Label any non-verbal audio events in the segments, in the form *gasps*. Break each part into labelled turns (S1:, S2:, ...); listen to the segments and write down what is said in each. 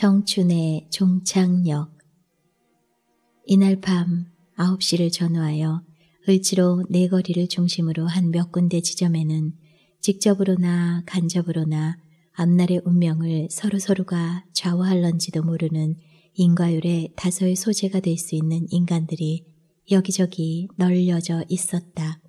S1: 청춘의 종착역 이날 밤 9시를 전후하여 을지로 네거리를 중심으로 한 몇 군데 지점에는 직접으로나 간접으로나 앞날의 운명을 서로서로가 좌우할런지도 모르는 인과율의 다소의 소재가 될 수 있는 인간들이 여기저기 널려져 있었다.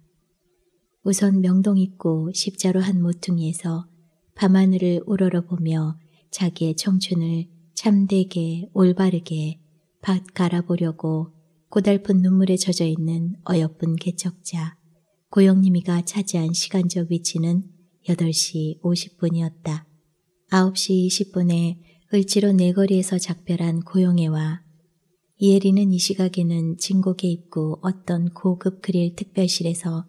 S1: 우선 명동 입구 십자로 한 모퉁이에서 밤하늘을 우러러보며 자기의 청춘을 참되게 올바르게 밭 갈아보려고 고달픈 눈물에 젖어 있는 어여쁜 개척자 고영님이가 차지한 시간적 위치는 8시 50분이었다. 9시 20분에 을지로 내거리에서 작별한 고영애와 이혜리는 이 시각에는 진곡에 입구 어떤 고급 그릴 특별실에서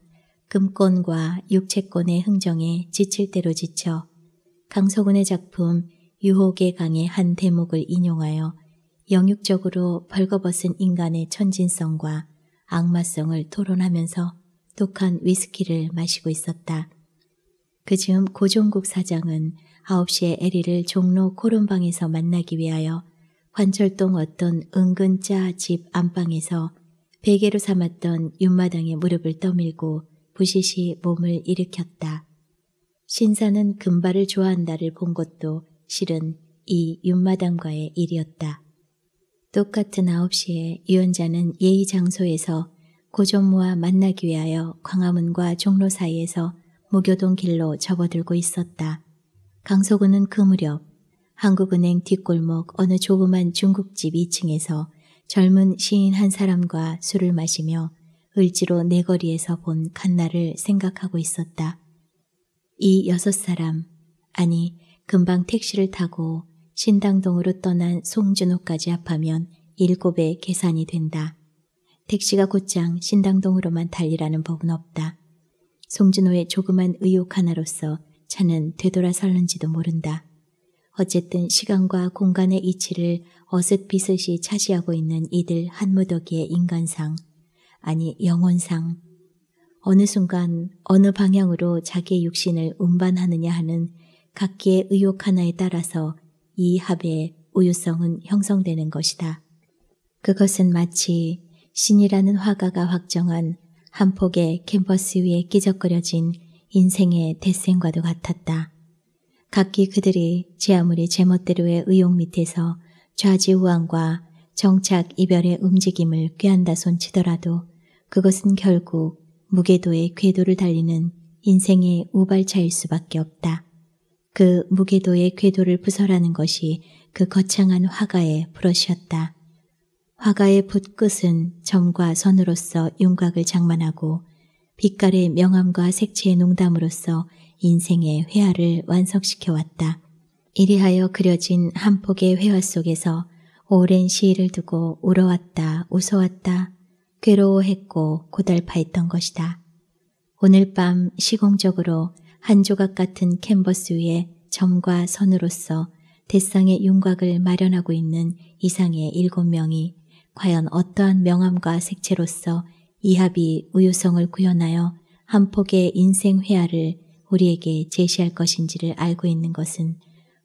S1: 금권과 육채권의 흥정에 지칠 대로 지쳐 강서군의 작품 유혹의 강의 한 대목을 인용하여 영육적으로 벌거벗은 인간의 천진성과 악마성을 토론하면서 독한 위스키를 마시고 있었다. 그 즈음 고종국 사장은 9시에 에리를 종로 코론방에서 만나기 위하여 관철동 어떤 은근짜 집 안방에서 베개로 삼았던 윤마당의 무릎을 떠밀고 부시시 몸을 일으켰다. 신사는 금발을 좋아한다를 본 것도 실은 이 윤마담과의 일이었다. 똑같은 9시에 유언자는 예의 장소에서 고전무와 만나기 위하여 광화문과 종로 사이에서 무교동 길로 접어들고 있었다. 강소구는 그 무렵 한국은행 뒷골목 어느 조그만 중국집 2층에서 젊은 시인 한 사람과 술을 마시며 을지로 내거리에서 네 본 갓나를 생각하고 있었다. 이 여섯 사람, 아니 금방 택시를 타고 신당동으로 떠난 송준호까지 합하면 일곱의 계산이 된다. 택시가 곧장 신당동으로만 달리라는 법은 없다. 송준호의 조그만 의욕 하나로서 차는 되돌아설는지도 모른다. 어쨌든 시간과 공간의 이치를 어슷비슷이 차지하고 있는 이들 한무더기의 인간상, 아니 영혼상. 어느 순간 어느 방향으로 자기의 육신을 운반하느냐 하는 각기의 의욕 하나에 따라서 이 합의 우유성은 형성되는 것이다. 그것은 마치 신이라는 화가가 확정한 한 폭의 캔버스 위에 끼적거려진 인생의 대생과도 같았다. 각기 그들이 제 아무리 제멋대로의 의욕 밑에서 좌지우왕과 정착 이별의 움직임을 꾀한다 손치더라도 그것은 결국 무게도의 궤도를 달리는 인생의 우발차일 수밖에 없다. 그 무게도의 궤도를 부설하는 것이 그 거창한 화가의 브러시였다. 화가의 붓끝은 점과 선으로서 윤곽을 장만하고 빛깔의 명암과 색채의 농담으로서 인생의 회화를 완성시켜왔다. 이리하여 그려진 한 폭의 회화 속에서 오랜 시일을 두고 울어왔다, 웃어왔다, 괴로워했고 고달파했던 것이다. 오늘 밤 시공적으로 한 조각 같은 캔버스 위에 점과 선으로서 대상의 윤곽을 마련하고 있는 이상의 일곱 명이 과연 어떠한 명암과 색채로서 이합이 우유성을 구현하여 한 폭의 인생 회화를 우리에게 제시할 것인지를 알고 있는 것은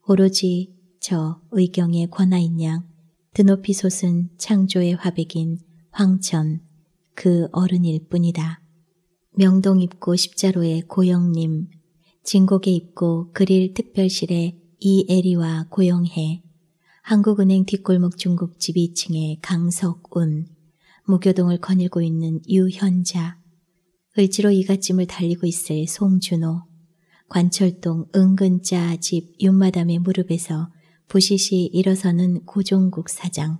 S1: 오로지 저 의경의 권하인 양 드높이 솟은 창조의 화백인 황천 그 어른일 뿐이다. 명동 입구 십자로의 고영님 진곡에 입고 그릴 특별실에 이애리와 고영해, 한국은행 뒷골목 중국집 2층에 강석운, 무교동을 거닐고 있는 유현자, 을지로 이삿짐을 달리고 있을 송준호, 관철동 은근자 집 윤마담의 무릎에서 부시시 일어서는 고종국 사장,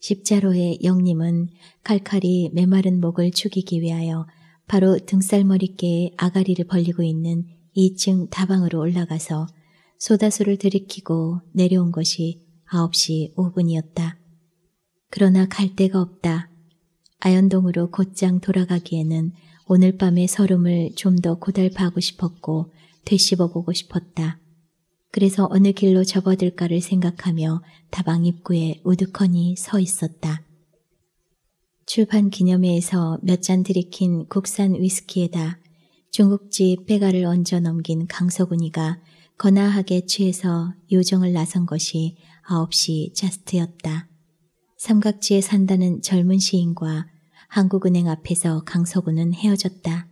S1: 십자로의 영님은 칼칼이 메마른 목을 죽이기 위하여 바로 등살머리께 아가리를 벌리고 있는 2층 다방으로 올라가서 소다수를 들이키고 내려온 것이 9시 5분이었다. 그러나 갈 데가 없다. 아연동으로 곧장 돌아가기에는 오늘 밤의 설움을 좀 더 고달파하고 싶었고 되씹어보고 싶었다. 그래서 어느 길로 접어들까를 생각하며 다방 입구에 우두커니 서 있었다. 출판 기념회에서 몇 잔 들이킨 국산 위스키에다 중국집 배가를 얹어 넘긴 강서군이가 거나하게 취해서 요정을 나선 것이 9시 자스트였다. 삼각지에 산다는 젊은 시인과 한국은행 앞에서 강서군은 헤어졌다.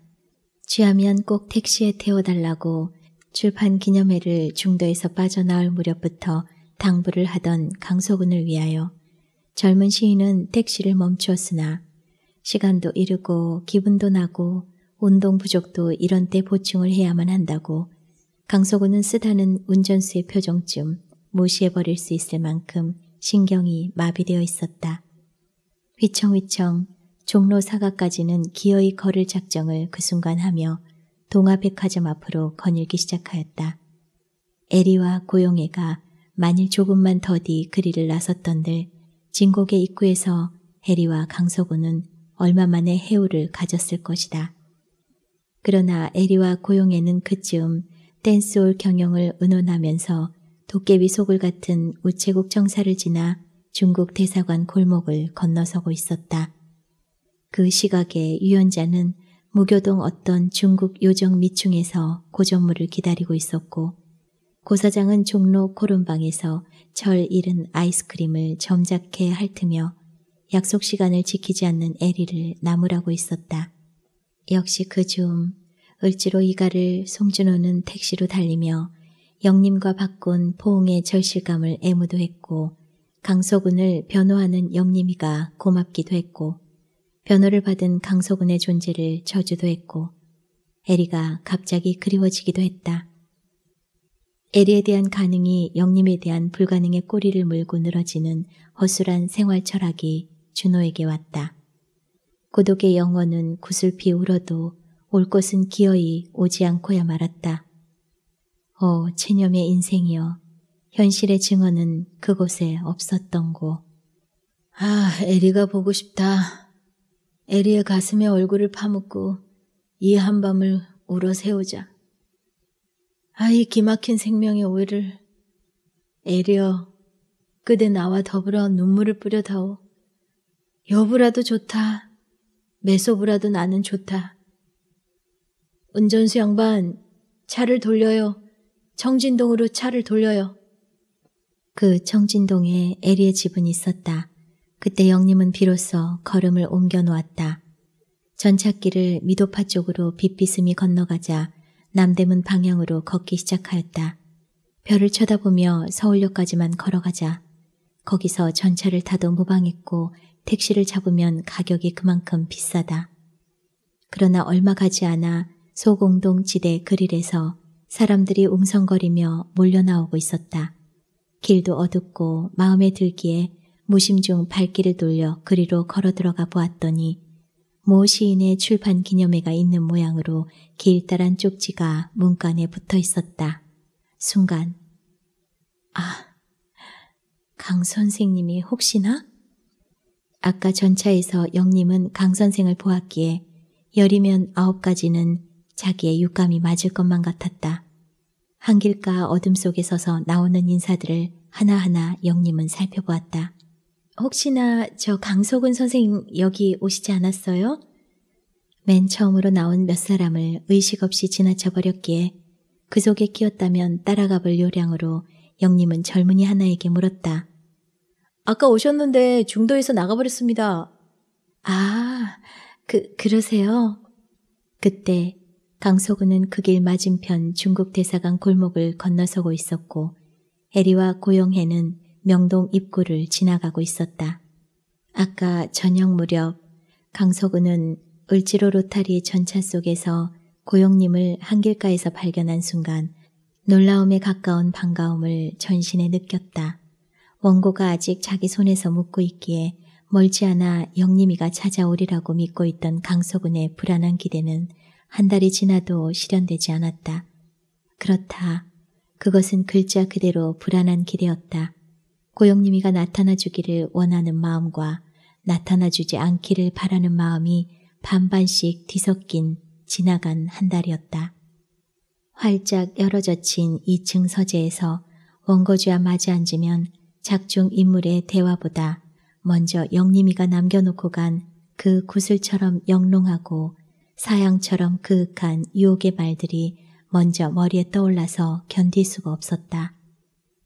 S1: 취하면 꼭 택시에 태워달라고 출판 기념회를 중도에서 빠져나올 무렵부터 당부를 하던 강서군을 위하여 젊은 시인은 택시를 멈추었으나 시간도 이르고 기분도 나고 운동 부족도 이런 때 보충을 해야만 한다고 강서구는 쓰다는 운전수의 표정쯤 무시해버릴 수 있을 만큼 신경이 마비되어 있었다. 휘청휘청 종로 사각까지는 기어이 걸을 작정을 그 순간 하며 동아백화점 앞으로 거닐기 시작하였다. 에리와 고용애가 만일 조금만 더디 그리를 나섰던들 진곡의 입구에서 해리와 강서구는 얼마 만에 해우를 가졌을 것이다. 그러나 에리와 고용에는 그쯤 댄스홀 경영을 의논하면서 도깨비 속을 같은 우체국 청사를 지나 중국 대사관 골목을 건너서고 있었다. 그 시각에 유연자는 무교동 어떤 중국 요정 밑중에서 고전물을 기다리고 있었고 고사장은 종로 코른방에서 절 잃은 아이스크림을 점잖게 핥으며 약속 시간을 지키지 않는 에리를 나무라고 있었다. 역시 그 즈음 을지로 이가를 송준호는 택시로 달리며 영림과 바꾼 포옹의 절실감을 애무도 했고 강소군을 변호하는 영림이가 고맙기도 했고 변호를 받은 강소군의 존재를 저주도 했고 에리가 갑자기 그리워지기도 했다. 에리에 대한 가능이 영림에 대한 불가능의 꼬리를 물고 늘어지는 허술한 생활 철학이 준호에게 왔다. 고독의 영혼은 구슬피 울어도 올 곳은 기어이 오지 않고야 말았다. 어, 체념의 인생이여 현실의 증언은 그곳에 없었던고. 아 에리가 보고 싶다. 에리의 가슴에 얼굴을 파묻고 이 한밤을 울어 세우자. 아이 기막힌 생명의 오해를 에리여 그대 나와 더불어 눈물을 뿌려다오. 여부라도 좋다. 메소브라도 나는 좋다. 운전수 양반, 차를 돌려요. 청진동으로 차를 돌려요. 그 청진동에 에리의 집은 있었다. 그때 영림은 비로소 걸음을 옮겨 놓았다. 전차길을 미도파 쪽으로 빛비음이 건너가자 남대문 방향으로 걷기 시작하였다. 별을 쳐다보며 서울역까지만 걸어가자. 거기서 전차를 타도 무방했고 택시를 잡으면 가격이 그만큼 비싸다. 그러나 얼마 가지 않아 소공동지대 그릴에서 사람들이 웅성거리며 몰려나오고 있었다. 길도 어둡고 마음에 들기에 무심중 발길을 돌려 그리로 걸어 들어가 보았더니 모 시인의 출판 기념회가 있는 모양으로 길다란 쪽지가 문간에 붙어 있었다. 순간 아, 강 선생님이 혹시나? 아까 전차에서 영림은 강 선생을 보았기에 열이면 아홉 가지는 자기의 육감이 맞을 것만 같았다. 한길가 어둠 속에 서서 나오는 인사들을 하나하나 영림은 살펴보았다. 혹시나 저 강석은 선생 여기 오시지 않았어요? 맨 처음으로 나온 몇 사람을 의식 없이 지나쳐버렸기에 그 속에 끼었다면 따라가 볼 요량으로 영림은 젊은이 하나에게 물었다. 아까 오셨는데 중도에서 나가버렸습니다. 아, 그, 그러세요? 그때 강소구는 그 길 맞은편 중국 대사관 골목을 건너서고 있었고 해리와 고영혜는 명동 입구를 지나가고 있었다. 아까 저녁 무렵 강소구는 을지로 로타리 전차 속에서 고영님을 한길가에서 발견한 순간 놀라움에 가까운 반가움을 전신에 느꼈다. 원고가 아직 자기 손에서 묻고 있기에 멀지않아 영림이가 찾아오리라고 믿고 있던 강서군의 불안한 기대는 한 달이 지나도 실현되지 않았다. 그렇다. 그것은 글자 그대로 불안한 기대였다. 고영림이가 나타나 주기를 원하는 마음과 나타나 주지 않기를 바라는 마음이 반반씩 뒤섞인 지나간 한 달이었다. 활짝 열어젖힌 2층 서재에서 원고주와 마주 앉으면 작중 인물의 대화보다 먼저 영림이가 남겨놓고 간 그 구슬처럼 영롱하고 사양처럼 그윽한 유혹의 말들이 먼저 머리에 떠올라서 견딜 수가 없었다.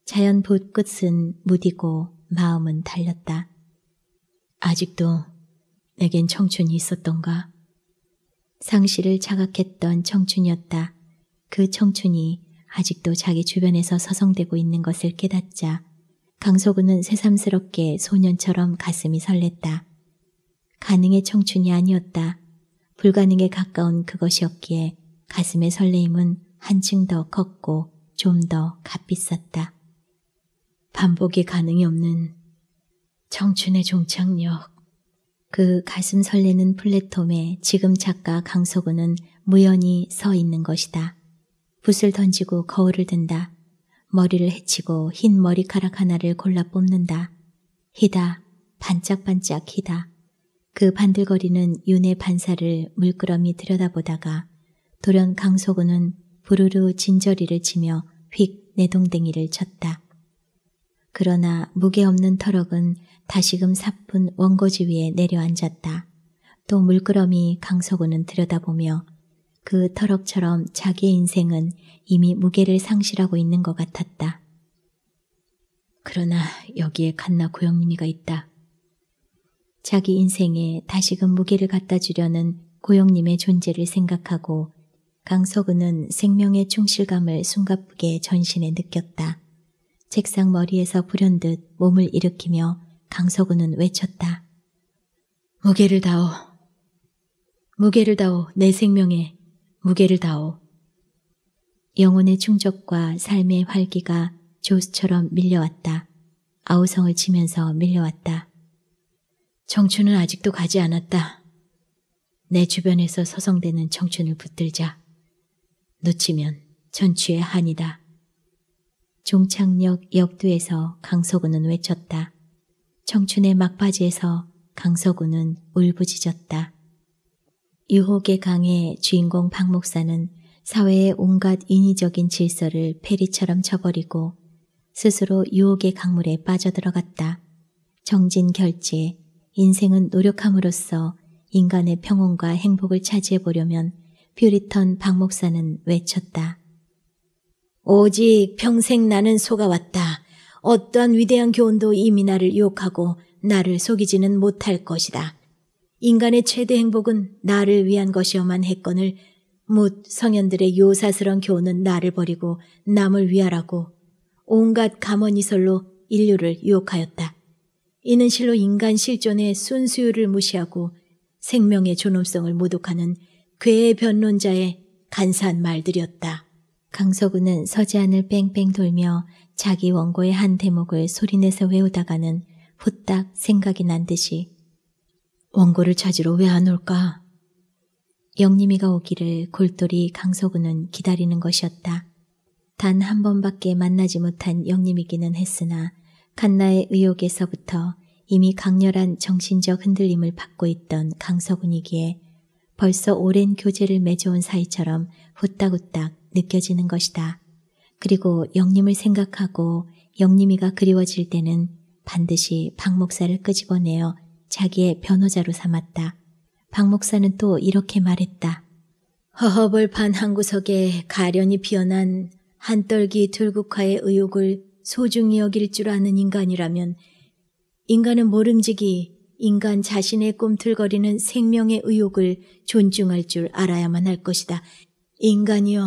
S1: 자연 붓끝은 무디고 마음은 달렸다. 아직도 내겐 청춘이 있었던가? 상실을 자각했던 청춘이었다. 그 청춘이 아직도 자기 주변에서 서성대고 있는 것을 깨닫자 강소구는 새삼스럽게 소년처럼 가슴이 설렜다. 가능의 청춘이 아니었다. 불가능에 가까운 그것이었기에 가슴의 설레임은 한층 더 컸고 좀 더 값비쌌다. 반복이 가능이 없는 청춘의 종착역. 그 가슴 설레는 플랫폼에 지금 작가 강소구는 무연히 서 있는 것이다. 붓을 던지고 거울을 든다. 머리를 헤치고 흰 머리카락 하나를 골라 뽑는다. 희다. 반짝반짝 희다. 그 반들거리는 윤의 반사를 물끄러미 들여다보다가 돌연 강소구는 부르르 진저리를 치며 휙 내동댕이를 쳤다. 그러나 무게 없는 터럭은 다시금 사뿐 원고지 위에 내려앉았다. 또 물끄러미 강서구는 들여다보며 그 터럭처럼 자기의 인생은 이미 무게를 상실하고 있는 것 같았다. 그러나 여기에 칸나 고영님이가 있다. 자기 인생에 다시금 무게를 갖다 주려는 고영님의 존재를 생각하고 강석은은 생명의 충실감을 숨가쁘게 전신에 느꼈다. 책상 머리에서 불현듯 몸을 일으키며 강석은은 외쳤다. 무게를 다오. 무게를 다오 내 생명에 무게를 다오. 영혼의 충족과 삶의 활기가 조수처럼 밀려왔다. 아우성을 치면서 밀려왔다. 청춘은 아직도 가지 않았다. 내 주변에서 서성대는 청춘을 붙들자. 놓치면 전취의 한이다. 종착역 역두에서 강서구는 외쳤다. 청춘의 막바지에서 강서구는 울부짖었다. 유혹의 강의 주인공 박 목사는 사회의 온갖 인위적인 질서를 페리처럼 쳐버리고 스스로 유혹의 강물에 빠져들어갔다. 정진결제 인생은 노력함으로써 인간의 평온과 행복을 차지해보려면 퓨리턴 박 목사는 외쳤다. 오직 평생 나는 속아왔다. 어떠한 위대한 교훈도 이미 나를 유혹하고 나를 속이지는 못할 것이다. 인간의 최대 행복은 나를 위한 것이어만 했건을 못 성현들의 요사스런 교훈은 나를 버리고 남을 위하라고 온갖 감언이설로 인류를 유혹하였다. 이는 실로 인간 실존의 순수율을 무시하고 생명의 존엄성을 모독하는 괴의 변론자의 간사한 말들이었다. 강서구는 서재안을 뺑뺑 돌며 자기 원고의 한 대목을 소리내서 외우다가는 후딱 생각이 난 듯이 원고를 찾으러 왜 안 올까? 영림이가 오기를 골똘히 강서구는 기다리는 것이었다. 단 한 번밖에 만나지 못한 영림이기는 했으나 칸나의 의혹에서부터 이미 강렬한 정신적 흔들림을 받고 있던 강서군이기에 벌써 오랜 교제를 맺어온 사이처럼 후딱후딱 느껴지는 것이다. 그리고 영림을 생각하고 영림이가 그리워질 때는 반드시 박 목사를 끄집어내어 자기의 변호자로 삼았다. 박 목사는 또 이렇게 말했다. 허허벌판 한 구석에 가련히 피어난 한떨기 들국화의 의욕을 소중히 여길 줄 아는 인간이라면 인간은 모름지기 인간 자신의 꿈틀거리는 생명의 의욕을 존중할 줄 알아야만 할 것이다. 인간이여,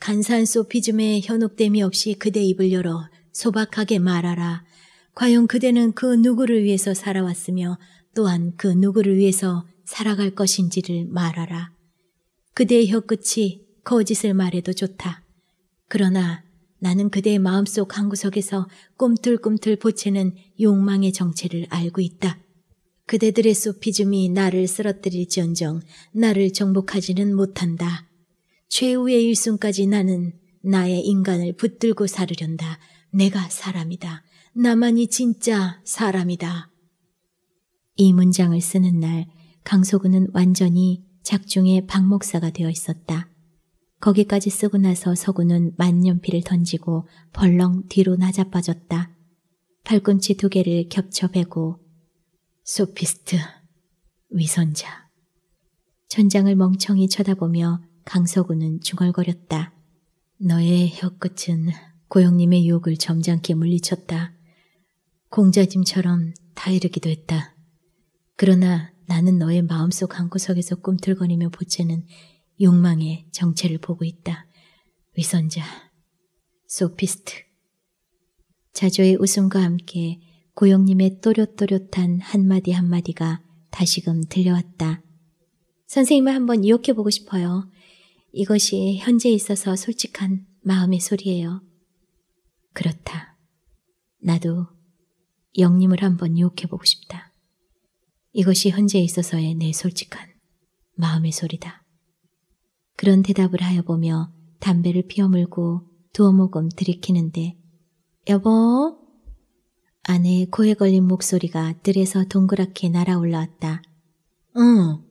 S1: 간산 소피즘의 현혹됨이 없이 그대 입을 열어 소박하게 말하라. 과연 그대는 그 누구를 위해서 살아왔으며 또한 그 누구를 위해서 살아갈 것인지를 말하라. 그대의 혀끝이 거짓을 말해도 좋다. 그러나 나는 그대의 마음속 한구석에서 꿈틀꿈틀 보채는 욕망의 정체를 알고 있다. 그대들의 소피즘이 나를 쓰러뜨릴지언정 나를 정복하지는 못한다. 최후의 일순까지 나는 나의 인간을 붙들고 살으련다. 내가 사람이다. 나만이 진짜 사람이다. 이 문장을 쓰는 날 강소구는 완전히 작중의 박목사가 되어 있었다. 거기까지 쓰고 나서 서구는 만년필을 던지고 벌렁 뒤로 낮아빠졌다. 팔꿈치 두 개를 겹쳐 베고 소피스트, 위선자. 천장을 멍청히 쳐다보며 강서구는 중얼거렸다. 너의 혀끝은 고영님의 유혹을 점잖게 물리쳤다. 공자님처럼 다이르기도 했다. 그러나 나는 너의 마음속 한구석에서 꿈틀거리며 보채는 욕망의 정체를 보고 있다. 위선자, 소피스트. 자조의 웃음과 함께 고영님의 또렷또렷한 한마디 한마디가 다시금 들려왔다. 선생님을 한번 유혹해보고 싶어요. 이것이 현재 에 있어서 솔직한 마음의 소리예요. 그렇다. 나도 영님을 한번 유혹해보고 싶다. 이것이 현재에 있어서의 내 솔직한 마음의 소리다. 그런 대답을 하여 보며 담배를 피워 물고 두어 모금 들이키는데 여보 아내의 코에 걸린 목소리가 뜰에서 동그랗게 날아올라왔다. 응.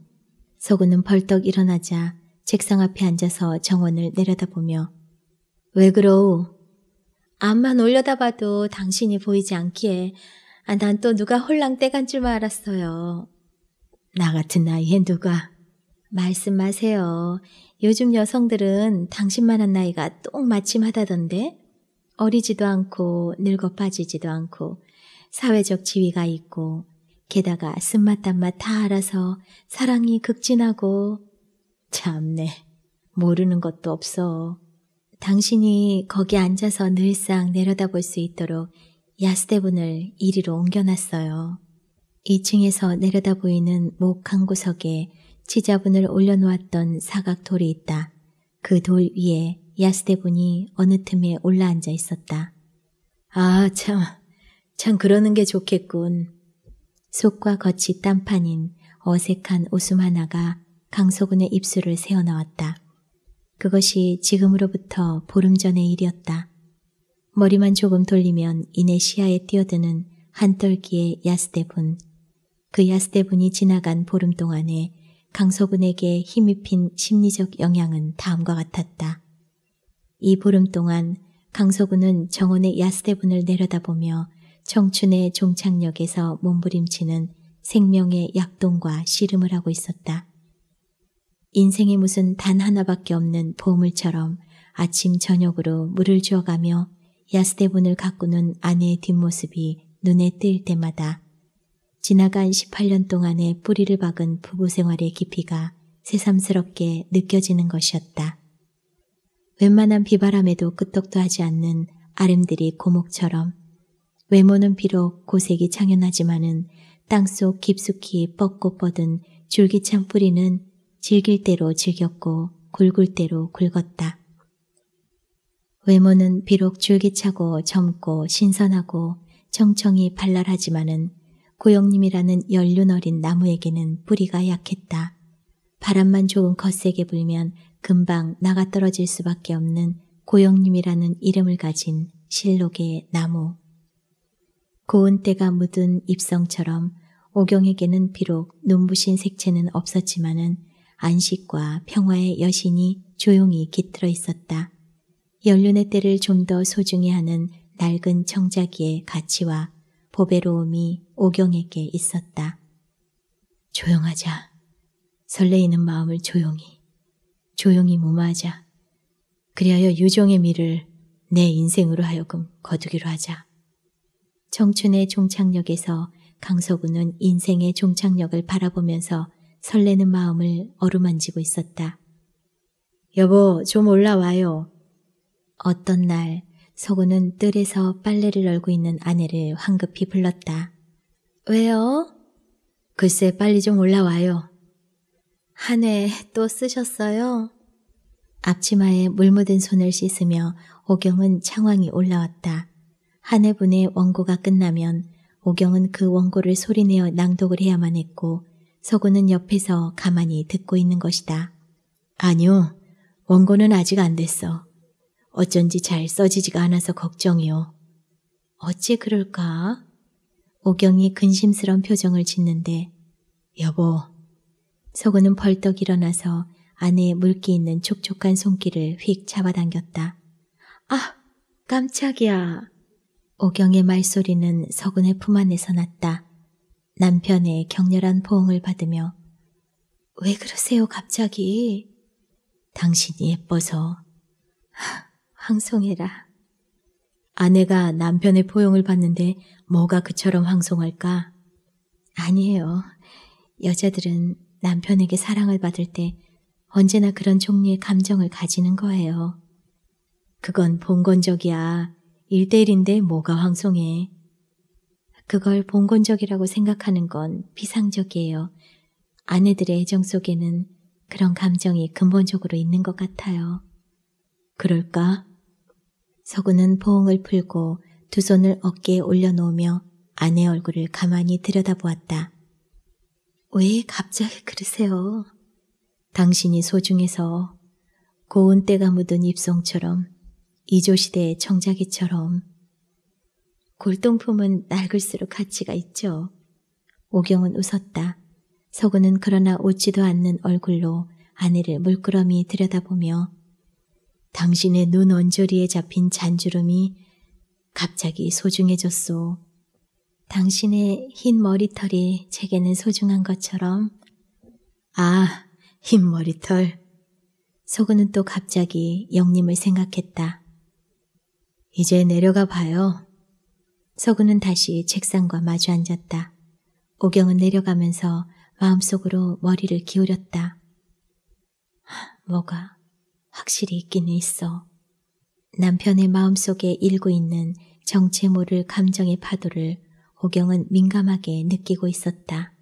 S1: 서구는 벌떡 일어나자 책상 앞에 앉아서 정원을 내려다보며 왜그러오 앞만 올려다봐도 당신이 보이지 않기에 아, 난또 누가 홀랑 떼간 줄만 알았어요. 나 같은 나이엔 누가 말씀 마세요. 요즘 여성들은 당신만한 나이가 똥 마침하다던데 어리지도 않고 늙어 빠지지도 않고 사회적 지위가 있고 게다가 쓴맛 단맛 다 알아서 사랑이 극진하고 참네 모르는 것도 없어. 당신이 거기 앉아서 늘상 내려다볼 수 있도록 야스대분을 이리로 옮겨놨어요. 2층에서 내려다 보이는 목한 구석에 치자분을 올려놓았던 사각 돌이 있다. 그 돌 위에 야스대분이 어느 틈에 올라앉아 있었다. 아, 참, 참 그러는 게 좋겠군. 속과 겉이 딴판인 어색한 웃음 하나가 강소군의 입술을 새어나왔다. 그것이 지금으로부터 보름 전의 일이었다. 머리만 조금 돌리면 이내 시야에 뛰어드는 한떨기의 야스데분그야스데분이 지나간 보름 동안에 강소군에게 힘입힌 심리적 영향은 다음과 같았다. 이 보름 동안 강소군은 정원의 야스데분을 내려다보며 청춘의 종착역에서 몸부림치는 생명의 약동과 씨름을 하고 있었다. 인생에 무슨 단 하나밖에 없는 보물처럼 아침 저녁으로 물을 주어가며 야스대분을 가꾸는 아내의 뒷모습이 눈에 띌 때마다 지나간 18년 동안의 뿌리를 박은 부부 생활의 깊이가 새삼스럽게 느껴지는 것이었다. 웬만한 비바람에도 끄떡도 하지 않는 아름들이 고목처럼 외모는 비록 고색이 창연하지만은 땅 속 깊숙이 뻗고 뻗은 줄기창 뿌리는 즐길 대로 즐겼고 굵을 대로 굵었다. 외모는 비록 줄기차고 젊고 신선하고 청청이 발랄하지만은 고영님이라는 연륜어린 나무에게는 뿌리가 약했다. 바람만 조금 거세게 불면 금방 나가 떨어질 수밖에 없는 고영님이라는 이름을 가진 실록의 나무. 고운 때가 묻은 입성처럼 오경에게는 비록 눈부신 색채는 없었지만은 안식과 평화의 여신이 조용히 깃들어 있었다. 연륜의 때를 좀 더 소중히 하는 낡은 청자기의 가치와 보배로움이 오경에게 있었다. 조용하자. 설레이는 마음을 조용히, 조용히 무마하자. 그리하여 유종의 미를 내 인생으로 하여금 거두기로 하자. 청춘의 종착역에서 강서구는 인생의 종착역을 바라보면서 설레는 마음을 어루만지고 있었다. 여보, 좀 올라와요. 어떤 날 서구는 뜰에서 빨래를 널고 있는 아내를 황급히 불렀다. 왜요? 글쎄 빨리 좀 올라와요. 한해또 쓰셨어요? 앞치마에 물 묻은 손을 씻으며 오경은 창왕이 올라왔다. 한 해분의 원고가 끝나면 오경은 그 원고를 소리내어 낭독을 해야만 했고 서구는 옆에서 가만히 듣고 있는 것이다. 아니요. 원고는 아직 안 됐어. 어쩐지 잘 써지지가 않아서 걱정이요. 어찌 그럴까? 오경이 근심스러운 표정을 짓는데 여보. 서구는 벌떡 일어나서 아내의 물기 있는 촉촉한 손길을 휙 잡아당겼다. 아! 깜짝이야. 오경의 말소리는 서군의 품 안에서 났다. 남편의 격렬한 포옹을 받으며 왜 그러세요 갑자기? 당신이 예뻐서 황송해라. 아내가 남편의 포용을 받는데 뭐가 그처럼 황송할까? 아니에요. 여자들은 남편에게 사랑을 받을 때 언제나 그런 종류의 감정을 가지는 거예요. 그건 봉건적이야. 일대일인데 뭐가 황송해. 그걸 봉건적이라고 생각하는 건 비상적이에요. 아내들의 애정 속에는 그런 감정이 근본적으로 있는 것 같아요. 그럴까? 서구는 포옹을 풀고 두 손을 어깨에 올려놓으며 아내 얼굴을 가만히 들여다보았다. 왜 갑자기 그러세요? 당신이 소중해서 고운 때가 묻은 입성처럼 이조시대의 청자기처럼 골동품은 낡을수록 가치가 있죠. 오경은 웃었다. 서구는 그러나 웃지도 않는 얼굴로 아내를 물끄러미 들여다보며 당신의 눈 언저리에 잡힌 잔주름이 갑자기 소중해졌소. 당신의 흰 머리털이 제게는 소중한 것처럼 아, 흰 머리털. 서구는 또 갑자기 영님을 생각했다. 이제 내려가 봐요. 서구는 다시 책상과 마주 앉았다. 오경은 내려가면서 마음속으로 머리를 기울였다. 뭐가 확실히 있기는 있어. 남편의 마음속에 일고 있는 정체 모를 감정의 파도를 오경은 민감하게 느끼고 있었다.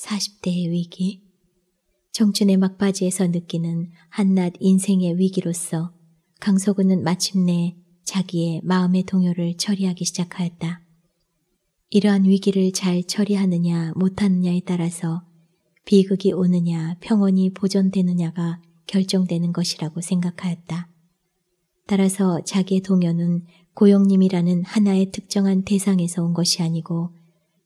S1: 40대의 위기, 청춘의 막바지에서 느끼는 한낱 인생의 위기로서 강서구는 마침내 자기의 마음의 동요를 처리하기 시작하였다. 이러한 위기를 잘 처리하느냐 못하느냐에 따라서 비극이 오느냐 평온이 보존되느냐가 결정되는 것이라고 생각하였다. 따라서 자기의 동요는 고영님이라는 하나의 특정한 대상에서 온 것이 아니고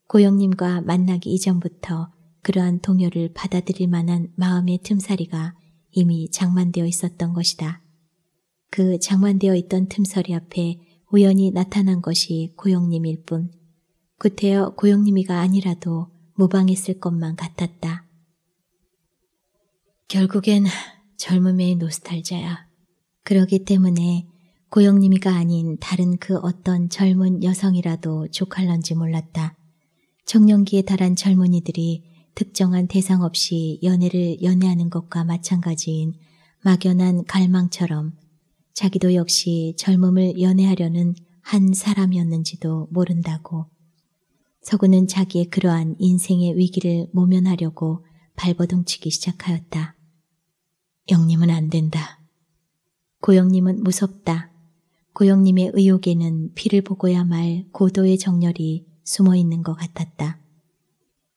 S1: 고영님과 만나기 이전부터 그러한 동요를 받아들일 만한 마음의 틈사리가 이미 장만되어 있었던 것이다. 그 장만되어 있던 틈서리 앞에 우연히 나타난 것이 고영님일 뿐 구태여 고영님이가 아니라도 모방했을 것만 같았다. 결국엔 젊음의 노스탈자야. 그러기 때문에 고영님이가 아닌 다른 그 어떤 젊은 여성이라도 족할런지 몰랐다. 청년기에 달한 젊은이들이 특정한 대상 없이 연애를 연애하는 것과 마찬가지인 막연한 갈망처럼 자기도 역시 젊음을 연애하려는 한 사람이었는지도 모른다고 서구는 자기의 그러한 인생의 위기를 모면하려고 발버둥치기 시작하였다. 영님은 안 된다. 고영님은 무섭다. 고영님의 의혹에는 피를 보고야 말 고도의 정열이 숨어 있는 것 같았다.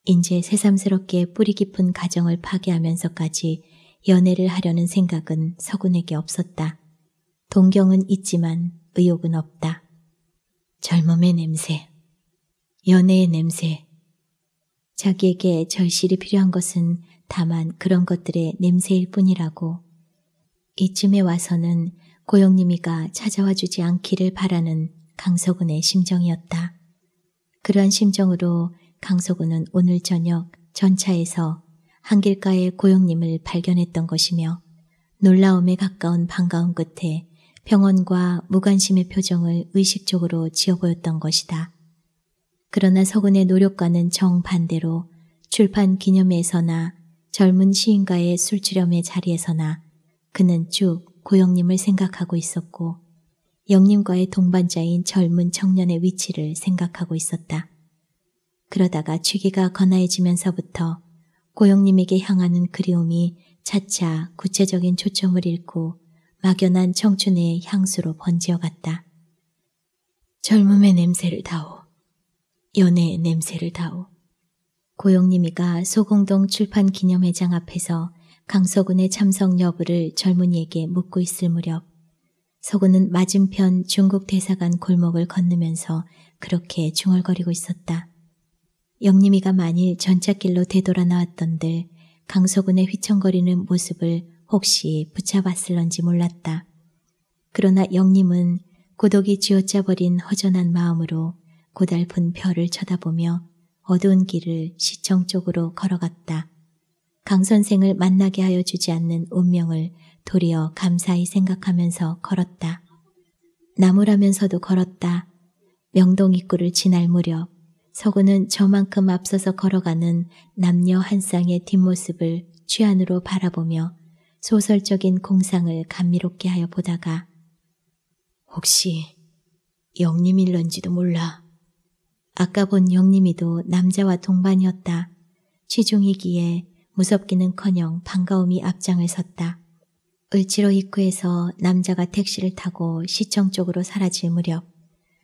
S1: 인제 새삼스럽게 뿌리 깊은 가정을 파괴하면서까지 연애를 하려는 생각은 서군에게 없었다. 동경은 있지만 의욕은 없다. 젊음의 냄새, 연애의 냄새. 자기에게 절실히 필요한 것은 다만 그런 것들의 냄새일 뿐이라고. 이쯤에 와서는 고영님이가 찾아와 주지 않기를 바라는 강석훈의 심정이었다. 그러한 심정으로 강석훈은 오늘 저녁 전차에서 한길가의 고영님을 발견했던 것이며 놀라움에 가까운 반가운 끝에 병원과 무관심의 표정을 의식적으로 지어 보였던 것이다. 그러나 서근의 노력과는 정반대로 출판 기념회에서나 젊은 시인과의 술주렴의 자리에서나 그는 쭉 고영님을 생각하고 있었고 영님과의 동반자인 젊은 청년의 위치를 생각하고 있었다. 그러다가 취기가 거나해지면서부터 고영님에게 향하는 그리움이 차차 구체적인 초점을 잃고 막연한 청춘의 향수로 번지어갔다. 젊음의 냄새를 다오. 연애의 냄새를 다오. 고영님이가 소공동 출판 기념회장 앞에서 강서군의 참석 여부를 젊은이에게 묻고 있을 무렵 서구는 맞은편 중국 대사관 골목을 건너면서 그렇게 중얼거리고 있었다. 영님이가 만일 전찻길로 되돌아 나왔던들 강서군의 휘청거리는 모습을 혹시 붙잡았을런지 몰랐다. 그러나 영님은 고독이 쥐어짜버린 허전한 마음으로 고달픈 별을 쳐다보며 어두운 길을 시청 쪽으로 걸어갔다. 강 선생을 만나게 하여 주지 않는 운명을 도리어 감사히 생각하면서 걸었다. 나무라면서도 걸었다. 명동 입구를 지날 무렵 서구는 저만큼 앞서서 걸어가는 남녀 한 쌍의 뒷모습을 취안으로 바라보며 소설적인 공상을 감미롭게 하여 보다가 혹시 영림일런지도 몰라. 아까 본 영림이도 남자와 동반이었다. 취중이기에 무섭기는커녕 반가움이 앞장을 섰다. 을지로 입구에서 남자가 택시를 타고 시청 쪽으로 사라질 무렵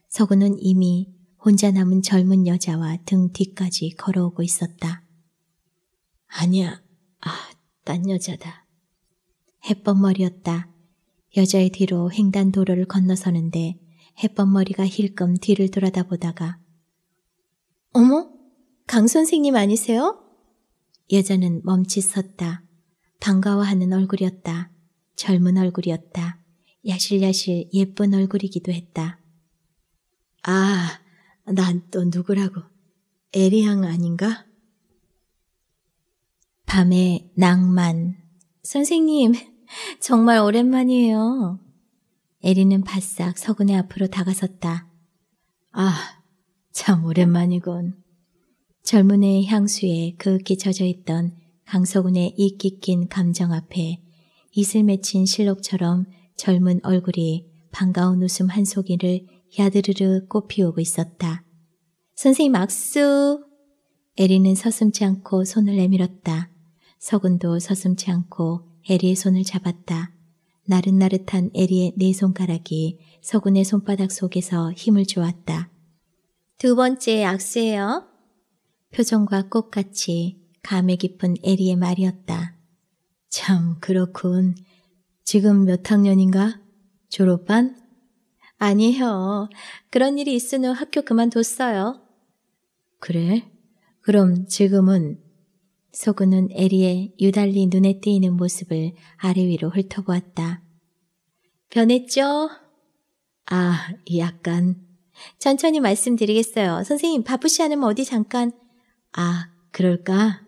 S1: 서구는 이미 혼자 남은 젊은 여자와 등 뒤까지 걸어오고 있었다. 아니야, 아, 딴 여자다. 햇범머리였다. 여자의 뒤로 횡단 도로를 건너서는데 햇범머리가 힐끔 뒤를 돌아다보다가 어머? 강 선생님 아니세요? 여자는 멈칫 섰다. 반가워하는 얼굴이었다. 젊은 얼굴이었다. 야실야실 예쁜 얼굴이기도 했다. 아, 난 또 누구라고. 에리앙 아닌가? 밤에 낭만. 선생님, 정말 오랜만이에요. 에리는 바싹 서군의 앞으로 다가섰다. 아, 참 오랜만이군. 젊은 애의 향수에 그윽히 젖어있던 강서군의 이깊낀 감정 앞에 이슬 맺힌 실록처럼 젊은 얼굴이 반가운 웃음 한 소기를 야드르르 꽃피우고 있었다. 선생님 악수! 에리는 서슴지 않고 손을 내밀었다. 서군도 서슴지 않고 에리의 손을 잡았다. 나릇나릇한 에리의 네 손가락이 서군의 손바닥 속에서 힘을 주었다. 두 번째 악수예요. 표정과 똑같이 감에 깊은 에리의 말이었다. 참 그렇군. 지금 몇 학년인가? 졸업반? 아니에요. 그런 일이 있은 후 학교 그만뒀어요. 그래? 그럼 지금은 소구는 에리의 유달리 눈에 띄는 모습을 아래 위로 훑어보았다. 변했죠? 아, 약간. 천천히 말씀드리겠어요. 선생님, 바쁘시 않으면 어디 잠깐. 아, 그럴까?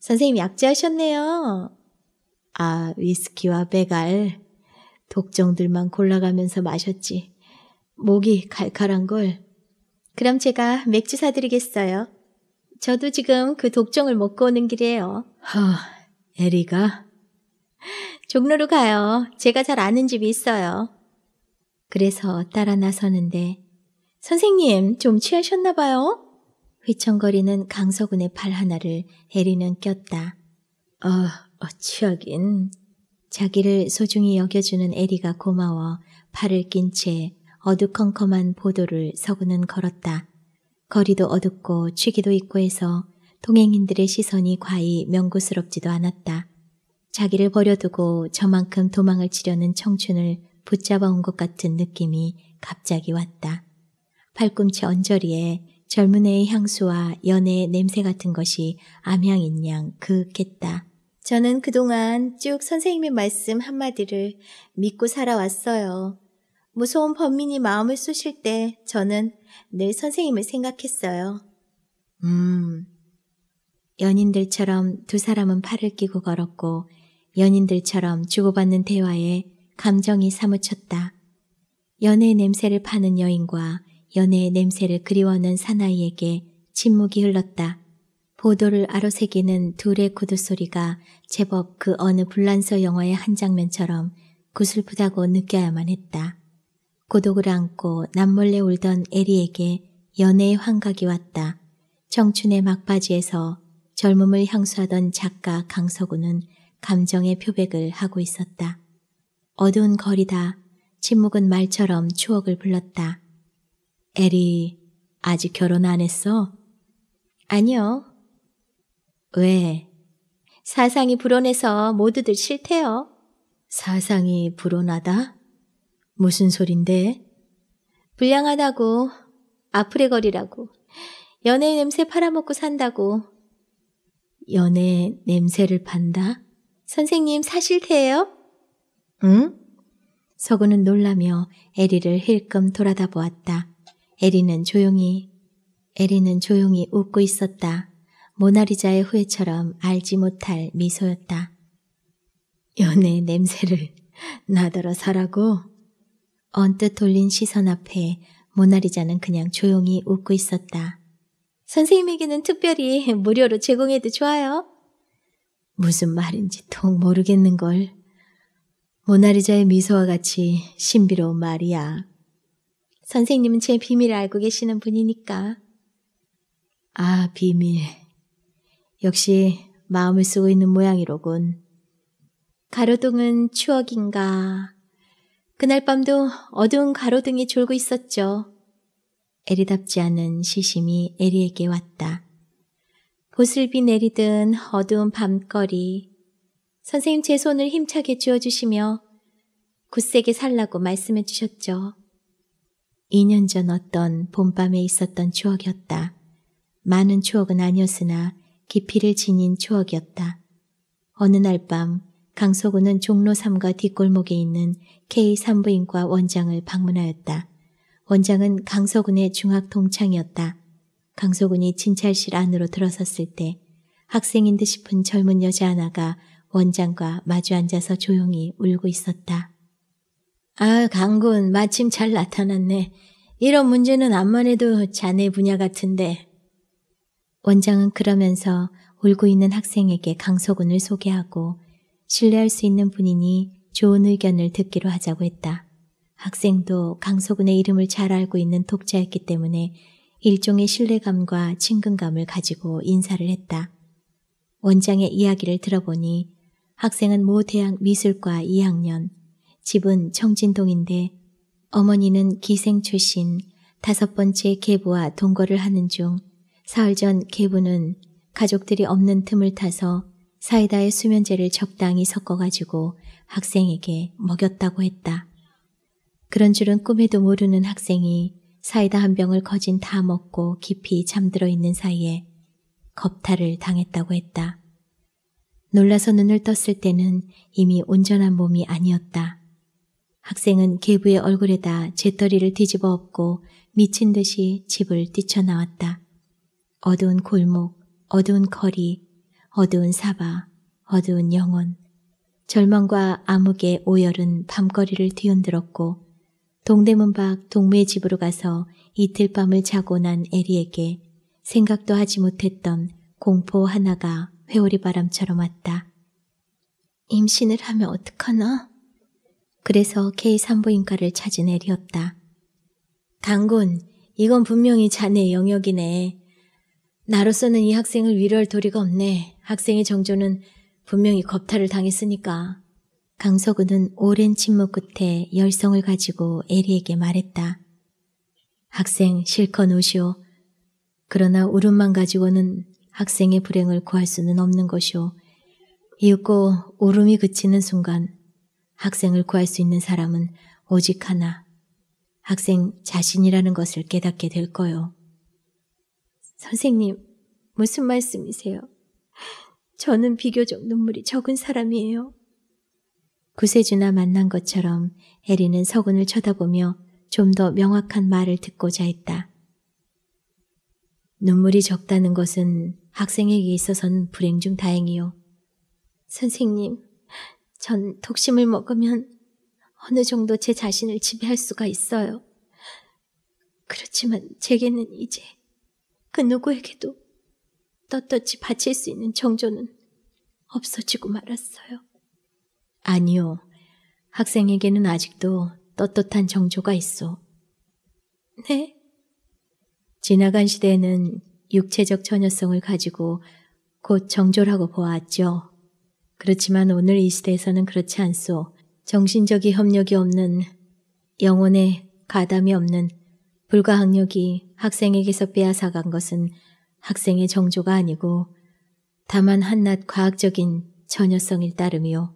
S1: 선생님, 약제하셨네요. 아, 위스키와 배갈. 독종들만 골라가면서 마셨지. 목이 칼칼한 걸. 그럼 제가 맥주 사드리겠어요. 저도 지금 그 독종을 먹고 오는 길이에요. 허, 에리가? 종로로 가요. 제가 잘 아는 집이 있어요. 그래서 따라 나서는데 선생님 좀 취하셨나 봐요? 휘청거리는 강서군의 팔 하나를 에리는 꼈다. 어, 어, 취하긴. 자기를 소중히 여겨주는 에리가 고마워 팔을 낀 채 어두컴컴한 보도를 서구는 걸었다. 거리도 어둡고 취기도 있고 해서 동행인들의 시선이 과히 명구스럽지도 않았다. 자기를 버려두고 저만큼 도망을 치려는 청춘을 붙잡아온 것 같은 느낌이 갑자기 왔다. 팔꿈치 언저리에 젊은 애의 향수와 연애의 냄새 같은 것이 암향인 양 그윽했다. 저는 그동안 쭉 선생님의 말씀 한마디를 믿고 살아왔어요. 무서운 범인이 마음을 쑤실 때 저는 늘 선생님을 생각했어요. 음. 연인들처럼 두 사람은 팔을 끼고 걸었고 연인들처럼 주고받는 대화에 감정이 사무쳤다. 연애의 냄새를 파는 여인과 연애의 냄새를 그리워하는 사나이에게 침묵이 흘렀다. 보도를 아로새기는 둘의 구두 소리가 제법 그 어느 불란서 영화의 한 장면처럼 구슬프다고 느껴야만 했다. 고독을 안고 남몰래 울던 에리에게 연애의 환각이 왔다. 청춘의 막바지에서 젊음을 향수하던 작가 강서구는 감정의 표백을 하고 있었다. 어두운 거리다. 침묵은 말처럼 추억을 불렀다. 에리, 아직 결혼 안 했어? 아니요. 왜? 사상이 불온해서 모두들 싫대요. 사상이 불온하다? 무슨 소린데? 불량하다고, 아프레 거리라고, 연애 냄새 팔아먹고 산다고. 연애 냄새를 판다? 선생님 사실태예요? 응? 서구는 놀라며 에리를 힐끔 돌아다 보았다. 에리는 조용히, 에리는 조용히 웃고 있었다. 모나리자의 후예처럼 알지 못할 미소였다. 연애 냄새를 *laughs* 나더러 사라고? 언뜻 돌린 시선 앞에 모나리자는 그냥 조용히 웃고 있었다. 선생님에게는 특별히 무료로 제공해도 좋아요. 무슨 말인지 통 모르겠는걸. 모나리자의 미소와 같이 신비로운 말이야. 선생님은 제 비밀을 알고 계시는 분이니까. 아, 비밀. 역시 마음을 쓰고 있는 모양이로군. 가로등은 추억인가 그날 밤도 어두운 가로등이 졸고 있었죠. 에리답지 않은 시심이 에리에게 왔다. 보슬비 내리든 어두운 밤거리. 선생님 제 손을 힘차게 쥐어주시며 굳세게 살라고 말씀해 주셨죠. 2년 전 어떤 봄밤에 있었던 추억이었다. 많은 추억은 아니었으나 깊이를 지닌 추억이었다. 어느 날밤 강서구는 종로 3가 뒷골목에 있는 K 산부인과 원장을 방문하였다. 원장은 강서군의 중학 동창이었다. 강서군이 진찰실 안으로 들어섰을 때 학생인 듯 싶은 젊은 여자 하나가 원장과 마주 앉아서 조용히 울고 있었다. 아, 강군, 마침 잘 나타났네. 이런 문제는 암만 해도 자네 분야 같은데. 원장은 그러면서 울고 있는 학생에게 강서군을 소개하고 신뢰할 수 있는 분이니 좋은 의견을 듣기로 하자고 했다. 학생도 강소군의 이름을 잘 알고 있는 독자였기 때문에 일종의 신뢰감과 친근감을 가지고 인사를 했다. 원장의 이야기를 들어보니 학생은 모 대학 미술과 2학년, 집은 청진동인데 어머니는 기생 출신 다섯 번째 계부와 동거를 하는 중 사흘 전 계부는 가족들이 없는 틈을 타서 사이다에 수면제를 적당히 섞어가지고 학생에게 먹였다고 했다. 그런 줄은 꿈에도 모르는 학생이 사이다 한 병을 거진 다 먹고 깊이 잠들어 있는 사이에 겁탈을 당했다고 했다. 놀라서 눈을 떴을 때는 이미 온전한 몸이 아니었다. 학생은 개부의 얼굴에다 재떨이를 뒤집어 엎고 미친 듯이 집을 뛰쳐나왔다. 어두운 골목, 어두운 거리, 어두운 사바, 어두운 영혼, 절망과 암흑의 오열은 밤거리를 뒤흔들었고 동대문 밖 동무의 집으로 가서 이틀 밤을 자고 난 에리에게 생각도 하지 못했던 공포 하나가 회오리 바람처럼 왔다. 임신을 하면 어떡하나? 그래서 K 산부인과를 찾은 에리였다. 강군, 이건 분명히 자네 영역이네. 나로서는 이 학생을 위로할 도리가 없네. 학생의 정조는 분명히 겁탈을 당했으니까 강석우는 오랜 침묵 끝에 열성을 가지고 에리에게 말했다. 학생 실컷 오시오. 그러나 울음만 가지고는 학생의 불행을 구할 수는 없는 것이오. 이윽고 울음이 그치는 순간 학생을 구할 수 있는 사람은 오직 하나, 학생 자신이라는 것을 깨닫게 될 거요. 선생님, 무슨 말씀이세요? 저는 비교적 눈물이 적은 사람이에요. 구세주나 만난 것처럼 해리는 서군을 쳐다보며 좀 더 명확한 말을 듣고자 했다. 눈물이 적다는 것은 학생에게 있어서는 불행 중 다행이요. 선생님, 전 독심을 먹으면 어느 정도 제 자신을 지배할 수가 있어요. 그렇지만 제게는 이제 그 누구에게도 떳떳이 바칠 수 있는 정조는 없어지고 말았어요. 아니요. 학생에게는 아직도 떳떳한 정조가 있어. 네? 지나간 시대에는 육체적 전혀성을 가지고 곧 정조라고 보았죠. 그렇지만 오늘 이 시대에서는 그렇지 않소. 정신적인 협력이 없는 영혼의 가담이 없는 불가항력이 학생에게서 빼앗아간 것은 학생의 정조가 아니고 다만 한낱 과학적인 전여성일 따름이요.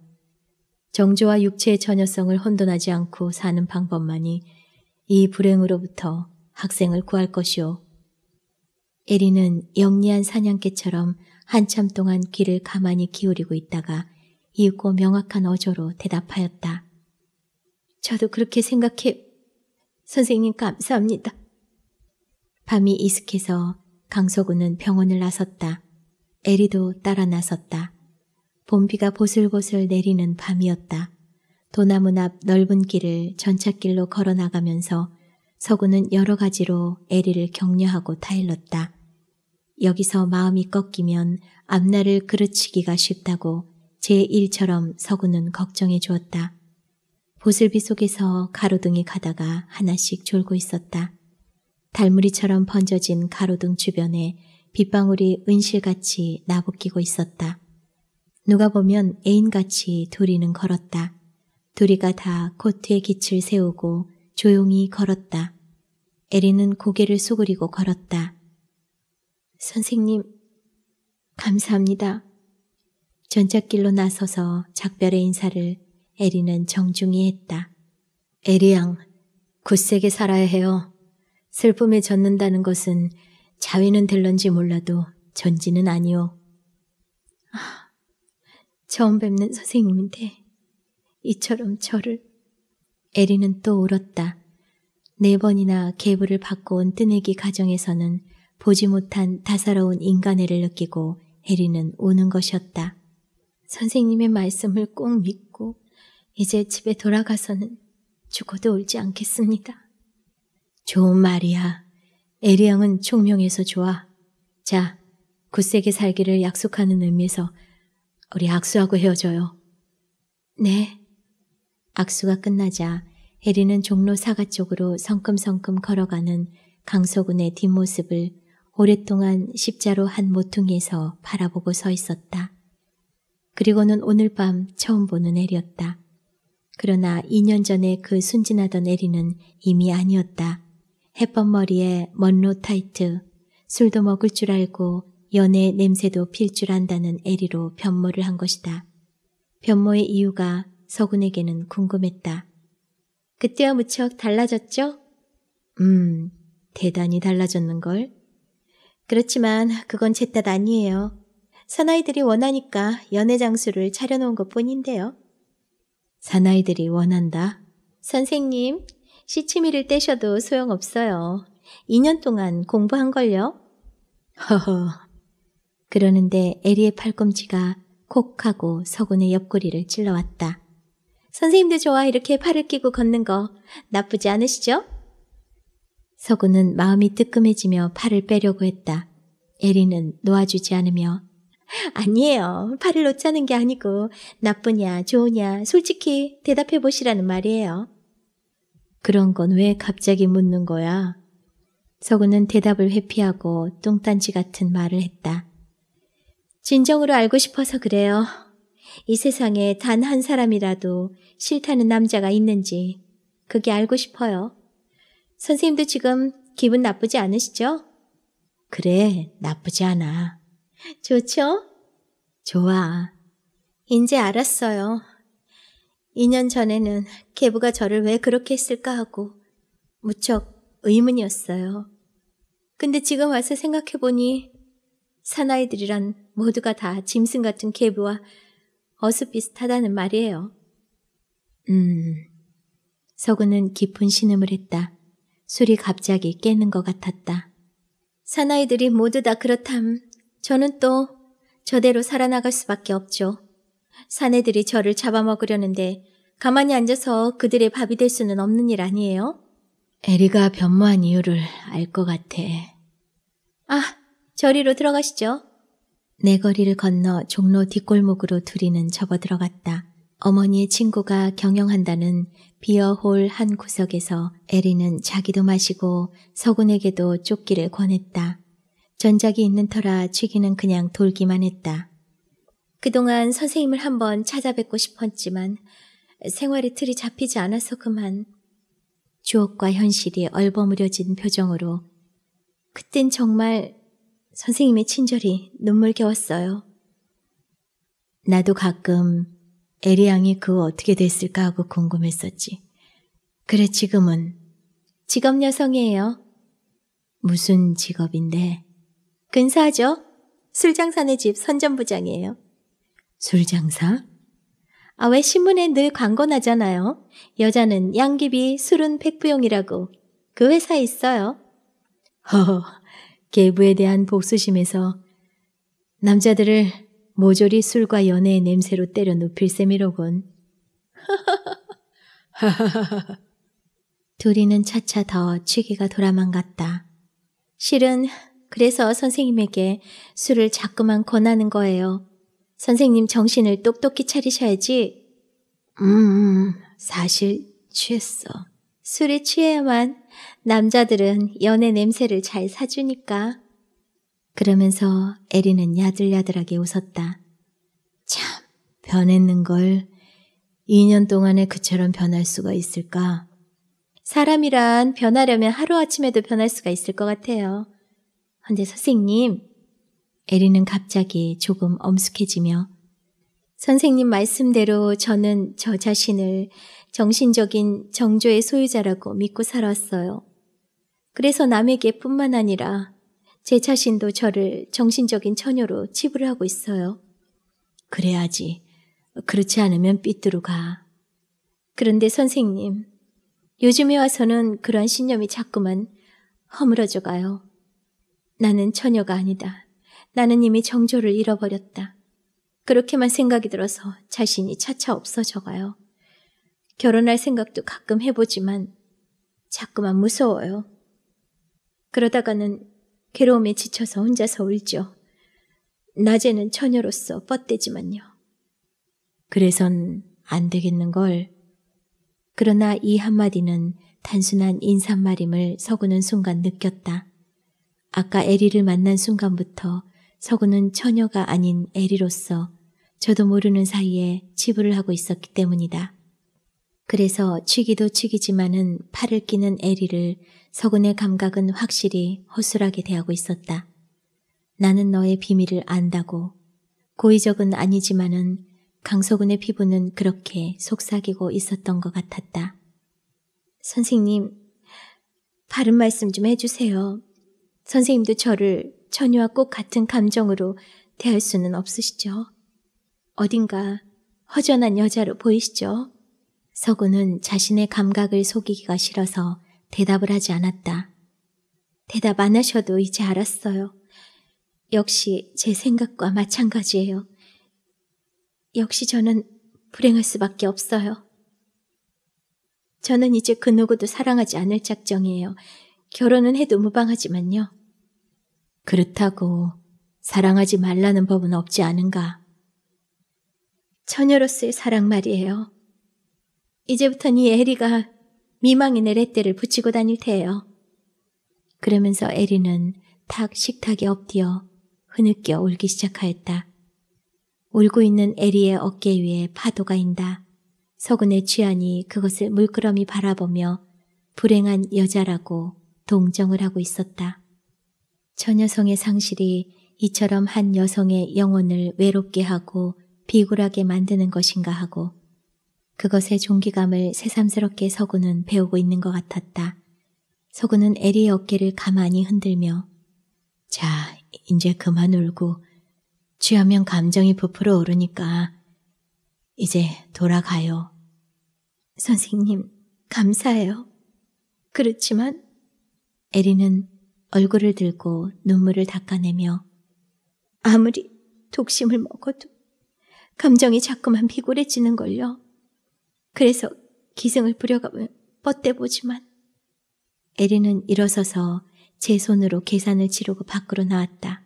S1: 정조와 육체의 전여성을 혼돈하지 않고 사는 방법만이 이 불행으로부터 학생을 구할 것이요. 에리는 영리한 사냥개처럼 한참 동안 귀를 가만히 기울이고 있다가 이윽고 명확한 어조로 대답하였다. 저도 그렇게 생각해. 선생님 감사합니다. 밤이 이숙해서 강서구는 병원을 나섰다. 에리도 따라 나섰다. 봄비가 보슬보슬 내리는 밤이었다. 도나문 앞 넓은 길을 전찻길로 걸어나가면서 서구는 여러 가지로 에리를 격려하고 타일렀다. 여기서 마음이 꺾이면 앞날을 그르치기가 쉽다고 제1처럼 서구는 걱정해 주었다. 보슬비 속에서 가로등이 가다가 하나씩 졸고 있었다. 달무리처럼 번져진 가로등 주변에 빗방울이 은실같이 나부끼고 있었다. 누가 보면 애인같이 도리는 걸었다. 도리가 다 코트에 깃을 세우고 조용히 걸었다. 에리는 고개를 수그리고 걸었다. 선생님, 감사합니다. 전찻길로 나서서 작별의 인사를 에리는 정중히 했다. 에리양, 굳세게 살아야 해요. 슬픔에 젖는다는 것은 자위는 될런지 몰라도 전지는 아니오. 아, 처음 뵙는 선생님인데 이처럼 저를 에리는 또 울었다. 네 번이나 개부를 받고 온 뜨내기 가정에서는 보지 못한 다사로운 인간애를 느끼고 에리는 우는 것이었다. 선생님의 말씀을 꼭 믿고 이제 집에 돌아가서는 죽어도 울지 않겠습니다. 좋은 말이야. 에리형은 총명해서 좋아. 자, 굳세게 살기를 약속하는 의미에서 우리 악수하고 헤어져요. 네. 악수가 끝나자 에리는 종로 사가 쪽으로 성큼성큼 걸어가는 강서군의 뒷모습을 오랫동안 십자로 한 모퉁이에서 바라보고 서 있었다. 그리고는 오늘 밤 처음 보는 에리였다 그러나 2년 전에 그 순진하던 에리는 이미 아니었다. 햇번머리에 먼로 타이트, 술도 먹을 줄 알고 연애 냄새도 필 줄 안다는 에리로 변모를 한 것이다. 변모의 이유가 서군에게는 궁금했다. 그때와 무척 달라졌죠? 음, 대단히 달라졌는걸. 그렇지만 그건 제딸 아니에요. 사나이들이 원하니까 연애 장수를 차려놓은 것 뿐인데요. 사나이들이 원한다? 선생님, 시치미를 떼셔도 소용없어요. 2년 동안 공부한 걸요? 허허. 그러는데 에리의 팔꿈치가 콕 하고 서군의 옆구리를 찔러왔다. 선생님도 좋아 이렇게 팔을 끼고 걷는 거 나쁘지 않으시죠? 서구는 마음이 뜨끔해지며 팔을 빼려고 했다. 에리는 놓아주지 않으며 아니에요. 팔을 놓자는 게 아니고 나쁘냐 좋으냐 솔직히 대답해 보시라는 말이에요. 그런 건 왜 갑자기 묻는 거야? 서구는 대답을 회피하고 똥딴지 같은 말을 했다. 진정으로 알고 싶어서 그래요. 이 세상에 단 한 사람이라도 싫다는 남자가 있는지 그게 알고 싶어요. 선생님도 지금 기분 나쁘지 않으시죠? 그래, 나쁘지 않아. 좋죠? 좋아. 이제 알았어요. 2년 전에는 계부가 저를 왜 그렇게 했을까 하고 무척 의문이었어요. 근데 지금 와서 생각해보니 사나이들이란 모두가 다 짐승 같은 계부와 어수 비슷하다는 말이에요. 음, 서구는 깊은 신음을 했다. 술이 갑자기 깨는 것 같았다. 사나이들이 모두 다 그렇담. 저는 또 저대로 살아나갈 수밖에 없죠. 사내들이 저를 잡아먹으려는데 가만히 앉아서 그들의 밥이 될 수는 없는 일 아니에요? 에리가 변모한 이유를 알 것 같아. 아, 저리로 들어가시죠. 내 거리를 건너 종로 뒷골목으로 둘이는 접어 들어갔다. 어머니의 친구가 경영한다는 비어홀 한 구석에서 에리는 자기도 마시고 서군에게도 쫓기를 권했다. 전작이 있는 터라 취기는 그냥 돌기만 했다. 그동안 선생님을 한번 찾아뵙고 싶었지만 생활의 틀이 잡히지 않아서 그만 주옥과 현실이 얼버무려진 표정으로 그땐 정말 선생님의 친절이 눈물겨웠어요. 나도 가끔 에리양이 그 어떻게 됐을까 하고 궁금했었지. 그래 지금은 직업 여성이에요. 무슨 직업인데? 근사하죠? 술장사네 집 선전부장이에요. 술 장사? 아, 왜 신문에 늘 광고 나잖아요. 여자는 양귀비, 술은 백부용이라고. 그 회사에 있어요. 허허, 개부에 대한 복수심에서 남자들을 모조리 술과 연애의 냄새로 때려 눕힐 셈이로군. *laughs* 둘이는 차차 더 취기가 돌아만 갔다. 실은 그래서 선생님에게 술을 자꾸만 권하는 거예요. 선생님 정신을 똑똑히 차리셔야지. 음, 사실 취했어. 술에 취해야만 남자들은 연애 냄새를 잘 사주니까. 그러면서 에리는 야들야들하게 웃었다. 참, 변했는걸. 2년 동안에 그처럼 변할 수가 있을까? 사람이란 변하려면 하루아침에도 변할 수가 있을 것 같아요. 근데 선생님, 에리는 갑자기 조금 엄숙해지며 선생님 말씀대로 저는 저 자신을 정신적인 정조의 소유자라고 믿고 살았어요. 그래서 남에게 뿐만 아니라 제 자신도 저를 정신적인 처녀로 치부하고 를 있어요. 그래야지. 그렇지 않으면 삐뚤어 가. 그런데 선생님, 요즘에 와서는 그러한 신념이 자꾸만 허물어져 가요. 나는 처녀가 아니다. 나는 이미 정조를 잃어버렸다. 그렇게만 생각이 들어서 자신이 차차 없어져가요. 결혼할 생각도 가끔 해보지만 자꾸만 무서워요. 그러다가는 괴로움에 지쳐서 혼자서 울죠. 낮에는 처녀로서 뻗대지만요. 그래선 안 되겠는걸. 그러나 이 한마디는 단순한 인사말임을 서구는 순간 느꼈다. 아까 에리를 만난 순간부터 서구는 처녀가 아닌 애리로서 저도 모르는 사이에 치부를 하고 있었기 때문이다. 그래서 치기도 치기지만은 팔을 끼는 애리를 서군의 감각은 확실히 허술하게 대하고 있었다. 나는 너의 비밀을 안다고. 고의적은 아니지만은 강서군의 피부는 그렇게 속삭이고 있었던 것 같았다. 선생님, 바른 말씀 좀 해주세요. 선생님도 저를 처녀와 꼭 같은 감정으로 대할 수는 없으시죠. 어딘가 허전한 여자로 보이시죠? 서구는 자신의 감각을 속이기가 싫어서 대답을 하지 않았다. 대답 안 하셔도 이제 알았어요. 역시 제 생각과 마찬가지예요. 역시 저는 불행할 수밖에 없어요. 저는 이제 그 누구도 사랑하지 않을 작정이에요. 결혼은 해도 무방하지만요. 그렇다고 사랑하지 말라는 법은 없지 않은가? 처녀로서의 사랑 말이에요. 이제부터는 이 에리가 미망의 인 내렛대를 붙이고 다닐 테예요. 그러면서 에리는 탁 식탁에 엎디어 흐느껴 울기 시작하였다. 울고 있는 에리의 어깨 위에 파도가 인다. 서군의 취한이 그것을 물끄러미 바라보며 불행한 여자라고 동정을 하고 있었다. 처녀성의 상실이 이처럼 한 여성의 영혼을 외롭게 하고 비굴하게 만드는 것인가 하고 그것의 종기감을 새삼스럽게 서구는 배우고 있는 것 같았다. 서구는 애리의 어깨를 가만히 흔들며 자, 이제 그만 울고 취하면 감정이 부풀어 오르니까 이제 돌아가요. 선생님, 감사해요. 그렇지만 에리는 얼굴을 들고 눈물을 닦아내며 아무리 독심을 먹어도 감정이 자꾸만 비굴해지는 걸요. 그래서 기승을 부려가면 뻗대보지만 에리는 일어서서 제 손으로 계산을 치르고 밖으로 나왔다.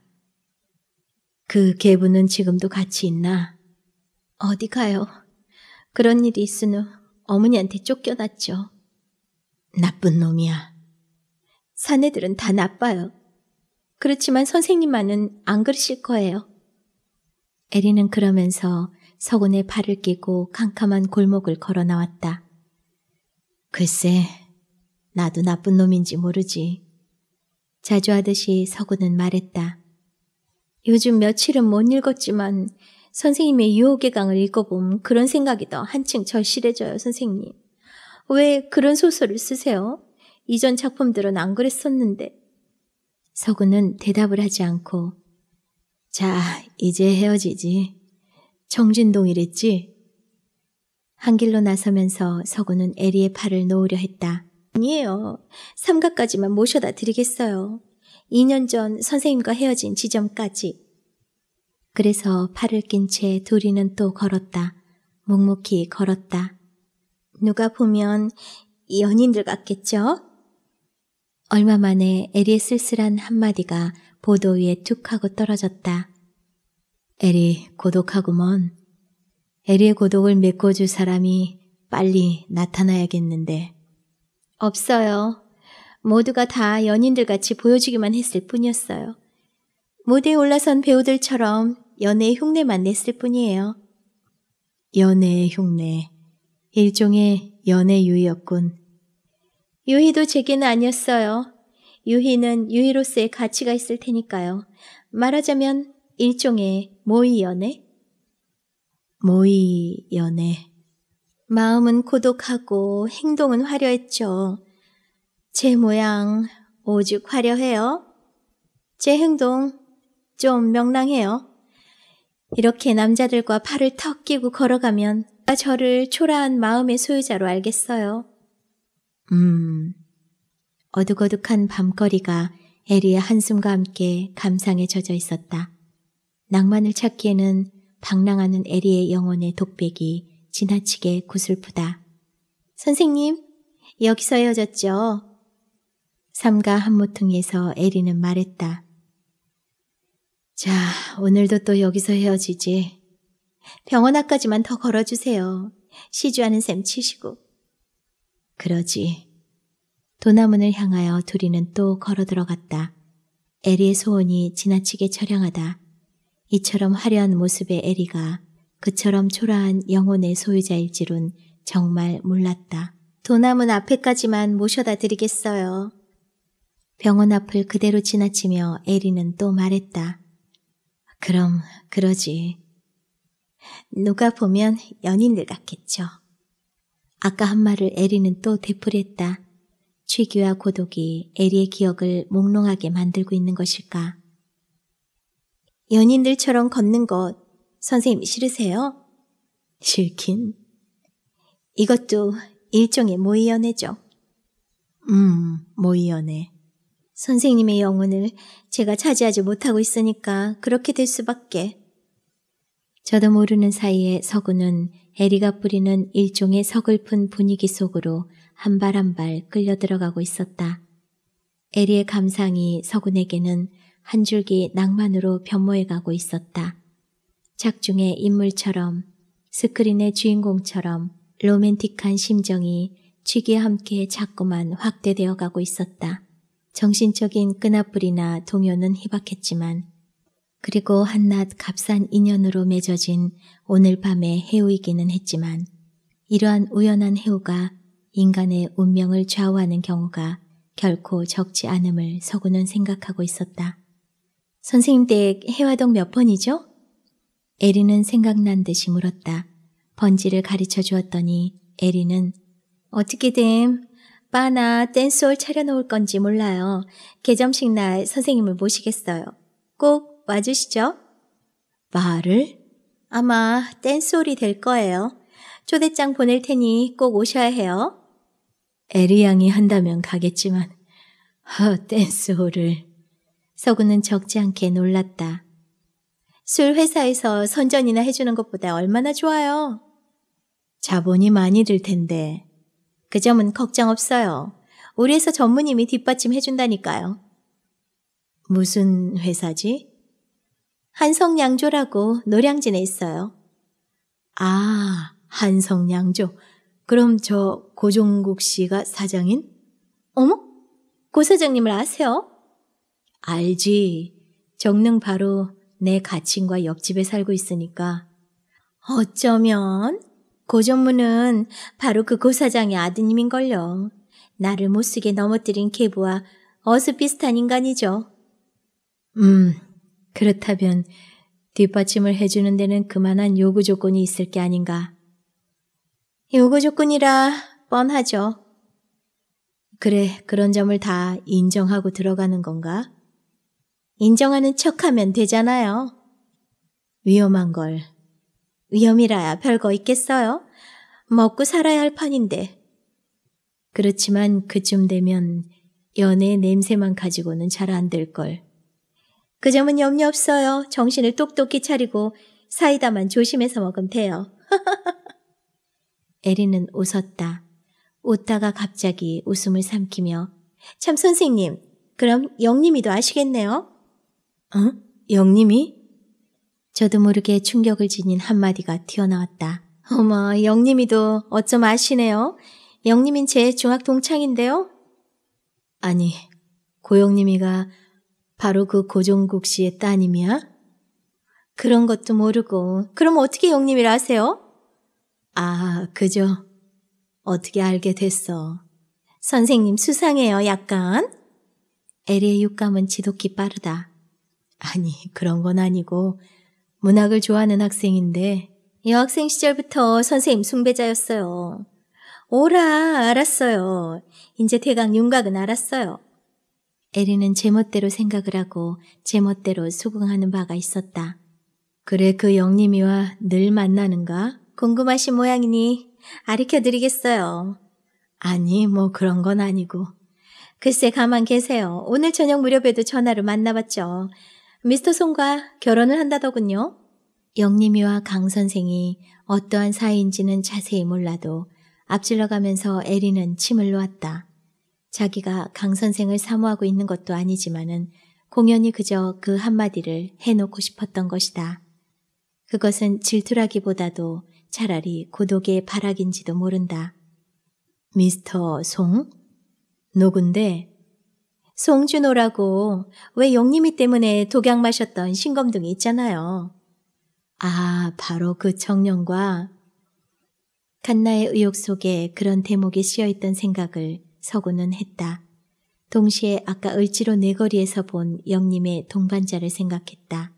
S1: 그 개부는 지금도 같이 있나? 어디 가요? 그런 일이 있은 후 어머니한테 쫓겨났죠. 나쁜 놈이야. 사내들은 다 나빠요. 그렇지만 선생님만은 안 그러실 거예요. 에리는 그러면서 서곤의 발을 끼고 캄캄한 골목을 걸어 나왔다. 글쎄, 나도 나쁜 놈인지 모르지. 자주 하듯이 서구는 말했다. 요즘 며칠은 못 읽었지만 선생님의 유혹의 강을 읽어봄 그런 생각이 더 한층 절실해져요, 선생님. 왜 그런 소설을 쓰세요? 이전 작품들은 안 그랬었는데. 서구는 대답을 하지 않고 자, 이제 헤어지지. 정진동이랬지? 한 길로 나서면서 서구는 에리의 팔을 놓으려 했다. 아니에요. 삼각까지만 모셔다 드리겠어요. 2년 전 선생님과 헤어진 지점까지. 그래서 팔을 낀 채 둘이는 또 걸었다. 묵묵히 걸었다. 누가 보면 연인들 같겠죠? 얼마 만에 에리의 쓸쓸한 한마디가 보도 위에 툭 하고 떨어졌다. 에리 고독하구먼. 에리의 고독을 메꿔줄 사람이 빨리 나타나야겠는데. 없어요. 모두가 다 연인들 같이 보여주기만 했을 뿐이었어요. 무대에 올라선 배우들처럼 연애의 흉내만 냈을 뿐이에요. 연애의 흉내. 일종의 연애 유이였군. 유희도 제게는 아니었어요. 유희는 유희로서의 가치가 있을 테니까요. 말하자면 일종의 모의 연애? 모의 연애. 마음은 고독하고 행동은 화려했죠. 제 모양 오죽 화려해요? 제 행동 좀 명랑해요. 이렇게 남자들과 팔을 턱 끼고 걸어가면 저를 초라한 마음의 소유자로 알겠어요. 음, 어둑어둑한 밤거리가 에리의 한숨과 함께 감상에 젖어 있었다. 낭만을 찾기에는 방랑하는 에리의 영혼의 독백이 지나치게 구슬프다. 선생님, 여기서 헤어졌죠? 삼가 한모퉁이에서 에리는 말했다. 자, 오늘도 또 여기서 헤어지지. 병원 앞까지만 더 걸어주세요. 시주하는 셈 치시고. 그러지. 도나문을 향하여 둘이는 또 걸어 들어갔다. 에리의 소원이 지나치게 처량하다. 이처럼 화려한 모습의 에리가 그처럼 초라한 영혼의 소유자일지론 정말 몰랐다. 도나문 앞에까지만 모셔다 드리겠어요. 병원 앞을 그대로 지나치며 에리는 또 말했다. 그럼 그러지. 누가 보면 연인들 같겠죠. 아까 한 말을 에리는 또 되풀이했다. 취기와 고독이 에리의 기억을 몽롱하게 만들고 있는 것일까? 연인들처럼 걷는 것 선생님 싫으세요? 싫긴. 이것도 일종의 모의연애죠. 음, 모의연애. 선생님의 영혼을 제가 차지하지 못하고 있으니까 그렇게 될 수밖에. 저도 모르는 사이에 서구는 에리가 뿌리는 일종의 서글픈 분위기 속으로 한 발 한 발 끌려 들어가고 있었다. 에리의 감상이 서군에게는 한 줄기 낭만으로 변모해가고 있었다. 작중의 인물처럼 스크린의 주인공처럼 로맨틱한 심정이 취기와 함께 자꾸만 확대되어 가고 있었다. 정신적인 끈아풀이나 동요는 희박했지만 그리고 한낱 값싼 인연으로 맺어진 오늘 밤의 해우이기는 했지만 이러한 우연한 해우가 인간의 운명을 좌우하는 경우가 결코 적지 않음을 서구는 생각하고 있었다. 선생님 댁 해화동 몇 번이죠? 에리는 생각난 듯이 물었다. 번지를 가르쳐 주었더니 에리는 어떻게 됨? 바나 댄스홀 차려놓을 건지 몰라요. 개점식 날 선생님을 모시겠어요. 꼭 와주시죠. 말을? 아마 댄스홀이 될 거예요. 초대장 보낼 테니 꼭 오셔야 해요. 에리 양이 한다면 가겠지만, 허, 댄스홀을. 서구는 적지 않게 놀랐다. 술 회사에서 선전이나 해주는 것보다 얼마나 좋아요. 자본이 많이 들 텐데. 그 점은 걱정 없어요. 우리 회사 전무님이 뒷받침 해준다니까요. 무슨 회사지? 한성양조라고 노량진에 있어요. 아, 한성양조. 그럼 저 고종국 씨가 사장인? 어머? 고 사장님을 아세요? 알지. 정릉 바로 내 가친과 옆집에 살고 있으니까. 어쩌면 고전문은 바로 그 고사장의 아드님인걸요. 나를 못쓰게 넘어뜨린 계부와 어수 비슷한 인간이죠. 음, 그렇다면 뒷받침을 해주는 데는 그만한 요구 조건이 있을 게 아닌가. 요구 조건이라 뻔하죠. 그래, 그런 점을 다 인정하고 들어가는 건가? 인정하는 척하면 되잖아요. 위험한 걸. 위험이라야 별거 있겠어요? 먹고 살아야 할 판인데. 그렇지만 그쯤 되면 연애의 냄새만 가지고는 잘 안 될 걸. 그 점은 염려 없어요. 정신을 똑똑히 차리고 사이다만 조심해서 먹으면 돼요. *laughs* 에리는 웃었다. 웃다가 갑자기 웃음을 삼키며 참 선생님, 그럼 영님이도 아시겠네요? 응? 어? 영님이? 저도 모르게 충격을 지닌 한마디가 튀어나왔다. 어머, 영님이도 어쩜 아시네요? 영님인 제 중학 동창인데요? 아니, 고영님이가 바로 그 고종국 씨의 따님이야? 그런 것도 모르고 그럼 어떻게 영님이라 하세요? 아, 그죠. 어떻게 알게 됐어. 선생님 수상해요, 약간. 에리의 육감은 지독히 빠르다. 아니, 그런 건 아니고 문학을 좋아하는 학생인데 여학생 시절부터 선생님 숭배자였어요. 오라, 알았어요. 이제 대강 윤곽은 알았어요. 에리는 제멋대로 생각을 하고 제멋대로 수긍하는 바가 있었다. 그래 그 영님이와 늘 만나는가? 궁금하신 모양이니 아리켜드리겠어요. 아니 뭐 그런 건 아니고. 글쎄 가만 계세요. 오늘 저녁 무렵에도 전화로 만나봤죠. 미스터 송과 결혼을 한다더군요. 영님이와강 선생이 어떠한 사이인지는 자세히 몰라도 앞질러가면서 에리는 침을 놓았다. 자기가 강 선생을 사모하고 있는 것도 아니지만은 공연이 그저 그 한마디를 해놓고 싶었던 것이다. 그것은 질투라기보다도 차라리 고독의 발악인지도 모른다. 미스터 송? 누군데? 송준호라고 왜용림이 때문에 독약 마셨던 신검둥이 있잖아요. 아, 바로 그 청년과 칸나의 의욕 속에 그런 대목이 씌어있던 생각을 서구는 했다. 동시에 아까 을지로 내거리에서 네 본영님의 동반자를 생각했다.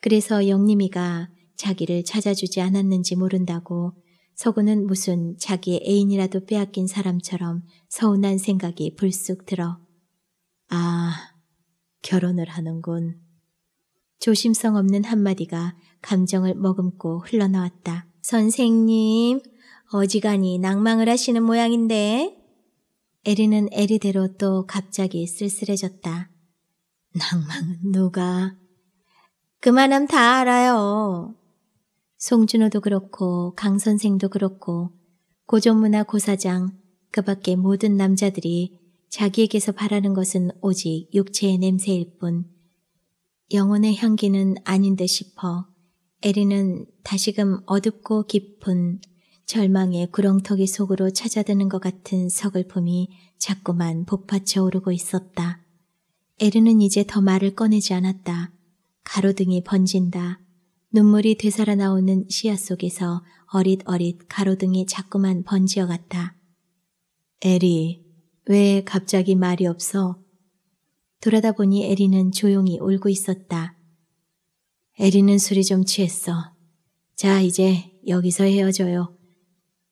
S1: 그래서 영님이가 자기를 찾아주지 않았는지 모른다고 서구는 무슨 자기의 애인이라도 빼앗긴 사람처럼 서운한 생각이 불쑥 들어. 아, 결혼을 하는군. 조심성 없는 한마디가 감정을 머금고 흘러나왔다. 선생님, 어지간히 낭망을 하시는 모양인데 에리는 에리대로 또 갑자기 쓸쓸해졌다. 낭망은 누가? 그만함 다 알아요. 송준호도 그렇고 강 선생도 그렇고 고종문화 고사장 그밖에 모든 남자들이 자기에게서 바라는 것은 오직 육체의 냄새일 뿐 영혼의 향기는 아닌 듯 싶어 에리는 다시금 어둡고 깊은 절망의 구렁텅이 속으로 찾아드는 것 같은 서글픔이 자꾸만 복받쳐 오르고 있었다. 에르는 이제 더 말을 꺼내지 않았다. 가로등이 번진다. 눈물이 되살아 나오는 시야 속에서 어릿어릿 가로등이 자꾸만 번지어 갔다. 에리, 왜 갑자기 말이 없어? 돌아다 보니 에리는 조용히 울고 있었다. 에리는 술이 좀 취했어. 자, 이제 여기서 헤어져요.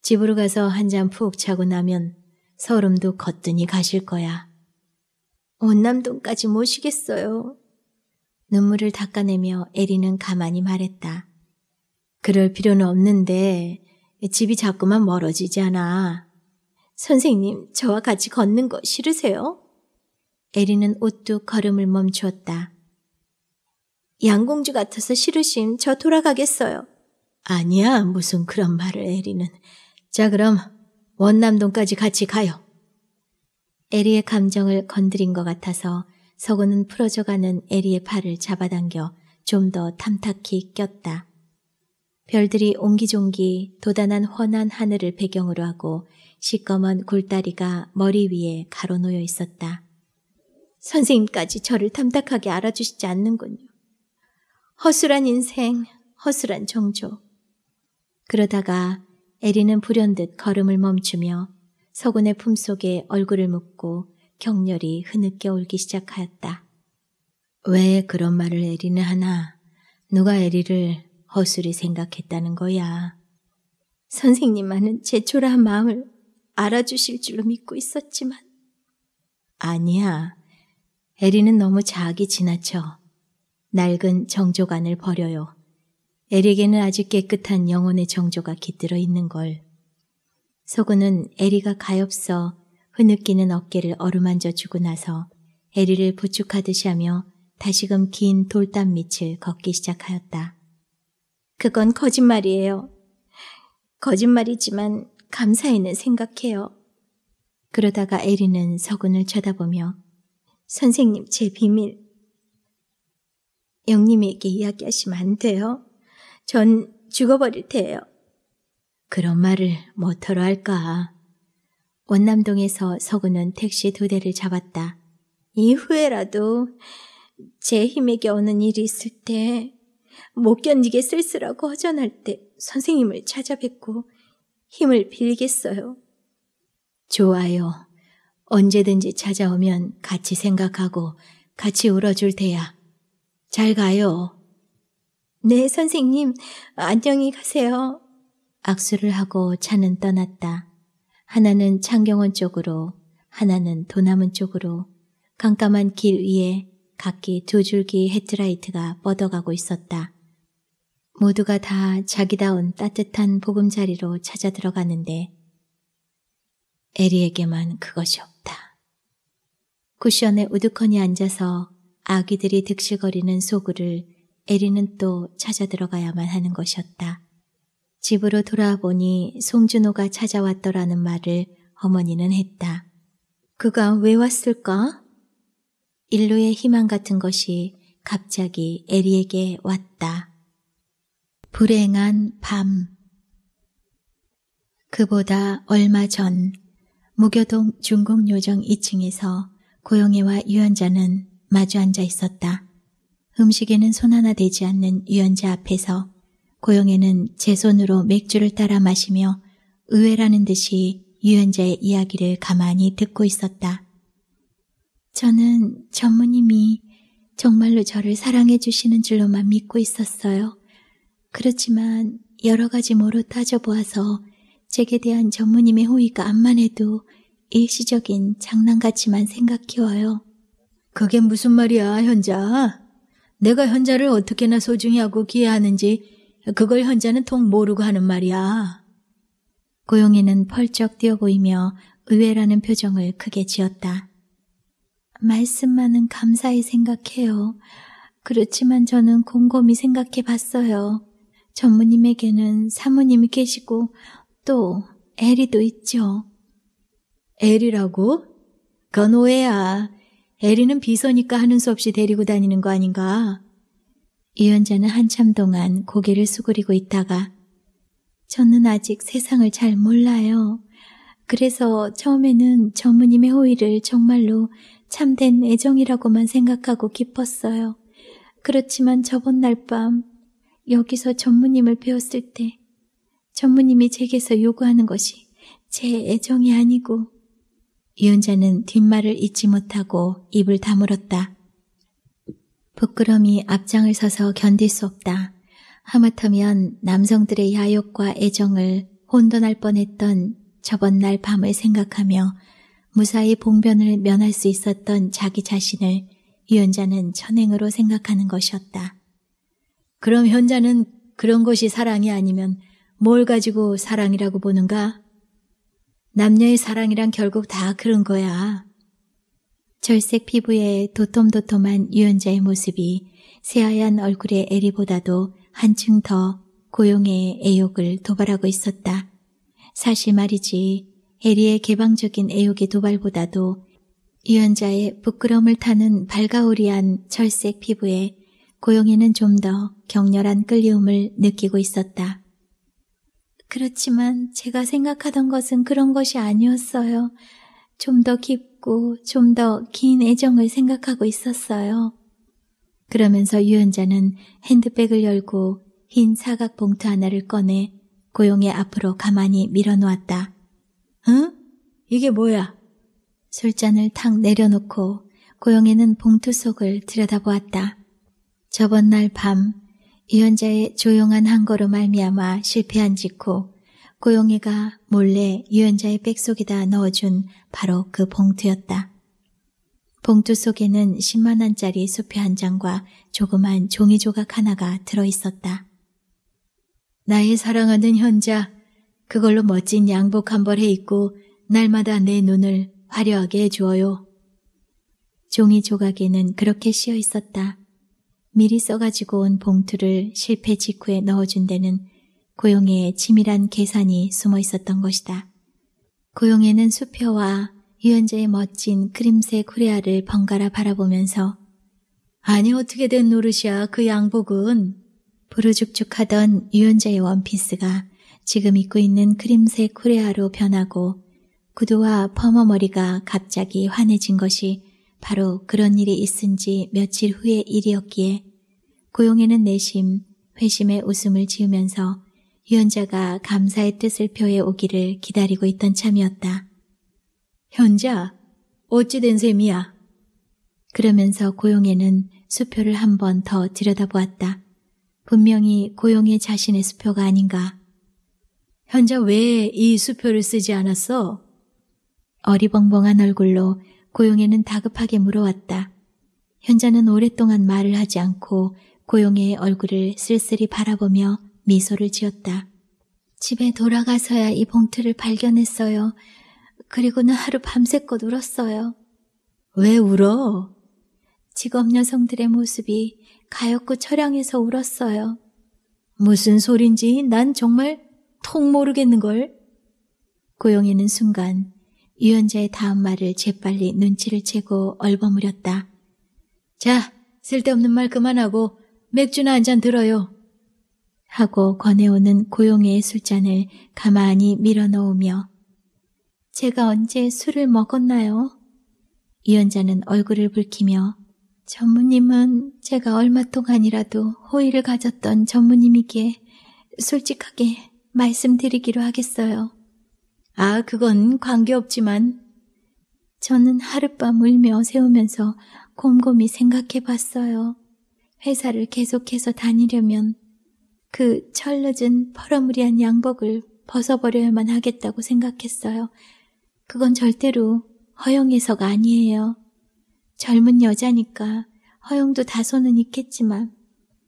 S1: 집으로 가서 한 잔 푹 자고 나면 서름도 거뜬히 가실 거야. 원남동까지 모시겠어요. 눈물을 닦아내며 에리는 가만히 말했다. 그럴 필요는 없는데 집이 자꾸만 멀어지잖아 선생님, 저와 같이 걷는 거 싫으세요? 에리는 오뚝 걸음을 멈추었다. 양공주 같아서 싫으심 저 돌아가겠어요. 아니야, 무슨 그런 말을 에리는. 자, 그럼 원남동까지 같이 가요. 에리의 감정을 건드린 것 같아서 서구는 풀어져가는 에리의 팔을 잡아당겨 좀 더 탐탁히 꼈다. 별들이 옹기종기 도단한 훤한 하늘을 배경으로 하고 시꺼먼 골다리가 머리 위에 가로놓여 있었다. 선생님까지 저를 탐탁하게 알아주시지 않는군요. 허술한 인생, 허술한 정조. 그러다가 에리는 불현듯 걸음을 멈추며 서군의 품속에 얼굴을 묻고 격렬히 흐느껴 울기 시작하였다. 왜 그런 말을 에리는 하나? 누가 에리를 허술히 생각했다는 거야? 선생님만은 제 초라한 마음을 알아주실 줄로 믿고 있었지만 아니야. 에리는 너무 자학이 지나쳐 낡은 정조관을 버려요. 에릭에는 아직 깨끗한 영혼의 정조가 깃들어 있는 걸. 서구는 에리가 가엾어 흐느끼는 어깨를 어루만져 주고 나서 에리를 부축하듯이 하며 다시금 긴 돌담 밑을 걷기 시작하였다. 그건 거짓말이에요. 거짓말이지만 감사에는 생각해요. 그러다가 에리는 서군을 쳐다보며 선생님 제 비밀 영님에게 이야기하시면 안 돼요? 전 죽어버릴 테예요. 그런 말을 뭐터로 할까? 원남동에서 서구는 택시 두 대를 잡았다. 이후에라도 제 힘에 겨우는 일이 있을 때, 못 견디게 쓸쓸하고 허전할 때 선생님을 찾아뵙고 힘을 빌겠어요 좋아요. 언제든지 찾아오면 같이 생각하고 같이 울어줄 테야. 잘 가요. 네, 선생님. 안녕히 가세요. 악수를 하고 차는 떠났다. 하나는 창경원 쪽으로, 하나는 도남은 쪽으로 깜깜한 길 위에 각기 두 줄기 헤드라이트가 뻗어가고 있었다. 모두가 다 자기다운 따뜻한 보금자리로 찾아 들어가는데 에리에게만 그것이 없다. 쿠션에 우두커니 앉아서 아기들이 득실거리는 소구를 에리는 또 찾아 들어가야만 하는 것이었다. 집으로 돌아와 보니 송준호가 찾아왔더라는 말을 어머니는 했다. 그가 왜 왔을까? 일류의 희망 같은 것이 갑자기 에리에게 왔다. 불행한 밤. 그보다 얼마 전 무교동 중국요정 2층에서 고영애와 유연자는 마주 앉아 있었다. 음식에는 손 하나 대지 않는 유연자 앞에서 고영애는 제 손으로 맥주를 따라 마시며 의외라는 듯이 유연자의 이야기를 가만히 듣고 있었다. 저는 전무님이 정말로 저를 사랑해 주시는 줄로만 믿고 있었어요. 그렇지만 여러 가지 모로 따져보아서 제게 대한 전무님의 호의가 암만해도 일시적인 장난같이만 생각해와요. 그게 무슨 말이야, 현자? 내가 현자를 어떻게나 소중히 하고 기여하는지 그걸 현자는 통 모르고 하는 말이야. 고용이는 펄쩍 뛰어 보이며 의외라는 표정을 크게 지었다. 말씀만은 감사히 생각해요. 그렇지만 저는 곰곰이 생각해 봤어요. 전무님에게는 사모님이 계시고 또 에리도 있죠. 에리라고? 그건 오해야. 에리는 비서니까 하는 수 없이 데리고 다니는 거 아닌가? 이연자는 한참 동안 고개를 수그리고 있다가 저는 아직 세상을 잘 몰라요. 그래서 처음에는 전무님의 호의를 정말로 참된 애정이라고만 생각하고 기뻤어요. 그렇지만 저번 날 밤 여기서 전무님을 배웠을 때 전무님이 제게서 요구하는 것이 제 애정이 아니고 이혼자는 뒷말을 잊지 못하고 입을 다물었다. 부끄러움이 앞장을 서서 견딜 수 없다. 하마터면 남성들의 야욕과 애정을 혼돈할 뻔했던 저번 날 밤을 생각하며 무사히 봉변을 면할 수 있었던 자기 자신을 유연자는 천행으로 생각하는 것이었다. 그럼 현자는 그런 것이 사랑이 아니면 뭘 가지고 사랑이라고 보는가? 남녀의 사랑이란 결국 다 그런 거야. 절색 피부에 도톰도톰한 유연자의 모습이 새하얀 얼굴의 에리보다도 한층 더 고용의 애욕을 도발하고 있었다. 사실 말이지 에리의 개방적인 애욕의 도발보다도 유연자의 부끄러움을 타는 발가오리한 절색 피부에 고용이는 좀 더 격렬한 끌리움을 느끼고 있었다. 그렇지만 제가 생각하던 것은 그런 것이 아니었어요. 좀 더 깊고 좀 더 긴 애정을 생각하고 있었어요. 그러면서 유연자는 핸드백을 열고 흰 사각 봉투 하나를 꺼내 고용의 앞으로 가만히 밀어놓았다. 응? 이게 뭐야? 술잔을 탁 내려놓고 고용에는 봉투 속을 들여다보았다. 저번 날밤 유연자의 조용한 한 걸음 말미암아 실패한 직후 고용이가 몰래 유연자의 백속에다 넣어준 바로 그 봉투였다. 봉투 속에는 10만 원짜리 수표 한 장과 조그만 종이 조각 하나가 들어 있었다. 나의 사랑하는 현자, 그걸로 멋진 양복 한 벌 해 입고 날마다 내 눈을 화려하게 해주어요. 종이 조각에는 그렇게 씌어 있었다. 미리 써가지고 온 봉투를 실패 직후에 넣어준 데는 고용의 치밀한 계산이 숨어 있었던 것이다. 고용에는 수표와 유연자의 멋진 그림색 후레아를 번갈아 바라보면서 아니 어떻게 된 노릇이야 그 양복은 부르죽죽하던 유연자의 원피스가 지금 입고 있는 그림색 후레아로 변하고 구두와 퍼머머리가 갑자기 환해진 것이 바로 그런 일이 있은 지 며칠 후의 일이었기에 고용에는 내심 회심의 웃음을 지으면서 유연자가 감사의 뜻을 표해 오기를 기다리고 있던 참이었다. 현자, 어찌된 셈이야? 그러면서 고용에는 수표를 한 번 더 들여다보았다. 분명히 고용의 자신의 수표가 아닌가. 현자 왜 이 수표를 쓰지 않았어? 어리벙벙한 얼굴로 고용애는 다급하게 물어왔다. 현자는 오랫동안 말을 하지 않고 고용의 얼굴을 쓸쓸히 바라보며 미소를 지었다. 집에 돌아가서야 이 봉투를 발견했어요. 그리고는 하루 밤새껏 울었어요. 왜 울어? 직업 여성들의 모습이 가엾고 처량해서 울었어요. 무슨 소린지 난 정말 통 모르겠는걸. 고영이는 순간 유연자의 다음 말을 재빨리 눈치를 채고 얼버무렸다. 자, 쓸데없는 말 그만하고 맥주나 한 잔 들어요. 하고 권해오는 고용의 술잔을 가만히 밀어놓으며 제가 언제 술을 먹었나요? 유연자는 얼굴을 붉히며 전무님은 제가 얼마 동안이라도 호의를 가졌던 전무님에게 솔직하게 말씀드리기로 하겠어요. 아, 그건 관계없지만 저는 하룻밤 울며 세우면서 곰곰이 생각해 봤어요. 회사를 계속해서 다니려면 그철러진 퍼러무리한 양복을 벗어버려야만 하겠다고 생각했어요. 그건 절대로 허용해서가 아니에요. 젊은 여자니까 허용도 다소는 있겠지만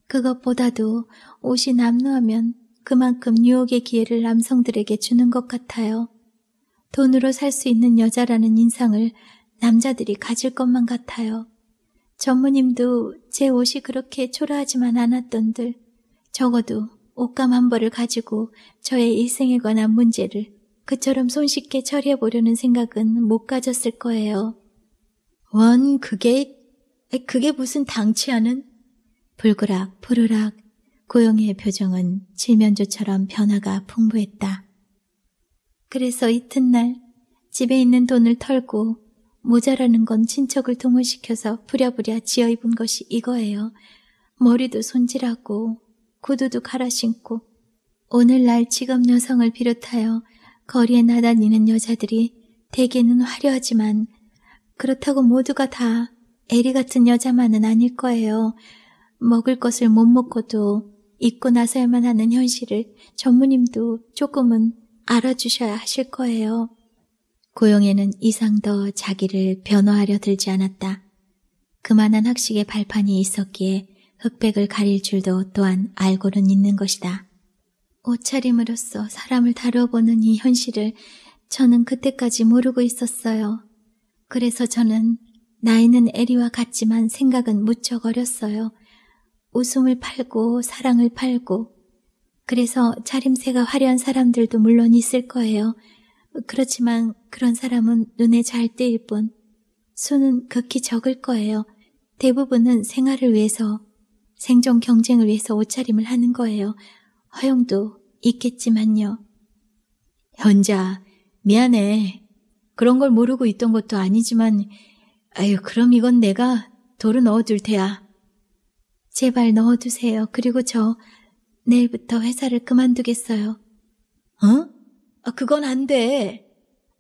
S1: 그것보다도 옷이 남루하면 그만큼 유혹의 기회를 남성들에게 주는 것 같아요. 돈으로 살 수 있는 여자라는 인상을 남자들이 가질 것만 같아요. 전무님도 제 옷이 그렇게 초라하지만 않았던들 적어도 옷감 한 벌을 가지고 저의 일생에 관한 문제를 그처럼 손쉽게 처리해 보려는 생각은 못 가졌을 거예요. 원 그게 그게 무슨 당치하는 불그락 푸르락 고영이의 표정은 질면조처럼 변화가 풍부했다. 그래서 이튿날 집에 있는 돈을 털고 모자라는 건 친척을 동원시켜서 부랴부랴 지어 입은 것이 이거예요. 머리도 손질하고 구두도 갈아 신고 오늘날 직업 여성을 비롯하여 거리에 나다니는 여자들이 대개는 화려하지만 그렇다고 모두가 다애리 같은 여자만은 아닐 거예요. 먹을 것을 못 먹고도 입고 나서야만 하는 현실을 전무님도 조금은 알아주셔야 하실 거예요. 고용에는 이상 더 자기를 변호하려 들지 않았다. 그만한 학식의 발판이 있었기에 흑백을 가릴 줄도 또한 알고는 있는 것이다. 옷차림으로써 사람을 다뤄보는 이 현실을 저는 그때까지 모르고 있었어요. 그래서 저는 나이는 에리와 같지만 생각은 무척 어렸어요. 웃음을 팔고 사랑을 팔고 그래서 차림새가 화려한 사람들도 물론 있을 거예요. 그렇지만 그런 사람은 눈에 잘 띄일 뿐 수는 극히 적을 거예요. 대부분은 생활을 위해서 생존 경쟁을 위해서 옷차림을 하는 거예요. 허용도 있겠지만요. 현자, 미안해. 그런 걸 모르고 있던 것도 아니지만, 아유, 그럼 이건 내가 도로 넣어둘 테야. 제발 넣어두세요. 그리고 저 내일부터 회사를 그만두겠어요. 어? 아, 그건 안 돼.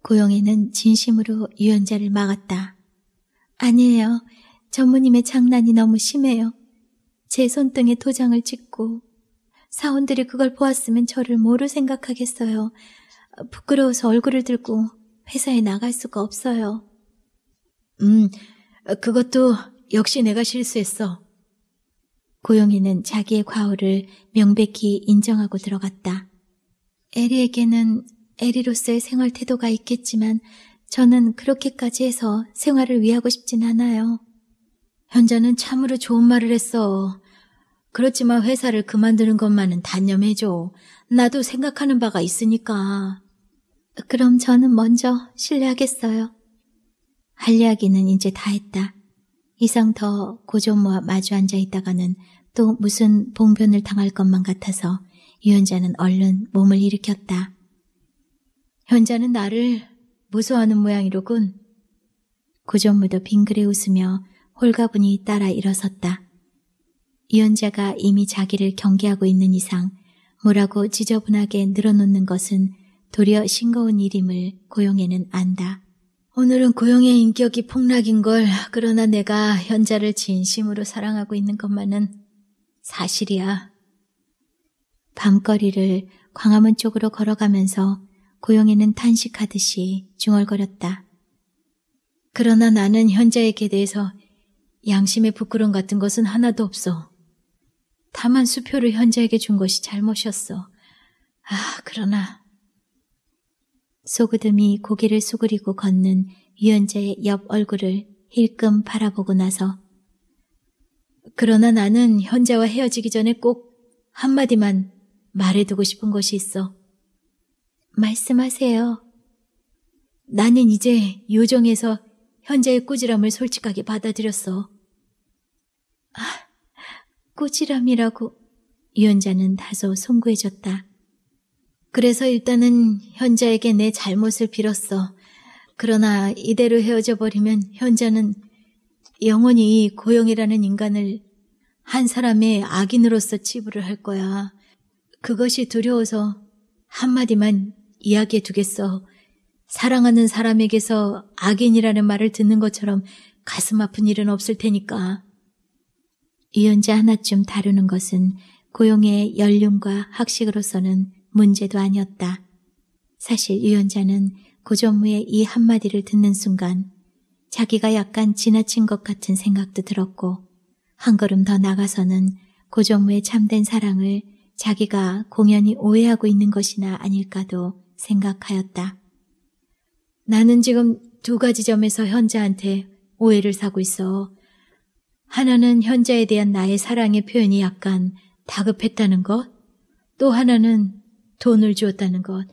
S1: 고영이는 진심으로 유연자를 막았다. 아니에요. 전무님의 장난이 너무 심해요. 제 손등에 도장을 찍고 사원들이 그걸 보았으면 저를 뭐로 생각하겠어요. 부끄러워서 얼굴을 들고 회사에 나갈 수가 없어요. 음, 그것도 역시 내가 실수했어. 고용이는 자기의 과오를 명백히 인정하고 들어갔다. 에리에게는 에리로서의 생활 태도가 있겠지만 저는 그렇게까지 해서 생활을 위하고 싶진 않아요. 현자는 참으로 좋은 말을 했어. 그렇지만 회사를 그만두는 것만은 단념해줘. 나도 생각하는 바가 있으니까. 그럼 저는 먼저 실례하겠어요. 할 이야기는 이제 다 했다. 이상 더 고조모와 마주 앉아 있다가는 또 무슨 봉변을 당할 것만 같아서 유연자는 얼른 몸을 일으켰다. 현자는 나를 무서워하는 모양이로군. 고조모도 빙그레 웃으며 홀가분히 따라 일어섰다. 유연자가 이미 자기를 경계하고 있는 이상 뭐라고 지저분하게 늘어놓는 것은 도리어 싱거운 일임을 고용에는 안다. 오늘은 고용의 인격이 폭락인 걸, 그러나 내가 현자를 진심으로 사랑하고 있는 것만은 사실이야. 밤거리를 광화문 쪽으로 걸어가면서 고용이는 탄식하듯이 중얼거렸다. 그러나 나는 현자에게 대해서 양심의 부끄럼 같은 것은 하나도 없어. 다만 수표를 현자에게 준 것이 잘못이었어. 아, 그러나 소그듬이 고개를 수그리고 걷는 유연자의 옆 얼굴을 힐끔 바라보고 나서 그러나 나는 현자와 헤어지기 전에 꼭 한마디만 말해두고 싶은 것이 있어. 말씀하세요. 나는 이제 요정에서 현자의 꾸지람을 솔직하게 받아들였어. 아, 꾸지람이라고 유연자는 다소 송구해졌다. 그래서 일단은 현자에게 내 잘못을 빌었어. 그러나 이대로 헤어져 버리면 현자는 영원히 고영이라는 인간을 한 사람의 악인으로서 치부를 할 거야. 그것이 두려워서 한마디만 이야기해 두겠어. 사랑하는 사람에게서 악인이라는 말을 듣는 것처럼 가슴 아픈 일은 없을 테니까. 이연자 하나쯤 다루는 것은 고용의 연륜과 학식으로서는 문제도 아니었다. 사실 유연자는 고전무의 이 한마디를 듣는 순간 자기가 약간 지나친 것 같은 생각도 들었고 한 걸음 더 나가서는 고전무의 참된 사랑을 자기가 공연히 오해하고 있는 것이나 아닐까도 생각하였다. 나는 지금 두 가지 점에서 현자한테 오해를 사고 있어. 하나는 현자에 대한 나의 사랑의 표현이 약간 다급했다는 것, 또 하나는 돈을 주었다는 것,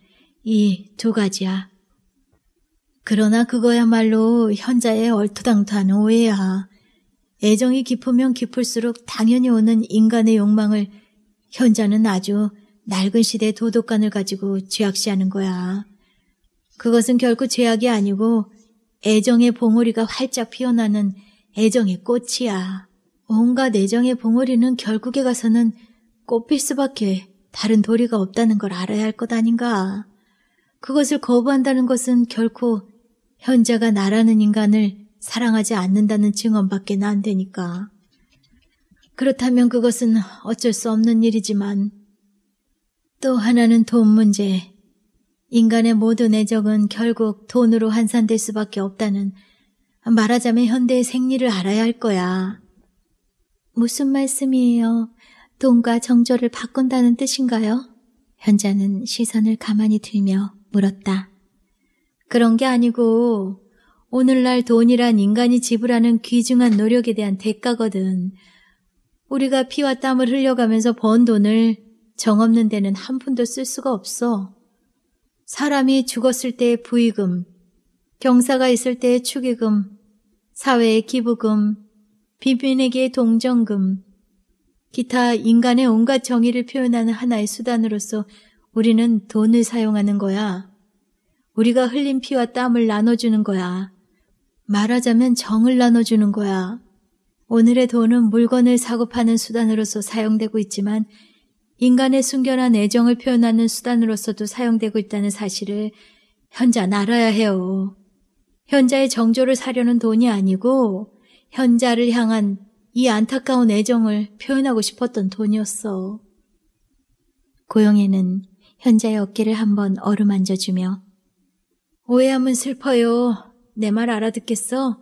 S1: 이 두 가지야. 그러나 그거야말로 현자의 얼토당토한 오해야. 애정이 깊으면 깊을수록 당연히 오는 인간의 욕망을 현자는 아주 낡은 시대의 도덕관을 가지고 죄악시하는 거야. 그것은 결코 죄악이 아니고 애정의 봉오리가 활짝 피어나는 애정의 꽃이야. 온갖 애정의 봉오리는 결국에 가서는 꽃필 수밖에 다른 도리가 없다는 걸 알아야 할 것 아닌가. 그것을 거부한다는 것은 결코 현자가 나라는 인간을 사랑하지 않는다는 증언밖에 안 되니까. 그렇다면 그것은 어쩔 수 없는 일이지만 또 하나는 돈 문제. 인간의 모든 애정은 결국 돈으로 환산될 수밖에 없다는 말하자면 현대의 생리를 알아야 할 거야. 무슨 말씀이에요? 돈과 정조를 바꾼다는 뜻인가요? 현자는 시선을 가만히 들며 물었다. 그런 게 아니고 오늘날 돈이란 인간이 지불하는 귀중한 노력에 대한 대가거든. 우리가 피와 땀을 흘려가면서 번 돈을 정 없는 데는 한 푼도 쓸 수가 없어. 사람이 죽었을 때의 부의금, 경사가 있을 때의 축의금, 사회의 기부금, 비빈에게 동정금, 기타 인간의 온갖 정의를 표현하는 하나의 수단으로서 우리는 돈을 사용하는 거야. 우리가 흘린 피와 땀을 나눠주는 거야. 말하자면 정을 나눠주는 거야. 오늘의 돈은 물건을 사고 파는 수단으로서 사용되고 있지만 인간의 순결한 애정을 표현하는 수단으로서도 사용되고 있다는 사실을 현자는 알아야 해요. 현자의 정조를 사려는 돈이 아니고 현자를 향한 이 안타까운 애정을 표현하고 싶었던 돈이었어. 고영애는 현자의 어깨를 한번 어루만져주며 오해하면 슬퍼요. 내 말 알아듣겠어?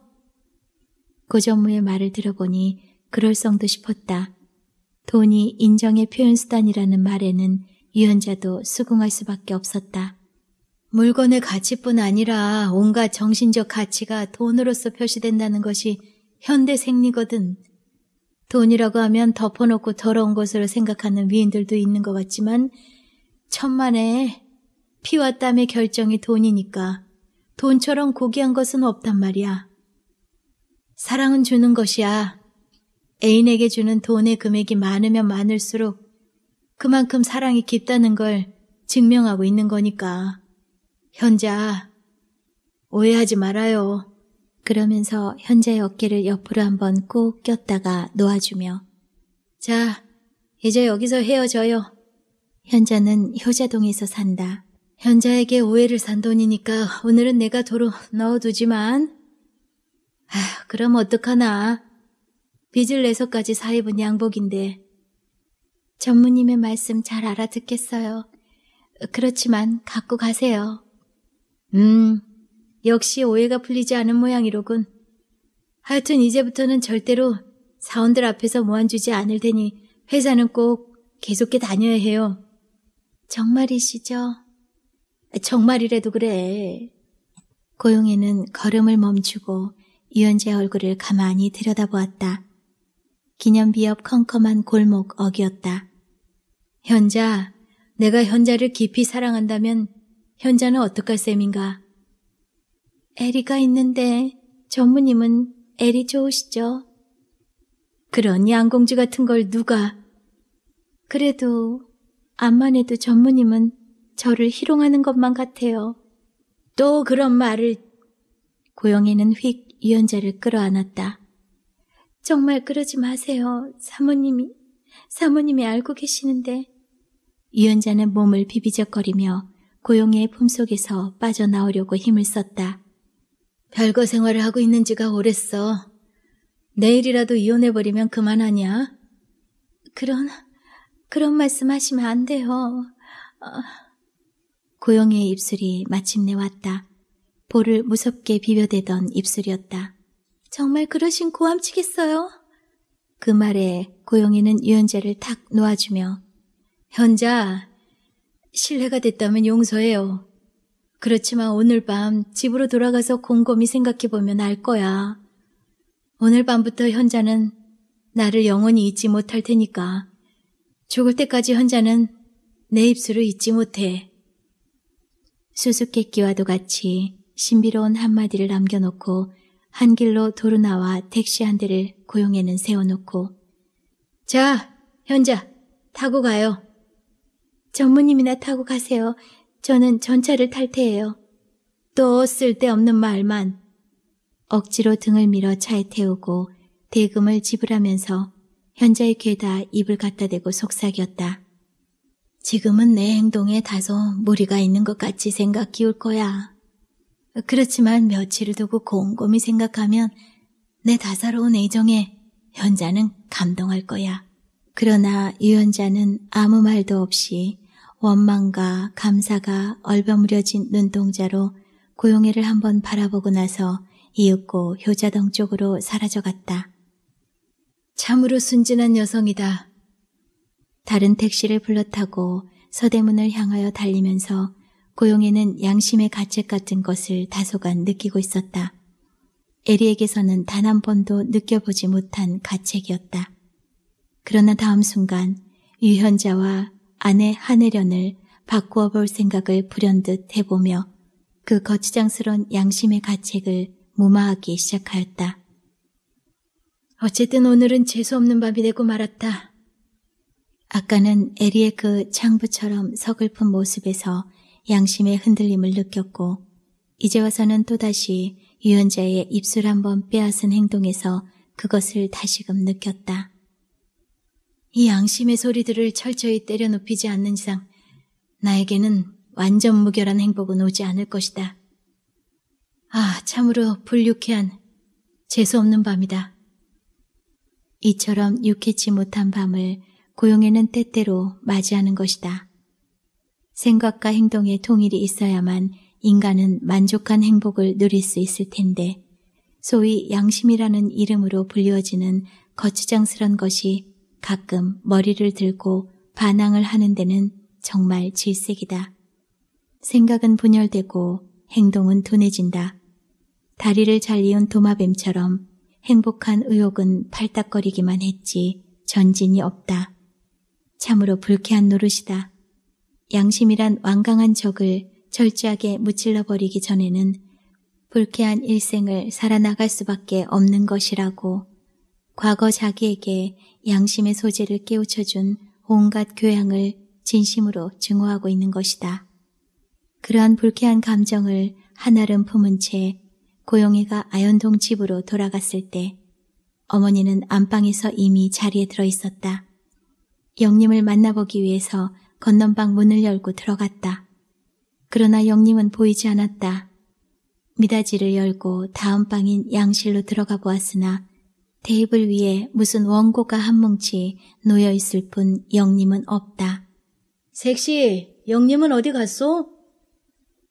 S1: 고전무의 말을 들어보니 그럴성도 싶었다. 돈이 인정의 표현수단이라는 말에는 유현자도 수긍할 수밖에 없었다. 물건의 가치뿐 아니라 온갖 정신적 가치가 돈으로서 표시된다는 것이 현대 생리거든. 돈이라고 하면 덮어놓고 더러운 것으로 생각하는 위인들도 있는 것 같지만 천만에 피와 땀의 결정이 돈이니까 돈처럼 고귀한 것은 없단 말이야. 사랑은 주는 것이야. 애인에게 주는 돈의 금액이 많으면 많을수록 그만큼 사랑이 깊다는 걸 증명하고 있는 거니까. 현자, 오해하지 말아요. 그러면서 현재의 어깨를 옆으로 한번 꼭 꼈다가 놓아주며 자, 이제 여기서 헤어져요. 현자는 효자동에서 산다. 현자에게 오해를 산 돈이니까 오늘은 내가 도로 넣어두지만 아, 그럼 어떡하나. 빚을 내서까지 사입은 양복인데 전무님의 말씀 잘 알아듣겠어요. 그렇지만 갖고 가세요. 음, 역시 오해가 풀리지 않은 모양이로군. 하여튼 이제부터는 절대로 사원들 앞에서 모함주지 않을 테니 회사는 꼭 계속해 다녀야 해요. 정말이시죠? 정말이라도 그래. 고용에는 걸음을 멈추고 유연재 얼굴을 가만히 들여다보았다. 기념비 옆 컴컴한 골목 어귀였다. 현자, 내가 현자를 깊이 사랑한다면 현자는 어떡할 셈인가? 애리가 있는데 전무님은 애리 좋으시죠? 그런 양공주 같은 걸 누가 그래도 암만 해도 전무님은 저를 희롱하는 것만 같아요. 또 그런 말을 고영이는 휙 유연자를 끌어안았다. 정말 그러지 마세요. 사모님이 사모님이 알고 계시는데 유연자는 몸을 비비적거리며 고영이의 품속에서 빠져나오려고 힘을 썼다. 별거 생활을 하고 있는 지가 오랬어. 내일이라도 이혼해버리면 그만하냐? 그런, 그런 말씀 하시면 안 돼요. 아... 고영의 입술이 마침내 왔다. 볼을 무섭게 비벼대던 입술이었다. 정말 그러신 고함치겠어요? 그 말에 고영이는 유연자를 탁 놓아주며 현자, 신뢰가 됐다면 용서해요. 그렇지만 오늘 밤 집으로 돌아가서 곰곰이 생각해보면 알 거야. 오늘 밤부터 현자는 나를 영원히 잊지 못할 테니까 죽을 때까지 현자는 내 입술을 잊지 못해. 수수께끼와도 같이 신비로운 한마디를 남겨놓고 한 길로 도로 나와 택시 한 대를 고용에는 세워놓고 자, 현자, 타고 가요. 전무님이나 타고 가세요. 저는 전차를 탈퇴해요. 또 쓸데없는 말만. 억지로 등을 밀어 차에 태우고 대금을 지불하면서 현자의 귀에다 입을 갖다 대고 속삭였다. 지금은 내 행동에 다소 무리가 있는 것 같이 생각 기울 거야. 그렇지만 며칠을 두고 곰곰이 생각하면 내 다사로운 애정에 현자는 감동할 거야. 그러나 유현자는 아무 말도 없이 원망과 감사가 얼버무려진 눈동자로 고용해를 한번 바라보고 나서 이윽고 효자동 쪽으로 사라져갔다. 참으로 순진한 여성이다. 다른 택시를 불러 타고 서대문을 향하여 달리면서 고용에는 양심의 가책 같은 것을 다소간 느끼고 있었다. 에리에게서는 단 한 번도 느껴보지 못한 가책이었다. 그러나 다음 순간 유현자와 아내 하늘연을 바꾸어 볼 생각을 불현듯 해보며 그 거치장스런 양심의 가책을 무마하기 시작하였다. 어쨌든 오늘은 재수없는 밤이 되고 말았다. 아까는 에리의 그 창부처럼 서글픈 모습에서 양심의 흔들림을 느꼈고 이제 와서는 또다시 유연자의 입술 한번 빼앗은 행동에서 그것을 다시금 느꼈다. 이 양심의 소리들을 철저히 때려눕히지 않는 이상 나에게는 완전 무결한 행복은 오지 않을 것이다. 아, 참으로 불유쾌한 재수없는 밤이다. 이처럼 유쾌치 못한 밤을 고용에는 때때로 맞이하는 것이다. 생각과 행동의 통일이 있어야만 인간은 만족한 행복을 누릴 수 있을 텐데 소위 양심이라는 이름으로 불리워지는 거추장스런 것이 가끔 머리를 들고 반항을 하는 데는 정말 질색이다. 생각은 분열되고 행동은 둔해진다. 다리를 잘리운 도마뱀처럼 행복한 의욕은 팔딱거리기만 했지 전진이 없다. 참으로 불쾌한 노릇이다. 양심이란 완강한 적을 철저하게 무찔러 버리기 전에는 불쾌한 일생을 살아나갈 수밖에 없는 것이라고 과거 자기에게 양심의 소재를 깨우쳐준 온갖 교양을 진심으로 증오하고 있는 것이다. 그러한 불쾌한 감정을 한아름 품은 채 고용이가 아연동 집으로 돌아갔을 때 어머니는 안방에서 이미 자리에 들어 있었다. 영님을 만나보기 위해서 건넌방 문을 열고 들어갔다. 그러나 영님은 보이지 않았다. 미다지를 열고 다음 방인 양실로 들어가 보았으나 테이블 위에 무슨 원고가 한 뭉치 놓여 있을 뿐 영림은 없다. 색시, 영림은 어디 갔소?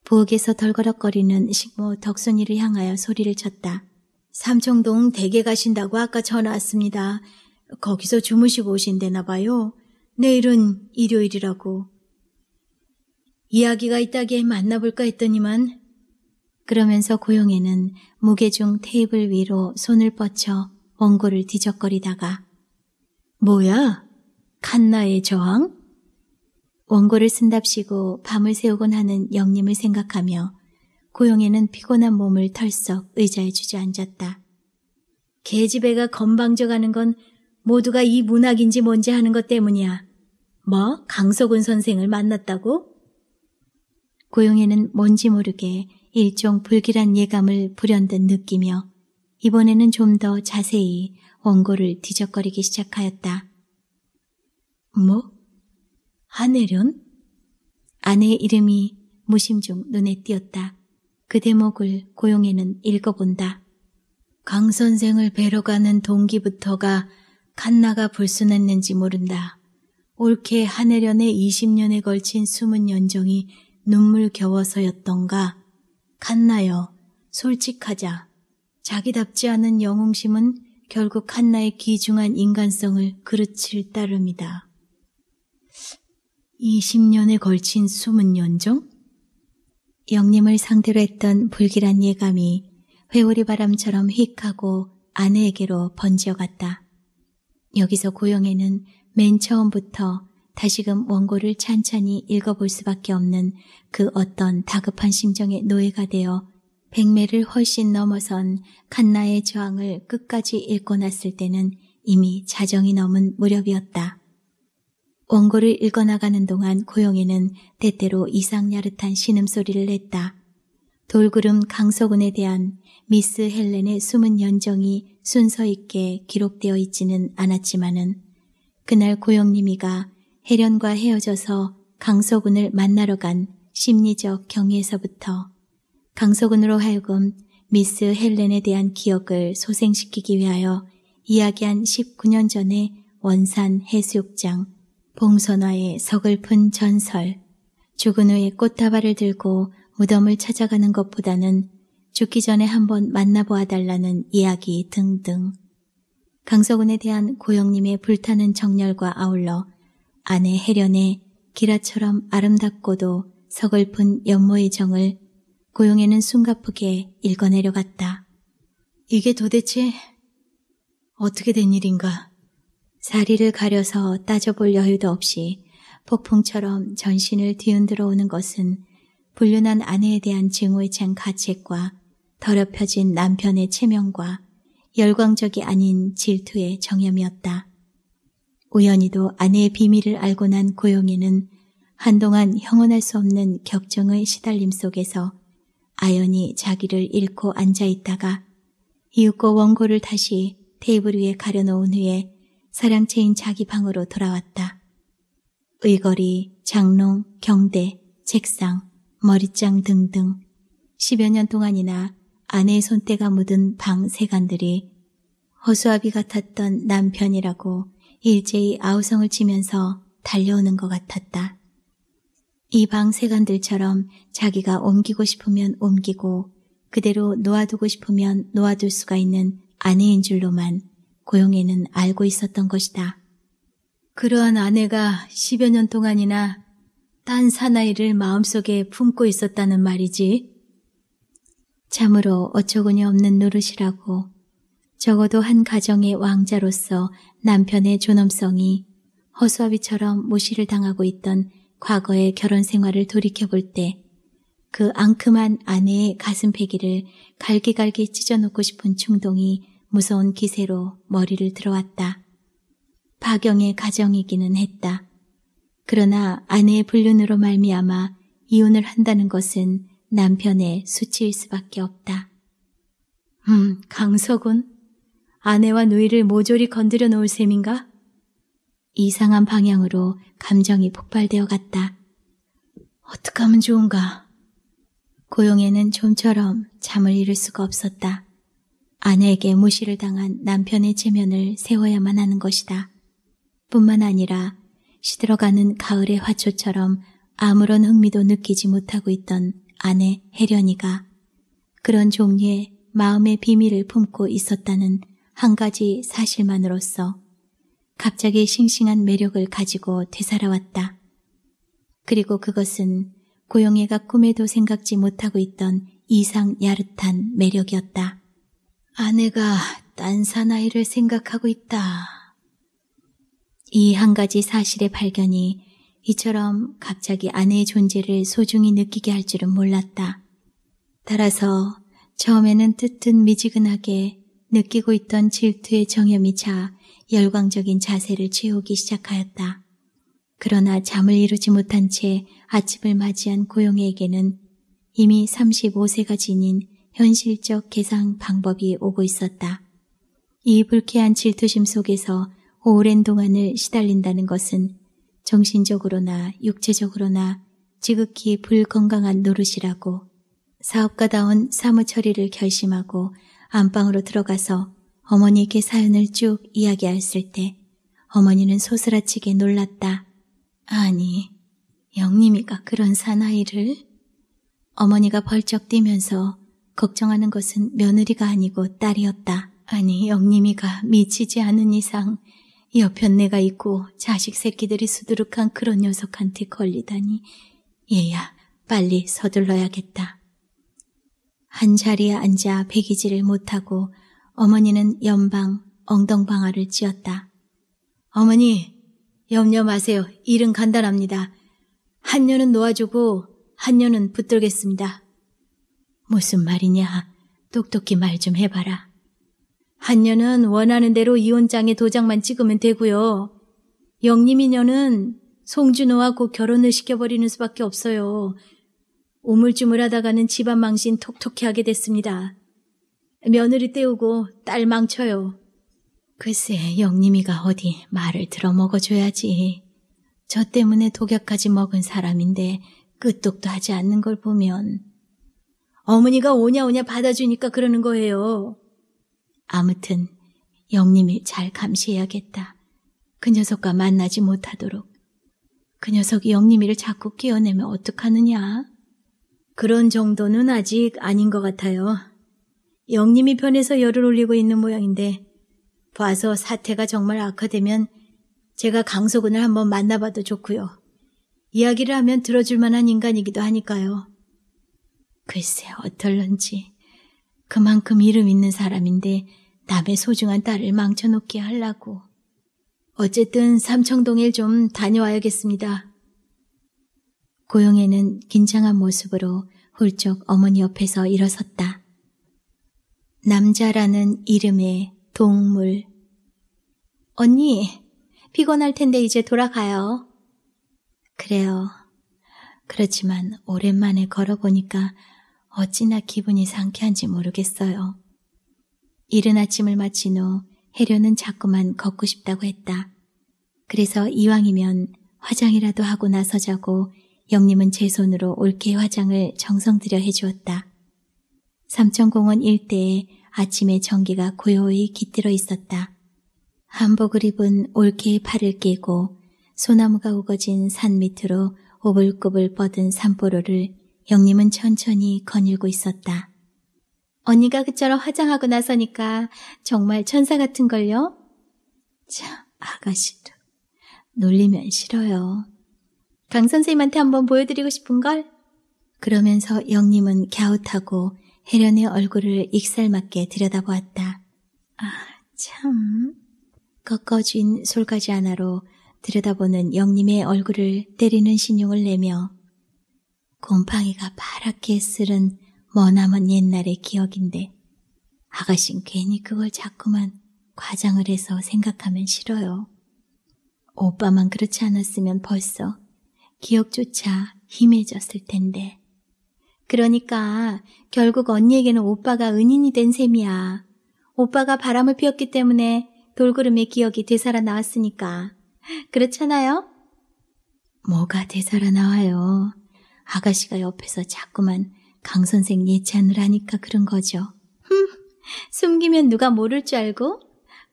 S1: 부엌에서 덜거럭거리는 식모 덕순이를 향하여 소리를 쳤다. 삼청동 대게 가신다고 아까 전화 왔습니다. 거기서 주무시고 오신대나 봐요. 내일은 일요일이라고. 이야기가 있다기에 만나볼까 했더니만 그러면서 고용에는 무게중 테이블 위로 손을 뻗쳐 원고를 뒤적거리다가 뭐야? 칸나의 저항? 원고를 쓴답시고 밤을 새우곤 하는 영님을 생각하며 고용에는 피곤한 몸을 털썩 의자에 주저앉았다. 개집애가 건방져가는 건 모두가 이 문학인지 뭔지 하는 것 때문이야. 뭐? 강석운 선생을 만났다고? 고용에는 뭔지 모르게 일종 불길한 예감을 불현듯 느끼며 이번에는 좀 더 자세히 원고를 뒤적거리기 시작하였다. 뭐? 하내련 아내의 이름이 무심중 눈에 띄었다. 그 대목을 고용에는 읽어본다. 강 선생을 뵈러 가는 동기부터가 칸나가 불순했는지 모른다. 올케 한해련의 20년에 걸친 숨은 연정이 눈물 겨워서였던가. 칸나여, 솔직하자. 자기답지 않은 영웅심은 결국 한나의 귀중한 인간성을 그르칠 따름이다. 20년에 걸친 숨은 연정? 영님을 상대로 했던 불길한 예감이 회오리 바람처럼 휙하고 아내에게로 번지어갔다. 여기서 고영애는 맨 처음부터 다시금 원고를 찬찬히 읽어볼 수밖에 없는 그 어떤 다급한 심정의 노예가 되어 백매를 훨씬 넘어선 칸나의 저항을 끝까지 읽고 났을 때는 이미 자정이 넘은 무렵이었다. 원고를 읽어나가는 동안 고용이는 때때로 이상 야릇한 신음소리를 냈다. 돌구름 강석운에 대한 미스 헬렌의 숨은 연정이 순서 있게 기록되어 있지는 않았지만은 그날 고영님이가 혜련과 헤어져서 강석운을 만나러 간 심리적 경위에서부터 강석은으로 하여금 미스 헬렌에 대한 기억을 소생시키기 위하여 이야기한 19년 전에 원산 해수욕장 봉선화의 서글픈 전설 죽은 후에 꽃다발을 들고 무덤을 찾아가는 것보다는 죽기 전에 한번 만나보아 달라는 이야기 등등 강석은에 대한 고영님의 불타는 정열과 아울러 아내 해련의 기라처럼 아름답고도 서글픈 연모의 정을 고용에는 숨가쁘게 읽어내려갔다. 이게 도대체 어떻게 된 일인가? 사리를 가려서 따져볼 여유도 없이 폭풍처럼 전신을 뒤흔들어 오는 것은 불륜한 아내에 대한 증오에 찬 가책과 더럽혀진 남편의 체면과 열광적이 아닌 질투의 정염이었다. 우연히도 아내의 비밀을 알고 난 고용이는 한동안 형언할 수 없는 격정의 시달림 속에서 아연이 자기를 잃고 앉아있다가 이윽고 원고를 다시 테이블 위에 가려놓은 후에 사랑채인 자기 방으로 돌아왔다. 의거리, 장롱, 경대, 책상, 머리장 등등 10여 년 동안이나 아내의 손때가 묻은 방 세간들이 허수아비 같았던 남편이라고 일제히 아우성을 치면서 달려오는 것 같았다. 이 방세관들처럼 자기가 옮기고 싶으면 옮기고 그대로 놓아두고 싶으면 놓아둘 수가 있는 아내인 줄로만 고용에는 알고 있었던 것이다. 그러한 아내가 10여 년 동안이나 딴 사나이를 마음속에 품고 있었다는 말이지. 참으로 어처구니 없는 노릇이라고 적어도 한 가정의 왕자로서 남편의 존엄성이 허수아비처럼 무시를 당하고 있던 과거의 결혼 생활을 돌이켜볼 때 그 앙큼한 아내의 가슴패기를 갈기갈기 찢어놓고 싶은 충동이 무서운 기세로 머리를 들어왔다. 박영의 가정이기는 했다. 그러나 아내의 불륜으로 말미암아 이혼을 한다는 것은 남편의 수치일 수밖에 없다. 음, 강석은 아내와 누이를 모조리 건드려 놓을 셈인가? 이상한 방향으로 감정이 폭발되어 갔다. 어떻게 하면 좋은가? 고용에는 좀처럼 잠을 이룰 수가 없었다. 아내에게 무시를 당한 남편의 체면을 세워야만 하는 것이다. 뿐만 아니라 시들어가는 가을의 화초처럼 아무런 흥미도 느끼지 못하고 있던 아내 혜련이가 그런 종류의 마음의 비밀을 품고 있었다는 한 가지 사실만으로써 갑자기 싱싱한 매력을 가지고 되살아왔다. 그리고 그것은 고용애가 꿈에도 생각지 못하고 있던 이상 야릇한 매력이었다. 아내가 딴 사나이를 생각하고 있다. 이 한 가지 사실의 발견이 이처럼 갑자기 아내의 존재를 소중히 느끼게 할 줄은 몰랐다. 따라서 처음에는 뜨뜻 미지근하게 느끼고 있던 질투의 정염이 자 열광적인 자세를 채우기 시작하였다. 그러나 잠을 이루지 못한 채 아침을 맞이한 고용에게는 이미 35세가 지닌 현실적 계산 방법이 오고 있었다. 이 불쾌한 질투심 속에서 오랜 동안을 시달린다는 것은 정신적으로나 육체적으로나 지극히 불건강한 노릇이라고 사업가다운 사무 처리를 결심하고 안방으로 들어가서 어머니에게 사연을 쭉 이야기했을 때 어머니는 소스라치게 놀랐다. 아니, 영림이가 그런 사나이를? 어머니가 벌쩍 뛰면서 걱정하는 것은 며느리가 아니고 딸이었다. 아니, 영림이가 미치지 않은 이상 옆에 내가 있고 자식 새끼들이 수두룩한 그런 녀석한테 걸리다니 얘야 빨리 서둘러야겠다. 한 자리에 앉아 배기지를 못하고 어머니는 연방, 엉덩방아를 찧었다. 어머니, 염려 마세요. 일은 간단합니다. 한녀는 놓아주고 한녀는 붙들겠습니다. 무슨 말이냐. 똑똑히 말 좀 해봐라. 한녀는 원하는 대로 이혼장에 도장만 찍으면 되고요. 영림이녀는 송준호하고 결혼을 시켜버리는 수밖에 없어요. 우물쭈물하다가는 집안 망신 톡톡히 하게 됐습니다. 며느리 때우고 딸 망쳐요. 글쎄 영님이가 어디 말을 들어먹어줘야지. 저 때문에 독약까지 먹은 사람인데 끄떡도 하지 않는 걸 보면 어머니가 오냐 오냐 받아주니까 그러는 거예요. 아무튼 영님이잘 감시해야겠다. 그 녀석과 만나지 못하도록. 그 녀석이 영님이를 자꾸 끼어내면 어떡하느냐? 그런 정도는 아직 아닌 것 같아요. 영님이 변해서 열을 올리고 있는 모양인데 봐서 사태가 정말 악화되면 제가 강소근을 한번 만나봐도 좋고요. 이야기를 하면 들어줄 만한 인간이기도 하니까요. 글쎄 어떨런지 그만큼 이름 있는 사람인데 남의 소중한 딸을 망쳐놓게 하려고. 어쨌든 삼청동에좀 다녀와야겠습니다. 고용에는 긴장한 모습으로 훌쩍 어머니 옆에서 일어섰다. 남자라는 이름의 동물. 언니, 피곤할 텐데 이제 돌아가요. 그래요. 그렇지만 오랜만에 걸어보니까 어찌나 기분이 상쾌한지 모르겠어요. 이른 아침을 마친 후 해려는 자꾸만 걷고 싶다고 했다. 그래서 이왕이면 화장이라도 하고 나서자고 영림은 제 손으로 올케 화장을 정성들여 해주었다. 삼천공원 일대에 아침에 전기가 고요히 깃들어 있었다. 한복을 입은 올케의 팔을 끼고 소나무가 우거진 산 밑으로 오불굽을 뻗은 산보로를 영림은 천천히 거닐고 있었다. 언니가 그처럼 화장하고 나서니까 정말 천사 같은걸요? 참, 아가씨도 놀리면 싫어요. 강 선생님한테 한번 보여드리고 싶은걸? 그러면서 영림은 갸웃하고 혜련의 얼굴을 익살맞게 들여다보았다. 아, 참. 꺾어진 솔가지 하나로 들여다보는 영님의 얼굴을 때리는 신용을 내며 곰팡이가 파랗게 쓸은 머나먼 옛날의 기억인데 아가씨는 괜히 그걸 자꾸만 과장을 해서 생각하면 싫어요. 오빠만 그렇지 않았으면 벌써 기억조차 희미해졌을 텐데. 그러니까 결국 언니에게는 오빠가 은인이 된 셈이야. 오빠가 바람을 피웠기 때문에 돌구름의 기억이 되살아나왔으니까. 그렇잖아요? 뭐가 되살아나와요. 아가씨가 옆에서 자꾸만 강선생 예찬을 하니까 그런 거죠. 흠, 숨기면 누가 모를 줄 알고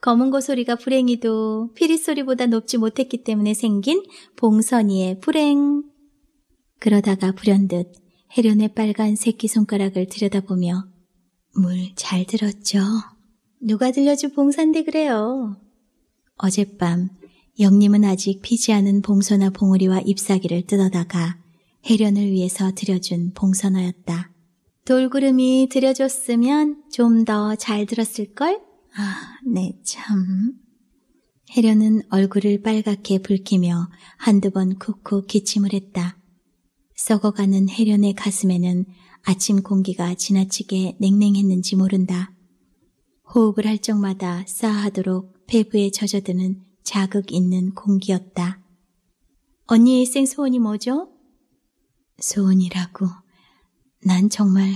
S1: 검은 고소리가 불행이도 피리 소리보다 높지 못했기 때문에 생긴 봉선이의 불행. 그러다가 불현듯 해련의 빨간 새끼손가락을 들여다보며 물 잘 들었죠? 누가 들려준 봉산데 그래요? 어젯밤 영님은 아직 피지 않은 봉선화 봉우리와 잎사귀를 뜯어다가 해련을 위해서 들여준 봉선화였다. 돌구름이 들여줬으면 좀 더 잘 들었을걸? 아, 네 참. 해련은 얼굴을 빨갛게 붉히며 한두 번 쿡쿡 기침을 했다. 썩어가는 해련의 가슴에는 아침 공기가 지나치게 냉랭했는지 모른다. 호흡을 할 적마다 싸하도록 폐부에 젖어드는 자극 있는 공기였다. 언니의 생소원이 뭐죠? 소원이라고. 난 정말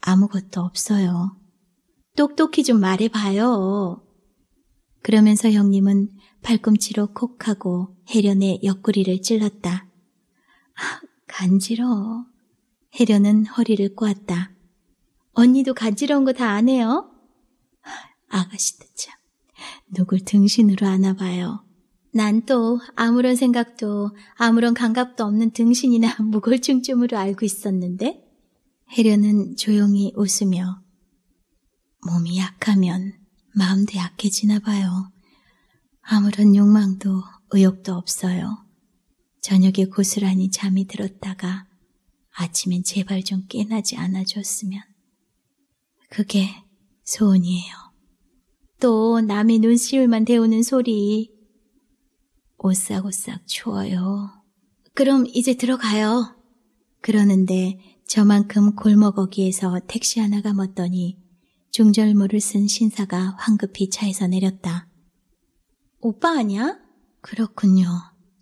S1: 아무것도 없어요. 똑똑히 좀 말해봐요. 그러면서 형님은 팔꿈치로콕 하고 해련의 옆구리를 찔렀다. 간지러워. 해련은 허리를 꼬았다. 언니도 간지러운 거 다 아네요? 아가씨도 참. 누굴 등신으로 아나 봐요. 난 또 아무런 생각도 아무런 감각도 없는 등신이나 *laughs* 무골충쯤으로 알고 있었는데 해련은 조용히 웃으며 몸이 약하면 마음도 약해지나 봐요. 아무런 욕망도 의욕도 없어요. 저녁에 고스란히 잠이 들었다가 아침엔 제발 좀 깨나지 않아줬으면. 그게 소원이에요. 또 남의 눈시울만 데우는 소리. 오싹오싹 추워요. 그럼 이제 들어가요. 그러는데 저만큼 골목 어기에서 택시 하나가 멎더니 중절모를 쓴 신사가 황급히 차에서 내렸다. 오빠 아니야? 그렇군요.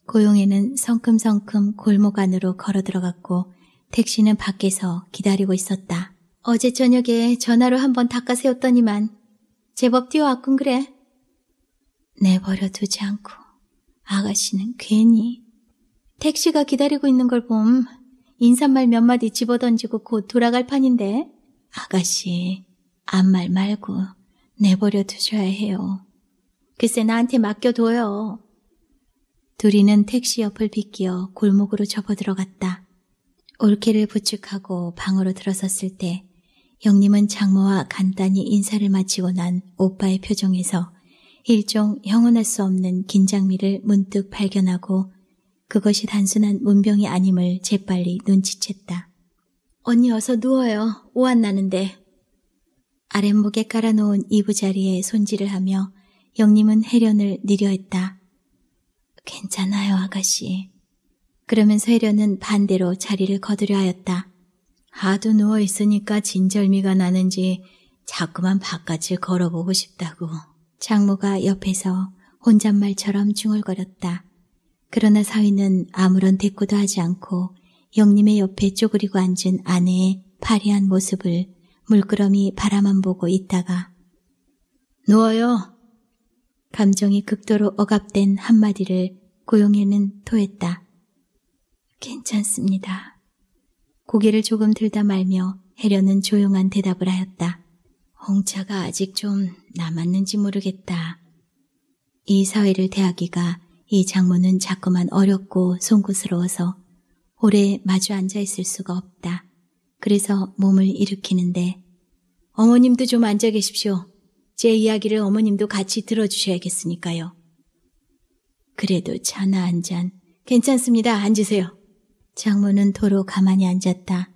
S1: 고용에는 성큼성큼 골목 안으로 걸어 들어갔고 택시는 밖에서 기다리고 있었다. 어제 저녁에 전화로 한번 닦아세웠더니만 제법 뛰어왔군 그래. 내버려 두지 않고 아가씨는 괜히 택시가 기다리고 있는 걸 봄 인사말 몇 마디 집어던지고 곧 돌아갈 판인데 아가씨 암말 말고 내버려 두셔야 해요. 글쎄 나한테 맡겨둬요. 둘이는 택시 옆을 비기어 골목으로 접어들어갔다. 올케를 부축하고 방으로 들어섰을 때 영님은 장모와 간단히 인사를 마치고 난 오빠의 표정에서 일종 형언할 수 없는 긴장미를 문득 발견하고 그것이 단순한 문병이 아님을 재빨리 눈치챘다. 언니 어서 누워요. 오한 나는데. 아랫목에 깔아놓은 이부자리에 손질을 하며 영님은 해련을 느려했다. 괜찮아요, 아가씨. 그러면서 혜려는 반대로 자리를 거두려 하였다. 하도 누워 있으니까 진절미가 나는지 자꾸만 바깥을 걸어보고 싶다고. 장모가 옆에서 혼잣말처럼 중얼거렸다. 그러나 사위는 아무런 대꾸도 하지 않고 영님의 옆에 쪼그리고 앉은 아내의 파리한 모습을 물끄러미 바라만 보고 있다가 누워요. 감정이 극도로 억압된 한마디를 고용에는 토했다. 괜찮습니다. 고개를 조금 들다 말며 해려는 조용한 대답을 하였다. 홍차가 아직 좀 남았는지 모르겠다. 이 사회를 대하기가 이 장모는 자꾸만 어렵고 송구스러워서 오래 마주 앉아 있을 수가 없다. 그래서 몸을 일으키는데 어머님도 좀 앉아 계십시오. 제 이야기를 어머님도 같이 들어주셔야겠으니까요. 그래도 차나 한 잔. 괜찮습니다. 앉으세요. 장모는 도로 가만히 앉았다.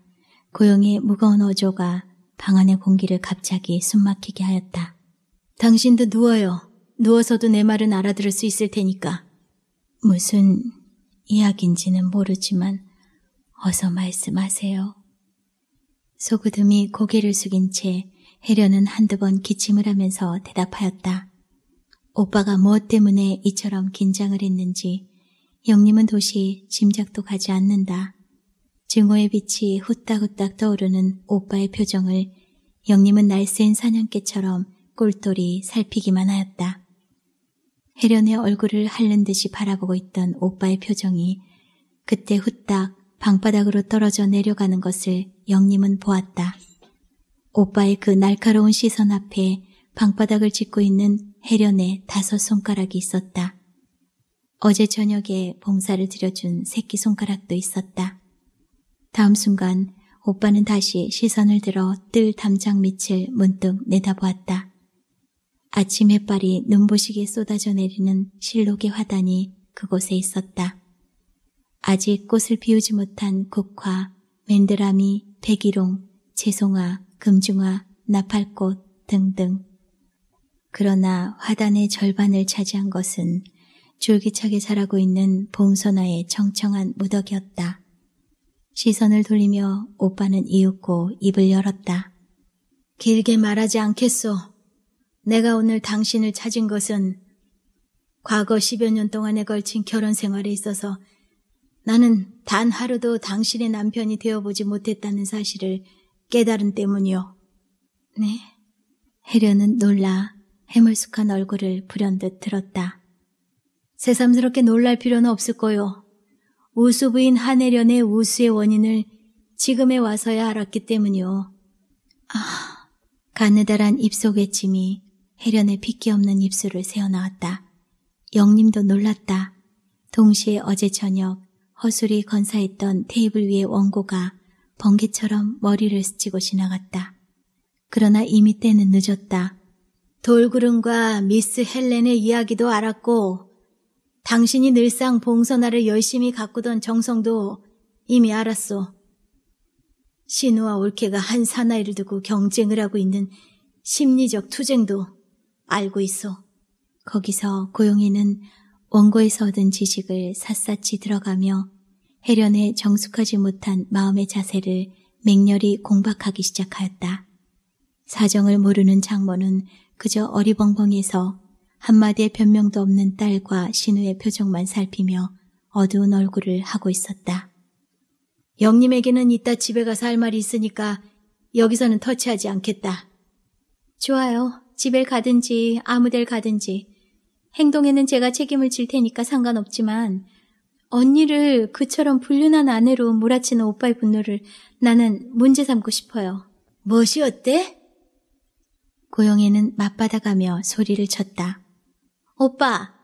S1: 고용의 무거운 어조가 방 안의 공기를 갑자기 숨막히게 하였다. 당신도 누워요. 누워서도 내 말은 알아들을 수 있을 테니까. 무슨 이야기인지는 모르지만 어서 말씀하세요. 소그듬이 고개를 숙인 채 해련은 한두 번 기침을 하면서 대답하였다. 오빠가 무엇 뭐 때문에 이처럼 긴장을 했는지 영림은 도시 짐작도 가지 않는다. 증오의 빛이 후딱후딱 떠오르는 오빠의 표정을 영림은 날쌘 사냥개처럼 꼴똘이 살피기만 하였다. 혜련의 얼굴을 핥는 듯이 바라보고 있던 오빠의 표정이 그때 후딱 방바닥으로 떨어져 내려가는 것을 영림은 보았다. 오빠의 그 날카로운 시선 앞에 방바닥을 짚고 있는 해련의 다섯 손가락이 있었다. 어제 저녁에 봉사를 들여준 새끼 손가락도 있었다. 다음 순간 오빠는 다시 시선을 들어 뜰 담장 밑을 문득 내다보았다. 아침 햇발이 눈부시게 쏟아져 내리는 실록의 화단이 그곳에 있었다. 아직 꽃을 피우지 못한 국화, 맨드라미, 백이롱채송아 금중화, 나팔꽃 등등. 그러나 화단의 절반을 차지한 것은 줄기차게 자라고 있는 봄선화의 청청한 무더기였다. 시선을 돌리며 오빠는 이윽고 입을 열었다. 길게 말하지 않겠소. 내가 오늘 당신을 찾은 것은 과거 십여년 동안에 걸친 결혼 생활에 있어서 나는 단 하루도 당신의 남편이 되어보지 못했다는 사실을 깨달음 때문이요. 네. 해련은 놀라 해물숙한 얼굴을 불현듯 들었다. 새삼스럽게 놀랄 필요는 없을 거요. 우수 부인 한해련의 우수의 원인을 지금에 와서야 알았기 때문이요. 아, 가느다란 입속의 짐이 해련의 핏기 없는 입술을 세어나왔다 영림도 놀랐다. 동시에 어제 저녁 허술이 건사했던 테이블 위의 원고가 번개처럼 머리를 스치고 지나갔다. 그러나 이미 때는 늦었다. 돌구름과 미스 헬렌의 이야기도 알았고 당신이 늘상 봉선화를 열심히 가꾸던 정성도 이미 알았소. 신우와 올케가 한 사나이를 두고 경쟁을 하고 있는 심리적 투쟁도 알고 있어. 거기서 고용이는 원고에서 얻은 지식을 샅샅이 들어가며 해련에 정숙하지 못한 마음의 자세를 맹렬히 공박하기 시작하였다. 사정을 모르는 장모는 그저 어리벙벙해서 한마디의 변명도 없는 딸과 신우의 표정만 살피며 어두운 얼굴을 하고 있었다. 영님에게는 이따 집에 가서 할 말이 있으니까 여기서는 터치하지 않겠다. 좋아요. 집에 가든지 아무 데를 가든지 행동에는 제가 책임을 질 테니까 상관없지만 언니를 그처럼 불륜한 아내로 몰아치는 오빠의 분노를 나는 문제 삼고 싶어요. 무엇이 어때? 고영애는 맞받아가며 소리를 쳤다. 오빠,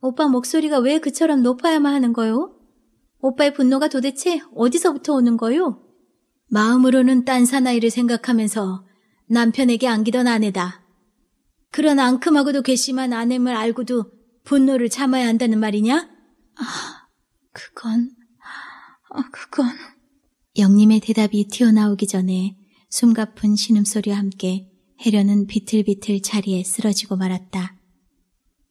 S1: 오빠 목소리가 왜 그처럼 높아야만 하는 거요? 오빠의 분노가 도대체 어디서부터 오는 거요? 마음으로는 딴 사나이를 생각하면서 남편에게 안기던 아내다. 그런 앙큼하고도 괘씸한 아내임을 알고도 분노를 참아야 한다는 말이냐? 아, 그건, 아, 그건. 영님의 대답이 튀어나오기 전에 숨가쁜 신음소리와 함께 해련은 비틀비틀 자리에 쓰러지고 말았다.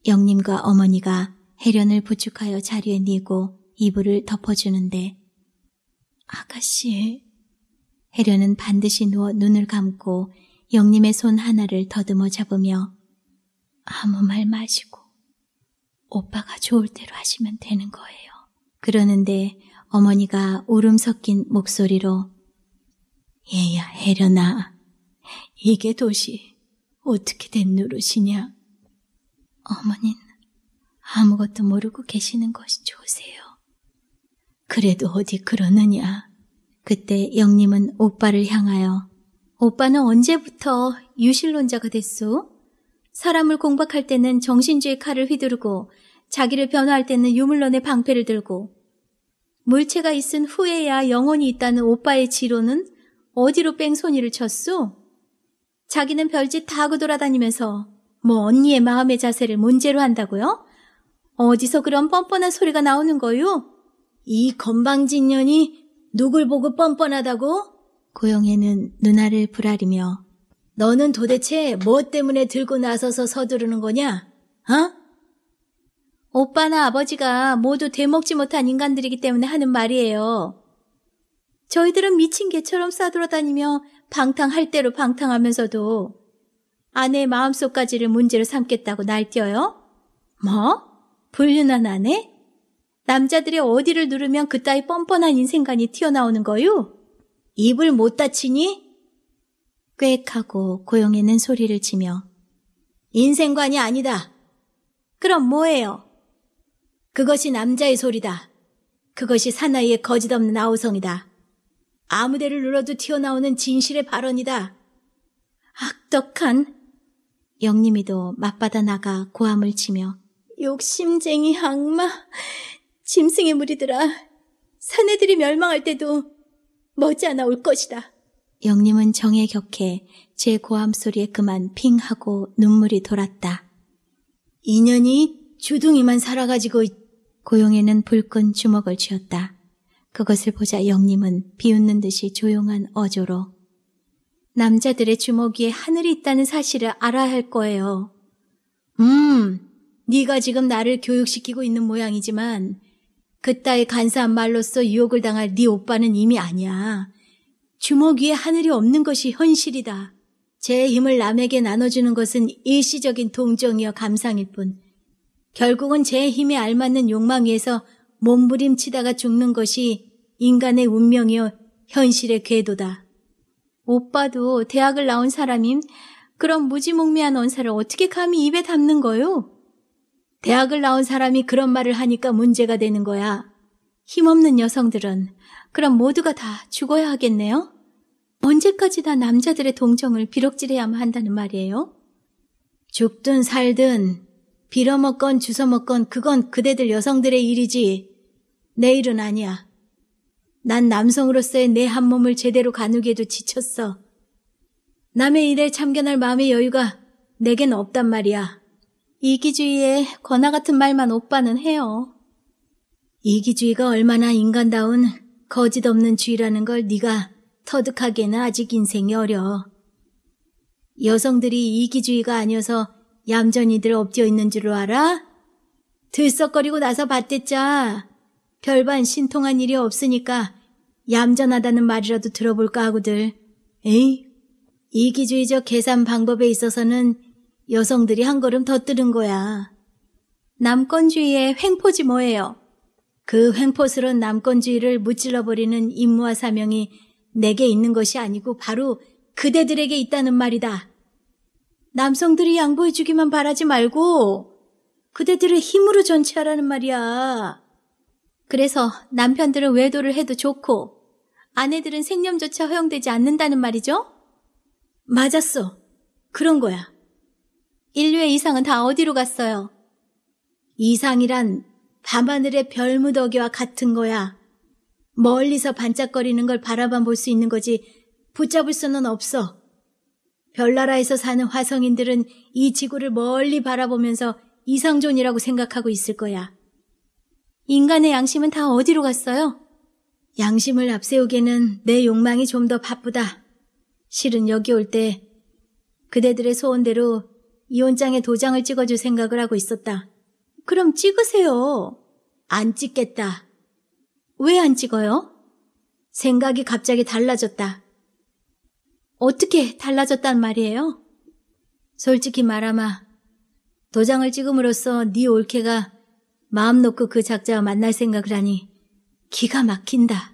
S1: 영님과 어머니가 해련을 부축하여 자리에 니고 이불을 덮어주는데 아가씨 해련은 반드시 누워 눈을 감고 영님의 손 하나를 더듬어 잡으며 아무 말 마시고 오빠가 좋을 대로 하시면 되는 거예요. 그러는데 어머니가 울음 섞인 목소리로 얘야 해려나 이게 도시 어떻게 된 노릇이냐 어머닌 아무것도 모르고 계시는 것이 좋으세요. 그래도 어디 그러느냐 그때 영님은 오빠를 향하여 오빠는 언제부터 유실론자가 됐소? 사람을 공박할 때는 정신주의 칼을 휘두르고 자기를 변화할 때는 유물론의 방패를 들고 물체가 있은 후에야 영혼이 있다는 오빠의 지로는 어디로 뺑소니를 쳤소? 자기는 별짓 다 하고 돌아다니면서 뭐 언니의 마음의 자세를 문제로 한다고요? 어디서 그런 뻔뻔한 소리가 나오는 거요? 이 건방진년이 누굴 보고 뻔뻔하다고? 고영애는 누나를 불아리며 너는 도대체 뭐 때문에 들고 나서서 서두르는 거냐? 어? 오빠나 아버지가 모두 대먹지 못한 인간들이기 때문에 하는 말이에요. 저희들은 미친 개처럼 싸돌아다니며 방탕할 대로 방탕하면서도 아내의 마음속까지를 문제로 삼겠다고 날뛰어요? 뭐? 불륜한 아내? 남자들의 어디를 누르면 그따위 뻔뻔한 인생관이 튀어나오는 거유? 입을 못 다치니? 꽥하고 고용이는 소리를 치며 인생관이 아니다. 그럼 뭐예요? 그것이 남자의 소리다. 그것이 사나이의 거짓없는 아우성이다. 아무데를 눌러도 튀어나오는 진실의 발언이다. 악덕한 영님이도 맞받아 나가 고함을 치며 욕심쟁이 악마 짐승의 무리들아 사내들이 멸망할 때도 머지않아 올 것이다. 영님은 정에 격해 제 고함 소리에 그만 핑하고 눈물이 돌았다. 인연이 주둥이만 살아가지고 있다. 고용에는 불끈 주먹을 쥐었다. 그것을 보자 영림은 비웃는 듯이 조용한 어조로 남자들의 주먹 위에 하늘이 있다는 사실을 알아야 할 거예요. 음, 네가 지금 나를 교육시키고 있는 모양이지만 그따위 간사한 말로써 유혹을 당할 네 오빠는 이미 아니야. 주먹 위에 하늘이 없는 것이 현실이다. 제 힘을 남에게 나눠주는 것은 일시적인 동정이여 감상일 뿐 결국은 제 힘에 알맞는 욕망에서 몸부림치다가 죽는 것이 인간의 운명이요 현실의 궤도다. 오빠도 대학을 나온 사람임 그런 무지몽매한 언사를 어떻게 감히 입에 담는 거요? 대학을 나온 사람이 그런 말을 하니까 문제가 되는 거야. 힘없는 여성들은 그럼 모두가 다 죽어야 하겠네요? 언제까지다 남자들의 동정을 비록질해야만 한다는 말이에요? 죽든 살든 빌어먹건 주워먹건 그건 그대들 여성들의 일이지. 내 일은 아니야. 난 남성으로서의 내 한 몸을 제대로 가누기에도 지쳤어. 남의 일에 참견할 마음의 여유가 내겐 없단 말이야. 이기주의에 권하 같은 말만 오빠는 해요. 이기주의가 얼마나 인간다운 거짓 없는 주의라는 걸 네가 터득하기에는 아직 인생이 어려. 여성들이 이기주의가 아니어서 얌전히들 엎지어 있는 줄 알아? 들썩거리고 나서 봤댔자 별반 신통한 일이 없으니까 얌전하다는 말이라도 들어볼까 하고들 에이 이기주의적 계산 방법에 있어서는 여성들이 한 걸음 더 뜨는 거야. 남권주의의 횡포지 뭐예요? 그횡포스러운 남권주의를 무찔러버리는 임무와 사명이 내게 있는 것이 아니고 바로 그대들에게 있다는 말이다. 남성들이 양보해주기만 바라지 말고 그대들을 힘으로 전치하라는 말이야. 그래서 남편들은 외도를 해도 좋고 아내들은 생념조차 허용되지 않는다는 말이죠? 맞았어. 그런 거야. 인류의 이상은 다 어디로 갔어요? 이상이란 밤하늘의 별무더기와 같은 거야. 멀리서 반짝거리는 걸 바라만 볼 수 있는 거지 붙잡을 수는 없어. 별나라에서 사는 화성인들은 이 지구를 멀리 바라보면서 이상존이라고 생각하고 있을 거야. 인간의 양심은 다 어디로 갔어요? 양심을 앞세우기에는 내 욕망이 좀 더 바쁘다. 실은 여기 올 때 그대들의 소원대로 이혼장에 도장을 찍어줄 생각을 하고 있었다. 그럼 찍으세요. 안 찍겠다. 왜 안 찍어요? 생각이 갑자기 달라졌다. 어떻게 달라졌단 말이에요? 솔직히 말하마 도장을 찍음으로써 네 올케가 마음 놓고 그 작자와 만날 생각을 하니 기가 막힌다.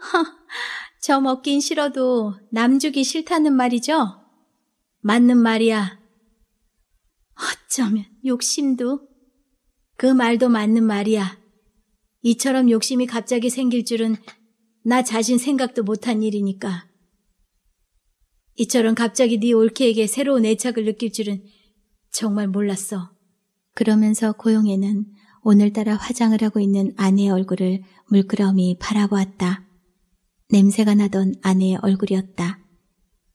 S1: 허, 저 먹긴 싫어도 남 주기 싫다는 말이죠? 맞는 말이야. 어쩌면 욕심도 그 말도 맞는 말이야. 이처럼 욕심이 갑자기 생길 줄은 나 자신 생각도 못한 일이니까. 이처럼 갑자기 네 올케에게 새로운 애착을 느낄 줄은 정말 몰랐어. 그러면서 고용애는 오늘따라 화장을 하고 있는 아내의 얼굴을 물끄러미 바라보았다. 냄새가 나던 아내의 얼굴이었다.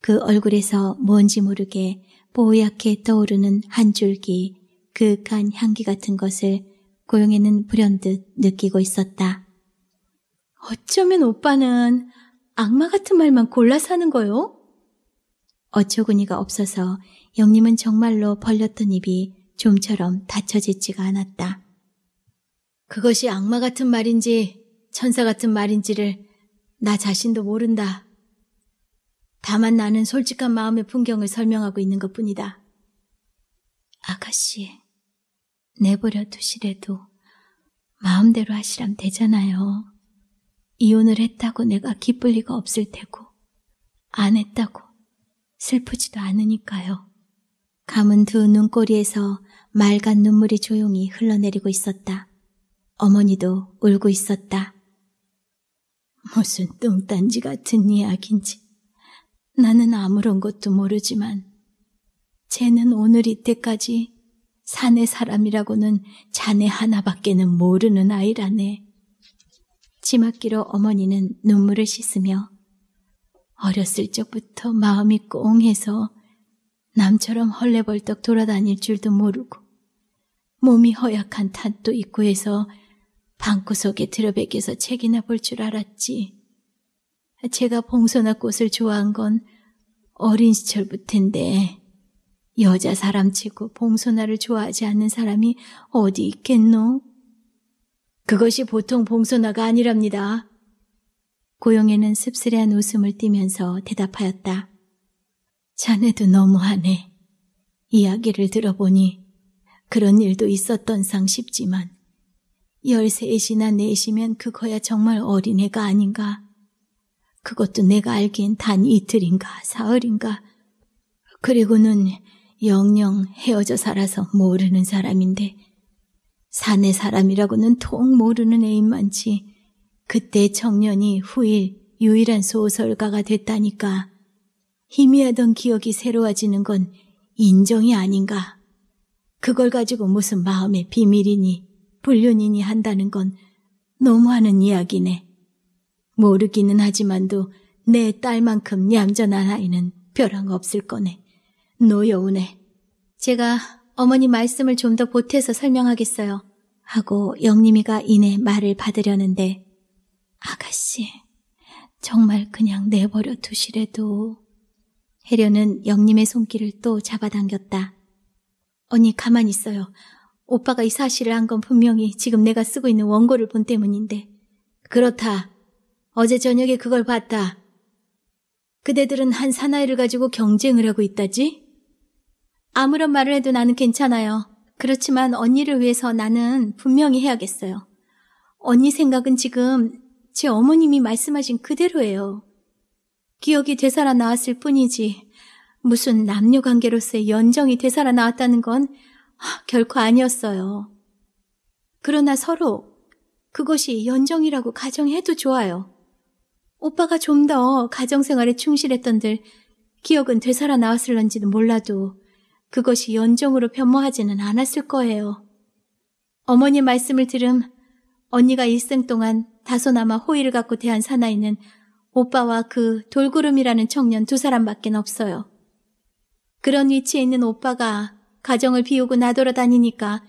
S1: 그 얼굴에서 뭔지 모르게 뽀얗게 떠오르는 한 줄기 그윽한 향기 같은 것을 고용애는 불현듯 느끼고 있었다. 어쩌면 오빠는 악마 같은 말만 골라 사는 거요? 어처구니가 없어서 영림은 정말로 벌렸던 입이 좀처럼 닫혀지지가 않았다. 그것이 악마 같은 말인지 천사 같은 말인지를 나 자신도 모른다. 다만 나는 솔직한 마음의 풍경을 설명하고 있는 것 뿐이다. 아가씨, 내버려 두시래도 마음대로 하시람 되잖아요. 이혼을 했다고 내가 기쁠 리가 없을 테고, 안 했다고 슬프지도 않으니까요. 감은 두 눈꼬리에서 맑은 눈물이 조용히 흘러내리고 있었다. 어머니도 울고 있었다. 무슨 똥딴지 같은 이야기인지 나는 아무런 것도 모르지만 쟤는 오늘 이때까지 사내 사람이라고는 자네 하나밖에는 모르는 아이라네. 지막기로 어머니는 눈물을 씻으며 어렸을 적부터 마음이 꽁해서 남처럼 헐레벌떡 돌아다닐 줄도 모르고 몸이 허약한 탓도 있고 해서 방구석에 들어베겨서 책이나 볼 줄 알았지. 제가 봉선화 꽃을 좋아한 건 어린 시절부터인데 여자 사람치고 봉선화를 좋아하지 않는 사람이 어디 있겠노? 그것이 보통 봉선화가 아니랍니다. 고용에는 씁쓸한 웃음을 띠면서 대답하였다. 자네도 너무하네. 이야기를 들어보니 그런 일도 있었던 상 싶지만 열세시나 네시면 그거야 정말 어린애가 아닌가. 그것도 내가 알기엔 단 이틀인가 사흘인가. 그리고는 영영 헤어져 살아서 모르는 사람인데 사내 사람이라고는 통 모르는 애인 많지. 그때 청년이 후일 유일한 소설가가 됐다니까 희미하던 기억이 새로워지는 건 인정이 아닌가. 그걸 가지고 무슨 마음의 비밀이니 불륜이니 한다는 건 너무하는 이야기네. 모르기는 하지만도 내 딸만큼 얌전한 아이는 벼랑 없을 거네. 노여우네. 제가 어머니 말씀을 좀 더 보태서 설명하겠어요. 하고 영님이가 이내 말을 받으려는데 아가씨, 정말 그냥 내버려 두시래도. 해려는 영님의 손길을 또 잡아당겼다. 언니 가만히 있어요. 오빠가 이 사실을 한 건 분명히 지금 내가 쓰고 있는 원고를 본 때문인데. 그렇다. 어제 저녁에 그걸 봤다. 그대들은 한 사나이를 가지고 경쟁을 하고 있다지? 아무런 말을 해도 나는 괜찮아요. 그렇지만 언니를 위해서 나는 분명히 해야겠어요. 언니 생각은 지금 제 어머님이 말씀하신 그대로예요. 기억이 되살아나왔을 뿐이지 무슨 남녀 관계로서의 연정이 되살아나왔다는 건 결코 아니었어요. 그러나 서로 그것이 연정이라고 가정해도 좋아요. 오빠가 좀 더 가정생활에 충실했던들 기억은 되살아나왔을런지는 몰라도 그것이 연정으로 변모하지는 않았을 거예요. 어머니 말씀을 들음 언니가 일생 동안 다소나마 호의를 갖고 대한 사나이는 오빠와 그 돌구름이라는 청년 두 사람밖엔 없어요. 그런 위치에 있는 오빠가 가정을 비우고 나돌아다니니까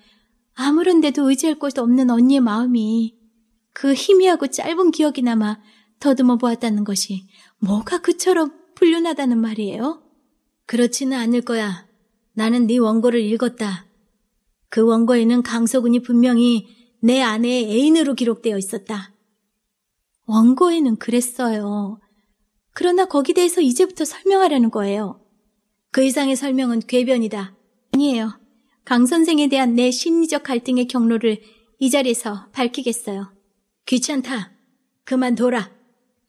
S1: 아무런 데도 의지할 곳도 없는 언니의 마음이 그 희미하고 짧은 기억이나마 더듬어 보았다는 것이 뭐가 그처럼 불륜하다는 말이에요? 그렇지는 않을 거야. 나는 네 원고를 읽었다. 그 원고에는 강서군이 분명히 내 아내의 애인으로 기록되어 있었다. 원고에는 그랬어요. 그러나 거기 대해서 이제부터 설명하려는 거예요. 그 이상의 설명은 괴변이다 아니에요. 강 선생에 대한 내 심리적 갈등의 경로를 이 자리에서 밝히겠어요. 귀찮다. 그만 둬라.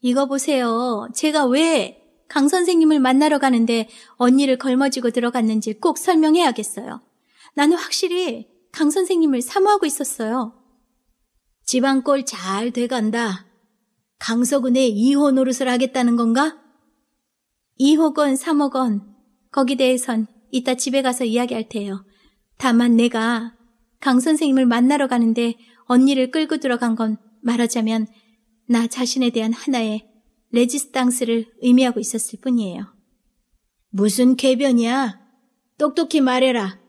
S1: 이거 보세요. 제가 왜 강 선생님을 만나러 가는데 언니를 걸머쥐고 들어갔는지 꼭 설명해야겠어요. 나는 확실히 강 선생님을 사모하고 있었어요. 집안꼴 잘 돼간다. 강석은의 2호 노릇을 하겠다는 건가? 2호건 3호건 거기 대해선 이따 집에 가서 이야기할 테요. 다만 내가 강 선생님을 만나러 가는데 언니를 끌고 들어간 건 말하자면 나 자신에 대한 하나의 레지스탕스를 의미하고 있었을 뿐이에요. 무슨 개변이야? 똑똑히 말해라.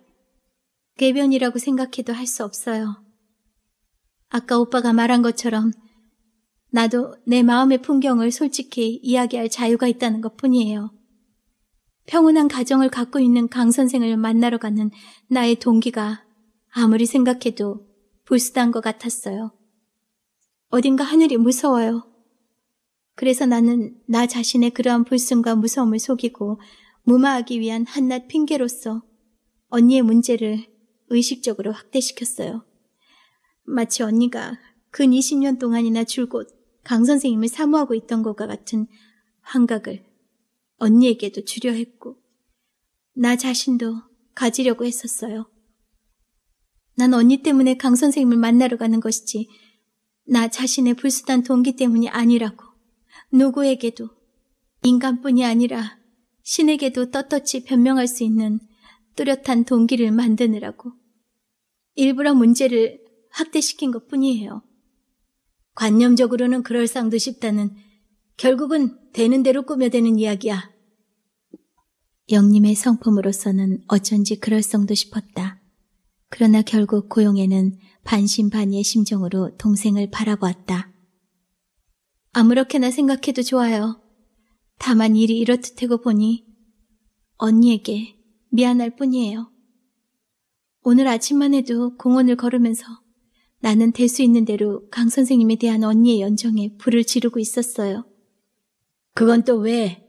S1: 개변이라고 생각해도 할 수 없어요. 아까 오빠가 말한 것처럼 나도 내 마음의 풍경을 솔직히 이야기할 자유가 있다는 것 뿐이에요. 평온한 가정을 갖고 있는 강 선생을 만나러 가는 나의 동기가 아무리 생각해도 불쌍한것 같았어요. 어딘가 하늘이 무서워요. 그래서 나는 나 자신의 그러한 불순과 무서움을 속이고 무마하기 위한 한낱 핑계로서 언니의 문제를 의식적으로 확대시켰어요. 마치 언니가 근 20년 동안이나 줄곧 강 선생님을 사모하고 있던 것과 같은 환각을 언니에게도 주려 했고, 나 자신도 가지려고 했었어요. 난 언니 때문에 강 선생님을 만나러 가는 것이지, 나 자신의 불순한 동기 때문이 아니라고, 누구에게도, 인간뿐이 아니라 신에게도 떳떳이 변명할 수 있는 뚜렷한 동기를 만드느라고, 일부러 문제를 확대시킨 것 뿐이에요. 관념적으로는 그럴상도 싶다는 결국은 되는 대로 꾸며대는 이야기야. 영님의 성품으로서는 어쩐지 그럴성도 싶었다. 그러나 결국 고용에는 반신반의의 심정으로 동생을 바라보았다. 아무렇게나 생각해도 좋아요. 다만 일이 이렇듯 되고 보니 언니에게 미안할 뿐이에요. 오늘 아침만 해도 공원을 걸으면서 나는 될 수 있는 대로 강 선생님에 대한 언니의 연정에 불을 지르고 있었어요. 그건 또 왜?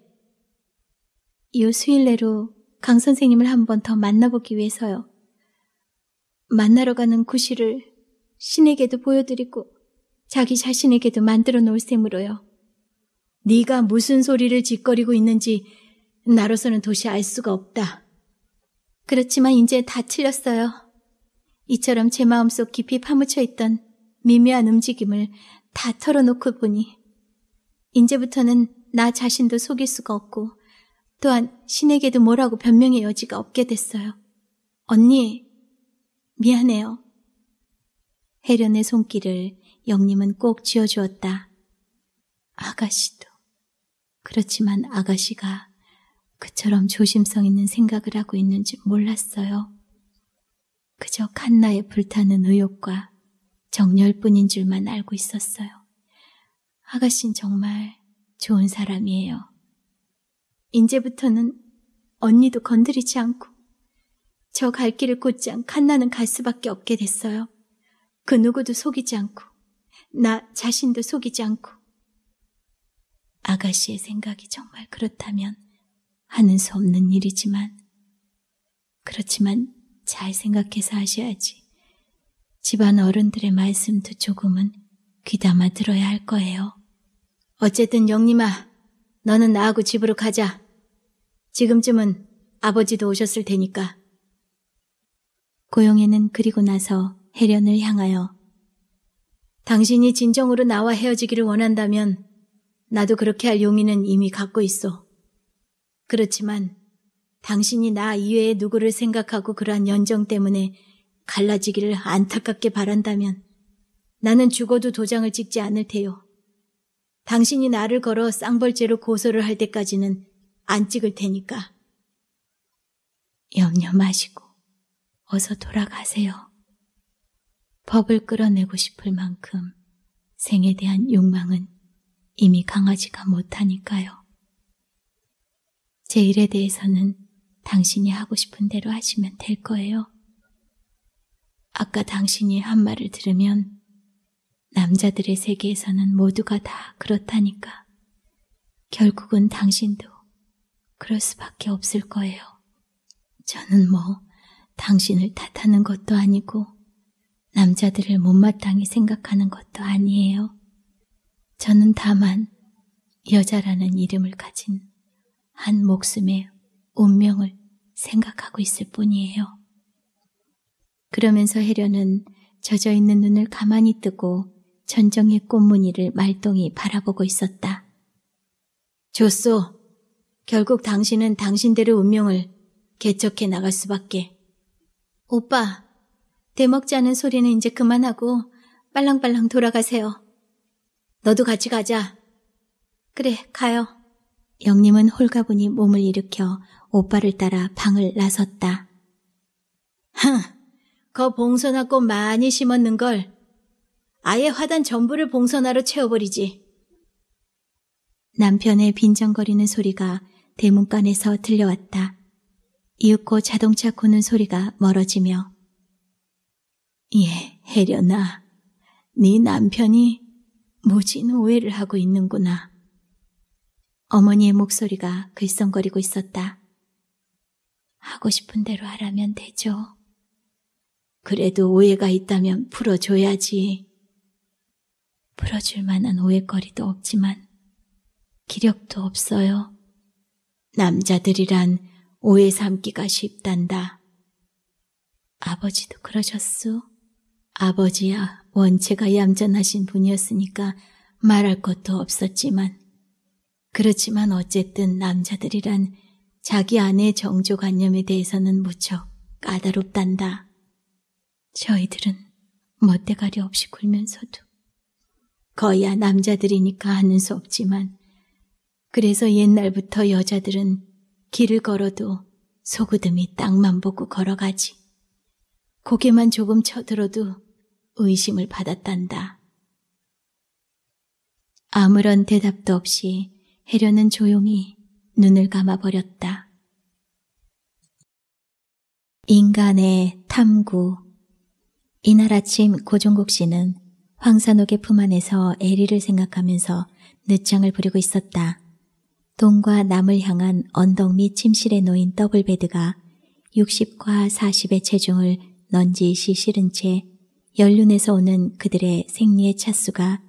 S1: 요 수일 내로 강 선생님을 한 번 더 만나보기 위해서요. 만나러 가는 구실을 신에게도 보여드리고 자기 자신에게도 만들어 놓을 셈으로요. 네가 무슨 소리를 짓거리고 있는지 나로서는 도시 알 수가 없다. 그렇지만 이제 다 틀렸어요. 이처럼 제 마음속 깊이 파묻혀 있던 미묘한 움직임을 다 털어놓고 보니 이제부터는 나 자신도 속일 수가 없고 또한 신에게도 뭐라고 변명의 여지가 없게 됐어요. 언니, 미안해요. 해련의 손길을 영님은 꼭 쥐어주었다. 아가씨도. 그렇지만 아가씨가 그처럼 조심성 있는 생각을 하고 있는지 몰랐어요. 그저 칸나의 불타는 의욕과 정열뿐인 줄만 알고 있었어요. 아가씨는 정말 좋은 사람이에요. 이제부터는 언니도 건드리지 않고 저 갈 길을 곧장 칸나는 갈 수밖에 없게 됐어요. 그 누구도 속이지 않고 나 자신도 속이지 않고 아가씨의 생각이 정말 그렇다면 하는 수 없는 일이지만 그렇지만 잘 생각해서 하셔야지. 집안 어른들의 말씀도 조금은 귀담아 들어야 할 거예요. 어쨌든 영림아, 너는 나하고 집으로 가자. 지금쯤은 아버지도 오셨을 테니까. 고용애는 그리고 나서 해련을 향하여 당신이 진정으로 나와 헤어지기를 원한다면 나도 그렇게 할 용의는 이미 갖고 있어. 그렇지만 당신이 나 이외에 누구를 생각하고 그러한 연정 때문에 갈라지기를 안타깝게 바란다면 나는 죽어도 도장을 찍지 않을 테요. 당신이 나를 걸어 쌍벌죄로 고소를 할 때까지는 안 찍을 테니까. 염려 마시고 어서 돌아가세요. 법을 끌어내고 싶을 만큼 생에 대한 욕망은 이미 강아지가 못하니까요. 제 일에 대해서는 당신이 하고 싶은 대로 하시면 될 거예요. 아까 당신이 한 말을 들으면 남자들의 세계에서는 모두가 다 그렇다니까. 결국은 당신도 그럴 수밖에 없을 거예요. 저는 뭐 당신을 탓하는 것도 아니고 남자들을 못마땅히 생각하는 것도 아니에요. 저는 다만 여자라는 이름을 가진 한 목숨의 운명을 생각하고 있을 뿐이에요. 그러면서 해련은 젖어 있는 눈을 가만히 뜨고 전정의 꽃무늬를 말똥이 바라보고 있었다. 줬소 결국 당신은 당신대로 운명을 개척해 나갈 수밖에. 오빠, 대먹자는 소리는 이제 그만하고 빨랑빨랑 돌아가세요. 너도 같이 가자. 그래, 가요. 영님은 홀가분히 몸을 일으켜 오빠를 따라 방을 나섰다. 흥, 거 봉선화 꽃 많이 심었는 걸 아예 화단 전부를 봉선화로 채워버리지. 남편의 빈정거리는 소리가 대문간에서 들려왔다. 이윽고 자동차 고는 소리가 멀어지며 예, 해련아네 남편이 무진 오해를 하고 있는구나. 어머니의 목소리가 글썽거리고 있었다. 하고 싶은 대로 하라면 되죠. 그래도 오해가 있다면 풀어줘야지. 풀어줄 만한 오해거리도 없지만 기력도 없어요. 남자들이란 오해 삼기가 쉽단다. 아버지도 그러셨소. 아버지야 원체가 얌전하신 분이었으니까 말할 것도 없었지만 그렇지만 어쨌든 남자들이란 자기 아내의 정조관념에 대해서는 무척 까다롭단다. 저희들은 멋대가리 없이 굴면서도 거야 의 남자들이니까 하는 수 없지만 그래서 옛날부터 여자들은 길을 걸어도 소그듬이 땅만 보고 걸어가지. 고개만 조금 쳐들어도 의심을 받았단다. 아무런 대답도 없이 해려는 조용히 눈을 감아버렸다. 인간의 탐구 이날 아침 고종국 씨는 황산옥의 품 안에서 애리를 생각하면서 늦장을 부리고 있었다. 동과 남을 향한 언덕 및 침실에 놓인 더블 베드가 60과 40의 체중을 넌지시 실은 채 연륜에서 오는 그들의 생리의 차수가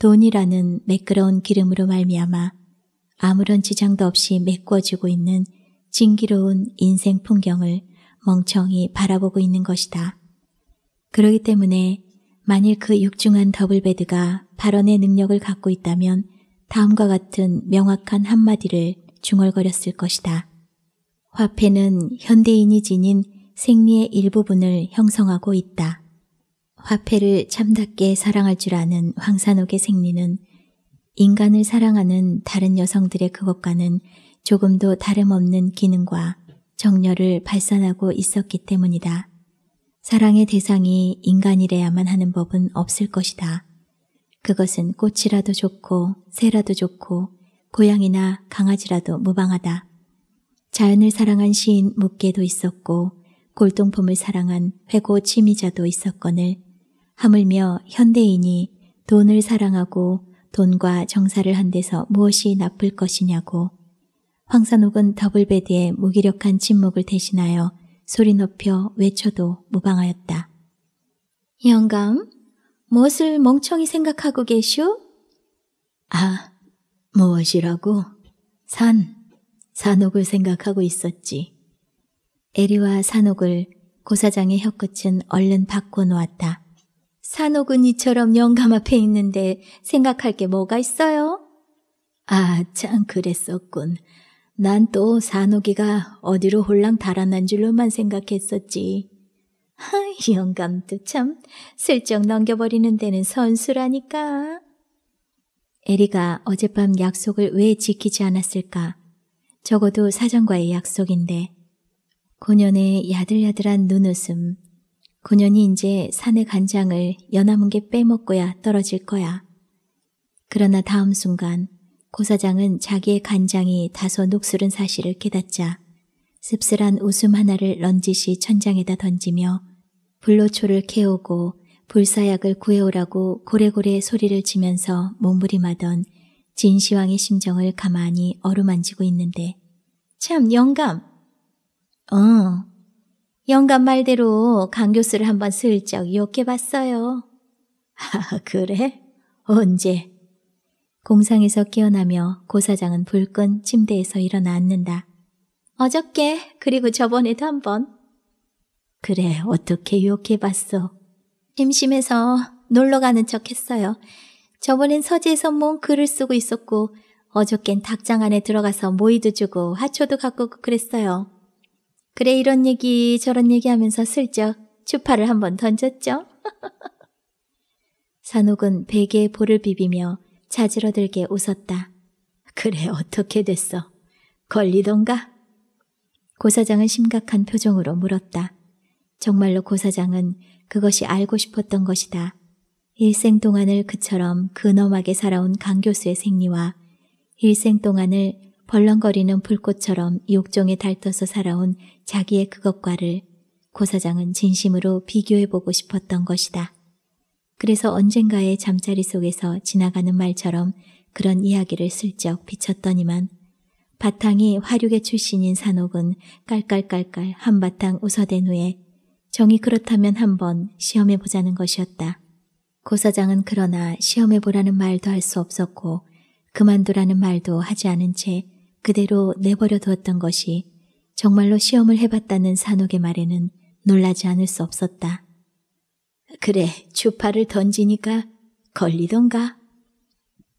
S1: 돈이라는 매끄러운 기름으로 말미암아 아무런 지장도 없이 메꿔지고 있는 진기로운 인생 풍경을 멍청히 바라보고 있는 것이다. 그러기 때문에 만일 그 육중한 더블베드가 발언의 능력을 갖고 있다면 다음과 같은 명확한 한마디를 중얼거렸을 것이다. 화폐는 현대인이 지닌 생리의 일부분을 형성하고 있다. 화폐를 참답게 사랑할 줄 아는 황산옥의 생리는 인간을 사랑하는 다른 여성들의 그것과는 조금도 다름없는 기능과 정열을 발산하고 있었기 때문이다. 사랑의 대상이 인간이래야만 하는 법은 없을 것이다. 그것은 꽃이라도 좋고 새라도 좋고 고양이나 강아지라도 무방하다. 자연을 사랑한 시인 묵게도 있었고 골동품을 사랑한 회고 취미자도 있었거늘 하물며 현대인이 돈을 사랑하고 돈과 정사를 한 데서 무엇이 나쁠 것이냐고 황산옥은 더블베드의 무기력한 침묵을 대신하여 소리 높여 외쳐도 무방하였다. 영감, 무엇을 멍청이 생각하고 계슈? 아, 무엇이라고? 산, 산옥을 생각하고 있었지. 에리와 산옥을 고사장의 혀끝은 얼른 바꿔 놓았다. 산옥은 이처럼 영감 앞에 있는데 생각할 게 뭐가 있어요? 아, 참 그랬었군. 난 또 산옥이가 어디로 홀랑 달아난 줄로만 생각했었지. 하, 영감도 참 슬쩍 넘겨버리는 데는 선수라니까. 에리가 어젯밤 약속을 왜 지키지 않았을까? 적어도 사전과의 약속인데. 고년의 야들야들한 눈웃음, 그년이 이제 산의 간장을 연화문 게 빼먹고야 떨어질 거야. 그러나 다음 순간 고사장은 자기의 간장이 다소 녹슬은 사실을 깨닫자 씁쓸한 웃음 하나를 런지시 천장에다 던지며 불로초를 캐오고 불사약을 구해오라고 고래고래 소리를 지면서 몸부림하던 진시황의 심정을 가만히 어루만지고 있는데 참 영감! 어, 영감 말대로 강 교수를 한번 슬쩍 욕해봤어요. 아, *laughs* 그래? 언제? 공상에서 깨어나며 고사장은 불끈 침대에서 일어나 앉는다. 어저께 그리고 저번에도 한번. 그래 어떻게 욕해봤어? 심심해서 놀러가는 척 했어요. 저번엔 서재에서 뭔 글을 쓰고 있었고 어저껜 닭장 안에 들어가서 모이도 주고 하초도 갖고 그랬어요. 그래 이런 얘기 저런 얘기 하면서 슬쩍 추파를 한번 던졌죠. *laughs* 산옥은 베개에 볼을 비비며 자지러들게 웃었다. 그래 어떻게 됐어? 걸리던가? 고사장은 심각한 표정으로 물었다. 정말로 고사장은 그것이 알고 싶었던 것이다. 일생 동안을 그처럼 근엄하게 살아온 강 교수의 생리와 일생 동안을 벌렁거리는 불꽃처럼 욕정에 달떠서 살아온 자기의 그것과를 고사장은 진심으로 비교해보고 싶었던 것이다. 그래서 언젠가의 잠자리 속에서 지나가는 말처럼 그런 이야기를 슬쩍 비쳤더니만 바탕이 화류계 출신인 산옥은 깔깔깔깔 한바탕 웃어댄 후에 정이 그렇다면 한번 시험해보자는 것이었다. 고사장은 그러나 시험해보라는 말도 할 수 없었고 그만두라는 말도 하지 않은 채 그대로 내버려 두었던 것이 정말로 시험을 해봤다는 산옥의 말에는 놀라지 않을 수 없었다. 그래, 주파를 던지니까 걸리던가.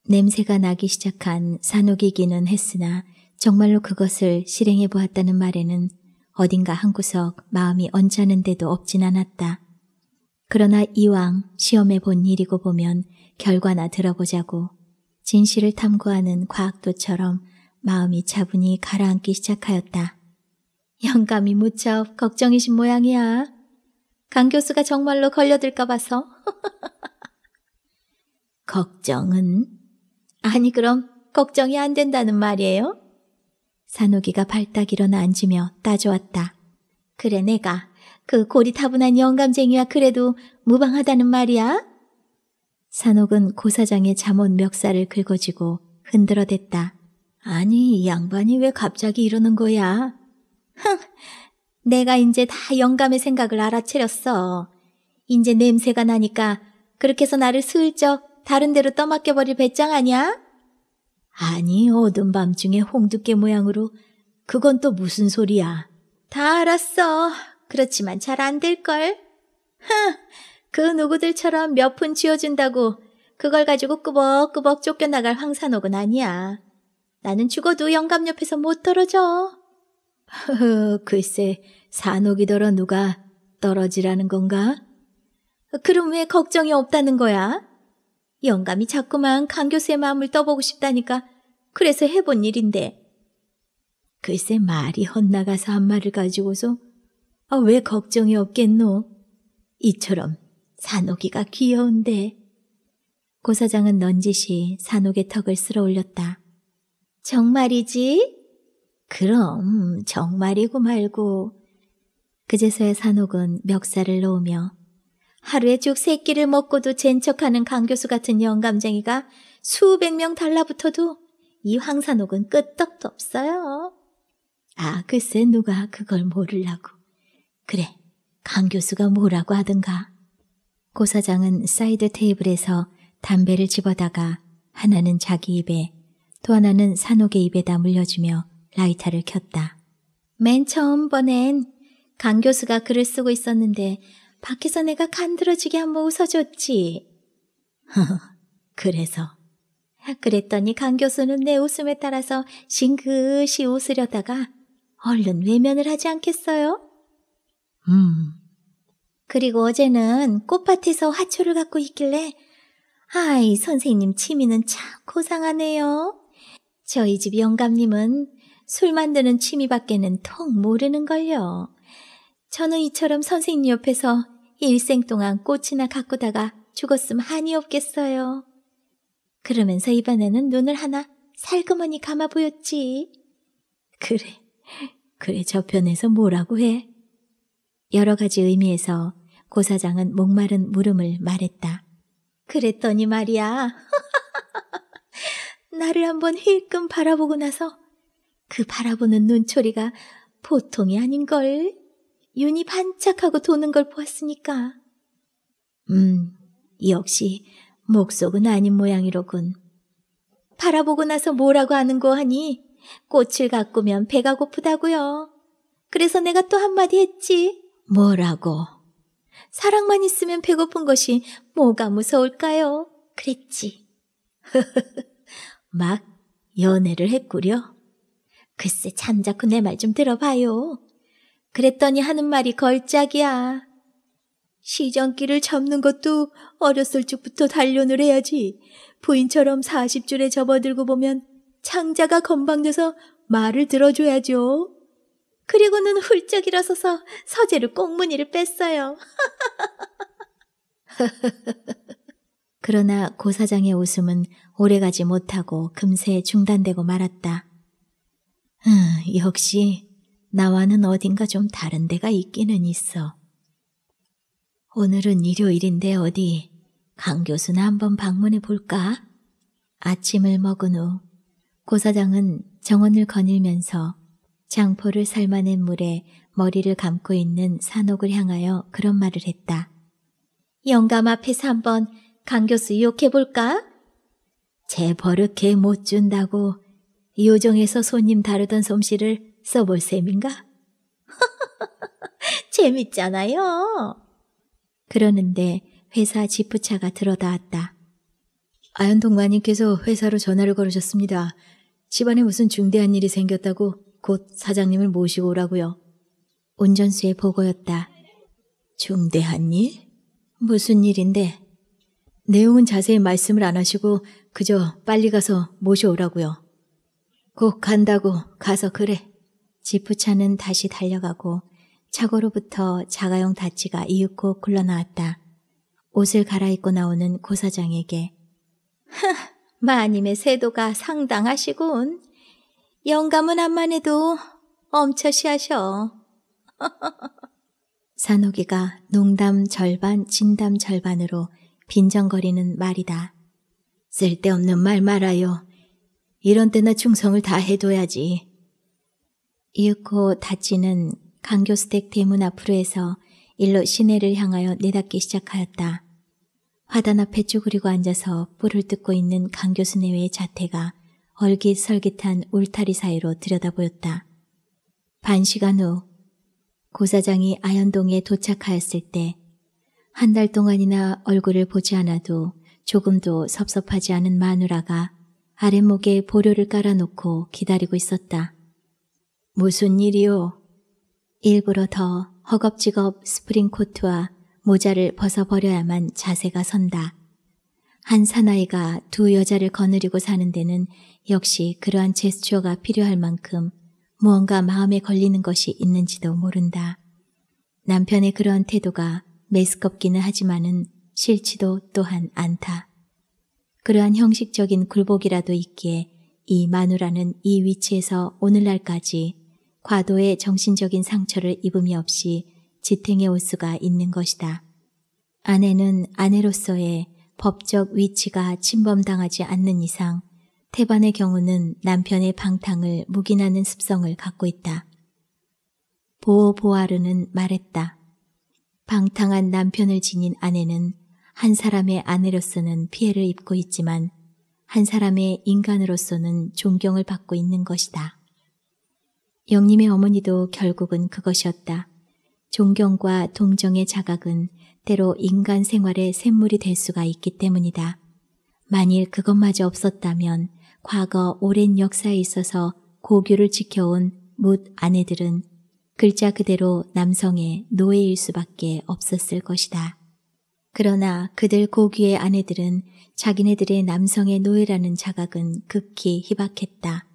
S1: 냄새가 나기 시작한 산옥이기는 했으나 정말로 그것을 실행해 보았다는 말에는 어딘가 한구석 마음이 언짢은 데도 없진 않았다. 그러나 이왕 시험해 본 일이고 보면 결과나 들어보자고 진실을 탐구하는 과학도처럼 마음이 차분히 가라앉기 시작하였다. 영감이 무척 걱정이신 모양이야. 강 교수가 정말로 걸려들까 봐서. *laughs* 걱정은? 아니 그럼 걱정이 안 된다는 말이에요? 산호기가 발딱 일어나 앉으며 따져왔다. 그래 내가 그 고리타분한 영감쟁이야 그래도 무방하다는 말이야? 산옥은 고사장의 잠옷 멱살을 긁어쥐고 흔들어댔다. 아니, 이 양반이 왜 갑자기 이러는 거야? 흥! 내가 이제 다 영감의 생각을 알아채렸어. 이제 냄새가 나니까 그렇게 해서 나를 슬쩍 다른 데로 떠맡겨버릴 배짱 아니야? 아니, 어둠 밤중에 홍두깨 모양으로 그건 또 무슨 소리야? 다 알았어. 그렇지만 잘 안 될걸. 흥! 그 누구들처럼 몇 푼 쥐어준다고 그걸 가지고 꾸벅꾸벅 쫓겨나갈 황산옥은 아니야. 나는 죽어도 영감 옆에서 못 떨어져. 허허, 글쎄, 산옥이더러 누가 떨어지라는 건가? 그럼 왜 걱정이 없다는 거야? 영감이 자꾸만 강 교수의 마음을 떠보고 싶다니까 그래서 해본 일인데. 글쎄 말이 헛나가서 한 말을 가지고서 아, 왜 걱정이 없겠노? 이처럼 산옥이가 귀여운데. 고사장은 넌지시 산옥의 턱을 쓸어 올렸다. 정말이지? 그럼 정말이고 말고. 그제서야 산옥은 멱살을 놓으며 하루에 죽 세 끼를 먹고도 젠척하는 강교수 같은 영감쟁이가 수백 명 달라붙어도 이 황산옥은 끄떡도 없어요. 아, 글쎄 누가 그걸 모를라고. 그래, 강교수가 뭐라고 하든가. 고사장은 사이드 테이블에서 담배를 집어다가 하나는 자기 입에 또 하나는 산옥의 입에다 물려주며 라이터를 켰다. 맨 처음 번엔 강 교수가 글을 쓰고 있었는데 밖에서 내가 간드러지게 한번 웃어줬지. *laughs* 그래서 그랬더니 강 교수는 내 웃음에 따라서 싱긋이 웃으려다가 얼른 외면을 하지 않겠어요? 음. 그리고 어제는 꽃밭에서 화초를 갖고 있길래 아이 선생님 취미는 참 고상하네요. 저희 집 영감님은 술 만드는 취미밖에는 통 모르는걸요. 저는 이처럼 선생님 옆에서 일생 동안 꽃이나 가꾸다가 죽었음 한이 없겠어요. 그러면서 입안에는 눈을 하나 살그머니 감아 보였지. 그래, 그래 저편에서 뭐라고 해? 여러 가지 의미에서 고사장은 목마른 물음을 말했다. 그랬더니 말이야. *laughs* 나를 한번 힐끔 바라보고 나서 그 바라보는 눈초리가 보통이 아닌걸. 윤이 반짝하고 도는 걸 보았으니까. 음, 역시 목속은 아닌 모양이로군. 바라보고 나서 뭐라고 하는 거 하니 꽃을 가꾸면 배가 고프다고요. 그래서 내가 또 한마디 했지. 뭐라고? 사랑만 있으면 배고픈 것이 뭐가 무서울까요? 그랬지. 흐흐흐. *laughs* 막 연애를 했구려. 글쎄 잠자코 내말 좀 들어봐요. 그랬더니 하는 말이 걸작이야. 시전길을접는 것도 어렸을 적부터 단련을 해야지. 부인처럼 40줄에 접어들고 보면 창자가 건방져서 말을 들어줘야죠. 그리고는 훌쩍 일어서서 서재를 꽁무니를 뺐어요. *laughs* 그러나 고사장의 웃음은 오래가지 못하고 금세 중단되고 말았다. 음, 역시 나와는 어딘가 좀 다른 데가 있기는 있어. 오늘은 일요일인데 어디 강 교수나 한번 방문해 볼까? 아침을 먹은 후 고사장은 정원을 거닐면서 장포를 삶아낸 물에 머리를 감고 있는 산옥을 향하여 그런 말을 했다. 영감 앞에서 한번 강 교수 욕해볼까? 제버릇에못 준다고 요정에서 손님 다루던 솜씨를 써볼 셈인가? *laughs* 재밌잖아요. 그러는데 회사 지프차가 들어다왔다. 아현동 마님께서 회사로 전화를 걸으셨습니다. 집안에 무슨 중대한 일이 생겼다고 곧 사장님을 모시고 오라고요. 운전수의 보고였다. 중대한 일? 무슨 일인데? 내용은 자세히 말씀을 안 하시고 그저 빨리 가서 모셔오라고요. 곧 간다고 가서 그래. 지프차는 다시 달려가고 차고로부터 자가용 다치가 이윽고 굴러나왔다. 옷을 갈아입고 나오는 고사장에게 흥, 마님의 세도가 상당하시군. 영감은 안만 해도 엄처시하셔. 산호기가 *laughs* 농담 절반 진담 절반으로 빈정거리는 말이다. 쓸데없는 말 말아요. 이런 때나 충성을 다해둬야지. 이윽고 다치는 강교스택 대문 앞으로에서 일로 시내를 향하여 내닫기 시작하였다. 화단 앞에 쭈그리고 앉아서 뿔을 뜯고 있는 강교수 내외의 자태가 얼깃설깃한 울타리 사이로 들여다보였다. 반 시간 후 고사장이 아현동에 도착하였을 때 한 달 동안이나 얼굴을 보지 않아도 조금도 섭섭하지 않은 마누라가 아랫목에 보료를 깔아놓고 기다리고 있었다. 무슨 일이오 일부러 더 허겁지겁 스프링 코트와 모자를 벗어버려야만 자세가 선다. 한 사나이가 두 여자를 거느리고 사는 데는 역시 그러한 제스처가 필요할 만큼 무언가 마음에 걸리는 것이 있는지도 모른다. 남편의 그러한 태도가 메스껍기는 하지만은 싫지도 또한 않다. 그러한 형식적인 굴복이라도 있기에 이 마누라는 이 위치에서 오늘날까지 과도의 정신적인 상처를 입음이 없이 지탱해 올 수가 있는 것이다. 아내는 아내로서의 법적 위치가 침범당하지 않는 이상 태반의 경우는 남편의 방탕을 묵인하는 습성을 갖고 있다. 보오 보아르는 말했다. 방탕한 남편을 지닌 아내는 한 사람의 아내로서는 피해를 입고 있지만 한 사람의 인간으로서는 존경을 받고 있는 것이다. 영님의 어머니도 결국은 그것이었다. 존경과 동정의 자각은 때로 인간 생활의 샘물이 될 수가 있기 때문이다. 만일 그것마저 없었다면 과거 오랜 역사에 있어서 고교를 지켜온 못 아내들은 글자 그대로 남성의 노예일 수밖에 없었을 것이다. 그러나 그들 고귀의 아내들은 자기네들의 남성의 노예라는 자각은 극히 희박했다.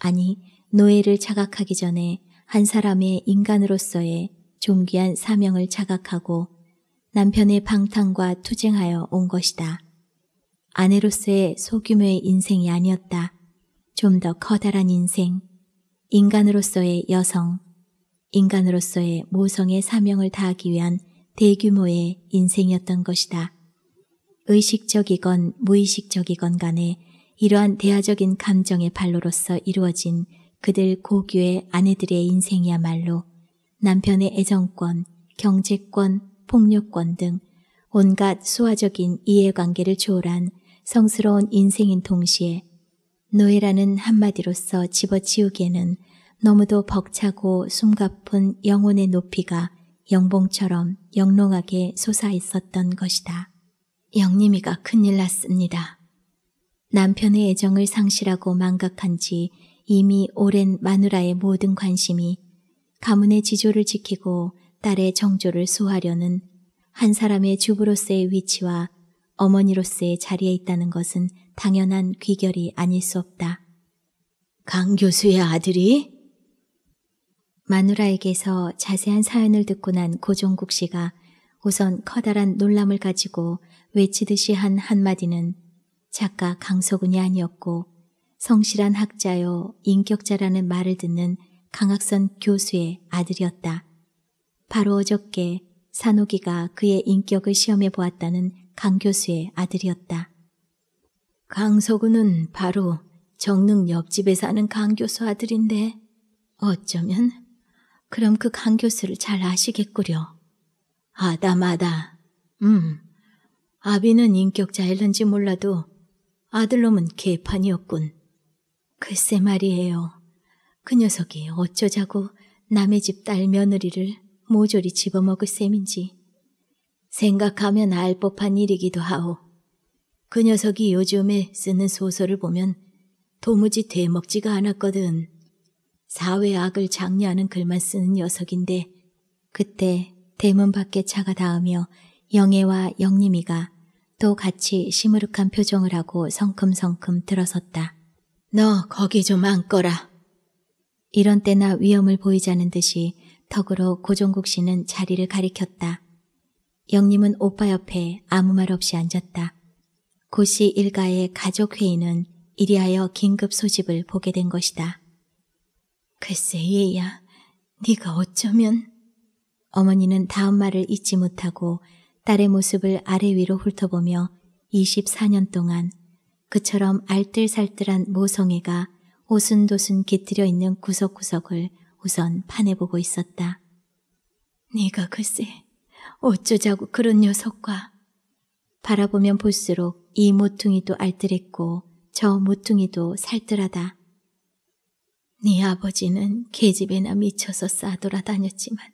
S1: 아니, 노예를 자각하기 전에 한 사람의 인간으로서의 존귀한 사명을 자각하고 남편의 방탕과 투쟁하여 온 것이다. 아내로서의 소규모의 인생이 아니었다. 좀 더 커다란 인생, 인간으로서의 여성, 인간으로서의 모성의 사명을 다하기 위한 대규모의 인생이었던 것이다. 의식적이건 무의식적이건 간에 이러한 대화적인 감정의 발로로서 이루어진 그들 고규의 아내들의 인생이야말로 남편의 애정권, 경제권, 폭력권 등 온갖 수화적인 이해관계를 초월한 성스러운 인생인 동시에 노예라는 한마디로서 집어치우기에는 너무도 벅차고 숨가쁜 영혼의 높이가 영봉처럼 영롱하게 솟아 있었던 것이다. 영님이가 큰일 났습니다. 남편의 애정을 상실하고 망각한 지 이미 오랜 마누라의 모든 관심이 가문의 지조를 지키고 딸의 정조를 수하려는 한 사람의 주부로서의 위치와 어머니로서의 자리에 있다는 것은 당연한 귀결이 아닐 수 없다. 강 교수의 아들이? 마누라에게서 자세한 사연을 듣고 난 고종국 씨가 우선 커다란 놀람을 가지고 외치듯이 한 한마디는 작가 강석훈이 아니었고 성실한 학자요 인격자라는 말을 듣는 강학선 교수의 아들이었다. 바로 어저께 산호기가 그의 인격을 시험해 보았다는 강 교수의 아들이었다. 강석우는 바로 정릉 옆집에 사는 강 교수 아들인데 어쩌면 그럼 그 강 교수를 잘 아시겠구려. 아다마다. 음, 아비는 인격자일런지 몰라도 아들놈은 개판이었군. 글쎄 말이에요. 그 녀석이 어쩌자고 남의 집 딸 며느리를 모조리 집어먹을 셈인지. 생각하면 알 법한 일이기도 하오. 그 녀석이 요즘에 쓰는 소설을 보면 도무지 대먹지가 않았거든. 사회 악을 장려하는 글만 쓰는 녀석인데 그때 대문 밖에 차가 닿으며 영애와 영님이가또 같이 시무룩한 표정을 하고 성큼성큼 들어섰다. 너 거기 좀 앉거라. 이런 때나 위험을 보이자는 듯이 턱으로 고종국 씨는 자리를 가리켰다. 영님은 오빠 옆에 아무 말 없이 앉았다. 고씨 일가의 가족 회의는 이리하여 긴급 소집을 보게 된 것이다. 글쎄 얘야, 네가 어쩌면... 어머니는 다음 말을 잊지 못하고 딸의 모습을 아래 위로 훑어보며 24년 동안 그처럼 알뜰살뜰한 모성애가 오순도순 깃들여 있는 구석구석을 우선 파내보고 있었다. 네가 글쎄 어쩌자고 그런 녀석과 바라보면 볼수록 이 모퉁이도 알뜰했고 저 모퉁이도 살뜰하다. 네 아버지는 계집애나 미쳐서 싸돌아다녔지만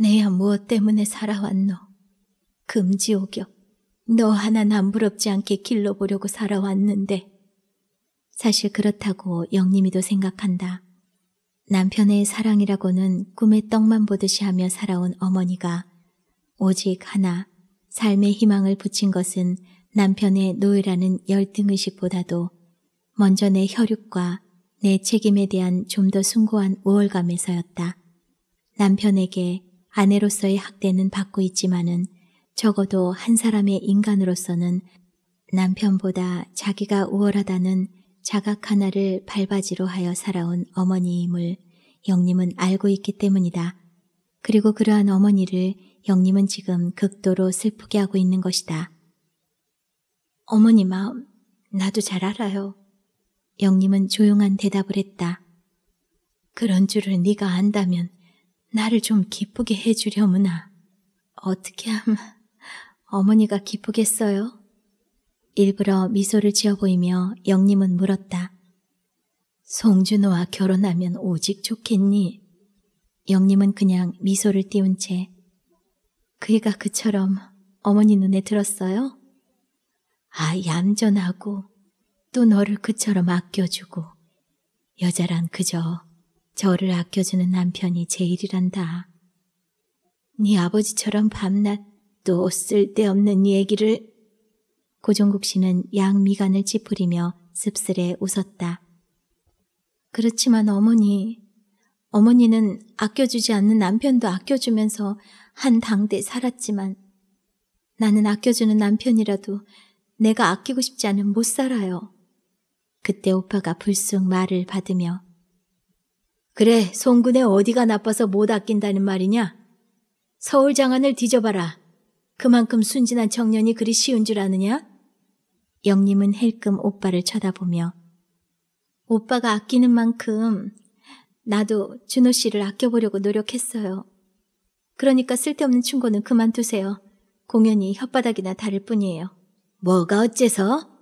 S1: 내야 아 무엇 때문에 살아왔노? 금지옥역, 너 하나 남부럽지 않게 길러보려고 살아왔는데 사실 그렇다고 영님이도 생각한다. 남편의 사랑이라고는 꿈에 떡만 보듯이 하며 살아온 어머니가 오직 하나 삶의 희망을 붙인 것은 남편의 노예라는 열등의식보다도 먼저 내 혈육과 내 책임에 대한 좀 더 숭고한 우월감에서였다. 남편에게 아내로서의 학대는 받고 있지만은 적어도 한 사람의 인간으로서는 남편보다 자기가 우월하다는 자각 하나를 발바지로 하여 살아온 어머니임을 영님은 알고 있기 때문이다. 그리고 그러한 어머니를 영님은 지금 극도로 슬프게 하고 있는 것이다. 어머니 마음, 나도 잘 알아요. 영님은 조용한 대답을 했다. 그런 줄을 네가 안다면 나를 좀 기쁘게 해주려무나. 어떻게 하면 어머니가 기쁘겠어요? 일부러 미소를 지어 보이며 영님은 물었다. 송준호와 결혼하면 오직 좋겠니? 영님은 그냥 미소를 띄운 채 그이가 그처럼 어머니 눈에 들었어요? 아 얌전하고 또 너를 그처럼 아껴주고 여자란 그저 저를 아껴주는 남편이 제일이란다. 네 아버지처럼 밤낮 또 쓸데없는 얘기를 고종국 씨는 양미간을 찌푸리며 씁쓸해 웃었다. 그렇지만 어머니, 어머니는 아껴주지 않는 남편도 아껴주면서 한 당대 살았지만 나는 아껴주는 남편이라도 내가 아끼고 싶지 않은 못 살아요. 그때 오빠가 불쑥 말을 받으며 그래, 송군에 어디가 나빠서 못 아낀다는 말이냐? 서울 장안을 뒤져봐라. 그만큼 순진한 청년이 그리 쉬운 줄 아느냐? 영림은 헬끔 오빠를 쳐다보며 오빠가 아끼는 만큼 나도 준호 씨를 아껴보려고 노력했어요. 그러니까 쓸데없는 충고는 그만두세요. 공연이 혓바닥이나 다를 뿐이에요. 뭐가 어째서?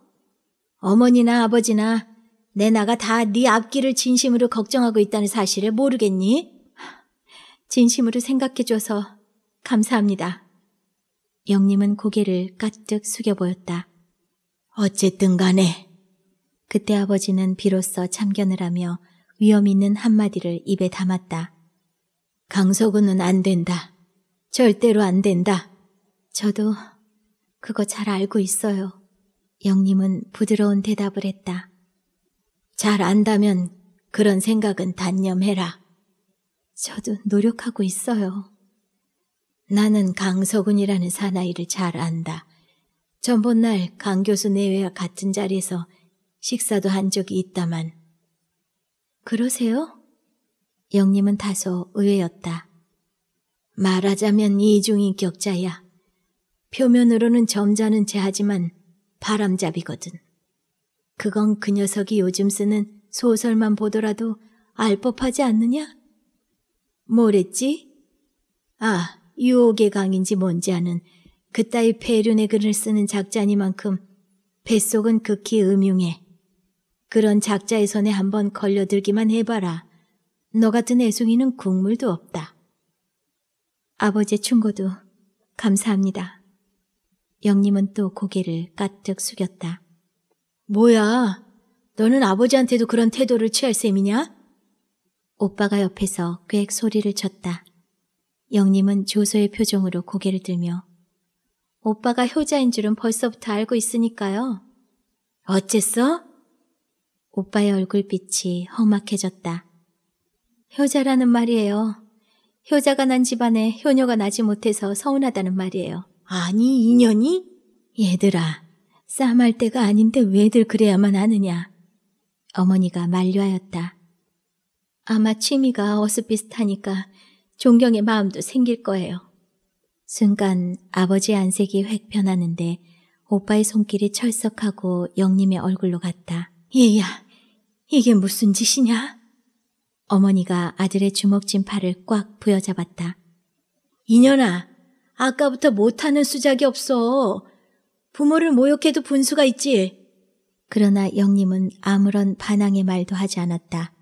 S1: 어머니나 아버지나 내 나가 다 네 앞길을 진심으로 걱정하고 있다는 사실을 모르겠니? 진심으로 생각해줘서 감사합니다. 영님은 고개를 까뜩 숙여 보였다. 어쨌든 간에. 그때 아버지는 비로소 참견을 하며 위험 있는 한마디를 입에 담았다. 강석우는 안 된다. 절대로 안 된다. 저도 그거 잘 알고 있어요. 영님은 부드러운 대답을 했다. 잘 안다면 그런 생각은 단념해라. 저도 노력하고 있어요. 나는 강서군이라는 사나이를 잘 안다. 전번날 강 교수 내외와 같은 자리에서 식사도 한 적이 있다만. 그러세요? 영님은 다소 의외였다. 말하자면 이중인격자야. 표면으로는 점잖은 체하지만 바람잡이거든. 그건 그 녀석이 요즘 쓰는 소설만 보더라도 알 법하지 않느냐? 뭐랬지? 아, 유혹의 강인지 뭔지 아는 그따위 폐륜의 글을 쓰는 작자니만큼 뱃속은 극히 음흉해. 그런 작자의 손에 한번 걸려들기만 해봐라. 너 같은 애송이는 국물도 없다. 아버지의 충고도 감사합니다. 영림은 또 고개를 까뜩 숙였다. 뭐야? 너는 아버지한테도 그런 태도를 취할 셈이냐? 오빠가 옆에서 꽥 소리를 쳤다. 영림은 조소의 표정으로 고개를 들며 오빠가 효자인 줄은 벌써부터 알고 있으니까요. 어쨌어? 오빠의 얼굴빛이 험악해졌다. 효자라는 말이에요. 효자가 난 집안에 효녀가 나지 못해서 서운하다는 말이에요. 아니, 인연이? 얘들아, 싸움할 때가 아닌데 왜들 그래야만 하느냐? 어머니가 만류하였다. 아마 취미가 어슷비슷하니까 존경의 마음도 생길 거예요. 순간 아버지 안색이 획 변하는데 오빠의 손길이 철썩하고 영님의 얼굴로 갔다. 얘야, 이게 무슨 짓이냐? 어머니가 아들의 주먹진 팔을 꽉 부여잡았다. 인연아, 아까부터 못하는 수작이 없어. 부모를 모욕해도 분수가 있지. 그러나 영님은 아무런 반항의 말도 하지 않았다.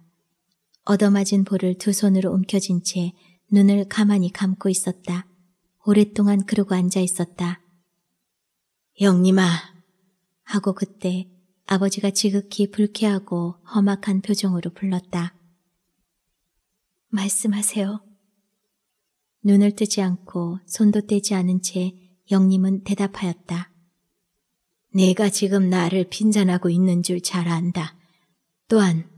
S1: 얻어맞은 볼을 두 손으로 움켜쥔 채 눈을 가만히 감고 있었다. 오랫동안 그러고 앉아 있었다. 영님아! 하고 그때 아버지가 지극히 불쾌하고 험악한 표정으로 불렀다. 말씀하세요. 눈을 뜨지 않고 손도 떼지 않은 채 영님은 대답하였다. 내가 지금 나를 빈잔하고 있는 줄 잘 안다. 또한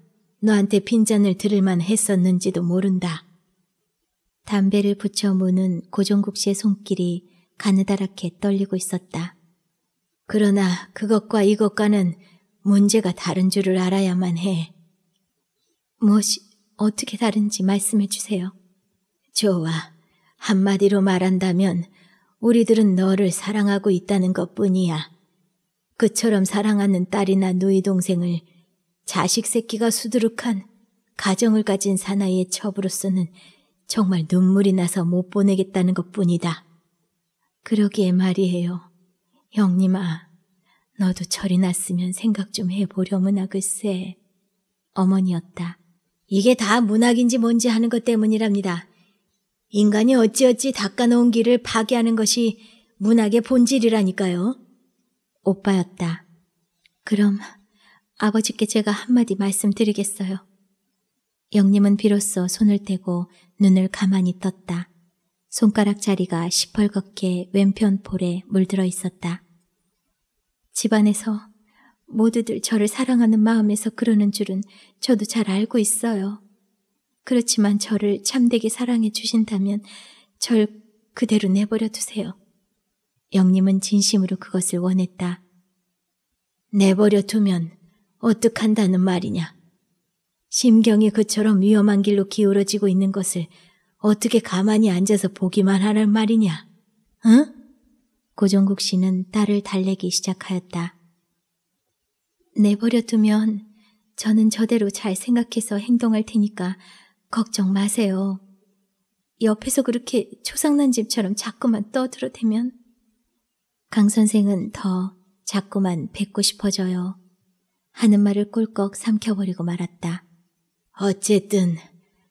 S1: 너한테 빈잔을 들을만 했었는지도 모른다. 담배를 붙여 무는 고종국 씨의 손길이 가느다랗게 떨리고 있었다. 그러나 그것과 이것과는 문제가 다른 줄을 알아야만 해. 무엇이 어떻게 다른지 말씀해 주세요. 좋아. 한마디로 말한다면 우리들은 너를 사랑하고 있다는 것 뿐이야. 그처럼 사랑하는 딸이나 누이 동생을 자식 새끼가 수두룩한 가정을 가진 사나이의 첩으로서는 정말 눈물이 나서 못 보내겠다는 것 뿐이다. 그러기에 말이에요. 형님아, 너도 철이 났으면 생각 좀 해보려무나 글쎄. 어머니였다. 이게 다 문학인지 뭔지 하는 것 때문이랍니다. 인간이 어찌어찌 닦아놓은 길을 파괴하는 것이 문학의 본질이라니까요. 오빠였다. 그럼 아버지께 제가 한마디 말씀드리겠어요. 영님은 비로소 손을 떼고 눈을 가만히 떴다. 손가락 자리가 시뻘겋게 왼편 볼에 물들어 있었다. 집안에서 모두들 저를 사랑하는 마음에서 그러는 줄은 저도 잘 알고 있어요. 그렇지만 저를 참되게 사랑해 주신다면 절 그대로 내버려 두세요. 영님은 진심으로 그것을 원했다. 내버려 두면 어떡한다는 말이냐. 심경이 그처럼 위험한 길로 기울어지고 있는 것을 어떻게 가만히 앉아서 보기만 하란 말이냐. 응? 고종국 씨는 딸을 달래기 시작하였다. 내버려 두면 저는 저대로 잘 생각해서 행동할 테니까 걱정 마세요. 옆에서 그렇게 초상난 집처럼 자꾸만 떠들어대면 강 선생은 더 자꾸만 뵙고 싶어져요. 하는 말을 꿀꺽 삼켜버리고 말았다. 어쨌든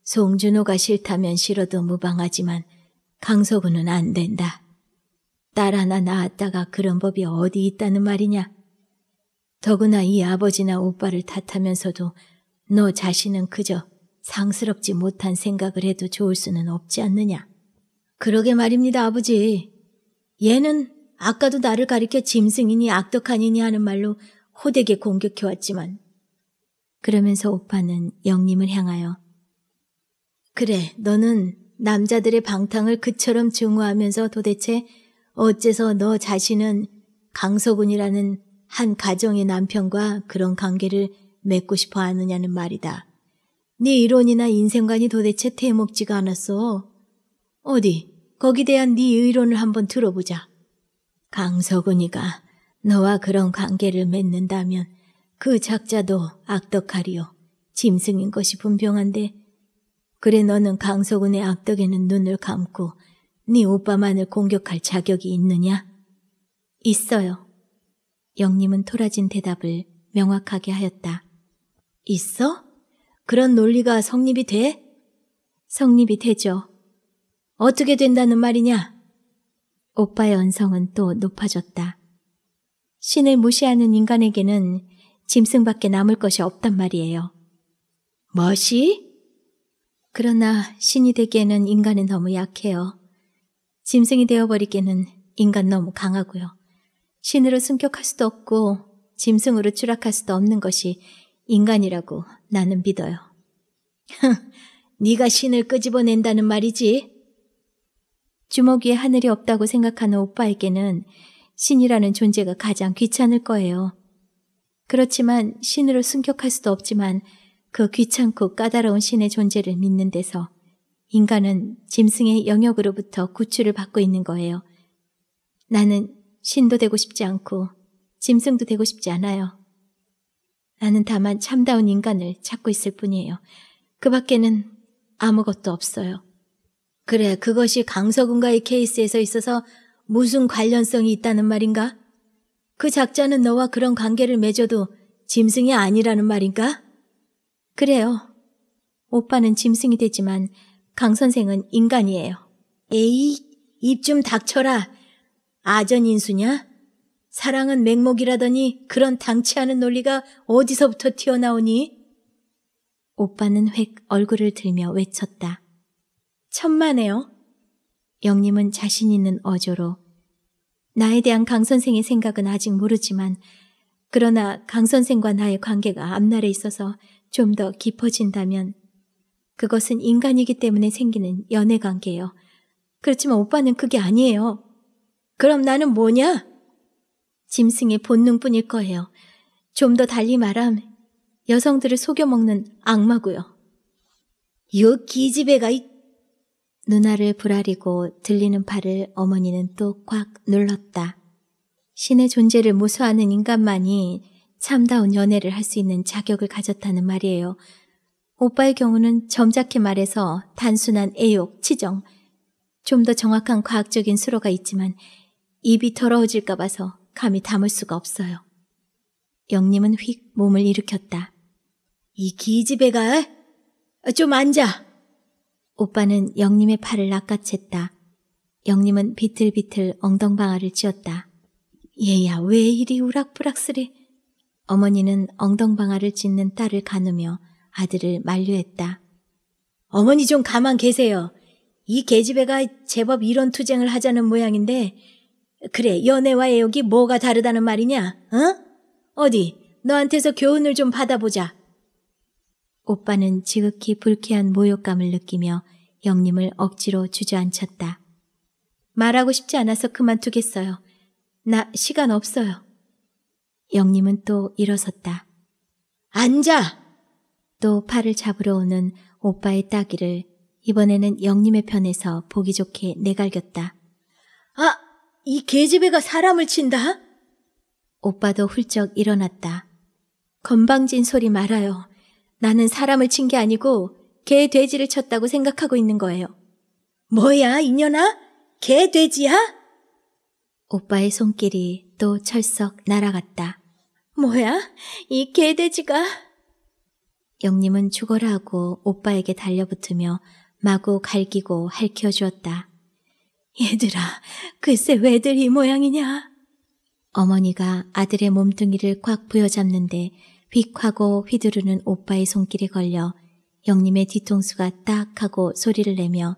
S1: 송준호가 싫다면 싫어도 무방하지만 강석우는 안 된다. 딸 하나 낳았다가 그런 법이 어디 있다는 말이냐. 더구나 이 아버지나 오빠를 탓하면서도 너 자신은 그저 상스럽지 못한 생각을 해도 좋을 수는 없지 않느냐. 그러게 말입니다, 아버지. 얘는 아까도 나를 가리켜 짐승이니 악덕하니니 하는 말로 호되게 공격해왔지만 그러면서 오빠는 영님을 향하여 그래, 너는 남자들의 방탕을 그처럼 증오하면서 도대체 어째서 너 자신은 강서군이라는 한 가정의 남편과 그런 관계를 맺고 싶어 하느냐는 말이다. 네 이론이나 인생관이 도대체 대먹지가 않았어. 어디 거기 대한 네 이론을 한번 들어보자. 강석은이가 너와 그런 관계를 맺는다면 그 작자도 악덕하리요. 짐승인 것이 분명한데 그래 너는 강석은의 악덕에는 눈을 감고 네 오빠만을 공격할 자격이 있느냐? 있어요. 영님은 토라진 대답을 명확하게 하였다. 있어? 그런 논리가 성립이 돼? 성립이 되죠. 어떻게 된다는 말이냐? 오빠의 언성은 또 높아졌다. 신을 무시하는 인간에게는 짐승밖에 남을 것이 없단 말이에요. 뭐시? 그러나 신이 되기에는 인간은 너무 약해요. 짐승이 되어버리기에는 인간 너무 강하고요. 신으로 승격할 수도 없고 짐승으로 추락할 수도 없는 것이 인간이라고 나는 믿어요. 흥, *laughs* 네가 신을 끄집어낸다는 말이지. 주먹 위에 하늘이 없다고 생각하는 오빠에게는 신이라는 존재가 가장 귀찮을 거예요. 그렇지만 신으로 승격할 수도 없지만 그 귀찮고 까다로운 신의 존재를 믿는 데서 인간은 짐승의 영역으로부터 구출을 받고 있는 거예요. 나는 신도 되고 싶지 않고 짐승도 되고 싶지 않아요. 나는 다만 참다운 인간을 찾고 있을 뿐이에요. 그 밖에는 아무것도 없어요. 그래, 그것이 강서군과의 케이스에서 있어서 무슨 관련성이 있다는 말인가? 그 작자는 너와 그런 관계를 맺어도 짐승이 아니라는 말인가? 그래요. 오빠는 짐승이 되지만 강 선생은 인간이에요. 에이, 입 좀 닥쳐라. 아전 인수냐? 사랑은 맹목이라더니 그런 당치 않은 논리가 어디서부터 튀어나오니? 오빠는 획 얼굴을 들며 외쳤다. 천만에요. 영림은 자신 있는 어조로 나에 대한 강 선생의 생각은 아직 모르지만 그러나 강 선생과 나의 관계가 앞날에 있어서 좀 더 깊어진다면 그것은 인간이기 때문에 생기는 연애 관계요 그렇지만 오빠는 그게 아니에요. 그럼 나는 뭐냐? 짐승의 본능뿐일 거예요. 좀 더 달리 말함, 여성들을 속여먹는 악마고요. 요 기집애가 이... 누나를 불아리고 들리는 발을 어머니는 또 꽉 눌렀다. 신의 존재를 무서워하는 인간만이 참다운 연애를 할 수 있는 자격을 가졌다는 말이에요. 오빠의 경우는 점잖게 말해서 단순한 애욕, 치정, 좀 더 정확한 과학적인 수로가 있지만 입이 더러워질까 봐서 감히 담을 수가 없어요. 영님은 휙 몸을 일으켰다. 이 기지배가? 좀 앉아. 오빠는 영님의 팔을 낚아챘다. 영님은 비틀비틀 엉덩방아를 찧었다. 얘야 왜 이리 우락부락스리? 어머니는 엉덩방아를 짓는 딸을 가누며 아들을 만류했다. 어머니 좀 가만 계세요. 이 계집애가 제법 이런 투쟁을 하자는 모양인데 그래, 연애와 애욕이 뭐가 다르다는 말이냐? 어? 어디, 너한테서 교훈을 좀 받아보자. 오빠는 지극히 불쾌한 모욕감을 느끼며 영림을 억지로 주저앉혔다. 말하고 싶지 않아서 그만두겠어요. 나 시간 없어요. 영림은 또 일어섰다. 앉아! 또 팔을 잡으러 오는 오빠의 따귀를 이번에는 영림의 편에서 보기 좋게 내갈겼다. 아! 이 계집애가 사람을 친다? 오빠도 훌쩍 일어났다. 건방진 소리 말아요. 나는 사람을 친 게 아니고 개 돼지를 쳤다고 생각하고 있는 거예요. 뭐야, 이년아? 개 돼지야? 오빠의 손길이 또 철썩 날아갔다. 뭐야? 이 개돼지가... 영님은 죽어라 하고 오빠에게 달려붙으며 마구 갈기고 핥혀 주었다. 얘들아, 글쎄 왜들 이 모양이냐? 어머니가 아들의 몸뚱이를 꽉 부여잡는데 휙 하고 휘두르는 오빠의 손길에 걸려 영님의 뒤통수가 딱 하고 소리를 내며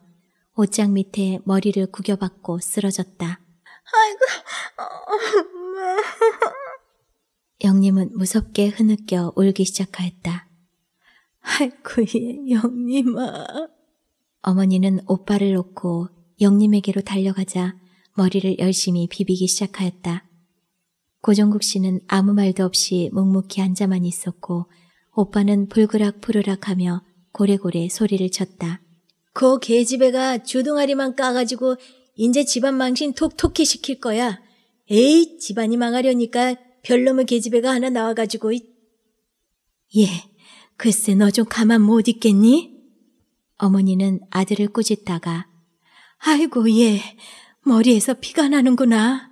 S1: 옷장 밑에 머리를 구겨받고 쓰러졌다. 아이고, 엄마. 영님은 무섭게 흐느껴 울기 시작하였다. 아이고, 예, 영님아 어머니는 오빠를 놓고 영림에게로 달려가자 머리를 열심히 비비기 시작하였다. 고정국 씨는 아무 말도 없이 묵묵히 앉아만 있었고 오빠는 불그락 불그락 하며 고래고래 소리를 쳤다. 그 개집애가 주둥아리만 까가지고 이제 집안 망신 톡톡히 시킬 거야. 에이 집안이 망하려니까 별놈의 개집애가 하나 나와가지고 있... 예, 글쎄 너 좀 가만 못 있겠니? 어머니는 아들을 꾸짖다가 아이고, 예. 머리에서 피가 나는구나.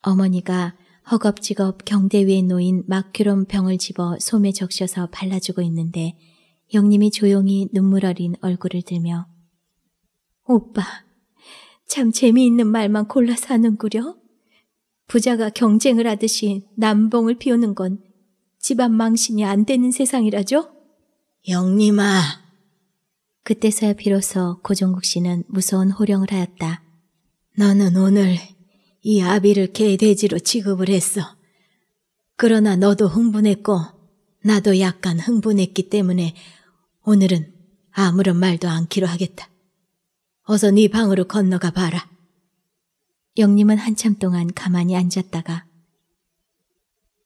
S1: 어머니가 허겁지겁 경대 위에 놓인 마큐롬 병을 집어 솜에 적셔서 발라주고 있는데 영님이 조용히 눈물 어린 얼굴을 들며 오빠, 참 재미있는 말만 골라서 하는구려? 부자가 경쟁을 하듯이 남봉을 피우는 건 집안 망신이 안 되는 세상이라죠? 영님아, 그때서야 비로소 고종국 씨는 무서운 호령을 하였다. 너는 오늘 이 아비를 개돼지로 취급을 했어. 그러나 너도 흥분했고 나도 약간 흥분했기 때문에 오늘은 아무런 말도 않기로 하겠다. 어서 네 방으로 건너가 봐라. 영님은 한참 동안 가만히 앉았다가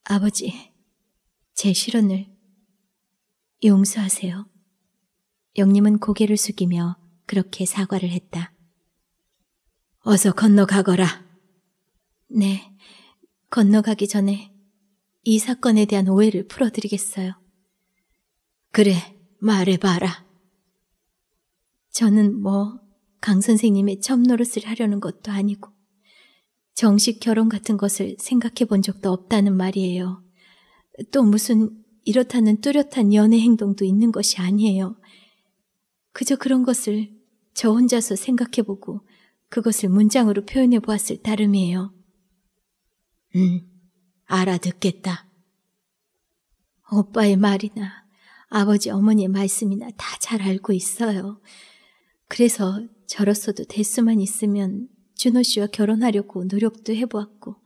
S1: 아버지, 제 실언을 용서하세요. 영림은 고개를 숙이며 그렇게 사과를 했다. 어서 건너가거라. 네, 건너가기 전에 이 사건에 대한 오해를 풀어드리겠어요. 그래, 말해봐라. 저는 뭐, 강 선생님의 첩노릇을 하려는 것도 아니고, 정식 결혼 같은 것을 생각해 본 적도 없다는 말이에요. 또 무슨 이렇다는 뚜렷한 연애 행동도 있는 것이 아니에요. 그저 그런 것을 저 혼자서 생각해보고 그것을 문장으로 표현해 보았을 따름이에요. 음, 알아듣겠다. 오빠의 말이나 아버지 어머니의 말씀이나 다 잘 알고 있어요. 그래서 저로서도 될 수만 있으면 준호 씨와 결혼하려고 노력도 해보았고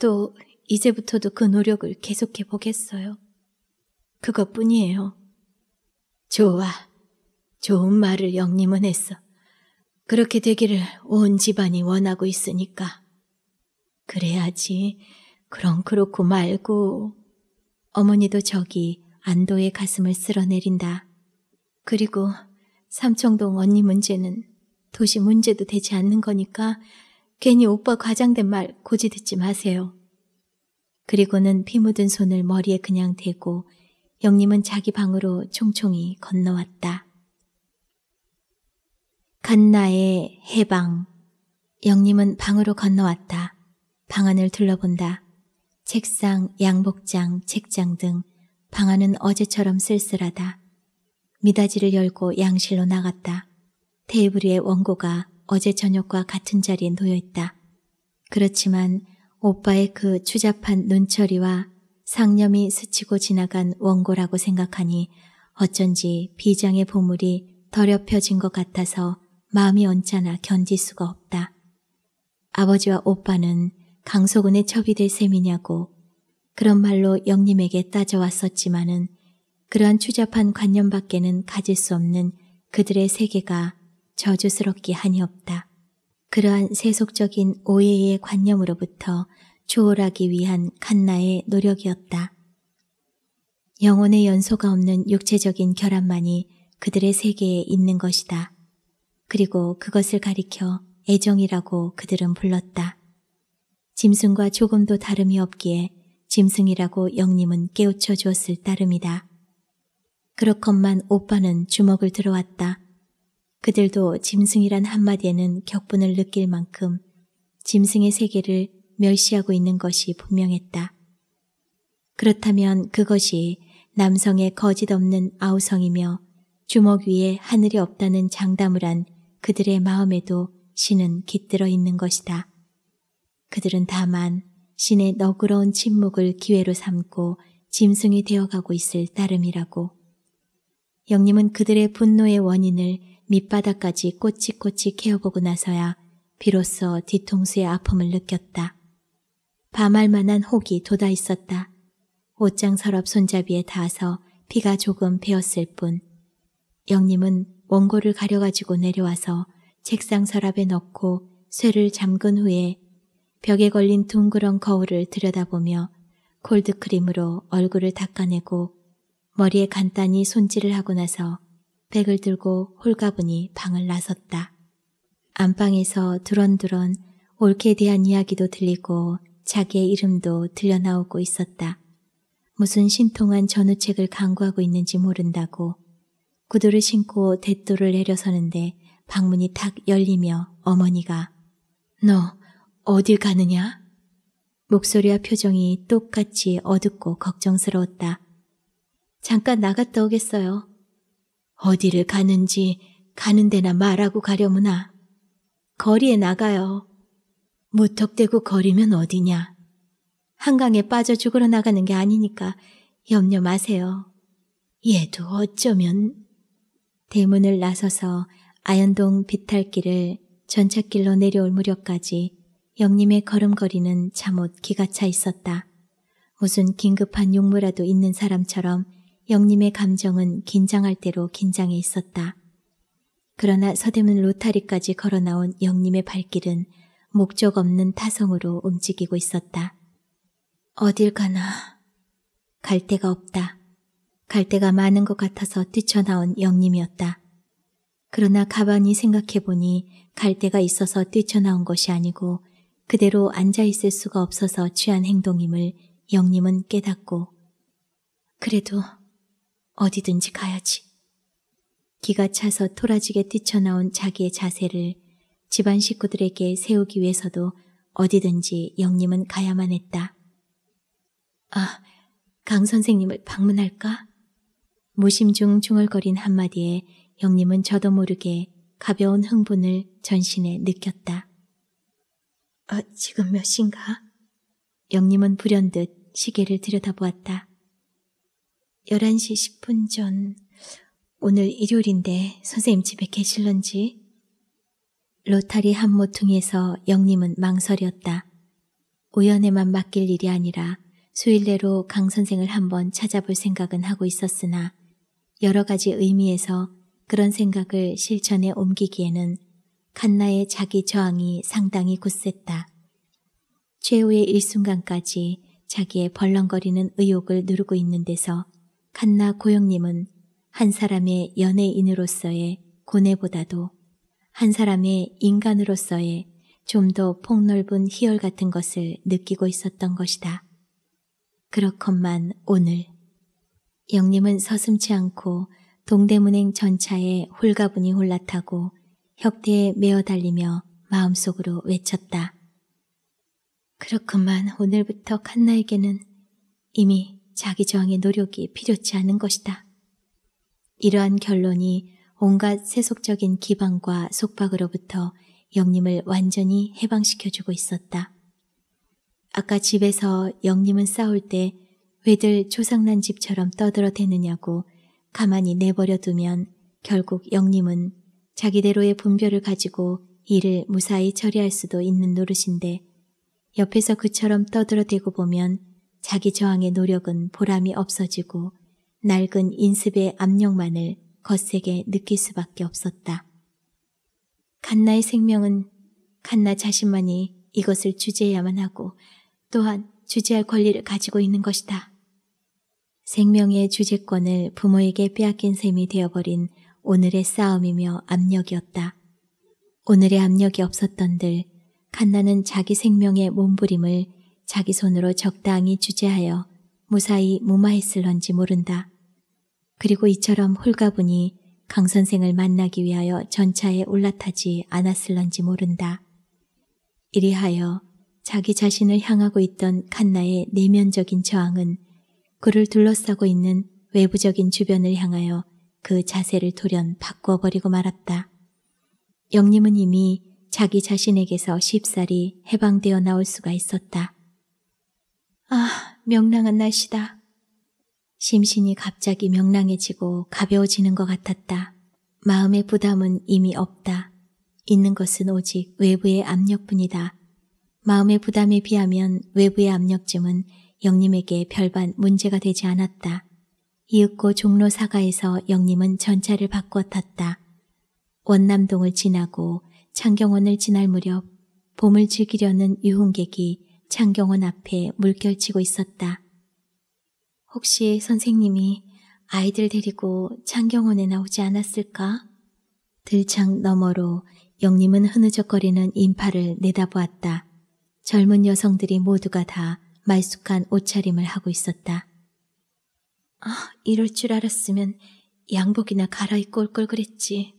S1: 또 이제부터도 그 노력을 계속해 보겠어요. 그것뿐이에요. 좋아. 좋은 말을 영림은 했어. 그렇게 되기를 온 집안이 원하고 있으니까. 그래야지. 그럼 그렇고 말고. 어머니도 저기 안도의 가슴을 쓸어내린다. 그리고 삼청동 언니 문제는 도시 문제도 되지 않는 거니까 괜히 오빠 과장된 말 고지 듣지 마세요. 그리고는 피 묻은 손을 머리에 그냥 대고 영림은 자기 방으로 총총히 건너왔다. 갓나의 해방. 영님은 방으로 건너왔다. 방 안을 둘러본다. 책상, 양복장, 책장 등 방안은 어제처럼 쓸쓸하다. 미닫이를 열고 양실로 나갔다. 테이블 위에 원고가 어제 저녁과 같은 자리에 놓여있다. 그렇지만 오빠의 그 추잡한 눈처리와 상념이 스치고 지나간 원고라고 생각하니 어쩐지 비장의 보물이 더럽혀진 것 같아서 마음이 언짢아 견딜 수가 없다. 아버지와 오빠는 강소근의 첩이 될 셈이냐고 그런 말로 영림에게 따져왔었지만은 그러한 추잡한 관념밖에는 가질 수 없는 그들의 세계가 저주스럽기 한이 없다. 그러한 세속적인 오해의 관념으로부터 초월하기 위한 칸나의 노력이었다. 영혼의 연소가 없는 육체적인 결함만이 그들의 세계에 있는 것이다. 그리고 그것을 가리켜 애정이라고 그들은 불렀다. 짐승과 조금도 다름이 없기에 짐승이라고 영님은 깨우쳐 주었을 따름이다. 그렇건만 오빠는 주먹을 들어왔다. 그들도 짐승이란 한마디에는 격분을 느낄 만큼 짐승의 세계를 멸시하고 있는 것이 분명했다. 그렇다면 그것이 남성의 거짓 없는 아우성이며 주먹 위에 하늘이 없다는 장담을 한 그들의 마음에도 신은 깃들어 있는 것이다. 그들은 다만 신의 너그러운 침묵을 기회로 삼고 짐승이 되어가고 있을 따름이라고. 영님은 그들의 분노의 원인을 밑바닥까지 꼬치꼬치 캐어보고 나서야 비로소 뒤통수의 아픔을 느꼈다. 밤할 만한 혹이 돋아 있었다. 옷장 서랍 손잡이에 닿아서 피가 조금 배었을 뿐. 영님은 원고를 가려가지고 내려와서 책상 서랍에 넣고 쇠를 잠근 후에 벽에 걸린 둥그런 거울을 들여다보며 콜드크림으로 얼굴을 닦아내고 머리에 간단히 손질을 하고 나서 백을 들고 홀가분히 방을 나섰다. 안방에서 두런두런 올케에 대한 이야기도 들리고 자기의 이름도 들려나오고 있었다. 무슨 신통한 전우책을 강구하고 있는지 모른다고 구두를 신고 대도를 내려서는데 방문이 탁 열리며 어머니가 너 어딜 가느냐? 목소리와 표정이 똑같이 어둡고 걱정스러웠다. 잠깐 나갔다 오겠어요. 어디를 가는지 가는 데나 말하고 가려무나. 거리에 나가요. 무턱대고 거리면 어디냐. 한강에 빠져 죽으러 나가는 게 아니니까 염려 마세요. 얘도 어쩌면 대문을 나서서 아현동 비탈길을 전찻길로 내려올 무렵까지 영림의 걸음걸이는 잠옷 기가 차 있었다. 무슨 긴급한 용무라도 있는 사람처럼 영림의 감정은 긴장할 대로 긴장해 있었다. 그러나 서대문 로타리까지 걸어 나온 영림의 발길은 목적 없는 타성으로 움직이고 있었다. 어딜 가나. 갈 데가 없다. 갈 데가 많은 것 같아서 뛰쳐나온 영님이었다 그러나 가만히 생각해보니 갈 데가 있어서 뛰쳐나온 것이 아니고 그대로 앉아있을 수가 없어서 취한 행동임을 영님은 깨닫고 그래도 어디든지 가야지. 기가 차서 토라지게 뛰쳐나온 자기의 자세를 집안 식구들에게 세우기 위해서도 어디든지 영님은 가야만 했다. 아, 강 선생님을 방문할까? 무심중 중얼거린 한마디에 영님은 저도 모르게 가벼운 흥분을 전신에 느꼈다. 아, 지금 몇 시인가? 영님은 불현듯 시계를 들여다보았다. 11시 10분 전, 오늘 일요일인데 선생님 집에 계실런지? 로타리 한 모퉁이에서 영님은 망설였다. 우연에만 맡길 일이 아니라 수일 내로 강 선생을 한번 찾아볼 생각은 하고 있었으나 여러 가지 의미에서 그런 생각을 실천에 옮기기에는 칸나의 자기 저항이 상당히 굳셌다. 최후의 일순간까지 자기의 벌렁거리는 의욕을 누르고 있는 데서 칸나 고영님은 한 사람의 연예인으로서의 고뇌보다도 한 사람의 인간으로서의 좀 더 폭넓은 희열 같은 것을 느끼고 있었던 것이다. 그렇건만 오늘 영림은 서슴치 않고 동대문행 전차에 홀가분히 올라타고 혁대에 메어 달리며 마음속으로 외쳤다. 그렇구만 오늘부터 칸나에게는 이미 자기 저항의 노력이 필요치 않은 것이다. 이러한 결론이 온갖 세속적인 기방과 속박으로부터 영림을 완전히 해방시켜주고 있었다. 아까 집에서 영림은 싸울 때 왜들 조상난 집처럼 떠들어대느냐고 가만히 내버려 두면 결국 영님은 자기대로의 분별을 가지고 일을 무사히 처리할 수도 있는 노릇인데 옆에서 그처럼 떠들어대고 보면 자기 저항의 노력은 보람이 없어지고 낡은 인습의 압력만을 거세게 느낄 수밖에 없었다. 갓나의 생명은 갓나 자신만이 이것을 주제해야만 하고 또한 주제할 권리를 가지고 있는 것이다. 생명의 주제권을 부모에게 빼앗긴 셈이 되어버린 오늘의 싸움이며 압력이었다. 오늘의 압력이 없었던들 칸나는 자기 생명의 몸부림을 자기 손으로 적당히 주재하여 무사히 무마했을런지 모른다. 그리고 이처럼 홀가분히 강 선생을 만나기 위하여 전차에 올라타지 않았을런지 모른다. 이리하여 자기 자신을 향하고 있던 칸나의 내면적인 저항은 그를 둘러싸고 있는 외부적인 주변을 향하여 그 자세를 돌연 바꿔버리고 말았다. 영림은 이미 자기 자신에게서 쉽사리 해방되어 나올 수가 있었다. 아, 명랑한 날씨다. 심신이 갑자기 명랑해지고 가벼워지는 것 같았다. 마음의 부담은 이미 없다. 있는 것은 오직 외부의 압력뿐이다. 마음의 부담에 비하면 외부의 압력쯤은 영님에게 별반 문제가 되지 않았다. 이윽고 종로 사가에서 영님은 전차를 바꿔 탔다. 원남동을 지나고 창경원을 지날 무렵 봄을 즐기려는 유흥객이 창경원 앞에 물결치고 있었다. 혹시 선생님이 아이들 데리고 창경원에 나오지 않았을까? 들창 너머로 영님은 흐느적거리는 인파를 내다보았다. 젊은 여성들이 모두가 다 말쑥한 옷차림을 하고 있었다. 아, 이럴 줄 알았으면 양복이나 갈아입고 올 걸 그랬지.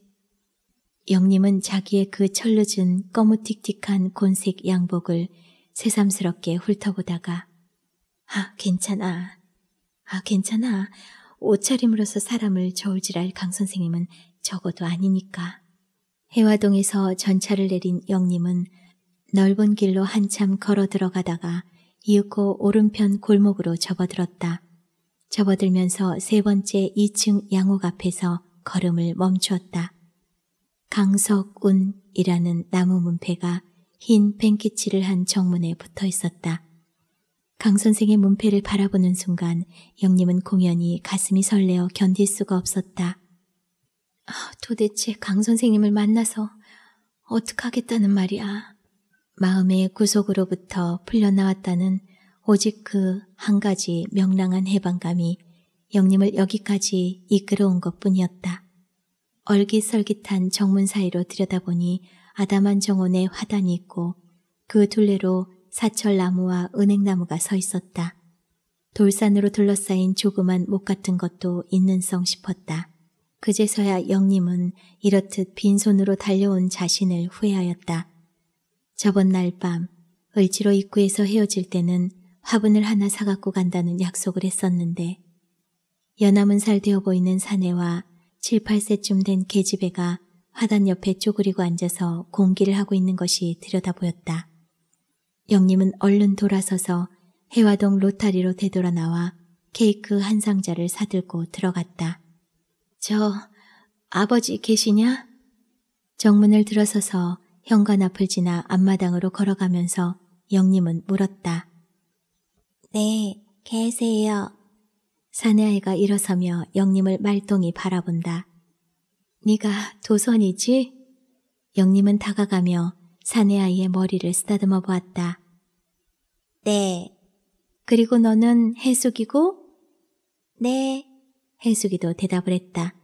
S1: 영림은 자기의 그 철르진 꺼무틱틱한 곤색 양복을 새삼스럽게 훑어보다가 아, 괜찮아. 아, 괜찮아. 옷차림으로서 사람을 저울질할 강 선생님은 적어도 아니니까. 해화동에서 전차를 내린 영림은 넓은 길로 한참 걸어 들어가다가 이윽고 오른편 골목으로 접어들었다. 접어들면서 세 번째 2층 양옥 앞에서 걸음을 멈추었다. 강석운이라는 나무 문패가 흰 뱅키치를 한 정문에 붙어 있었다. 강 선생의 문패를 바라보는 순간 영림은 공연히 가슴이 설레어 견딜 수가 없었다. 아, 도대체 강 선생님을 만나서 어떡하겠다는 말이야. 마음의 구속으로부터 풀려나왔다는 오직 그 한 가지 명랑한 해방감이 영님을 여기까지 이끌어온 것 뿐이었다. 얼기설깃한 정문 사이로 들여다보니 아담한 정원에 화단이 있고 그 둘레로 사철나무와 은행나무가 서 있었다. 돌산으로 둘러싸인 조그만 목 같은 것도 있는성 싶었다. 그제서야 영님은 이렇듯 빈손으로 달려온 자신을 후회하였다. 저번 날 밤 을지로 입구에서 헤어질 때는 화분을 하나 사갖고 간다는 약속을 했었는데 연암은 살 되어 보이는 사내와 7, 8세쯤 된 계집애가 화단 옆에 쪼그리고 앉아서 공기를 하고 있는 것이 들여다보였다. 영님은 얼른 돌아서서 해화동 로타리로 되돌아 나와 케이크 한 상자를 사들고 들어갔다. 저 아버지 계시냐? 정문을 들어서서 현관 앞을 지나 앞마당으로 걸어가면서 영님은 물었다. 네, 계세요. 사내아이가 일어서며 영님을 말똥이 바라본다. 네가 도선이지? 영님은 다가가며 사내아이의 머리를 쓰다듬어 보았다. 네. 그리고 너는 해숙이고? 네. 해숙이도 대답을 했다.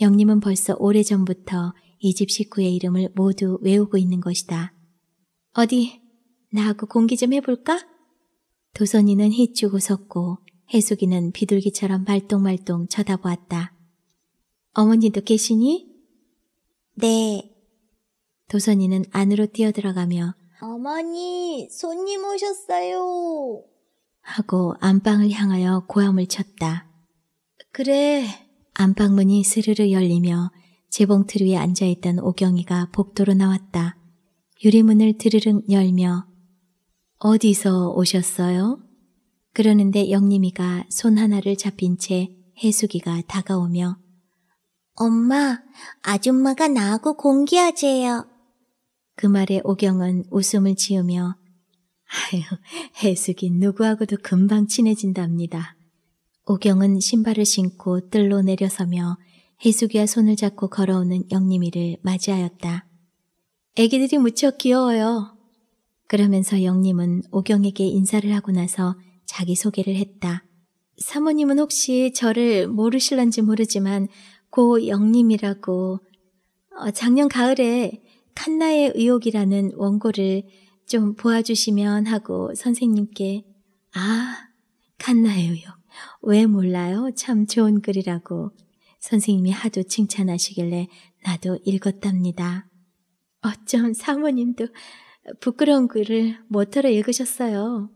S1: 영님은 벌써 오래전부터 이집 식구의 이름을 모두 외우고 있는 것이다. 어디 나하고 공기 좀 해볼까? 도선이는 히치고 섰고 해숙이는 비둘기처럼 말똥말똥 쳐다보았다. 어머니도 계시니? 네. 도선이는 안으로 뛰어들어가며 어머니, 손님 오셨어요. 하고 안방을 향하여 고함을 쳤다. 그래. 안방문이 스르르 열리며 재봉틀 위에 앉아있던 오경이가 복도로 나왔다. 유리문을 드르릉 열며 어디서 오셨어요? 그러는데 영님이가손 하나를 잡힌 채 해숙이가 다가오며 엄마, 아줌마가 나하고 공기하재요. 그 말에 오경은 웃음을 지으며 아유, 해숙이 누구하고도 금방 친해진답니다. 오경은 신발을 신고 뜰로 내려서며 해숙이와 손을 잡고 걸어오는 영림이를 맞이하였다. 애기들이 무척 귀여워요. 그러면서 영림은 오경에게 인사를 하고 나서 자기소개를 했다. 사모님은 혹시 저를 모르실런지 모르지만 고 영림이라고 어, 작년 가을에 칸나의 의혹이라는 원고를 좀 보아주시면 하고 선생님께 아 칸나의 의혹 왜 몰라요? 참 좋은 글이라고 선생님이 하도 칭찬하시길래 나도 읽었답니다. 어쩜 사모님도 부끄러운 글을 모터로 읽으셨어요.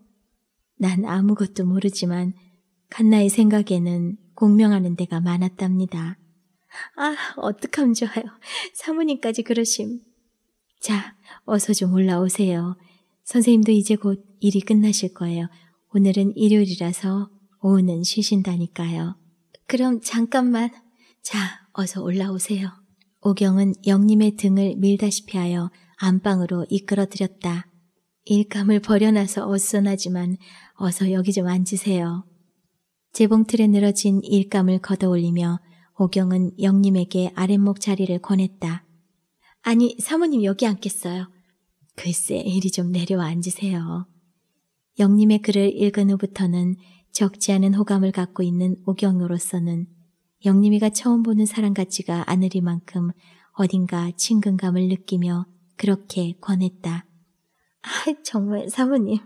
S1: 난 아무것도 모르지만 갓나의 생각에는 공명하는 데가 많았답니다. 아, 어떡함 좋아요. 사모님까지 그러심. 자, 어서 좀 올라오세요. 선생님도 이제 곧 일이 끝나실 거예요. 오늘은 일요일이라서 오후는 쉬신다니까요. 그럼 잠깐만 자, 어서 올라오세요. 오경은 영님의 등을 밀다시피 하여 안방으로 이끌어드렸다 일감을 버려놔서 어수선하지만 어서 여기 좀 앉으세요. 재봉틀에 늘어진 일감을 걷어올리며 오경은 영님에게 아랫목 자리를 권했다. 아니, 사모님 여기 앉겠어요. 글쎄, 이리 좀 내려와 앉으세요. 영님의 글을 읽은 후부터는 적지 않은 호감을 갖고 있는 오경으로서는 영림이가 처음 보는 사람 같지가 않으리만큼 어딘가 친근감을 느끼며 그렇게 권했다. 아, 정말 사모님.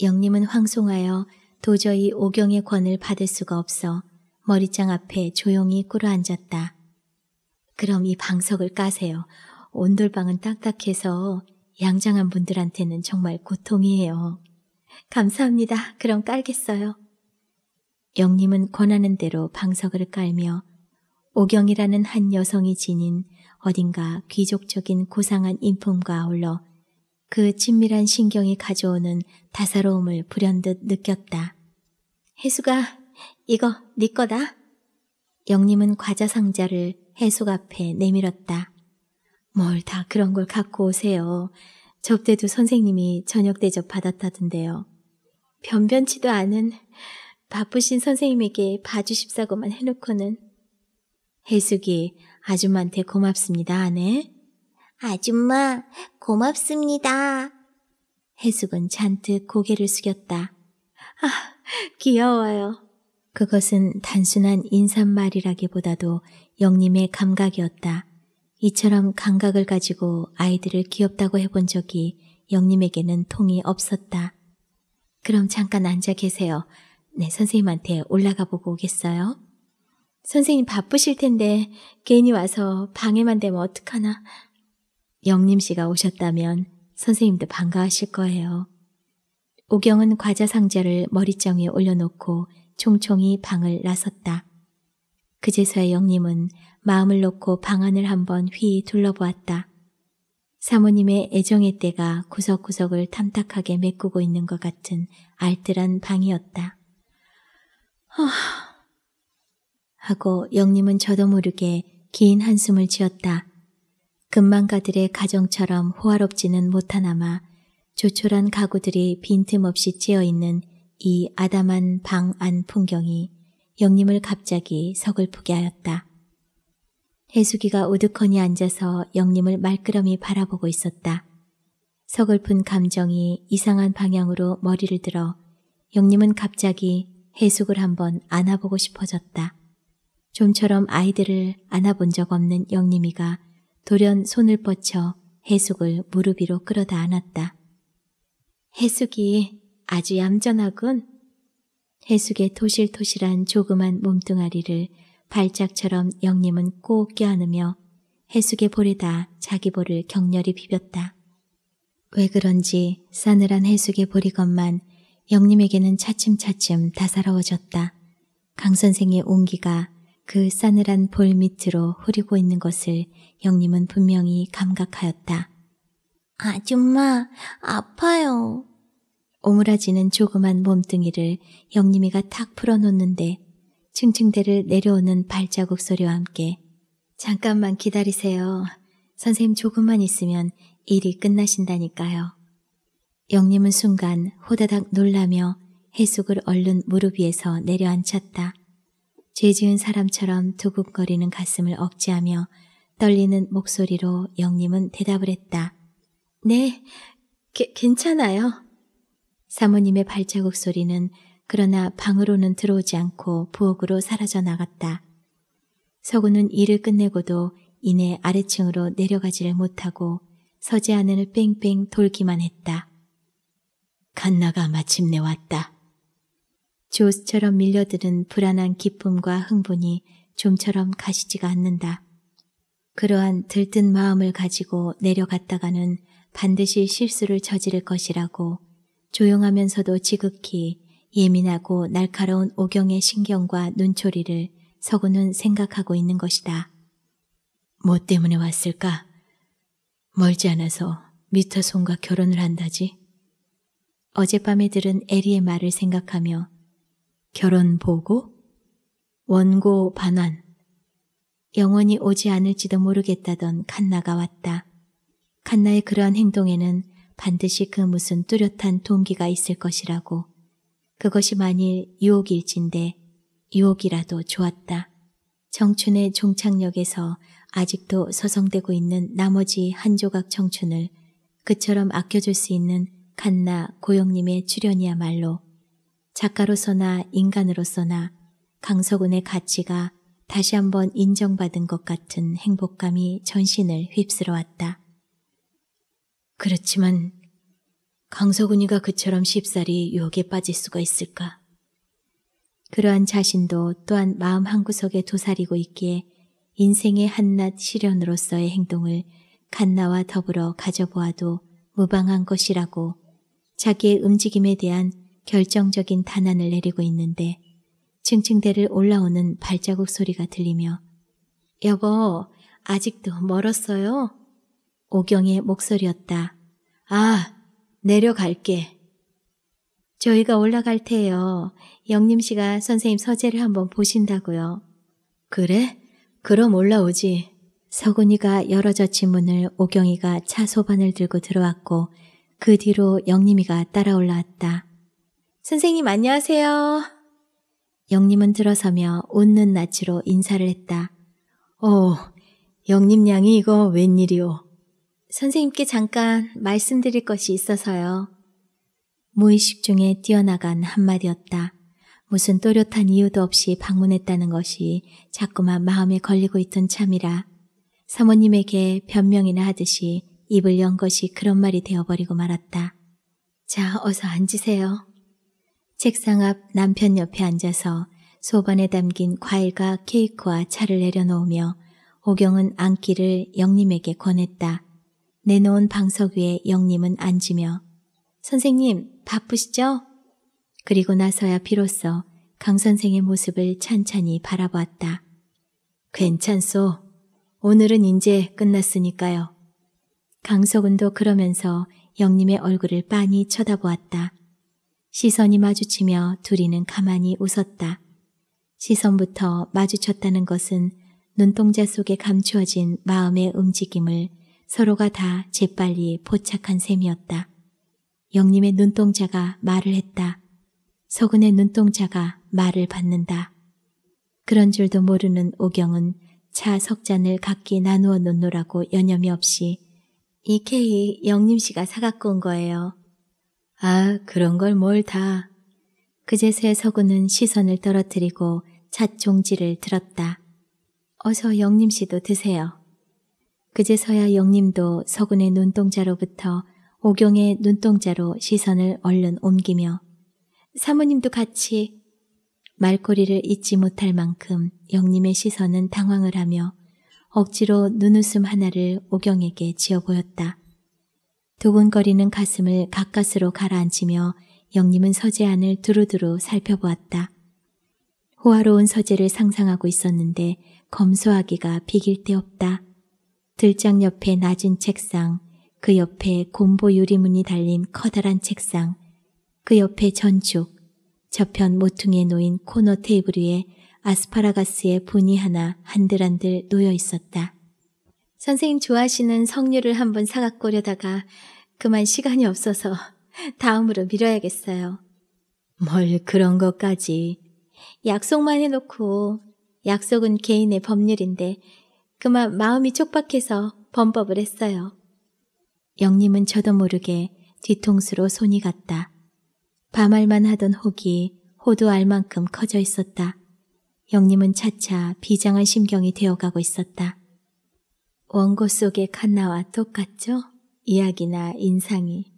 S1: 영림은 황송하여 도저히 오경의 권을 받을 수가 없어 머리장 앞에 조용히 꿇어앉았다. 그럼 이 방석을 까세요. 온돌방은 딱딱해서 양장한 분들한테는 정말 고통이에요. 감사합니다. 그럼 깔겠어요. 영림은 권하는 대로 방석을 깔며 오경이라는 한 여성이 지닌 어딘가 귀족적인 고상한 인품과 아울러 그 친밀한 신경이 가져오는 다사로움을 불현듯 느꼈다. 해수가 이거 네 거다. 영림은 과자 상자를 해숙 앞에 내밀었다. 뭘 다 그런 걸 갖고 오세요. 접대도 선생님이 저녁 대접 받았다던데요. 변변치도 않은 바쁘신 선생님에게 봐주십사고만 해놓고는 해숙이 아줌마한테 고맙습니다 아네 아줌마 고맙습니다. 해숙은 잔뜩 고개를 숙였다. 아 귀여워요. 그것은 단순한 인사말이라기보다도 영림의 감각이었다. 이처럼 감각을 가지고 아이들을 귀엽다고 해본 적이 영림에게는 통이 없었다. 그럼 잠깐 앉아 계세요. 네, 선생님한테 올라가 보고 오겠어요? 선생님 바쁘실 텐데 괜히 와서 방해만 되면 어떡하나. 영림 씨가 오셨다면 선생님도 반가하실 거예요. 오경은 과자 상자를 머리장 위에 올려놓고 총총히 방을 나섰다. 그제서야 영림은 마음을 놓고 방안을 한번 휘 둘러보았다. 사모님의 애정의 때가 구석구석을 탐탁하게 메꾸고 있는 것 같은 알뜰한 방이었다. 하고 영님은 저도 모르게 긴 한숨을 지었다. 금망가들의 가정처럼 호화롭지는 못하나마 조촐한 가구들이 빈틈없이 찌어있는 이 아담한 방 안 풍경이 영님을 갑자기 서글프게 하였다. 해수기가 우두커니 앉아서 영님을 말끄러미 바라보고 있었다. 서글픈 감정이 이상한 방향으로 머리를 들어 영님은 갑자기 해숙을 한번 안아보고 싶어졌다. 좀처럼 아이들을 안아본 적 없는 영림이가 돌연 손을 뻗쳐 해숙을 무릎 위로 끌어다 안았다. 해숙이 아주 얌전하군. 해숙의 토실토실한 조그만 몸뚱아리를 발작처럼 영림은 꼭 껴안으며 해숙의 볼에다 자기 볼을 격렬히 비볐다. 왜 그런지 싸늘한 해숙의 볼이건만 영림에게는 차츰차츰 다사로워졌다. 강 선생의 온기가 그 싸늘한 볼 밑으로 흐리고 있는 것을 영림은 분명히 감각하였다. 아줌마, 아파요. 오므라지는 조그만 몸뚱이를 영림이가 탁 풀어놓는데 층층대를 내려오는 발자국 소리와 함께 잠깐만 기다리세요. 선생님 조금만 있으면 일이 끝나신다니까요. 영림은 순간 호다닥 놀라며 해숙을 얼른 무릎 위에서 내려앉혔다. 죄지은 사람처럼 두근거리는 가슴을 억제하며 떨리는 목소리로 영림은 대답을 했다. 네, 게, 괜찮아요. 사모님의 발자국 소리는 그러나 방으로는 들어오지 않고 부엌으로 사라져 나갔다. 서구는 일을 끝내고도 이내 아래층으로 내려가지를 못하고 서재하늘을 뺑뺑 돌기만 했다. 간나가 마침내 왔다. 조스처럼 밀려드는 불안한 기쁨과 흥분이 좀처럼 가시지가 않는다. 그러한 들뜬 마음을 가지고 내려갔다가는 반드시 실수를 저지를 것이라고 조용하면서도 지극히 예민하고 날카로운 오경의 신경과 눈초리를 서구는 생각하고 있는 것이다. 뭐 때문에 왔을까? 멀지 않아서 미터 손과 결혼을 한다지? 어젯밤에 들은 에리의 말을 생각하며 결혼 보고, 원고 반환, 영원히 오지 않을지도 모르겠다던 칸나가 왔다. 칸나의 그러한 행동에는 반드시 그 무슨 뚜렷한 동기가 있을 것이라고. 그것이 만일 유혹일진데 유혹이라도 좋았다. 청춘의 종착역에서 아직도 서성대고 있는 나머지 한 조각 청춘을 그처럼 아껴줄 수 있는 칸나 고영님의 출연이야말로 작가로서나 인간으로서나 강서군의 가치가 다시 한번 인정받은 것 같은 행복감이 전신을 휩쓸어왔다. 그렇지만 강서군이가 그처럼 쉽사리 유혹에 빠질 수가 있을까? 그러한 자신도 또한 마음 한구석에 도사리고 있기에 인생의 한낱 시련으로서의 행동을 갓나와 더불어 가져보아도 무방한 것이라고 자기의 움직임에 대한 결정적인 단안을 내리고 있는데 층층대를 올라오는 발자국 소리가 들리며 여보, 아직도 멀었어요? 오경의 목소리였다. 아, 내려갈게. 저희가 올라갈 테요. 영림 씨가 선생님 서재를 한번 보신다고요. 그래? 그럼 올라오지. 서군이가 열어젖힌 문을 오경이가 차 소반을 들고 들어왔고 그 뒤로 영림이가 따라 올라왔다. 선생님 안녕하세요. 영림은 들어서며 웃는 낯으로 인사를 했다. 오, 어, 영림 양이 이거 웬일이오. 선생님께 잠깐 말씀드릴 것이 있어서요. 무의식 중에 뛰어나간 한마디였다. 무슨 또렷한 이유도 없이 방문했다는 것이 자꾸만 마음에 걸리고 있던 참이라 사모님에게 변명이나 하듯이 입을 연 것이 그런 말이 되어버리고 말았다. 자, 어서 앉으세요. 책상 앞 남편 옆에 앉아서 소반에 담긴 과일과 케이크와 차를 내려놓으며 오경은 앉기를 영님에게 권했다. 내놓은 방석 위에 영님은 앉으며 선생님 바쁘시죠? 그리고 나서야 비로소 강 선생의 모습을 찬찬히 바라보았다. 괜찮소. 오늘은 이제 끝났으니까요. 강석은도 그러면서 영림의 얼굴을 빤히 쳐다보았다. 시선이 마주치며 둘이는 가만히 웃었다. 시선부터 마주쳤다는 것은 눈동자 속에 감추어진 마음의 움직임을 서로가 다 재빨리 포착한 셈이었다. 영림의 눈동자가 말을 했다. 서근의 눈동자가 말을 받는다. 그런 줄도 모르는 오경은 차 석잔을 각기 나누어 놓노라고 여념이 없이 이 케이 영림 씨가 사갖고 온 거예요. 아, 그런 걸 뭘 다. 그제서야 서구는 시선을 떨어뜨리고 찻 종지를 들었다. 어서 영림 씨도 드세요. 그제서야 영림도 서군의 눈동자로부터 오경의 눈동자로 시선을 얼른 옮기며 사모님도 같이 말꼬리를 잊지 못할 만큼 영림의 시선은 당황을 하며 억지로 눈웃음 하나를 오경에게 지어 보였다. 두근거리는 가슴을 가까스로 가라앉히며 영림은 서재 안을 두루두루 살펴보았다. 호화로운 서재를 상상하고 있었는데 검소하기가 비길 데 없다. 들장 옆에 낮은 책상, 그 옆에 곰보 유리문이 달린 커다란 책상, 그 옆에 전축, 저편 모퉁이에 놓인 코너 테이블 위에 아스파라가스의 본이 하나 한들한들 놓여 있었다. 선생님 좋아하시는 석류를 한번 사갖고려다가 그만 시간이 없어서 다음으로 미뤄야겠어요. 뭘 그런 것까지. 약속만 해놓고 약속은 개인의 법률인데 그만 마음이 촉박해서 범법을 했어요. 영님은 저도 모르게 뒤통수로 손이 갔다. 밤알만 하던 혹이 호두알만큼 커져 있었다. 영님은 차차 비장한 심경이 되어가고 있었다. 원고 속의 칸나와 똑같죠? 이야기나 인상이.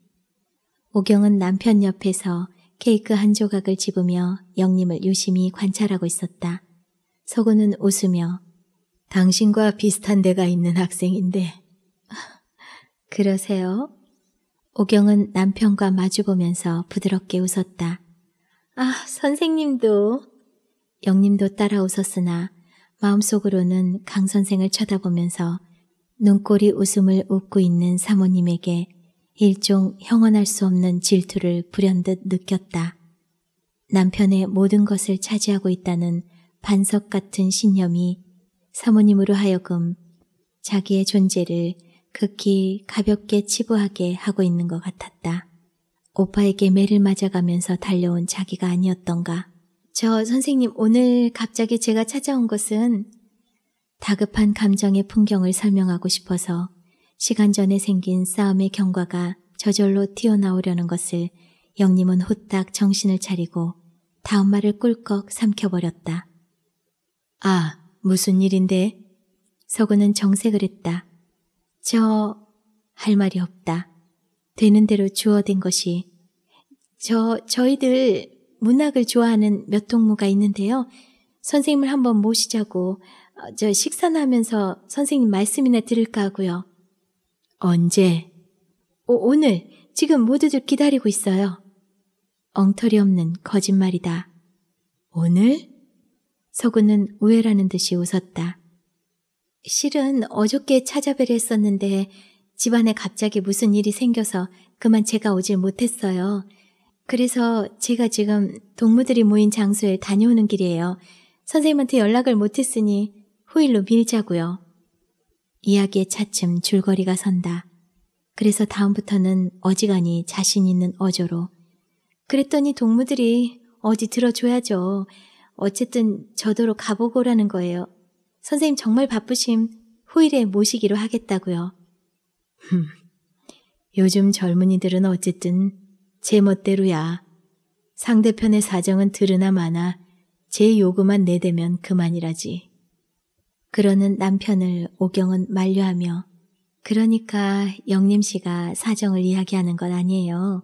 S1: 오경은 남편 옆에서 케이크 한 조각을 집으며 영님을 유심히 관찰하고 있었다. 서구는 웃으며 당신과 비슷한 데가 있는 학생인데 *laughs* 그러세요? 오경은 남편과 마주보면서 부드럽게 웃었다. 아, 선생님도 영림도 따라 웃었으나 마음속으로는 강 선생을 쳐다보면서 눈꼬리 웃음을 웃고 있는 사모님에게 일종 형언할 수 없는 질투를 불현듯 느꼈다. 남편의 모든 것을 차지하고 있다는 반석 같은 신념이 사모님으로 하여금 자기의 존재를 극히 가볍게 치부하게 하고 있는 것 같았다. 오빠에게 매를 맞아가면서 달려온 자기가 아니었던가. 저 선생님 오늘 갑자기 제가 찾아온 것은 다급한 감정의 풍경을 설명하고 싶어서 시간 전에 생긴 싸움의 경과가 저절로 튀어나오려는 것을 영님은 호딱 정신을 차리고 다음 말을 꿀꺽 삼켜버렸다. 아, 무슨 일인데? 서구는 정색을 했다. 저... 할 말이 없다. 되는 대로 주어된 것이 저, 저희들 문학을 좋아하는 몇 동무가 있는데요. 선생님을 한번 모시자고 어, 저식사 하면서 선생님 말씀이나 들을까 하고요. 언제? 어, 오, 늘 지금 모두들 기다리고 있어요. 엉터리 없는 거짓말이다. 오늘? 서구는 우회라는 듯이 웃었다. 실은 어저께 찾아뵈려 했었는데 집안에 갑자기 무슨 일이 생겨서 그만 제가 오질 못했어요. 그래서 제가 지금 동무들이 모인 장소에 다녀오는 길이에요. 선생님한테 연락을 못했으니 후일로 밀자고요. 이야기에 차츰 줄거리가 선다. 그래서 다음부터는 어지간히 자신 있는 어조로. 그랬더니 동무들이 어디 들어줘야죠. 어쨌든 저더러 가보고라는 거예요. 선생님 정말 바쁘심 후일에 모시기로 하겠다고요. *laughs* 요즘 젊은이들은 어쨌든 제 멋대로야. 상대편의 사정은 들으나 마나 제 요구만 내대면 그만이라지. 그러는 남편을 오경은 만류하며 그러니까 영림 씨가 사정을 이야기하는 건 아니에요.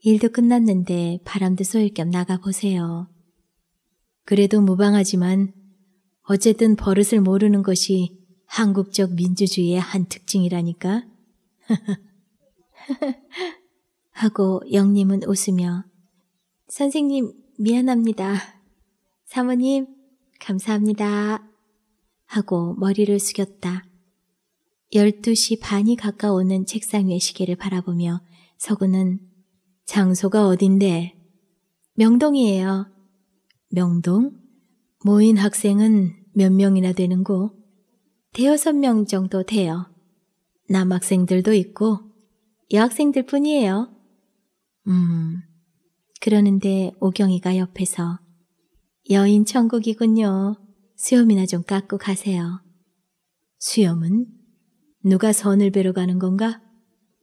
S1: 일도 끝났는데 바람도 쏠 겸 나가보세요. 그래도 무방하지만 어쨌든 버릇을 모르는 것이 한국적 민주주의의 한 특징이라니까. *laughs* 하고 영님은 웃으며 선생님 미안합니다. 사모님 감사합니다. 하고 머리를 숙였다. 12시 반이 가까우는 책상 위의 시계를 바라보며 서구는 장소가 어딘데? 명동이에요. 명동? 모인 학생은 몇 명이나 되는고? 대여섯 명 정도 돼요. 남학생들도 있고 여학생들 뿐이에요. 음. 그러는데 오경이가 옆에서 여인 천국이군요. 수염이나 좀 깎고 가세요. 수염은? 누가 선을 베러 가는 건가?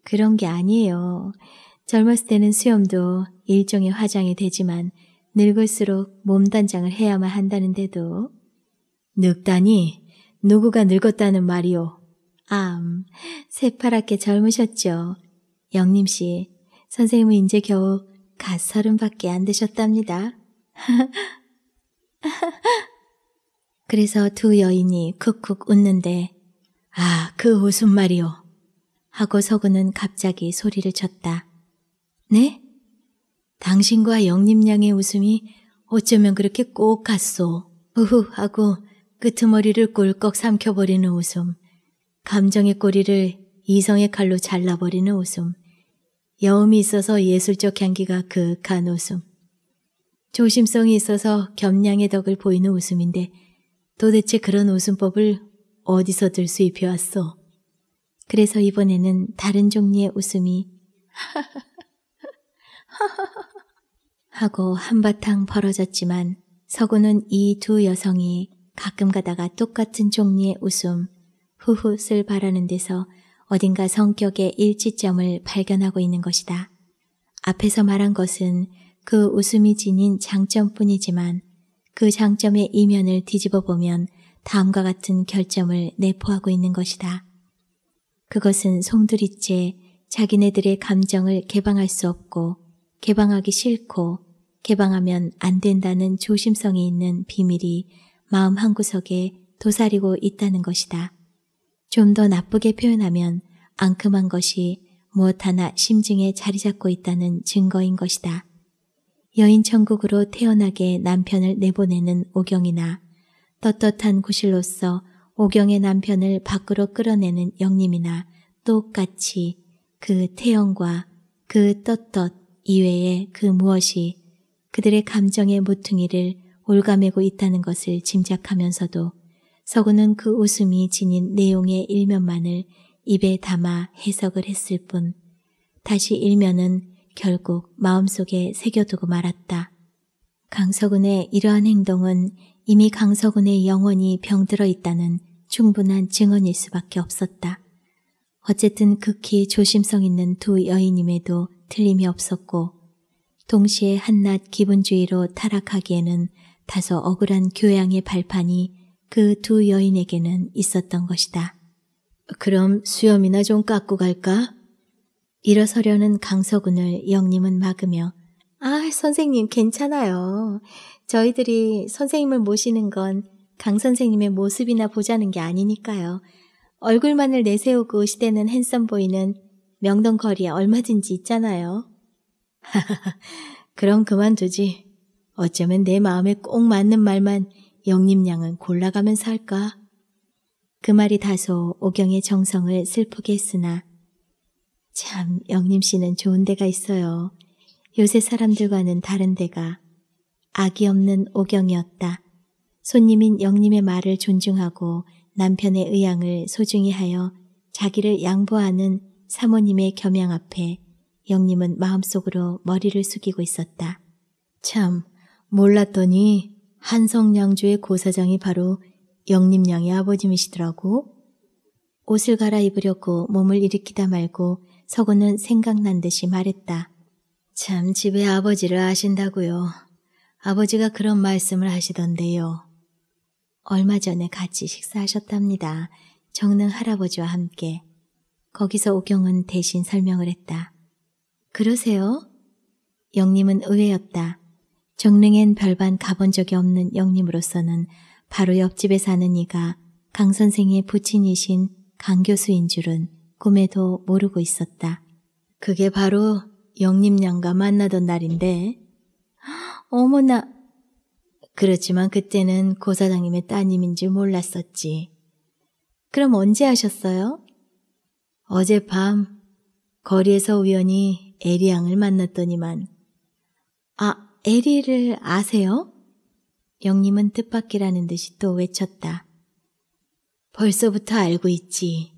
S1: 그런 게 아니에요. 젊었을 때는 수염도 일종의 화장이 되지만 늙을수록 몸단장을 해야만 한다는데도 늙다니 누구가 늙었다는 말이오. 암, 새파랗게 젊으셨죠. 영림씨, 선생님은 이제 겨우 갓 서른밖에 안 되셨답니다. *laughs* 그래서 두 여인이 쿡쿡 웃는데 아, 그 웃음 말이오. 하고 서구는 갑자기 소리를 쳤다. 네? 당신과 영림양의 웃음이 어쩌면 그렇게 꼭 갔소. 우후 하고 끄트머리를 꿀꺽 삼켜버리는 웃음. 감정의 꼬리를 이성의 칼로 잘라버리는 웃음. 여움이 있어서 예술적 향기가 그윽한 웃음. 조심성이 있어서 겸양의 덕을 보이는 웃음인데 도대체 그런 웃음법을 어디서들 수입해왔어. 그래서 이번에는 다른 종류의 웃음이 *laughs* 하고 한바탕 벌어졌지만 서구는 이 두 여성이 가끔 가다가 똑같은 종류의 웃음, 후훗을 바라는 데서 어딘가 성격의 일치점을 발견하고 있는 것이다. 앞에서 말한 것은 그 웃음이 지닌 장점뿐이지만 그 장점의 이면을 뒤집어 보면 다음과 같은 결점을 내포하고 있는 것이다. 그것은 송두리째 자기네들의 감정을 개방할 수 없고 개방하기 싫고 개방하면 안 된다는 조심성이 있는 비밀이 마음 한구석에 도사리고 있다는 것이다. 좀더 나쁘게 표현하면 앙큼한 것이 무엇 하나 심증에 자리 잡고 있다는 증거인 것이다. 여인 천국으로 태어나게 남편을 내보내는 오경이나 떳떳한 구실로서 오경의 남편을 밖으로 끌어내는 영림이나 똑같이 그태형과그 떳떳 이외에그 무엇이 그들의 감정의 모퉁이를 올가매고 있다는 것을 짐작하면서도 서구는 그 웃음이 지닌 내용의 일면만을 입에 담아 해석을 했을 뿐 다시 일면은 결국 마음속에 새겨두고 말았다. 강서군의 이러한 행동은 이미 강서군의 영혼이 병들어 있다는 충분한 증언일 수밖에 없었다. 어쨌든 극히 조심성 있는 두 여인임에도 틀림이 없었고 동시에 한낱 기본주의로 타락하기에는 다소 억울한 교양의 발판이 그두 여인에게는 있었던 것이다. 그럼 수염이나 좀 깎고 갈까? 일어서려는 강서군을 영님은 막으며 아, 선생님 괜찮아요. 저희들이 선생님을 모시는 건 강 선생님의 모습이나 보자는 게 아니니까요. 얼굴만을 내세우고 시대는 핸섬 보이는 명동 거리에 얼마든지 있잖아요. 하하하, *laughs* 그럼 그만두지. 어쩌면 내 마음에 꼭 맞는 말만 영림양은 골라가면서 할까? 그 말이 다소 오경의 정성을 슬프게 했으나 참 영림 씨는 좋은 데가 있어요. 요새 사람들과는 다른 데가 악이 없는 오경이었다. 손님인 영림의 말을 존중하고 남편의 의향을 소중히 하여 자기를 양보하는 사모님의 겸양 앞에 영림은 마음속으로 머리를 숙이고 있었다. 참 몰랐더니 한성양주의 고사장이 바로 영림양의 아버님이시더라고. 옷을 갈아입으려고 몸을 일으키다 말고 서구는 생각난 듯이 말했다. 참 집에 아버지를 아신다고요. 아버지가 그런 말씀을 하시던데요. 얼마 전에 같이 식사하셨답니다. 정릉 할아버지와 함께. 거기서 오경은 대신 설명을 했다. 그러세요? 영림은 의외였다. 정릉엔 별반 가본 적이 없는 영님으로서는 바로 옆집에 사는 이가 강 선생의 부친이신 강 교수인 줄은 꿈에도 모르고 있었다. 그게 바로 영림 양과 만나던 날인데 *gasps* 어머나 그렇지만 그때는 고 사장님의 따님인 줄 몰랐었지. 그럼 언제 하셨어요? 어젯밤 거리에서 우연히 에리양을 만났더니만 아 에리를 아세요? 영림은 뜻밖이라는 듯이 또 외쳤다. 벌써부터 알고 있지.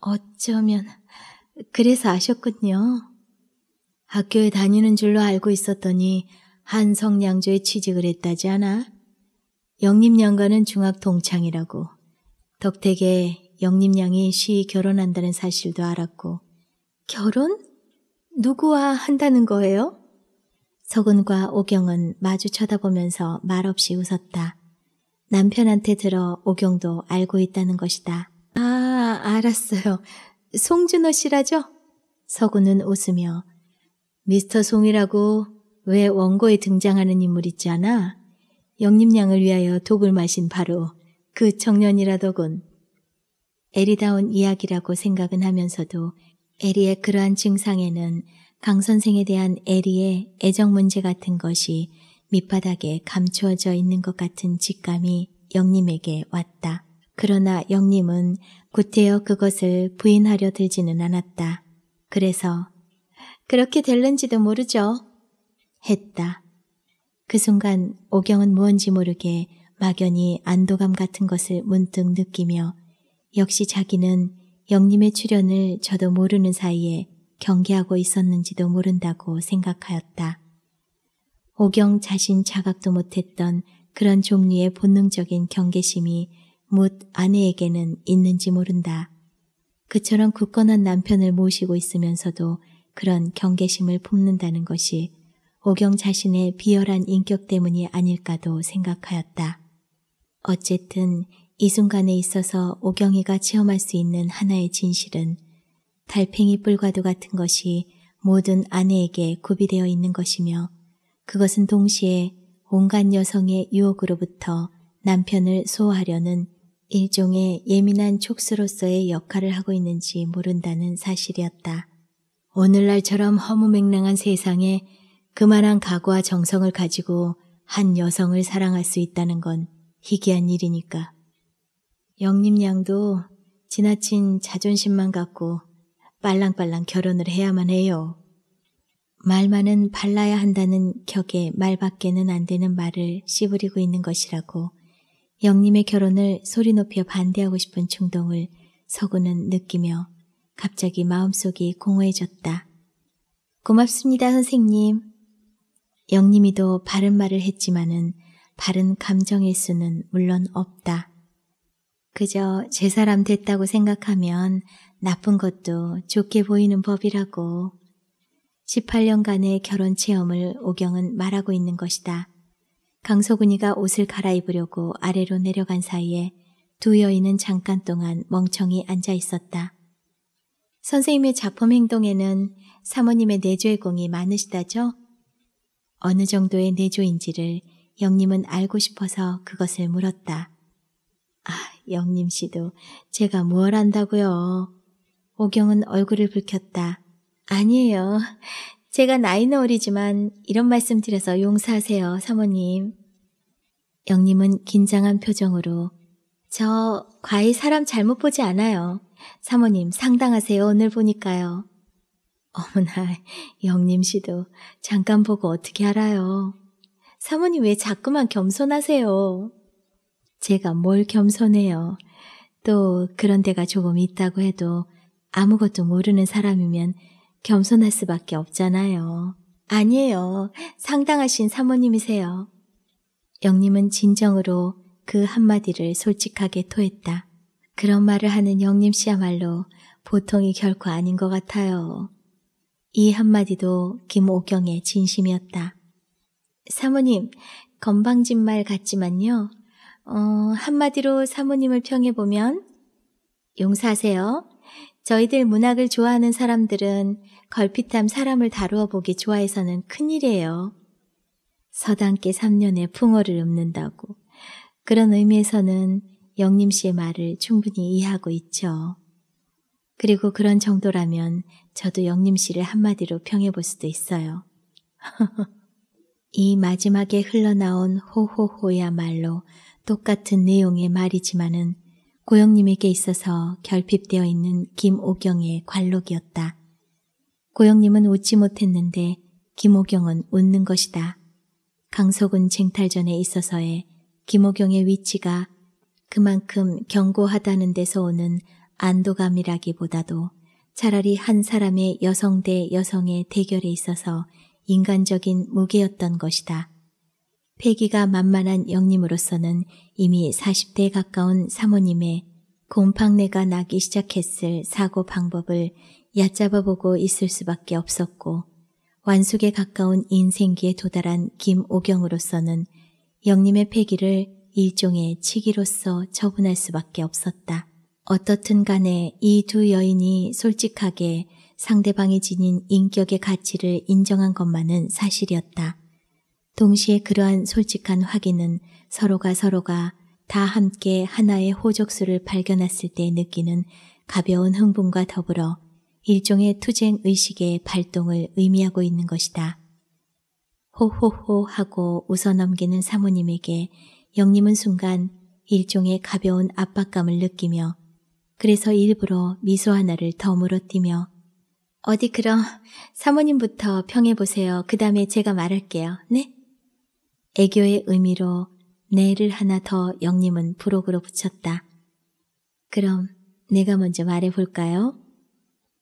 S1: 어쩌면 그래서 아셨군요. 학교에 다니는 줄로 알고 있었더니 한성양조에 취직을 했다지 않아? 영림양과는 중학 동창이라고. 덕택에 영림양이 시 결혼한다는 사실도 알았고. 결혼? 누구와 한다는 거예요? 서근과 오경은 마주 쳐다보면서 말없이 웃었다. 남편한테 들어 오경도 알고 있다는 것이다. 아, 알았어요. 송준호 씨라죠? 서구는 웃으며 미스터 송이라고 왜 원고에 등장하는 인물 있잖아 영림양을 위하여 독을 마신 바로 그 청년이라더군. 에리다운 이야기라고 생각은 하면서도 에리의 그러한 증상에는 강 선생에 대한 에리의 애정 문제 같은 것이 밑바닥에 감추어져 있는 것 같은 직감이 영님에게 왔다. 그러나 영님은 구태여 그것을 부인하려 들지는 않았다. 그래서 그렇게 될는지도 모르죠. 했다. 그 순간 오경은 무언지 모르게 막연히 안도감 같은 것을 문득 느끼며 역시 자기는 영님의 출연을 저도 모르는 사이에 경계하고 있었는지도 모른다고 생각하였다. 오경 자신 자각도 못했던 그런 종류의 본능적인 경계심이 못 아내에게는 있는지 모른다. 그처럼 굳건한 남편을 모시고 있으면서도 그런 경계심을 품는다는 것이 오경 자신의 비열한 인격 때문이 아닐까도 생각하였다. 어쨌든 이 순간에 있어서 오경이가 체험할 수 있는 하나의 진실은 달팽이 뿔과도 같은 것이 모든 아내에게 구비되어 있는 것이며 그것은 동시에 온갖 여성의 유혹으로부터 남편을 소화하려는 일종의 예민한 촉수로서의 역할을 하고 있는지 모른다는 사실이었다. 오늘날처럼 허무맹랑한 세상에 그만한 각오와 정성을 가지고 한 여성을 사랑할 수 있다는 건 희귀한 일이니까. 영림양도 지나친 자존심만 갖고 빨랑빨랑 결혼을 해야만 해요. 말만은 발라야 한다는 격에 말밖에는 안 되는 말을 씨부리고 있는 것이라고 영님의 결혼을 소리 높여 반대하고 싶은 충동을 서구는 느끼며 갑자기 마음속이 공허해졌다. 고맙습니다, 선생님. 영림이도 바른 말을 했지만은 바른 감정일 수는 물론 없다. 그저 제 사람 됐다고 생각하면 나쁜 것도 좋게 보이는 법이라고 18년간의 결혼 체험을 오경은 말하고 있는 것이다. 강소군이가 옷을 갈아입으려고 아래로 내려간 사이에 두 여인은 잠깐 동안 멍청히 앉아 있었다. 선생님의 작품 행동에는 사모님의 내조의 공이 많으시다죠? 어느 정도의 내조인지를 영님은 알고 싶어서 그것을 물었다. 아, 영님 씨도 제가 뭘 안다고요. 오경은 얼굴을 붉혔다. 아니에요. 제가 나이는 어리지만 이런 말씀 드려서 용서하세요, 사모님. 영님은 긴장한 표정으로 저 과히 사람 잘못 보지 않아요. 사모님 상당하세요, 오늘 보니까요. 어머나, 영님 씨도 잠깐 보고 어떻게 알아요. 사모님 왜 자꾸만 겸손하세요? 제가 뭘 겸손해요. 또 그런 데가 조금 있다고 해도 아무것도 모르는 사람이면 겸손할 수밖에 없잖아요. 아니에요. 상당하신 사모님이세요. 영님은 진정으로 그 한마디를 솔직하게 토했다. 그런 말을 하는 영님 씨야말로 보통이 결코 아닌 것 같아요. 이 한마디도 김옥경의 진심이었다. 사모님, 건방진 말 같지만요. 어, 한마디로 사모님을 평해보면 용사세요. 저희들 문학을 좋아하는 사람들은 걸핏함 사람을 다루어 보기 좋아해서는 큰일이에요. 서당께 3년의 풍어를 읊는다고. 그런 의미에서는 영림 씨의 말을 충분히 이해하고 있죠. 그리고 그런 정도라면 저도 영림 씨를 한마디로 평해볼 수도 있어요. *laughs* 이 마지막에 흘러나온 호호호야말로 똑같은 내용의 말이지만은 고영님에게 있어서 결핍되어 있는 김오경의 관록이었다. 고영님은 웃지 못했는데 김오경은 웃는 것이다. 강석은 쟁탈전에 있어서의 김오경의 위치가 그만큼 견고하다는 데서 오는 안도감이라기보다도 차라리 한 사람의 여성 대 여성의 대결에 있어서 인간적인 무게였던 것이다. 폐기가 만만한 영님으로서는 이미 40대에 가까운 사모님의 곰팡내가 나기 시작했을 사고 방법을 얕잡아보고 있을 수밖에 없었고 완숙에 가까운 인생기에 도달한 김오경으로서는 영님의 폐기를 일종의 치기로서 처분할 수밖에 없었다. 어떻든 간에 이 두 여인이 솔직하게 상대방이 지닌 인격의 가치를 인정한 것만은 사실이었다. 동시에 그러한 솔직한 확인은 서로가 서로가 다 함께 하나의 호적수를 발견했을 때 느끼는 가벼운 흥분과 더불어 일종의 투쟁 의식의 발동을 의미하고 있는 것이다. 호호호 하고 웃어넘기는 사모님에게 영림은 순간 일종의 가벼운 압박감을 느끼며 그래서 일부러 미소 하나를 덤으로 띠며 어디 그럼 사모님부터 평해보세요. 그 다음에 제가 말할게요. 네? 애교의 의미로 내를 하나 더 영림은 부록으로 붙였다. 그럼 내가 먼저 말해볼까요?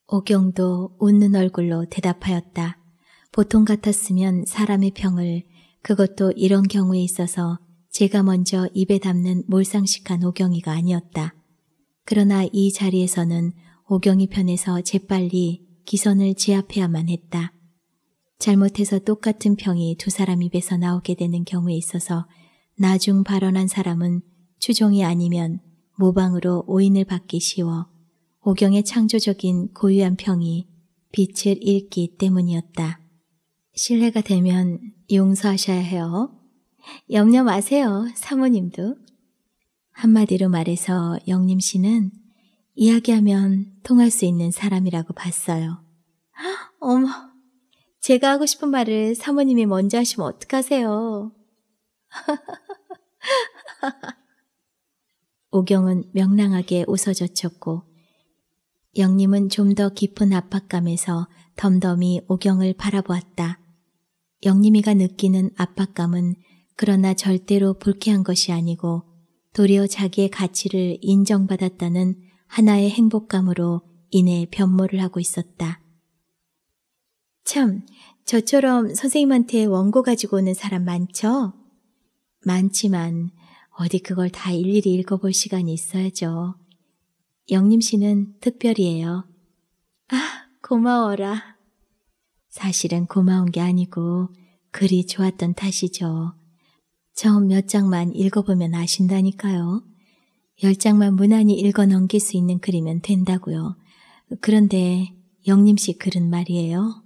S1: 오경도 웃는 얼굴로 대답하였다. 보통 같았으면 사람의 병을 그것도 이런 경우에 있어서 제가 먼저 입에 담는 몰상식한 오경이가 아니었다. 그러나 이 자리에서는 오경이 편에서 재빨리 기선을 제압해야만 했다. 잘못해서 똑같은 병이 두 사람 입에서 나오게 되는 경우에 있어서 나중 발언한 사람은 추종이 아니면 모방으로 오인을 받기 쉬워 오경의 창조적인 고유한 평이 빛을 잃기 때문이었다. 신뢰가 되면 용서하셔야 해요. 염려 마세요, 사모님도. 한마디로 말해서 영림 씨는 이야기하면 통할 수 있는 사람이라고 봤어요. *gasps* 어머, 제가 하고 싶은 말을 사모님이 먼저 하시면 어떡하세요? *laughs* 오경은 명랑하게 웃어젖혔고 영님은 좀 더 깊은 압박감에서 덤덤히 오경을 바라보았다. 영림이가 느끼는 압박감은 그러나 절대로 불쾌한 것이 아니고 도리어 자기의 가치를 인정받았다는 하나의 행복감으로 이내 변모를 하고 있었다. 참, 저처럼 선생님한테 원고 가지고 오는 사람 많죠? 많지만 어디 그걸 다 일일이 읽어볼 시간이 있어야죠. 영림 씨는 특별이에요. 아, 고마워라. 사실은 고마운 게 아니고 글이 좋았던 탓이죠. 처음 몇 장만 읽어보면 아신다니까요. 열 장만 무난히 읽어 넘길 수 있는 글이면 된다고요. 그런데 영림 씨 글은 말이에요.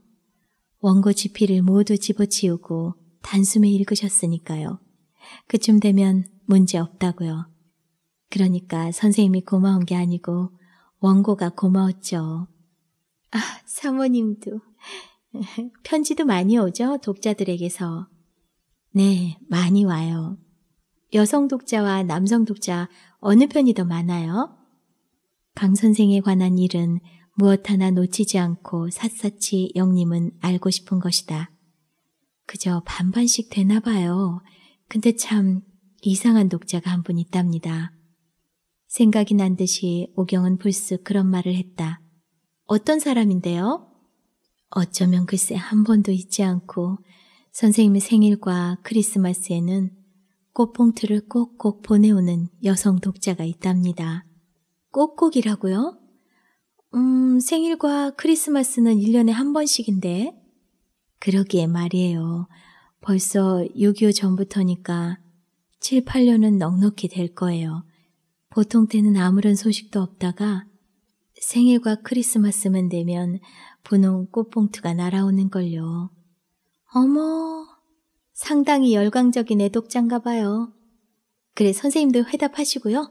S1: 원고 지필을 모두 집어치우고 단숨에 읽으셨으니까요. 그쯤 되면 문제 없다고요. 그러니까 선생님이 고마운 게 아니고 원고가 고마웠죠. 아, 사모님도. *laughs* 편지도 많이 오죠? 독자들에게서. 네, 많이 와요. 여성 독자와 남성 독자 어느 편이 더 많아요? 강 선생에 관한 일은 무엇 하나 놓치지 않고 샅샅이 영님은 알고 싶은 것이다. 그저 반반씩 되나 봐요. 근데 참 이상한 독자가 한 분 있답니다. 생각이 난 듯이 오경은 불쑥 그런 말을 했다. 어떤 사람인데요? 어쩌면 글쎄 한 번도 잊지 않고 선생님의 생일과 크리스마스에는 꽃봉투를 꼭꼭 보내오는 여성 독자가 있답니다. 꼭꼭이라고요? 음, 생일과 크리스마스는 1년에 한 번씩인데. 그러기에 말이에요. 벌써 6.25 전부터니까 7, 8년은 넉넉히 될 거예요. 보통 때는 아무런 소식도 없다가 생일과 크리스마스만 되면 분홍 꽃봉투가 날아오는걸요. 어머, 상당히 열광적인 애독장가 봐요. 그래, 선생님도 회답하시고요.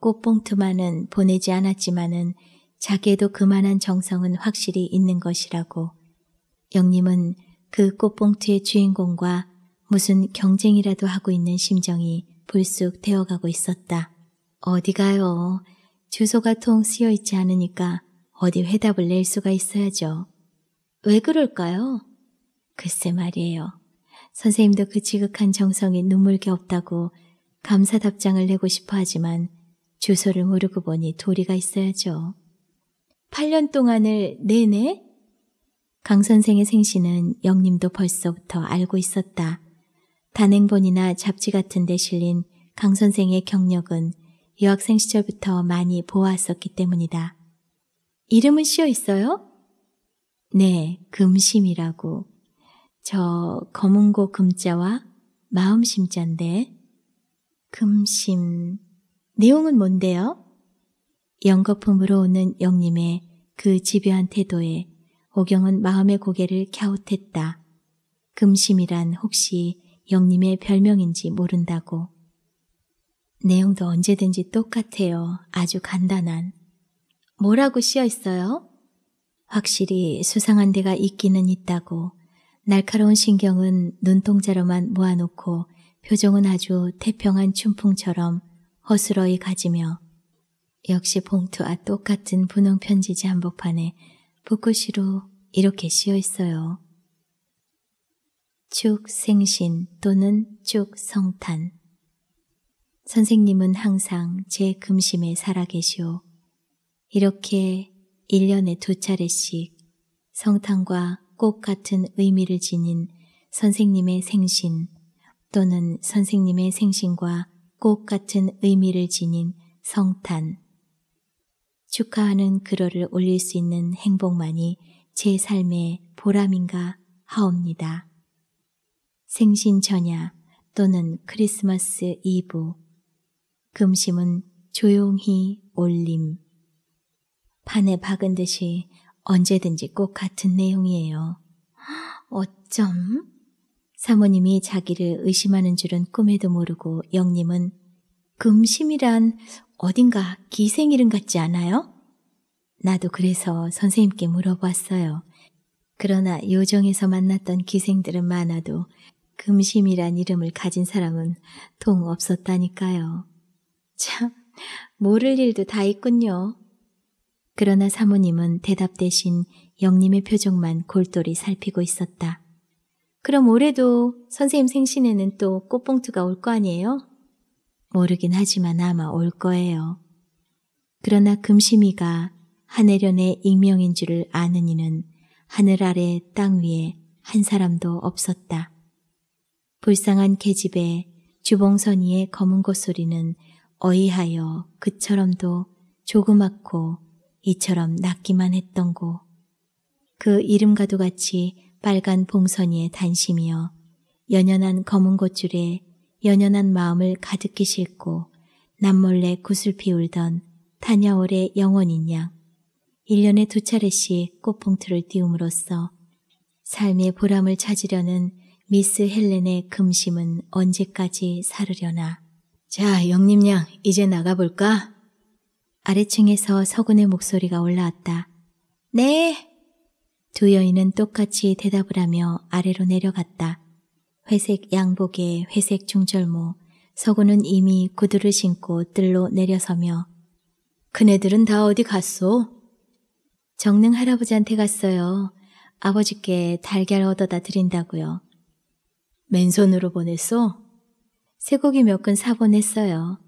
S1: 꽃봉투만은 보내지 않았지만은 자기에도 그만한 정성은 확실히 있는 것이라고 영님은 그 꽃봉투의 주인공과 무슨 경쟁이라도 하고 있는 심정이 불쑥 되어가고 있었다. 어디 가요. 주소가 통 쓰여 있지 않으니까 어디 회답을 낼 수가 있어야죠. 왜 그럴까요? 글쎄 말이에요. 선생님도 그 지극한 정성이 눈물게 없다고 감사 답장을 내고 싶어 하지만 주소를 모르고 보니 도리가 있어야죠. 8년 동안을 내내? 강 선생의 생신은 영림도 벌써부터 알고 있었다. 단행본이나 잡지 같은 데 실린 강 선생의 경력은 여학생 시절부터 많이 보았었기 때문이다. 이름은 씌어 있어요? 네, 금심이라고. 저 검은고 금자와 마음심자인데. 금심. 내용은 뭔데요? 영거품으로 오는 영님의 그 집요한 태도에 오경은 마음의 고개를 갸웃했다. 금심이란 혹시 영님의 별명인지 모른다고. 내용도 언제든지 똑같아요. 아주 간단한. 뭐라고 씌어 있어요? 확실히 수상한 데가 있기는 있다고. 날카로운 신경은 눈동자로만 모아놓고 표정은 아주 태평한 춘풍처럼 허스러이 가지며 역시 봉투와 똑같은 분홍 편지지 한복판에 붓글씨로 이렇게 씌어 있어요. 축 생신 또는 축 성탄. 선생님은 항상 제 금심에 살아계시오. 이렇게 1년에 두 차례씩 성탄과 꽃 같은 의미를 지닌 선생님의 생신 또는 선생님의 생신과 꽃 같은 의미를 지닌 성탄 축하하는 글을 올릴 수 있는 행복만이 제 삶의 보람인가 하옵니다. 생신 전야 또는 크리스마스 이브 금심은 조용히 올림 판에 박은 듯이 언제든지 꼭 같은 내용이에요. *gasps* 어쩜? 사모님이 자기를 의심하는 줄은 꿈에도 모르고 영님은 금심이란 어딘가 기생 이름 같지 않아요? 나도 그래서 선생님께 물어봤어요. 그러나 요정에서 만났던 기생들은 많아도 금심이란 이름을 가진 사람은 통 없었다니까요. 참, 모를 일도 다 있군요. 그러나 사모님은 대답 대신 영님의 표정만 골똘히 살피고 있었다. 그럼 올해도 선생님 생신에는 또 꽃봉투가 올 거 아니에요? 모르긴 하지만 아마 올 거예요. 그러나 금심이가 하늘련의 익명인 줄을 아는 이는 하늘 아래 땅 위에 한 사람도 없었다. 불쌍한 계집에 주봉선이의 검은 곳소리는 어이하여 그처럼도 조그맣고 이처럼 낮기만 했던고. 그 이름과도 같이 빨간 봉선이의 단심이여 연연한 검은 곳줄에 연연한 마음을 가득히 싣고 남몰래 구슬피 울던 타냐올의 영원인 양. 1년에 두 차례씩 꽃봉투를 띄움으로써 삶의 보람을 찾으려는 미스 헬렌의 금심은 언제까지 사르려나. 자, 영림 양, 이제 나가볼까? 아래층에서 서군의 목소리가 올라왔다. 네! 두 여인은 똑같이 대답을 하며 아래로 내려갔다. 회색 양복에 회색 중절모, 서구는 이미 구두를 신고 뜰로 내려서며 그네들은 다 어디 갔소? 정릉 할아버지한테 갔어요. 아버지께 달걀 얻어다 드린다고요. 맨손으로 보냈소? 쇠고기 몇근 사보냈어요.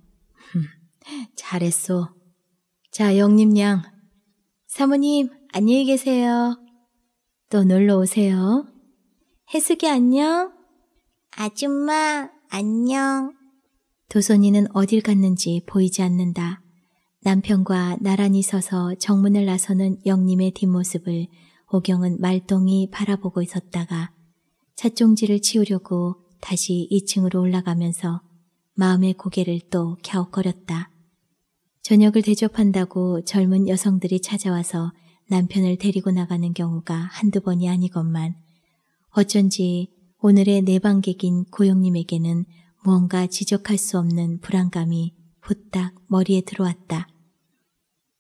S1: 잘했소. 자, 영림 양. 사모님, 안녕히 계세요. 또 놀러 오세요. 해숙이 안녕. 아줌마, 안녕. 도선이는 어딜 갔는지 보이지 않는다. 남편과 나란히 서서 정문을 나서는 영님의 뒷모습을 오경은 말똥이 바라보고 있었다가 찻종지를 치우려고 다시 2층으로 올라가면서 마음의 고개를 또 갸웃거렸다. 저녁을 대접한다고 젊은 여성들이 찾아와서 남편을 데리고 나가는 경우가 한두 번이 아니건만 어쩐지 오늘의 내방객인 고영님에게는 무언가 지적할 수 없는 불안감이 후딱 머리에 들어왔다.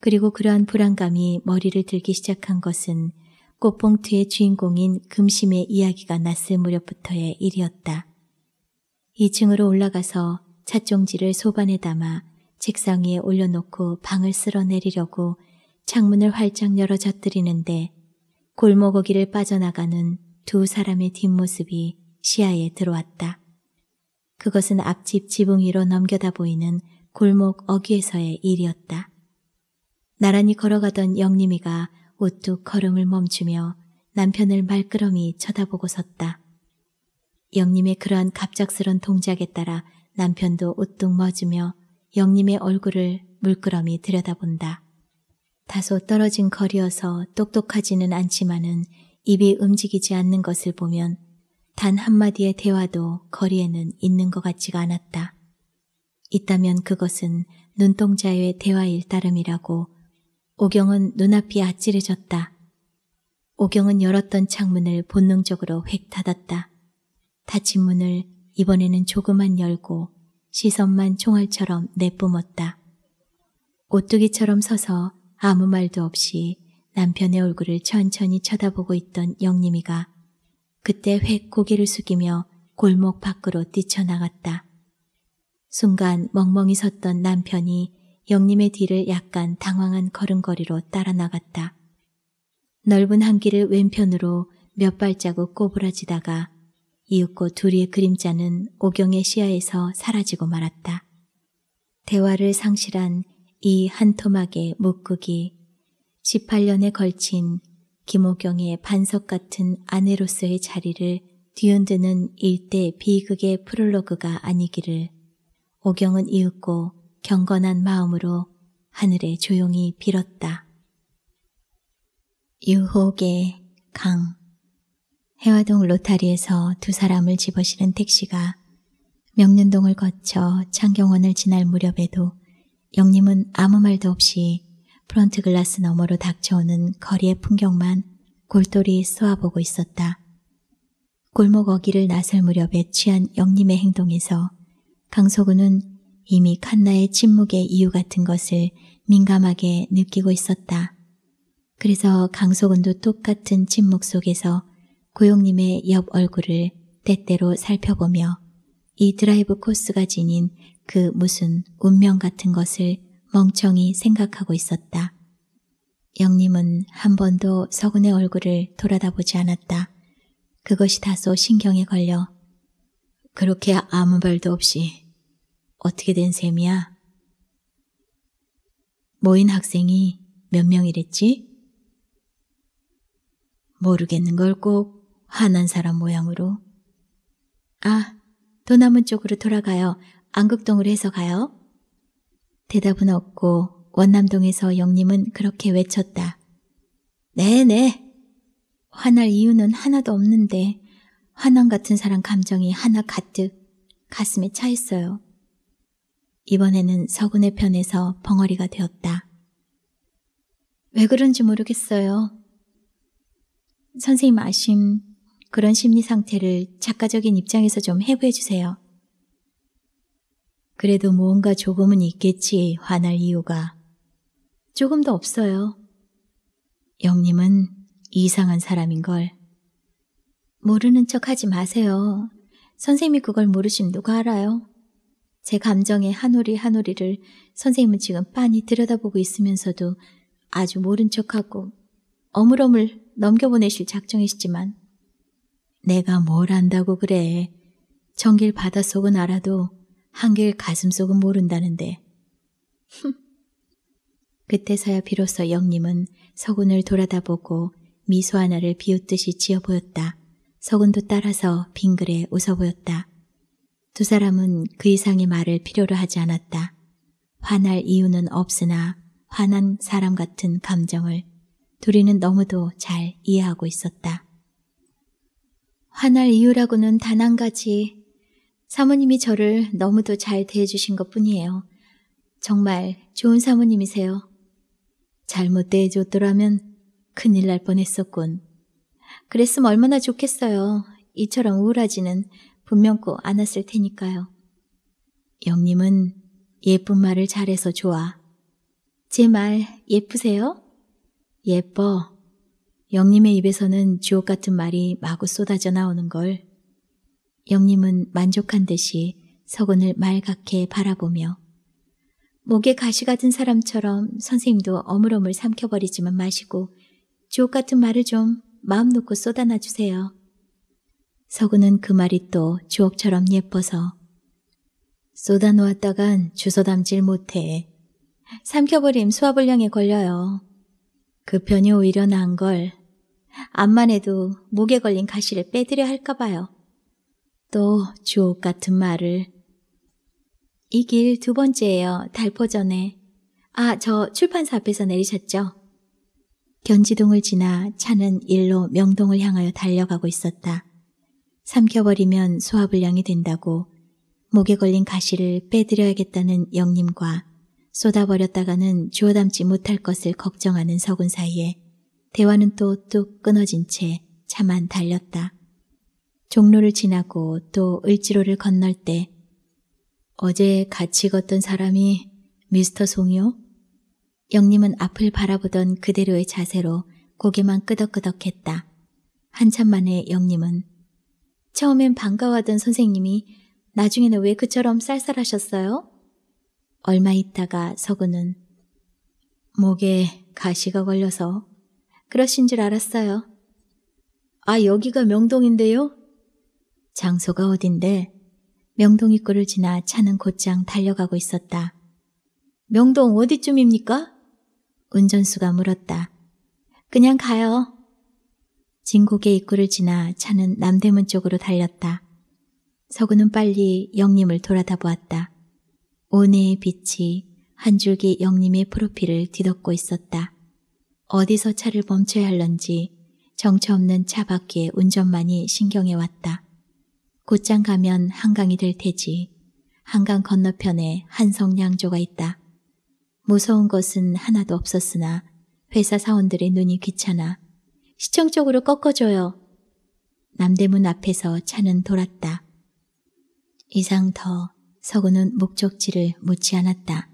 S1: 그리고 그러한 불안감이 머리를 들기 시작한 것은 꽃봉투의 주인공인 금심의 이야기가 났을 무렵부터의 일이었다. 2층으로 올라가서 찻종지를 소반에 담아 책상 위에 올려놓고 방을 쓸어내리려고 창문을 활짝 열어 젖들리는데 골목 어기를 빠져나가는 두 사람의 뒷모습이 시야에 들어왔다. 그것은 앞집 지붕 위로 넘겨다 보이는 골목 어귀에서의 일이었다. 나란히 걸어가던 영림이가 우뚝 걸음을 멈추며 남편을 말끄러미 쳐다보고 섰다. 영림의 그러한 갑작스런 동작에 따라 남편도 우뚝 멎으며 영림의 얼굴을 물끄러미 들여다본다. 다소 떨어진 거리여서 똑똑하지는 않지만은 입이 움직이지 않는 것을 보면 단 한마디의 대화도 거리에는 있는 것 같지가 않았다. 있다면 그것은 눈동자의 대화일 따름이라고 오경은 눈앞이 아찔해졌다. 오경은 열었던 창문을 본능적으로 획 닫았다. 닫힌 문을 이번에는 조그만 열고 시선만 총알처럼 내뿜었다. 오뚜기처럼 서서 아무 말도 없이 남편의 얼굴을 천천히 쳐다보고 있던 영림이가 그때 획 고개를 숙이며 골목 밖으로 뛰쳐나갔다. 순간 멍멍이 섰던 남편이 영림의 뒤를 약간 당황한 걸음걸이로 따라 나갔다. 넓은 한길을 왼편으로 몇 발자국 꼬부라지다가 이윽고 둘이의 그림자는 오경의 시야에서 사라지고 말았다. 대화를 상실한 이 한 토막의 목극이 18년에 걸친 김호경의 반석 같은 아내로서의 자리를 뒤흔드는 일대 비극의 프롤로그가 아니기를 오경은 이윽고 경건한 마음으로 하늘에 조용히 빌었다. 유혹의 강 해화동 로타리에서 두 사람을 집어시는 택시가 명륜동을 거쳐 창경원을 지날 무렵에도 영림은 아무 말도 없이 프런트 글라스 너머로 닥쳐오는 거리의 풍경만 골똘히 쏘아보고 있었다. 골목 어기를 나설 무렵에 취한 영림의 행동에서 강소구는 이미 칸나의 침묵의 이유 같은 것을 민감하게 느끼고 있었다. 그래서 강소근도 똑같은 침묵 속에서 고용님의 옆 얼굴을 때때로 살펴보며 이 드라이브 코스가 지닌 그 무슨 운명 같은 것을 멍청이 생각하고 있었다. 영림은 한 번도 서군의 얼굴을 돌아다보지 않았다. 그것이 다소 신경에 걸려. 그렇게 아무 말도 없이 어떻게 된 셈이야? 모인 학생이 몇 명이랬지? 모르겠는 걸 꼭 화난 사람 모양으로. 아, 도남문 쪽으로 돌아가요. 안극동으로 해서 가요. 대답은 없고 원남동에서 영님은 그렇게 외쳤다. 네네. 네. 화날 이유는 하나도 없는데 화난 같은 사람 감정이 하나 가득 가슴에 차 있어요. 이번에는 서군의 편에서 벙어리가 되었다. 왜 그런지 모르겠어요. 선생님 아심, 그런 심리 상태를 작가적인 입장에서 좀 해부해 주세요. 그래도 무언가 조금은 있겠지 화날 이유가. 조금도 없어요. 영님은 이상한 사람인걸. 모르는 척 하지 마세요. 선생님이 그걸 모르심 누가 알아요? 제 감정의 한 오리 한 오리를 선생님은 지금 빤히 들여다보고 있으면서도 아주 모른 척하고 어물어물 넘겨보내실 작정이시지만 내가 뭘 안다고 그래. 정길 바닷속은 알아도 한길 가슴속은 모른다는데. 흠. 그때서야 비로소 영님은 서군을 돌아다보고 미소 하나를 비웃듯이 지어 보였다. 서군도 따라서 빙그레 웃어 보였다. 두 사람은 그 이상의 말을 필요로 하지 않았다. 화날 이유는 없으나 화난 사람 같은 감정을 둘이는 너무도 잘 이해하고 있었다. 화날 이유라고는 단 한 가지 사모님이 저를 너무도 잘 대해주신 것 뿐이에요. 정말 좋은 사모님이세요. 잘못 대해줬더라면 큰일 날 뻔했었군. 그랬으면 얼마나 좋겠어요. 이처럼 우울하지는 분명코 않았을 테니까요. 영님은 예쁜 말을 잘해서 좋아. 제 말 예쁘세요? 예뻐. 영님의 입에서는 주옥 같은 말이 마구 쏟아져 나오는 걸 영림은 만족한 듯이 서군을 말갛게 바라보며 목에 가시 같은 사람처럼 선생님도 어물어물 삼켜버리지만 마시고 주옥 같은 말을 좀 마음 놓고 쏟아놔 주세요. 서구는 그 말이 또 주옥처럼 예뻐서 쏟아놓았다간 주소 담질 못해. 삼켜버림 수화불량에 걸려요. 그 편이 오히려 난 걸. 암만 해도 목에 걸린 가시를 빼드려 할까 봐요. 또 주옥 같은 말을. 이 길 두 번째예요. 달포전에. 아, 저 출판사 앞에서 내리셨죠? 견지동을 지나 차는 일로 명동을 향하여 달려가고 있었다. 삼켜버리면 소화불량이 된다고 목에 걸린 가시를 빼드려야겠다는 영님과 쏟아버렸다가는 주워 담지 못할 것을 걱정하는 서군 사이에 대화는 또 뚝 끊어진 채 차만 달렸다. 종로를 지나고 또 을지로를 건널 때 어제 같이 걷던 사람이 미스터 송이요? 영님은 앞을 바라보던 그대로의 자세로 고개만 끄덕끄덕했다. 한참 만에 영님은 처음엔 반가워하던 선생님이 나중에는 왜 그처럼 쌀쌀하셨어요? 얼마 있다가 서구는 목에 가시가 걸려서 그러신 줄 알았어요. 아, 여기가 명동인데요? 장소가 어딘데? 명동 입구를 지나 차는 곧장 달려가고 있었다. 명동 어디쯤입니까? 운전수가 물었다. 그냥 가요. 진곡의 입구를 지나 차는 남대문 쪽으로 달렸다. 서구는 빨리 영림을 돌아다 보았다. 온해의 빛이 한 줄기 영림의 프로필을 뒤덮고 있었다. 어디서 차를 멈춰야 할런지 정처 없는 차 바퀴의 운전만이 신경해 왔다. 곧장 가면 한강이 될 테지. 한강 건너편에 한성양조가 있다. 무서운 것은 하나도 없었으나 회사 사원들의 눈이 귀찮아 시청 쪽으로 꺾어줘요. 남대문 앞에서 차는 돌았다. 이상 더 서구는 목적지를 묻지 않았다.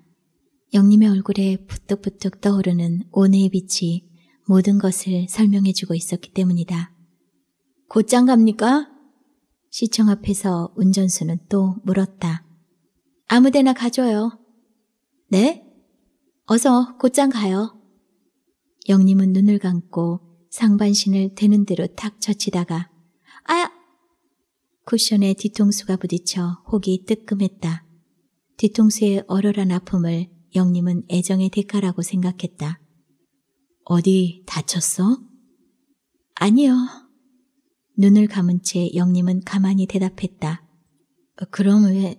S1: 영림의 얼굴에 부뚝부뚝 떠오르는 온의 빛이 모든 것을 설명해주고 있었기 때문이다. 곧장 갑니까? 시청 앞에서 운전수는 또 물었다. 아무 데나 가줘요. 네? 어서 곧장 가요. 영님은 눈을 감고 상반신을 되는 대로 탁 젖히다가 아! 쿠션에 뒤통수가 부딪혀 혹이 뜨끔했다. 뒤통수의 얼얼한 아픔을 영님은 애정의 대가라고 생각했다. 어디 다쳤어? 아니요. 눈을 감은 채 영님은 가만히 대답했다. 어, 그럼 왜?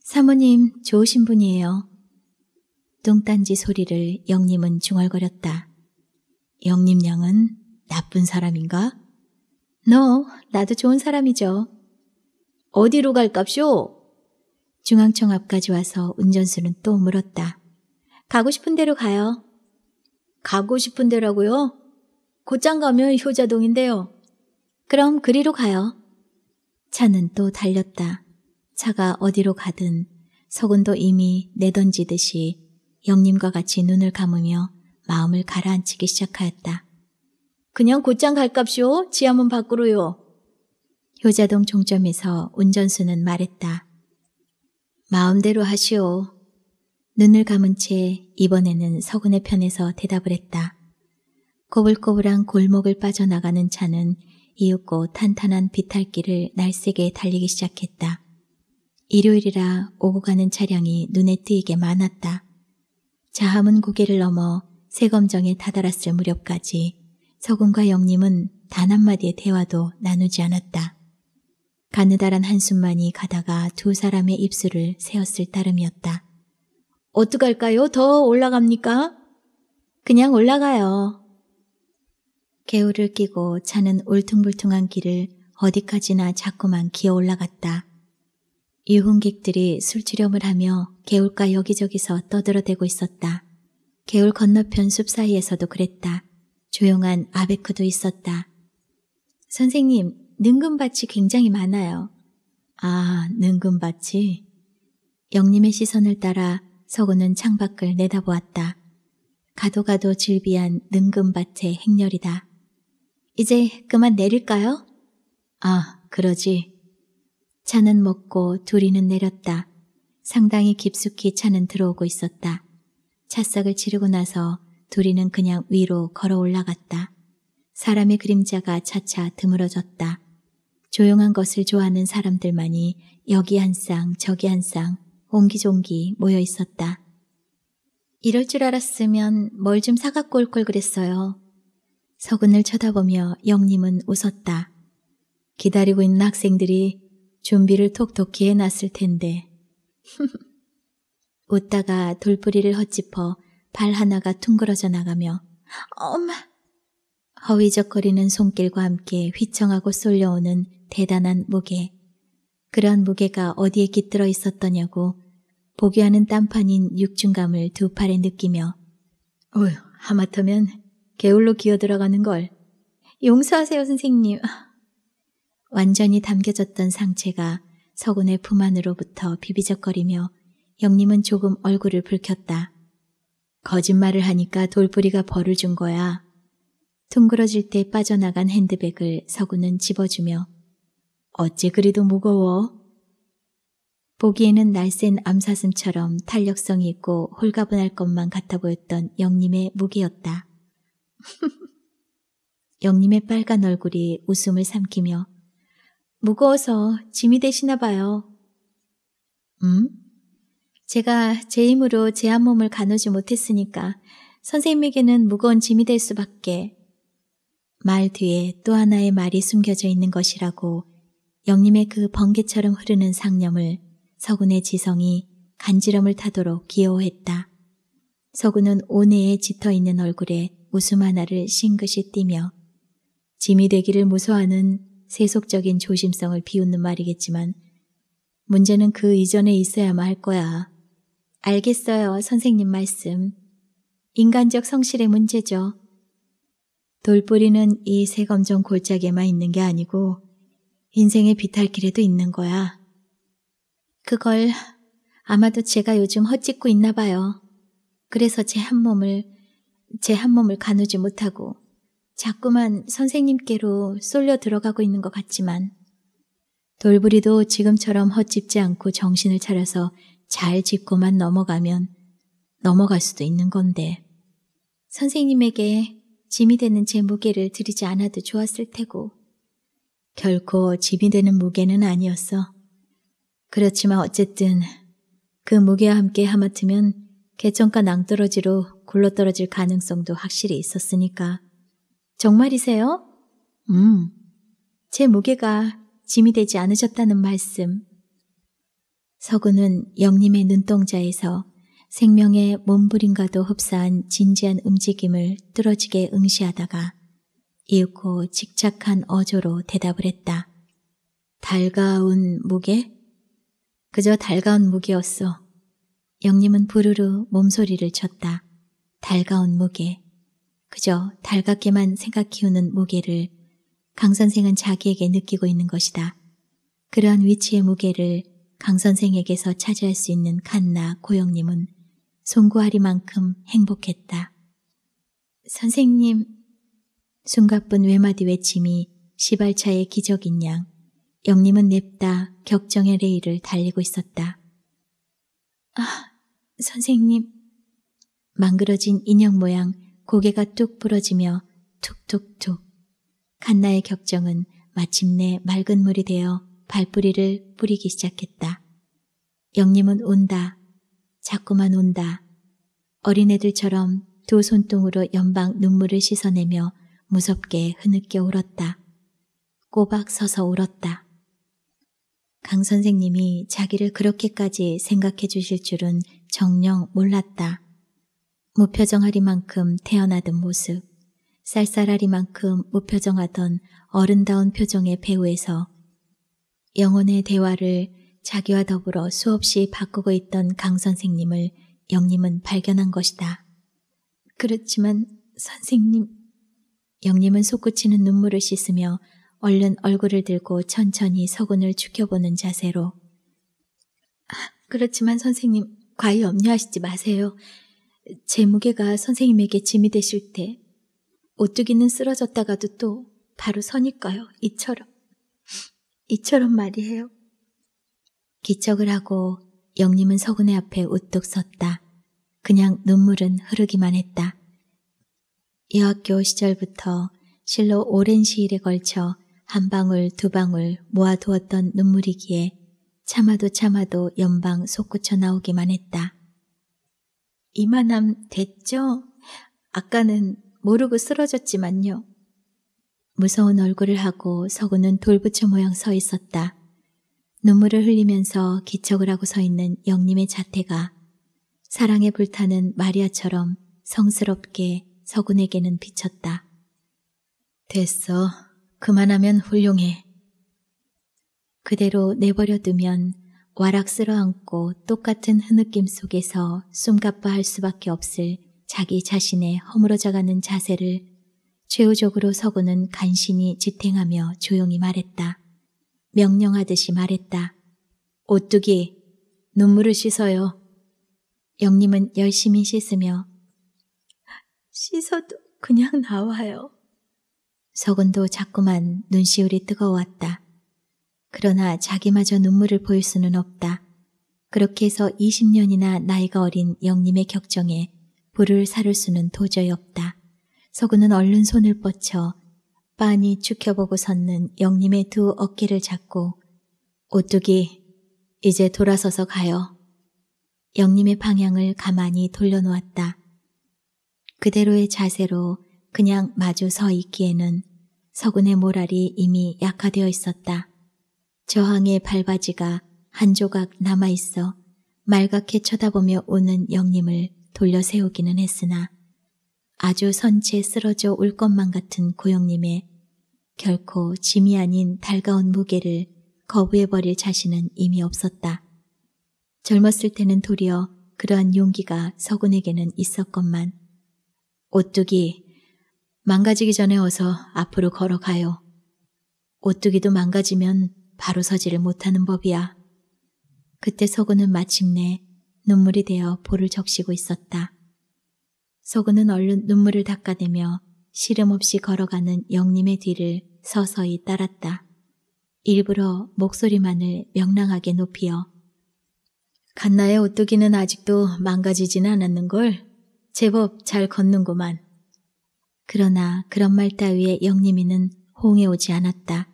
S1: 사모님 좋으신 분이에요. 똥딴지 소리를 영님은 중얼거렸다. 영님 양은 나쁜 사람인가? 너, no, 나도 좋은 사람이죠. 어디로 갈까쇼? 중앙청 앞까지 와서 운전수는 또 물었다. 가고 싶은 대로 가요. 가고 싶은 데라고요? 곧장 가면 효자동인데요. 그럼 그리로 가요. 차는 또 달렸다. 차가 어디로 가든 서군도 이미 내던지듯이 영님과 같이 눈을 감으며 마음을 가라앉히기 시작하였다. 그냥 곧장 갈값이오. 지하문 밖으로요. 효자동 종점에서 운전수는 말했다. 마음대로 하시오. 눈을 감은 채 이번에는 서군의 편에서 대답을 했다. 꼬불꼬불한 골목을 빠져나가는 차는 이윽고 탄탄한 비탈길을 날쌔게 달리기 시작했다. 일요일이라 오고 가는 차량이 눈에 띄게 많았다. 자하문 고개를 넘어 세검정에 다다랐을 무렵까지 서군과 영림은 단 한마디의 대화도 나누지 않았다. 가느다란 한숨만이 가다가 두 사람의 입술을 세웠을 따름이었다. 어떡할까요? 더 올라갑니까? 그냥 올라가요. 개울을 끼고 차는 울퉁불퉁한 길을 어디까지나 자꾸만 기어 올라갔다. 유흥객들이 술주렴을 하며 개울가 여기저기서 떠들어대고 있었다. 개울 건너편 숲 사이에서도 그랬다. 조용한 아베크도 있었다. 선생님, 능금밭이 굉장히 많아요. 아, 능금밭이? 영림의 시선을 따라 서구는 창밖을 내다보았다. 가도 가도 질비한 능금밭의 행렬이다. 이제 그만 내릴까요? 아, 그러지. 차는 먹고 둘이는 내렸다. 상당히 깊숙이 차는 들어오고 있었다. 차싹을 치르고 나서 둘이는 그냥 위로 걸어 올라갔다. 사람의 그림자가 차차 드물어졌다. 조용한 것을 좋아하는 사람들만이 여기 한 쌍, 저기 한 쌍, 옹기종기 모여 있었다. 이럴 줄 알았으면 뭘 좀 사갖고 올 걸 그랬어요. 서군을 쳐다보며 영님은 웃었다. 기다리고 있는 학생들이 준비를 톡톡히 해놨을 텐데. *laughs* 웃다가 돌부리를 헛짚어 발 하나가 둥그러져 나가며 엄마! 허위적거리는 손길과 함께 휘청하고 쏠려오는 대단한 무게. 그런 무게가 어디에 깃들어 있었더냐고 보기하는 딴판인 육중감을 두 팔에 느끼며 어휴, 하마터면 게울로 기어 들어가는 걸. 용서하세요, 선생님. *laughs* 완전히 담겨졌던 상체가 서군의 품 안으로부터 비비적거리며 영림은 조금 얼굴을 붉혔다. 거짓말을 하니까 돌부리가 벌을 준 거야. 둥그러질 때 빠져나간 핸드백을 서구는 집어주며 어째 그리도 무거워? 보기에는 날쌘 암사슴처럼 탄력성이 있고 홀가분할 것만 같아 보였던 영림의 무게였다. 영님의 빨간 얼굴이 웃음을 삼키며 무거워서 짐이 되시나 봐요. 음? 제가 제 힘으로 제 한 몸을 가누지 못했으니까 선생님에게는 무거운 짐이 될 수밖에. 말 뒤에 또 하나의 말이 숨겨져 있는 것이라고 영님의 그 번개처럼 흐르는 상념을 서군의 지성이 간지럼을 타도록 귀여워했다 서군은 오내에 짙어 있는 얼굴에 웃음 하나를 싱긋이 띠며 짐이 되기를 무서워하는 세속적인 조심성을 비웃는 말이겠지만 문제는 그 이전에 있어야만 할 거야. 알겠어요, 선생님 말씀. 인간적 성실의 문제죠. 돌뿌리는 이 세검정 골짜기에만 있는 게 아니고 인생의 비탈길에도 있는 거야. 그걸 아마도 제가 요즘 헛짓고 있나 봐요. 그래서 제 한 몸을 제한 몸을 가누지 못하고 자꾸만 선생님께로 쏠려 들어가고 있는 것 같지만 돌부리도 지금처럼 헛짚지 않고 정신을 차려서 잘 짚고만 넘어가면 넘어갈 수도 있는 건데 선생님에게 짐이 되는 제 무게를 들이지 않아도 좋았을 테고 결코 짐이 되는 무게는 아니었어. 그렇지만 어쨌든 그 무게와 함께 하마터면 개천가 낭떠러지로 굴러떨어질 가능성도 확실히 있었으니까. 정말이세요? 음. 제 무게가 짐이 되지 않으셨다는 말씀. 서구는 영림의 눈동자에서 생명의 몸부림과도 흡사한 진지한 움직임을 뚫어지게 응시하다가 이윽고 직착한 어조로 대답을 했다. 달가운 무게? 그저 달가운 무게였어. 영림은 부르르 몸소리를 쳤다. 달가운 무게. 그저 달갑게만 생각 키우는 무게를 강 선생은 자기에게 느끼고 있는 것이다. 그러한 위치의 무게를 강 선생에게서 차지할 수 있는 칸나 고영님은 송구하리만큼 행복했다. 선생님, 숨가쁜 외마디 외침이 시발차의 기적인 양, 영님은 냅다 격정의 레일을 달리고 있었다. 아, 선생님. 망그러진 인형 모양 고개가 뚝 부러지며 툭툭툭. 칸나의 격정은 마침내 맑은 물이 되어 발뿌리를 뿌리기 시작했다. 영님은 온다. 자꾸만 온다. 어린애들처럼 두 손등으로 연방 눈물을 씻어내며 무섭게 흐느껴 울었다. 꼬박 서서 울었다. 강 선생님이 자기를 그렇게까지 생각해 주실 줄은 정녕 몰랐다. 무표정하리만큼 태어나던 모습, 쌀쌀하리만큼 무표정하던 어른다운 표정의 배우에서 영혼의 대화를 자기와 더불어 수없이 바꾸고 있던 강 선생님을 영림은 발견한 것이다. 그렇지만 선생님... 영림은 솟구치는 눈물을 씻으며 얼른 얼굴을 들고 천천히 서군을 죽여보는 자세로 아, 그렇지만 선생님 과히 염려하시지 마세요. 제 무게가 선생님에게 짐이 되실 때 오뚜기는 쓰러졌다가도 또 바로 서니까요. 이처럼. 이처럼 말이에요. 기척을 하고 영림은 서군의 앞에 우뚝 섰다. 그냥 눈물은 흐르기만 했다. 여학교 시절부터 실로 오랜 시일에 걸쳐 한 방울 두 방울 모아두었던 눈물이기에 참아도 참아도 연방 솟구쳐 나오기만 했다. 이만함 됐죠? 아까는 모르고 쓰러졌지만요. 무서운 얼굴을 하고 서구는 돌부처 모양 서 있었다. 눈물을 흘리면서 기척을 하고 서 있는 영림의 자태가 사랑에 불타는 마리아처럼 성스럽게 서군에게는 비쳤다. 됐어. 그만하면 훌륭해. 그대로 내버려두면 와락스러 안고 똑같은 흐느낌 속에서 숨가빠할 수밖에 없을 자기 자신의 허물어져가는 자세를 최후적으로 서구는 간신히 지탱하며 조용히 말했다. 명령하듯이 말했다. 오뚜기, 눈물을 씻어요. 영님은 열심히 씻으며 씻어도 그냥 나와요. 서군도 자꾸만 눈시울이 뜨거웠다. 그러나 자기마저 눈물을 보일 수는 없다. 그렇게 해서 20년이나 나이가 어린 영님의 격정에 불을 사를 수는 도저히 없다. 서구는 얼른 손을 뻗쳐 빤히 축혀보고 섰는 영님의두 어깨를 잡고 오뚜기 이제 돌아서서 가요. 영님의 방향을 가만히 돌려놓았다. 그대로의 자세로 그냥 마주 서 있기에는 서군의 모랄이 이미 약화되어 있었다. 저항의 발바지가 한 조각 남아있어 말갛게 쳐다보며 오는 영님을 돌려세우기는 했으나 아주 선체 쓰러져 올 것만 같은 고영님의 결코 짐이 아닌 달가운 무게를 거부해버릴 자신은 이미 없었다. 젊었을 때는 도리어 그러한 용기가 서군에게는 있었건만 오뚜기, 망가지기 전에 어서 앞으로 걸어가요. 오뚜기도 망가지면 바로 서지를 못하는 법이야. 그때 서구는 마침내 눈물이 되어 볼을 적시고 있었다. 서구는 얼른 눈물을 닦아내며 시름 없이 걸어가는 영님의 뒤를 서서히 따랐다. 일부러 목소리만을 명랑하게 높이어 갓나의 오뚜기는 아직도 망가지진 않았는걸 제법 잘 걷는구만. 그러나 그런 말 따위에 영림이는 홍해 오지 않았다.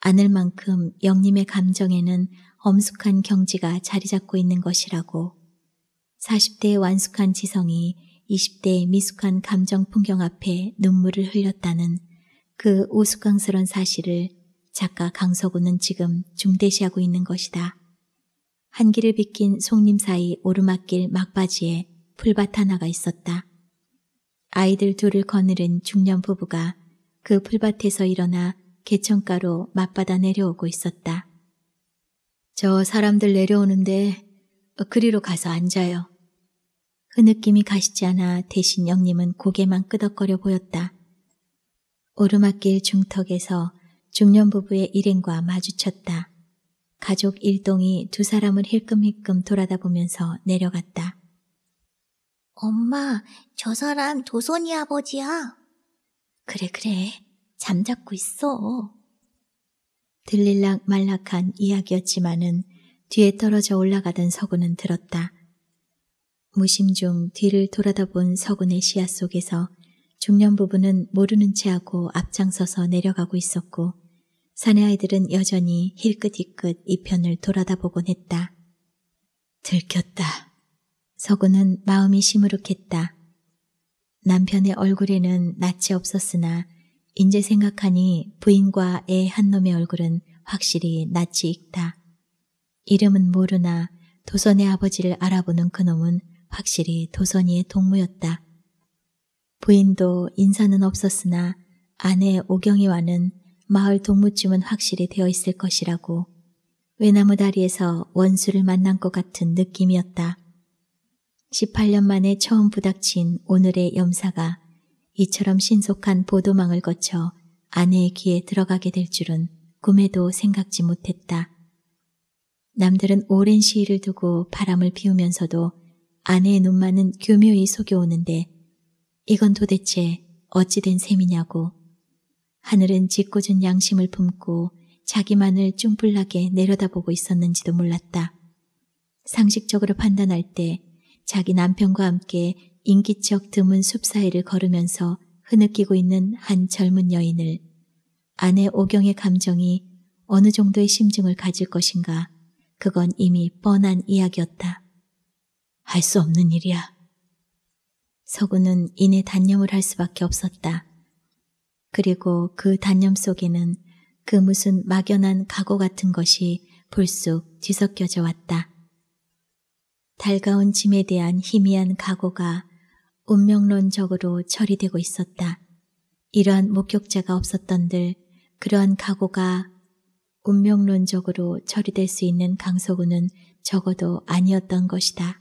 S1: 않을 만큼 영님의 감정에는 엄숙한 경지가 자리 잡고 있는 것이라고 40대의 완숙한 지성이 20대의 미숙한 감정 풍경 앞에 눈물을 흘렸다는 그 우스꽝스런 사실을 작가 강서구는 지금 중대시하고 있는 것이다. 한길을 비킨 송림 사이 오르막길 막바지에 풀밭 하나가 있었다. 아이들 둘을 거느른 중년 부부가 그 풀밭에서 일어나 개천가로 맞받아 내려오고 있었다. 저 사람들 내려오는데 그리로 가서 앉아요. 흐느낌이 그 가시지 않아 대신 영님은 고개만 끄덕거려 보였다. 오르막길 중턱에서 중년 부부의 일행과 마주쳤다. 가족 일동이 두 사람을 힐끔힐끔 돌아다 보면서 내려갔다. 엄마, 저 사람 도선이 아버지야. 그래, 그래. 잠자고 있어. 들릴락 말락한 이야기였지만은 뒤에 떨어져 올라가던 서구는 들었다. 무심중 뒤를 돌아다 본 서군의 시야 속에서 중년 부부는 모르는 체 하고 앞장서서 내려가고 있었고 사내 아이들은 여전히 힐끗힐끗 이 편을 돌아다 보곤 했다. 들켰다. 서구는 마음이 시무룩했다. 남편의 얼굴에는 낯이 없었으나 이제 생각하니 부인과 애 한 놈의 얼굴은 확실히 낯이 익다. 이름은 모르나 도선의 아버지를 알아보는 그놈은 확실히 도선이의 동무였다. 부인도 인사는 없었으나 아내 오경이와는 마을 동무쯤은 확실히 되어 있을 것이라고 외나무 다리에서 원수를 만난 것 같은 느낌이었다. 18년 만에 처음 부닥친 오늘의 염사가 이처럼 신속한 보도망을 거쳐 아내의 귀에 들어가게 될 줄은 꿈에도 생각지 못했다. 남들은 오랜 시일을 두고 바람을 피우면서도 아내의 눈만은 교묘히 속여오는데 이건 도대체 어찌된 셈이냐고 하늘은 짓궂은 양심을 품고 자기만을 쭝불나게 내려다보고 있었는지도 몰랐다. 상식적으로 판단할 때 자기 남편과 함께 인기척 드문 숲 사이를 걸으면서 흐느끼고 있는 한 젊은 여인을 아내 오경의 감정이 어느 정도의 심증을 가질 것인가 그건 이미 뻔한 이야기였다. 할 수 없는 일이야. 서구는 이내 단념을 할 수밖에 없었다. 그리고 그 단념 속에는 그 무슨 막연한 각오 같은 것이 불쑥 뒤섞여져 왔다. 달가운 짐에 대한 희미한 각오가 운명론적으로 처리되고 있었다. 이러한 목격자가 없었던들 그러한 각오가 운명론적으로 처리될 수 있는 강서구는 적어도 아니었던 것이다.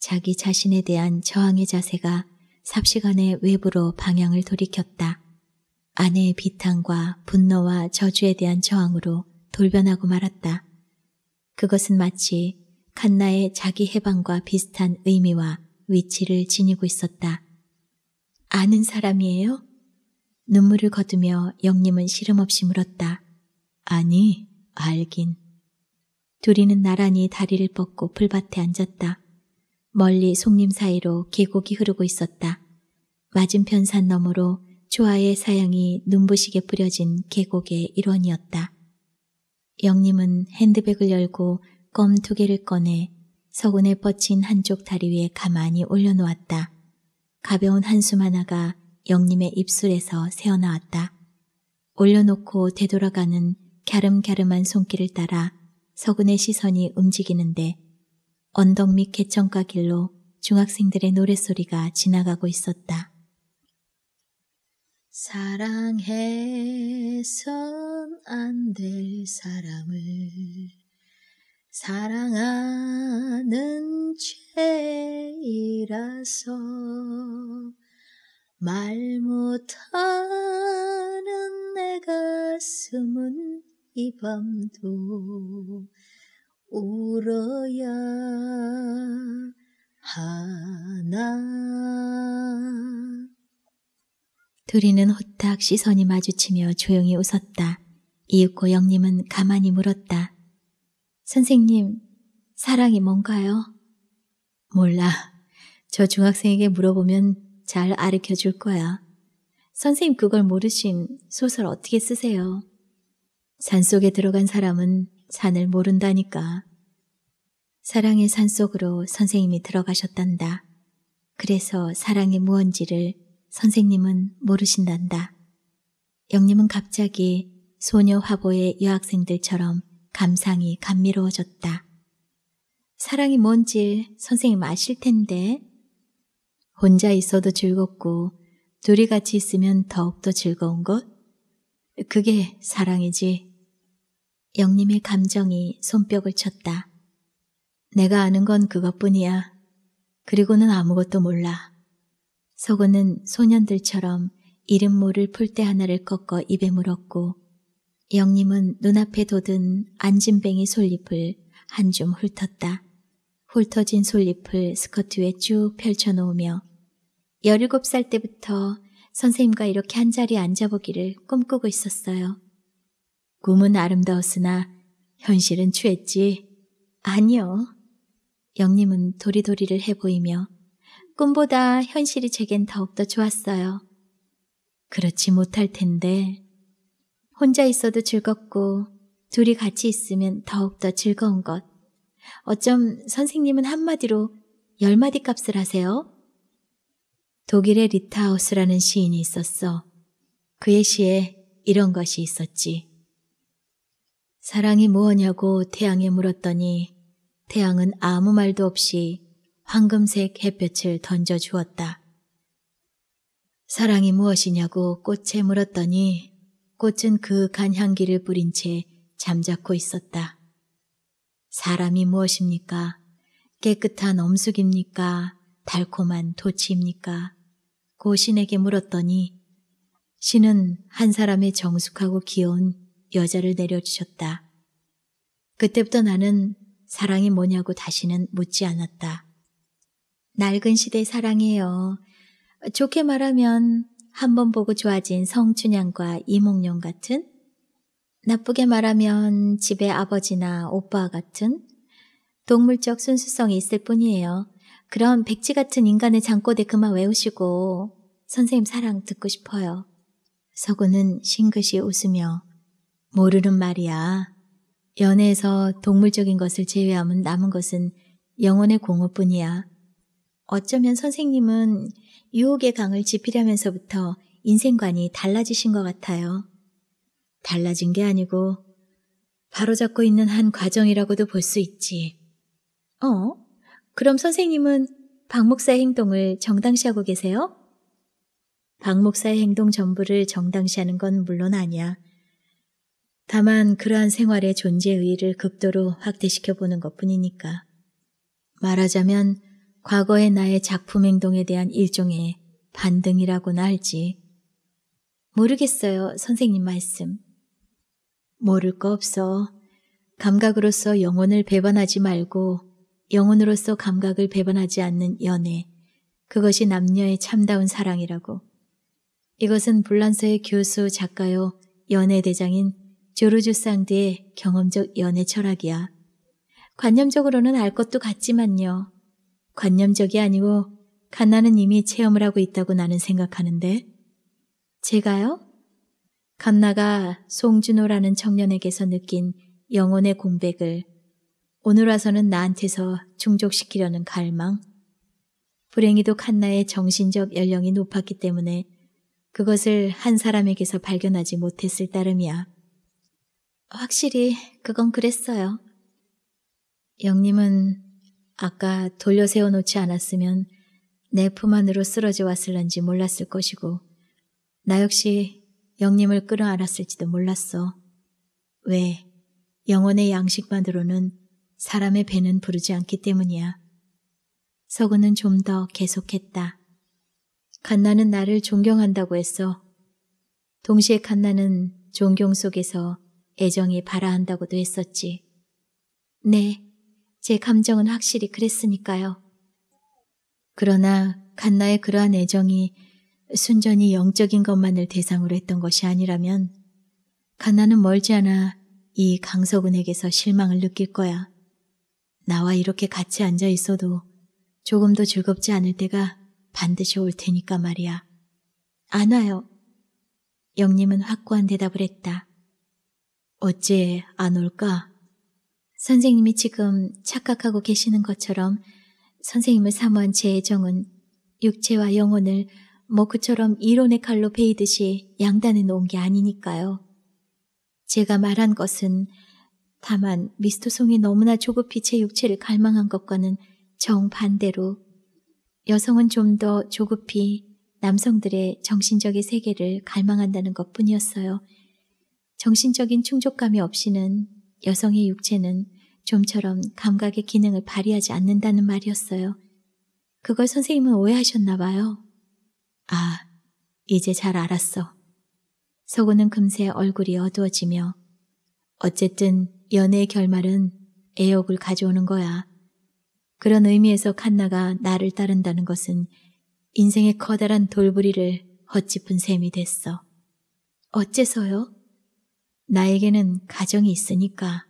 S1: 자기 자신에 대한 저항의 자세가 삽시간에 외부로 방향을 돌이켰다. 아내의 비탄과 분노와 저주에 대한 저항으로 돌변하고 말았다. 그것은 마치 칸나의 자기 해방과 비슷한 의미와 위치를 지니고 있었다. 아는 사람이에요? 눈물을 거두며 영림은 시름없이 물었다. 아니, 알긴. 둘이는 나란히 다리를 뻗고 풀밭에 앉았다. 멀리 속림 사이로 계곡이 흐르고 있었다. 맞은편 산 너머로 조아의 사양이 눈부시게 뿌려진 계곡의 일원이었다. 영림은 핸드백을 열고 껌 두 개를 꺼내 서운에 뻗친 한쪽 다리 위에 가만히 올려놓았다. 가벼운 한숨 하나가 영림의 입술에서 새어나왔다. 올려놓고 되돌아가는 갸름갸름한 손길을 따라 서군의 시선이 움직이는데 언덕 밑 개천가 길로 중학생들의 노랫소리가 지나가고 있었다. 사랑해선 안 될 사람을 사랑하는 죄이라서 말 못하는 내 가슴은 이 밤도 울어야 하나. 둘이는 호탁 시선이 마주치며 조용히 웃었다. 이윽고 영님은 가만히 물었다. 선생님, 사랑이 뭔가요? 몰라. 저 중학생에게 물어보면 잘 아르켜 줄 거야. 선생님 그걸 모르신 소설 어떻게 쓰세요? 산 속에 들어간 사람은 산을 모른다니까. 사랑의 산 속으로 선생님이 들어가셨단다. 그래서 사랑이 무언지를 선생님은 모르신단다. 영님은 갑자기 소녀 화보의 여학생들처럼 감상이 감미로워졌다. 사랑이 뭔지 선생님 아실 텐데. 혼자 있어도 즐겁고 둘이 같이 있으면 더욱더 즐거운 것? 그게 사랑이지. 영림의 감정이 손뼉을 쳤다. 내가 아는 건 그것뿐이야. 그리고는 아무것도 몰라. 서구는 소년들처럼 이름 모를 풀대 하나를 꺾어 입에 물었고 영림은 눈앞에 돋은 안진뱅이 솔잎을 한 줌 훑었다. 훑어진 솔잎을 스커트 위에 쭉 펼쳐놓으며 17살 때부터 선생님과 이렇게 한자리에 앉아보기를 꿈꾸고 있었어요. 꿈은 아름다웠으나 현실은 추했지 아니요. 영림은 도리도리를 해보이며 꿈보다 현실이 제겐 더욱더 좋았어요. 그렇지 못할 텐데 혼자 있어도 즐겁고 둘이 같이 있으면 더욱더 즐거운 것. 어쩜 선생님은 한마디로 열마디 값을 하세요? 독일의 리타하우스라는 시인이 있었어. 그의 시에 이런 것이 있었지. 사랑이 무엇냐고 태양에 물었더니 태양은 아무 말도 없이 황금색 햇볕을 던져주었다. 사랑이 무엇이냐고 꽃에 물었더니 꽃은 그윽한 향기를 뿌린 채 잠자코 있었다. 사람이 무엇입니까? 깨끗한 엄숙입니까? 달콤한 도치입니까? 고신에게 물었더니 신은 한 사람의 정숙하고 귀여운 여자를 내려주셨다. 그때부터 나는 사랑이 뭐냐고 다시는 묻지 않았다. 낡은 시대 사랑이에요. 좋게 말하면 한번 보고 좋아진 성춘향과 이몽룡 같은 나쁘게 말하면 집의 아버지나 오빠 같은 동물적 순수성이 있을 뿐이에요. 그런 백지 같은 인간의 장꼬대 그만 외우시고 선생님 사랑 듣고 싶어요. 서구는 싱긋이 웃으며 모르는 말이야. 연애에서 동물적인 것을 제외하면 남은 것은 영혼의 공허뿐이야. 어쩌면 선생님은 유혹의 강을 지으려면서부터 인생관이 달라지신 것 같아요. 달라진 게 아니고 바로잡고 있는 한 과정이라고도 볼 수 있지. 어? 그럼 선생님은 박 목사의 행동을 정당시하고 계세요? 박 목사의 행동 전부를 정당시하는 건 물론 아니야. 다만 그러한 생활의 존재 의의를 극도로 확대시켜 보는 것 뿐이니까. 말하자면 과거의 나의 작품 행동에 대한 일종의 반등이라고나 할지. 모르겠어요, 선생님 말씀. 모를 거 없어. 감각으로서 영혼을 배반하지 말고 영혼으로서 감각을 배반하지 않는 연애. 그것이 남녀의 참다운 사랑이라고. 이것은 불란서의 교수 작가요 연애대장인 조르주 상드의 경험적 연애 철학이야. 관념적으로는 알 것도 같지만요. 관념적이 아니고 갓나는 이미 체험을 하고 있다고 나는 생각하는데 제가요? 갓나가 송준호라는 청년에게서 느낀 영혼의 공백을 오늘 와서는 나한테서 충족시키려는 갈망 불행히도 칸나의 정신적 연령이 높았기 때문에 그것을 한 사람에게서 발견하지 못했을 따름이야. 확실히 그건 그랬어요. 영님은 아까 돌려 세워놓지 않았으면 내 품 안으로 쓰러져 왔을런지 몰랐을 것이고 나 역시 영님을 끌어안았을지도 몰랐어. 왜? 영혼의 양식만으로는 사람의 배는 부르지 않기 때문이야. 서구는 좀 더 계속했다. 갓나는 나를 존경한다고 했어. 동시에 갓나는 존경 속에서 애정이 바라한다고도 했었지. 네, 제 감정은 확실히 그랬으니까요. 그러나 간나의 그러한 애정이 순전히 영적인 것만을 대상으로 했던 것이 아니라면 간나는 멀지 않아 이 강석은에게서 실망을 느낄 거야. 나와 이렇게 같이 앉아 있어도 조금도 즐겁지 않을 때가 반드시 올 테니까 말이야. 안 와요. 영님은 확고한 대답을 했다. 어째 안 올까? 선생님이 지금 착각하고 계시는 것처럼 선생님을 사모한 제 애정은 육체와 영혼을 머그처럼 이론의 칼로 베이듯이 양단에 놓은 게 아니니까요. 제가 말한 것은 다만 미스토송이 너무나 조급히 제 육체를 갈망한 것과는 정반대로 여성은 좀 더 조급히 남성들의 정신적인 세계를 갈망한다는 것 뿐이었어요. 정신적인 충족감이 없이는 여성의 육체는 좀처럼 감각의 기능을 발휘하지 않는다는 말이었어요. 그걸 선생님은 오해하셨나 봐요. 아, 이제 잘 알았어. 서구는 금세 얼굴이 어두워지며 어쨌든 연애의 결말은 애욕을 가져오는 거야. 그런 의미에서 칸나가 나를 따른다는 것은 인생의 커다란 돌부리를 헛짚은 셈이 됐어. 어째서요? 나에게는 가정이 있으니까.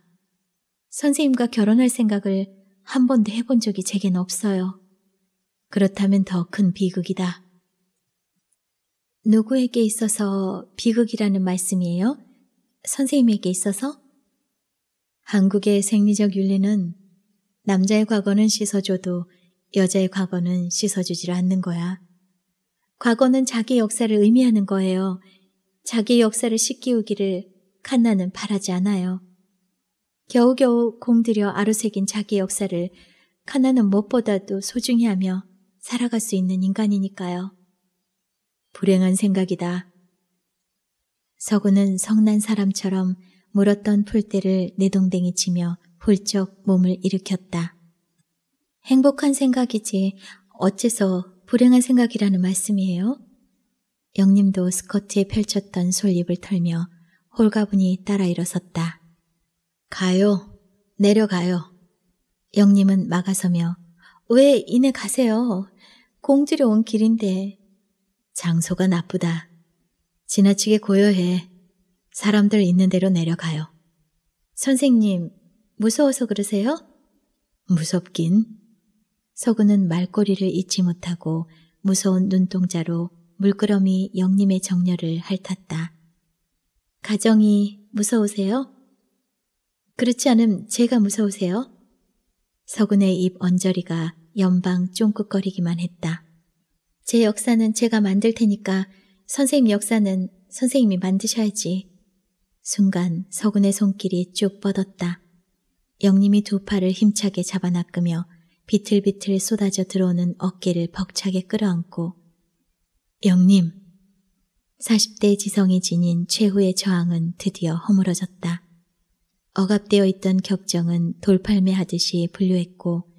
S1: 선생님과 결혼할 생각을 한 번도 해본 적이 제겐 없어요. 그렇다면 더 큰 비극이다. 누구에게 있어서 비극이라는 말씀이에요? 선생님에게 있어서? 한국의 생리적 윤리는 남자의 과거는 씻어줘도 여자의 과거는 씻어주질 않는 거야. 과거는 자기 역사를 의미하는 거예요. 자기 역사를 씻기우기를 칸나는 바라지 않아요. 겨우겨우 공들여 아로새긴 자기 역사를 카나는 무엇보다도 소중히 하며 살아갈 수 있는 인간이니까요. 불행한 생각이다. 서구는 성난 사람처럼 물었던 풀대를 내동댕이 치며 훌쩍 몸을 일으켰다. 행복한 생각이지 어째서 불행한 생각이라는 말씀이에요? 영님도 스커트에 펼쳤던 솔잎을 털며 홀가분히 따라 일어섰다. 가요. 내려가요. 영님은 막아서며 왜 이내 가세요? 공주려 온 길인데 장소가 나쁘다. 지나치게 고요해. 사람들 있는 대로 내려가요. 선생님, 무서워서 그러세요? 무섭긴. 서구는 말꼬리를 잊지 못하고 무서운 눈동자로 물끄러미 영님의 정렬을 핥았다. 가정이 무서우세요? 그렇지 않음 제가 무서우세요? 서군의 입 언저리가 연방 쫑긋거리기만 했다. 제 역사는 제가 만들 테니까 선생님 역사는 선생님이 만드셔야지. 순간 서군의 손길이 쭉 뻗었다. 영림이 두 팔을 힘차게 잡아낚으며 비틀비틀 쏟아져 들어오는 어깨를 벅차게 끌어안고 영님 40대 지성이 지닌 최후의 저항은 드디어 허물어졌다. 억압되어 있던 격정은 돌팔매하듯이 분류했고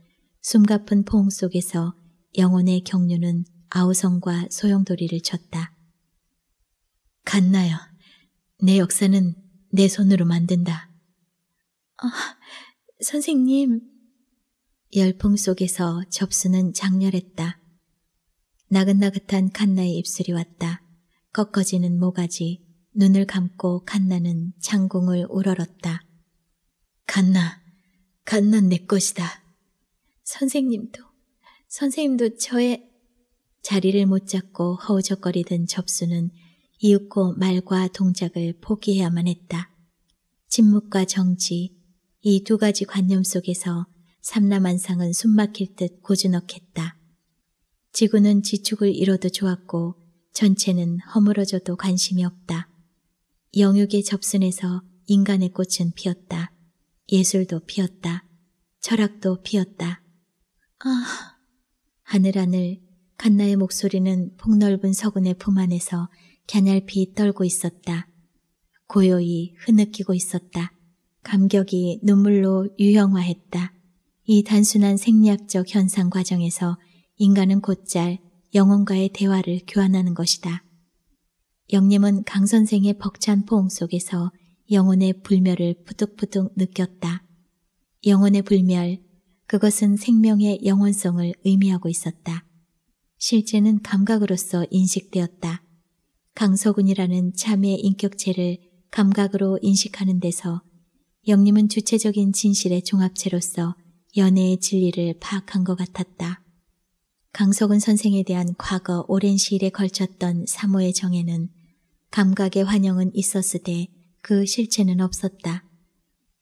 S1: 숨가쁜 포옹 속에서 영혼의 경륜은 아우성과 소용돌이를 쳤다. 갔나요내 역사는 내 손으로 만든다. 아, 선생님. 열풍 속에서 접수는 장렬했다. 나긋나긋한 칸나의 입술이 왔다. 꺾어지는 모가지, 눈을 감고 칸나는 창공을 우러렀다. 갓나, 갓난 내 것이다. 선생님도, 선생님도 저의 자리를 못 잡고 허우적거리던 접수는 이윽고 말과 동작을 포기해야만 했다. 침묵과 정지, 이 두 가지 관념 속에서 삼라만상은 숨막힐 듯 고즈넉했다. 지구는 지축을 잃어도 좋았고 전체는 허물어져도 관심이 없다. 영육의 접순에서 인간의 꽃은 피었다. 예술도 피었다. 철학도 피었다. 아, 하늘하늘 갓나의 목소리는 폭넓은 서군의 품 안에서 갸냘피 떨고 있었다. 고요히 흐느끼고 있었다. 감격이 눈물로 유형화했다. 이 단순한 생리학적 현상 과정에서 인간은 곧잘 영혼과의 대화를 교환하는 것이다. 영님은 강 선생의 벅찬 포옹 속에서 영혼의 불멸을 부득부득 느꼈다. 영혼의 불멸, 그것은 생명의 영원성을 의미하고 있었다. 실제는 감각으로서 인식되었다. 강서군이라는 참의 인격체를 감각으로 인식하는 데서 영림은 주체적인 진실의 종합체로서 연애의 진리를 파악한 것 같았다. 강석은 선생에 대한 과거 오랜 시일에 걸쳤던 사모의 정에는 감각의 환영은 있었으되 그 실체는 없었다.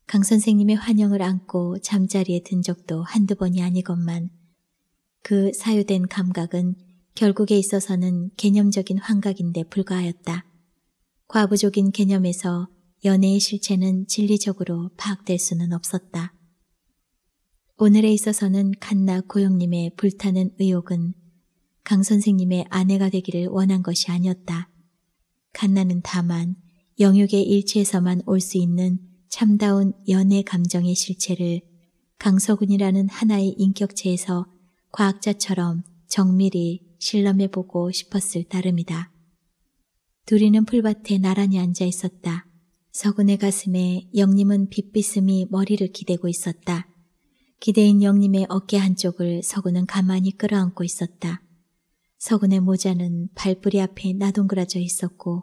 S1: 강 선생님의 환영을 안고 잠자리에 든 적도 한두 번이 아니건만 그 사유된 감각은 결국에 있어서는 개념적인 환각인데 불과하였다. 과부족인 개념에서 연애의 실체는 진리적으로 파악될 수는 없었다. 오늘에 있어서는 칸나 고영님의 불타는 의혹은강 선생님의 아내가 되기를 원한 것이 아니었다. 칸나는 다만 영육의 일체에서만 올 수 있는 참다운 연애 감정의 실체를 강서군이라는 하나의 인격체에서 과학자처럼 정밀히 실험해보고 싶었을 따름이다. 둘이는 풀밭에 나란히 앉아 있었다. 서군의 가슴에 영님은빛비음이 머리를 기대고 있었다. 기대인 영님의 어깨 한쪽을 서군은 가만히 끌어안고 있었다. 서군의 모자는 발뿌리 앞에 나동그라져 있었고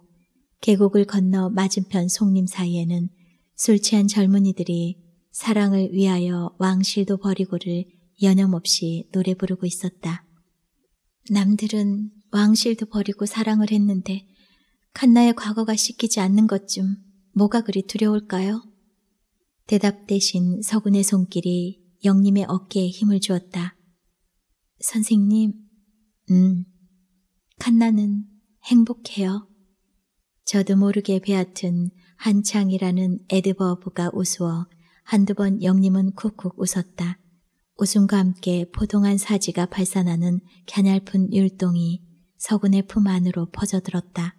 S1: 계곡을 건너 맞은편 송림 사이에는 술 취한 젊은이들이 사랑을 위하여 왕실도 버리고를 여념없이 노래 부르고 있었다. 남들은 왕실도 버리고 사랑을 했는데 칸나의 과거가 씻기지 않는 것쯤 뭐가 그리 두려울까요? 대답 대신 서군의 손길이 영님의 어깨에 힘을 주었다. 선생님, 음, 칸나는 행복해요. 저도 모르게 배앗은 한창이라는 에드버브가 우스워 한두 번 영림은 쿡쿡 웃었다. 웃음과 함께 포동한 사지가 발산하는 갸냘픈 율동이 서군의 품 안으로 퍼져들었다.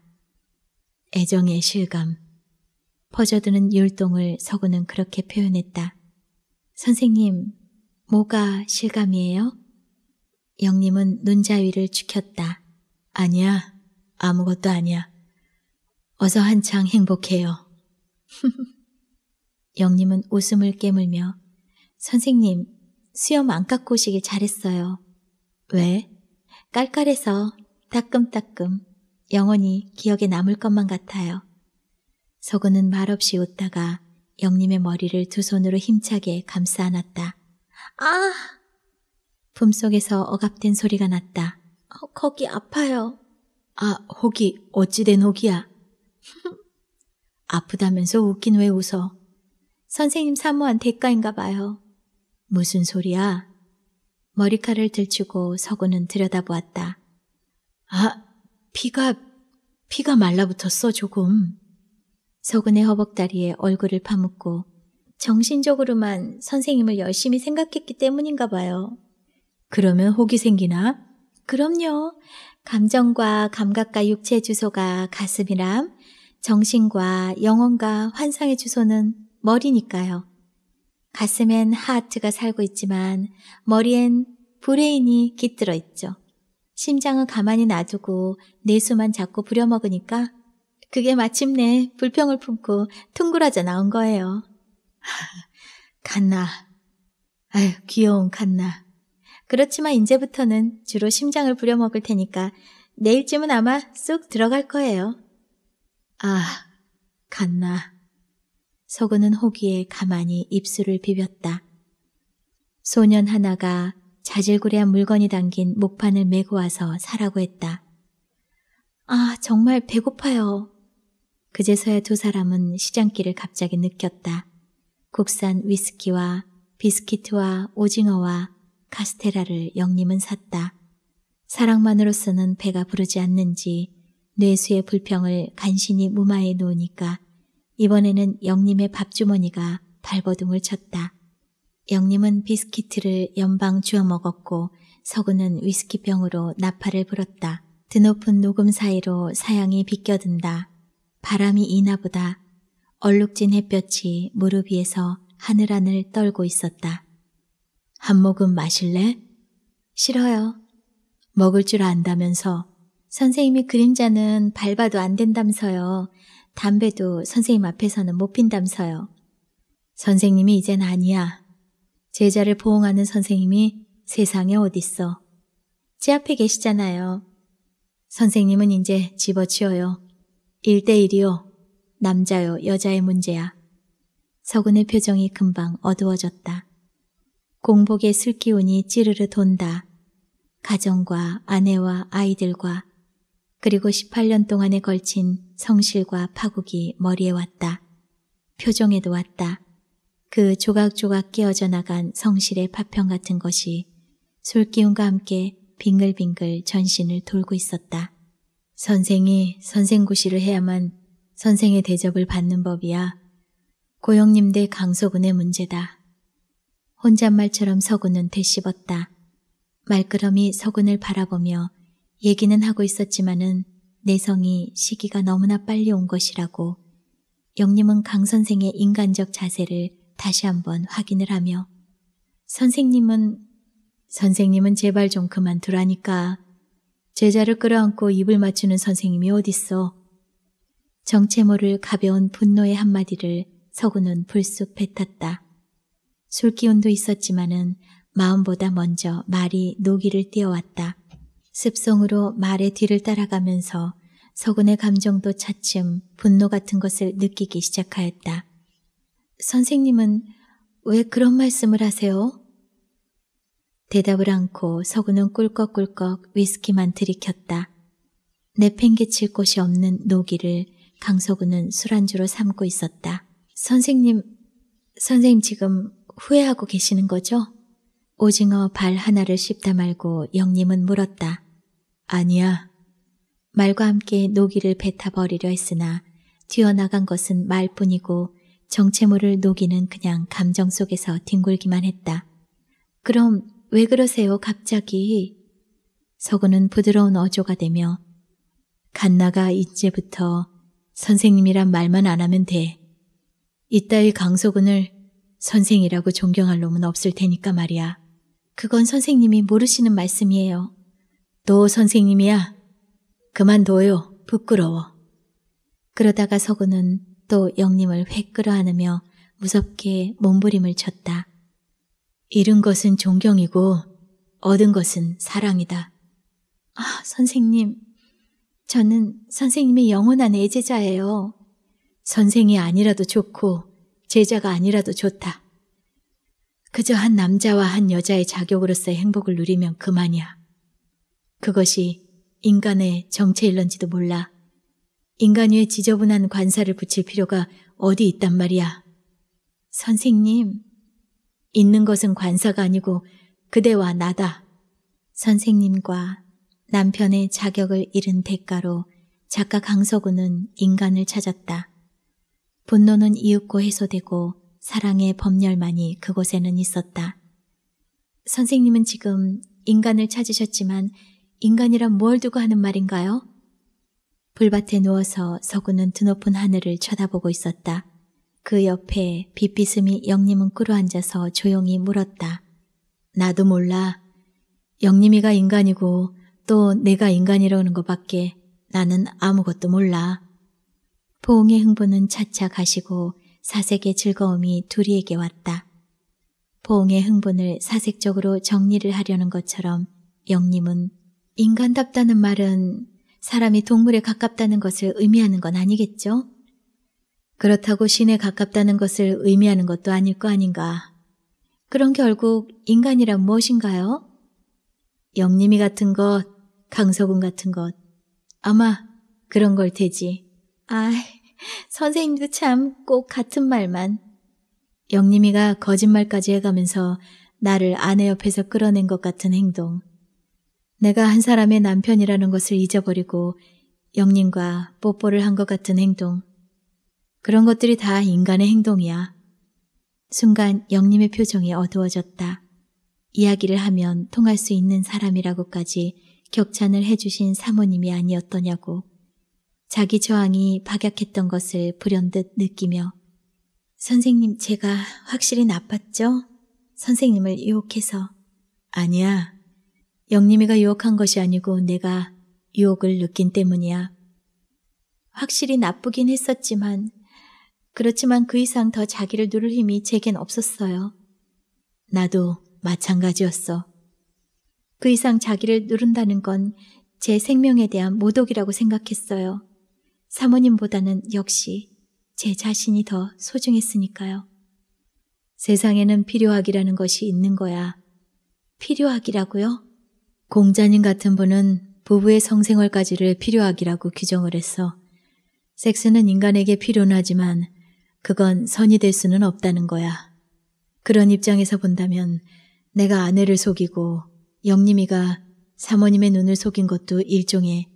S1: 애정의 실감 퍼져드는 율동을 서군은 그렇게 표현했다. 선생님, 뭐가 실감이에요? 영림은 눈자위를 축혔다. 아니야, 아무것도 아니야. 어서 한창 행복해요. *laughs* 영님은 웃음을 깨물며 선생님, 수염 안 깎고 오시길 잘했어요. 왜? 깔깔해서 따끔따끔 영원히 기억에 남을 것만 같아요. 서구는 말없이 웃다가 영님의 머리를 두 손으로 힘차게 감싸 안았다. 아! 품속에서 억압된 소리가 났다. 어, 거기 아파요. 아, 혹이 어찌된 혹이야? 아프다면서 웃긴 왜 웃어? 선생님 사모한 대가인가 봐요. 무슨 소리야? 머리카락을 들추고 서구는 들여다보았다. 아, 피가, 피가 말라붙었어, 조금. 서근의 허벅다리에 얼굴을 파묻고 정신적으로만 선생님을 열심히 생각했기 때문인가 봐요. 그러면 혹이 생기나? 그럼요. 감정과 감각과 육체 주소가 가슴이람 정신과 영혼과 환상의 주소는 머리니까요. 가슴엔 하트가 살고 있지만 머리엔 브레인이 깃들어 있죠. 심장은 가만히 놔두고 내수만 자꾸 부려먹으니까 그게 마침내 불평을 품고 둥그러져 나온 거예요. *laughs* 갓나. 아휴 귀여운 갓나. 그렇지만 이제부터는 주로 심장을 부려먹을 테니까 내일쯤은 아마 쑥 들어갈 거예요. 아, 갔나. 서구는 호기에 가만히 입술을 비볐다. 소년 하나가 자질구레한 물건이 담긴 목판을 메고 와서 사라고 했다. 아, 정말 배고파요. 그제서야 두 사람은 시장길을 갑자기 느꼈다. 국산 위스키와 비스키트와 오징어와 카스테라를 영림은 샀다. 사랑만으로서는 배가 부르지 않는지 뇌수의 불평을 간신히 무마해 놓으니까 이번에는 영님의 밥주머니가 발버둥을 쳤다. 영님은 비스키트를 연방 주워 먹었고 서구는 위스키병으로 나팔을 불었다. 드높은 녹음 사이로 사양이 비껴든다. 바람이 이나보다 얼룩진 햇볕이 무릎 위에서 하늘하늘 떨고 있었다. 한 모금 마실래? 싫어요. 먹을 줄 안다면서 선생님이 그림자는 밟아도 안 된담서요. 담배도 선생님 앞에서는 못 핀담서요. 선생님이 이젠 아니야. 제자를 보호하는 선생님이 세상에 어딨어. 제 앞에 계시잖아요. 선생님은 이제 집어치워요. 일대일이요 남자요, 여자의 문제야. 서군의 표정이 금방 어두워졌다. 공복의 술기운이 찌르르 돈다. 가정과 아내와 아이들과 그리고 18년 동안에 걸친 성실과 파국이 머리에 왔다. 표정에도 왔다. 그 조각조각 깨어져 나간 성실의 파편 같은 것이 술기운과 함께 빙글빙글 전신을 돌고 있었다. 선생이 선생구시를 해야만 선생의 대접을 받는 법이야. 고영님 대 강소군의 문제다. 혼잣말처럼 서군은 되씹었다. 말끄러미 서군을 바라보며 얘기는 하고 있었지만은 내성이 시기가 너무나 빨리 온 것이라고 영님은 강 선생의 인간적 자세를 다시 한번 확인을 하며 선생님은 선생님은 제발 좀 그만두라니까 제자를 끌어안고 입을 맞추는 선생님이 어딨어 정체 모를 가벼운 분노의 한마디를 서구는 불쑥 뱉었다. 술 기운도 있었지만은 마음보다 먼저 말이 노기를 띄어왔다. 습성으로 말의 뒤를 따라가면서 서군의 감정도 차츰 분노 같은 것을 느끼기 시작하였다. 선생님은 왜 그런 말씀을 하세요? 대답을 않고 서구는 꿀꺽꿀꺽 위스키만 들이켰다. 내팽개칠 곳이 없는 노기를 강서구는 술안주로 삼고 있었다. 선생님, 선생님 지금 후회하고 계시는 거죠? 오징어 발 하나를 씹다 말고 영님은 물었다. 아니야. 말과 함께 노기를 뱉어버리려 했으나 튀어나간 것은 말뿐이고 정체물을 노기는 그냥 감정 속에서 뒹굴기만 했다. 그럼 왜 그러세요 갑자기? 서구는 부드러운 어조가 되며 갓나가 이제부터 선생님이란 말만 안 하면 돼. 이따위강소군을 선생이라고 존경할 놈은 없을 테니까 말이야. 그건 선생님이 모르시는 말씀이에요. 노 선생님이야. 그만둬요. 부끄러워. 그러다가 서구는 또 영님을 획 끌어안으며 무섭게 몸부림을 쳤다. 잃은 것은 존경이고 얻은 것은 사랑이다. 아, 선생님. 저는 선생님의 영원한 애제자예요. 선생이 아니라도 좋고 제자가 아니라도 좋다. 그저 한 남자와 한 여자의 자격으로서의 행복을 누리면 그만이야. 그것이 인간의 정체일런지도 몰라. 인간 위에 지저분한 관사를 붙일 필요가 어디 있단 말이야. 선생님, 있는 것은 관사가 아니고 그대와 나다. 선생님과 남편의 자격을 잃은 대가로 작가 강서구는 인간을 찾았다. 분노는 이윽고 해소되고 사랑의 법렬만이 그곳에는 있었다. 선생님은 지금 인간을 찾으셨지만 인간이란 뭘 두고 하는 말인가요? 불밭에 누워서 서구는 드높은 하늘을 쳐다보고 있었다. 그 옆에 빛비스이영님은 끌어앉아서 조용히 물었다. 나도 몰라. 영님이가 인간이고 또 내가 인간이라는 것밖에 나는 아무것도 몰라. 보홍의 흥분은 차차 가시고 사색의 즐거움이 둘이에게 왔다. 보응의 흥분을 사색적으로 정리를 하려는 것처럼 영님은 인간답다는 말은 사람이 동물에 가깝다는 것을 의미하는 건 아니겠죠? 그렇다고 신에 가깝다는 것을 의미하는 것도 아닐 거 아닌가. 그런 결국 인간이란 무엇인가요? 영님이 같은 것, 강석훈 같은 것. 아마 그런 걸 테지. 아이. 선생님도 참 꼭 같은 말만. 영림이가 거짓말까지 해가면서 나를 아내 옆에서 끌어낸 것 같은 행동. 내가 한 사람의 남편이라는 것을 잊어버리고 영림과 뽀뽀를 한 것 같은 행동. 그런 것들이 다 인간의 행동이야. 순간 영림의 표정이 어두워졌다. 이야기를 하면 통할 수 있는 사람이라고까지 격찬을 해주신 사모님이 아니었더냐고. 자기 저항이 박약했던 것을 불현듯 느끼며 선생님 제가 확실히 나빴죠? 선생님을 유혹해서 아니야. 영림이가 유혹한 것이 아니고 내가 유혹을 느낀 때문이야. 확실히 나쁘긴 했었지만 그렇지만 그 이상 더 자기를 누를 힘이 제겐 없었어요. 나도 마찬가지였어. 그 이상 자기를 누른다는 건 제 생명에 대한 모독이라고 생각했어요. 사모님보다는 역시 제 자신이 더 소중했으니까요. 세상에는 필요하기라는 것이 있는 거야. 필요하기라고요? 공자님 같은 분은 부부의 성생활까지를 필요하기라고 규정을 했어. 섹스는 인간에게 필요는 하지만 그건 선이 될 수는 없다는 거야. 그런 입장에서 본다면 내가 아내를 속이고 영림이가 사모님의 눈을 속인 것도 일종의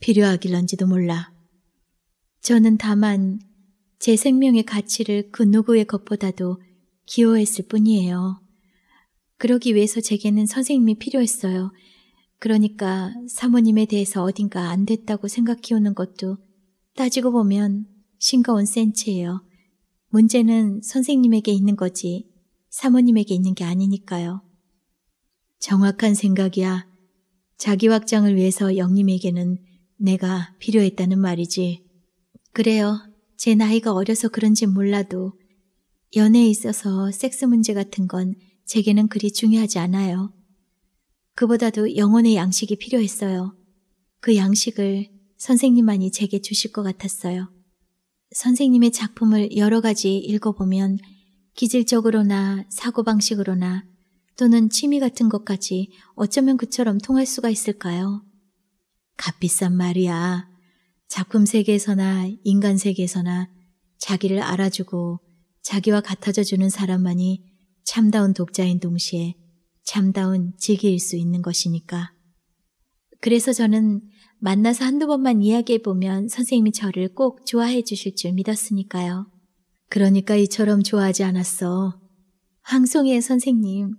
S1: 필요하길런지도 몰라. 저는 다만 제 생명의 가치를 그 누구의 것보다도 기여했을 뿐이에요. 그러기 위해서 제게는 선생님이 필요했어요. 그러니까 사모님에 대해서 어딘가 안 됐다고 생각해오는 것도 따지고 보면 싱거운 센치예요. 문제는 선생님에게 있는 거지 사모님에게 있는 게 아니니까요. 정확한 생각이야. 자기 확장을 위해서 영님에게는 내가 필요했다는 말이지. 그래요. 제 나이가 어려서 그런지 몰라도 연애에 있어서 섹스 문제 같은 건 제게는 그리 중요하지 않아요. 그보다도 영혼의 양식이 필요했어요. 그 양식을 선생님만이 제게 주실 것 같았어요. 선생님의 작품을 여러 가지 읽어보면 기질적으로나 사고방식으로나 또는 취미 같은 것까지 어쩌면 그처럼 통할 수가 있을까요? 값비싼 말이야. 작품 세계에서나 인간 세계에서나 자기를 알아주고 자기와 같아져 주는 사람만이 참다운 독자인 동시에 참다운 지기일 수 있는 것이니까. 그래서 저는 만나서 한두 번만 이야기해보면 선생님이 저를 꼭 좋아해 주실 줄 믿었으니까요. 그러니까 이처럼 좋아하지 않았어. 황송이의 선생님.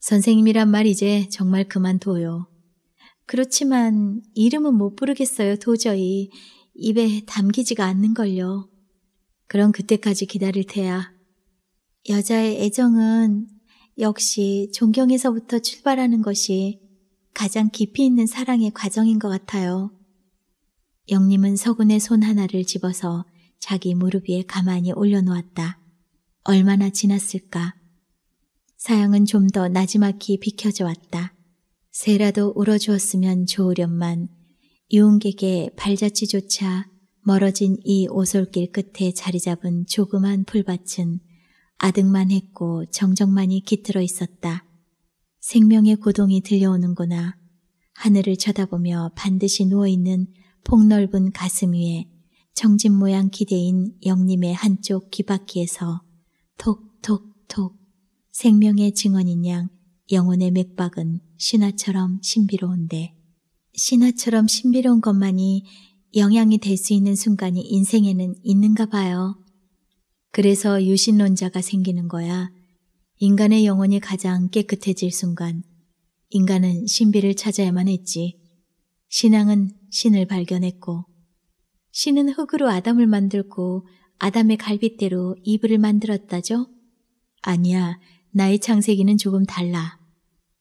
S1: 선생님이란 말 이제 정말 그만둬요. 그렇지만 이름은 못 부르겠어요, 도저히. 입에 담기지가 않는걸요. 그럼 그때까지 기다릴 테야. 여자의 애정은 역시 존경에서부터 출발하는 것이 가장 깊이 있는 사랑의 과정인 것 같아요. 영림은 서군의 손 하나를 집어서 자기 무릎 위에 가만히 올려놓았다. 얼마나 지났을까? 사양은 좀 더 나지막히 비켜져 왔다. 새라도 울어주었으면 좋으련만 이온객의 발자취조차 멀어진 이 오솔길 끝에 자리 잡은 조그만 풀밭은 아득만 했고 정적만이 깃들어 있었다. 생명의 고동이 들려오는구나. 하늘을 쳐다보며 반드시 누워있는 폭넓은 가슴 위에 정진 모양 기대인 영님의 한쪽 귀바퀴에서 톡톡톡 생명의 증언인 양 영혼의 맥박은 신화처럼 신비로운데 신화처럼 신비로운 것만이 영향이 될 수 있는 순간이 인생에는 있는가 봐요. 그래서 유신론자가 생기는 거야. 인간의 영혼이 가장 깨끗해질 순간 인간은 신비를 찾아야만 했지. 신앙은 신을 발견했고 신은 흙으로 아담을 만들고 아담의 갈빗대로 이불을 만들었다죠? 아니야. 나의 창세기는 조금 달라.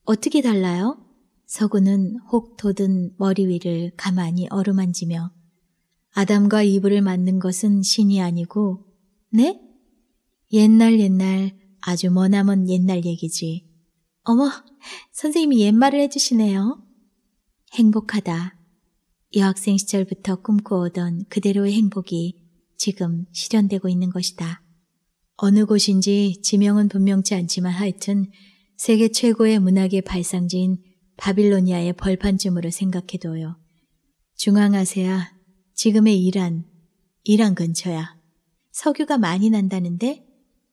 S1: 어떻게 달라요? 서구는 혹 돋은 머리 위를 가만히 어루만지며 아담과 이브를 만든 것은 신이 아니고 네? 옛날 옛날 아주 머나먼 옛날 얘기지. 어머, 선생님이 옛말을 해주시네요. 행복하다. 여학생 시절부터 꿈꿔오던 그대로의 행복이 지금 실현되고 있는 것이다. 어느 곳인지 지명은 분명치 않지만 하여튼 세계 최고의 문학의 발상지인 바빌로니아의 벌판쯤으로 생각해둬요. 중앙아세아, 지금의 이란, 이란 근처야. 석유가 많이 난다는데?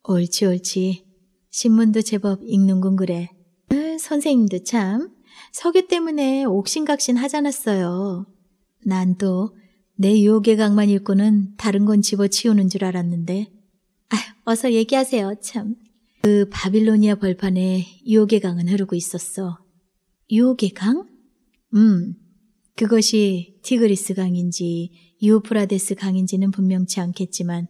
S1: 옳지 옳지. 신문도 제법 읽는군 그래. 으, 선생님도 참. 석유 때문에 옥신각신 하잖았어요. 난 또내 유혹의 강만 읽고는 다른 건 집어치우는 줄 알았는데. 아, 어서 얘기하세요, 참. 그 바빌로니아 벌판에 유혹의 강은 흐르고 있었어. 유혹의 강? 음, 그것이 티그리스 강인지 유프라데스 강인지는 분명치 않겠지만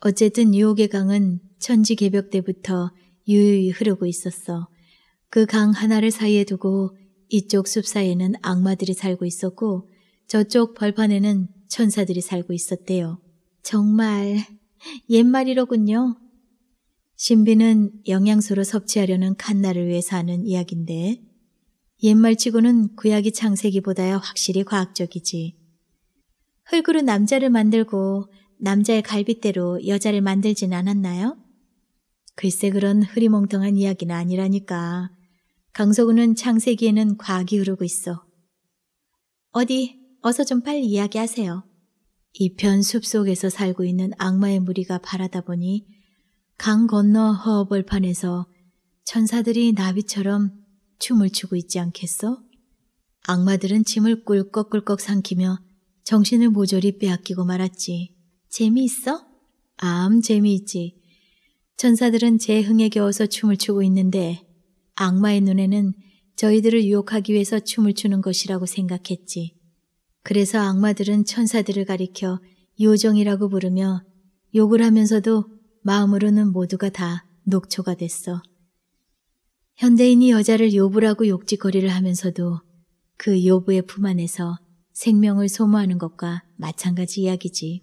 S1: 어쨌든 유혹의 강은 천지 개벽 때부터 유유히 흐르고 있었어. 그 강 하나를 사이에 두고 이쪽 숲 사이에는 악마들이 살고 있었고 저쪽 벌판에는 천사들이 살고 있었대요. 정말 옛말이로군요. 신비는 영양소로 섭취하려는 칸나를 위해서 하는 이야기인데 옛말치고는 구약이 창세기보다야 확실히 과학적이지. 흙으로 남자를 만들고 남자의 갈빗대로 여자를 만들진 않았나요? 글쎄 그런 흐리멍텅한 이야기는 아니라니까. 강석우는 창세기에는 과학이 흐르고 있어. 어디 어서 좀 빨리 이야기하세요. 이 편 숲속에서 살고 있는 악마의 무리가 바라다 보니 강 건너 허허벌판에서 천사들이 나비처럼 춤을 추고 있지 않겠어? 악마들은 짐을 꿀꺽꿀꺽 삼키며 정신을 모조리 빼앗기고 말았지. 재미있어? 암 재미있지. 천사들은 제 흥에 겨워서 춤을 추고 있는데 악마의 눈에는 저희들을 유혹하기 위해서 춤을 추는 것이라고 생각했지. 그래서 악마들은 천사들을 가리켜 요정이라고 부르며 욕을 하면서도 마음으로는 모두가 다 녹초가 됐어. 현대인이 여자를 요부라고 욕지거리를 하면서도 그 요부의 품 안에서 생명을 소모하는 것과 마찬가지 이야기지.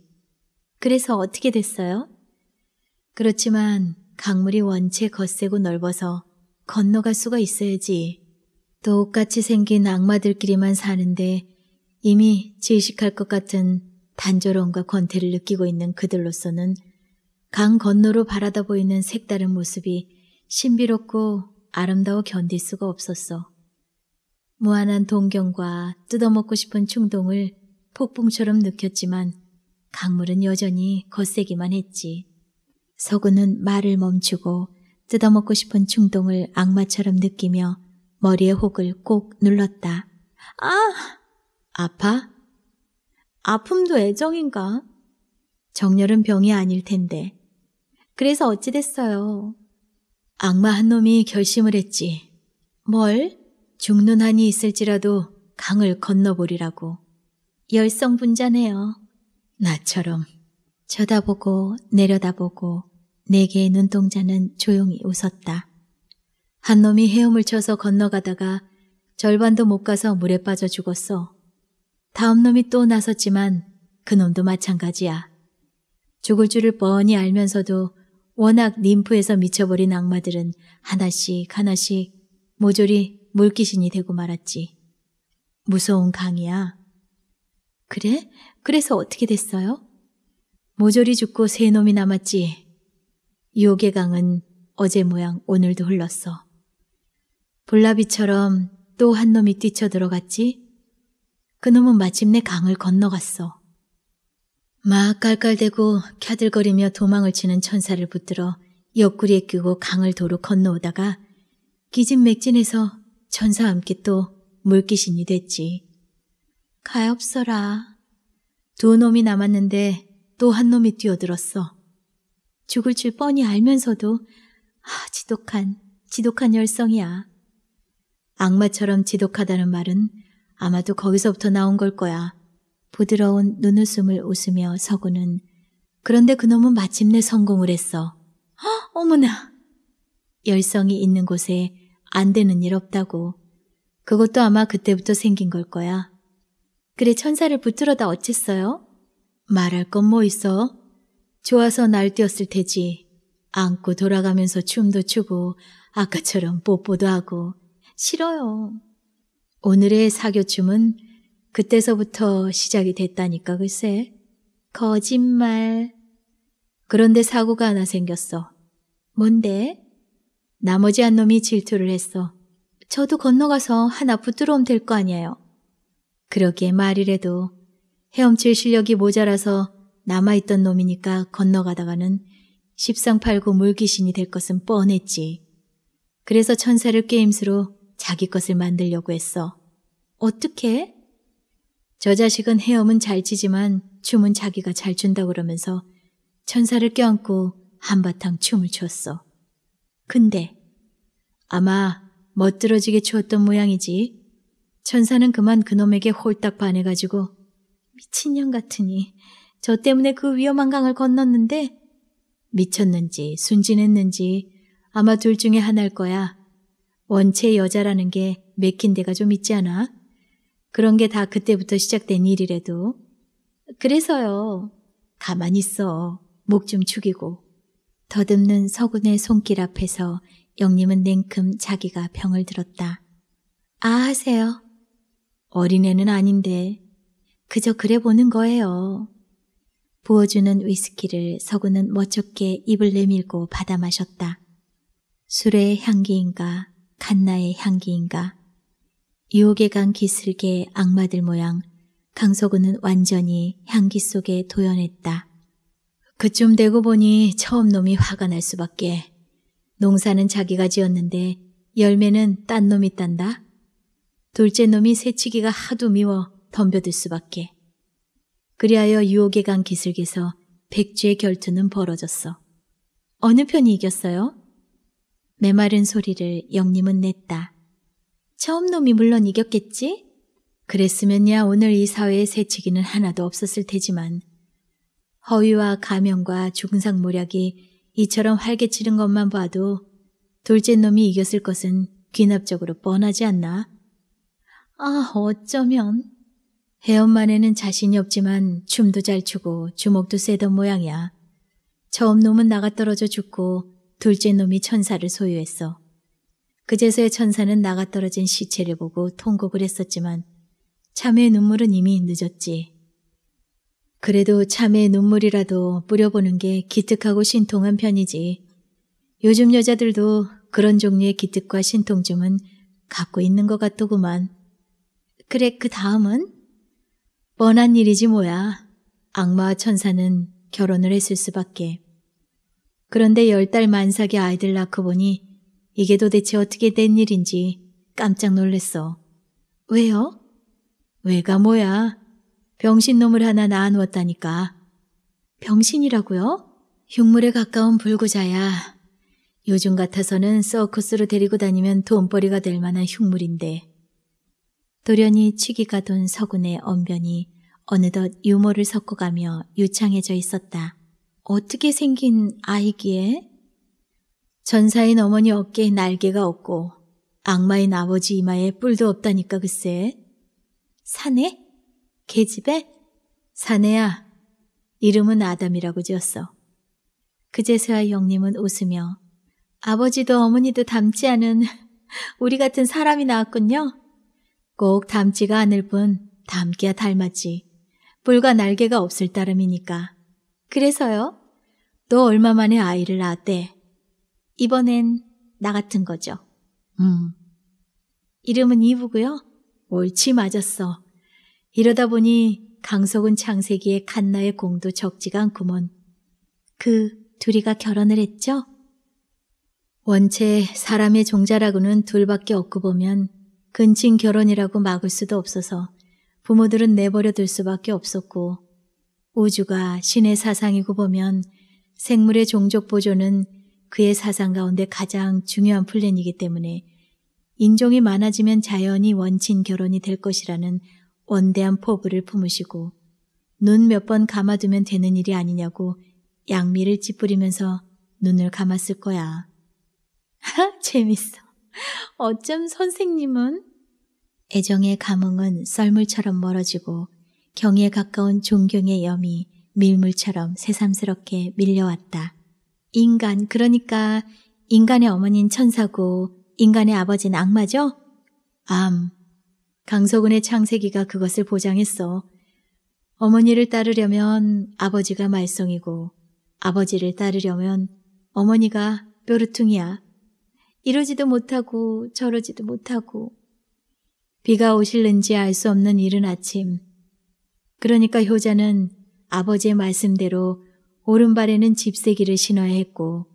S1: 그래서 어떻게 됐어요? 그렇지만 강물이 원체 거세고 넓어서 건너갈 수가 있어야지. 똑같이 생긴 악마들끼리만 사는데 이미 질식할 것 같은 단조로움과 권태를 느끼고 있는 그들로서는 강 건너로 바라다 보이는 색다른 모습이 신비롭고 아름다워 견딜 수가 없었어. 무한한 동경과 뜯어먹고 싶은 충동을 폭풍처럼 느꼈지만 강물은 여전히 거세기만 했지. 서구는 말을 멈추고 뜯어먹고 싶은 충동을 악마처럼 느끼며 머리에 혹을 꼭 눌렀다. 아! 아파? 아픔도 애정인가? 정열은 병이 아닐 텐데. 그래서 어찌됐어요? 악마 한 놈이 결심을 했지. 뭘? 죽는 한이 있을지라도 강을 건너보리라고. 열성분자네요. 나처럼. 쳐다보고 내려다보고 네 개의 눈동자는 조용히 웃었다. 한 놈이 헤엄을 쳐서 건너가다가 절반도 못 가서 물에 빠져 죽었어. 다음 놈이 또 나섰지만 그 놈도 마찬가지야. 죽을 줄을 뻔히 알면서도 워낙 님프에서 미쳐버린 악마들은 하나씩 하나씩 모조리 물귀신이 되고 말았지. 무서운 강이야. 그래? 그래서 어떻게 됐어요? 모조리 죽고 세 놈이 남았지. 요괴 강은 어제 모양 오늘도 흘렀어. 볼라비처럼 또 한 놈이 뛰쳐 들어갔지. 그놈은 마침내 강을 건너갔어. 막 깔깔대고 캬들거리며 도망을 치는 천사를 붙들어 옆구리에 끼고 강을 도로 건너오다가 기진맥진해서 천사와 함께 또 물귀신이 됐지. 가엾어라. 두 놈이 남았는데 또 한 놈이 뛰어들었어. 죽을 줄 뻔히 알면서도 아, 지독한, 지독한 열성이야. 악마처럼 지독하다는 말은 아마도 거기서부터 나온 걸 거야. 부드러운 눈웃음을 웃으며 서구는 그런데 그놈은 마침내 성공을 했어. 허, 어머나! 열성이 있는 곳에 안 되는 일 없다고. 그것도 아마 그때부터 생긴 걸 거야. 그래 천사를 붙들어다 어쨌어요? 말할 건 뭐 있어? 좋아서 날뛰었을 테지. 안고 돌아가면서 춤도 추고 아까처럼 뽀뽀도 하고 싫어요. 오늘의 사교춤은 그때서부터 시작이 됐다니까 글쎄. 거짓말. 그런데 사고가 하나 생겼어. 뭔데? 나머지 한 놈이 질투를 했어. 저도 건너가서 하나 붙들어오면 될 거 아니에요. 그러게말이래도 헤엄칠 실력이 모자라서 남아있던 놈이니까 건너가다가는 십상팔구 물귀신이 될 것은 뻔했지. 그래서 천사를 게임수로 자기 것을 만들려고 했어. 어떻게? 저 자식은 헤엄은 잘 치지만 춤은 자기가 잘 춘다 그러면서 천사를 껴안고 한바탕 춤을 췄어. 근데 아마 멋들어지게 추었던 모양이지. 천사는 그만 그놈에게 홀딱 반해가지고 미친년 같으니 저 때문에 그 위험한 강을 건넜는데 미쳤는지 순진했는지 아마 둘 중에 하나일 거야. 원체 여자라는 게 맥힌 데가 좀 있지 않아? 그런 게 다 그때부터 시작된 일이래도. 그래서요. 가만히 있어. 목 좀 죽이고. 더듬는 서군의 손길 앞에서 영림은 냉큼 자기가 병을 들었다. 아 하세요. 어린애는 아닌데 그저 그래 보는 거예요. 부어주는 위스키를 서구는 멋쩍게 입을 내밀고 받아 마셨다. 술의 향기인가 갓나의 향기인가 유혹에 간 기슬게 악마들 모양 강석우는 완전히 향기 속에 도연했다. 그쯤 되고 보니 처음 놈이 화가 날 수밖에. 농사는 자기가 지었는데 열매는 딴 놈이 딴다. 둘째 놈이 새치기가 하도 미워 덤벼들 수밖에. 그리하여 유혹에 간 기슬게서 백주의 결투는 벌어졌어. 어느 편이 이겼어요? 메마른 소리를 영님은 냈다. 처음 놈이 물론 이겼겠지? 그랬으면야 오늘 이 사회에 새치기는 하나도 없었을 테지만 허위와 가명과 중상모략이 이처럼 활개치는 것만 봐도 둘째 놈이 이겼을 것은 귀납적으로 뻔하지 않나? 아, 어쩌면. 해엄만에는 자신이 없지만 춤도 잘 추고 주먹도 세던 모양이야. 처음 놈은 나가 떨어져 죽고 둘째 놈이 천사를 소유했어. 그제서야 천사는 나가 떨어진 시체를 보고 통곡을 했었지만 참의 눈물은 이미 늦었지. 그래도 참의 눈물이라도 뿌려보는 게 기특하고 신통한 편이지. 요즘 여자들도 그런 종류의 기특과 신통점은 갖고 있는 것 같더구만. 그래, 그 다음은? 뻔한 일이지 뭐야. 악마와 천사는 결혼을 했을 수밖에. 그런데 열 달 만삭의 아이들 낳고 보니 이게 도대체 어떻게 된 일인지 깜짝 놀랐어. 왜요? 왜가 뭐야? 병신놈을 하나 낳아놓았다니까. 병신이라고요? 흉물에 가까운 불구자야. 요즘 같아서는 서커스로 데리고 다니면 돈벌이가 될 만한 흉물인데. 도련히 취기가 돈 서군의 언변이 어느덧 유머를 섞어가며 유창해져 있었다. 어떻게 생긴 아이기에? 전사인 어머니 어깨에 날개가 없고 악마인 아버지 이마에 뿔도 없다니까 글쎄. 사내? 개집에? 사내야. 이름은 아담이라고 지었어. 그제서야 영님은 웃으며 아버지도 어머니도 닮지 않은 *laughs* 우리 같은 사람이 나왔군요. 꼭 닮지가 않을 뿐 닮기야 닮았지. 뿔과 날개가 없을 따름이니까. 그래서요? 너 얼마 만에 아이를 낳았대. 이번엔 나 같은 거죠. 음. 이름은 이브고요. 옳지 맞았어. 이러다 보니 강석은 창세기에 칸나의 공도 적지가 않구먼. 그 둘이가 결혼을 했죠? 원체 사람의 종자라고는 둘밖에 없고 보면 근친 결혼이라고 막을 수도 없어서 부모들은 내버려 둘 수밖에 없었고 우주가 신의 사상이고 보면 생물의 종족 보존은 그의 사상 가운데 가장 중요한 플랜이기 때문에 인종이 많아지면 자연이 원친 결혼이 될 것이라는 원대한 포부를 품으시고 눈 몇 번 감아두면 되는 일이 아니냐고 양미를 찌푸리면서 눈을 감았을 거야. 하, *laughs* 재밌어. 어쩜 선생님은? 애정의 감흥은 썰물처럼 멀어지고 경에 가까운 존경의 염이 밀물처럼 새삼스럽게 밀려왔다. 인간, 그러니까 인간의 어머니는 천사고 인간의 아버지는 악마죠? 암. 강석훈의 창세기가 그것을 보장했어. 어머니를 따르려면 아버지가 말썽이고 아버지를 따르려면 어머니가 뾰루퉁이야. 이러지도 못하고 저러지도 못하고 비가 오실는지 알 수 없는 이른 아침. 그러니까 효자는 아버지의 말씀대로 오른발에는 집세기를 신어야 했고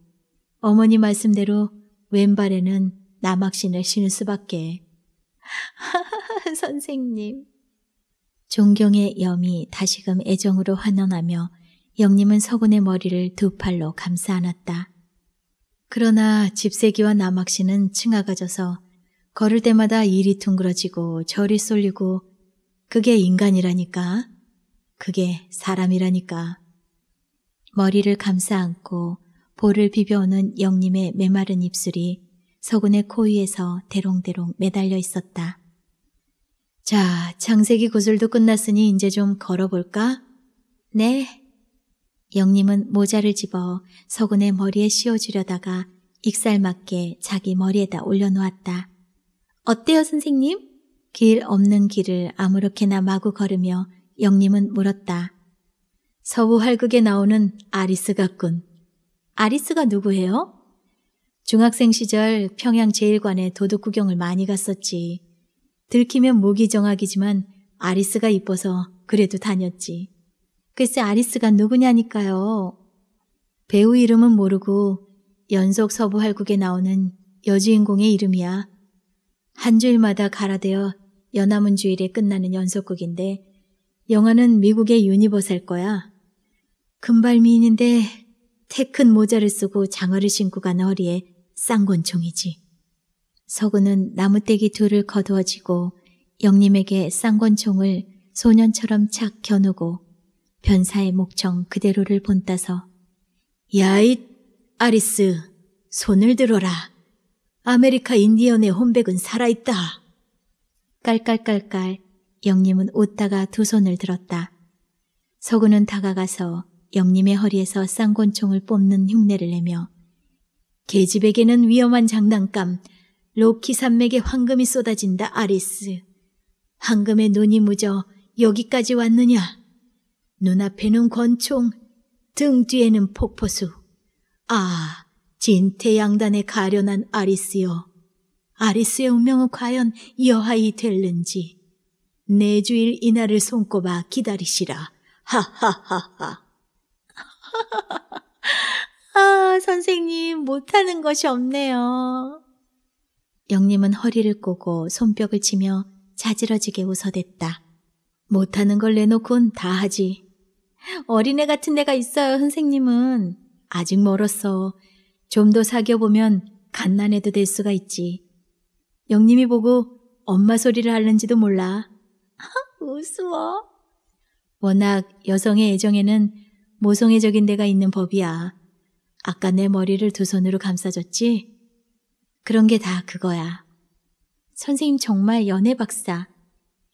S1: 어머니 말씀대로 왼발에는 남악신을 신을 수밖에. *laughs* 선생님. 존경의 염이 다시금 애정으로 환원하며 영님은 서군의 머리를 두 팔로 감싸 안았다. 그러나 집세기와 남악신은층하가 져서 걸을 때마다 이리 둥그러지고 저리 쏠리고 그게 인간이라니까. 그게 사람이라니까. 머리를 감싸 안고 볼을 비벼오는 영림의 메마른 입술이 서군의 코 위에서 대롱대롱 매달려 있었다. 자, 장세기 구슬도 끝났으니 이제 좀 걸어볼까? 네. 영림은 모자를 집어 서군의 머리에 씌워주려다가 익살 맞게 자기 머리에다 올려놓았다. 어때요, 선생님? 길 없는 길을 아무렇게나 마구 걸으며 영림은 물었다. 서부 활극에 나오는 아리스 같군. 아리스가 누구예요? 중학생 시절 평양 제일관에 도둑 구경을 많이 갔었지. 들키면 목이 정학이지만 아리스가 이뻐서 그래도 다녔지. 글쎄 아리스가 누구냐니까요. 배우 이름은 모르고 연속 서부 할국에 나오는 여주인공의 이름이야. 한 주일마다 갈아대어 연화문 주일에 끝나는 연속극인데 영화는 미국의 유니버살 거야. 금발 미인인데 테큰 모자를 쓰고 장화를 신고 간 허리에 쌍권총이지. 서구는 나무떼기 둘을 거두어지고 영님에게 쌍권총을 소년처럼 착 겨누고 변사의 목청 그대로를 본따서 야잇 아리스 손을 들어라 아메리카 인디언의 혼백은 살아있다 깔깔깔깔 영님은 웃다가 두 손을 들었다 서구는 다가가서 영님의 허리에서 쌍권총을 뽑는 흉내를 내며 계집에게는 위험한 장난감, 로키 산맥에 황금이 쏟아진다 아리스. 황금의 눈이 무저 여기까지 왔느냐. 눈앞에는 권총, 등 뒤에는 폭포수. 아, 진태양단에 가련한 아리스요. 아리스의 운명은 과연 여하이 될는지. 내 주일 이날을 손꼽아 기다리시라. 하하하하. *laughs* 아, 선생님, 못하는 것이 없네요. 영님은 허리를 꼬고 손뼉을 치며 자지러지게 웃어댔다. 못하는 걸 내놓곤 다 하지. 어린애 같은 애가 있어요, 선생님은. 아직 멀었어. 좀 더 사귀어보면 갓난애도 될 수가 있지. 영님이 보고 엄마 소리를 하는지도 몰라. 우스워. *laughs* 워낙 여성의 애정에는 모성애적인 데가 있는 법이야. 아까 내 머리를 두 손으로 감싸줬지? 그런 게 다 그거야. 선생님 정말 연애 박사.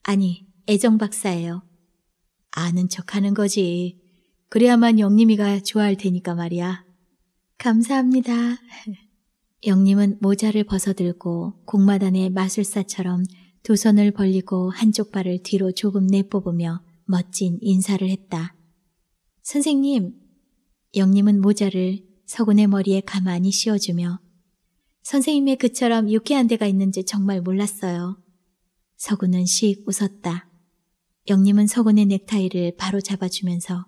S1: 아니, 애정 박사예요. 아는 척 하는 거지. 그래야만 영님이가 좋아할 테니까 말이야. 감사합니다. *laughs* 영님은 모자를 벗어들고 공마단의 마술사처럼 두 손을 벌리고 한쪽 발을 뒤로 조금 내뽑으며 멋진 인사를 했다. 선생님, 영림은 모자를 서군의 머리에 가만히 씌워주며 선생님의 그처럼 유쾌한 데가 있는지 정말 몰랐어요. 서군은 씩 웃었다. 영림은 서군의 넥타이를 바로 잡아주면서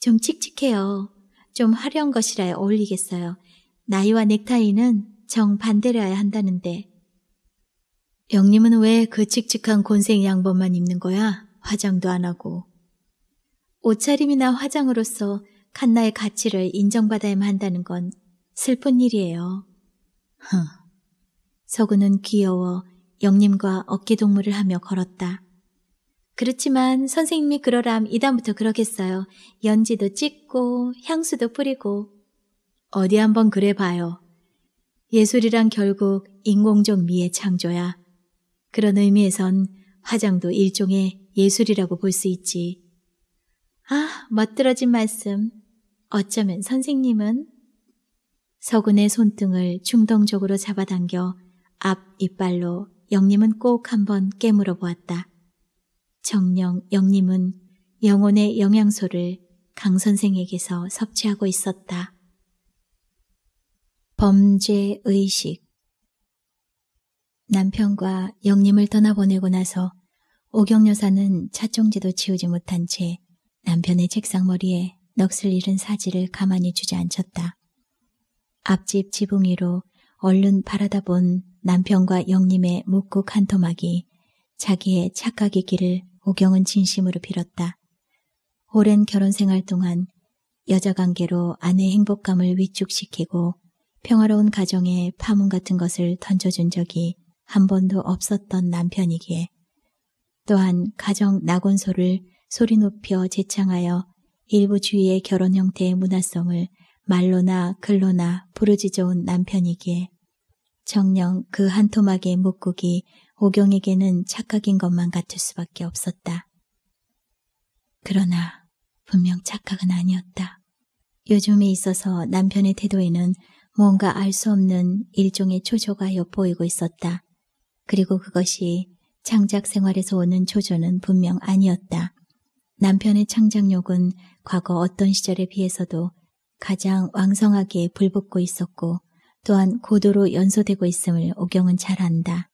S1: 좀 칙칙해요. 좀 화려한 것이라야 어울리겠어요. 나이와 넥타이는 정반대라야 한다는데. 영림은 왜 그 칙칙한 곤생 양복만 입는 거야? 화장도 안 하고. 옷차림이나 화장으로서 칸나의 가치를 인정받아야만 한다는 건 슬픈 일이에요. 흥. 서구는 귀여워 영림과 어깨동무를 하며 걸었다. 그렇지만 선생님이 그러람 이단부터 그러겠어요. 연지도 찍고 향수도 뿌리고 어디 한번 그래 봐요. 예술이란 결국 인공적 미의 창조야. 그런 의미에선 화장도 일종의 예술이라고 볼 수 있지. 아, 멋들어진 말씀. 어쩌면 선생님은 서군의 손등을 충동적으로 잡아당겨 앞 이빨로 영림은 꼭 한번 깨물어 보았다. 정령 영림은 영혼의 영양소를 강 선생에게서 섭취하고 있었다. 범죄 의식 남편과 영림을 떠나보내고 나서 오경 여사는 차종지도 지우지 못한 채 남편의 책상머리에 넋을 잃은 사지를 가만히 주지않쳤다. 앞집 지붕 위로 얼른 바라다본 남편과 영님의 묵국한토막이 자기의 착각이기를 오경은 진심으로 빌었다. 오랜 결혼 생활 동안 여자 관계로 아내 행복감을 위축시키고 평화로운 가정에 파문 같은 것을 던져준 적이 한 번도 없었던 남편이기에 또한 가정 낙원소를 소리 높여 재창하여 일부 주위의 결혼 형태의 문화성을 말로나 글로나 부르짖어온 남편이기에 정녕그 한 토막의 묵국이 오경에게는 착각인 것만 같을 수밖에 없었다. 그러나 분명 착각은 아니었다. 요즘에 있어서 남편의 태도에는 뭔가 알 수 없는 일종의 초조가 엿보이고 있었다. 그리고 그것이 창작 생활에서 오는 초조는 분명 아니었다. 남편의 창작력은 과거 어떤 시절에 비해서도 가장 왕성하게 불붙고 있었고 또한 고도로 연소되고 있음을 오경은 잘 안다.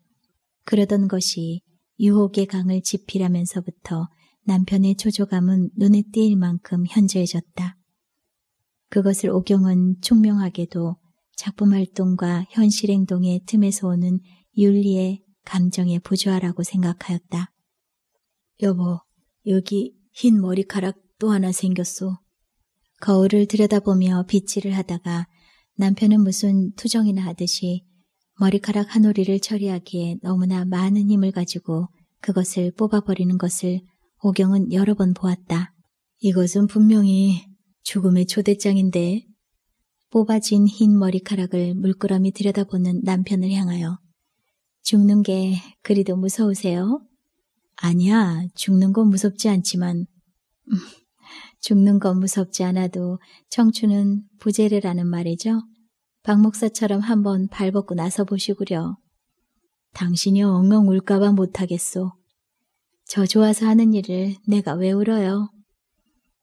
S1: 그러던 것이 유혹의 강을 지필하면서부터 남편의 초조감은 눈에 띄일 만큼 현저해졌다. 그것을 오경은 총명하게도 작품 활동과 현실 행동의 틈에서 오는 윤리의 감정의 부조화라고 생각하였다. 여보, 여기 흰 머리카락 또 하나 생겼소. 거울을 들여다보며 빗질을 하다가 남편은 무슨 투정이나 하듯이 머리카락 한 오리를 처리하기에 너무나 많은 힘을 가지고 그것을 뽑아버리는 것을 오경은 여러 번 보았다. 이것은 분명히 죽음의 초대장인데 뽑아진 흰 머리카락을 물끄러미 들여다보는 남편을 향하여 죽는 게 그리도 무서우세요? 아니야, 죽는 건 무섭지 않지만, 음, 죽는 건 무섭지 않아도 청춘은 부재래라는 말이죠. 박 목사처럼 한번 발벗고 나서 보시구려. 당신이 엉엉 울까봐 못하겠소. 저 좋아서 하는 일을 내가 왜 울어요?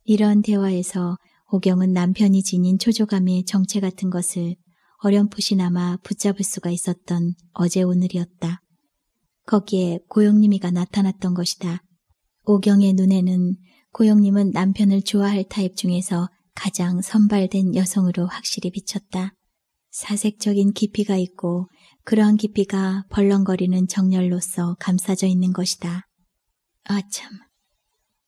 S1: 이런 대화에서 오경은 남편이 지닌 초조감의 정체 같은 것을 어렴풋이나마 붙잡을 수가 있었던 어제 오늘이었다. 거기에 고영님이가 나타났던 것이다. 오경의 눈에는 고영님은 남편을 좋아할 타입 중에서 가장 선발된 여성으로 확실히 비쳤다. 사색적인 깊이가 있고 그러한 깊이가 벌렁거리는 정열로서 감싸져 있는 것이다. 아참.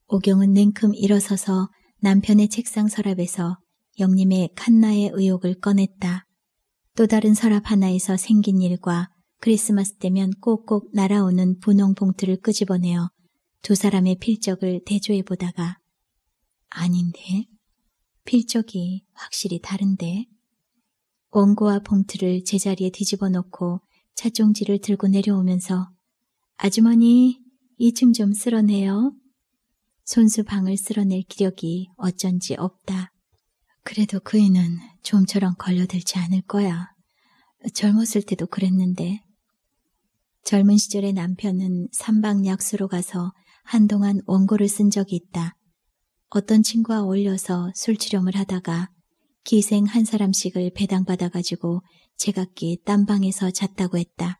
S1: 오경은 냉큼 일어서서 남편의 책상 서랍에서 영림의 칸나의 의혹을 꺼냈다. 또 다른 서랍 하나에서 생긴 일과 크리스마스 때면 꼭꼭 날아오는 분홍 봉투를 끄집어내어 두 사람의 필적을 대조해 보다가 아닌데 필적이 확실히 다른데 원고와 봉투를 제자리에 뒤집어 놓고 차종지를 들고 내려오면서 아주머니 이쯤 좀 쓸어내요. 손수방을 쓸어낼 기력이 어쩐지 없다. 그래도 그이는 좀처럼 걸려들지 않을 거야. 젊었을 때도 그랬는데 젊은 시절의 남편은 삼방약수로 가서 한동안 원고를 쓴 적이 있다. 어떤 친구와 어울려서 술취렴을 하다가 기생 한 사람씩을 배당받아가지고 제각기 땀 방에서 잤다고 했다.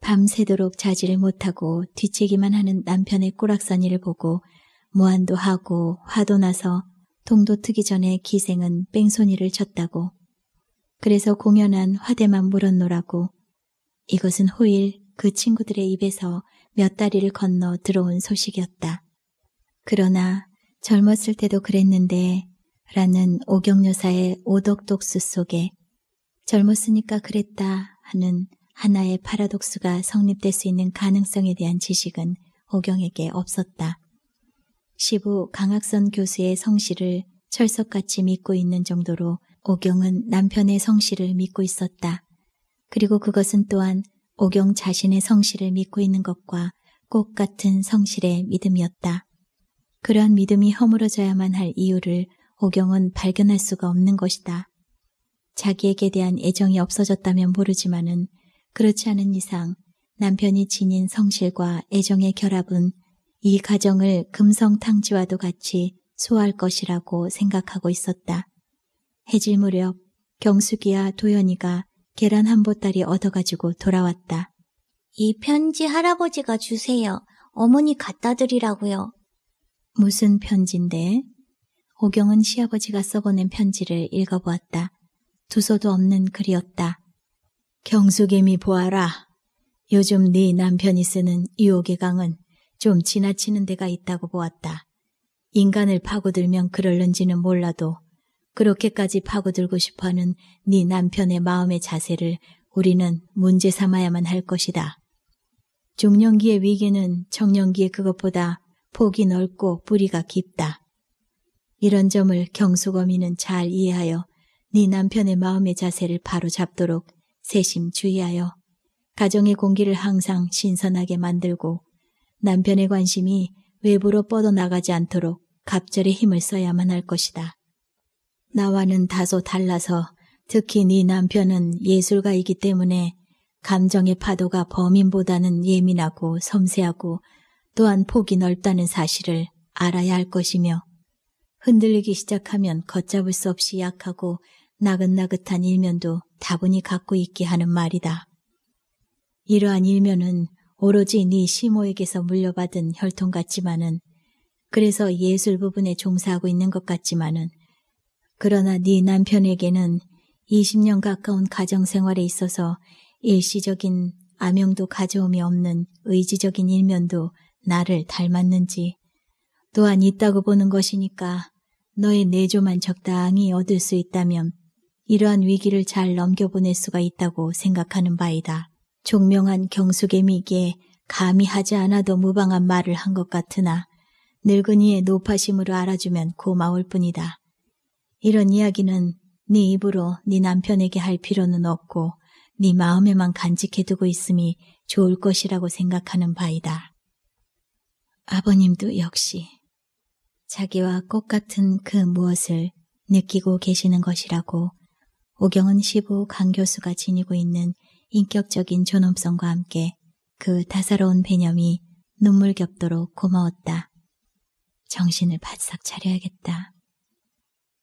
S1: 밤새도록 자지를 못하고 뒤치기만 하는 남편의 꼬락서니를 보고 무한도 하고 화도 나서 동도 트기 전에 기생은 뺑소니를 쳤다고. 그래서 공연한 화대만 물었노라고 이것은 호일 그 친구들의 입에서 몇 다리를 건너 들어온 소식이었다. 그러나 젊었을 때도 그랬는데 라는 오경여사의 오독독수 속에 젊었으니까 그랬다 하는 하나의 파라독스가 성립될 수 있는 가능성에 대한 지식은 오경에게 없었다. 시부 강학선 교수의 성실을 철석같이 믿고 있는 정도로 오경은 남편의 성실을 믿고 있었다. 그리고 그것은 또한 오경 자신의 성실을 믿고 있는 것과 꼭 같은 성실의 믿음이었다. 그러한 믿음이 허물어져야만 할 이유를 오경은 발견할 수가 없는 것이다. 자기에게 대한 애정이 없어졌다면 모르지만은 그렇지 않은 이상 남편이 지닌 성실과 애정의 결합은 이 가정을 금성탕지와도 같이 소화할 것이라고 생각하고 있었다. 해질 무렵 경숙이와 도연이가 계란 한 보따리 얻어가지고 돌아왔다. 이 편지 할아버지가 주세요. 어머니 갖다 드리라고요. 무슨 편지인데? 오경은 시아버지가 써보낸 편지를 읽어보았다. 두서도 없는 글이었다. 경숙임미 보아라. 요즘 네 남편이 쓰는 유혹의 강은 좀 지나치는 데가 있다고 보았다. 인간을 파고들면 그럴는지는 몰라도 그렇게까지 파고들고 싶어하는 네 남편의 마음의 자세를 우리는 문제 삼아야만 할 것이다. 중년기의 위기는 청년기의 그것보다 폭이 넓고 뿌리가 깊다. 이런 점을 경수거미는 잘 이해하여 네 남편의 마음의 자세를 바로 잡도록 세심 주의하여 가정의 공기를 항상 신선하게 만들고 남편의 관심이 외부로 뻗어나가지 않도록 갑절의 힘을 써야만 할 것이다. 나와는 다소 달라서 특히 네 남편은 예술가이기 때문에 감정의 파도가 범인보다는 예민하고 섬세하고 또한 폭이 넓다는 사실을 알아야 할 것이며 흔들리기 시작하면 걷잡을 수 없이 약하고 나긋나긋한 일면도 다분히 갖고 있게 하는 말이다. 이러한 일면은 오로지 네 시모에게서 물려받은 혈통 같지만은 그래서 예술 부분에 종사하고 있는 것 같지만은 그러나 네 남편에게는 20년 가까운 가정생활에 있어서 일시적인 암용도 가져옴이 없는 의지적인 일면도 나를 닮았는지 또한 있다고 보는 것이니까 너의 내조만 적당히 얻을 수 있다면 이러한 위기를 잘 넘겨보낼 수가 있다고 생각하는 바이다. 종명한 경수개미기에 감히 하지 않아도 무방한 말을 한 것 같으나 늙은이의 노파심으로 알아주면 고마울 뿐이다. 이런 이야기는 네 입으로 네 남편에게 할 필요는 없고 네 마음에만 간직해두고 있음이 좋을 것이라고 생각하는 바이다. 아버님도 역시 자기와 꽃 같은 그 무엇을 느끼고 계시는 것이라고 오경은 시부 강 교수가 지니고 있는 인격적인 존엄성과 함께 그 다사로운 배념이 눈물겹도록 고마웠다. 정신을 바싹 차려야겠다.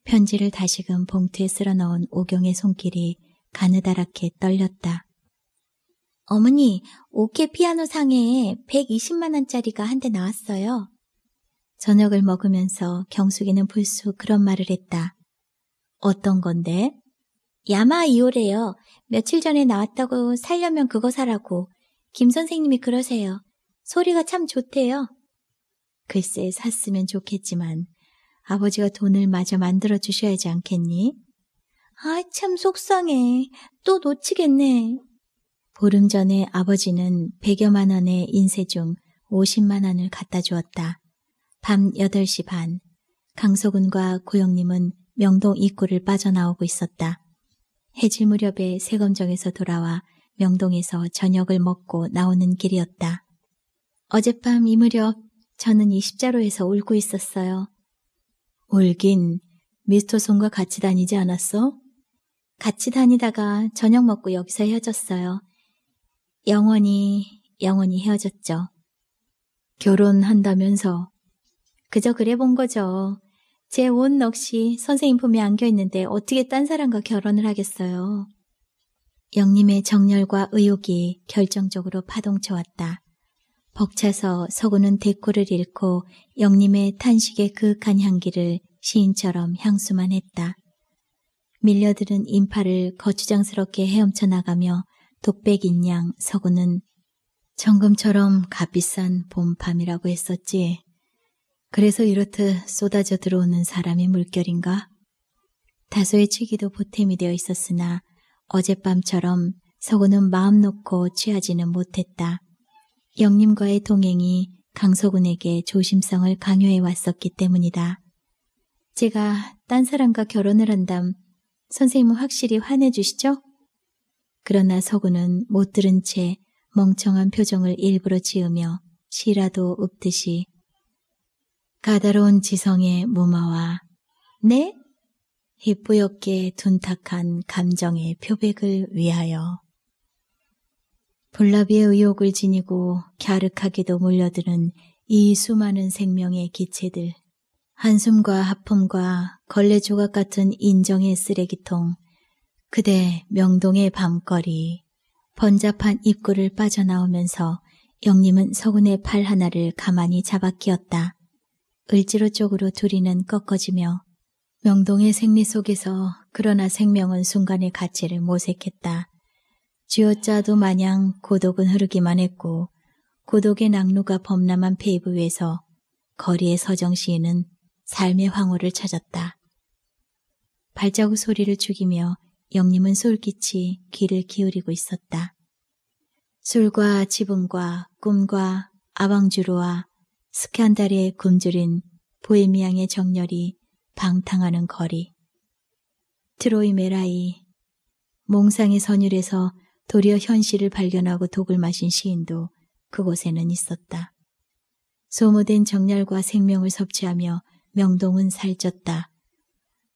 S1: 편지를 다시금 봉투에 쓸어 넣은 오경의 손길이 가느다랗게 떨렸다. 어머니, 오케 피아노 상에 120만원짜리가 한 대 나왔어요. 저녁을 먹으면서 경숙이는 불쑥 그런 말을 했다. 어떤 건데? 야마 이오래요. 며칠 전에 나왔다고 살려면 그거 사라고. 김 선생님이 그러세요. 소리가 참 좋대요. 글쎄 샀으면 좋겠지만 아버지가 돈을 마저 만들어 주셔야 지 않겠니? 아, 참 속상해. 또 놓치겠네. 보름 전에 아버지는 100여만 원의 인세 중 50만 원을 갖다 주었다. 밤 8시 반, 강소근과 고영님은 명동 입구를 빠져나오고 있었다. 해질 무렵에 세검정에서 돌아와 명동에서 저녁을 먹고 나오는 길이었다. 어젯밤 이 무렵 저는 이 십자로에서 울고 있었어요. 울긴 미스터 손과 같이 다니지 않았어? 같이 다니다가 저녁 먹고 여기서 헤어졌어요. 영원히, 영원히 헤어졌죠. 결혼한다면서. 그저 그래 본 거죠. 제 옷 넋이 선생님 품에 안겨 있는데 어떻게 딴 사람과 결혼을 하겠어요. 영님의 정열과 의욕이 결정적으로 파동쳐왔다. 벅차서 서구는 대꾸를 잃고 영림의 탄식의 그윽한 향기를 시인처럼 향수만 했다. 밀려들은 인파를 거추장스럽게 헤엄쳐 나가며 독백인 양 서구는 정금처럼 값비싼 봄밤이라고 했었지. 그래서 이렇듯 쏟아져 들어오는 사람의 물결인가? 다소의 취기도 보탬이 되어 있었으나 어젯밤처럼 서구는 마음 놓고 취하지는 못했다. 영님과의 동행이 강서군에게 조심성을 강요해 왔었기 때문이다. 제가 딴 사람과 결혼을 한담 선생님은 확실히 화내 주시죠? 그러나 서구는 못 들은 채 멍청한 표정을 일부러 지으며 시라도 읊듯이 가다로운 지성의 무마와 네? 희뿌옇게 둔탁한 감정의 표백을 위하여 볼라비의 의혹을 지니고 갸륵하게도 몰려드는 이 수많은 생명의 기체들. 한숨과 하품과 걸레 조각 같은 인정의 쓰레기통. 그대 명동의 밤거리. 번잡한 입구를 빠져나오면서 영림은 서훈의 팔 하나를 가만히 잡아 끼었다. 을지로 쪽으로 둘이는 꺾어지며 명동의 생리 속에서 그러나 생명은 순간의 가치를 모색했다. 쥐어짜도 마냥 고독은 흐르기만 했고 고독의 낙루가 범람한 페이브 위에서 거리의 서정 시에는 삶의 황홀을 찾았다. 발자국 소리를 죽이며 영림은 솔깃이 귀를 기울이고 있었다. 술과 지붕과 꿈과 아방주로와 스칸달에 굶주린 보헤미앙의 정열이 방탕하는 거리. 트로이 메라이, 몽상의 선율에서 도리어 현실을 발견하고 독을 마신 시인도 그곳에는 있었다. 소모된 정렬과 생명을 섭취하며 명동은 살쪘다.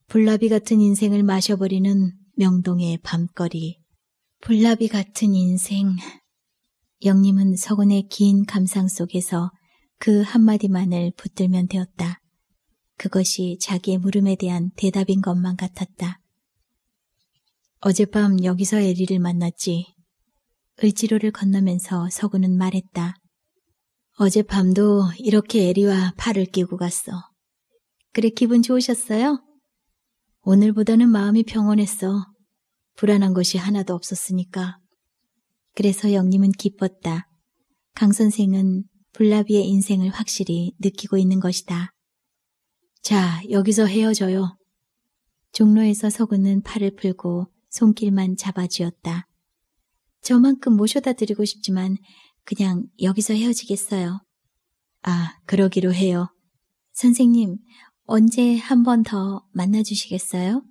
S1: 불나비 같은 인생을 마셔버리는 명동의 밤거리. 불나비 같은 인생. 영림은 서군의 긴 감상 속에서 그 한마디만을 붙들면 되었다. 그것이 자기의 물음에 대한 대답인 것만 같았다. 어젯밤 여기서 에리를 만났지. 을지로를 건너면서 서구는 말했다. 어젯밤도 이렇게 에리와 팔을 끼고 갔어. 그래 기분 좋으셨어요? 오늘보다는 마음이 평온했어. 불안한 것이 하나도 없었으니까. 그래서 영님은 기뻤다. 강 선생은 불나비의 인생을 확실히 느끼고 있는 것이다. 자, 여기서 헤어져요. 종로에서 서구는 팔을 풀고 손길만 잡아주었다 저만큼 모셔다 드리고 싶지만 그냥 여기서 헤어지겠어요. 아, 그러기로 해요. 선생님, 언제 한 번 더 만나주시겠어요?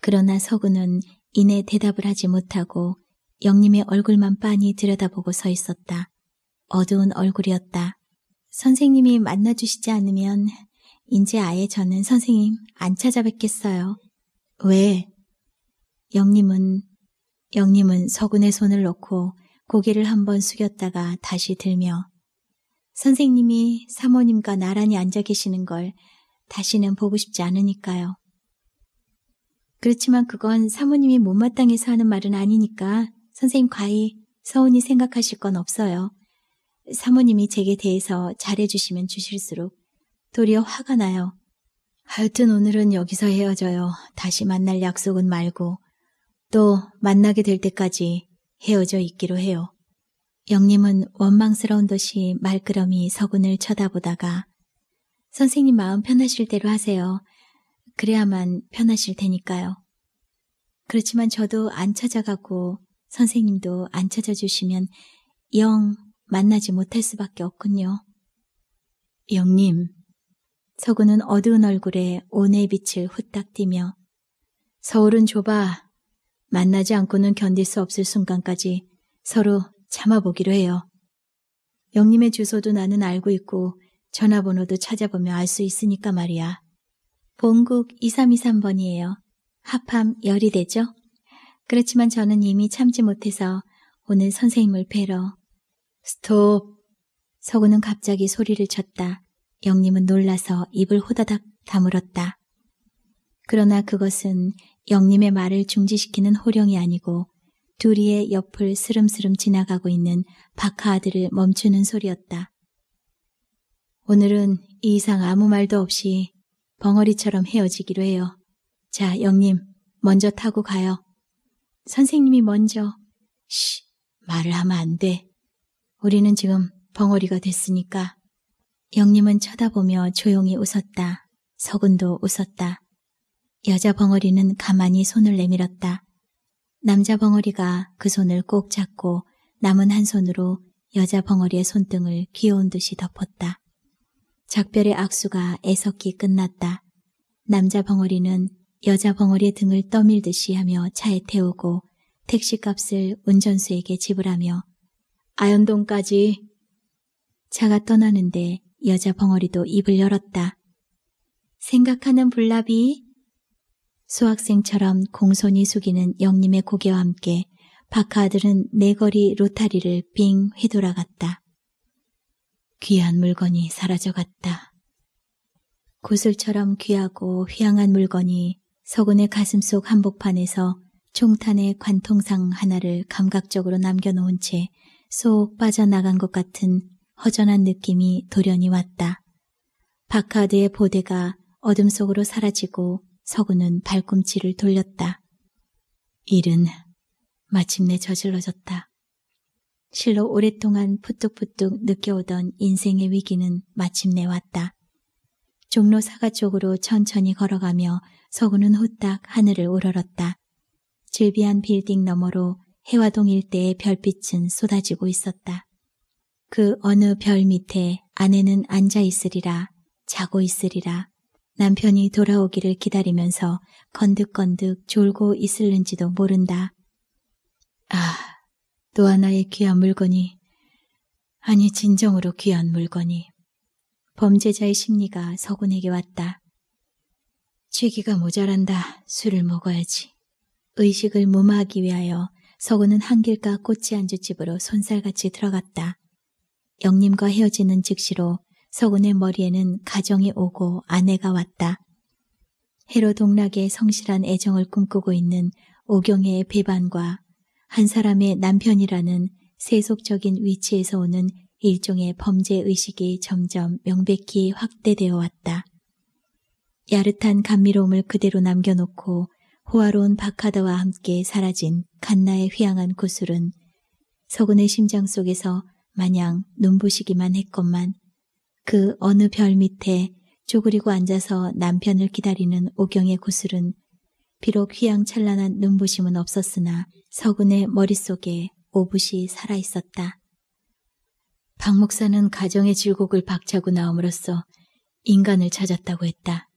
S1: 그러나 서구는 이내 대답을 하지 못하고 영림의 얼굴만 빤히 들여다보고 서 있었다. 어두운 얼굴이었다. 선생님이 만나주시지 않으면 이제 아예 저는 선생님 안 찾아뵙겠어요. 왜? 영님은영님은 서군의 손을 놓고 고개를 한번 숙였다가 다시 들며 선생님이 사모님과 나란히 앉아 계시는 걸 다시는 보고 싶지 않으니까요. 그렇지만 그건 사모님이 못마땅해서 하는 말은 아니니까 선생님 과히 서운히 생각하실 건 없어요. 사모님이 제게 대해서 잘해주시면 주실수록 도리어 화가 나요. 하여튼 오늘은 여기서 헤어져요. 다시 만날 약속은 말고 또 만나게 될 때까지 헤어져 있기로 해요. 영님은 원망스러운 듯이 말끄러미 서군을 쳐다보다가 선생님 마음 편하실 대로 하세요. 그래야만 편하실 테니까요. 그렇지만 저도 안 찾아가고 선생님도 안 찾아주시면 영 만나지 못할 수밖에 없군요. 영님. 서구는 어두운 얼굴에 온의 빛을 후딱 띠며 서울은 좁아 만나지 않고는 견딜 수 없을 순간까지 서로 참아보기로 해요. 영님의 주소도 나는 알고 있고 전화번호도 찾아보면알 수 있으니까 말이야. 본국 2323번이에요. 합함 열이 되죠? 그렇지만 저는 이미 참지 못해서 오늘 선생님을 뵈러. 스톱! 서구는 갑자기 소리를 쳤다. 영님은 놀라서 입을 호다닥 다물었다. 그러나 그것은 영님의 말을 중지시키는 호령이 아니고 둘이의 옆을 스름스름 지나가고 있는 바카아들을 멈추는 소리였다. 오늘은 이 이상 아무 말도 없이 벙어리처럼 헤어지기로 해요. 자, 영님, 먼저 타고 가요. 선생님이 먼저. 쉿, 말을 하면 안 돼. 우리는 지금 벙어리가 됐으니까. 영님은 쳐다보며 조용히 웃었다. 서군도 웃었다. 여자 벙어리는 가만히 손을 내밀었다. 남자 벙어리가 그 손을 꼭 잡고 남은 한 손으로 여자 벙어리의 손등을 귀여운 듯이 덮었다. 작별의 악수가 애석히 끝났다. 남자 벙어리는 여자 벙어리의 등을 떠밀듯이 하며 차에 태우고 택시값을 운전수에게 지불하며 아현동까지 차가 떠나는데 여자 벙어리도 입을 열었다. 생각하는 불나비 수학생처럼 공손히 숙이는 영림의 고개와 함께 바카들은 네거리 로타리를 빙 휘돌아갔다. 귀한 물건이 사라져갔다. 구슬처럼 귀하고 휘황한 물건이 서군의 가슴속 한복판에서 총탄의 관통상 하나를 감각적으로 남겨놓은 채 쏙 빠져나간 것 같은 허전한 느낌이 돌연히 왔다. 바카드의 보대가 어둠 속으로 사라지고 서구는 발꿈치를 돌렸다. 일은 마침내 저질러졌다. 실로 오랫동안 푸뚝푸뚝 느껴오던 인생의 위기는 마침내 왔다. 종로 사가 쪽으로 천천히 걸어가며 서구는 후딱 하늘을 우러렀다. 질비한 빌딩 너머로 해와동 일대의 별빛은 쏟아지고 있었다. 그 어느 별 밑에 아내는 앉아 있으리라, 자고 있으리라, 남편이 돌아오기를 기다리면서 건득건득 졸고 있을는지도 모른다. 아, 또 하나의 귀한 물건이, 아니 진정으로 귀한 물건이 범죄자의 심리가 서군에게 왔다. 취기가 모자란다. 술을 먹어야지. 의식을 무마하기 위하여 서구는 한길가 꽃이 안주집으로 손살같이 들어갔다. 영림과 헤어지는 즉시로 서군의 머리에는 가정이 오고 아내가 왔다. 해로동락의 성실한 애정을 꿈꾸고 있는 오경혜의 배반과 한 사람의 남편이라는 세속적인 위치에서 오는 일종의 범죄의식이 점점 명백히 확대되어 왔다. 야릇한 감미로움을 그대로 남겨놓고 호화로운 바카다와 함께 사라진 갓나의 휘황한 구슬은 서군의 심장 속에서 마냥 눈부시기만 했건만 그 어느 별 밑에 쪼그리고 앉아서 남편을 기다리는 오경의 구슬은 비록 휘황찬란한 눈부심은 없었으나 서군의 머릿속에 오붓이 살아있었다. 박 목사는 가정의 질곡을 박차고 나옴으로써 인간을 찾았다고 했다.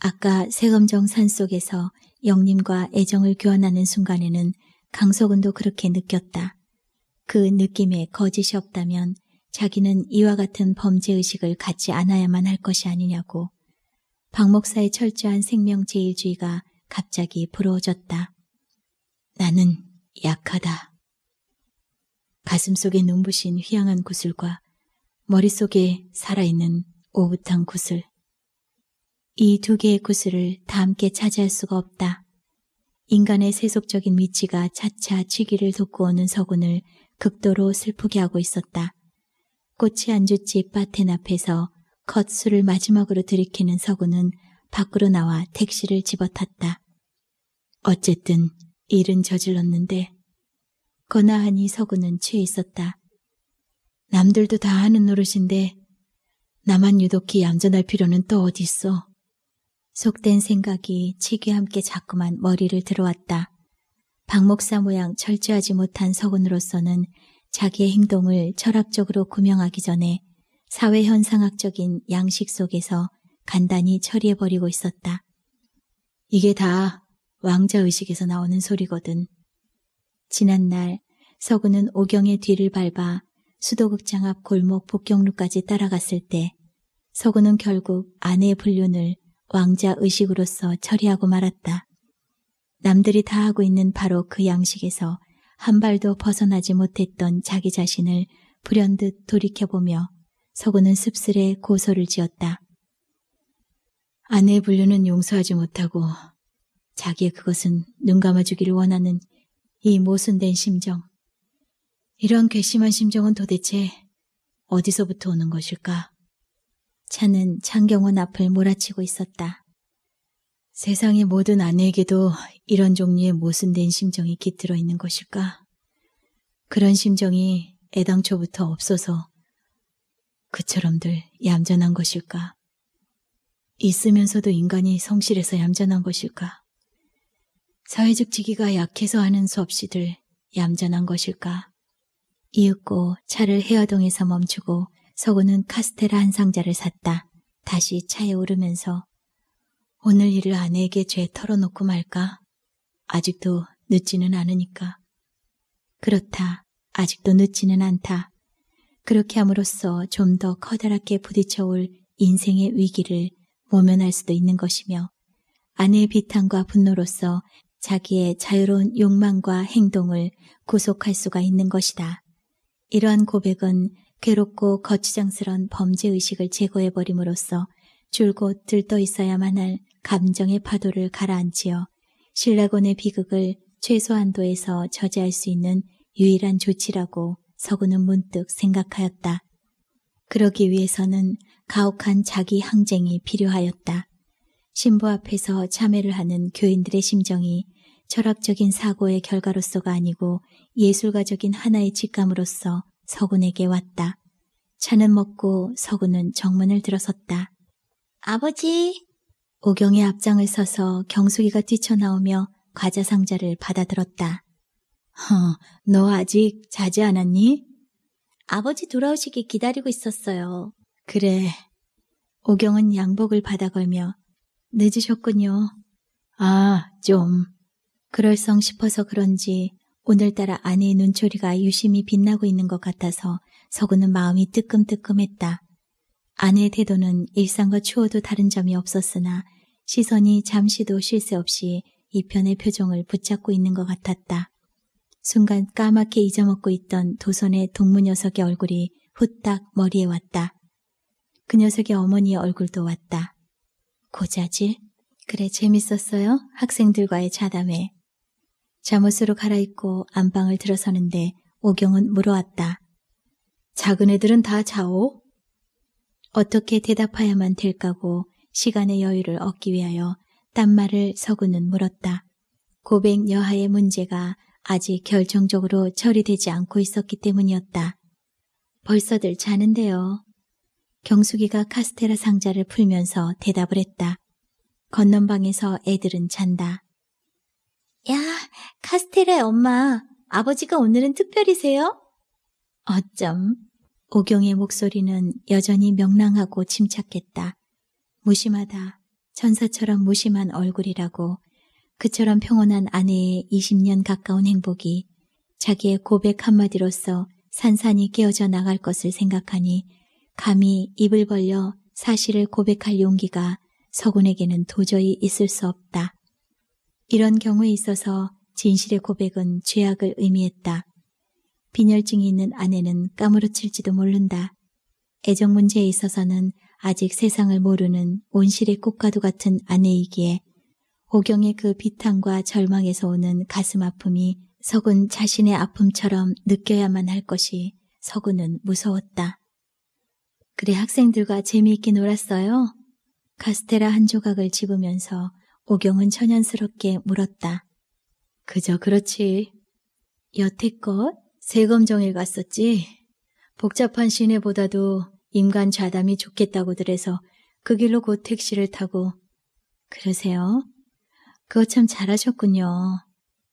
S1: 아까 세금정 산속에서 영림과 애정을 교환하는 순간에는 강석은도 그렇게 느꼈다. 그 느낌에 거짓이 없다면 자기는 이와 같은 범죄의식을 갖지 않아야만 할 것이 아니냐고 박 목사의 철저한 생명제일주의가 갑자기 부러워졌다. 나는 약하다. 가슴속에 눈부신 휘황한 구슬과 머릿속에 살아있는 오붓한 구슬. 이 두 개의 구슬을 다 함께 차지할 수가 없다. 인간의 세속적인 위치가 차차 치기를 돋구어오는 서군을 극도로 슬프게 하고 있었다. 꽃이 안주집 바텐 앞에서 겉술을 마지막으로 들이키는 서구는 밖으로 나와 택시를 집어탔다. 어쨌든 일은 저질렀는데 거나하니 서구는 취해 있었다. 남들도 다 하는 노릇인데 나만 유독히 얌전할 필요는 또어딨 있어. 속된 생각이 치기와 함께 자꾸만 머리를 들어왔다. 박목사 모양 철저하지 못한 서군으로서는 자기의 행동을 철학적으로 구명하기 전에 사회현상학적인 양식 속에서 간단히 처리해버리고 있었다. 이게 다 왕자의식에서 나오는 소리거든. 지난날 서구는 오경의 뒤를 밟아 수도극장 앞 골목 복경루까지 따라갔을 때 서구는 결국 아내의 불륜을 왕자의식으로서 처리하고 말았다. 남들이 다 하고 있는 바로 그 양식에서 한 발도 벗어나지 못했던 자기 자신을 불현듯 돌이켜보며 서구는 씁쓸해 고소를 지었다. 아내의 분류는 용서하지 못하고 자기의 그것은 눈 감아주기를 원하는 이 모순된 심정. 이런 괘씸한 심정은 도대체 어디서부터 오는 것일까? 차는 창경원 앞을 몰아치고 있었다. 세상의 모든 아내에게도 이런 종류의 모순된 심정이 깃들어 있는 것일까? 그런 심정이 애당초부터 없어서 그처럼들 얌전한 것일까? 있으면서도 인간이 성실해서 얌전한 것일까? 사회적 지기가 약해서 하는 수없이들 얌전한 것일까? 이윽고 차를 헤어동에서 멈추고 서구는 카스테라 한 상자를 샀다. 다시 차에 오르면서 오늘 일을 아내에게 죄 털어놓고 말까? 아직도 늦지는 않으니까. 그렇다. 아직도 늦지는 않다. 그렇게 함으로써 좀 더 커다랗게 부딪혀올 인생의 위기를 모면할 수도 있는 것이며 아내의 비탄과 분노로서 자기의 자유로운 욕망과 행동을 구속할 수가 있는 것이다. 이러한 고백은 괴롭고 거추장스런 범죄의식을 제거해버림으로써 줄곧 들떠 있어야만 할 감정의 파도를 가라앉히어 신라곤의 비극을 최소한도에서 저지할 수 있는 유일한 조치라고 서구는 문득 생각하였다. 그러기 위해서는 가혹한 자기 항쟁이 필요하였다. 신부 앞에서 참회를 하는 교인들의 심정이 철학적인 사고의 결과로서가 아니고 예술가적인 하나의 직감으로서 서군에게 왔다. 차는 먹고 서군은 정문을 들어섰다. 아버지! 오경이 앞장을 서서 경숙이가 뛰쳐나오며 과자 상자를 받아들었다. 허, 어, 너 아직 자지 않았니? 아버지 돌아오시기 기다리고 있었어요. 그래. 오경은 양복을 받아 걸며 늦으셨군요. 아, 좀. 그럴성 싶어서 그런지 오늘따라 아내의 눈초리가 유심히 빛나고 있는 것 같아서 서구는 마음이 뜨끔뜨끔했다. 아내의 태도는 일상과 추호도 다른 점이 없었으나 시선이 잠시도 쉴 새 없이 이편의 표정을 붙잡고 있는 것 같았다. 순간 까맣게 잊어먹고 있던 도선의 동무 녀석의 얼굴이 후딱 머리에 왔다. 그 녀석의 어머니의 얼굴도 왔다. 고자질? 그래 재밌었어요? 학생들과의 자담에. 잠옷으로 갈아입고 안방을 들어서는데 오경은 물어왔다. 작은 애들은 다 자오? 어떻게 대답해야만 될까고 시간의 여유를 얻기 위하여 딴 말을 서구는 물었다. 고백 여하의 문제가 아직 결정적으로 처리되지 않고 있었기 때문이었다. 벌써들 자는데요. 경숙이가 카스테라 상자를 풀면서 대답을 했다. 건넌방에서 애들은 잔다. 야, 카스테라의 엄마, 아버지가 오늘은 특별이세요 어쩜? 오경의 목소리는 여전히 명랑하고 침착했다. 무심하다. 천사처럼 무심한 얼굴이라고 그처럼 평온한 아내의 20년 가까운 행복이 자기의 고백 한마디로서 산산이 깨어져 나갈 것을 생각하니 감히 입을 벌려 사실을 고백할 용기가 서군에게는 도저히 있을 수 없다. 이런 경우에 있어서 진실의 고백은 죄악을 의미했다. 빈혈증이 있는 아내는 까무러칠지도 모른다. 애정 문제에 있어서는 아직 세상을 모르는 온실의 꽃가루 같은 아내이기에 오경의 그 비탄과 절망에서 오는 가슴 아픔이 서군 자신의 아픔처럼 느껴야만 할 것이 서군은 무서웠다. 그래 학생들과 재미있게 놀았어요? 카스테라 한 조각을 집으면서 오경은 천연스럽게 물었다. 그저 그렇지. 여태껏 세검정일 갔었지. 복잡한 시내보다도 인간 좌담이 좋겠다고들 해서 그 길로 곧 택시를 타고 그러세요? 그거 참 잘하셨군요.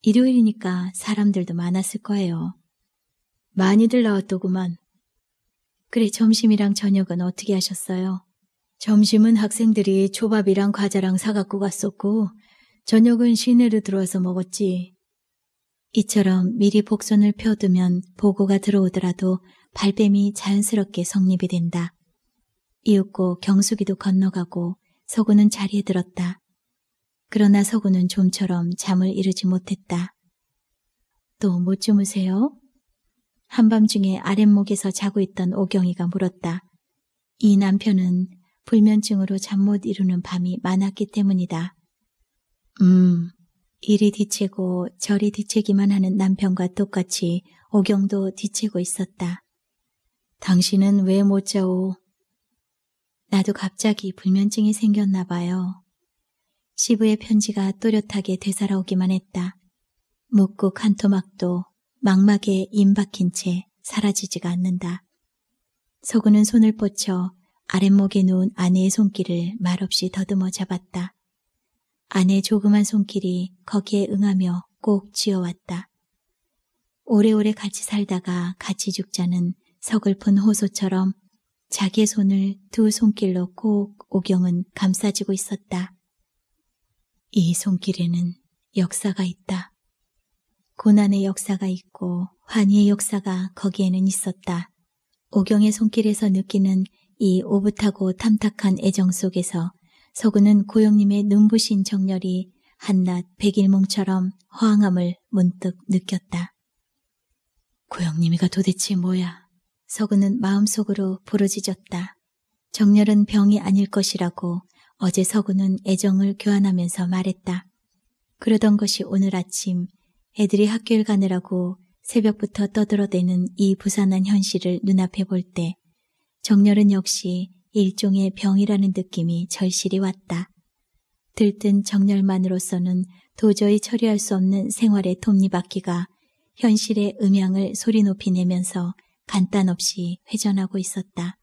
S1: 일요일이니까 사람들도 많았을 거예요. 많이들 나왔더구만. 그래 점심이랑 저녁은 어떻게 하셨어요? 점심은 학생들이 초밥이랑 과자랑 사갖고 갔었고 저녁은 시내로 들어와서 먹었지. 이처럼 미리 복선을 펴두면 보고가 들어오더라도 발뺌이 자연스럽게 성립이 된다. 이윽고 경숙이도 건너가고 서구는 자리에 들었다. 그러나 서구는 좀처럼 잠을 이루지 못했다. 또 못 주무세요? 한밤중에 아랫목에서 자고 있던 오경이가 물었다. 이 남편은 불면증으로 잠 못 이루는 밤이 많았기 때문이다. 음, 이리 뒤치고 저리 뒤치기만 하는 남편과 똑같이 오경도 뒤치고 있었다. 당신은 왜 못 자오? 나도 갑자기 불면증이 생겼나 봐요. 시부의 편지가 또렷하게 되살아오기만 했다. 묵고 칸 토막도 막막에 임박힌 채 사라지지가 않는다. 서구는 손을 뻗쳐 아랫목에 놓은 아내의 손길을 말없이 더듬어 잡았다. 아내의 조그만 손길이 거기에 응하며 꼭 쥐어왔다. 오래오래 같이 살다가 같이 죽자는 서글픈 호소처럼 자기의 손을 두 손길로 꼭 오경은 감싸지고 있었다. 이 손길에는 역사가 있다. 고난의 역사가 있고 환희의 역사가 거기에는 있었다. 오경의 손길에서 느끼는 이 오붓하고 탐탁한 애정 속에서 서구는 고영님의 눈부신 정렬이 한낮 백일몽처럼 허황함을 문득 느꼈다. 고영님이가 도대체 뭐야? 서구는 마음속으로 부르짖었다. 정렬은 병이 아닐 것이라고 어제 서구는 애정을 교환하면서 말했다. 그러던 것이 오늘 아침 애들이 학교를 가느라고 새벽부터 떠들어대는 이 부산한 현실을 눈앞에 볼 때 정렬은 역시 일종의 병이라는 느낌이 절실히 왔다. 들뜬 정열만으로서는 도저히 처리할 수 없는 생활의 톱니바퀴가 현실의 음향을 소리 높이 내면서 간단 없이 회전하고 있었다.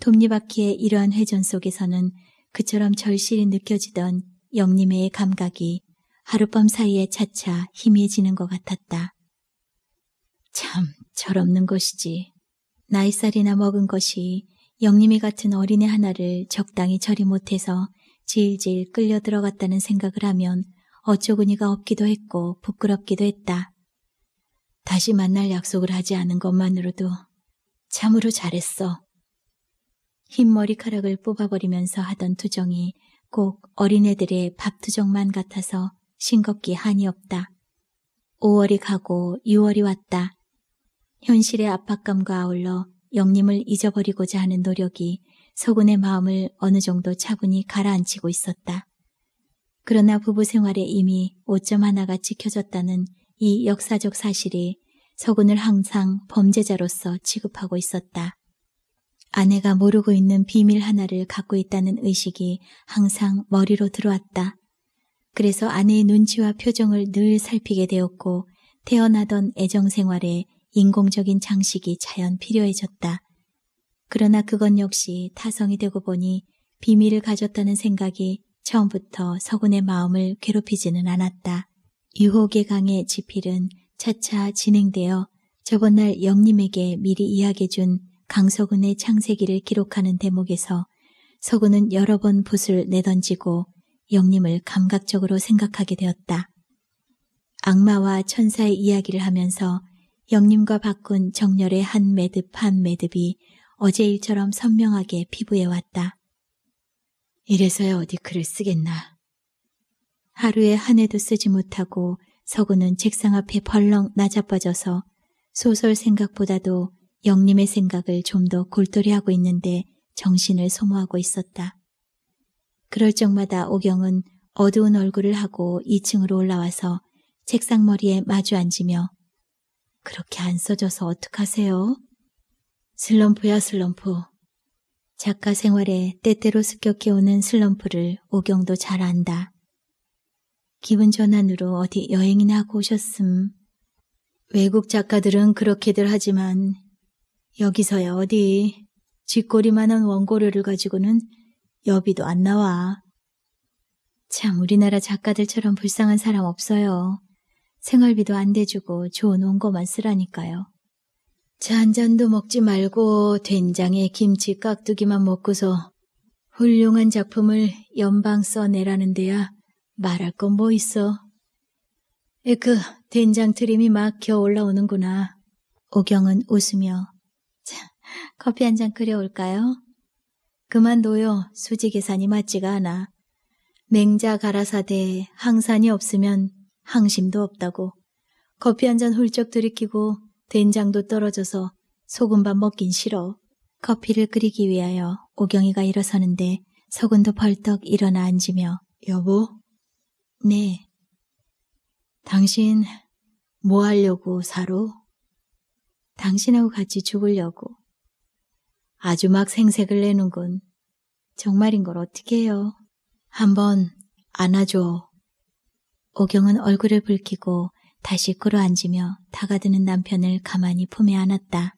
S1: 톱니바퀴의 이러한 회전 속에서는 그처럼 절실히 느껴지던 영림의 감각이 하룻밤 사이에 차차 희미해지는 것 같았다. 참, 절없는 것이지. 나이살이나 먹은 것이 영림이 같은 어린애 하나를 적당히 처리 못해서 질질 끌려 들어갔다는 생각을 하면 어처구니가 없기도 했고 부끄럽기도 했다. 다시 만날 약속을 하지 않은 것만으로도 참으로 잘했어. 흰 머리카락을 뽑아버리면서 하던 투정이 꼭 어린애들의 밥투정만 같아서 싱겁기 한이 없다. 5월이 가고 6월이 왔다. 현실의 압박감과 아울러 영림을 잊어버리고자 하는 노력이 서군의 마음을 어느 정도 차분히 가라앉히고 있었다. 그러나 부부 생활에 이미 오점 하나가 지켜졌다는 이 역사적 사실이 서군을 항상 범죄자로서 취급하고 있었다. 아내가 모르고 있는 비밀 하나를 갖고 있다는 의식이 항상 머리로 들어왔다. 그래서 아내의 눈치와 표정을 늘 살피게 되었고 태어나던 애정 생활에 인공적인 장식이 자연 필요해졌다. 그러나 그건 역시 타성이 되고 보니 비밀을 가졌다는 생각이 처음부터 서군의 마음을 괴롭히지는 않았다. 유혹의 강의 지필은 차차 진행되어 저번 날 영님에게 미리 이야기해준 강서군의 창세기를 기록하는 대목에서 서군은 여러 번 붓을 내던지고 영님을 감각적으로 생각하게 되었다. 악마와 천사의 이야기를 하면서 영림과 바꾼 정렬의 한 매듭 한 매듭이 어제 일처럼 선명하게 피부에 왔다. 이래서야 어디 글을 쓰겠나. 하루에 한 해도 쓰지 못하고 서구는 책상 앞에 벌렁 나자빠져서 소설 생각보다도 영림의 생각을 좀 더 골똘히 하고 있는데 정신을 소모하고 있었다. 그럴 적마다 오경은 어두운 얼굴을 하고 2층으로 올라와서 책상 머리에 마주 앉으며 그렇게 안 써져서 어떡하세요? 슬럼프야 슬럼프. 작가 생활에 때때로 습격해 오는 슬럼프를 오경도 잘 안다. 기분 전환으로 어디 여행이나 하고 오셨음. 외국 작가들은 그렇게들 하지만 여기서야 어디 쥐꼬리만한 원고료를 가지고는 여비도 안 나와. 참 우리나라 작가들처럼 불쌍한 사람 없어요. 생활비도 안 대주고 좋은 원고만 쓰라니까요. 차한 잔도 먹지 말고 된장에 김치 깍두기만 먹고서 훌륭한 작품을 연방 써내라는 데야 말할 건 뭐 있어. 에크, 된장 트림이 막혀 올라오는구나. 오경은 웃으며 자, 커피 한 잔 끓여올까요? 그만둬요. 수지 계산이 맞지가 않아. 맹자 가라사대 항산이 없으면 항심도 없다고 커피 한 잔 훌쩍 들이키고 된장도 떨어져서 소금밥 먹긴 싫어. 커피를 끓이기 위하여 오경이가 일어서는데 서근도 벌떡 일어나 앉으며 여보? 네. 당신 뭐 하려고 사로? 당신하고 같이 죽으려고. 아주 막 생색을 내는군. 정말인 걸 어떻게 해요? 한번 안아줘. 오경은 얼굴을 붉히고 다시 끌어앉으며 다가드는 남편을 가만히 품에 안았다.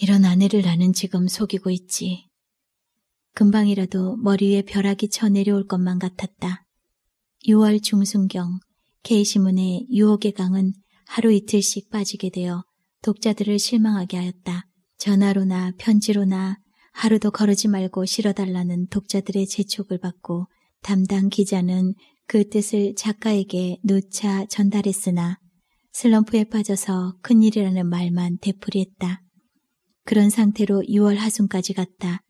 S1: 이런 아내를 나는 지금 속이고 있지. 금방이라도 머리 위에 벼락이 쳐내려올 것만 같았다. 6월 중순경 이시문의 유혹의 강은 하루 이틀씩 빠지게 되어 독자들을 실망하게 하였다. 전화로나 편지로나 하루도 거르지 말고 실어달라는 독자들의 재촉을 받고 담당 기자는 그 뜻을 작가에게 누차 전달했으나 슬럼프에 빠져서 큰일이라는 말만 되풀이했다. 그런 상태로 6월 하순까지 갔다.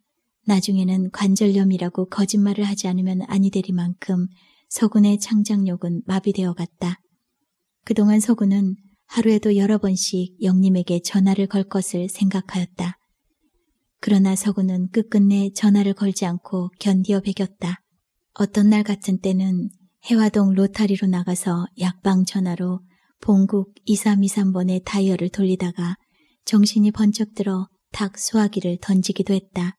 S1: 나중에는 관절염이라고 거짓말을 하지 않으면 아니 되리만큼 서군의 창작력은 마비되어 갔다. 그동안 서군은 하루에도 여러 번씩 영님에게 전화를 걸 것을 생각하였다. 그러나 서구는 끝끝내 전화를 걸지 않고 견디어 베겼다. 어떤 날 같은 때는 해화동 로타리로 나가서 약방 전화로 봉국 2323번의 다이얼을 돌리다가 정신이 번쩍 들어 닭 소화기를 던지기도 했다.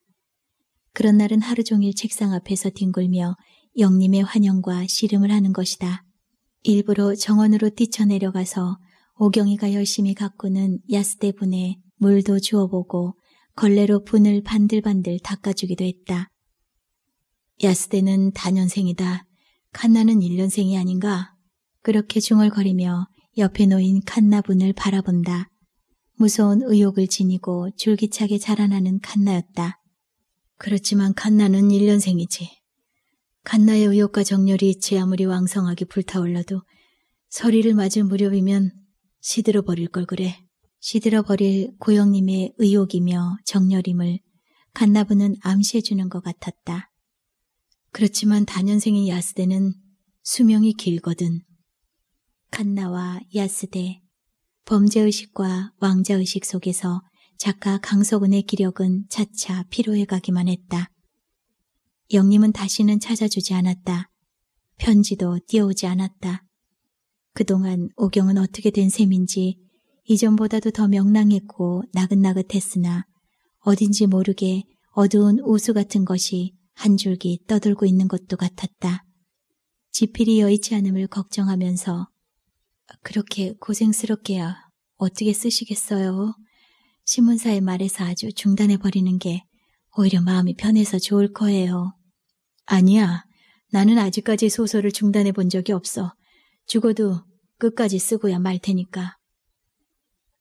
S1: 그런 날은 하루 종일 책상 앞에서 뒹굴며 영님의 환영과 씨름을 하는 것이다. 일부러 정원으로 뛰쳐내려가서 오경이가 열심히 가꾸는 야스대분에 물도 주워보고 걸레로 분을 반들반들 닦아주기도 했다. 야스대는 단연생이다. 칸나는 1년생이 아닌가? 그렇게 중얼거리며 옆에 놓인 칸나분을 바라본다. 무서운 의욕을 지니고 줄기차게 자라나는 칸나였다. 그렇지만 칸나는 1년생이지 칸나의 의욕과 정열이 제 아무리 왕성하게 불타올라도 서리를 맞을 무렵이면 시들어 버릴 걸 그래. 시들어 버릴 고영님의 의욕이며 정열임을 칸나부는 암시해주는 것 같았다. 그렇지만 다년생의 야스대는 수명이 길거든. 칸나와 야스대, 범죄의식과 왕자의식 속에서 작가 강석은의 기력은 차차 피로해가기만 했다. 영림은 다시는 찾아주지 않았다. 편지도 뛰어오지 않았다. 그동안 오경은 어떻게 된 셈인지 이전보다도 더 명랑했고 나긋나긋했으나 어딘지 모르게 어두운 우수 같은 것이 한 줄기 떠돌고 있는 것도 같았다. 지필이 여의치 않음을 걱정하면서 그렇게 고생스럽게야 어떻게 쓰시겠어요? 신문사의 말에서 아주 중단해버리는 게 오히려 마음이 편해서 좋을 거예요. 아니야. 나는 아직까지 소설을 중단해 본 적이 없어. 죽어도 끝까지 쓰고야 말 테니까.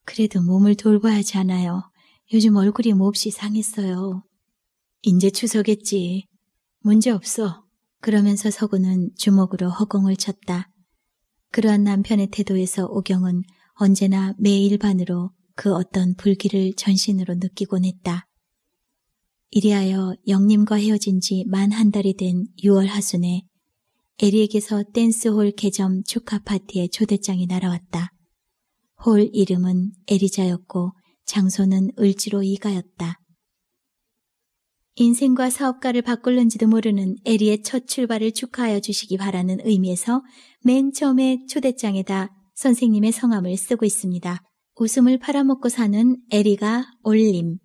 S1: 그래도 몸을 돌봐야 하않아요 요즘 얼굴이 몹시 상했어요. 이제 추석했지 문제 없어. 그러면서 서구는 주먹으로 허공을 쳤다. 그러한 남편의 태도에서 오경은 언제나 매일 반으로 그 어떤 불길을 전신으로 느끼곤 했다. 이리하여 영님과 헤어진 지 만 한 달이 된 6월 하순에 에리에게서 댄스홀 개점 축하 파티의 초대장이 날아왔다. 홀 이름은 에리자였고 장소는 을지로 이가였다. 인생과 사업가를 바꿀는지도 모르는 에리의 첫 출발을 축하하여 주시기 바라는 의미에서 맨 처음에 초대장에다 선생님의 성함을 쓰고 있습니다. 웃음을 팔아먹고 사는 에리가 올림.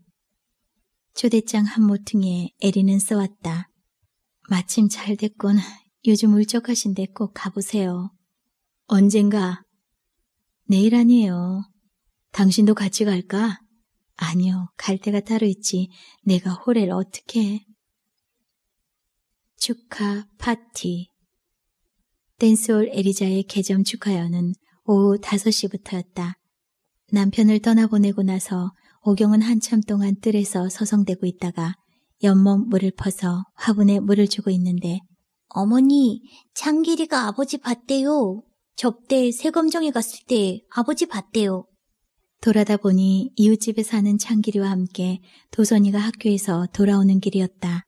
S1: 초대장 한 모퉁이에 에리는 써왔다. 마침 잘 됐군. 요즘 울적하신데 꼭 가보세요. 언젠가? 내일 아니에요. 당신도 같이 갈까? 아니요, 갈 데가 따로 있지. 내가 호래를 어떻게 해? 축하 파티 댄스홀 에리자의 개점 축하연은 오후 5시부터였다. 남편을 떠나보내고 나서 오경은 한참 동안 뜰에서 서성대고 있다가 연몸 물을 퍼서 화분에 물을 주고 있는데 어머니, 창길이가 아버지 봤대요. 접대 세검정에 갔을 때 아버지 봤대요. 돌아다 보니 이웃집에 사는 창길이와 함께 도선이가 학교에서 돌아오는 길이었다.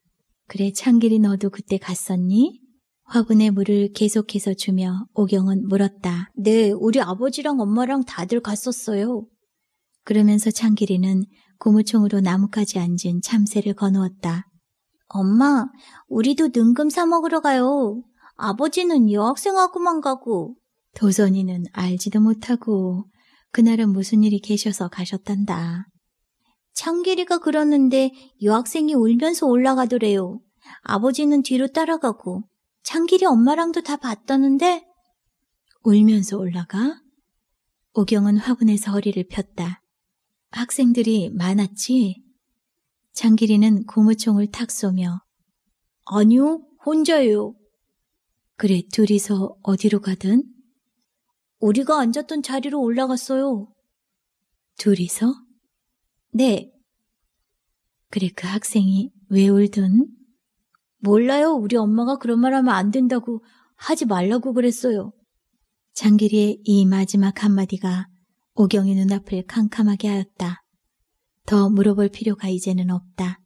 S1: 그래 창길이 너도 그때 갔었니? 화분에 물을 계속해서 주며 오경은 물었다. 네, 우리 아버지랑 엄마랑 다들 갔었어요. 그러면서 창길이는 고무총으로 나뭇가지 앉은 참새를 거누었다. 엄마, 우리도 능금 사 먹으러 가요. 아버지는 여학생하고만 가고. 도선이는 알지도 못하고 그날은 무슨 일이 계셔서 가셨단다. 창길이가 그러는데 여학생이 울면서 올라가더래요. 아버지는 뒤로 따라가고 창길이 엄마랑도 다 봤다는데 울면서 올라가? 오경은 화분에서 허리를 폈다. 학생들이 많았지? 장길이는 고무총을 탁 쏘며 아니요, 혼자요 그래, 둘이서 어디로 가든 우리가 앉았던 자리로 올라갔어요. 둘이서? 네. 그래, 그 학생이 왜 울든? 몰라요. 우리 엄마가 그런 말 하면 안 된다고 하지 말라고 그랬어요. 장길이의 이 마지막 한마디가 오경의 눈앞을 캄캄하게 하였다. 더 물어볼 필요가 이제는 없다.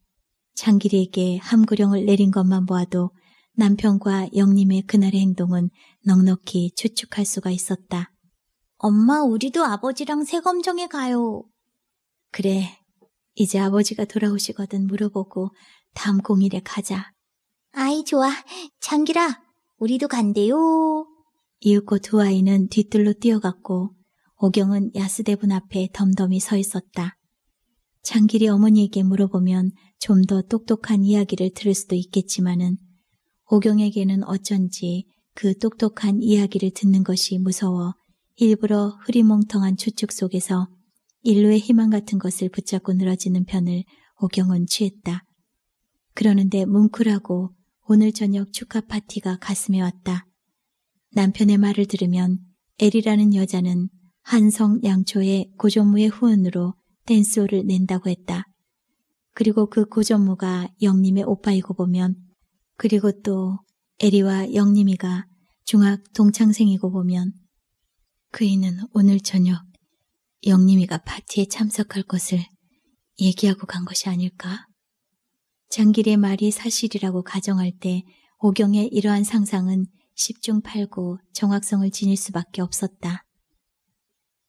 S1: 장길이에게 함구령을 내린 것만 보아도 남편과 영림의 그날의 행동은 넉넉히 추측할 수가 있었다. 엄마, 우리도 아버지랑 세검정에 가요. 그래. 이제 아버지가 돌아오시거든 물어보고 다음 공일에 가자. 아이, 좋아. 장기라, 우리도 간대요. 이윽고 두 아이는 뒤뜰로 뛰어갔고 오경은 야스대분 앞에 덤덤히 서 있었다. 장길이 어머니에게 물어보면 좀 더 똑똑한 이야기를 들을 수도 있겠지만은 오경에게는 어쩐지 그 똑똑한 이야기를 듣는 것이 무서워 일부러 흐리멍텅한 추측 속에서 일류의 희망 같은 것을 붙잡고 늘어지는 편을 오경은 취했다. 그러는데 뭉클하고 오늘 저녁 축하 파티가 가슴에 왔다. 남편의 말을 들으면 엘이라는 여자는 한성 양초의 고전무의 후원으로 댄스홀을 낸다고 했다. 그리고 그 고전무가 영림의 오빠이고 보면 그리고 또 에리와 영림이가 중학 동창생이고 보면 그이는 오늘 저녁 영림이가 파티에 참석할 것을 얘기하고 간 것이 아닐까? 장길의 말이 사실이라고 가정할 때 오경의 이러한 상상은 십중팔구 정확성을 지닐 수밖에 없었다.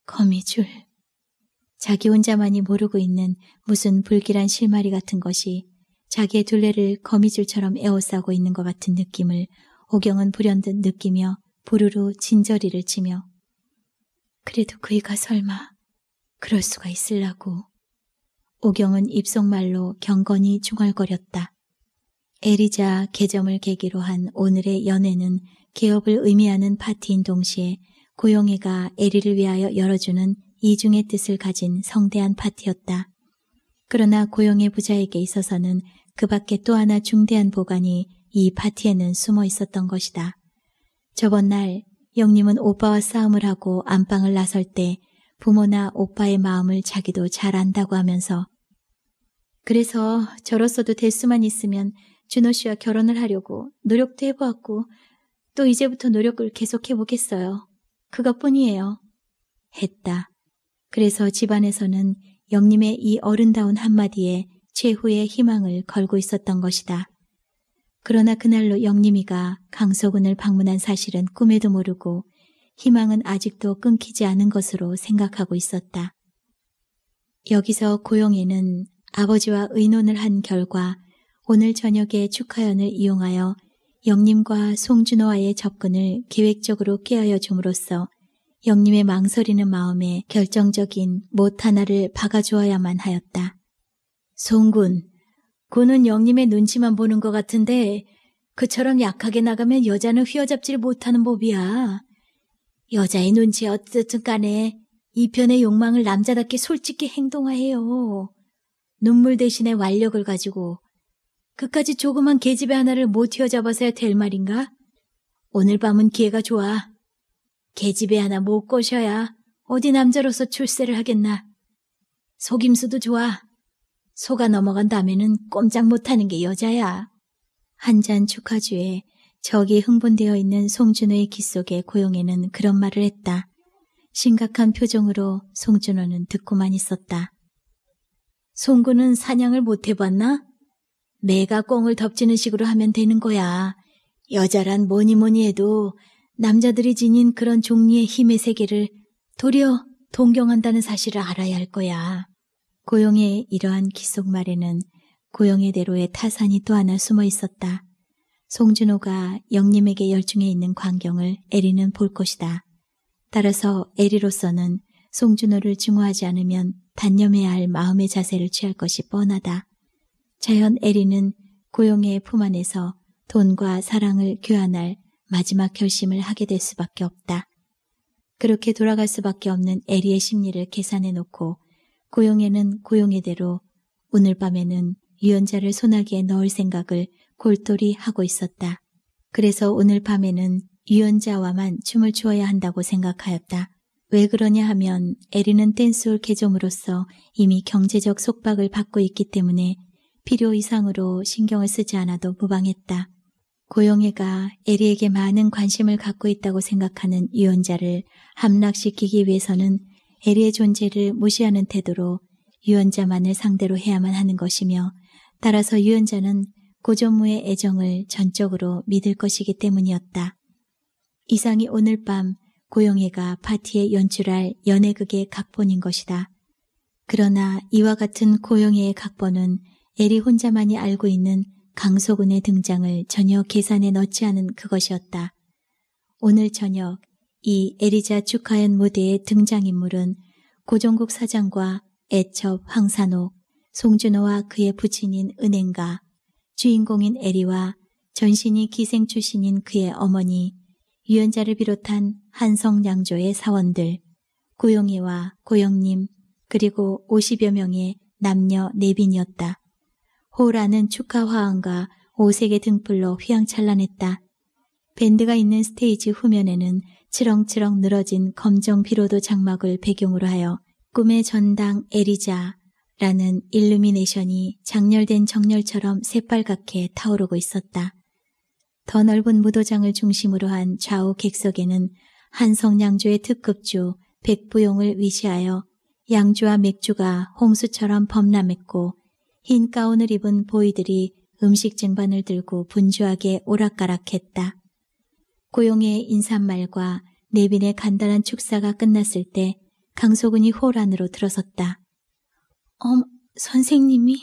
S1: 거미줄. 자기 혼자만이 모르고 있는 무슨 불길한 실마리 같은 것이 자기의 둘레를 거미줄처럼 에워싸고 있는 것 같은 느낌을 오경은 불현듯 느끼며 부르르 진저리를 치며 그래도 그이가 설마 그럴 수가 있을라고 오경은 입속말로 경건히 중얼거렸다. 에리자 개점을 계기로 한 오늘의 연애는 개업을 의미하는 파티인 동시에 고용이가 에리를 위하여 열어주는 이중의 뜻을 가진 성대한 파티였다. 그러나 고용의 부자에게 있어서는 그 밖에 또 하나 중대한 보관이 이 파티에는 숨어 있었던 것이다. 저번 날 영님은 오빠와 싸움을 하고 안방을 나설 때 부모나 오빠의 마음을 자기도 잘 안다고 하면서 그래서 저로서도 될 수만 있으면 준호 씨와 결혼을 하려고 노력도 해보았고 또 이제부터 노력을 계속해보겠어요. 그것뿐이에요. 했다. 그래서 집안에서는 영림의 이 어른다운 한마디에 최후의 희망을 걸고 있었던 것이다. 그러나 그날로 영림이가 강석훈을 방문한 사실은 꿈에도 모르고 희망은 아직도 끊기지 않은 것으로 생각하고 있었다. 여기서 고영애는 아버지와 의논을 한 결과 오늘 저녁에 축하연을 이용하여 영림과 송준호와의 접근을 계획적으로 깨어여 줌으로써 영님의 망설이는 마음에 결정적인 못 하나를 박아주어야만 하였다. 송군, 군은 영님의 눈치만 보는 것 같은데 그처럼 약하게 나가면 여자는 휘어잡지를 못하는 법이야. 여자의 눈치에 어쨌든 간에 이편의 욕망을 남자답게 솔직히 행동화해요. 눈물 대신에 완력을 가지고 그까지 조그만 계집애 하나를 못 휘어잡아서야 될 말인가? 오늘 밤은 기회가 좋아. 계집애 하나 못 꼬셔야 어디 남자로서 출세를 하겠나. 속임수도 좋아. 소가 넘어간 다음에는 꼼짝 못하는 게 여자야. 한잔 축하주에 적이 흥분되어 있는 송준호의 귀 속에 고용에는 그런 말을 했다. 심각한 표정으로 송준호는 듣고만 있었다. 송구는 사냥을 못 해봤나? 매가 꽁을 덮치는 식으로 하면 되는 거야. 여자란 뭐니 뭐니 해도 남자들이 지닌 그런 종류의 힘의 세계를 도리어 동경한다는 사실을 알아야 할 거야. 고용의 이러한 기속말에는 고용의 대로의 타산이 또 하나 숨어 있었다. 송준호가 영림에게 열중해 있는 광경을 에리는 볼 것이다. 따라서 에리로서는 송준호를 증오하지 않으면 단념해야 할 마음의 자세를 취할 것이 뻔하다. 자연 에리는 고용의 품 안에서 돈과 사랑을 교환할 마지막 결심을 하게 될 수밖에 없다. 그렇게 돌아갈 수밖에 없는 에리의 심리를 계산해 놓고 고용에는 고용의대로 오늘 밤에는 유연자를 소나기에 넣을 생각을 골똘히 하고 있었다. 그래서 오늘 밤에는 유연자와만 춤을 추어야 한다고 생각하였다. 왜 그러냐 하면 에리는 댄스홀 개종으로서 이미 경제적 속박을 받고 있기 때문에 필요 이상으로 신경을 쓰지 않아도 무방했다. 고용해가 에리에게 많은 관심을 갖고 있다고 생각하는 유언자를 함락시키기 위해서는 에리의 존재를 무시하는 태도로 유언자만을 상대로 해야만 하는 것이며 따라서 유언자는 고조무의 애정을 전적으로 믿을 것이기 때문이었다. 이상이 오늘 밤 고영애가 파티에 연출할 연애극의 각본인 것이다. 그러나 이와 같은 고영애의 각본은 에리 혼자만이 알고 있는 강소군의 등장을 전혀 계산에 넣지 않은 그것이었다. 오늘 저녁 이 에리자 축하연 무대의 등장인물은 고종국 사장과 애첩 황산옥, 송준호와 그의 부친인 은행가, 주인공인 에리와 전신이 기생 출신인 그의 어머니, 유연자를 비롯한 한성양조의 사원들, 고용이와 고영님, 그리고 50여 명의 남녀 내빈이었다. 호라는 축하 화음과 오색의 등불로 휘황찬란했다. 밴드가 있는 스테이지 후면에는 치렁치렁 늘어진 검정 비로도 장막을 배경으로 하여 꿈의 전당 에리자라는 일루미네이션이 장렬된 정렬처럼 새빨갛게 타오르고 있었다. 더 넓은 무도장을 중심으로 한 좌우 객석에는 한성양조의 특급주 백부용을 위시하여 양주와 맥주가 홍수처럼 범람했고 흰 가운을 입은 보이들이 음식 쟁반을 들고 분주하게 오락가락했다. 고용의 인사말과 내빈의 간단한 축사가 끝났을 때 강소근이 홀 안으로 들어섰다. 엄, 선생님이?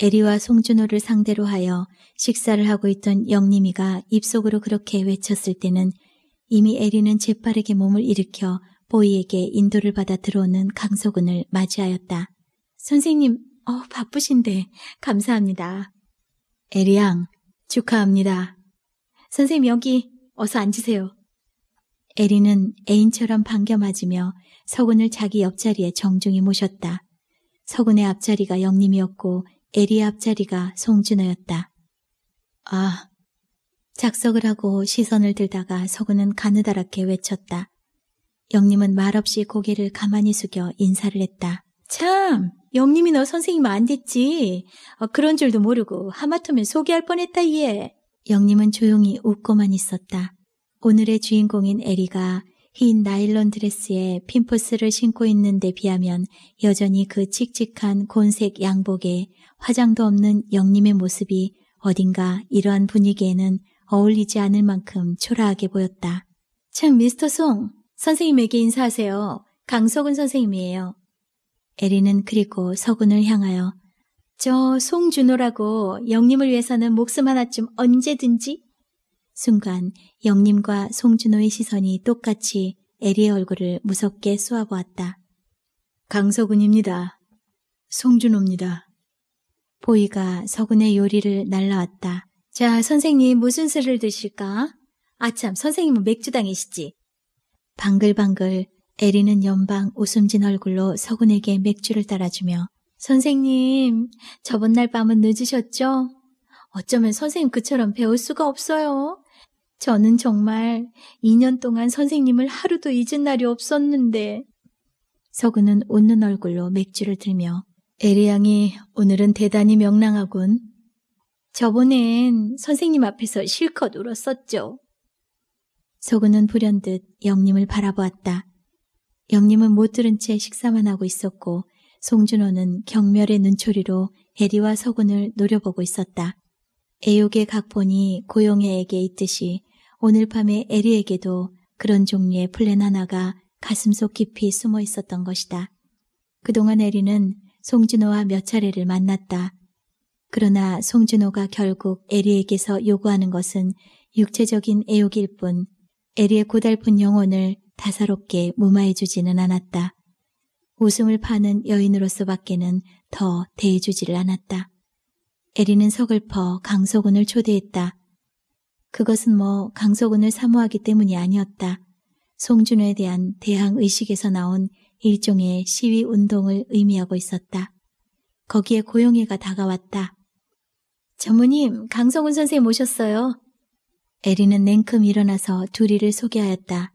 S1: 에리와 송준호를 상대로 하여 식사를 하고 있던 영님이가 입속으로 그렇게 외쳤을 때는 이미 에리는 재빠르게 몸을 일으켜 보이에게 인도를 받아 들어오는 강소근을 맞이하였다. 선생님, 어, 바쁘신데 감사합니다. 에리앙 축하합니다. 선생님 여기 어서 앉으세요. 에리는 애인처럼 반겨맞으며 서군을 자기 옆자리에 정중히 모셨다. 서군의 앞자리가 영님이었고 에리의 앞자리가 송준호였다. 아, 작석을 하고 시선을 들다가 서군은 가느다랗게 외쳤다. 영님은 말없이 고개를 가만히 숙여 인사를 했다. 참! 영님이너 선생님 안 됐지. 어, 그런 줄도 모르고 하마터면 소개할 뻔했다 얘. 영님은 조용히 웃고만 있었다. 오늘의 주인공인 에리가 흰 나일론 드레스에 핀포스를 신고 있는 데 비하면 여전히 그 칙칙한 곤색 양복에 화장도 없는 영님의 모습이 어딘가 이러한 분위기에는 어울리지 않을 만큼 초라하게 보였다. 참 미스터 송, 선생님에게 인사하세요. 강석은 선생님이에요. 에리는 그리고 서군을 향하여 저 송준호라고 영님을 위해서는 목숨 하나쯤 언제든지 순간 영님과 송준호의 시선이 똑같이 에리의 얼굴을 무섭게 쏘아보았다. 강서군입니다. 송준호입니다. 보이가 서군의 요리를 날라왔다. 자, 선생님 무슨 술을 드실까? 아참, 선생님은 맥주 당이시지. 방글방글 에리는 연방 웃음진 얼굴로 서군에게 맥주를 따라주며 선생님, 저번 날 밤은 늦으셨죠? 어쩌면 선생님 그처럼 배울 수가 없어요. 저는 정말 2년 동안 선생님을 하루도 잊은 날이 없었는데. 서구는 웃는 얼굴로 맥주를 들며 에리양이 오늘은 대단히 명랑하군. 저번엔 선생님 앞에서 실컷 울었었죠. 서구는 불현듯 영님을 바라보았다. 영림은 못 들은 채 식사만 하고 있었고 송준호는 경멸의 눈초리로 대리와 서군을 노려보고 있었다. 애욕의 각본이 고용애에게 있듯이 오늘 밤에 애리에게도 그런 종류의 플랜 하나가 가슴속 깊이 숨어 있었던 것이다. 그동안 애리는 송준호와 몇 차례를 만났다. 그러나 송준호가 결국 애리에게서 요구하는 것은 육체적인 애욕일 뿐애리의 고달픈 영혼을 다사롭게 무마해주지는 않았다. 웃음을 파는 여인으로서밖에는 더 대해주지를 않았다. 에리는 서글퍼 강소운을 초대했다. 그것은 뭐강소운을 사모하기 때문이 아니었다. 송준호에 대한 대항 의식에서 나온 일종의 시위 운동을 의미하고 있었다. 거기에 고용이가 다가왔다. 전무님, 강석운 선생 모셨어요. 에리는 냉큼 일어나서 둘이를 소개하였다.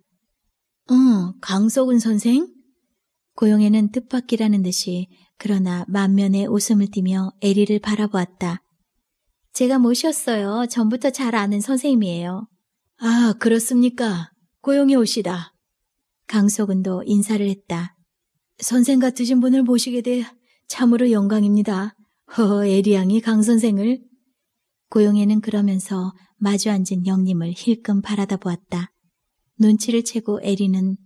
S1: 어, 강석훈 선생? 고용에는 뜻밖이라는 듯이 그러나 만면에 웃음을 띠며 에리를 바라보았다. 제가 모셨어요. 전부터 잘 아는 선생님이에요. 아, 그렇습니까? 고용이 오시다. 강석은도 인사를 했다. 선생 같으신 분을 모시게 돼 참으로 영광입니다. 허허, 에리양이 강선생을. 고용에는 그러면서 마주 앉은 영님을 힐끔 바라다 보았다. 눈치를 채고 에리는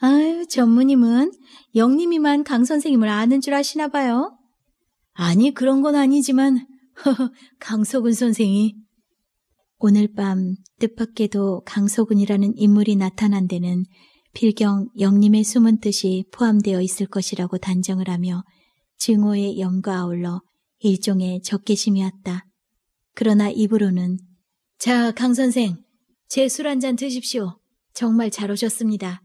S1: 아유, 전무님은 영님이만 강 선생님을 아는 줄 아시나 봐요. 아니, 그런 건 아니지만, *laughs* 강소근 선생이. 오늘 밤 뜻밖에도 강소근이라는 인물이 나타난 데는 필경 영님의 숨은 뜻이 포함되어 있을 것이라고 단정을 하며 증오의 염과 아울러 일종의 적개심이었다. 그러나 입으로는 자, 강 선생, 제 술 한 잔 드십시오. 정말 잘 오셨습니다.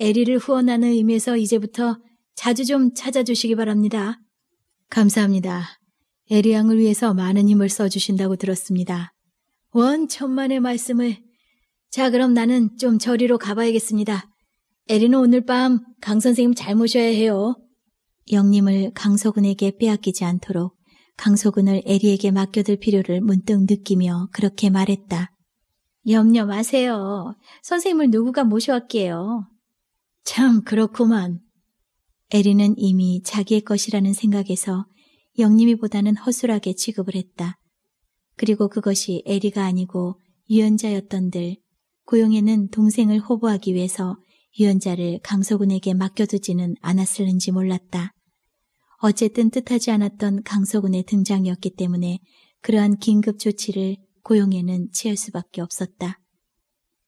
S1: 에리를 후원하는 의미에서 이제부터 자주 좀 찾아주시기 바랍니다. 감사합니다. 에리양을 위해서 많은 힘을 써주신다고 들었습니다. 원 천만의 말씀을. 자, 그럼 나는 좀 저리로 가봐야겠습니다. 에리는 오늘 밤 강 선생님 잘 모셔야 해요. 영님을 강서군에게 빼앗기지 않도록 강서군을 에리에게 맡겨둘 필요를 문득 느끼며 그렇게 말했다. 염려 마세요. 선생님을 누구가 모셔왔게요. 참 그렇구만. 에리는 이미 자기의 것이라는 생각에서 영님이보다는 허술하게 취급을 했다. 그리고 그것이 에리가 아니고 유연자였던들 고용에는 동생을 호보하기 위해서 유연자를 강서군에게 맡겨두지는 않았을는지 몰랐다. 어쨌든 뜻하지 않았던 강서군의 등장이었기 때문에 그러한 긴급 조치를 고용에는 취할 수밖에 없었다.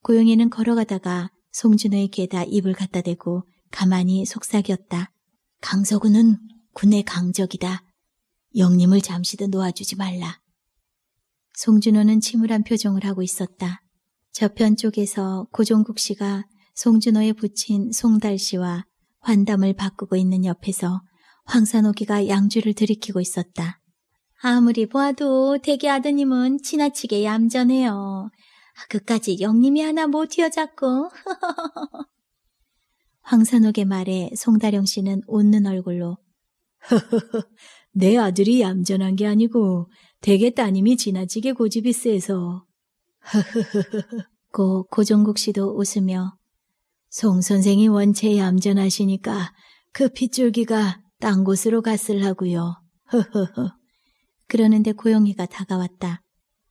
S1: 고용에는 걸어가다가 송준호의 귀다 입을 갖다 대고 가만히 속삭였다. 강서구는 군의 강적이다. 영님을 잠시도 놓아주지 말라. 송준호는 침울한 표정을 하고 있었다. 저편 쪽에서 고종국 씨가 송준호의 부친 송달 씨와 환담을 바꾸고 있는 옆에서 황산호기가 양주를 들이키고 있었다. 아무리 보아도 대개 아드님은 지나치게 얌전해요. 아, 그까지 영님이 하나 못 휘어잡고. *laughs* 황산옥의 말에 송다령 씨는 웃는 얼굴로 *laughs* 내 아들이 얌전한 게 아니고 대개 따님이 지나치게 고집이 세서 *laughs* 고 고종국 씨도 웃으며 송 선생이 원체 얌전하시니까 그 핏줄기가 딴 곳으로 갔을하고요. 허허허. 그러는데 고영이가 다가왔다.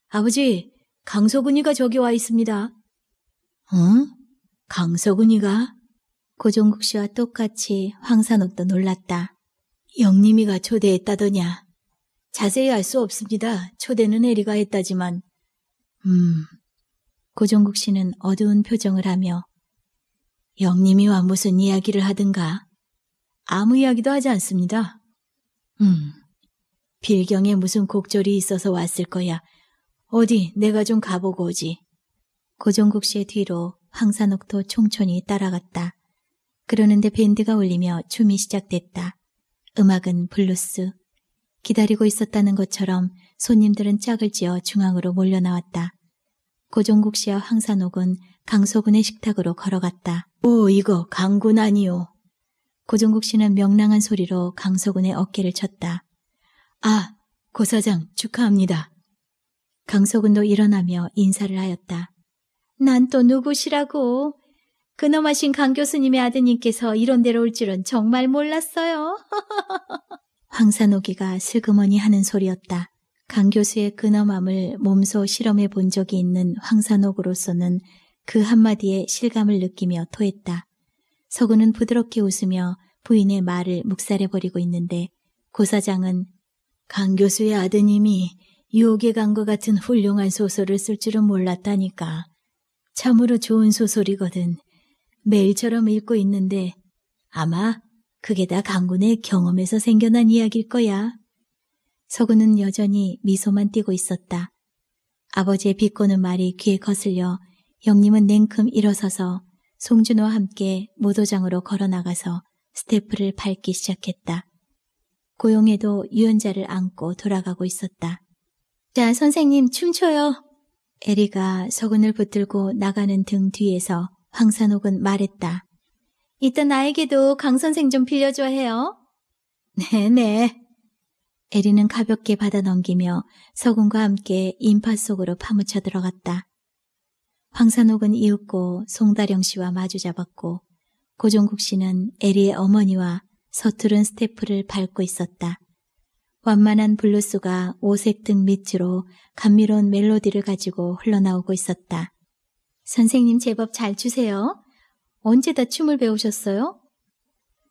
S1: 아버지, 강소근이가 저기 와 있습니다. 응? 어? 강소근이가 고종국 씨와 똑같이 황산옥도 놀랐다. 영림이가 초대했다더냐. 자세히 알 수 없습니다. 초대는 에리가 했다지만. 음. 고종국 씨는 어두운 표정을 하며 영림이와 무슨 이야기를 하든가 아무 이야기도 하지 않습니다. 음. 빌경에 무슨 곡절이 있어서 왔을 거야. 어디 내가 좀 가보고 오지. 고종국 씨의 뒤로 황산옥도 총천이 따라갔다. 그러는데 밴드가 울리며 춤이 시작됐다. 음악은 블루스. 기다리고 있었다는 것처럼 손님들은 짝을 지어 중앙으로 몰려나왔다. 고종국 씨와 황산옥은 강소군의 식탁으로 걸어갔다. 오, 이거 강군 아니오. 고종국 씨는 명랑한 소리로 강소군의 어깨를 쳤다. 아, 고사장 축하합니다. 강석은도 일어나며 인사를 하였다. 난 또 누구시라고. 그놈하신 강 교수님의 아드님께서 이런 데로 올 줄은 정말 몰랐어요. *laughs* 황산오기가 슬그머니 하는 소리였다. 강 교수의 근엄함을 몸소 실험해 본 적이 있는 황산옥으로서는 그 한마디에 실감을 느끼며 토했다. 서구는 부드럽게 웃으며 부인의 말을 묵살해버리고 있는데 고사장은 강 교수의 아드님이 유혹의 강과 같은 훌륭한 소설을 쓸 줄은 몰랐다니까. 참으로 좋은 소설이거든. 매일처럼 읽고 있는데 아마 그게 다 강군의 경험에서 생겨난 이야기일 거야. 서구는 여전히 미소만 띄고 있었다. 아버지의 비꼬는 말이 귀에 거슬려 영님은 냉큼 일어서서 송준호와 함께 모도장으로 걸어나가서 스태프를 밟기 시작했다. 고용에도 유연자를 안고 돌아가고 있었다. 자, 선생님 춤춰요. 에리가 서근을 붙들고 나가는 등 뒤에서 황산옥은 말했다. 이따 나에게도 강 선생 좀 빌려줘 야 해요. 네네. 네. 에리는 가볍게 받아 넘기며 서군과 함께 인파 속으로 파묻혀 들어갔다. 황산옥은 이윽고 송다령 씨와 마주 잡았고 고종국 씨는 에리의 어머니와 서투른 스태프를 밟고 있었다. 완만한 블루스가 오색 등 밑으로 감미로운 멜로디를 가지고 흘러나오고 있었다. 선생님 제법 잘 추세요. 언제 다 춤을 배우셨어요?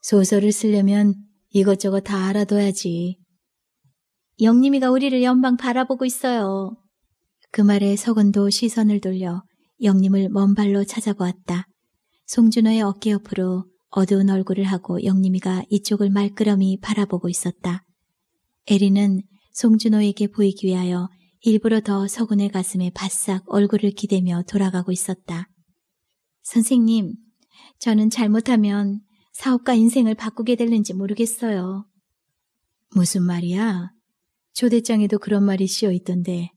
S1: 소설을 쓰려면 이것저것 다 알아둬야지. 영림이가 우리를 연방 바라보고 있어요. 그 말에 서건도 시선을 돌려 영림을 먼 발로 찾아보았다. 송준호의 어깨 옆으로 어두운 얼굴을 하고 영림이가 이쪽을 말끄러미 바라보고 있었다. 에리는 송준호에게 보이기 위하여 일부러 더 서군의 가슴에 바싹 얼굴을 기대며 돌아가고 있었다. 선생님, 저는 잘못하면 사업가 인생을 바꾸게 될는지 모르겠어요. 무슨 말이야? 초대장에도 그런 말이 씌어 있던데.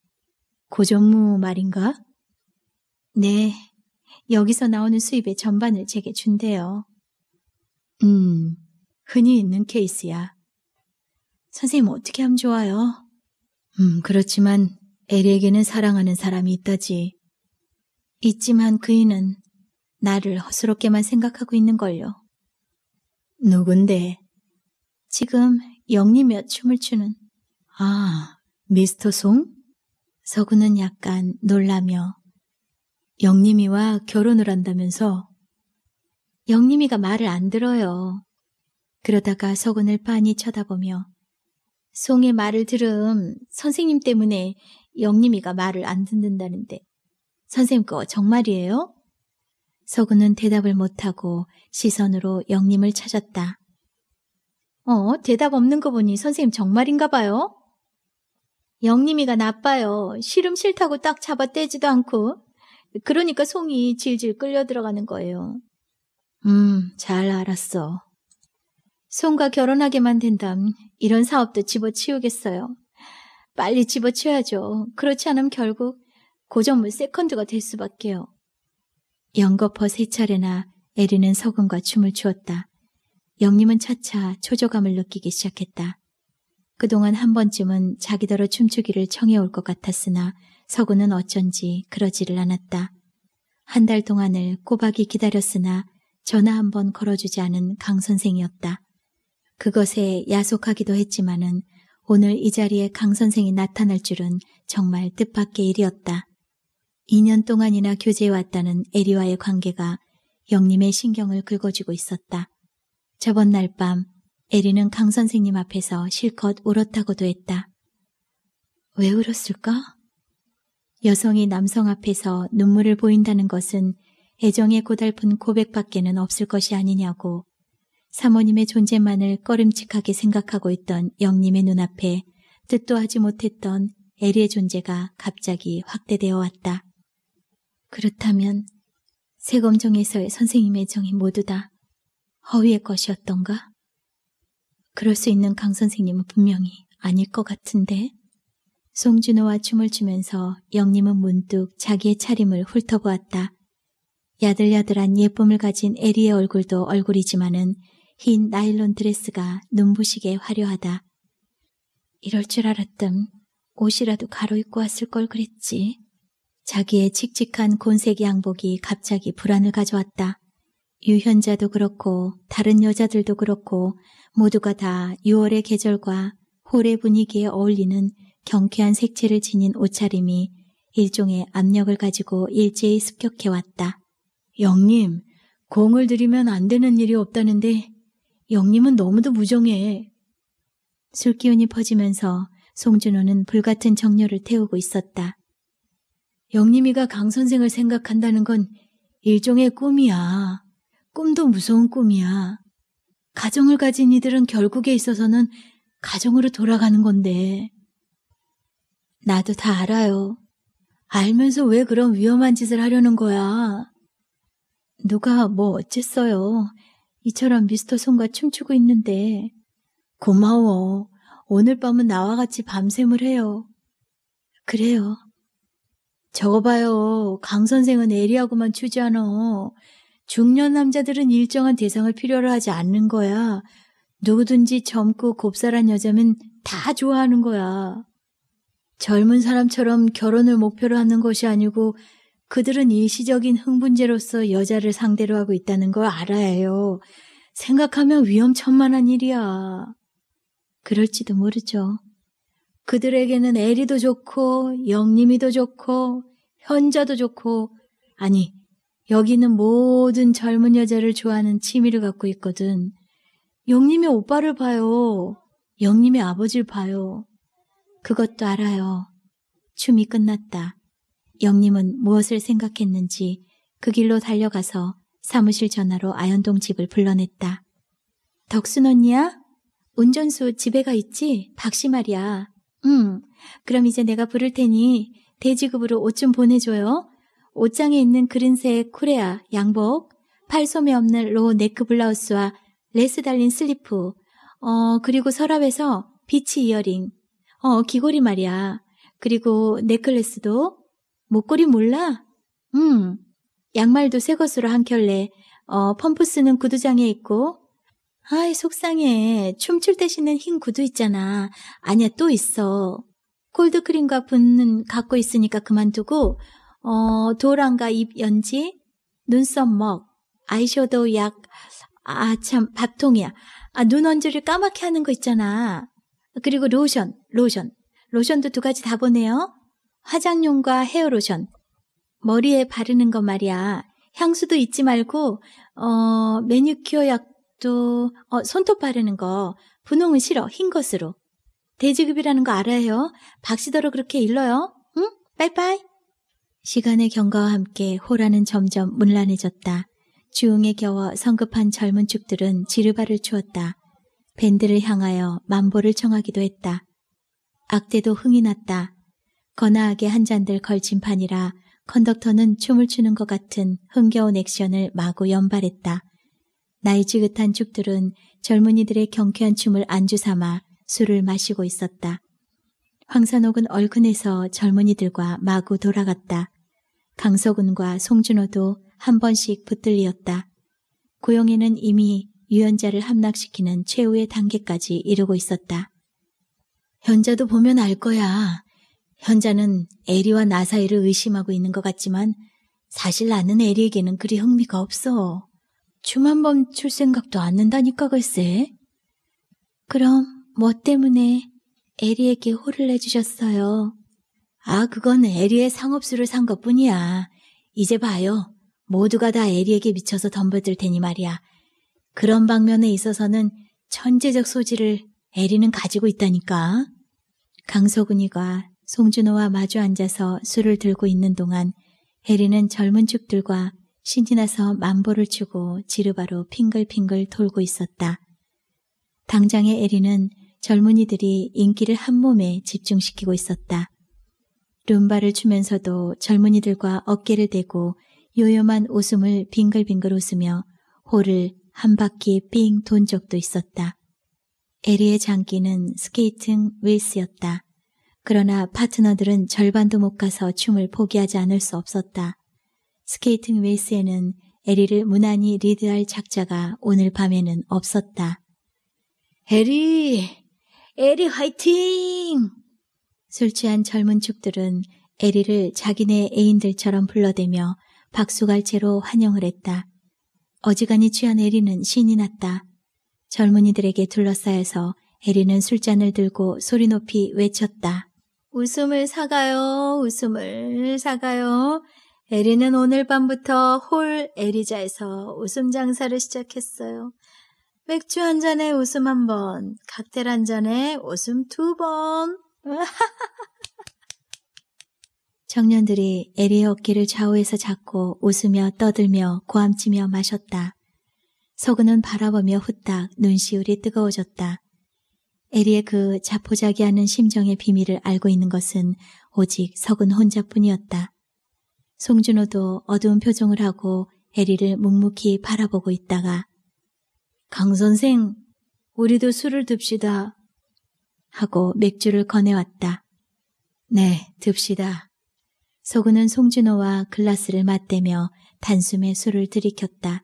S1: 고전무 말인가? 네. 여기서 나오는 수입의 전반을 제게 준대요. 음, 흔히 있는 케이스야. 선생님 어떻게 하면 좋아요? 음, 그렇지만 에리에게는 사랑하는 사람이 있다지. 있지만 그이는 나를 허스럽게만 생각하고 있는걸요. 누군데? 지금 영리며 춤을 추는. 아, 미스터 송? 서구는 약간 놀라며 영림이와 결혼을 한다면서 영림이가 말을 안 들어요. 그러다가 서건을 빤히 쳐다보며 송의 말을 들음 선생님 때문에 영림이가 말을 안 듣는다는데 선생님 거 정말이에요? 서구은 대답을 못하고 시선으로 영림을 찾았다. 어, 대답 없는 거 보니 선생님 정말인가 봐요? 영림이가 나빠요. 싫음 싫다고 딱 잡아 떼지도 않고. 그러니까 송이 질질 끌려 들어가는 거예요. 음, 잘 알았어. 송과 결혼하게만 된다면 이런 사업도 집어치우겠어요. 빨리 집어치워야죠. 그렇지 않으면 결국 고정물 세컨드가 될 수밖에요. 연거퍼 세 차례나 에리는 서금과 춤을 추었다. 영림은 차차 초조감을 느끼기 시작했다. 그동안 한 번쯤은 자기더러 춤추기를 청해올 것 같았으나 서구는 어쩐지 그러지를 않았다. 한 달 동안을 꼬박이 기다렸으나 전화 한 번 걸어주지 않은 강 선생이었다. 그것에 야속하기도 했지만은 오늘 이 자리에 강 선생이 나타날 줄은 정말 뜻밖의 일이었다. 2년 동안이나 교제해왔다는 에리와의 관계가 영림의 신경을 긁어주고 있었다. 저번 날 밤 에리는 강 선생님 앞에서 실컷 울었다고도 했다. 왜 울었을까? 여성이 남성 앞에서 눈물을 보인다는 것은 애정의 고달픈 고백밖에는 없을 것이 아니냐고 사모님의 존재만을 꺼림칙하게 생각하고 있던 영님의 눈앞에 뜻도 하지 못했던 에리의 존재가 갑자기 확대되어 왔다. 그렇다면 세검정에서의 선생님의 정이 모두 다 허위의 것이었던가? 그럴 수 있는 강 선생님은 분명히 아닐 것 같은데? 송준호와 춤을 추면서 영님은 문득 자기의 차림을 훑어보았다. 야들야들한 예쁨을 가진 에리의 얼굴도 얼굴이지만은 흰 나일론 드레스가 눈부시게 화려하다. 이럴 줄알았던 옷이라도 갈아입고 왔을 걸 그랬지. 자기의 칙칙한 곤색 양복이 갑자기 불안을 가져왔다. 유현자도 그렇고 다른 여자들도 그렇고 모두가 다 6월의 계절과 홀의 분위기에 어울리는 경쾌한 색채를 지닌 옷차림이 일종의 압력을 가지고 일제히 습격해왔다. 영님, 공을 들이면 안 되는 일이 없다는데 영님은 너무도 무정해. 술기운이 퍼지면서 송준호는 불같은 정열을 태우고 있었다. 영림이가 강선생을 생각한다는 건 일종의 꿈이야. 꿈도 무서운 꿈이야. 가정을 가진 이들은 결국에 있어서는 가정으로 돌아가는 건데. 나도 다 알아요. 알면서 왜 그런 위험한 짓을 하려는 거야. 누가 뭐 어쨌어요. 이처럼 미스터 손과 춤추고 있는데. 고마워. 오늘 밤은 나와 같이 밤샘을 해요. 그래요. 저거 봐요. 강 선생은 애리하고만 추지않어. 중년 남자들은 일정한 대상을 필요로 하지 않는 거야. 누구든지 젊고 곱살한 여자면 다 좋아하는 거야. 젊은 사람처럼 결혼을 목표로 하는 것이 아니고 그들은 일시적인 흥분제로서 여자를 상대로 하고 있다는 걸 알아야 해요. 생각하면 위험천만한 일이야. 그럴지도 모르죠. 그들에게는 애리도 좋고 영림이도 좋고 현자도 좋고 아니 여기는 모든 젊은 여자를 좋아하는 취미를 갖고 있거든. 영림의 오빠를 봐요. 영림의 아버지를 봐요. 그것도 알아요. 춤이 끝났다. 영림은 무엇을 생각했는지 그 길로 달려가서 사무실 전화로 아현동 집을 불러냈다. 덕순 언니야? 운전수 집에가 있지? 박씨 말이야. 응. 그럼 이제 내가 부를 테니 대지급으로 옷 좀 보내줘요. 옷장에 있는 그린색 쿠레아 양복, 팔소매 없는 로우 네크 블라우스와 레스 달린 슬리프, 어, 그리고 서랍에서 비치 이어링, 어, 귀걸이 말이야. 그리고 넥클래스도 목걸이 몰라? 응. 양말도 새 것으로 한 켤레, 어, 펌프 스는 구두장에 있고. 아이, 속상해. 춤출 때 신는 흰 구두 있잖아. 아니야, 또 있어. 콜드크림과 붓는 갖고 있으니까 그만두고, 어, 도랑과 입 연지, 눈썹 먹, 아이섀도우 약, 아, 참, 밥통이야. 아, 눈 언저를 까맣게 하는 거 있잖아. 그리고 로션, 로션. 로션도 두 가지 다 보내요. 화장용과 헤어로션, 머리에 바르는 거 말이야. 향수도 잊지 말고, 어, 매니큐어 약도, 어, 손톱 바르는 거, 분홍은 싫어, 흰 것으로. 돼지급이라는 거 알아요? 박시더로 그렇게 일러요? 응? 빠이빠이. 시간의 경과와 함께 호라는 점점 문란해졌다. 주웅에 겨워 성급한 젊은 축들은 지르바를 추었다. 밴드를 향하여 만보를 청하기도 했다. 악대도 흥이 났다. 거나하게 한 잔들 걸친 판이라 컨덕터는 춤을 추는 것 같은 흥겨운 액션을 마구 연발했다. 나이 지긋한 축들은 젊은이들의 경쾌한 춤을 안주 삼아 술을 마시고 있었다. 황산옥은 얼큰해서 젊은이들과 마구 돌아갔다. 강석훈과 송준호도 한 번씩 붙들리었다. 고영애는 이미 유연자를 함락시키는 최후의 단계까지 이르고 있었다. 현자도 보면 알 거야. 현자는 에리와 나사이를 의심하고 있는 것 같지만 사실 나는 에리에게는 그리 흥미가 없어. 주만범 출 생각도 않는다니까 글쎄. 그럼 뭐 때문에 에리에게 호를 내주셨어요? 아 그건 에리의 상업수를 산 것뿐이야. 이제 봐요. 모두가 다 에리에게 미쳐서 덤벼들 테니 말이야. 그런 방면에 있어서는 천재적 소지를 에리는 가지고 있다니까. 강서군이가 송준호와 마주 앉아서 술을 들고 있는 동안 해리는 젊은 축들과신지 나서 만보를 치고 지르바로 핑글핑글 돌고 있었다. 당장의 에리는 젊은이들이 인기를 한 몸에 집중시키고 있었다. 룸바를 추면서도 젊은이들과 어깨를 대고 요염한 웃음을 빙글빙글 웃으며 홀을 한 바퀴 삥 돈 적도 있었다. 에리의 장기는 스케이팅 윌스였다. 그러나 파트너들은 절반도 못 가서 춤을 포기하지 않을 수 없었다. 스케이팅 웨이스에는 에리를 무난히 리드할 작자가 오늘 밤에는 없었다. 에리! 에리 화이팅! 술 취한 젊은 축들은 에리를 자기네 애인들처럼 불러대며 박수갈 채로 환영을 했다. 어지간히 취한 에리는 신이 났다. 젊은이들에게 둘러싸여서 에리는 술잔을 들고 소리 높이 외쳤다. 웃음을 사가요, 웃음을 사가요. 에리는 오늘 밤부터 홀 에리자에서 웃음 장사를 시작했어요. 맥주 한 잔에 웃음 한 번, 칵테일 한 잔에 웃음 두 번. *laughs* 청년들이 에리의 어깨를 좌우에서 잡고 웃으며 떠들며 고함치며 마셨다. 서구는 바라보며 후딱 눈시울이 뜨거워졌다. 에리의 그 자포자기하는 심정의 비밀을 알고 있는 것은 오직 석은 혼자뿐이었다. 송준호도 어두운 표정을 하고 에리를 묵묵히 바라보고 있다가 강 선생, 우리도 술을 듭시다. 하고 맥주를 건네왔다. 네, 듭시다. 서구은 송준호와 글라스를 맞대며 단숨에 술을 들이켰다.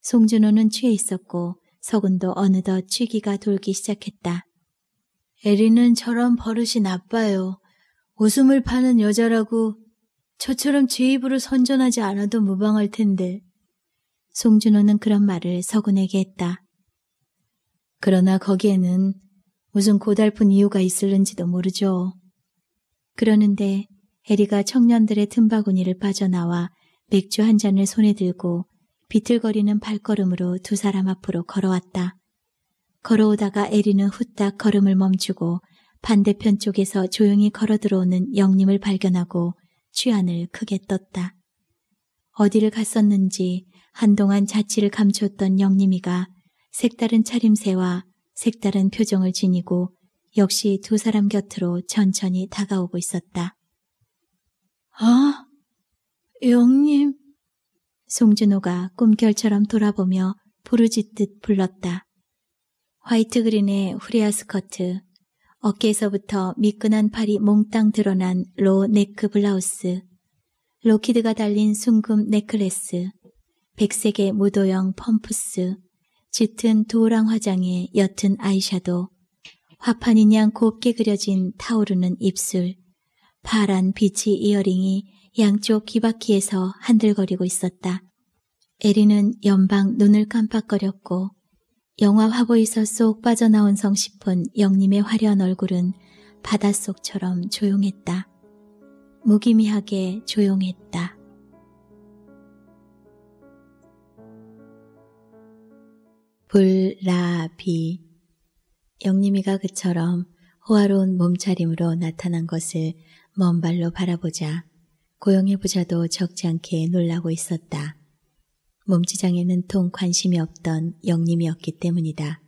S1: 송준호는 취해 있었고 서군도 어느덧 취기가 돌기 시작했다. 에리는 저런 버릇이 나빠요. 웃음을 파는 여자라고 저처럼 제 입으로 선전하지 않아도 무방할 텐데. 송준호는 그런 말을 서군에게 했다. 그러나 거기에는 무슨 고달픈 이유가 있을는지도 모르죠. 그러는데 해리가 청년들의 틈바구니를 빠져나와 맥주 한 잔을 손에 들고 비틀거리는 발걸음으로 두 사람 앞으로 걸어왔다. 걸어오다가 에리는 후딱 걸음을 멈추고 반대편 쪽에서 조용히 걸어 들어오는 영님을 발견하고 취한을 크게 떴다. 어디를 갔었는지 한동안 자취를 감췄던 영림이가 색다른 차림새와 색다른 표정을 지니고 역시 두 사람 곁으로 천천히 다가오고 있었다. 아, 영님. 송준호가 꿈결처럼 돌아보며 부르짖듯 불렀다. 화이트 그린의 후레아 스커트, 어깨에서부터 미끈한 팔이 몽땅 드러난 로 네크 블라우스, 로키드가 달린 순금 네클레스, 백색의 무도형 펌프스, 짙은 도랑 화장에 옅은 아이섀도, 화판인 양 곱게 그려진 타오르는 입술, 파란 비치 이어링이 양쪽 귀바퀴에서 한들거리고 있었다. 에리는 연방 눈을 깜빡거렸고 영화 화보에서 쏙 빠져나온 성시폰 영님의 화려한 얼굴은 바닷속처럼 조용했다. 무기미하게 조용했다. 불라비 영림이가 그처럼 호화로운 몸차림으로 나타난 것을 먼 발로 바라보자 고용의 부자도 적지 않게 놀라고 있었다. 몸치장에는통 관심이 없던 영님이었기 때문이다.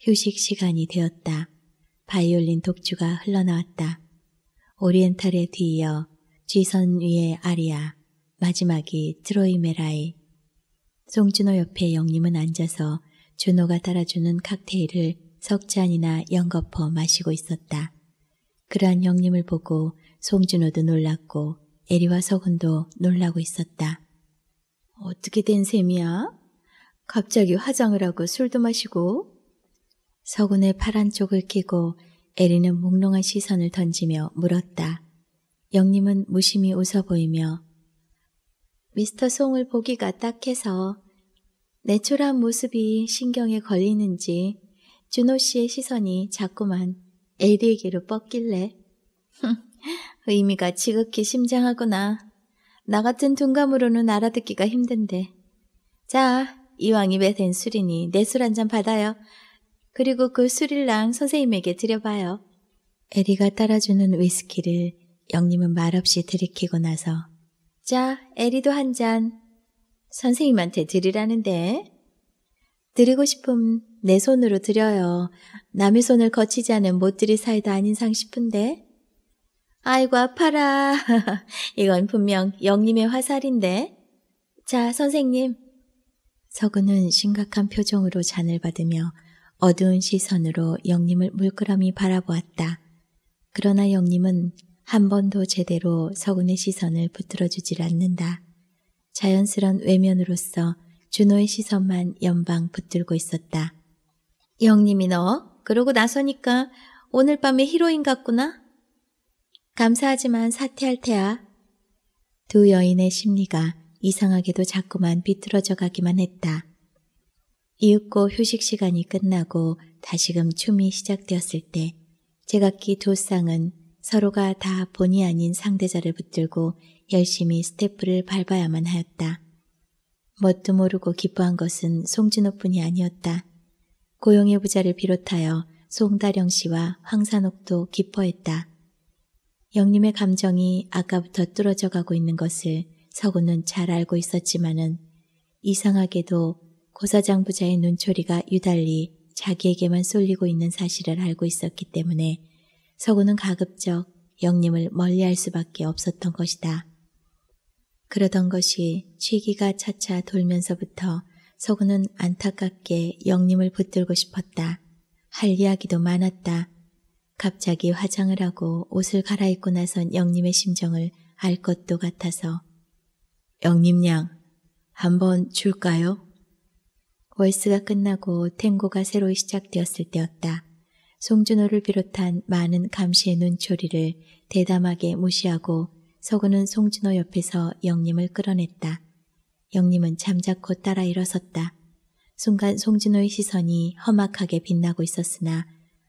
S1: 휴식 시간이 되었다. 바이올린 독주가 흘러나왔다. 오리엔탈에 뒤이어 쥐선 위의 아리아, 마지막이 트로이메라이. 송준호 옆에 영님은 앉아서 준호가 따라주는 칵테일을 석잔이나 연거퍼 마시고 있었다. 그러한 영님을 보고 송준호도 놀랐고 에리와 서군도 놀라고 있었다. 어떻게 된 셈이야? 갑자기 화장을 하고 술도 마시고 서군의 파란 쪽을 끼고 에리는 몽롱한 시선을 던지며 물었다. 영님은 무심히 웃어 보이며 미스터 송을 보기가 딱해서 내초라한 모습이 신경에 걸리는지 준호 씨의 시선이 자꾸만 에리에게로 뻗길래 *laughs* 흥, 의미가 지극히 심장하구나 나 같은 둔감으로는 알아듣기가 힘든데. 자, 이왕 입에 댄 술이니 내 술 한 잔 받아요. 그리고 그술이랑 선생님에게 드려봐요. 에리가 따라주는 위스키를 영님은 말없이 들이키고 나서 자, 에리도 한 잔. 선생님한테 드리라는데. 드리고 싶음 내 손으로 드려요. 남의 손을 거치지 않은 못 드릴 사이도 아닌 상 싶은데. 아이고, 아파라. *laughs* 이건 분명 영님의 화살인데. 자, 선생님. 서구는 심각한 표정으로 잔을 받으며 어두운 시선으로 영님을 물끄러미 바라보았다. 그러나 영님은 한 번도 제대로 서군의 시선을 붙들어주질 않는다. 자연스런 외면으로서 준호의 시선만 연방 붙들고 있었다. 영님이 너 그러고 나서니까 오늘 밤에 히로인 같구나? 감사하지만 사퇴할 테야. 두 여인의 심리가 이상하게도 자꾸만 비틀어져 가기만 했다. 이윽고 휴식 시간이 끝나고 다시금 춤이 시작되었을 때 제각기 두 쌍은 서로가 다 본의 아닌 상대자를 붙들고 열심히 스태프를 밟아야만 하였다. 뭣도 모르고 기뻐한 것은 송진호뿐이 아니었다. 고용의 부자를 비롯하여 송다령 씨와 황산옥도 기뻐했다. 영림의 감정이 아까부터 뚫어져 가고 있는 것을 서구는 잘 알고 있었지만은 이상하게도 고사장 부자의 눈초리가 유달리 자기에게만 쏠리고 있는 사실을 알고 있었기 때문에 서구는 가급적 영림을 멀리할 수밖에 없었던 것이다. 그러던 것이 취기가 차차 돌면서부터 서구는 안타깝게 영림을 붙들고 싶었다. 할 이야기도 많았다. 갑자기 화장을 하고 옷을 갈아입고 나선 영님의 심정을 알 것도 같아서 영님 양, 한번 줄까요? 월스가 끝나고 탱고가 새로 시작되었을 때였다. 송준호를 비롯한 많은 감시의 눈초리를 대담하게 무시하고 서구는 송준호 옆에서 영님을 끌어냈다. 영님은 잠자코 따라 일어섰다. 순간 송준호의 시선이 험악하게 빛나고 있었으나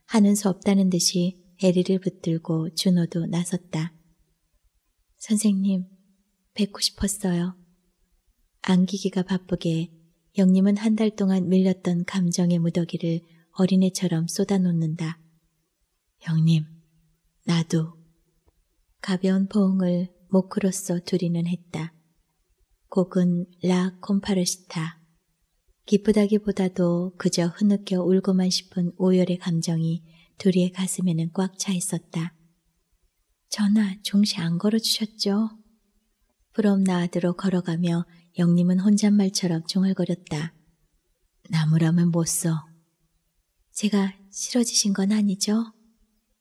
S1: 하는 수 없다는 듯이 에리를 붙들고 준호도 나섰다. 선생님, 뵙고 싶었어요. 안기기가 바쁘게 영님은 한 달 동안 밀렸던 감정의 무더기를 어린애처럼 쏟아놓는다. 영님, 나도. 가벼운 포옹을 모크로서 두리는 했다. 곡은 라 콤파르시타. 기쁘다기보다도 그저 흐느껴 울고만 싶은 오열의 감정이 둘이의 가슴에는 꽉 차 있었다. 전화 종시 안 걸어주셨죠? 부럼 나아들어 걸어가며 영님은 혼잣말처럼 중얼거렸다. 나무라면 못 써. 제가 싫어지신 건 아니죠?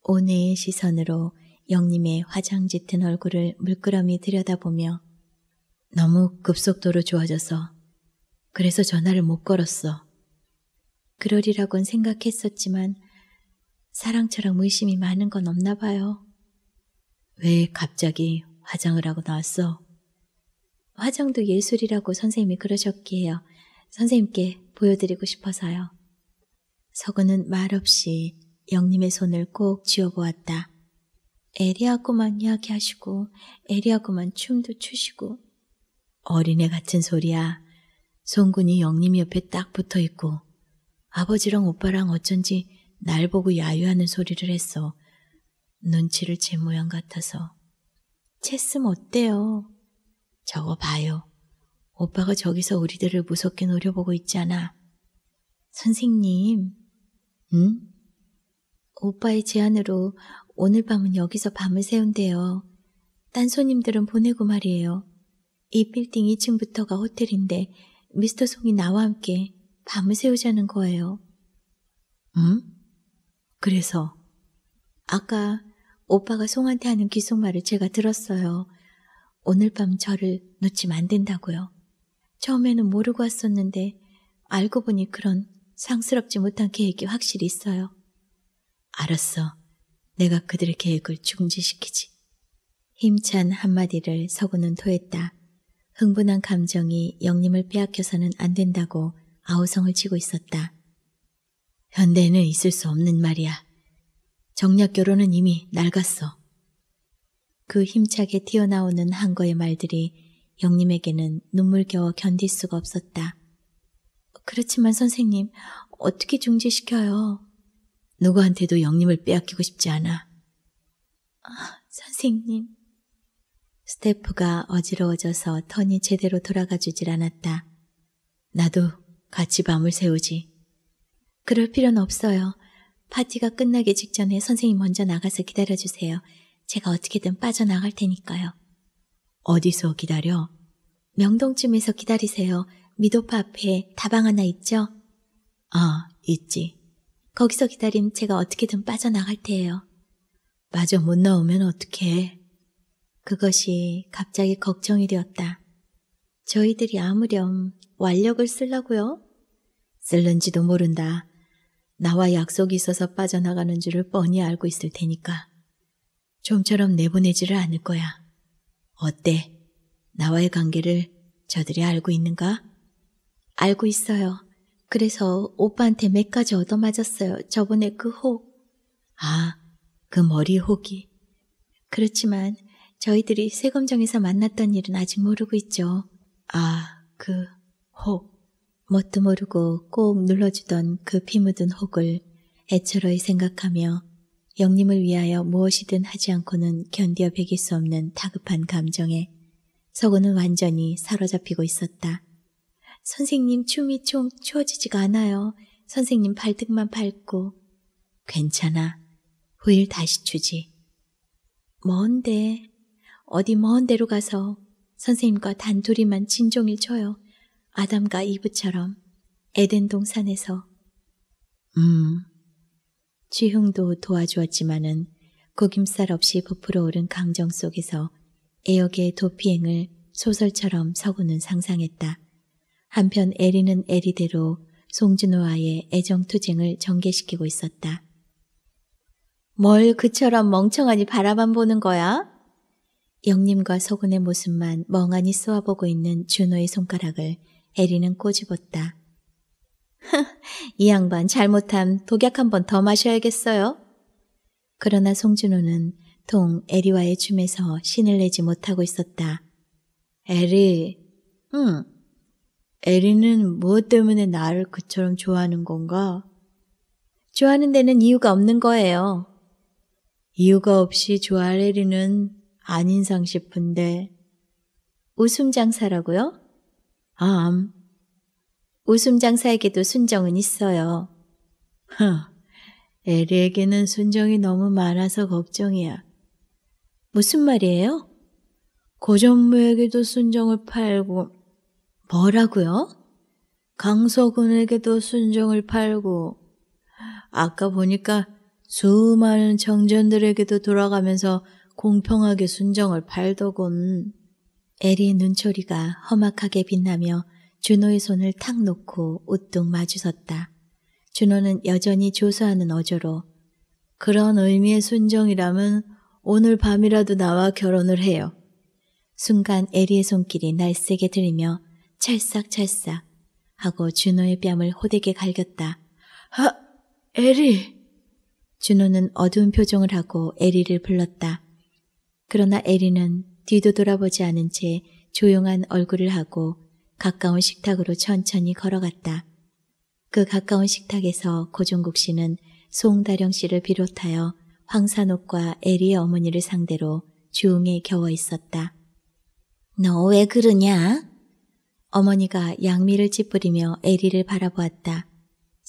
S1: 오네의 시선으로 영님의 화장 짙은 얼굴을 물끄러미 들여다보며 너무 급속도로 좋아져서 그래서 전화를 못 걸었어. 그러리라곤 생각했었지만 사랑처럼 의심이 많은 건 없나 봐요. 왜 갑자기 화장을 하고 나왔어? 화장도 예술이라고 선생님이 그러셨기에요. 선생님께 보여드리고 싶어서요. 서구는 말없이 영님의 손을 꼭 쥐어보았다. 에리하고만 이야기하시고 에리하고만 춤도 추시고 어린애 같은 소리야. 송군이 영님 옆에 딱 붙어 있고 아버지랑 오빠랑 어쩐지 날 보고 야유하는 소리를 했어. 눈치를 제 모양 같아서. 채슴 어때요? 저거 봐요. 오빠가 저기서 우리들을 무섭게 노려보고 있잖아. 선생님. 응? 오빠의 제안으로 오늘 밤은 여기서 밤을 새운대요. 딴 손님들은 보내고 말이에요. 이 빌딩 2층부터가 호텔인데 미스터 송이 나와 함께 밤을 새우자는 거예요. 응? 그래서 아까 오빠가 송한테 하는 귀속말을 제가 들었어요. 오늘 밤 저를 놓치면 안 된다고요. 처음에는 모르고 왔었는데 알고 보니 그런 상스럽지 못한 계획이 확실히 있어요. 알았어. 내가 그들의 계획을 중지시키지. 힘찬 한마디를 서구는 토했다. 흥분한 감정이 영님을 빼앗겨서는 안 된다고 아우성을 치고 있었다. 현대에는 있을 수 없는 말이야. 정략 결혼은 이미 낡았어. 그 힘차게 튀어나오는 한거의 말들이 영님에게는 눈물겨워 견딜 수가 없었다. 그렇지만 선생님, 어떻게 중지시켜요? 누구한테도 영님을 빼앗기고 싶지 않아. 아, 선생님. 스태프가 어지러워져서 턴이 제대로 돌아가 주질 않았다. 나도 같이 밤을 새우지. 그럴 필요는 없어요. 파티가 끝나기 직전에 선생님 먼저 나가서 기다려주세요. 제가 어떻게든 빠져나갈 테니까요. 어디서 기다려? 명동쯤에서 기다리세요. 미도파 앞에 다방 하나 있죠? 아, 있지. 거기서 기다림 제가 어떻게든 빠져나갈 테예요. 마저 못 나오면 어떡해. 그것이 갑자기 걱정이 되었다. 저희들이 아무렴 완력을 쓰려고요? 쓸는지도 모른다. 나와 약속이 있어서 빠져나가는 줄을 뻔히 알고 있을 테니까. 좀처럼 내보내지를 않을 거야. 어때? 나와의 관계를 저들이 알고 있는가? 알고 있어요. 그래서 오빠한테 몇 가지 얻어맞았어요. 저번에 그 혹. 아, 그 머리 혹이. 그렇지만 저희들이 세검정에서 만났던 일은 아직 모르고 있죠. 아, 그, 혹. 뭣도 모르고 꼭 눌러주던 그 피 묻은 혹을 애처로이 생각하며 영님을 위하여 무엇이든 하지 않고는 견디어 베길 수 없는 다급한 감정에 서고는 완전히 사로잡히고 있었다. 선생님 춤이 좀 추워지지가 않아요. 선생님 발등만 밟고. 괜찮아. 후일 다시 추지. 뭔데? 어디 먼 데로 가서 선생님과 단둘이만 진종일 쳐요. 아담과 이브처럼 에덴 동산에서. 음. 지흥도 도와주었지만은 고김살 없이 부풀어 오른 강정 속에서 애역의 도피행을 소설처럼 서구는 상상했다. 한편 에리는 에리대로 송준호와의 애정투쟁을 전개시키고 있었다. 뭘 그처럼 멍청하니 바라만 보는 거야? 영림과 서군의 모습만 멍하니 쏘아보고 있는 준호의 손가락을 에리는 꼬집었다. *laughs* 이 양반 잘못함 독약 한 번 더 마셔야겠어요. 그러나 송준호는 동 에리와의 춤에서 신을 내지 못하고 있었다. 에리, 응. 에리는 무엇 때문에 나를 그처럼 좋아하는 건가? 좋아하는 데는 이유가 없는 거예요. 이유가 없이 좋아할 에리는 아닌상 싶은데. 웃음 장사라고요? 암. 웃음 장사에게도 순정은 있어요. 허, 에리에게는 순정이 너무 많아서 걱정이야. 무슨 말이에요? 고전무에게도 순정을 팔고, 뭐라고요? 강서군에게도 순정을 팔고, 아까 보니까 수많은 정전들에게도 돌아가면서 공평하게 순정을 팔더군. 에리의 눈초리가 험악하게 빛나며 준호의 손을 탁 놓고 우뚝 마주섰다. 준호는 여전히 조소하는 어조로 그런 의미의 순정이라면 오늘 밤이라도 나와 결혼을 해요. 순간 에리의 손길이 날쌔게 들리며 찰싹찰싹 하고 준호의 뺨을 호되게 갈겼다. 아, 에리! 준호는 어두운 표정을 하고 에리를 불렀다. 그러나 에리는 뒤도 돌아보지 않은 채 조용한 얼굴을 하고 가까운 식탁으로 천천히 걸어갔다. 그 가까운 식탁에서 고종국 씨는 송다령 씨를 비롯하여 황산옥과 에리의 어머니를 상대로 주웅에 겨워 있었다. 너 왜 그러냐? 어머니가 양미를 찌푸리며 에리를 바라보았다.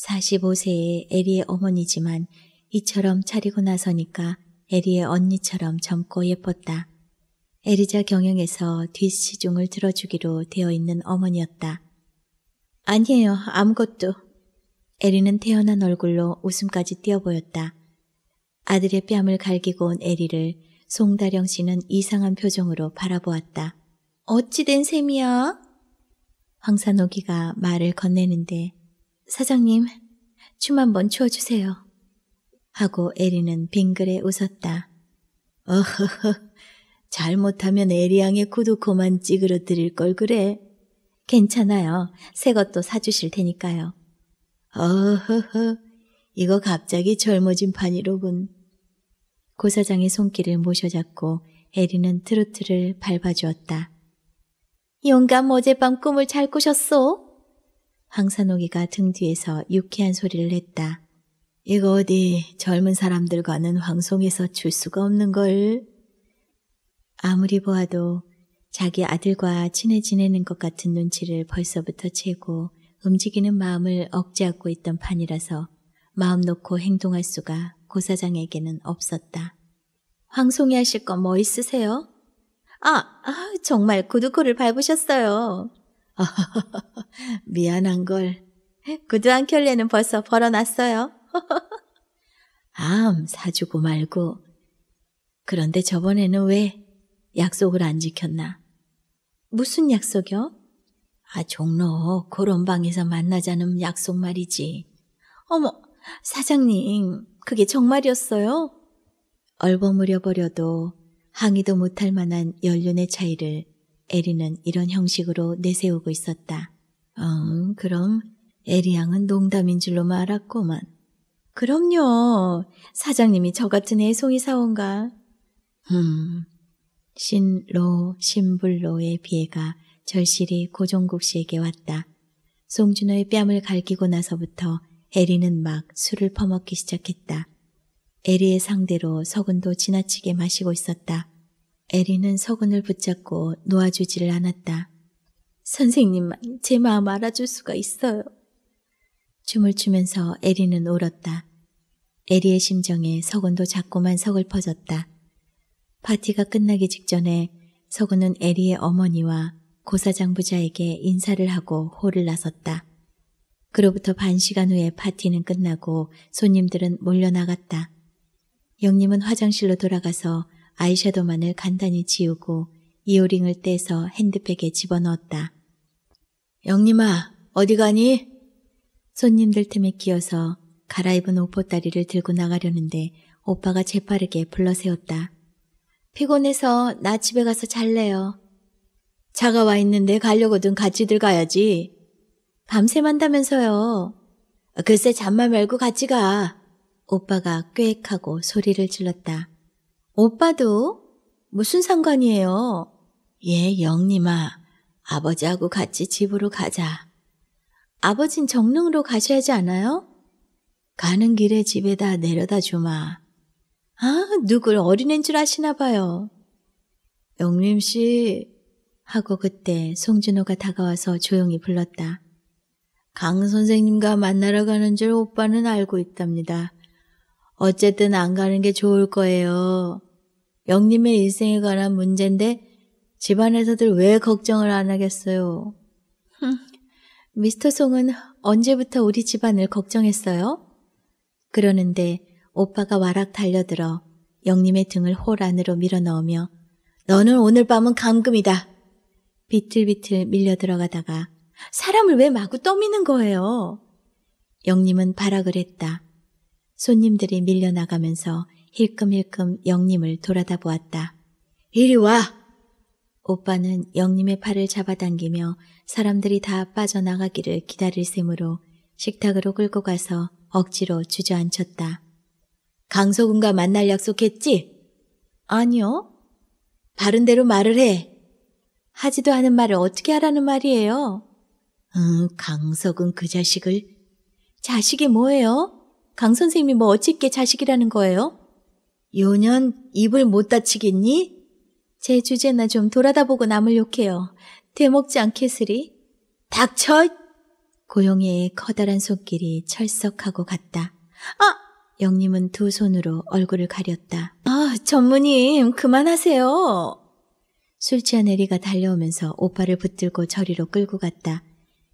S1: 45세의 에리의 어머니지만 이처럼 차리고 나서니까 에리의 언니처럼 젊고 예뻤다. 에리자 경영에서 뒷시중을 들어주기로 되어 있는 어머니였다. 아니에요, 아무것도. 에리는 태어난 얼굴로 웃음까지 띄어 보였다. 아들의 뺨을 갈기고 온 에리를 송다령 씨는 이상한 표정으로 바라보았다. 어찌 된 셈이야? 황산호기가 말을 건네는데 사장님, 춤 한번 추어주세요. 하고 에리는 빙그레 웃었다. 어허허, 잘못하면 에리양의 구두코만 찌그러뜨릴 걸 그래. 괜찮아요. 새 것도 사주실 테니까요. 어허허, 이거 갑자기 젊어진 판이로군. 고사장의 손길을 모셔잡고 에리는 트로트를 밟아주었다. 용감 어젯밤 꿈을 잘 꾸셨소? 황산옥이가 등 뒤에서 유쾌한 소리를 냈다. 이거 어디 젊은 사람들과는 황송에서줄 수가 없는 걸. 아무리 보아도 자기 아들과 친해 지내는 것 같은 눈치를 벌써부터 채고 움직이는 마음을 억제하고 있던 판이라서 마음 놓고 행동할 수가 고사장에게는 없었다. 황송이 하실 거 뭐 있으세요? 아, 아 정말 구두코를 밟으셨어요. *laughs* 미안한 걸. 구두 한 켤레는 벌써 벌어놨어요. 암 사주고 말고. 그런데 저번에는 왜 약속을 안 지켰나? 무슨 약속이요? 아, 종로 그런 방에서 만나자는 약속 말이지. 어머, 사장님, 그게 정말이었어요? 얼버무려 버려도 항의도 못할 만한 연륜의 차이를 에리는 이런 형식으로 내세우고 있었다. 응, 음, 그럼 에리 양은 농담인 줄로만 알았고만 그럼요. 사장님이 저 같은 애송이 사온가. 음, 신로, 신불로의 비애가 절실히 고종국 씨에게 왔다. 송준호의 뺨을 갈기고 나서부터 에리는 막 술을 퍼먹기 시작했다. 에리의 상대로 서근도 지나치게 마시고 있었다. 에리는 서근을 붙잡고 놓아주지를 않았다. 선생님만 제 마음 알아줄 수가 있어요. 춤을 추면서 에리는 울었다. 에리의 심정에 서건도 자꾸만 서글퍼졌다. 파티가 끝나기 직전에 서건은 에리의 어머니와 고사장부자에게 인사를 하고 홀을 나섰다. 그로부터 반 시간 후에 파티는 끝나고 손님들은 몰려나갔다. 영님은 화장실로 돌아가서 아이섀도만을 간단히 지우고 이오링을 떼서 핸드백에 집어넣었다. 영님아, 어디 가니? 손님들 틈에 끼어서 갈아입은 오포다리를 들고 나가려는데 오빠가 재빠르게 불러세웠다. 피곤해서 나 집에 가서 잘래요. 차가 와 있는데 가려거든 같이들 가야지. 밤새 만다면서요. 글쎄 잠만 말고 같이 가. 오빠가 꾀익하고 소리를 질렀다. 오빠도? 무슨 상관이에요? 예, 영님아. 아버지하고 같이 집으로 가자. 아버진 정릉으로 가셔야지 않아요? 가는 길에 집에다 내려다 주마. 아, 누굴 어린애인 줄 아시나 봐요. 영림 씨 하고 그때 송준호가 다가와서 조용히 불렀다. 강 선생님과 만나러 가는 줄 오빠는 알고 있답니다. 어쨌든 안 가는 게 좋을 거예요. 영림의 일생에 관한 문제인데 집안에서들 왜 걱정을 안 하겠어요. 미스터 송은 언제부터 우리 집안을 걱정했어요? 그러는데 오빠가 와락 달려들어 영림의 등을 홀 안으로 밀어넣으며 너는 오늘 밤은 감금이다. 비틀비틀 밀려 들어가다가 사람을 왜 마구 떠미는 거예요? 영림은 발악을 했다. 손님들이 밀려나가면서 힐끔힐끔 영림을 돌아다 보았다. 이리 와! 오빠는 영림의 팔을 잡아당기며 사람들이 다 빠져나가기를 기다릴 셈으로 식탁으로 끌고 가서 억지로 주저앉혔다. 강소군과 만날 약속했지? 아니요. 바른 대로 말을 해. 하지도 않은 말을 어떻게 하라는 말이에요? 응, 어, 강석은 그 자식을. 자식이 뭐예요? 강 선생님이 뭐 어찌 있 자식이라는 거예요? 요년 입을 못 다치겠니? 제 주제나 좀 돌아다보고 남을 욕해요. 대목지 않겠으리? 닥쳐! 고용의 커다란 손길이 철썩하고 갔다. 아! 영님은 두 손으로 얼굴을 가렸다. 아, 전무님, 그만하세요. 술 취한 애리가 달려오면서 오빠를 붙들고 저리로 끌고 갔다.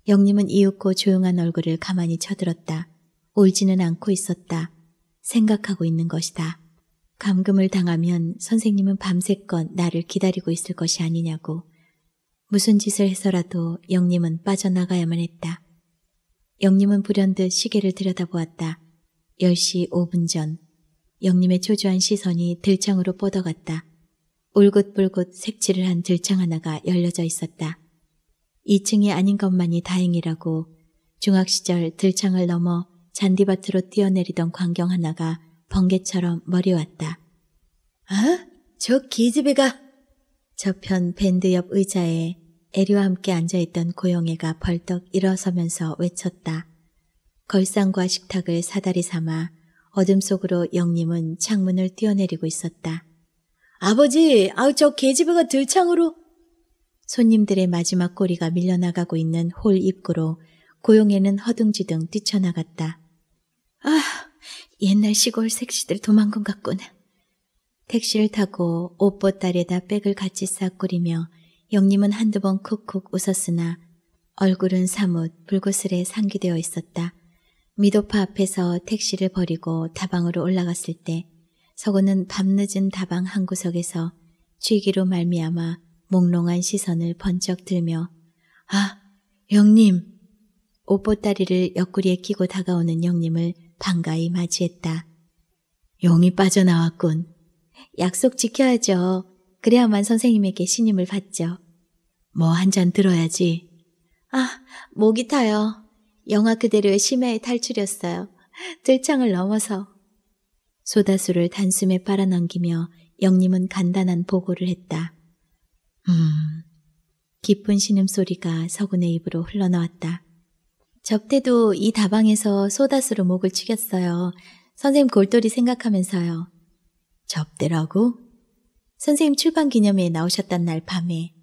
S1: 영님은 이윽고 조용한 얼굴을 가만히 쳐들었다. 울지는 않고 있었다. 생각하고 있는 것이다. 감금을 당하면 선생님은 밤새껏 나를 기다리고 있을 것이 아니냐고 무슨 짓을 해서라도 영님은 빠져나가야만 했다. 영님은 불현듯 시계를 들여다보았다. 10시 5분 전 영님의 초조한 시선이 들창으로 뻗어갔다. 울긋불긋 색칠을 한 들창 하나가 열려져 있었다. 2층이 아닌 것만이 다행이라고 중학 시절 들창을 넘어 잔디밭으로 뛰어내리던 광경 하나가 번개처럼 머리 왔다. 아? 저 기집애가! 저편 밴드 옆 의자에 애리와 함께 앉아있던 고영애가 벌떡 일어서면서 외쳤다. 걸상과 식탁을 사다리 삼아 어둠 속으로 영림은 창문을 뛰어내리고 있었다. 아버지, 아우 저 개집애가 들창으로 손님들의 마지막 꼬리가 밀려나가고 있는 홀 입구로 고용에는 허둥지둥 뛰쳐나갔다. 아, 옛날 시골 색시들 도망군 같구나. 택시를 타고 옷보따리에다 백을 같이 싹 꾸리며 영님은 한두 번 쿡쿡 웃었으나 얼굴은 사뭇 불구슬에 상기되어 있었다. 미도파 앞에서 택시를 버리고 다방으로 올라갔을 때 서구는 밤늦은 다방 한 구석에서 취기로 말미암아 몽롱한 시선을 번쩍 들며 아, 영님! 옷보따리를 옆구리에 끼고 다가오는 영님을 반가이 맞이했다. 용이 빠져나왔군. 약속 지켜야죠. 그래야만 선생님에게 신임을 받죠. 뭐 한 잔 들어야지. 아, 목이 타요. 영화 그대로의 심해의 탈출이었어요. 들창을 넘어서. 소다수를 단숨에 빨아넘기며 영님은 간단한 보고를 했다. 음, 깊은 신음소리가 서군의 입으로 흘러나왔다. 적대도이 다방에서 소다수로 목을 축였어요. 선생님 골똘히 생각하면서요. 접대라고? 선생님 출판 기념에나오셨던날 밤에.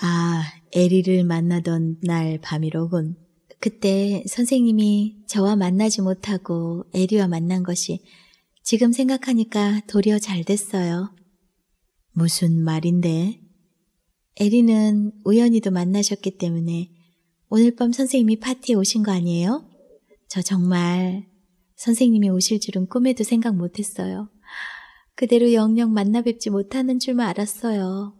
S1: 아, 에리를 만나던 날 밤이로군. 그때 선생님이 저와 만나지 못하고 에리와 만난 것이 지금 생각하니까 도리어 잘 됐어요. 무슨 말인데? 에리는 우연히도 만나셨기 때문에 오늘 밤 선생님이 파티에 오신 거 아니에요? 저 정말 선생님이 오실 줄은 꿈에도 생각 못했어요. 그대로 영영 만나 뵙지 못하는 줄만 알았어요.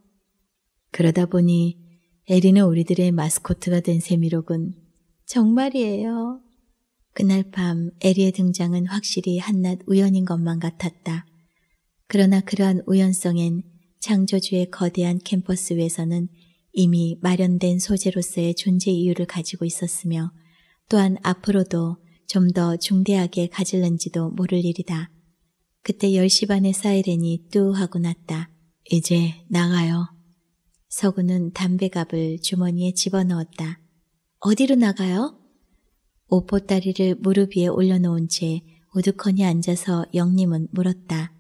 S1: 그러다 보니 에리는 우리들의 마스코트가 된 셈이로군. 정말이에요. 그날 밤 에리의 등장은 확실히 한낱 우연인 것만 같았다. 그러나 그러한 우연성엔 창조주의 거대한 캠퍼스 외에서는 이미 마련된 소재로서의 존재 이유를 가지고 있었으며 또한 앞으로도 좀 더 중대하게 가질는지도 모를 일이다. 그때 10시 반에 사이렌이 뚜 하고 났다. 이제 나가요. 서구는 담배갑을 주머니에 집어넣었다. 어디로 나가요? 오포다리를 무릎 위에 올려놓은 채 우두커니 앉아서 영림은 물었다.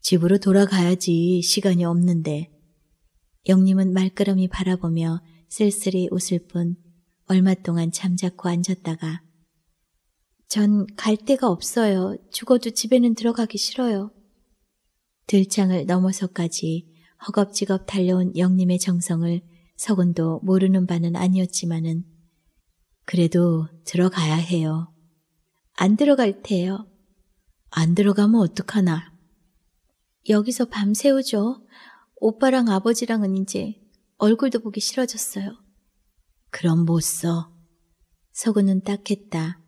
S1: 집으로 돌아가야지 시간이 없는데. 영림은 말끄러미 바라보며 쓸쓸히 웃을 뿐 얼마 동안 잠자코 앉았다가 전 갈 데가 없어요. 죽어도 집에는 들어가기 싫어요. 들창을 넘어서까지 허겁지겁 달려온 영림의 정성을 서군도 모르는 바는 아니었지만은 그래도 들어가야 해요. 안 들어갈 테요. 안 들어가면 어떡하나. 여기서 밤새우죠. 오빠랑 아버지랑은 이제 얼굴도 보기 싫어졌어요. 그럼 못 써. 서구는 딱했다.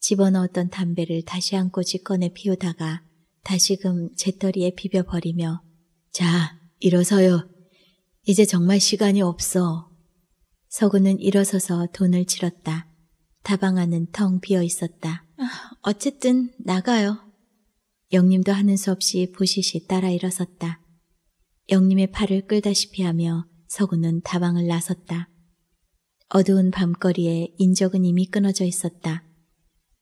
S1: 집어넣었던 담배를 다시 한꼬집 꺼내 피우다가 다시금 재떨이에 비벼버리며 자, 일어서요. 이제 정말 시간이 없어. 서구는 일어서서 돈을 치렀다. 다방 안은 텅 비어 있었다. 아, 어쨌든 나가요. 영림도 하는 수 없이 부시시 따라 일어섰다. 영림의 팔을 끌다시피 하며 서구는 다방을 나섰다. 어두운 밤거리에 인적은 이미 끊어져 있었다.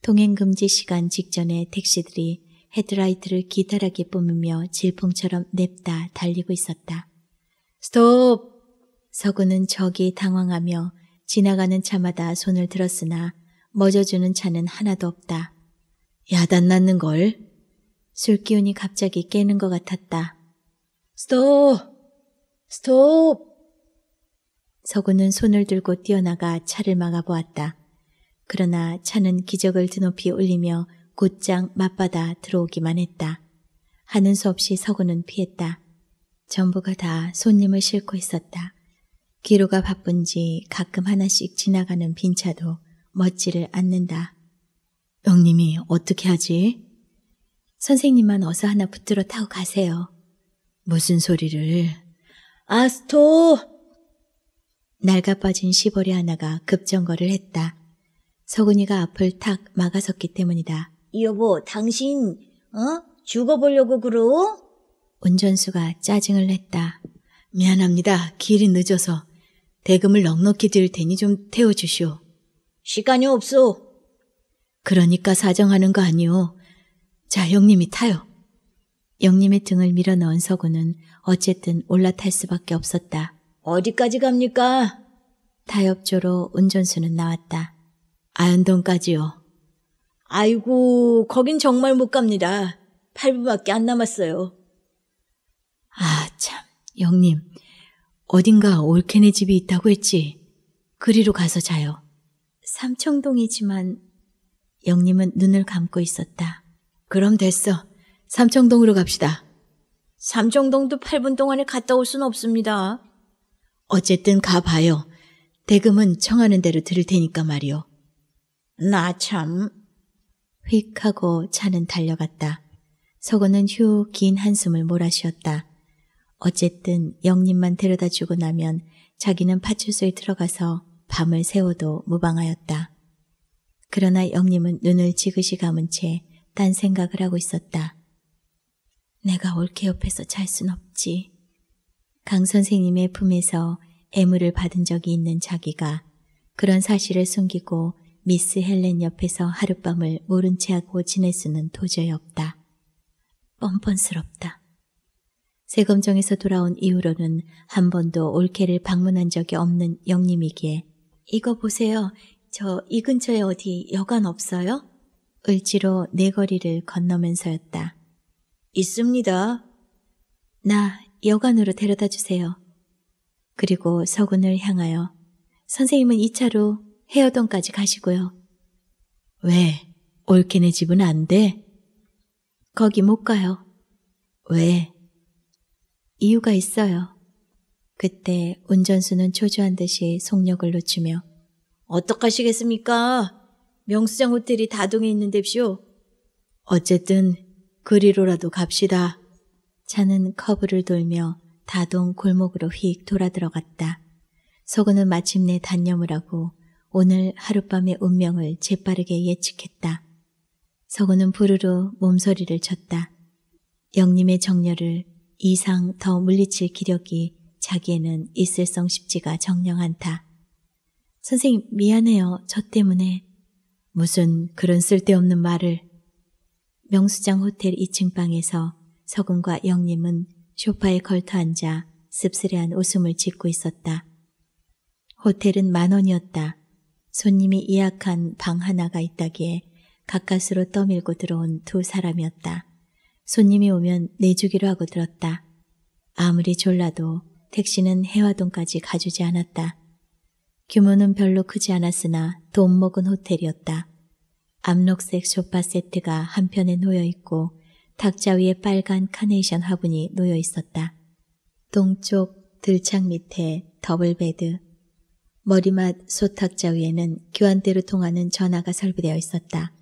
S1: 동행금지 시간 직전에 택시들이 헤드라이트를 기다랗게 뿜으며 질풍처럼 냅다 달리고 있었다. 스톱! 서구는 적이 당황하며 지나가는 차마다 손을 들었으나 멎어주는 차는 하나도 없다. 야단 났는걸? 술 기운이 갑자기 깨는 것 같았다. 스톱! 스톱! 서구는 손을 들고 뛰어나가 차를 막아보았다. 그러나 차는 기적을 드높이 올리며 곧장 맞받아 들어오기만 했다. 하는 수 없이 서구는 피했다. 전부가 다 손님을 싣고 있었다. 기로가 바쁜지 가끔 하나씩 지나가는 빈차도 멋지를 않는다. 영님이 어떻게 하지? 선생님만 어서 하나 붙들어 타고 가세요. 무슨 소리를. 아스토! 날가 빠진 시벌이 하나가 급정거를 했다. 서근이가 앞을 탁 막아섰기 때문이다. 여보, 당신, 어? 죽어보려고 그러? 운전수가 짜증을 냈다. 미안합니다. 길이 늦어서. 대금을 넉넉히 드릴 테니 좀 태워주시오. 시간이 없소. 그러니까 사정하는 거 아니오. 자, 형님이 타요. 영림의 등을 밀어넣은 서구는 어쨌든 올라탈 수밖에 없었다. 어디까지 갑니까? 타협조로 운전수는 나왔다. 아현동까지요. 아이고, 거긴 정말 못 갑니다. 8분밖에 안 남았어요. 아, 참, 영님. 어딘가 올케네 집이 있다고 했지. 그리로 가서 자요. 삼청동이지만 영님은 눈을 감고 있었다. 그럼 됐어. 삼청동으로 갑시다. 삼청동도 8분 동안에 갔다 올 수는 없습니다. 어쨌든 가봐요. 대금은 청하는 대로 들을 테니까 말이요. 나 참. 휙 하고 차는 달려갔다. 서고는 휴 긴 한숨을 몰아쉬었다. 어쨌든 영님만 데려다주고 나면 자기는 파출소에 들어가서 밤을 새워도 무방하였다. 그러나 영님은 눈을 지그시 감은 채 딴 생각을 하고 있었다. 내가 올케 옆에서 잘 순 없지. 강 선생님의 품에서 애물을 받은 적이 있는 자기가 그런 사실을 숨기고 미스 헬렌 옆에서 하룻밤을 모른 채 하고 지낼 수는 도저히 없다. 뻔뻔스럽다. 세검정에서 돌아온 이후로는 한 번도 올케를 방문한 적이 없는 영림이기에 이거 보세요. 저 이 근처에 어디 여관 없어요? 을지로 네거리를 건너면서였다. 있습니다. 나 여관으로 데려다 주세요. 그리고 서군을 향하여 선생님은 2차로 헤어던까지 가시고요. 왜? 올케네 집은 안 돼? 거기 못 가요. 왜? 이유가 있어요. 그때 운전수는 초조한 듯이 속력을 놓치며 어떡하시겠습니까? 명수장 호텔이 다동에 있는 데쇼 어쨌든 그리로라도 갑시다. 차는 커브를 돌며 다동 골목으로 휙 돌아 들어갔다. 서구는 마침내 단념을 하고 오늘 하룻밤의 운명을 재빠르게 예측했다. 서구는 부르르 몸서리를 쳤다. 영님의 정렬을 이상 더 물리칠 기력이 자기에는 있을성 쉽지가 정령한다. 선생님 미안해요. 저 때문에. 무슨 그런 쓸데없는 말을. 명수장 호텔 2층 방에서 서금과 영림은 쇼파에 걸터앉아 씁쓸해한 웃음을 짓고 있었다. 호텔은 만 원이었다. 손님이 예약한 방 하나가 있다기에 가까스로 떠밀고 들어온 두 사람이었다. 손님이 오면 내주기로 하고 들었다. 아무리 졸라도 택시는 해화동까지 가주지 않았다. 규모는 별로 크지 않았으나 돈 먹은 호텔이었다. 암록색 소파 세트가 한편에 놓여 있고 탁자 위에 빨간 카네이션 화분이 놓여 있었다. 동쪽 들창 밑에 더블베드, 머리맡 소탁자 위에는 교환대로 통하는 전화가 설비되어 있었다.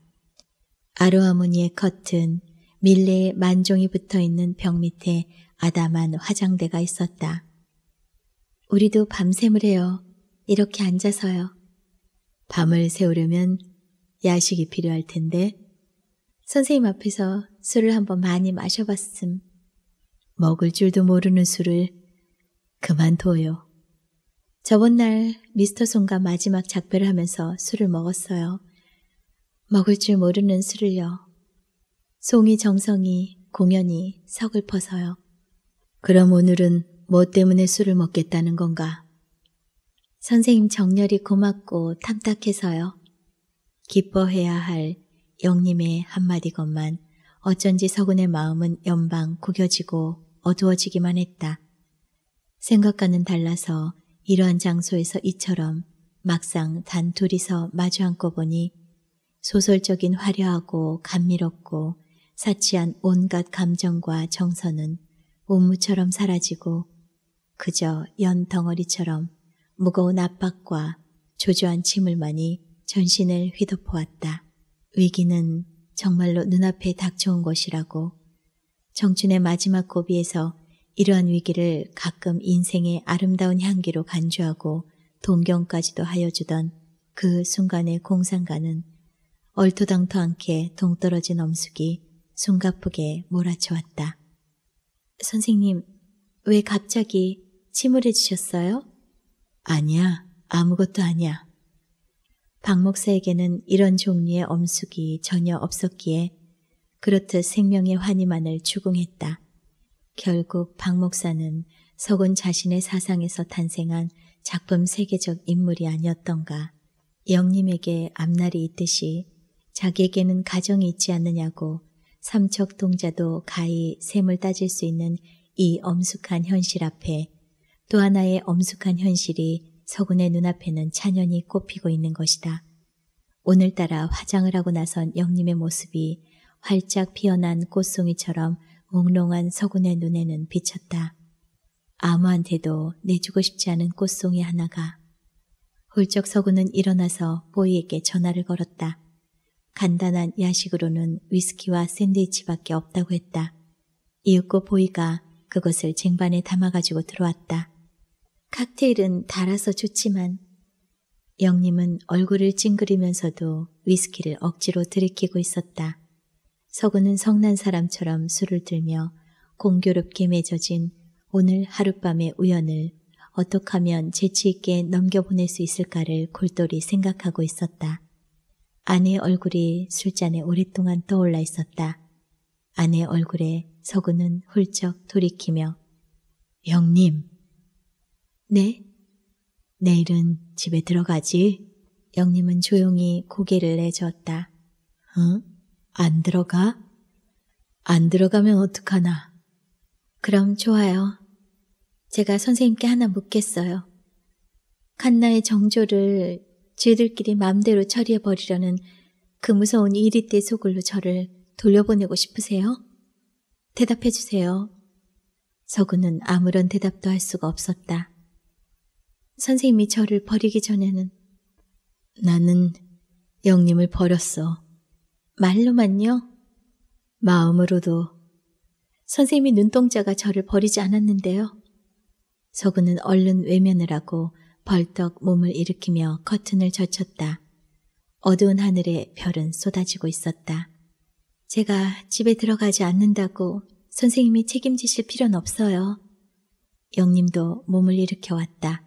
S1: 아로하무니의 커튼, 밀레에 만종이 붙어있는 벽 밑에 아담한 화장대가 있었다. 우리도 밤샘을 해요. 이렇게 앉아서요. 밤을 새우려면 야식이 필요할 텐데 선생님 앞에서 술을 한번 많이 마셔봤음. 먹을 줄도 모르는 술을 그만둬요. 저번 날 미스터 손과 마지막 작별 하면서 술을 먹었어요. 먹을 줄 모르는 술을요. 송이 정성이 공연히 서글퍼서요. 그럼 오늘은 뭐 때문에 술을 먹겠다는 건가? 선생님 정렬이 고맙고 탐탁해서요. 기뻐해야 할 영님의 한마디건만 어쩐지 서군의 마음은 연방 구겨지고 어두워지기만 했다. 생각과는 달라서 이러한 장소에서 이처럼 막상 단 둘이서 마주 앉고 보니 소설적인 화려하고 감미롭고 사치한 온갖 감정과 정서는 온무처럼 사라지고 그저 연 덩어리처럼 무거운 압박과 조조한 침을만이 전신을 휘덮어왔다. 위기는 정말로 눈앞에 닥쳐온 것이라고 정춘의 마지막 고비에서 이러한 위기를 가끔 인생의 아름다운 향기로 간주하고 동경까지도 하여주던 그 순간의 공상가는 얼토당토 않게 동떨어진 엄숙이 숨가쁘게 몰아쳐왔다. 선생님, 왜 갑자기 침울해지셨어요? 아니야, 아무것도 아니야. 박 목사에게는 이런 종류의 엄숙이 전혀 없었기에 그렇듯 생명의 환희만을 추궁했다. 결국 박 목사는 석은 자신의 사상에서 탄생한 작품 세계적 인물이 아니었던가. 영님에게 앞날이 있듯이 자기에게는 가정이 있지 않느냐고 삼척 동자도 가히 샘을 따질 수 있는 이 엄숙한 현실 앞에 또 하나의 엄숙한 현실이 서군의 눈앞에는 찬연히 꽃피고 있는 것이다. 오늘따라 화장을 하고 나선 영림의 모습이 활짝 피어난 꽃송이처럼 몽롱한 서군의 눈에는 비쳤다. 아무한테도 내주고 싶지 않은 꽃송이 하나가. 홀쩍 서구는 일어나서 보이에게 전화를 걸었다. 간단한 야식으로는 위스키와 샌드위치밖에 없다고 했다. 이윽고 보이가 그것을 쟁반에 담아가지고 들어왔다. 칵테일은 달아서 좋지만 영님은 얼굴을 찡그리면서도 위스키를 억지로 들이키고 있었다. 서구는 성난 사람처럼 술을 들며 공교롭게 맺어진 오늘 하룻밤의 우연을 어떻게 하면 재치있게 넘겨보낼 수 있을까를 골똘히 생각하고 있었다. 아내의 얼굴이 술잔에 오랫동안 떠올라 있었다. 아내의 얼굴에 서구는 훌쩍 돌이키며 영님 네? 내일은 집에 들어가지? 영님은 조용히 고개를 내저었다. 응? 어? 안 들어가? 안 들어가면 어떡하나? 그럼 좋아요. 제가 선생님께 하나 묻겠어요. 칸나의 정조를 쥐들끼리 맘대로 처리해버리려는 그 무서운 이리떼 속을로 저를 돌려보내고 싶으세요? 대답해주세요. 서구는 아무런 대답도 할 수가 없었다. 선생님이 저를 버리기 전에는 나는 영님을 버렸어. 말로만요? 마음으로도. 선생님이 눈동자가 저를 버리지 않았는데요. 서구는 얼른 외면을 하고 벌떡 몸을 일으키며 커튼을 젖혔다. 어두운 하늘에 별은 쏟아지고 있었다. 제가 집에 들어가지 않는다고 선생님이 책임지실 필요는 없어요. 영님도 몸을 일으켜 왔다.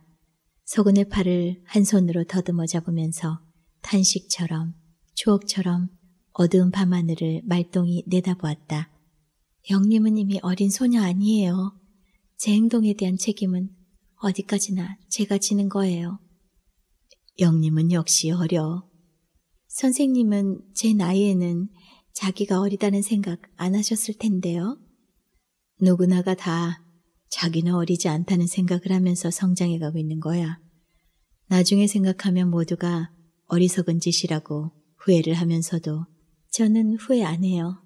S1: 서근의 팔을 한 손으로 더듬어 잡으면서 탄식처럼 추억처럼 어두운 밤하늘을 말똥이 내다보았다. 영림은 이미 어린 소녀 아니에요. 제 행동에 대한 책임은 어디까지나 제가 지는 거예요. 영림은 역시 어려. 선생님은 제 나이에는 자기가 어리다는 생각 안 하셨을 텐데요. 누구나가 다 자기는 어리지 않다는 생각을 하면서 성장해가고 있는 거야. 나중에 생각하면 모두가 어리석은 짓이라고 후회를 하면서도 저는 후회 안 해요.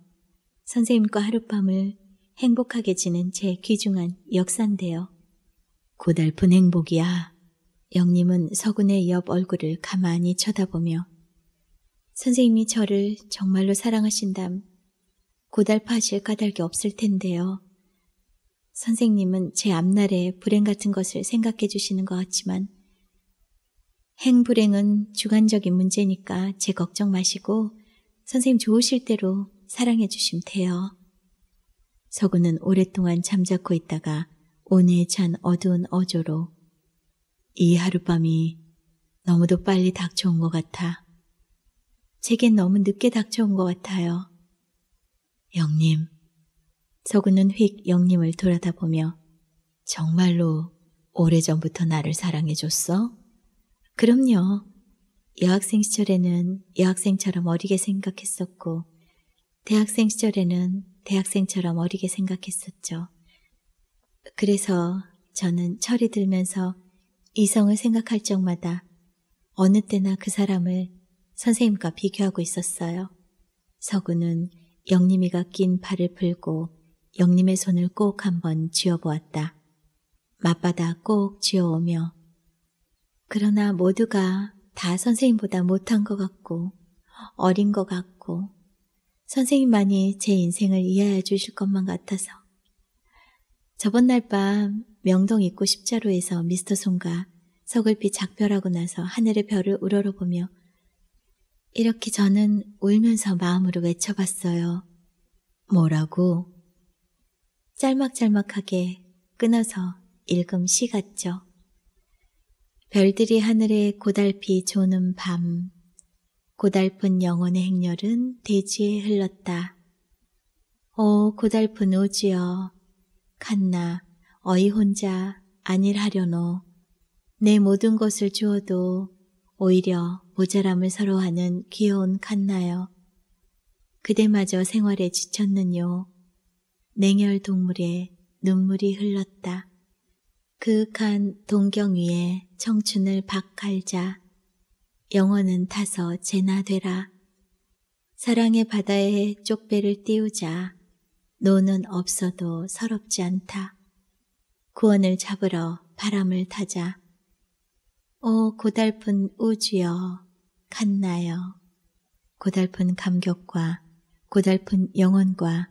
S1: 선생님과 하룻밤을 행복하게 지낸 제 귀중한 역사인데요. 고달픈 행복이야. 영님은 서군의 옆 얼굴을 가만히 쳐다보며 선생님이 저를 정말로 사랑하신담 고달파하실 까닭이 없을 텐데요. 선생님은 제 앞날에 불행 같은 것을 생각해 주시는 것 같지만 행불행은 주관적인 문제니까 제 걱정 마시고 선생님 좋으실 대로 사랑해 주시면 돼요. 서구는 오랫동안 잠자코 있다가 오늘 찬 어두운 어조로 이 하룻밤이 너무도 빨리 닥쳐온 것 같아. 제겐 너무 늦게 닥쳐온 것 같아요. 영님, 서구는 휙 영님을 돌아다보며 정말로 오래전부터 나를 사랑해줬어? 그럼요. 여학생 시절에는 여학생처럼 어리게 생각했었고 대학생 시절에는 대학생처럼 어리게 생각했었죠. 그래서 저는 철이 들면서 이성을 생각할 적마다 어느 때나 그 사람을 선생님과 비교하고 있었어요. 서구는 영림이가 낀 발을 풀고 영림의 손을 꼭 한번 쥐어보았다. 맞받아 꼭 쥐어오며 그러나 모두가 다 선생님보다 못한 것 같고 어린 것 같고 선생님만이 제 인생을 이해해 주실 것만 같아서 저번 날 밤 명동 입구 십자로에서 미스터 송가 서글피 작별하고 나서 하늘의 별을 우러러보며 이렇게 저는 울면서 마음으로 외쳐봤어요. 뭐라고? 짤막짤막하게 끊어서 읽음 시 같죠. 별들이 하늘에 고달피 조는 밤, 고달픈 영혼의 행렬은 대지에 흘렀다. 오 어, 고달픈 우주여, 갓나 어이 혼자 안일하려노. 내 모든 것을 주어도 오히려 모자람을 서로하는 귀여운 갓나여. 그대마저 생활에 지쳤는요 냉혈 동물에 눈물이 흘렀다. 그윽한 동경 위에 청춘을 박할자. 영혼은 타서 제나되라. 사랑의 바다에 쪽배를 띄우자. 노는 없어도 서럽지 않다. 구원을 잡으러 바람을 타자. 오 어, 고달픈 우주여 갔나요 고달픈 감격과 고달픈 영혼과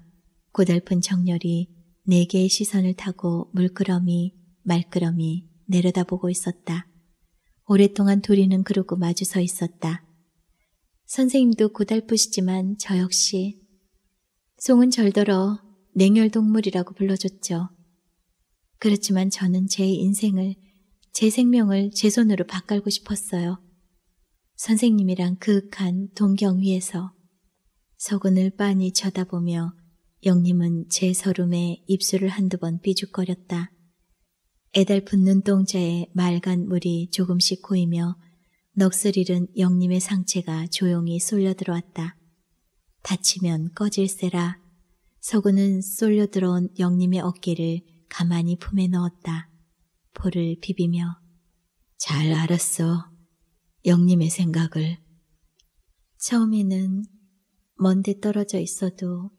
S1: 고달픈 정렬이네 개의 시선을 타고 물끄러미 말끄러미 내려다보고 있었다. 오랫동안 둘이는 그러고 마주 서 있었다. 선생님도 고달프시지만 저 역시 송은 절더러 냉혈동물이라고 불러줬죠. 그렇지만 저는 제 인생을, 제 생명을 제 손으로 바깔고 싶었어요. 선생님이랑 그윽한 동경 위에서 서군을 빤히 쳐다보며 영림은 제 서름에 입술을 한두 번 삐죽거렸다. 애달픈 눈동자에 맑은 물이 조금씩 고이며 넋을 잃은 영림의 상체가 조용히 쏠려들어왔다. 다치면 꺼질세라. 서구는 쏠려들어온 영림의 어깨를 가만히 품에 넣었다. 볼을 비비며 잘 알았어. 영림의 생각을. 처음에는 먼데 떨어져 있어도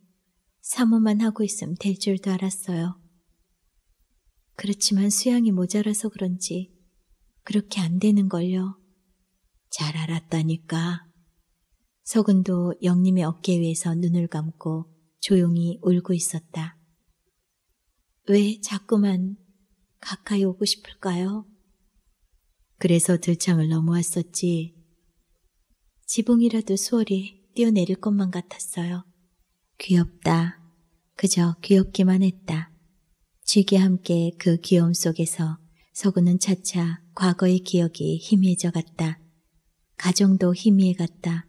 S1: 사모만 하고 있음 될 줄도 알았어요. 그렇지만 수양이 모자라서 그런지 그렇게 안 되는걸요. 잘 알았다니까. 서근도 영님의 어깨 위에서 눈을 감고 조용히 울고 있었다. 왜 자꾸만 가까이 오고 싶을까요? 그래서 들창을 넘어왔었지. 지붕이라도 수월히 뛰어내릴 것만 같았어요. 귀엽다. 그저 귀엽기만 했다. 쥐기 함께 그 귀여움 속에서 서구는 차차 과거의 기억이 희미해져 갔다. 가정도 희미해 갔다.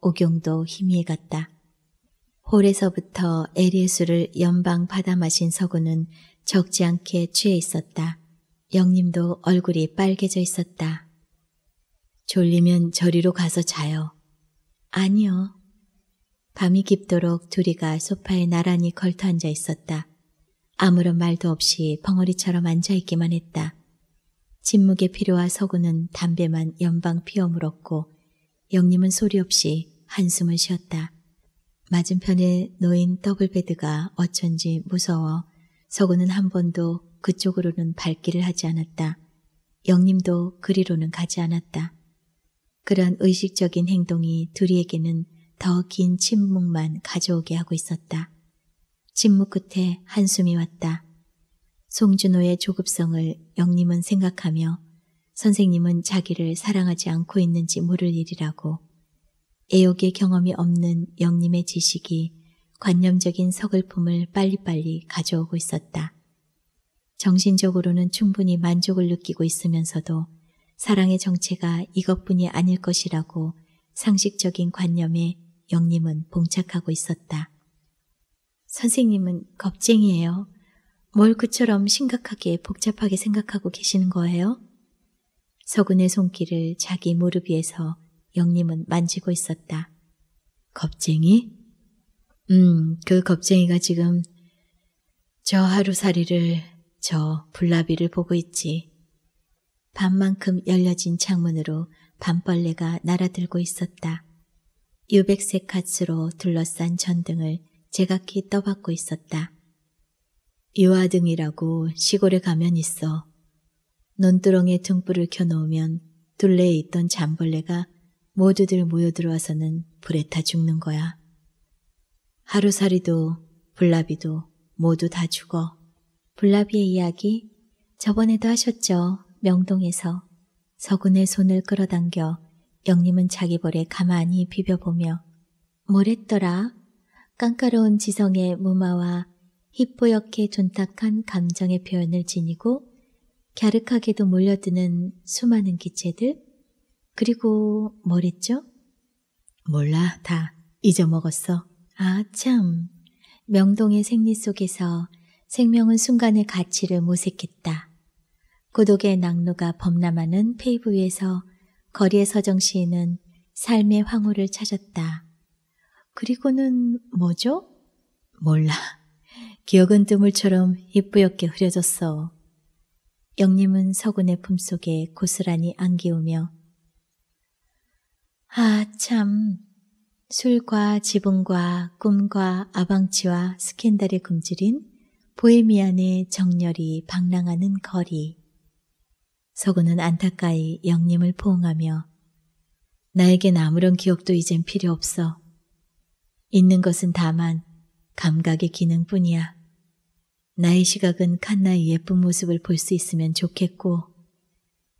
S1: 오경도 희미해 갔다. 홀에서부터 에리의 술을 연방 받아 마신 서구는 적지 않게 취해 있었다. 영님도 얼굴이 빨개져 있었다. 졸리면 저리로 가서 자요. 아니요. 밤이 깊도록 둘이가 소파에 나란히 걸터앉아 있었다. 아무런 말도 없이 벙어리처럼 앉아있기만 했다. 침묵의 피로와 서구는 담배만 연방 피어 물었고 영림은 소리 없이 한숨을 쉬었다. 맞은편에 놓인 더블베드가 어쩐지 무서워 서구는 한 번도 그쪽으로는 발길을 하지 않았다. 영림도 그리로는 가지 않았다. 그런 의식적인 행동이 둘이에게는 더긴 침묵만 가져오게 하고 있었다. 침묵 끝에 한숨이 왔다. 송준호의 조급성을 영님은 생각하며 선생님은 자기를 사랑하지 않고 있는지 모를 일이라고 애욕의 경험이 없는 영님의 지식이 관념적인 서글픔을 빨리빨리 가져오고 있었다. 정신적으로는 충분히 만족을 느끼고 있으면서도 사랑의 정체가 이것뿐이 아닐 것이라고 상식적인 관념에 영림은 봉착하고 있었다. 선생님은 겁쟁이에요. 뭘 그처럼 심각하게 복잡하게 생각하고 계시는 거예요? 서군의 손길을 자기 무릎 위에서 영림은 만지고 있었다. 겁쟁이? 음, 그 겁쟁이가 지금 저 하루살이를, 저 불나비를 보고 있지. 밤만큼 열려진 창문으로 밤벌레가 날아들고 있었다. 유백색 갓츠로 둘러싼 전등을 제각기 떠받고 있었다. 유화등이라고 시골에 가면 있어. 논두렁에 등불을 켜놓으면 둘레에 있던 잠벌레가 모두들 모여들어와서는 불에 타 죽는 거야. 하루살이도 불나비도 모두 다 죽어. 불나비의 이야기 저번에도 하셨죠. 명동에서 서군의 손을 끌어당겨 영림은 자기 볼에 가만히 비벼보며 뭐랬더라? 깐까로운 지성의 무마와 희뽀옇게 존탁한 감정의 표현을 지니고 갸륵하게도 몰려드는 수많은 기체들 그리고 뭐랬죠? 몰라 다 잊어먹었어 아 참 명동의 생리 속에서 생명은 순간의 가치를 모색했다 고독의 낙로가 범람하는 페이브 위에서 거리의 서정 시인은 삶의 황홀을 찾았다. 그리고는 뭐죠? 몰라. 기억은 드물처럼 이쁘옇게 흐려졌어. 영님은 서군의 품속에 고스란히 안기우며 아, 참. 술과 지붕과 꿈과 아방치와 스캔들의 금지린 보헤미안의 정렬이 방랑하는 거리. 서구는 안타까이 영님을 포옹하며 나에겐 아무런 기억도 이젠 필요 없어. 있는 것은 다만 감각의 기능뿐이야. 나의 시각은 칸나의 예쁜 모습을 볼 수 있으면 좋겠고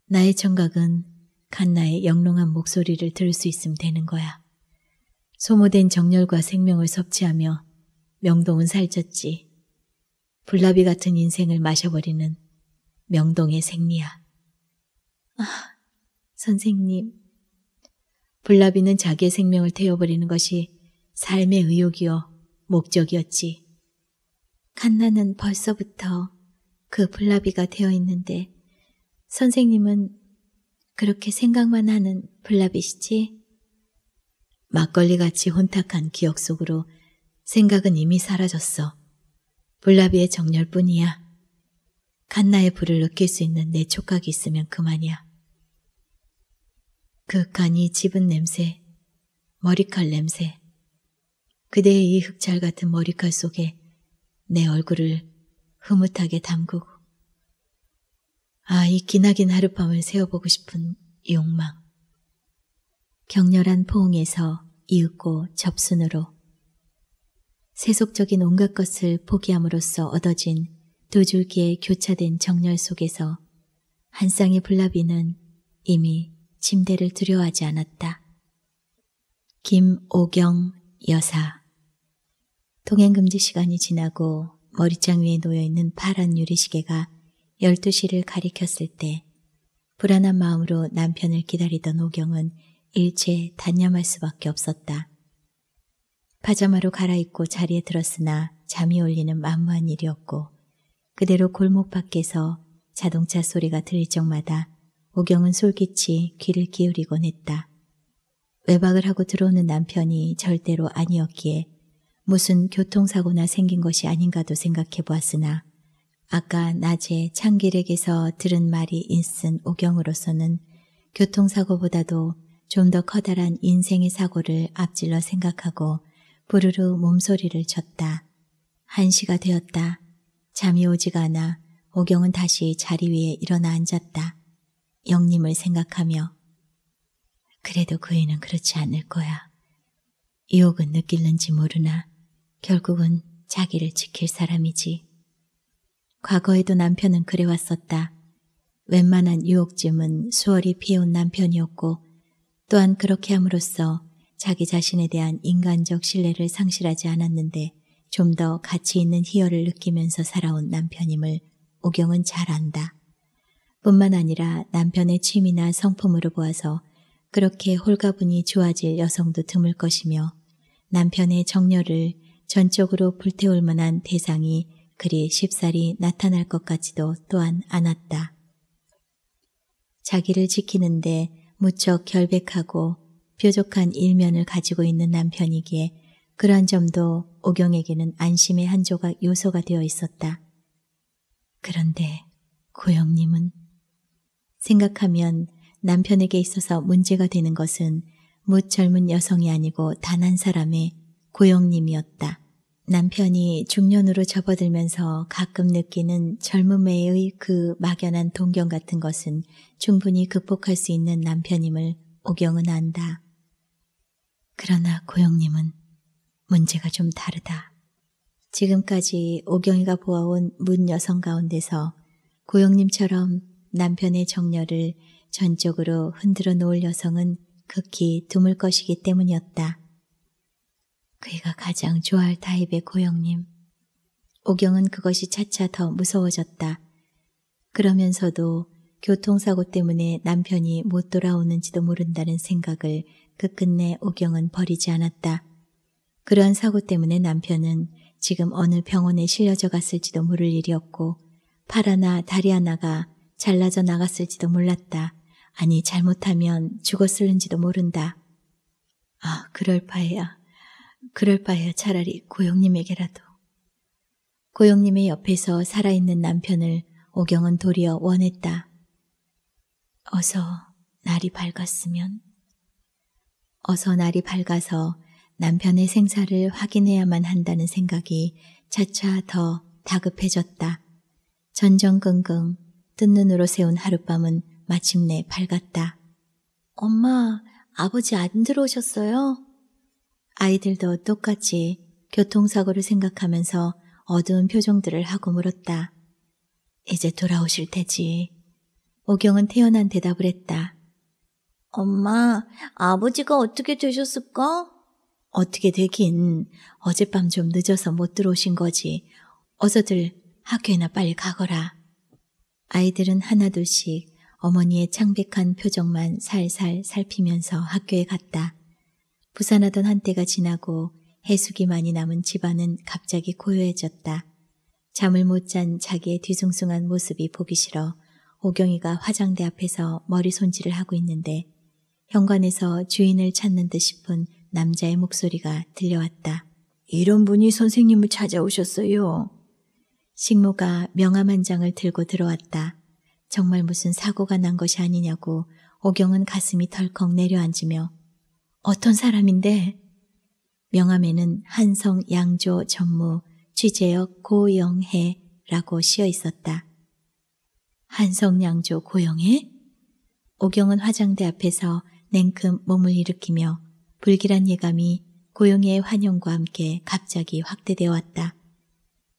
S1: 나의 청각은 칸나의 영롱한 목소리를 들을 수 있으면 되는 거야. 소모된 정열과 생명을 섭취하며 명동은 살쪘지. 불나비 같은 인생을 마셔버리는 명동의 생리야. 아, 선생님. 블라비는 자기의 생명을 태워버리는 것이 삶의 의욕이요, 목적이었지. 칸나는 벌써부터 그 블라비가 되어 있는데 선생님은 그렇게 생각만 하는 블라비시지? 막걸리같이 혼탁한 기억 속으로 생각은 이미 사라졌어. 블라비의 정열뿐이야. 갓나의 불을 느낄 수 있는 내 촉각이 있으면 그만이야. 그 간이 집은 냄새, 머리칼 냄새, 그대의 이 흑찰 같은 머리칼 속에 내 얼굴을 흐뭇하게 담그고 아, 이 기나긴 하룻밤을 세워보고 싶은 욕망. 격렬한 포옹에서 이윽고 접순으로 세속적인 온갖 것을 포기함으로써 얻어진 도줄기에 교차된 정렬 속에서 한 쌍의 블라비는 이미 침대를 두려워하지 않았다. 김오경 여사 동행금지 시간이 지나고 머리장 위에 놓여있는 파란 유리시계가 12시를 가리켰을 때 불안한 마음으로 남편을 기다리던 오경은 일체 단념할 수밖에 없었다. 파자마로 갈아입고 자리에 들었으나 잠이 올리는 만무한 일이었고 그대로 골목 밖에서 자동차 소리가 들릴 적마다 오경은 솔깃이 귀를 기울이곤 했다. 외박을 하고 들어오는 남편이 절대로 아니었기에 무슨 교통사고나 생긴 것이 아닌가도 생각해 보았으나 아까 낮에 창길에게서 들은 말이 인쓴 오경으로서는 교통사고보다도 좀 더 커다란 인생의 사고를 앞질러 생각하고 부르르 몸소리를 쳤다. 한시가 되었다. 잠이 오지가 않아 오경은 다시 자리 위에 일어나 앉았다. 영님을 생각하며 그래도 그이는 그렇지 않을 거야. 유혹은 느끼는지 모르나 결국은 자기를 지킬 사람이지. 과거에도 남편은 그래왔었다. 웬만한 유혹쯤은 수월히 피해온 남편이었고 또한 그렇게 함으로써 자기 자신에 대한 인간적 신뢰를 상실하지 않았는데 좀더 가치 있는 희열을 느끼면서 살아온 남편임을 오경은 잘 안다. 뿐만 아니라 남편의 취미나 성품으로 보아서 그렇게 홀가분히 좋아질 여성도 드물 것이며 남편의 정열을 전적으로 불태울 만한 대상이 그리 쉽사리 나타날 것 같지도 또한 않았다. 자기를 지키는데 무척 결백하고 뾰족한 일면을 가지고 있는 남편이기에 그러한 점도 오경에게는 안심의 한 조각 요소가 되어 있었다. 그런데 고영님은 생각하면 남편에게 있어서 문제가 되는 것은 못 젊은 여성이 아니고 단 한 사람의 고영님이었다. 남편이 중년으로 접어들면서 가끔 느끼는 젊음의 그 막연한 동경 같은 것은 충분히 극복할 수 있는 남편임을 오경은 안다. 그러나 고영님은 문제가 좀 다르다. 지금까지 오경이가 보아온 문 여성 가운데서 고영님처럼 남편의 정렬을 전적으로 흔들어 놓을 여성은 극히 드물 것이기 때문이었다. 그이가 가장 좋아할 타입의 고영님. 오경은 그것이 차차 더 무서워졌다. 그러면서도 교통사고 때문에 남편이 못 돌아오는지도 모른다는 생각을 그끝내 오경은 버리지 않았다. 그러한 사고 때문에 남편은 지금 어느 병원에 실려져 갔을지도 모를 일이었고 팔 하나 다리 하나가 잘라져 나갔을지도 몰랐다. 아니 잘못하면 죽었을는지도 모른다. 아 그럴 바에야 그럴 바에야 차라리 고영님에게라도. 고영님의 옆에서 살아있는 남편을 오경은 도리어 원했다. 어서 날이 밝았으면 어서 날이 밝아서 남편의 생사를 확인해야만 한다는 생각이 차차 더 다급해졌다. 전전긍긍 뜬 눈으로 세운 하룻밤은 마침내 밝았다. 엄마, 아버지 안 들어오셨어요? 아이들도 똑같이 교통사고를 생각하면서 어두운 표정들을 하고 물었다. 이제 돌아오실 테지. 오경은 태연한 대답을 했다. 엄마, 아버지가 어떻게 되셨을까? 어떻게 되긴 어젯밤 좀 늦어서 못 들어오신 거지. 어서들 학교에나 빨리 가거라. 아이들은 하나둘씩 어머니의 창백한 표정만 살살 살피면서 학교에 갔다. 부산하던 한때가 지나고 해숙이 많이 남은 집안은 갑자기 고요해졌다. 잠을 못 잔 자기의 뒤숭숭한 모습이 보기 싫어 오경이가 화장대 앞에서 머리 손질을 하고 있는데 현관에서 주인을 찾는 듯 싶은 남자의 목소리가 들려왔다. 이런 분이 선생님을 찾아오셨어요. 식모가 명함 한 장을 들고 들어왔다. 정말 무슨 사고가 난 것이 아니냐고 오경은 가슴이 덜컥 내려앉으며 어떤 사람인데? 명함에는 한성 양조 전무 취재역 고영해라고 씌어 있었다. 한성 양조 고영해? 오경은 화장대 앞에서 냉큼 몸을 일으키며 불길한 예감이 고용의 환영과 함께 갑자기 확대되어 왔다.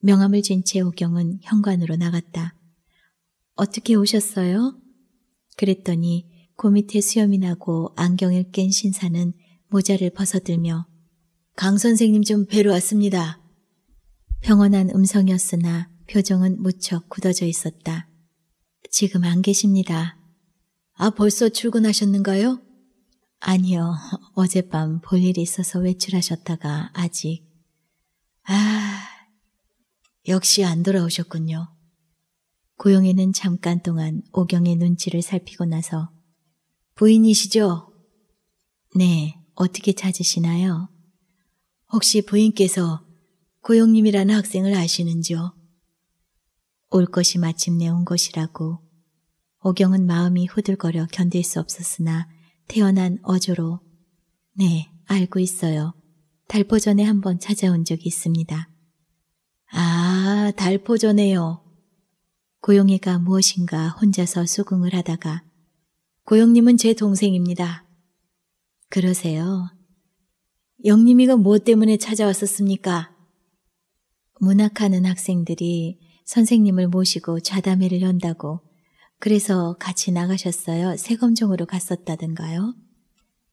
S1: 명함을 쥔채 오경은 현관으로 나갔다. 어떻게 오셨어요? 그랬더니 고 밑에 수염이 나고 안경을 깬 신사는 모자를 벗어들며 강 선생님 좀 뵈러 왔습니다. 평온한 음성이었으나 표정은 무척 굳어져 있었다. 지금 안 계십니다. 아 벌써 출근하셨는가요? 아니요. 어젯밤 볼 일이 있어서 외출하셨다가 아직. 아, 역시 안 돌아오셨군요. 고용이는 잠깐 동안 오경의 눈치를 살피고 나서 부인이시죠? 네, 어떻게 찾으시나요? 혹시 부인께서 고용님이라는 학생을 아시는지요? 올 것이 마침내 온 것이라고 오경은 마음이 후들거려 견딜 수 없었으나 태어난 어조로 네, 알고 있어요. 달포전에 한번 찾아온 적이 있습니다. 아, 달포전에요. 고용이가 무엇인가 혼자서 수긍을 하다가 고용님은 제 동생입니다. 그러세요? 영림이가 무엇 때문에 찾아왔었습니까? 문학하는 학생들이 선생님을 모시고 좌담회를 연다고 그래서 같이 나가셨어요? 세검종으로 갔었다던가요?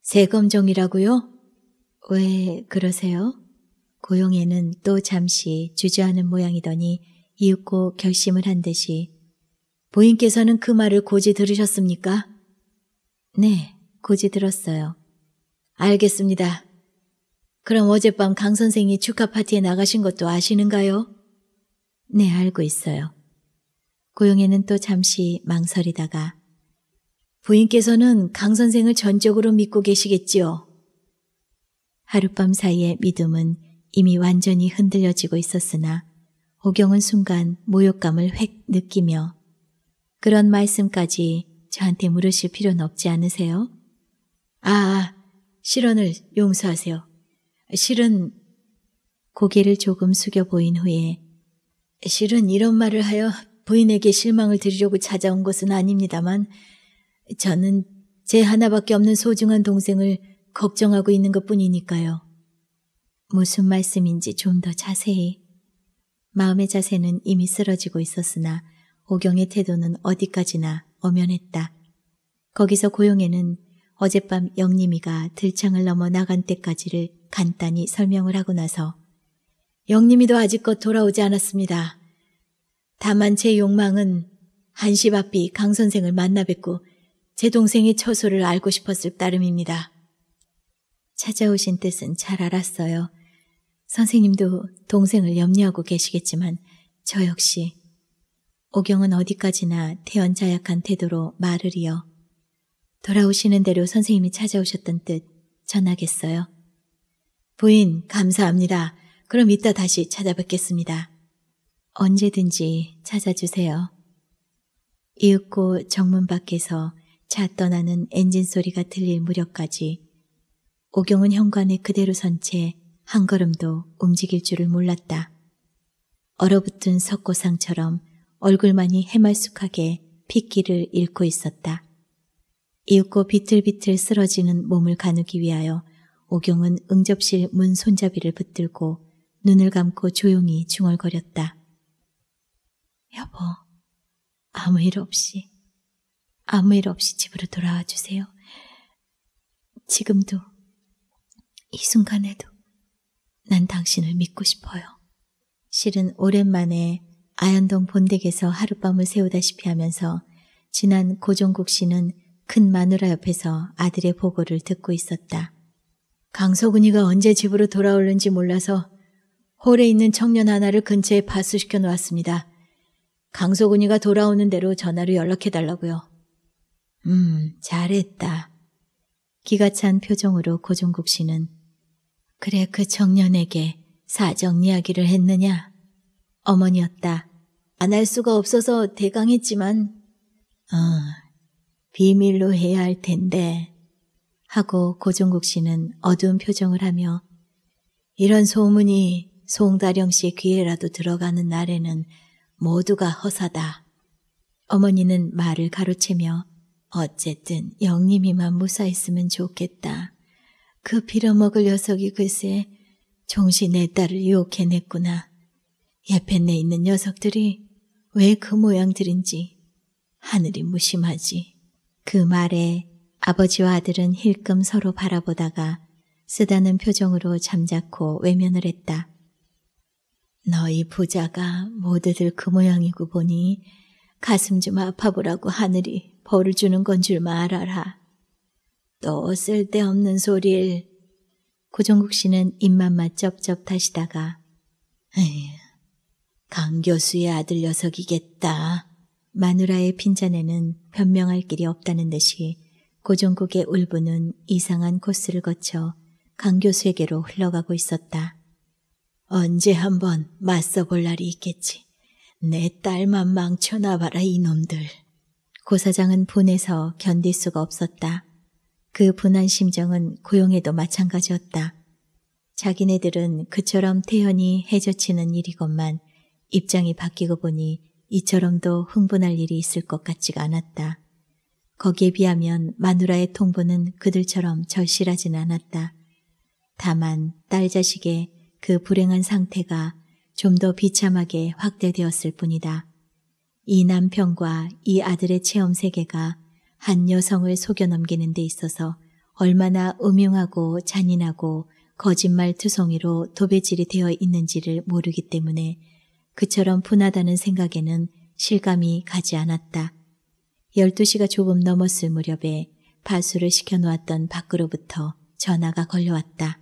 S1: 세검종이라고요? 왜 그러세요? 고용에는 또 잠시 주저하는 모양이더니 이윽고 결심을 한 듯이 부인께서는그 말을 고지 들으셨습니까? 네, 고지 들었어요. 알겠습니다. 그럼 어젯밤 강 선생이 축하 파티에 나가신 것도 아시는가요? 네, 알고 있어요. 고용에는 또 잠시 망설이다가 부인께서는 강 선생을 전적으로 믿고 계시겠지요. 하룻밤 사이에 믿음은 이미 완전히 흔들려지고 있었으나 오경은 순간 모욕감을 획 느끼며 그런 말씀까지 저한테 물으실 필요는 없지 않으세요? 아, 실언을 용서하세요. 실은 고개를 조금 숙여 보인 후에 실은 이런 말을 하여 부인에게 실망을 드리려고 찾아온 것은 아닙니다만 저는 제 하나밖에 없는 소중한 동생을 걱정하고 있는 것 뿐이니까요. 무슨 말씀인지 좀 더 자세히. 마음의 자세는 이미 쓰러지고 있었으나 오경의 태도는 어디까지나 엄연했다. 거기서 고용에는 어젯밤 영림이가 들창을 넘어 나간 때까지를 간단히 설명을 하고 나서 영림이도 아직껏 돌아오지 않았습니다. 다만 제 욕망은 한시 바삐 강 선생을 만나 뵙고 제 동생의 처소를 알고 싶었을 따름입니다. 찾아오신 뜻은 잘 알았어요. 선생님도 동생을 염려하고 계시겠지만 저 역시 오경은 어디까지나 태연자약한 태도로 말을 이어 돌아오시는 대로 선생님이 찾아오셨던 듯 전하겠어요. 부인 감사합니다. 그럼 이따 다시 찾아뵙겠습니다. 언제든지 찾아주세요. 이윽고 정문 밖에서 차 떠나는 엔진 소리가 들릴 무렵까지 오경은 현관에 그대로 선 채 한 걸음도 움직일 줄을 몰랐다. 얼어붙은 석고상처럼 얼굴만이 해말쑥하게 핏기를 잃고 있었다. 이윽고 비틀비틀 쓰러지는 몸을 가누기 위하여 오경은 응접실 문 손잡이를 붙들고 눈을 감고 조용히 중얼거렸다. 여보, 아무 일 없이, 아무 일 없이 집으로 돌아와 주세요. 지금도, 이 순간에도, 난 당신을 믿고 싶어요. 실은 오랜만에 아현동 본댁에서 하룻밤을 세우다시피 하면서 지난 고종국 씨는 큰 마누라 옆에서 아들의 보고를 듣고 있었다. 강소군이가 언제 집으로 돌아올는지 몰라서 홀에 있는 청년 하나를 근처에 파수시켜 놓았습니다. 강소근이가 돌아오는 대로 전화로 연락해달라고요. 음, 잘했다. 기가 찬 표정으로 고종국 씨는 그래 그 청년에게 사정 이야기를 했느냐? 어머니였다. 안 할 수가 없어서 대강했지만 어, 비밀로 해야 할 텐데 하고 고종국 씨는 어두운 표정을 하며 이런 소문이 송다령 씨 귀에라도 들어가는 날에는 모두가 허사다. 어머니는 말을 가로채며 어쨌든 영림이만 무사했으면 좋겠다. 그 빌어먹을 녀석이 글쎄 종시 내 딸을 유혹해냈구나. 예편에 있는 녀석들이 왜 그 모양들인지 하늘이 무심하지. 그 말에 아버지와 아들은 힐끔 서로 바라보다가 쓰다는 표정으로 잠자코 외면을 했다. 너희 부자가 모두들 그 모양이고 보니 가슴 좀 아파보라고 하늘이 벌을 주는 건 줄말 알아라. 또 쓸데없는 소릴 고종국 씨는 입만 맞쩝쩝 타시다가 강 교수의 아들 녀석이겠다. 마누라의 빈잔에는 변명할 길이 없다는 듯이 고종국의 울분은 이상한 코스를 거쳐 강 교수에게로 흘러가고 있었다. 언제 한번 맞서볼 날이 있겠지. 내 딸만 망쳐놔봐라 이놈들. 고사장은 분해서 견딜 수가 없었다. 그 분한 심정은 고용에도 마찬가지였다. 자기네들은 그처럼 태연히 해저치는 일이건만 입장이 바뀌고 보니 이처럼도 흥분할 일이 있을 것 같지가 않았다. 거기에 비하면 마누라의 통보는 그들처럼 절실하진 않았다. 다만 딸 자식의 그 불행한 상태가 좀 더 비참하게 확대되었을 뿐이다. 이 남편과 이 아들의 체험 세계가 한 여성을 속여넘기는 데 있어서 얼마나 음흉하고 잔인하고 거짓말 투성이로 도배질이 되어 있는지를 모르기 때문에 그처럼 분하다는 생각에는 실감이 가지 않았다. 12시가 조금 넘었을 무렵에 발수를 시켜놓았던 밖으로부터 전화가 걸려왔다.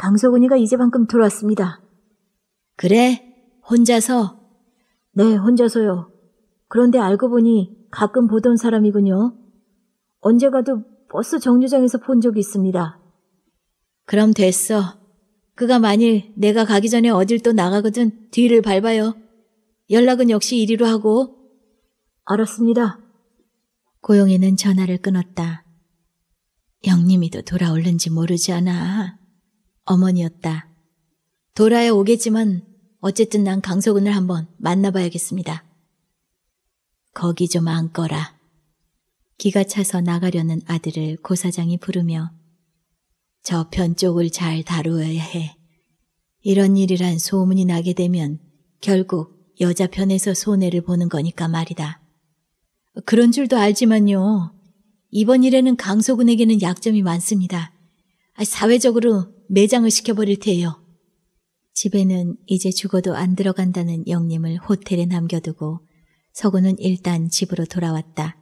S1: 강소근이가 이제 방금 들어왔습니다. 그래? 혼자서? 네, 혼자서요. 그런데 알고 보니 가끔 보던 사람이군요. 언제 가도 버스 정류장에서 본 적이 있습니다. 그럼 됐어. 그가 만일 내가 가기 전에 어딜 또 나가거든 뒤를 밟아요. 연락은 역시 이리로 하고. 알았습니다. 고용이는 전화를 끊었다. 영림이도 돌아올는지 모르지 않아. 어머니였다. 돌아야 오겠지만 어쨌든 난 강석은을 한번 만나봐야겠습니다. 거기 좀 앉거라. 기가 차서 나가려는 아들을 고사장이 부르며 저 편 쪽을 잘 다루어야 해. 이런 일이란 소문이 나게 되면 결국 여자 편에서 손해를 보는 거니까 말이다. 그런 줄도 알지만요. 이번 일에는 강소군에게는 약점이 많습니다. 사회적으로 매장을 시켜버릴 테요 집에는 이제 죽어도 안 들어간다는 영님을 호텔에 남겨두고 서구는 일단 집으로 돌아왔다.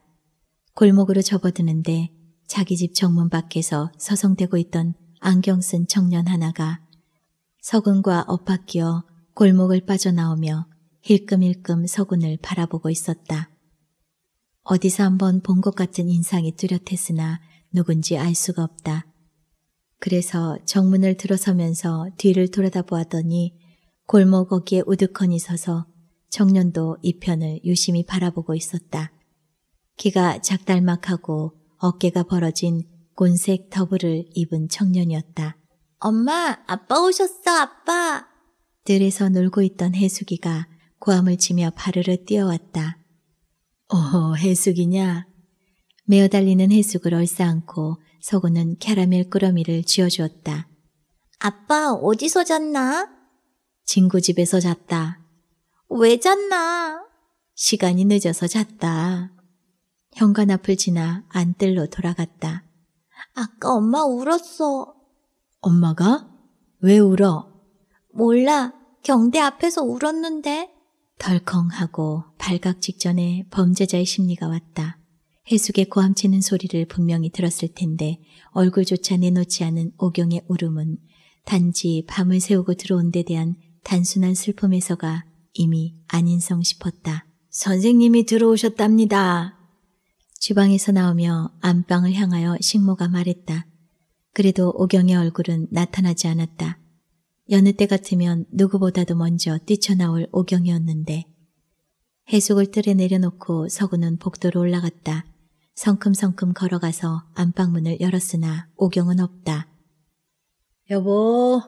S1: 골목으로 접어드는데 자기 집 정문 밖에서 서성대고 있던 안경 쓴 청년 하나가 서군과 엇바뀌어 골목을 빠져나오며 힐끔힐끔 서군을 바라보고 있었다. 어디서 한번 본 것 같은 인상이 뚜렷했으나 누군지 알 수가 없다. 그래서 정문을 들어서면서 뒤를 돌아다 보았더니 골목 거기에 우두커니 서서 청년도 이 편을 유심히 바라보고 있었다. 키가 작달막하고 어깨가 벌어진 곤색 더블을 입은 청년이었다. 엄마, 아빠 오셨어, 아빠! 들에서 놀고 있던 해숙이가 고함을 치며 바르르 뛰어왔다. 오, 해숙이냐? 메어 달리는 해숙을 얼싸안고 서구는 캐러멜 꾸러미를 쥐어주었다. 아빠 어디서 잤나? 친구 집에서 잤다. 왜 잤나? 시간이 늦어서 잤다. 현관 앞을 지나 안뜰로 돌아갔다. 아까 엄마 울었어. 엄마가? 왜 울어? 몰라. 경대 앞에서 울었는데. 덜컹하고 발각 직전에 범죄자의 심리가 왔다. 해숙의 고함치는 소리를 분명히 들었을 텐데 얼굴조차 내놓지 않은 오경의 울음은 단지 밤을 새우고 들어온 데 대한 단순한 슬픔에서가 이미 안인성 싶었다. 선생님이 들어오셨답니다. 주방에서 나오며 안방을 향하여 식모가 말했다. 그래도 오경의 얼굴은 나타나지 않았다. 여느 때 같으면 누구보다도 먼저 뛰쳐나올 오경이었는데 해숙을 뜰에 내려놓고 서구는 복도로 올라갔다. 성큼성큼 걸어가서 안방문을 열었으나 오경은 없다. 여보!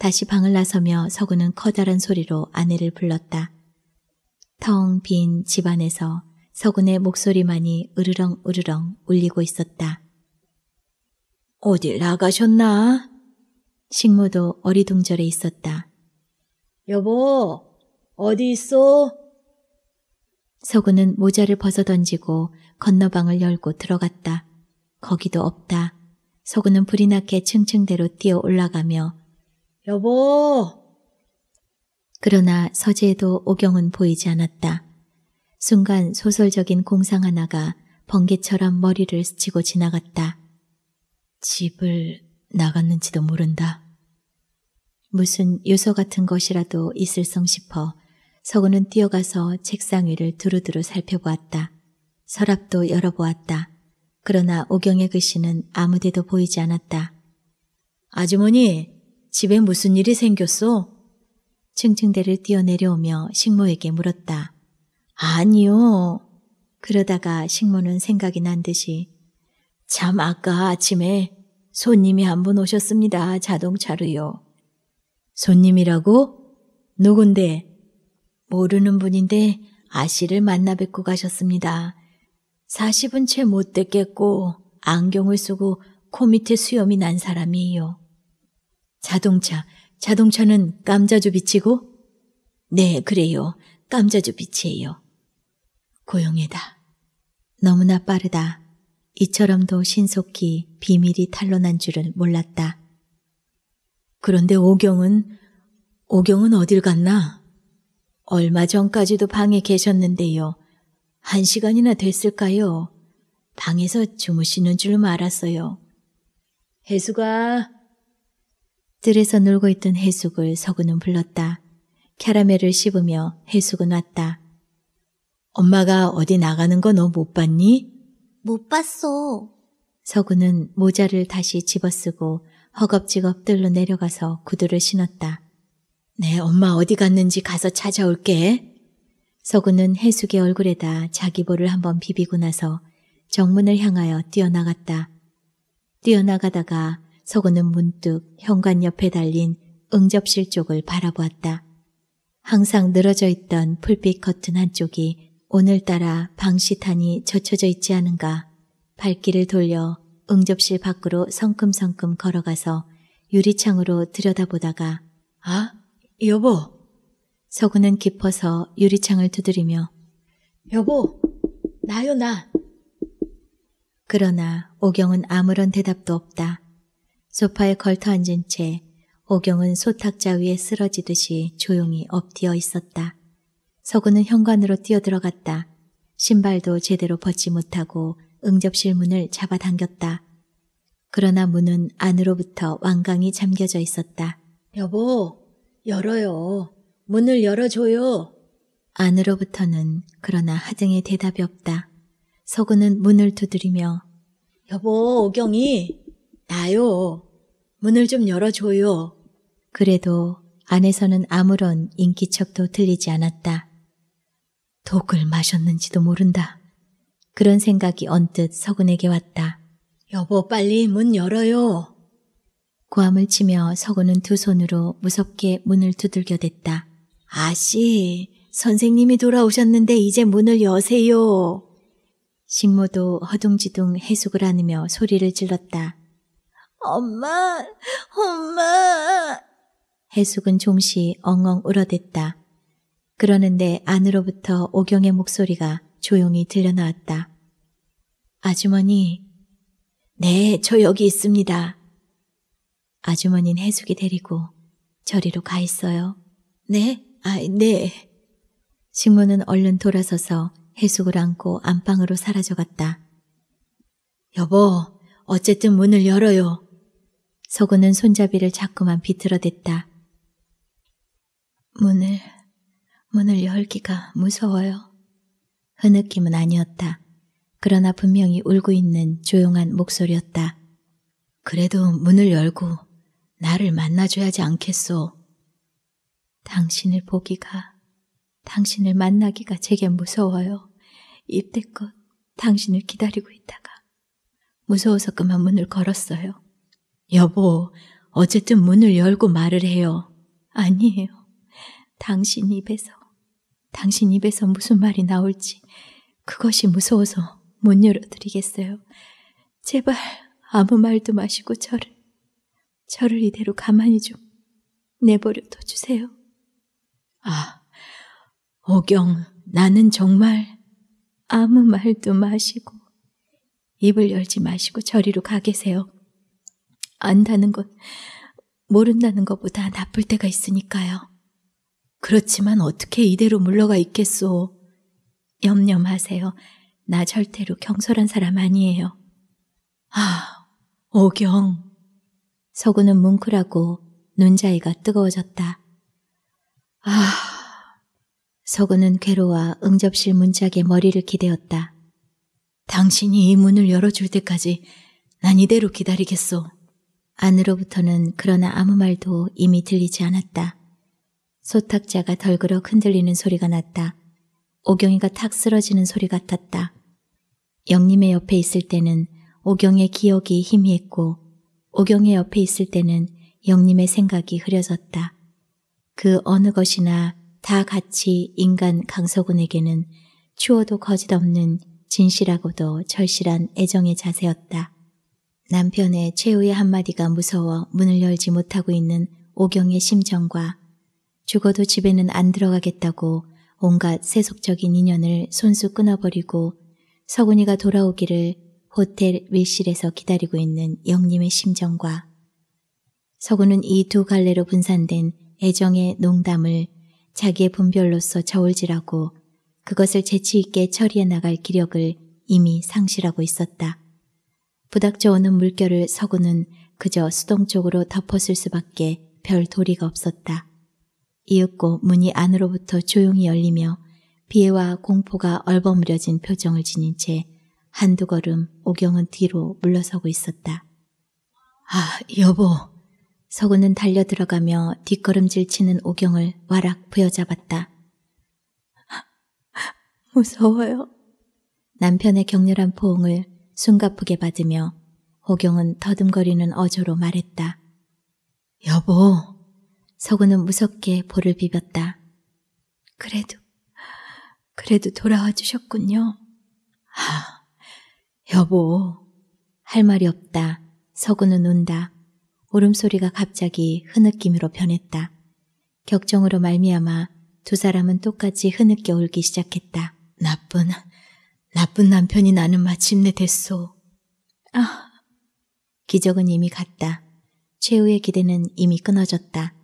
S1: 다시 방을 나서며 서구는 커다란 소리로 아내를 불렀다. 텅 빈 집안에서 서군의 목소리만이 으르렁 으르렁 울리고 있었다. 어딜 나가셨나? 식모도 어리둥절해 있었다. 여보, 어디 있어? 서구는 모자를 벗어던지고 건너방을 열고 들어갔다. 거기도 없다. 서구는 불이 나게 층층대로 뛰어 올라가며 여보! 그러나 서재에도 오경은 보이지 않았다. 순간 소설적인 공상 하나가 번개처럼 머리를 스치고 지나갔다. 집을 나갔는지도 모른다. 무슨 유서 같은 것이라도 있을성 싶어 서구는 뛰어가서 책상 위를 두루두루 살펴보았다. 서랍도 열어보았다. 그러나 오경의 글씨는 아무데도 보이지 않았다. 아주머니, 집에 무슨 일이 생겼소? 층층대를 뛰어내려오며 식모에게 물었다. 아니요. 그러다가 식모는 생각이 난 듯이 참 아까 아침에 손님이 한 분 오셨습니다. 자동차로요. 손님이라고? 누군데? 모르는 분인데 아씨를 만나 뵙고 가셨습니다. 40은 채못 됐겠고 안경을 쓰고 코 밑에 수염이 난 사람이에요. 자동차, 자동차는 깜자주빛이고? 네, 그래요. 깜자주빛이에요. 고용이다. 너무나 빠르다. 이처럼도 신속히 비밀이 탄로난 줄은 몰랐다. 그런데 오경은, 오경은 어딜 갔나? 얼마 전까지도 방에 계셨는데요. 한 시간이나 됐을까요? 방에서 주무시는 줄 알았어요. 혜수가들에서 놀고 있던 해숙을 서구는 불렀다. 캐러멜을 씹으며 해숙은 왔다. 엄마가 어디 나가는 거 너 못 봤니? 못 봤어. 서구는 모자를 다시 집어쓰고 허겁지겁 들로 내려가서 구두를 신었다. 내 네, 엄마 어디 갔는지 가서 찾아올게. 서구는 해숙의 얼굴에다 자기 볼을 한번 비비고 나서 정문을 향하여 뛰어나갔다. 뛰어나가다가 서구는 문득 현관 옆에 달린 응접실 쪽을 바라보았다. 항상 늘어져 있던 풀빛 커튼 한쪽이 오늘따라 방시탄이 젖혀져 있지 않은가. 발길을 돌려 응접실 밖으로 성큼성큼 걸어가서 유리창으로 들여다보다가 아? 여보! 서구는 깊어서 유리창을 두드리며 여보! 나요 나! 그러나 오경은 아무런 대답도 없다. 소파에 걸터앉은 채 오경은 소탁자 위에 쓰러지듯이 조용히 엎드려 있었다. 서구는 현관으로 뛰어들어갔다. 신발도 제대로 벗지 못하고 응접실 문을 잡아당겼다. 그러나 문은 안으로부터 완강히 잠겨져 있었다. 여보! 열어요. 문을 열어줘요. 안으로부터는 그러나 하등의 대답이 없다. 서구는 문을 두드리며 여보 오경이 나요. 문을 좀 열어줘요. 그래도 안에서는 아무런 인기척도 들리지 않았다. 독을 마셨는지도 모른다. 그런 생각이 언뜻 서군에게 왔다. 여보 빨리 문 열어요. 고함을 치며 서구는 두 손으로 무섭게 문을 두들겨댔다. 아씨, 선생님이 돌아오셨는데 이제 문을 여세요. 식모도 허둥지둥 해숙을 안으며 소리를 질렀다. 엄마, 엄마. 해숙은 종시 엉엉 울어댔다. 그러는데 안으로부터 오경의 목소리가 조용히 들려나왔다. 아주머니, 네, 저 여기 있습니다. 아주머니는 해숙이 데리고 저리로 가 있어요. 네? 아, 네. 식모는 얼른 돌아서서 해숙을 안고 안방으로 사라져갔다. 여보, 어쨌든 문을 열어요. 서구는 손잡이를 자꾸만 비틀어댔다. 문을, 문을 열기가 무서워요. 흐느낌은 아니었다. 그러나 분명히 울고 있는 조용한 목소리였다. 그래도 문을 열고 나를 만나줘야 지 않겠소. 당신을 보기가, 당신을 만나기가 제겐 무서워요. 입대껏 당신을 기다리고 있다가 무서워서 그만 문을 걸었어요. 여보, 어쨌든 문을 열고 말을 해요. 아니에요. 당신 입에서, 당신 입에서 무슨 말이 나올지 그것이 무서워서 못 열어드리겠어요. 제발 아무 말도 마시고 저를 저를 이대로 가만히 좀 내버려둬 주세요. 아, 오경, 나는 정말 아무 말도 마시고 입을 열지 마시고 저리로 가 계세요. 안다는 것, 모른다는 것보다 나쁠 때가 있으니까요. 그렇지만 어떻게 이대로 물러가 있겠소? 염려 마세요. 나 절대로 경솔한 사람 아니에요. 아, 오경. 서구는 뭉클하고 눈자위가 뜨거워졌다. 아... 서구는 괴로워 응접실 문짝에 머리를 기대었다. 당신이 이 문을 열어줄 때까지 난 이대로 기다리겠소. 안으로부터는 그러나 아무 말도 이미 들리지 않았다. 소탁자가 덜그럭 흔들리는 소리가 났다. 오경이가 탁 쓰러지는 소리 같았다. 영림의 옆에 있을 때는 오경의 기억이 희미했고 오경의 옆에 있을 때는 영림의 생각이 흐려졌다. 그 어느 것이나 다 같이 인간 강서군에게는 추워도 거짓없는 진실하고도 절실한 애정의 자세였다. 남편의 최후의 한마디가 무서워 문을 열지 못하고 있는 오경의 심정과 죽어도 집에는 안 들어가겠다고 온갖 세속적인 인연을 손수 끊어버리고 서군이가 돌아오기를 호텔 밀실에서 기다리고 있는 영님의 심정과 서구는 이 두 갈래로 분산된 애정의 농담을 자기의 분별로서 저울질하고 그것을 재치있게 처리해 나갈 기력을 이미 상실하고 있었다. 부닥쳐오는 물결을 서구는 그저 수동 쪽으로 덮었을 수밖에 별 도리가 없었다. 이윽고 문이 안으로부터 조용히 열리며 비애와 공포가 얼버무려진 표정을 지닌 채 한두 걸음 오경은 뒤로 물러서고 있었다. 아, 여보. 서구는 달려 들어가며 뒷걸음질 치는 오경을 와락 부여잡았다. *laughs* 무서워요. 남편의 격렬한 포옹을 숨가쁘게 받으며 오경은 더듬거리는 어조로 말했다. 여보. 서구는 무섭게 볼을 비볐다. 그래도, 그래도 돌아와 주셨군요. 하, 여보, 할 말이 없다. 서구는 논다 울음소리가 갑자기 흐느낌으로 변했다. 격정으로 말미암아 두 사람은 똑같이 흐느껴 울기 시작했다. 나쁜, 나쁜 남편이 나는 마침내 됐소. 아, 기적은 이미 갔다. 최후의 기대는 이미 끊어졌다.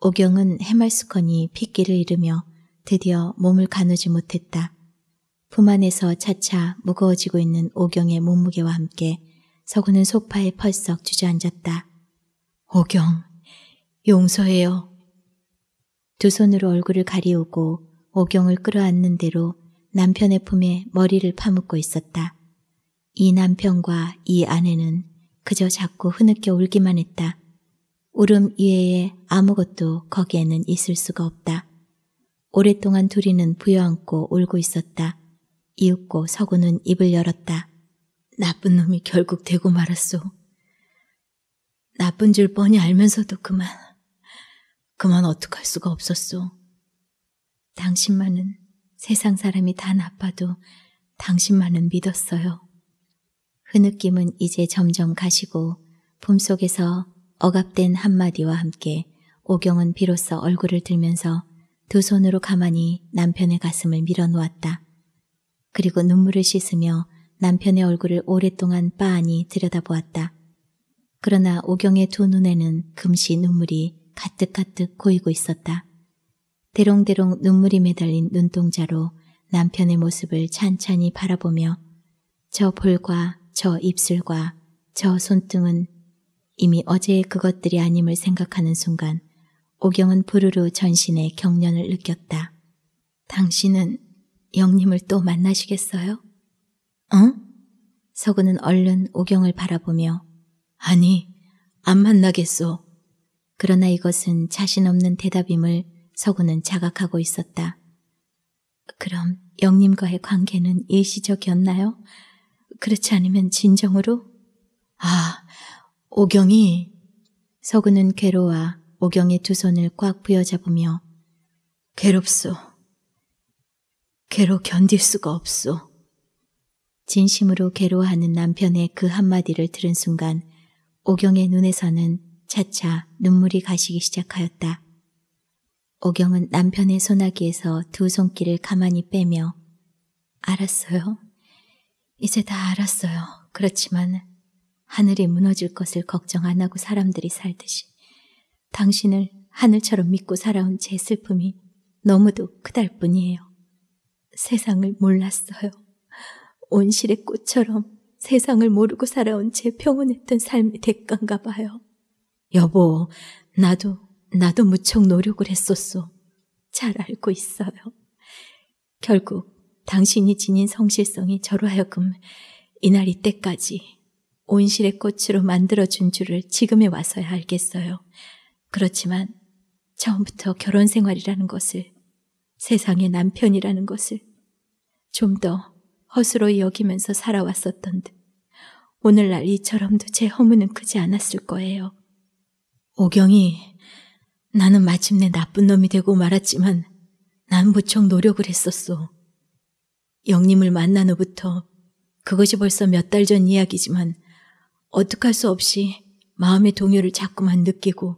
S1: 오경은 해말수커니 핏기를 잃으며 드디어 몸을 가누지 못했다. 품 안에서 차차 무거워지고 있는 오경의 몸무게와 함께 서구는 소파에 펄썩 주저앉았다. 오경, 용서해요. 두 손으로 얼굴을 가리우고 오경을 끌어안는 대로 남편의 품에 머리를 파묻고 있었다. 이 남편과 이 아내는 그저 자꾸 흐느껴 울기만 했다. 울음 이외에 아무것도 거기에는 있을 수가 없다. 오랫동안 둘이는 부여안고 울고 있었다. 이윽고 서구는 입을 열었다. 나쁜 놈이 결국 되고 말았소. 나쁜 줄 뻔히 알면서도 그만, 그만 어떡할 수가 없었소. 당신만은 세상 사람이 다 나빠도 당신만은 믿었어요. 흐느낌은 그 이제 점점 가시고 품속에서 억압된 한마디와 함께 오경은 비로소 얼굴을 들면서 두 손으로 가만히 남편의 가슴을 밀어놓았다. 그리고 눈물을 씻으며 남편의 얼굴을 오랫동안 빤히 들여다보았다. 그러나 오경의 두 눈에는 금시 눈물이 가득가득 고이고 있었다. 대롱대롱 눈물이 매달린 눈동자로 남편의 모습을 찬찬히 바라보며 저 볼과 저 입술과 저 손등은 이미 어제의 그것들이 아님을 생각하는 순간 오경은 부르르 전신에 경련을 느꼈다. 당신은 영님을 또 만나시겠어요? 응? 어? 서구는 얼른 오경을 바라보며 아니, 안 만나겠소. 그러나 이것은 자신 없는 대답임을 서구는 자각하고 있었다. 그럼 영님과의 관계는 일시적이었나요? 그렇지 않으면 진정으로? 아, 오경이! 서구는 괴로워 오경의 두 손을 꽉 부여잡으며 괴롭소. 괴로 견딜 수가 없소. 진심으로 괴로워하는 남편의 그 한마디를 들은 순간 오경의 눈에서는 차차 눈물이 가시기 시작하였다. 오경은 남편의 소나기에서 두 손길을 가만히 빼며 알았어요. 이제 다 알았어요. 그렇지만 하늘이 무너질 것을 걱정 안 하고 사람들이 살듯이 당신을 하늘처럼 믿고 살아온 제 슬픔이 너무도 크달 뿐이에요. 세상을 몰랐어요. 온실의 꽃처럼 세상을 모르고 살아온 제 평온했던 삶이 대가인가 봐요. 여보, 나도, 나도 무척 노력을 했었소. 잘 알고 있어요. 결국 당신이 지닌 성실성이 저로 하여금 이날 이때까지 온실의 꽃으로 만들어준 줄을 지금에 와서야 알겠어요. 그렇지만 처음부터 결혼 생활이라는 것을 세상의 남편이라는 것을 좀 더 허수로 여기면서 살아왔었던 듯 오늘날 이처럼도 제 허무는 크지 않았을 거예요. 오경이 나는 마침내 나쁜 놈이 되고 말았지만 난 무척 노력을 했었소. 영님을 만난 후부터 그것이 벌써 몇 달 전 이야기지만 어떡할 수 없이 마음의 동요를 자꾸만 느끼고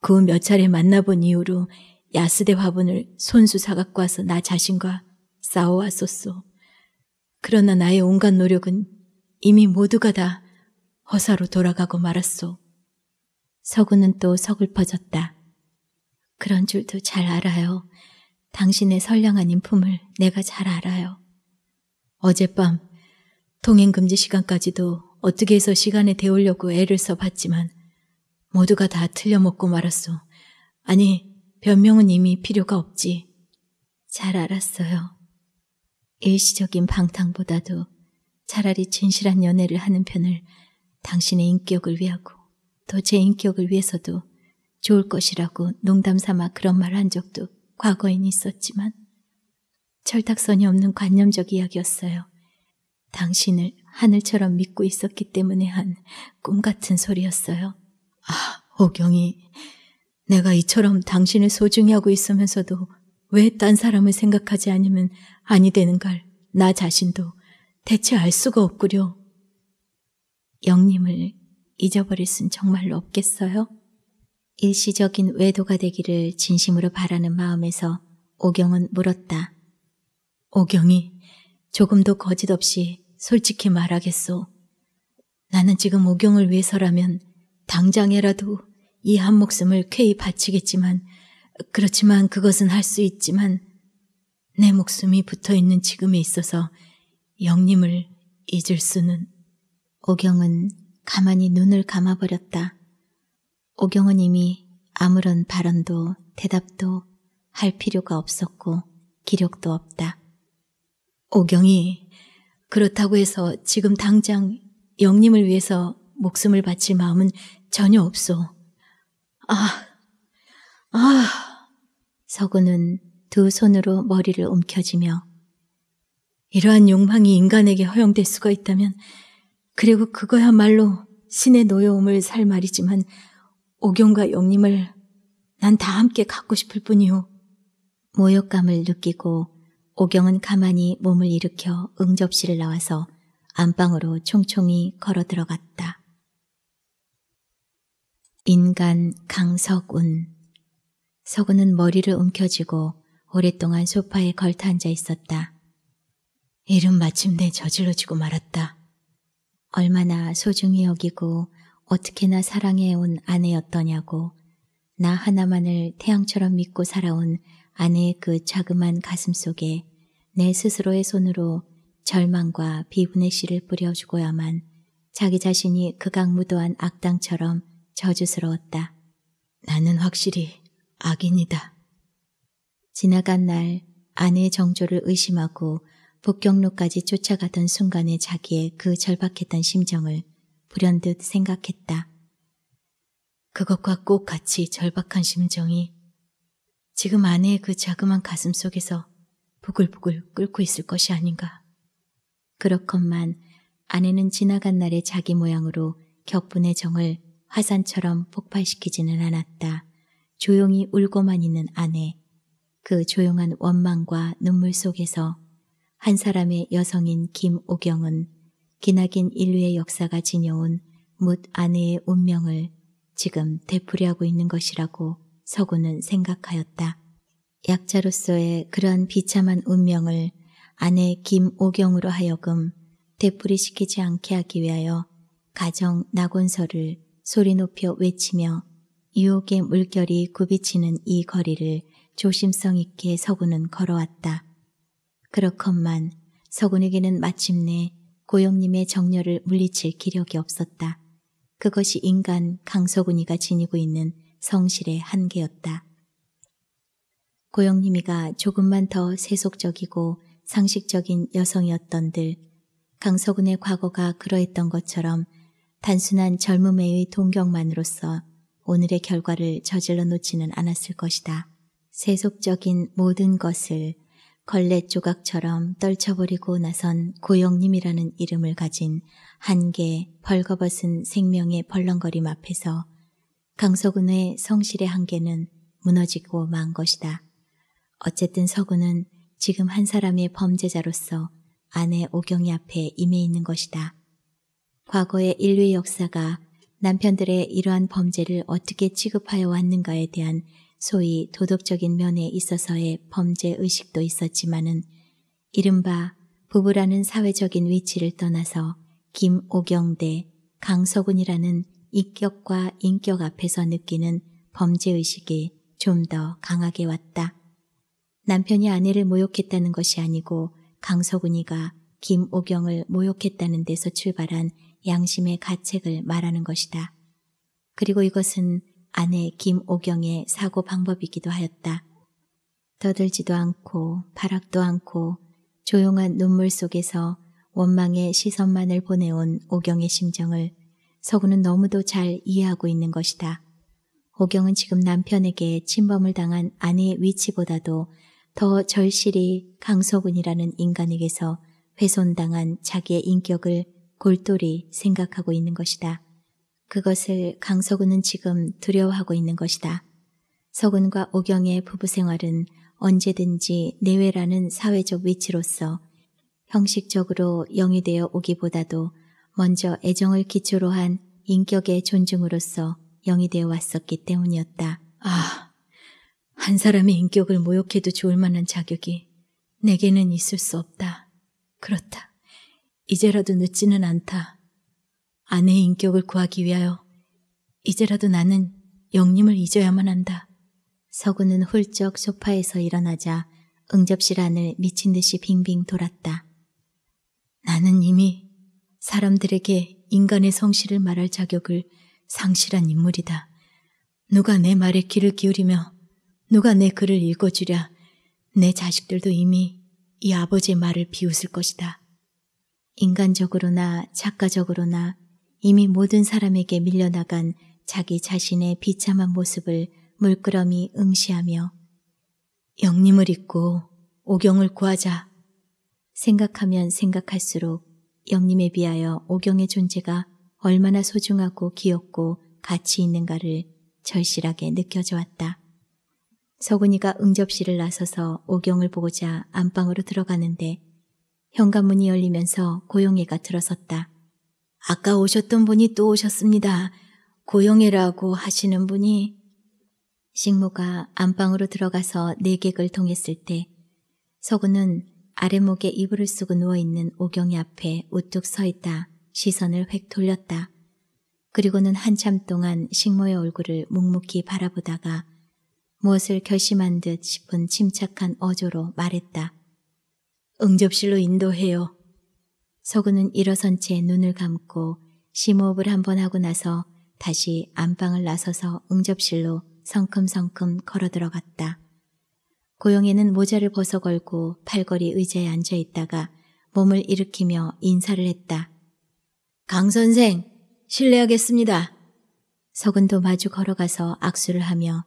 S1: 그 몇 차례 만나본 이후로 야스대 화분을 손수 사갖고 와서 나 자신과 싸워왔었소. 그러나 나의 온갖 노력은 이미 모두가 다 허사로 돌아가고 말았소. 서구는 또 서글퍼졌다. 그런 줄도 잘 알아요. 당신의 선량한 인품을 내가 잘 알아요. 어젯밤 통행금지 시간까지도 어떻게 해서 시간에 데우려고 애를 써봤지만 모두가 다 틀려먹고 말았소. 아니, 변명은 이미 필요가 없지. 잘 알았어요. 일시적인 방탕보다도 차라리 진실한 연애를 하는 편을 당신의 인격을 위하고 또 제 인격을 위해서도 좋을 것이라고 농담 삼아 그런 말 한 적도 과거엔 있었지만 철탁선이 없는 관념적 이야기였어요. 당신을 하늘처럼 믿고 있었기 때문에 한 꿈 같은 소리였어요. 아, 오경이 내가 이처럼 당신을 소중히 하고 있으면서도 왜 딴 사람을 생각하지 않으면 아니 되는 걸 나 자신도 대체 알 수가 없구려. 영님을 잊어버릴 순 정말로 없겠어요? 일시적인 외도가 되기를 진심으로 바라는 마음에서 오경은 물었다. 오경이 조금도 거짓 없이 솔직히 말하겠소. 나는 지금 오경을 위해서라면 당장에라도 이한 목숨을 쾌히 바치겠지만 그렇지만 그것은 할 수 있지만 내 목숨이 붙어있는 지금에 있어서 영님을 잊을 수는 오경은 가만히 눈을 감아버렸다. 오경은 이미 아무런 발언도 대답도 할 필요가 없었고 기력도 없다. 오경이 그렇다고 해서 지금 당장 영님을 위해서 목숨을 바칠 마음은 전혀 없소. 아, 아. 서구는 두 손으로 머리를 움켜쥐며 이러한 욕망이 인간에게 허용될 수가 있다면 그리고 그거야말로 신의 노여움을 살 말이지만 오경과 영님을 난 다 함께 갖고 싶을 뿐이오 모욕감을 느끼고 오경은 가만히 몸을 일으켜 응접실을 나와서 안방으로 총총히 걸어 들어갔다. 인간 강석운 석운은 머리를 움켜쥐고 오랫동안 소파에 걸터앉아 있었다. 이름 마침내 저질러지고 말았다. 얼마나 소중히 여기고 어떻게나 사랑해온 아내였더냐고 나 하나만을 태양처럼 믿고 살아온 아내의 그 자그만 가슴 속에 내 스스로의 손으로 절망과 비분의 씨를 뿌려주고야만 자기 자신이 극악무도한 악당처럼 저주스러웠다. 나는 확실히 악인이다. 지나간 날 아내의 정조를 의심하고 북경로까지 쫓아가던 순간에 자기의 그 절박했던 심정을 불현듯 생각했다. 그것과 꼭 같이 절박한 심정이 지금 아내의 그 자그만 가슴 속에서 부글부글 끓고 있을 것이 아닌가. 그렇건만 아내는 지나간 날의 자기 모양으로 격분의 정을 화산처럼 폭발시키지는 않았다. 조용히 울고만 있는 아내. 그 조용한 원망과 눈물 속에서 한 사람의 여성인 김오경은 기나긴 인류의 역사가 지녀온 묻 아내의 운명을 지금 되풀이하고 있는 것이라고 서구는 생각하였다. 약자로서의 그런 비참한 운명을 아내 김오경으로 하여금 되풀이시키지 않게 하기 위하여 가정 낙원서를 소리 높여 외치며 유혹의 물결이 굽이치는 이 거리를 조심성 있게 서구는 걸어왔다. 그렇건만 서군에게는 마침내 고영님의 정열을 물리칠 기력이 없었다. 그것이 인간 강서군이가 지니고 있는 성실의 한계였다. 고영님이가 조금만 더 세속적이고 상식적인 여성이었던들 강서군의 과거가 그러했던 것처럼 단순한 젊음의 동경만으로서 오늘의 결과를 저질러 놓지는 않았을 것이다. 세속적인 모든 것을 걸레 조각처럼 떨쳐버리고 나선 고영님이라는 이름을 가진 한 개 벌거벗은 생명의 벌렁거림 앞에서 강서군의 성실의 한계는 무너지고 만 것이다. 어쨌든 서구는 지금 한 사람의 범죄자로서 아내 오경이 앞에 임해 있는 것이다. 과거의 인류의 역사가 남편들의 이러한 범죄를 어떻게 취급하여 왔는가에 대한 소위 도덕적인 면에 있어서의 범죄 의식도 있었지만은 이른바 부부라는 사회적인 위치를 떠나서 김오경대, 강서군이라는 인격과 인격 앞에서 느끼는 범죄의식이 좀 더 강하게 왔다. 남편이 아내를 모욕했다는 것이 아니고 강서군이가 김오경을 모욕했다는 데서 출발한 양심의 가책을 말하는 것이다. 그리고 이것은 아내 김오경의 사고 방법이기도 하였다. 떠들지도 않고 발악도 않고 조용한 눈물 속에서 원망의 시선만을 보내온 오경의 심정을 서구는 너무도 잘 이해하고 있는 것이다. 오경은 지금 남편에게 침범을 당한 아내의 위치보다도 더 절실히 강소군이라는 인간에게서 훼손당한 자기의 인격을 골똘히 생각하고 있는 것이다. 그것을 강석우는 지금 두려워하고 있는 것이다. 서군과 오경의 부부 생활은 언제든지 내외라는 사회적 위치로서 형식적으로 영위되어 오기보다도 먼저 애정을 기초로 한 인격의 존중으로서 영위되어 왔었기 때문이었다. 아, 한 사람의 인격을 모욕해도 좋을 만한 자격이 내게는 있을 수 없다. 그렇다. 이제라도 늦지는 않다. 아내의 인격을 구하기 위하여 이제라도 나는 영님을 잊어야만 한다. 서구는 훌쩍 소파에서 일어나자 응접실 안을 미친 듯이 빙빙 돌았다. 나는 이미 사람들에게 인간의 성실을 말할 자격을 상실한 인물이다. 누가 내 말에 귀를 기울이며 누가 내 글을 읽어주랴 내 자식들도 이미 이 아버지의 말을 비웃을 것이다. 인간적으로나 작가적으로나 이미 모든 사람에게 밀려나간 자기 자신의 비참한 모습을 물끄러미 응시하며 영림을 잊고 오경을 구하자 생각하면 생각할수록 영림에 비하여 오경의 존재가 얼마나 소중하고 귀엽고 가치 있는가를 절실하게 느껴져 왔다. 서군이가 응접실을 나서서 오경을 보고자 안방으로 들어가는데 현관문이 열리면서 고용애가 들어섰다. 아까 오셨던 분이 또 오셨습니다. 고용애라고 하시는 분이 식모가 안방으로 들어가서 내객을 네 통했을 때 서구는 아랫목에 이불을 쓰고 누워있는 오경이 앞에 우뚝 서있다. 시선을 획 돌렸다. 그리고는 한참 동안 식모의 얼굴을 묵묵히 바라보다가 무엇을 결심한 듯 싶은 침착한 어조로 말했다. 응접실로 인도해요. 서구는 일어선 채 눈을 감고 심호흡을 한 번 하고 나서 다시 안방을 나서서 응접실로 성큼성큼 걸어 들어갔다. 고영애는 모자를 벗어 걸고 팔걸이 의자에 앉아 있다가 몸을 일으키며 인사를 했다. 강 선생, 실례하겠습니다. 서근도 마주 걸어가서 악수를 하며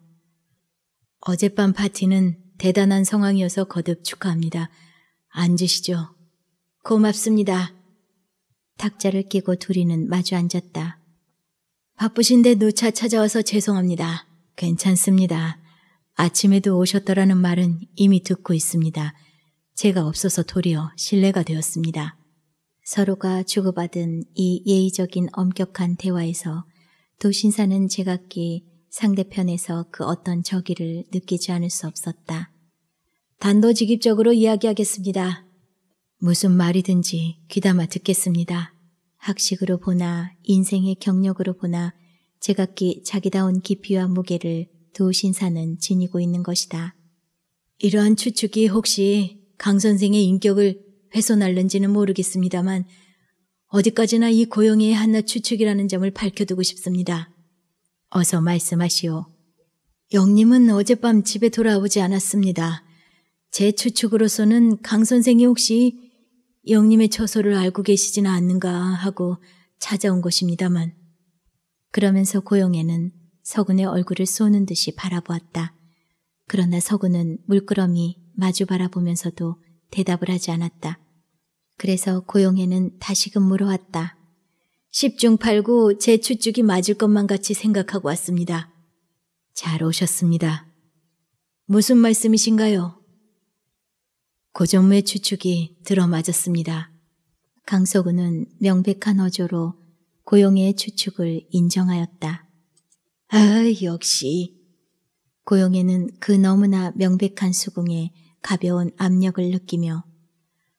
S1: 어젯밤 파티는 대단한 상황이어서 거듭 축하합니다. 앉으시죠. 고맙습니다. 탁자를 끼고 둘이는 마주 앉았다. 바쁘신데 누차 찾아와서 죄송합니다. 괜찮습니다. 아침에도 오셨더라는 말은 이미 듣고 있습니다. 제가 없어서 도리어 신뢰가 되었습니다. 서로가 주고받은 이 예의적인 엄격한 대화에서 도신사는 제각기 상대편에서 그 어떤 저기를 느끼지 않을 수 없었다. 단도직입적으로 이야기하겠습니다. 무슨 말이든지 귀담아 듣겠습니다. 학식으로 보나 인생의 경력으로 보나 제각기 자기다운 깊이와 무게를 두 신사는 지니고 있는 것이다. 이러한 추측이 혹시 강 선생의 인격을 훼손할는지는 모르겠습니다만 어디까지나 이 고용의 한낱 추측이라는 점을 밝혀두고 싶습니다. 어서 말씀하시오. 영님은 어젯밤 집에 돌아오지 않았습니다. 제 추측으로서는 강 선생이 혹시 영님의 처소를 알고 계시지는 않는가 하고 찾아온 것입니다만 그러면서 고영애는 서군의 얼굴을 쏘는 듯이 바라보았다. 그러나 서군은 물끄러미 마주 바라보면서도 대답을 하지 않았다. 그래서 고영애는 다시금 물어왔다. 십중팔구 제 추측이 맞을 것만 같이 생각하고 왔습니다. 잘 오셨습니다. 무슨 말씀이신가요? 고전무의 추측이 들어맞았습니다. 강석우는 명백한 어조로 고용의 추측을 인정하였다. 아, 역시. 고용에는 그 너무나 명백한 수긍에 가벼운 압력을 느끼며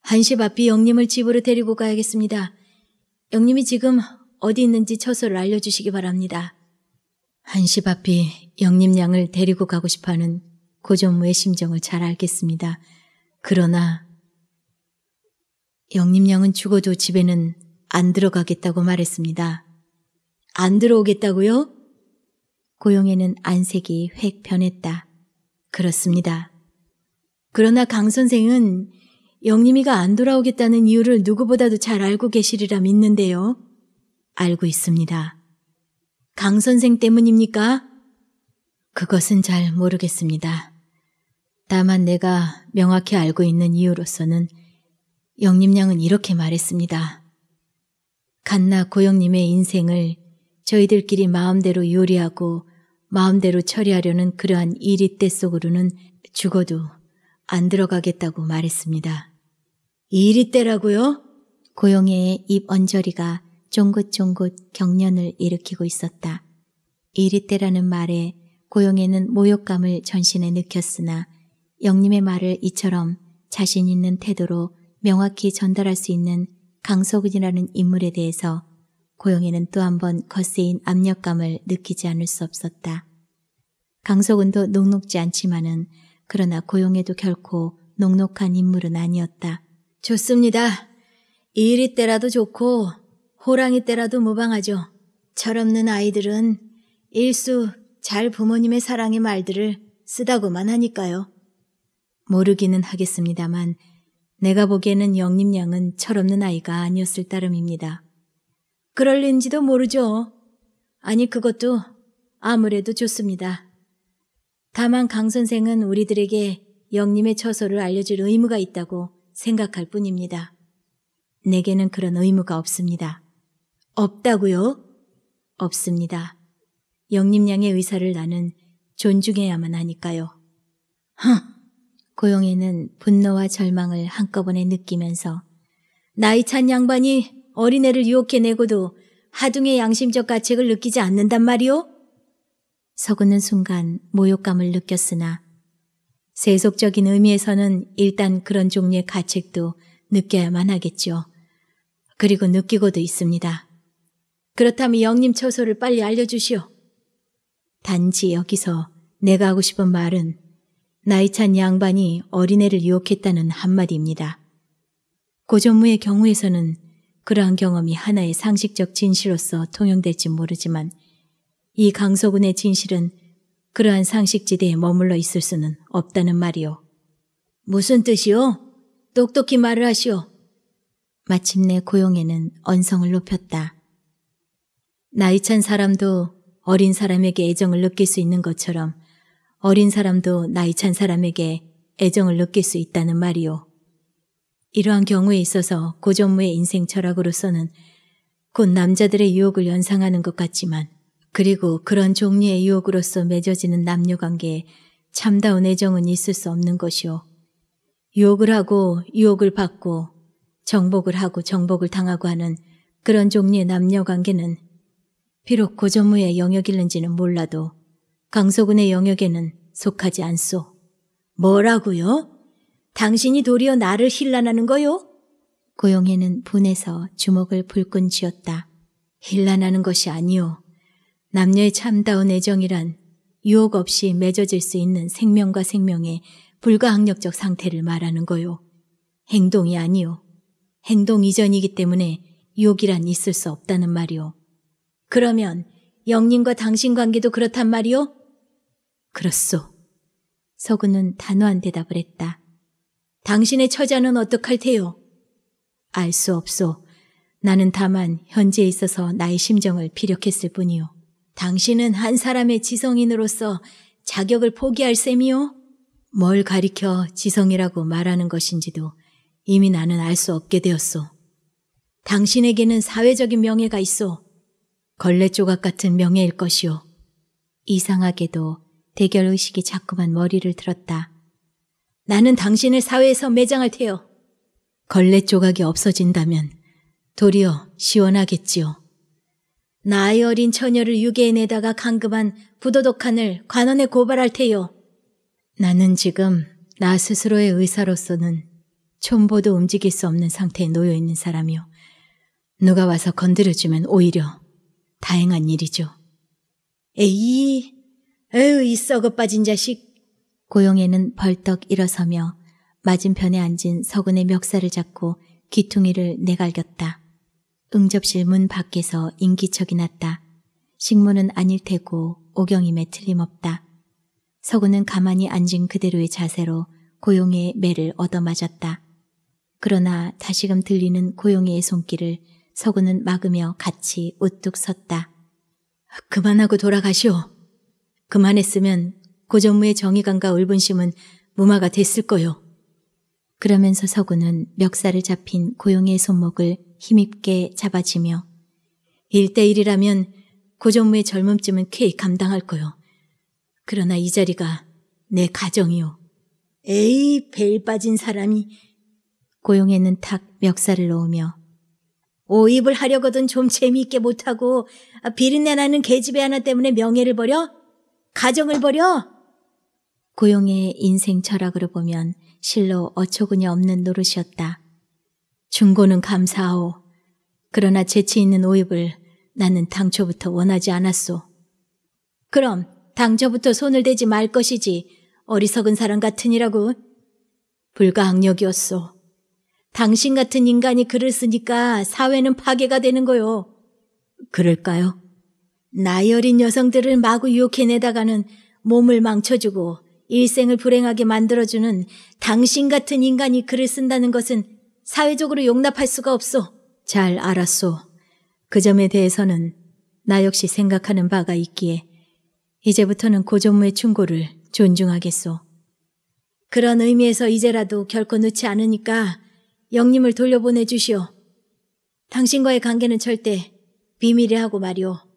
S1: 한시 바삐 영님을 집으로 데리고 가야겠습니다. 영님이 지금 어디 있는지 처소를 알려주시기 바랍니다. 한시 바삐 영님 양을 데리고 가고 싶어하는 고전무의 심정을 잘 알겠습니다. 그러나 영림양은 죽어도 집에는 안 들어가겠다고 말했습니다. 안 들어오겠다고요? 고용에는 안색이 획 변했다. 그렇습니다. 그러나 강 선생은 영림이가 안 돌아오겠다는 이유를 누구보다도 잘 알고 계시리라 믿는데요. 알고 있습니다. 강 선생 때문입니까? 그것은 잘 모르겠습니다. 다만 내가 명확히 알고 있는 이유로서는 영림양은 이렇게 말했습니다. 갓나 고영님의 인생을 저희들끼리 마음대로 요리하고 마음대로 처리하려는 그러한 이리 때속으로는 죽어도 안 들어가겠다고 말했습니다. 이리 때라고요? 고영애의 입 언저리가 쫑긋쫑긋 경련을 일으키고 있었다. 이리 때라는 말에 고영애는 모욕감을 전신에 느꼈으나 영님의 말을 이처럼 자신 있는 태도로 명확히 전달할 수 있는 강석은이라는 인물에 대해서 고영애는 또 한 번 거세인 압력감을 느끼지 않을 수 없었다. 강석은도 녹록지 않지만은 그러나 고용에도 결코 녹록한 인물은 아니었다. 좋습니다. 이리 때라도 좋고 호랑이 때라도 무방하죠. 철없는 아이들은 일수 잘 부모님의 사랑의 말들을 쓰다고만 하니까요. 모르기는 하겠습니다만 내가 보기에는 영림양은 철없는 아이가 아니었을 따름입니다. 그럴린지도 모르죠. 아니 그것도 아무래도 좋습니다. 다만 강 선생은 우리들에게 영림의 처소를 알려줄 의무가 있다고 생각할 뿐입니다. 내게는 그런 의무가 없습니다. 없다고요? 없습니다. 영림양의 의사를 나는 존중해야만 하니까요. 흥! 고용애는 분노와 절망을 한꺼번에 느끼면서 나이 찬 양반이 어린애를 유혹해내고도 하둥의 양심적 가책을 느끼지 않는단 말이오? 서구는 순간 모욕감을 느꼈으나 세속적인 의미에서는 일단 그런 종류의 가책도 느껴야만 하겠죠. 그리고 느끼고도 있습니다. 그렇다면 영님 처소를 빨리 알려주시오. 단지 여기서 내가 하고 싶은 말은 나이찬 양반이 어린애를 유혹했다는 한마디입니다. 고전무의 경우에서는 그러한 경험이 하나의 상식적 진실로서 통용될지 모르지만 이 강서군의 진실은 그러한 상식지대에 머물러 있을 수는 없다는 말이오. 무슨 뜻이오? 똑똑히 말을 하시오. 마침내 고용에는 언성을 높였다. 나이 찬 사람도 어린 사람에게 애정을 느낄 수 있는 것처럼 어린 사람도 나이 찬 사람에게 애정을 느낄 수 있다는 말이오 이러한 경우에 있어서 고전무의 인생 철학으로서는 곧 남자들의 유혹을 연상하는 것 같지만 그리고 그런 종류의 유혹으로서 맺어지는 남녀관계에 참다운 애정은 있을 수 없는 것이오 유혹을 하고 유혹을 받고 정복을 하고 정복을 당하고 하는 그런 종류의 남녀관계는 비록 고전무의 영역일는지는 몰라도 강소군의 영역에는 속하지 않소. 뭐라고요? 당신이 도리어 나를 힐난하는 거요? 고용해는 분해서 주먹을 불끈 쥐었다. 힐난하는 것이 아니오. 남녀의 참다운 애정이란 유혹 없이 맺어질 수 있는 생명과 생명의 불가항력적 상태를 말하는 거요. 행동이 아니오. 행동 이전이기 때문에 유혹이란 있을 수 없다는 말이오. 그러면 영님과 당신 관계도 그렇단 말이오? 그렇소. 서구는 단호한 대답을 했다. 당신의 처자는 어떡할 테요? 알 수 없소. 나는 다만 현재에 있어서 나의 심정을 피력했을 뿐이요. 당신은 한 사람의 지성인으로서 자격을 포기할 셈이요? 뭘 가리켜 지성이라고 말하는 것인지도 이미 나는 알 수 없게 되었소. 당신에게는 사회적인 명예가 있어. 걸레 조각 같은 명예일 것이오 이상하게도 대결 의식이 자꾸만 머리를 들었다. 나는 당신을 사회에서 매장할 테요. 걸레 조각이 없어진다면 도리어 시원하겠지요. 나의 어린 처녀를 유괴해 내다가 강금한 부도덕한을 관원에 고발할 테요. 나는 지금 나 스스로의 의사로서는 촌보도 움직일 수 없는 상태에 놓여 있는 사람이요. 누가 와서 건드려주면 오히려 다행한 일이죠. 에이, 에휴, 이 썩어 빠진 자식. 고용애는 벌떡 일어서며 맞은편에 앉은 서근의 멱살을 잡고 귀퉁이를 내갈겼다. 응접실 문 밖에서 인기척이 났다. 식문은 아닐 테고 오경임에 틀림없다. 서구는 가만히 앉은 그대로의 자세로 고용의 매를 얻어맞았다. 그러나 다시금 들리는 고용의 손길을 서구는 막으며 같이 우뚝 섰다. 그만하고 돌아가시오. 그만했으면 고전무의 정의감과 울분심은 무마가 됐을 거요. 그러면서 서구는 멱살을 잡힌 고용의 손목을 힘입게 잡아지며 일대일이라면 고전무의 젊음쯤은 쾌히 감당할 거요. 그러나 이 자리가 내 가정이요. 에이, 벨 빠진 사람이 고용에는 탁 멱살을 놓으며 오입을 하려거든 좀 재미있게 못하고 비린내 나는 계집애 하나 때문에 명예를 버려? 가정을 버려! 고용의 인생 철학으로 보면 실로 어처구니 없는 노릇이었다. 중고는 감사하오. 그러나 재치 있는 오입을 나는 당초부터 원하지 않았소. 그럼 당초부터 손을 대지 말 것이지 어리석은 사람 같으니라고 불가 악력이었소. 당신 같은 인간이 글을 쓰니까 사회는 파괴가 되는 거요. 그럴까요? 나이 어린 여성들을 마구 유혹해내다가는 몸을 망쳐주고 일생을 불행하게 만들어주는 당신 같은 인간이 글을 쓴다는 것은 사회적으로 용납할 수가 없어. 잘 알았소. 그 점에 대해서는 나 역시 생각하는 바가 있기에 이제부터는 고전무의 그 충고를 존중하겠소. 그런 의미에서 이제라도 결코 놓지 않으니까 영님을 돌려보내 주시오. 당신과의 관계는 절대 비밀이 하고 말이오.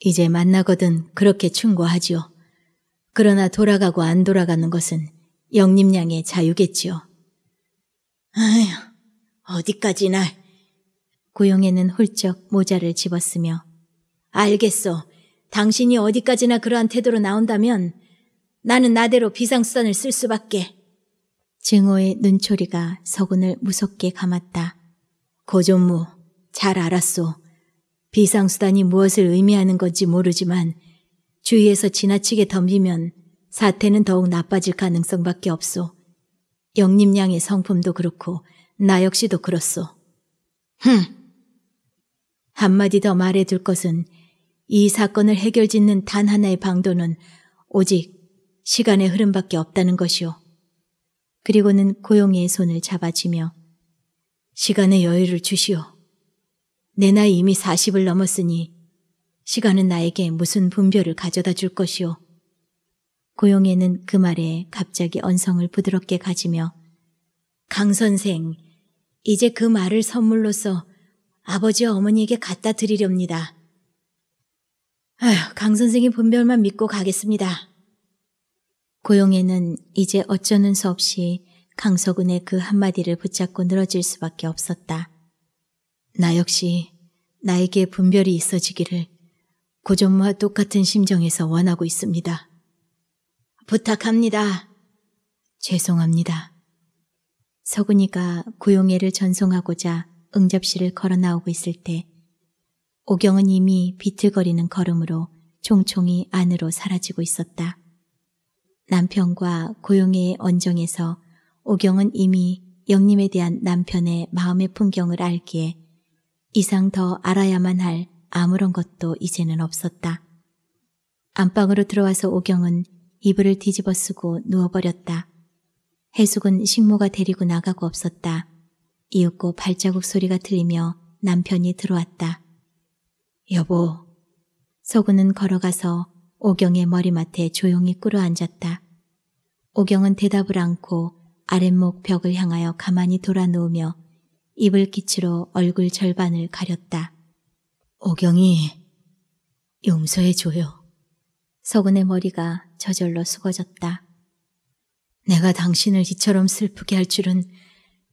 S1: 이제 만나거든 그렇게 충고하지요. 그러나 돌아가고 안 돌아가는 것은 영림양의 자유겠지요. 아휴, 어디까지 날. 고용에는 훌쩍 모자를 집었으며 알겠소 당신이 어디까지나 그러한 태도로 나온다면 나는 나대로 비상선을 쓸 수밖에. 증오의 눈초리가 서군을 무섭게 감았다. 고전무, 잘 알았소. 비상수단이 무엇을 의미하는 건지 모르지만 주위에서 지나치게 덤비면 사태는 더욱 나빠질 가능성밖에 없소. 영림 양의 성품도 그렇고 나 역시도 그렇소. 흠! 한마디 더 말해둘 것은 이 사건을 해결짓는 단 하나의 방도는 오직 시간의 흐름밖에 없다는 것이오. 그리고는 고용이의 손을 잡아쥐며 시간의 여유를 주시오. 내 나이 이미 40을 넘었으니 시간은 나에게 무슨 분별을 가져다 줄 것이오. 고용애는 그 말에 갑자기 언성을 부드럽게 가지며 강 선생, 이제 그 말을 선물로써 아버지와 어머니에게 갖다 드리렵니다. 아휴, 강 선생의 분별만 믿고 가겠습니다. 고용애는 이제 어쩌는 수 없이 강서군의그 한마디를 붙잡고 늘어질 수밖에 없었다. 나 역시 나에게 분별이 있어지기를 고전무와 똑같은 심정에서 원하고 있습니다. 부탁합니다. 죄송합니다. 서군이가 구용애를 전송하고자 응접실을 걸어 나오고 있을 때 오경은 이미 비틀거리는 걸음으로 총총이 안으로 사라지고 있었다. 남편과 고용애의 언정에서 오경은 이미 영림에 대한 남편의 마음의 풍경을 알기에 이상 더 알아야만 할 아무런 것도 이제는 없었다. 안방으로 들어와서 오경은 이불을 뒤집어 쓰고 누워버렸다. 해숙은 식모가 데리고 나가고 없었다. 이윽고 발자국 소리가 들리며 남편이 들어왔다. 여보. 서구는 걸어가서 오경의 머리맡에 조용히 꿇어앉았다. 오경은 대답을 않고 아랫목 벽을 향하여 가만히 돌아누우며 입을 끼치로 얼굴 절반을 가렸다. 오경이 용서해줘요. 서근의 머리가 저절로 숙어졌다. 내가 당신을 이처럼 슬프게 할 줄은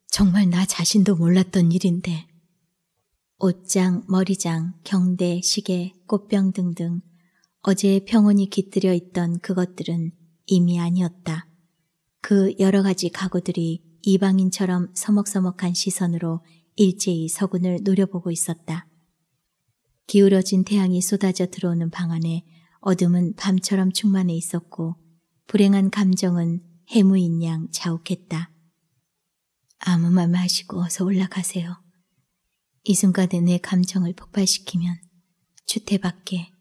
S1: 정말 나 자신도 몰랐던 일인데 옷장, 머리장, 경대, 시계, 꽃병 등등 어제 평온이 깃들여 있던 그것들은 이미 아니었다. 그 여러 가지 가구들이 이방인처럼 서먹서먹한 시선으로 일제히 서군을 노려보고 있었다. 기울어진 태양이 쏟아져 들어오는 방 안에 어둠은 밤처럼 충만해 있었고 불행한 감정은 해무인 양 자욱했다. 아무 말 마시고 어서 올라가세요. 이 순간에 내 감정을 폭발시키면 추태밖에,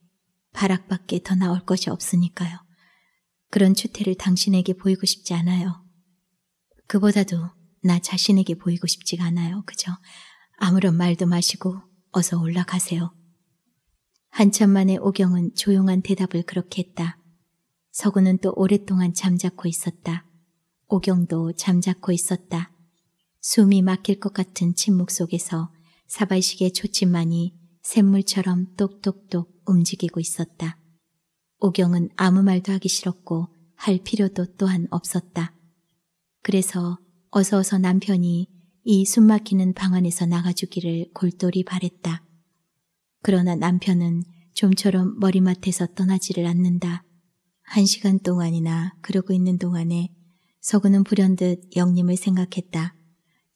S1: 발악밖에 더 나올 것이 없으니까요. 그런 추태를 당신에게 보이고 싶지 않아요. 그보다도 나 자신에게 보이고 싶지가 않아요. 그저 아무런 말도 마시고 어서 올라가세요. 한참 만에 오경은 조용한 대답을 그렇게 했다. 서구는 또 오랫동안 잠자코 있었다. 오경도 잠자코 있었다. 숨이 막힐 것 같은 침묵 속에서 사발식의 초침만이 샘물처럼 똑똑똑 움직이고 있었다. 오경은 아무 말도 하기 싫었고 할 필요도 또한 없었다. 그래서 어서 어서 남편이 이 숨막히는 방 안에서 나가주기를 골똘히 바랬다. 그러나 남편은 좀처럼 머리맡에서 떠나지를 않는다. 한 시간 동안이나 그러고 있는 동안에 서구는 불현듯 영님을 생각했다.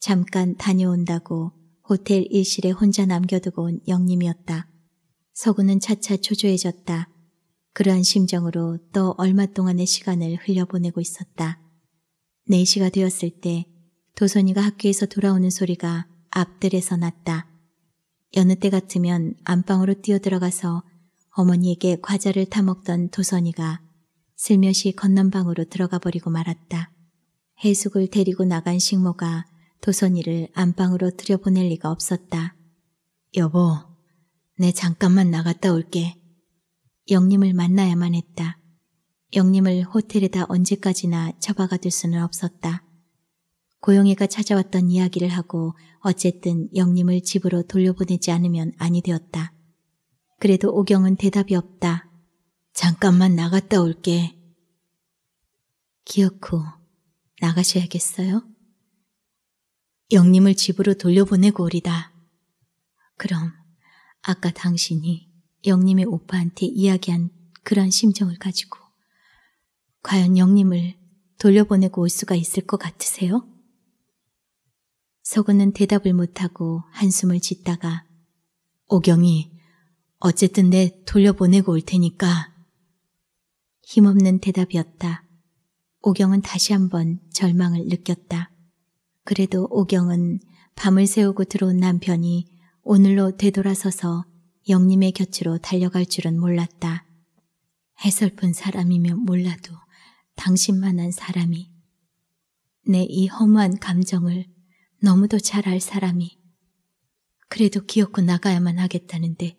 S1: 잠깐 다녀온다고 호텔 일실에 혼자 남겨두고 온 영님이었다. 서구는 차차 초조해졌다. 그러한 심정으로 또 얼마 동안의 시간을 흘려보내고 있었다. 4시가 되었을 때 도선이가 학교에서 돌아오는 소리가 앞뜰에서 났다. 여느 때 같으면 안방으로 뛰어들어가서 어머니에게 과자를 타먹던 도선이가 슬며시 건넌방으로 들어가 버리고 말았다. 해숙을 데리고 나간 식모가 도선이를 안방으로 들여보낼 리가 없었다. 여보, 내 잠깐만 나갔다 올게. 영님을 만나야만 했다. 영림을 호텔에다 언제까지나 처박아 둘 수는 없었다. 고영이가 찾아왔던 이야기를 하고 어쨌든 영림을 집으로 돌려보내지 않으면 아니 되었다. 그래도 오경은 대답이 없다. 잠깐만 나갔다 올게. 기어코 나가셔야겠어요? 영림을 집으로 돌려보내고 오리다. 그럼 아까 당신이 영림의 오빠한테 이야기한 그런 심정을 가지고 과연 영님을 돌려보내고 올 수가 있을 것 같으세요? 서구는 대답을 못하고 한숨을 짓다가 오경이 어쨌든 내 돌려보내고 올 테니까 힘없는 대답이었다. 오경은 다시 한번 절망을 느꼈다. 그래도 오경은 밤을 새우고 들어온 남편이 오늘로 되돌아서서 영님의 곁으로 달려갈 줄은 몰랐다. 해설픈 사람이면 몰라도. 당신만한 사람이 내 이 허무한 감정을 너무도 잘 알 사람이 그래도 기어고 나가야만 하겠다는데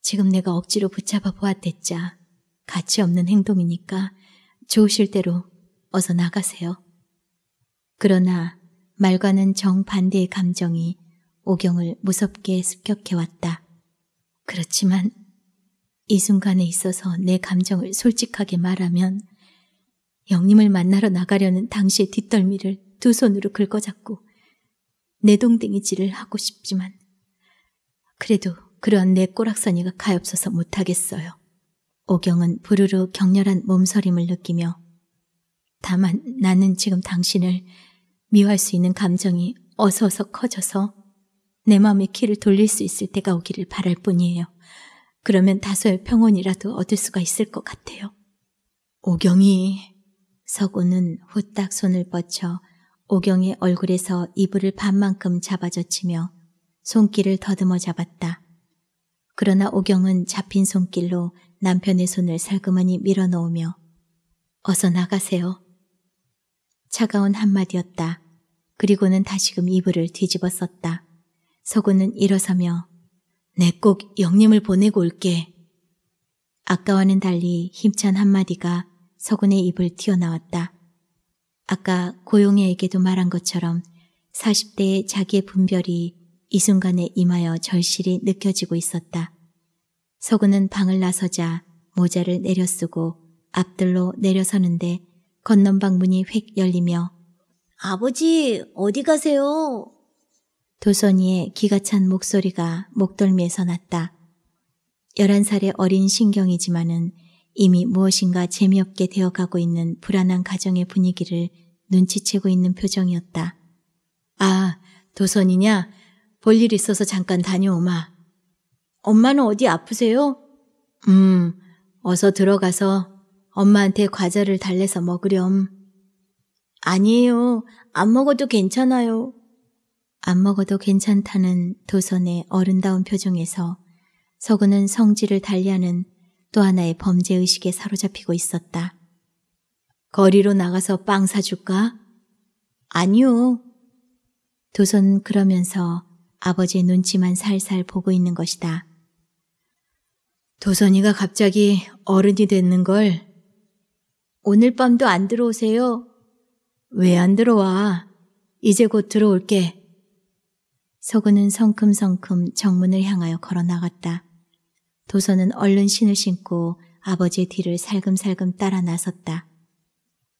S1: 지금 내가 억지로 붙잡아 보았댔자 가치 없는 행동이니까 좋으실 대로 어서 나가세요. 그러나 말과는 정반대의 감정이 오경을 무섭게 습격해왔다. 그렇지만 이 순간에 있어서 내 감정을 솔직하게 말하면 영님을 만나러 나가려는 당시의 뒷덜미를 두 손으로 긁어잡고 내 동댕이질을 하고 싶지만 그래도 그러한 내 꼬락서니가 가엾어서 못하겠어요. 오경은 부르르 격렬한 몸서림을 느끼며 다만 나는 지금 당신을 미워할 수 있는 감정이 어서어서 커져서 내 마음의 키를 돌릴 수 있을 때가 오기를 바랄 뿐이에요. 그러면 다소의 평온이라도 얻을 수가 있을 것 같아요. 오경이 서구는 후딱 손을 뻗쳐 오경의 얼굴에서 이불을 반만큼 잡아젖히며 손길을 더듬어 잡았다. 그러나 오경은 잡힌 손길로 남편의 손을 살그머니 밀어놓으며 어서 나가세요. 차가운 한마디였다. 그리고는 다시금 이불을 뒤집어 썼다. 서구는 일어서며 내꼭 네, 영님을 보내고 올게. 아까와는 달리 힘찬 한마디가 서군의 입을 튀어나왔다. 아까 고용애에게도 말한 것처럼 40대의 자기의 분별이 이 순간에 임하여 절실히 느껴지고 있었다. 서구는 방을 나서자 모자를 내려쓰고 앞들로 내려서는데 건넌방 문이 휙 열리며 아버지 어디 가세요? 도선이의 기가 찬 목소리가 목덜미에서 났다. 11살의 어린 신경이지만은 이미 무엇인가 재미없게 되어가고 있는 불안한 가정의 분위기를 눈치채고 있는 표정이었다. 아, 도선이냐? 볼일 있어서 잠깐 다녀오마. 엄마는 어디 아프세요? 음, 어서 들어가서 엄마한테 과자를 달래서 먹으렴. 아니에요. 안 먹어도 괜찮아요. 안 먹어도 괜찮다는 도선의 어른다운 표정에서 서구는 성질을 달리하는 또 하나의 범죄의식에 사로잡히고 있었다. 거리로 나가서 빵 사줄까? 아니요. 두손 그러면서 아버지의 눈치만 살살 보고 있는 것이다. 도선이가 갑자기 어른이 됐는 걸 오늘 밤도 안 들어오세요? 왜 안 들어와? 이제 곧 들어올게. 서구는 성큼성큼 정문을 향하여 걸어 나갔다. 도서는 얼른 신을 신고 아버지의 뒤를 살금살금 따라 나섰다.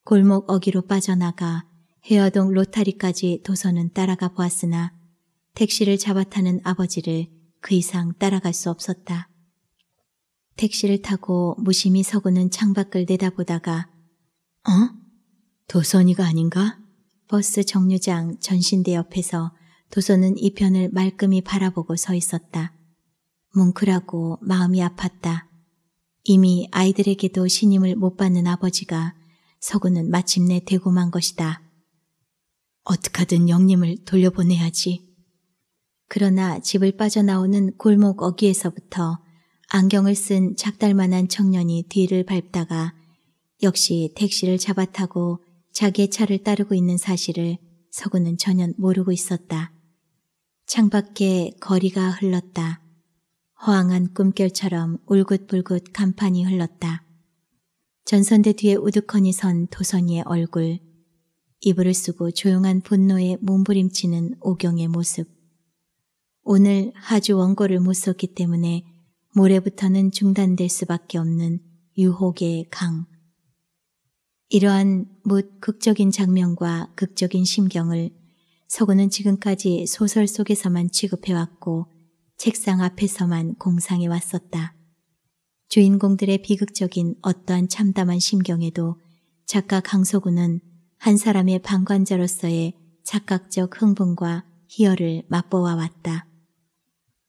S1: 골목 어기로 빠져나가 해어동 로타리까지 도서는 따라가 보았으나 택시를 잡아타는 아버지를 그 이상 따라갈 수 없었다. 택시를 타고 무심히 서구는 창밖을 내다보다가 어? 도선이가 아닌가? 버스 정류장 전신대 옆에서 도선은 이편을 말끔히 바라보고 서 있었다. 뭉클하고 마음이 아팠다. 이미 아이들에게도 신임을 못 받는 아버지가 서구는 마침내 대고만 것이다. 어떡하든 영님을 돌려보내야지. 그러나 집을 빠져나오는 골목 어귀에서부터 안경을 쓴 작달만한 청년이 뒤를 밟다가 역시 택시를 잡아타고 자기의 차를 따르고 있는 사실을 서구는 전혀 모르고 있었다. 창밖에 거리가 흘렀다. 허황한 꿈결처럼 울긋불긋 간판이 흘렀다. 전선대 뒤에 우두커니 선 도선이의 얼굴, 이불을 쓰고 조용한 분노에 몸부림치는 오경의 모습. 오늘 하주 원고를 못 썼기 때문에 모레부터는 중단될 수밖에 없는 유혹의 강. 이러한 못 극적인 장면과 극적인 심경을 서구는 지금까지 소설 속에서만 취급해왔고 책상 앞에서만 공상해 왔었다. 주인공들의 비극적인 어떠한 참담한 심경에도 작가 강소구는 한 사람의 방관자로서의 착각적 흥분과 희열을 맛보아 왔다.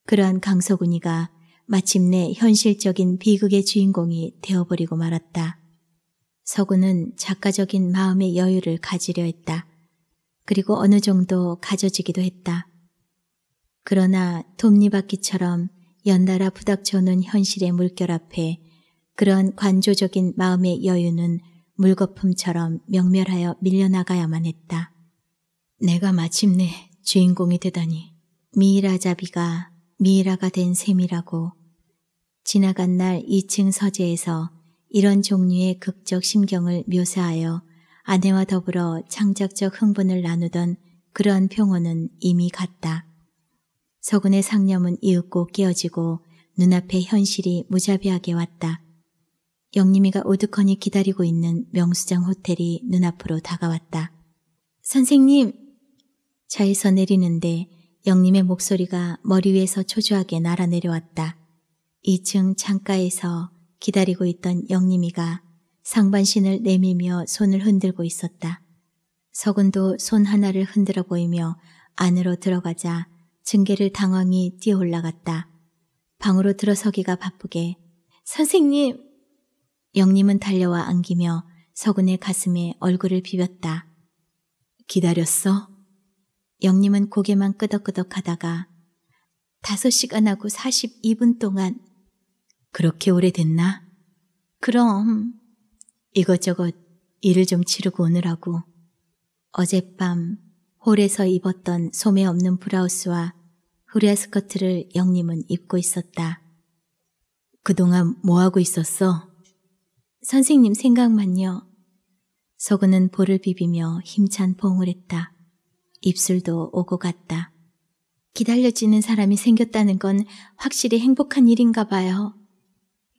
S1: 그러한 강소군이가 마침내 현실적인 비극의 주인공이 되어버리고 말았다. 서구는 작가적인 마음의 여유를 가지려 했다. 그리고 어느 정도 가져지기도 했다. 그러나 톱니바퀴처럼 연달아 부닥쳐오는 현실의 물결 앞에 그런 관조적인 마음의 여유는 물거품처럼 명멸하여 밀려나가야만 했다. 내가 마침내 주인공이 되다니 미이라자비가 미이라가 된 셈이라고 지나간 날 2층 서재에서 이런 종류의 극적 심경을 묘사하여 아내와 더불어 창작적 흥분을 나누던 그런 평온은 이미 갔다. 서군의 상념은 이윽고 깨어지고 눈앞에 현실이 무자비하게 왔다. 영림이가 오두커니 기다리고 있는 명수장 호텔이 눈앞으로 다가왔다. 선생님! 차에서 내리는데 영림의 목소리가 머리 위에서 초조하게 날아내려왔다. 2층 창가에서 기다리고 있던 영림이가 상반신을 내밀며 손을 흔들고 있었다. 서군도 손 하나를 흔들어 보이며 안으로 들어가자 증계를 당황히 뛰어 올라갔다. 방으로 들어서기가 바쁘게 선생님! 영님은 달려와 안기며 서군의 가슴에 얼굴을 비볐다. 기다렸어? 영님은 고개만 끄덕끄덕 하다가 다섯 시간하고 42분 동안 그렇게 오래됐나? 그럼 이것저것 일을 좀 치르고 오느라고 어젯밤 홀에서 입었던 소매 없는 브라우스와 후리아 스커트를 영림은 입고 있었다. 그동안 뭐하고 있었어? 선생님 생각만요. 서구는 볼을 비비며 힘찬 봉을 했다. 입술도 오고 갔다. 기다려지는 사람이 생겼다는 건 확실히 행복한 일인가 봐요.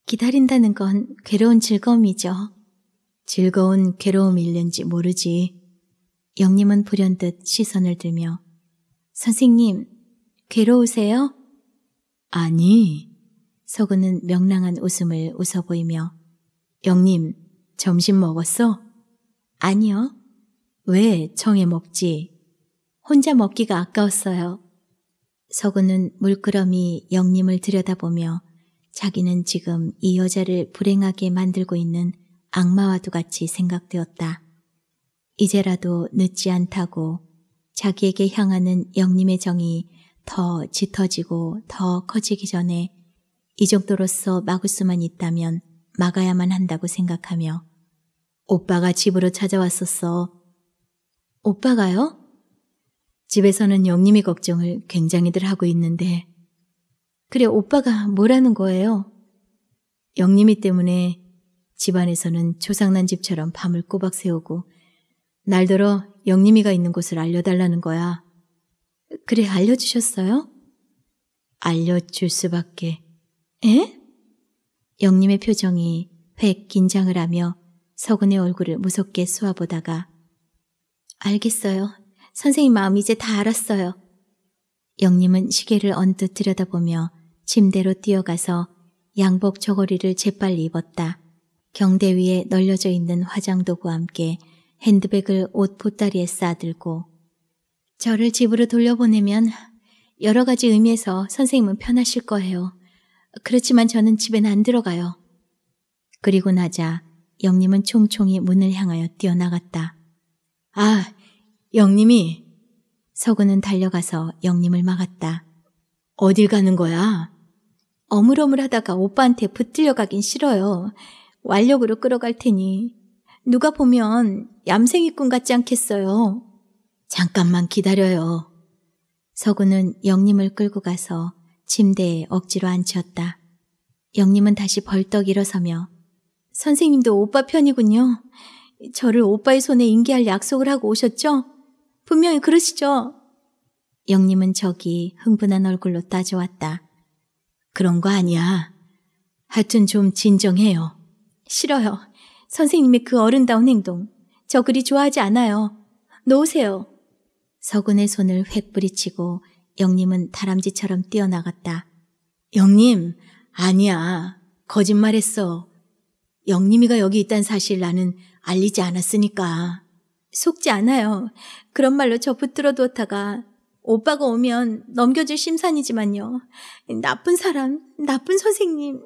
S1: 기다린다는 건 괴로운 즐거움이죠. 즐거운 괴로움 일는지 모르지. 영님은 불현듯 시선을 들며 선생님, 괴로우세요? 아니. 서구는 명랑한 웃음을 웃어 보이며 영님, 점심 먹었어? 아니요. 왜 청해 먹지? 혼자 먹기가 아까웠어요. 서구는 물끄러미 영님을 들여다보며 자기는 지금 이 여자를 불행하게 만들고 있는 악마와도 같이 생각되었다. 이제라도 늦지 않다고 자기에게 향하는 영님의 정이 더 짙어지고 더 커지기 전에 이 정도로서 막을 수만 있다면 막아야만 한다고 생각하며 오빠가 집으로 찾아왔었어. 오빠가요? 집에서는 영님이 걱정을 굉장히들 하고 있는데 그래 오빠가 뭐라는 거예요? 영님이 때문에 집안에서는 초상난 집처럼 밤을 꼬박 세우고 날더러 영림이가 있는 곳을 알려달라는 거야. 그래, 알려주셨어요? 알려줄 수밖에. 에? 영림의 표정이 획 긴장을 하며 서근의 얼굴을 무섭게 쏘아보다가 알겠어요. 선생님 마음 이제 다 알았어요. 영림은 시계를 언뜻 들여다보며 침대로 뛰어가서 양복 저고리를 재빨리 입었다. 경대 위에 널려져 있는 화장도구와 함께 핸드백을 옷 보따리에 싸들고 저를 집으로 돌려보내면 여러 가지 의미에서 선생님은 편하실 거예요. 그렇지만 저는 집엔 안 들어가요. 그리고 나자 영님은 총총히 문을 향하여 뛰어나갔다. 아, 영님이! 서구는 달려가서 영님을 막았다. 어딜 가는 거야? 어물어물하다가 오빠한테 붙들려 가긴 싫어요. 완력으로 끌어갈 테니 누가 보면 얌생이꾼 같지 않겠어요? 잠깐만 기다려요. 서구는 영님을 끌고 가서 침대에 억지로 앉혔다. 영님은 다시 벌떡 일어서며 선생님도 오빠 편이군요. 저를 오빠의 손에 인계할 약속을 하고 오셨죠? 분명히 그러시죠? 영님은 저기 흥분한 얼굴로 따져왔다. 그런 거 아니야. 하여튼 좀 진정해요. 싫어요. 선생님의 그 어른다운 행동. 저 그리 좋아하지 않아요. 놓으세요. 서군의 손을 획부리치고 영님은 다람쥐처럼 뛰어나갔다. 영님, 아니야. 거짓말했어. 영님이가 여기 있단 사실 나는 알리지 않았으니까. 속지 않아요. 그런 말로 저 붙들어 두었다가 오빠가 오면 넘겨줄 심산이지만요. 나쁜 사람, 나쁜 선생님.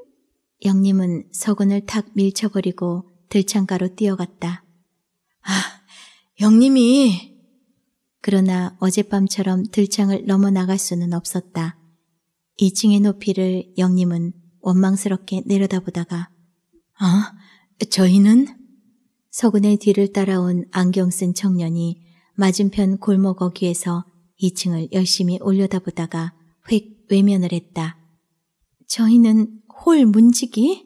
S1: 영님은 서군을 탁 밀쳐버리고 들창가로 뛰어갔다. 아, 영님이! 그러나 어젯밤처럼 들창을 넘어 나갈 수는 없었다. 2층의 높이를 영님은 원망스럽게 내려다보다가 아, 저희는? 서군의 뒤를 따라온 안경 쓴 청년이 맞은편 골목 어귀에서 2층을 열심히 올려다보다가 휙 외면을 했다. 저희는 홀 문지기?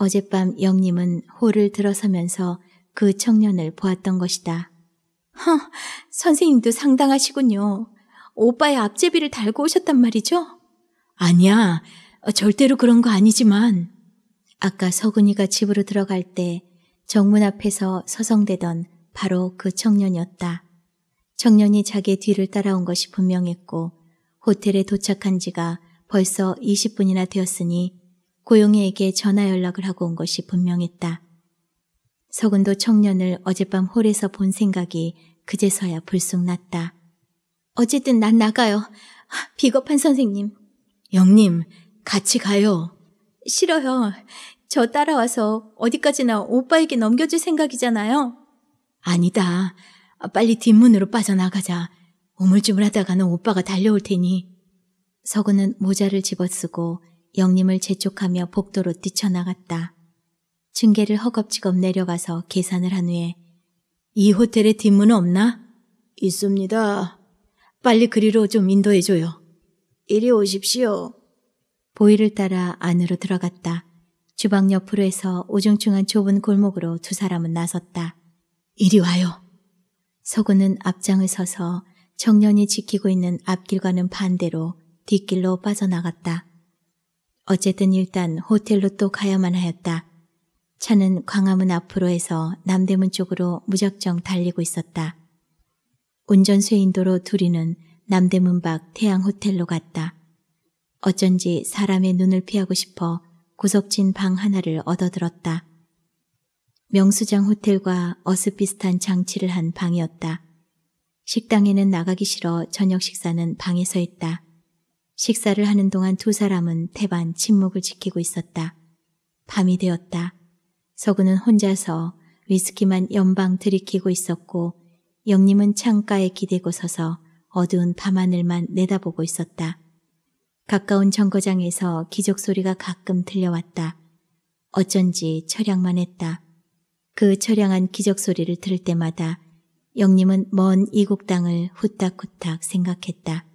S1: 어젯밤 영님은 홀을 들어서면서 그 청년을 보았던 것이다. 허, 선생님도 상당하시군요. 오빠의 앞제비를 달고 오셨단 말이죠? 아니야, 절대로 그런 거 아니지만. 아까 서근이가 집으로 들어갈 때 정문 앞에서 서성대던 바로 그 청년이었다. 청년이 자기 뒤를 따라온 것이 분명했고 호텔에 도착한 지가 벌써 20분이나 되었으니 고용이에게 전화 연락을 하고 온 것이 분명했다. 서근도 청년을 어젯밤 홀에서 본 생각이 그제서야 불쑥 났다. 어쨌든 난 나가요. 비겁한 선생님. 영님, 같이 가요. 싫어요. 저 따라와서 어디까지나 오빠에게 넘겨줄 생각이잖아요. 아니다. 빨리 뒷문으로 빠져나가자. 우물쭈물하다가는 오빠가 달려올 테니. 서근은 모자를 집어쓰고 영림을 재촉하며 복도로 뛰쳐나갔다. 층계를 허겁지겁 내려가서 계산을 한 후에 이 호텔에 뒷문 없나? 있습니다. 빨리 그리로 좀 인도해줘요. 이리 오십시오. 보이를 따라 안으로 들어갔다. 주방 옆으로 해서 오중충한 좁은 골목으로 두 사람은 나섰다. 이리 와요. 서구는 앞장을 서서 청년이 지키고 있는 앞길과는 반대로 뒷길로 빠져나갔다. 어쨌든 일단 호텔로 또 가야만 하였다. 차는 광화문 앞으로 해서 남대문 쪽으로 무작정 달리고 있었다. 운전수 의 인도로 둘이는 남대문 밖 태양호텔로 갔다. 어쩐지 사람의 눈을 피하고 싶어 구석진 방 하나를 얻어들었다. 명수장 호텔과 어슷비슷한 장치를 한 방이었다. 식당에는 나가기 싫어 저녁 식사는 방에서 했다. 식사를 하는 동안 두 사람은 태반 침묵을 지키고 있었다. 밤이 되었다. 서구는 혼자서 위스키만 연방 들이키고 있었고 영림은 창가에 기대고 서서 어두운 밤하늘만 내다보고 있었다. 가까운 정거장에서 기적 소리가 가끔 들려왔다. 어쩐지 철양만 했다. 그 철양한 기적 소리를 들을 때마다 영림은 먼 이국 땅을 후딱후딱 생각했다.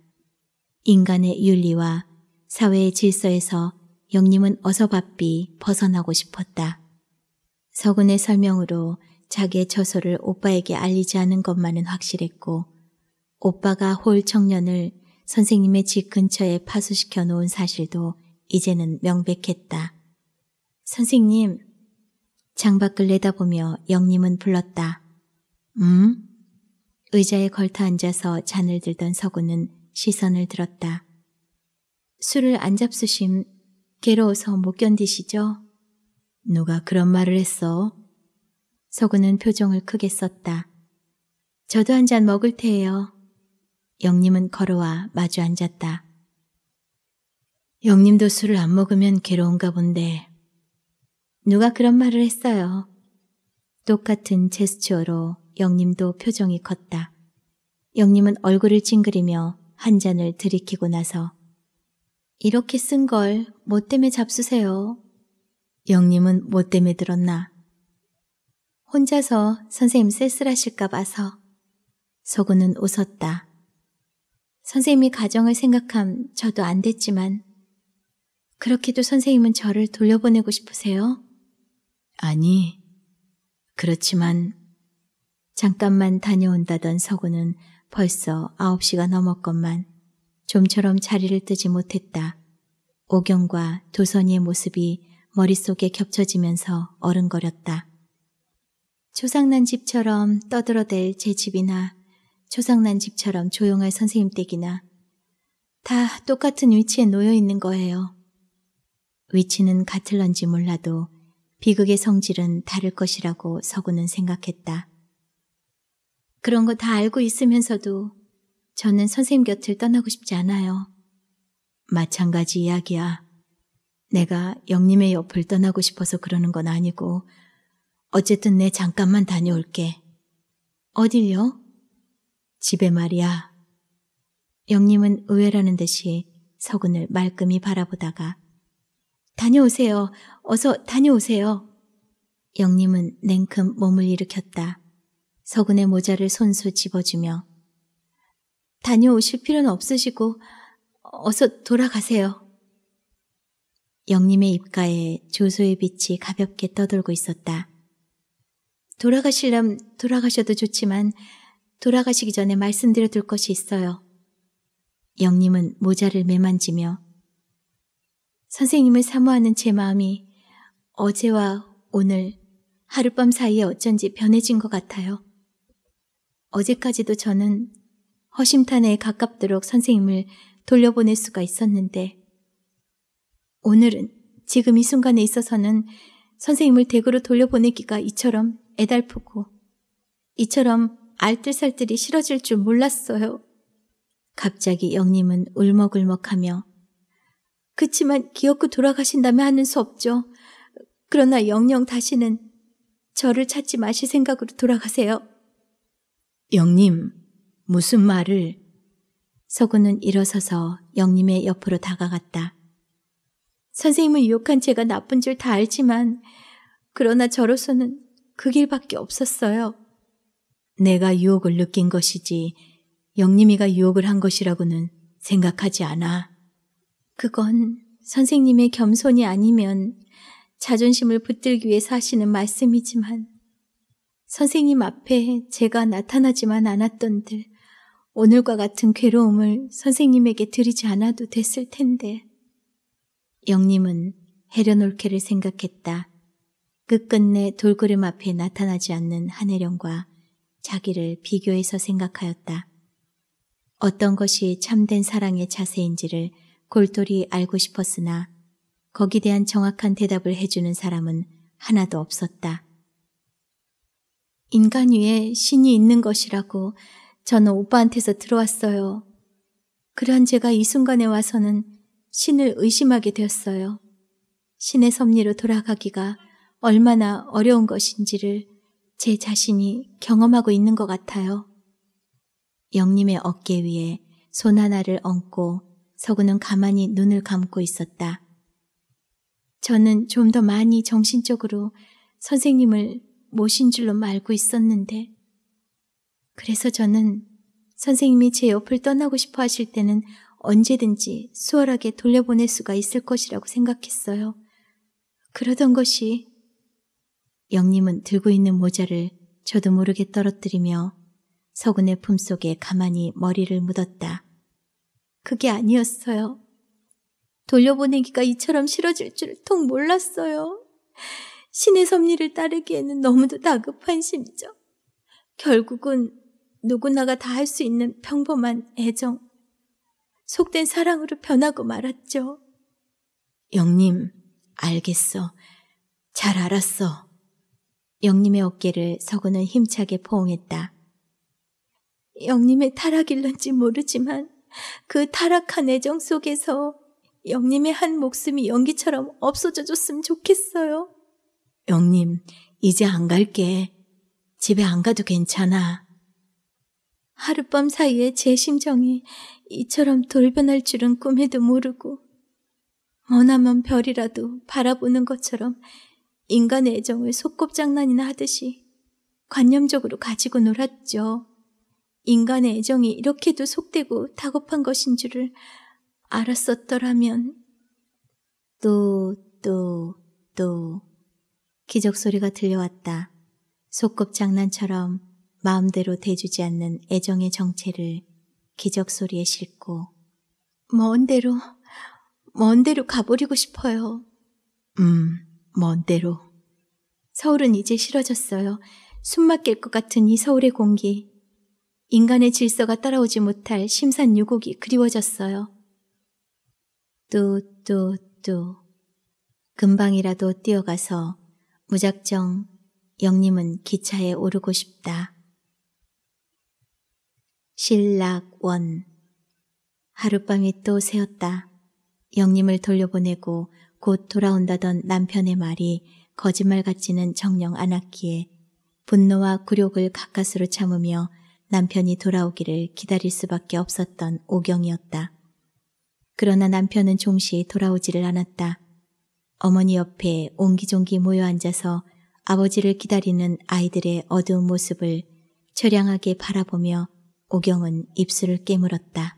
S1: 인간의 윤리와 사회의 질서에서 영림은 어서 바삐 벗어나고 싶었다. 서군의 설명으로 자기의 처소를 오빠에게 알리지 않은 것만은 확실했고 오빠가 홀 청년을 선생님의 집 근처에 파수시켜 놓은 사실도 이제는 명백했다. 선생님, 장밖을 내다보며 영림은 불렀다. 음? 의자에 걸터 앉아서 잔을 들던 서구는 시선을 들었다. 술을 안 잡수심 괴로워서 못 견디시죠? 누가 그런 말을 했어? 서구는 표정을 크게 썼다. 저도 한 잔 먹을 테예요. 영님은 걸어와 마주 앉았다. 영님도 술을 안 먹으면 괴로운가 본데. 누가 그런 말을 했어요. 똑같은 제스처로 영님도 표정이 컸다. 영님은 얼굴을 찡그리며 한 잔을 들이키고 나서 이렇게 쓴 걸 뭐 때문에 잡수세요? 영님은 뭐 때문에 들었나? 혼자서 선생님 쓸쓸하실까 봐서 서구는 웃었다. 선생님이 가정을 생각함 저도 안 됐지만 그렇게도 선생님은 저를 돌려보내고 싶으세요? 아니, 그렇지만 잠깐만 다녀온다던 서구는 벌써 9시가 넘었건만 좀처럼 자리를 뜨지 못했다. 오경과 도선이의 모습이 머릿속에 겹쳐지면서 어른거렸다. 초상난 집처럼 떠들어댈 제 집이나 초상난 집처럼 조용할 선생님 댁이나 다 똑같은 위치에 놓여 있는 거예요. 위치는 같을런지 몰라도 비극의 성질은 다를 것이라고 서구는 생각했다. 그런 거 다 알고 있으면서도 저는 선생님 곁을 떠나고 싶지 않아요. 마찬가지 이야기야. 내가 영님의 옆을 떠나고 싶어서 그러는 건 아니고 어쨌든 내 잠깐만 다녀올게. 어딜요? 집에 말이야. 영님은 의외라는 듯이 서군을 말끔히 바라보다가 다녀오세요. 어서 다녀오세요. 영님은 냉큼 몸을 일으켰다. 서근의 모자를 손수 집어주며 다녀오실 필요는 없으시고 어서 돌아가세요. 영님의 입가에 조소의 빛이 가볍게 떠돌고 있었다. 돌아가실람 돌아가셔도 좋지만 돌아가시기 전에 말씀드려둘 것이 있어요. 영님은 모자를 매만지며 선생님을 사모하는 제 마음이 어제와 오늘 하룻밤 사이에 어쩐지 변해진 것 같아요. 어제까지도 저는 허심탄회에 가깝도록 선생님을 돌려보낼 수가 있었는데 오늘은 지금 이 순간에 있어서는 선생님을 댁으로 돌려보내기가 이처럼 애달프고 이처럼 알뜰살뜰이 싫어질 줄 몰랐어요. 갑자기 영님은 울먹울먹하며 그치만 기어코 돌아가신다면 하는 수 없죠. 그러나 영영 다시는 저를 찾지 마실 생각으로 돌아가세요. 영님, 무슨 말을? 서구는 일어서서 영님의 옆으로 다가갔다. 선생님을 유혹한 제가 나쁜 줄 다 알지만 그러나 저로서는 그 길밖에 없었어요. 내가 유혹을 느낀 것이지 영님이가 유혹을 한 것이라고는 생각하지 않아. 그건 선생님의 겸손이 아니면 자존심을 붙들기 위해서 하시는 말씀이지만 선생님 앞에 제가 나타나지만 않았던들 오늘과 같은 괴로움을 선생님에게 드리지 않아도 됐을 텐데. 영님은 해려놀케를 생각했다. 끝끝내 돌그름 앞에 나타나지 않는 한혜령과 자기를 비교해서 생각하였다. 어떤 것이 참된 사랑의 자세인지를 골똘히 알고 싶었으나 거기 대한 정확한 대답을 해주는 사람은 하나도 없었다. 인간 위에 신이 있는 것이라고 저는 오빠한테서 들어왔어요. 그런 제가 이 순간에 와서는 신을 의심하게 되었어요. 신의 섭리로 돌아가기가 얼마나 어려운 것인지를 제 자신이 경험하고 있는 것 같아요. 영님의 어깨 위에 손 하나를 얹고 서구는 가만히 눈을 감고 있었다. 저는 좀 더 많이 정신적으로 선생님을 못인 줄로만 알고 있었는데 그래서 저는 선생님이 제 옆을 떠나고 싶어 하실 때는 언제든지 수월하게 돌려보낼 수가 있을 것이라고 생각했어요. 그러던 것이 영님은 들고 있는 모자를 저도 모르게 떨어뜨리며 서군의 품속에 가만히 머리를 묻었다. 그게 아니었어요. 돌려보내기가 이처럼 싫어질 줄 통 몰랐어요. 신의 섭리를 따르기에는 너무도 다급한 심정. 결국은 누구나가 다 할 수 있는 평범한 애정, 속된 사랑으로 변하고 말았죠. 영님, 알겠어. 잘 알았어. 영님의 어깨를 서구는 힘차게 포옹했다. 영님의 타락일런지 모르지만 그 타락한 애정 속에서 영님의 한 목숨이 연기처럼 없어져 줬으면 좋겠어요. 영님, 이제 안 갈게. 집에 안 가도 괜찮아. 하룻밤 사이에 제 심정이 이처럼 돌변할 줄은 꿈에도 모르고 머나먼 별이라도 바라보는 것처럼 인간의 애정을 속곱장난이나 하듯이 관념적으로 가지고 놀았죠. 인간의 애정이 이렇게도 속되고 다급한 것인 줄을 알았었더라면 또, 또, 또. 기적 소리가 들려왔다. 소꿉장난처럼 마음대로 대주지 않는 애정의 정체를 기적 소리에 싣고 먼 데로 먼 데로 가버리고 싶어요. 음, 먼 데로. 서울은 이제 싫어졌어요. 숨 막힐 것 같은 이 서울의 공기. 인간의 질서가 따라오지 못할 심산 유곡이 그리워졌어요. 뚜, 뚜, 뚜. 금방이라도 뛰어가서 무작정 영님은 기차에 오르고 싶다. 신락원 하룻밤이 또 새었다. 영님을 돌려보내고 곧 돌아온다던 남편의 말이 거짓말 같지는 정녕 않았기에 분노와 굴욕을 가까스로 참으며 남편이 돌아오기를 기다릴 수밖에 없었던 오경이었다. 그러나 남편은 종시 돌아오지를 않았다. 어머니 옆에 옹기종기 모여 앉아서 아버지를 기다리는 아이들의 어두운 모습을 처량하게 바라보며 오경은 입술을 깨물었다.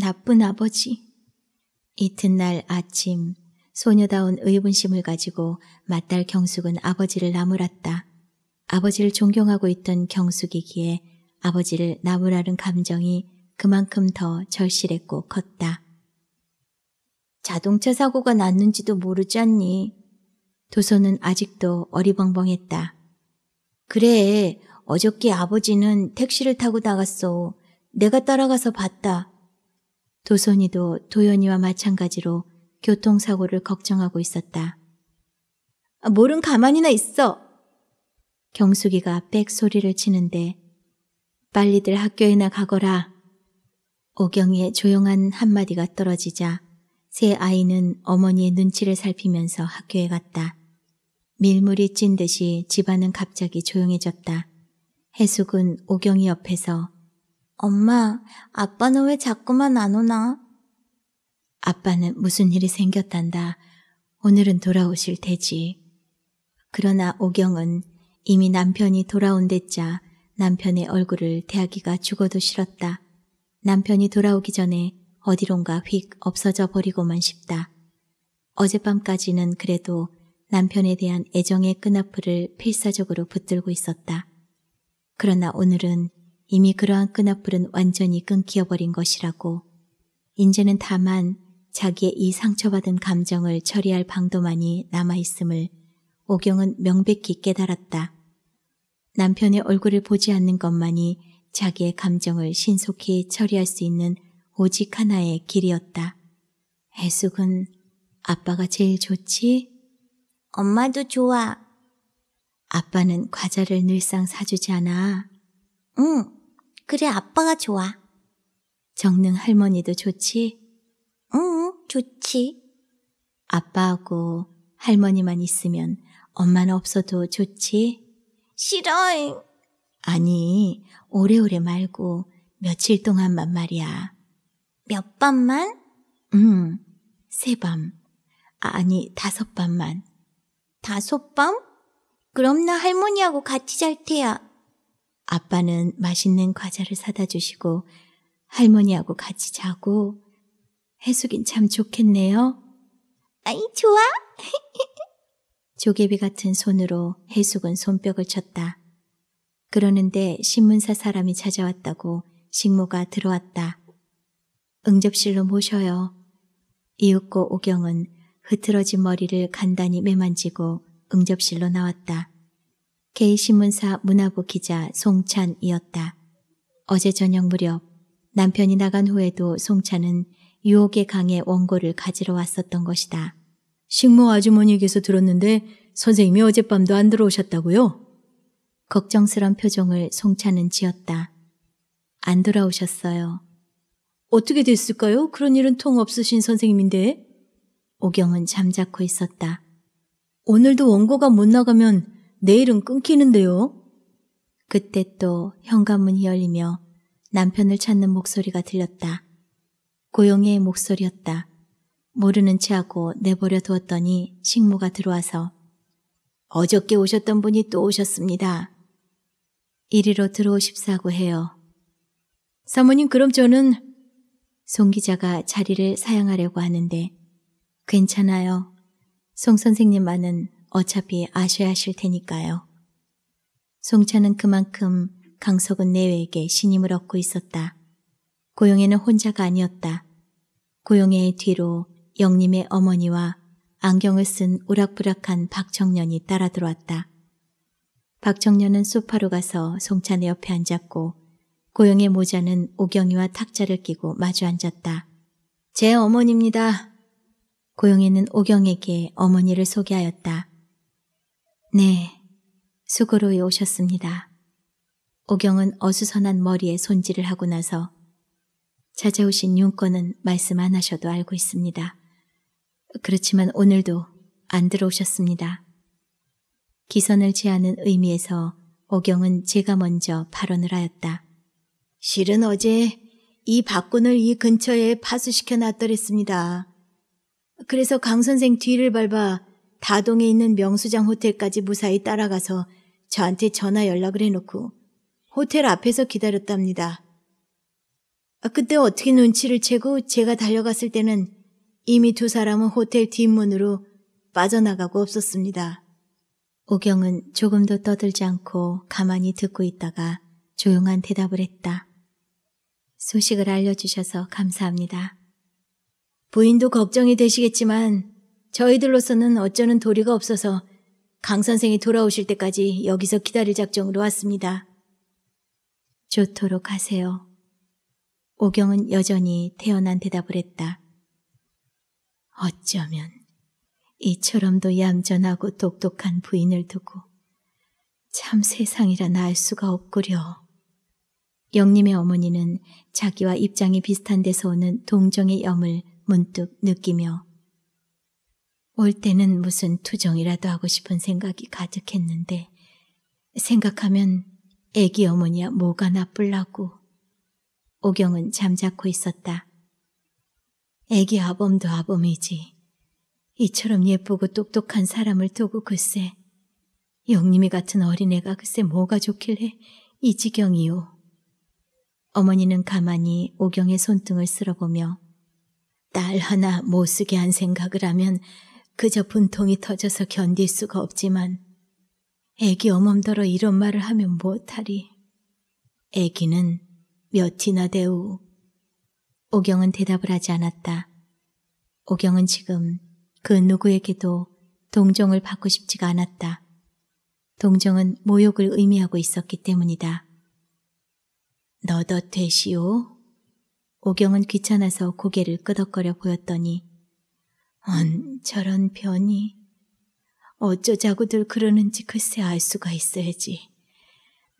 S1: 나쁜 아버지. 이튿날 아침 소녀다운 의분심을 가지고 맞딸 경숙은 아버지를 나무랐다. 아버지를 존경하고 있던 경숙이기에 아버지를 나무라는 감정이 그만큼 더 절실했고 컸다. 자동차 사고가 났는지도 모르지않니 도서는 아직도 어리벙벙했다. 그래, 어저께 아버지는 택시를 타고 나갔어. 내가 따라가서 봤다. 도선이도 도연이와 마찬가지로 교통사고를 걱정하고 있었다. 모른 아, 가만히나 있어! 경숙이가 빽 소리를 치는데 빨리들 학교에나 가거라. 오경의 이 조용한 한마디가 떨어지자 세 아이는 어머니의 눈치를 살피면서 학교에 갔다. 밀물이 찐 듯이 집안은 갑자기 조용해졌다. 해숙은 오경이 옆에서 엄마, 아빠는 왜 자꾸만 안 오나? 아빠는 무슨 일이 생겼단다. 오늘은 돌아오실 테지. 그러나 오경은 이미 남편이 돌아온댔자 남편의 얼굴을 대하기가 죽어도 싫었다. 남편이 돌아오기 전에 어디론가 휙 없어져 버리고만 싶다. 어젯밤까지는 그래도 남편에 대한 애정의 끈앞을 필사적으로 붙들고 있었다. 그러나 오늘은 이미 그러한 끈앞은 을 완전히 끊기어버린 것이라고 인제는 다만 자기의 이 상처받은 감정을 처리할 방도만이 남아있음을 오경은 명백히 깨달았다. 남편의 얼굴을 보지 않는 것만이 자기의 감정을 신속히 처리할 수 있는 오직 하나의 길이었다. 해숙은 아빠가 제일 좋지? 엄마도 좋아. 아빠는 과자를 늘상 사주지 않아. 응, 그래 아빠가 좋아. 정릉 할머니도 좋지? 응, 좋지. 아빠하고 할머니만 있으면 엄마는 없어도 좋지? 싫어요. 아니, 오래오래 말고 며칠 동안만 말이야. 몇밤만 음, 세 밤. 아, 아니, 다섯 밤만. 다섯 밤? 그럼 나 할머니하고 같이 잘 테야. 아빠는 맛있는 과자를 사다 주시고 할머니하고 같이 자고 해숙인 참 좋겠네요. 아이, 좋아. *laughs* 조개비 같은 손으로 해숙은 손뼉을 쳤다. 그러는데 신문사 사람이 찾아왔다고 식모가 들어왔다. 응접실로 모셔요. 이윽고 오경은 흐트러진 머리를 간단히 매만지고 응접실로 나왔다. K신문사 문화부 기자 송찬이었다. 어제 저녁 무렵 남편이 나간 후에도 송찬은 유혹의 강의 원고를 가지러 왔었던 것이다. 식모 아주머니에게서 들었는데 선생님이 어젯밤도 안 들어오셨다고요? 걱정스런 표정을 송찬은 지었다. 안 돌아오셨어요. 어떻게 됐을까요? 그런 일은 통 없으신 선생님인데. 오경은 잠자코 있었다. 오늘도 원고가 못 나가면 내일은 끊기는데요. 그때 또 현관문이 열리며 남편을 찾는 목소리가 들렸다. 고용의 목소리였다. 모르는 체하고 내버려 두었더니 식모가 들어와서 어저께 오셨던 분이 또 오셨습니다. 이리로 들어오십사고 해요. 사모님 그럼 저는 송 기자가 자리를 사양하려고 하는데 괜찮아요. 송 선생님만은 어차피 아셔야 하실 테니까요. 송차는 그만큼 강석은 내외에게 신임을 얻고 있었다. 고용애는 혼자가 아니었다. 고용애의 뒤로 영림의 어머니와 안경을 쓴 우락부락한 박청년이 따라 들어왔다. 박청년은 소파로 가서 송찬의 옆에 앉았고 고영의 모자는 오경이와 탁자를 끼고 마주 앉았다. 제 어머니입니다. 고영이는 오경에게 어머니를 소개하였다. 네, 수고로이 오셨습니다. 오경은 어수선한 머리에 손질을 하고 나서 찾아오신 윤건은 말씀 안 하셔도 알고 있습니다. 그렇지만 오늘도 안 들어오셨습니다. 기선을 제하는 의미에서 오경은 제가 먼저 발언을 하였다. 실은 어제 이 박군을 이 근처에 파수시켜 놨더랬습니다. 그래서 강 선생 뒤를 밟아 다동에 있는 명수장 호텔까지 무사히 따라가서 저한테 전화 연락을 해놓고 호텔 앞에서 기다렸답니다. 그때 어떻게 눈치를 채고 제가 달려갔을 때는 이미 두 사람은 호텔 뒷문으로 빠져나가고 없었습니다. 오경은 조금도 떠들지 않고 가만히 듣고 있다가 조용한 대답을 했다. 소식을 알려주셔서 감사합니다. 부인도 걱정이 되시겠지만 저희들로서는 어쩌는 도리가 없어서 강 선생이 돌아오실 때까지 여기서 기다릴 작정으로 왔습니다. 좋도록 하세요. 오경은 여전히 태연한 대답을 했다. 어쩌면 이처럼도 얌전하고 똑똑한 부인을 두고 참 세상이라 나알 수가 없구려. 영림의 어머니는 자기와 입장이 비슷한 데서 오는 동정의 염을 문득 느끼며 올 때는 무슨 투정이라도 하고 싶은 생각이 가득했는데 생각하면 애기 어머니야 뭐가 나쁠라고 오경은 잠자코 있었다. 애기 아범도 아범이지. 이처럼 예쁘고 똑똑한 사람을 두고 글쎄 영림이 같은 어린애가 글쎄 뭐가 좋길래 이 지경이요. 어머니는 가만히 오경의 손등을 쓸어보며 딸 하나 못 쓰게 한 생각을 하면 그저 분통이 터져서 견딜 수가 없지만 애기 어멈더러 이런 말을 하면 못하리. 애기는 몇이나 대우 오경은 대답을 하지 않았다. 오경은 지금 그 누구에게도 동정을 받고 싶지가 않았다. 동정은 모욕을 의미하고 있었기 때문이다. 너도 되시오? 오경은 귀찮아서 고개를 끄덕거려 보였더니 언 저런 변이 어쩌자고들 그러는지 글쎄 알 수가 있어야지.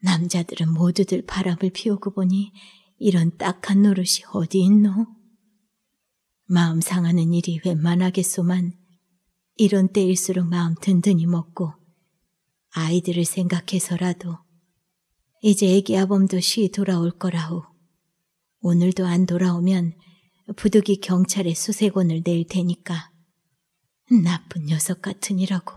S1: 남자들은 모두들 바람을 피우고 보니 이런 딱한 노릇이 어디 있노? 마음 상하는 일이 웬만하겠소만 이런 때일수록 마음 든든히 먹고 아이들을 생각해서라도 이제 애기 아범도 시 돌아올 거라오. 오늘도 안 돌아오면 부득이 경찰에 수색원을 낼 테니까. 나쁜 녀석 같으니라고.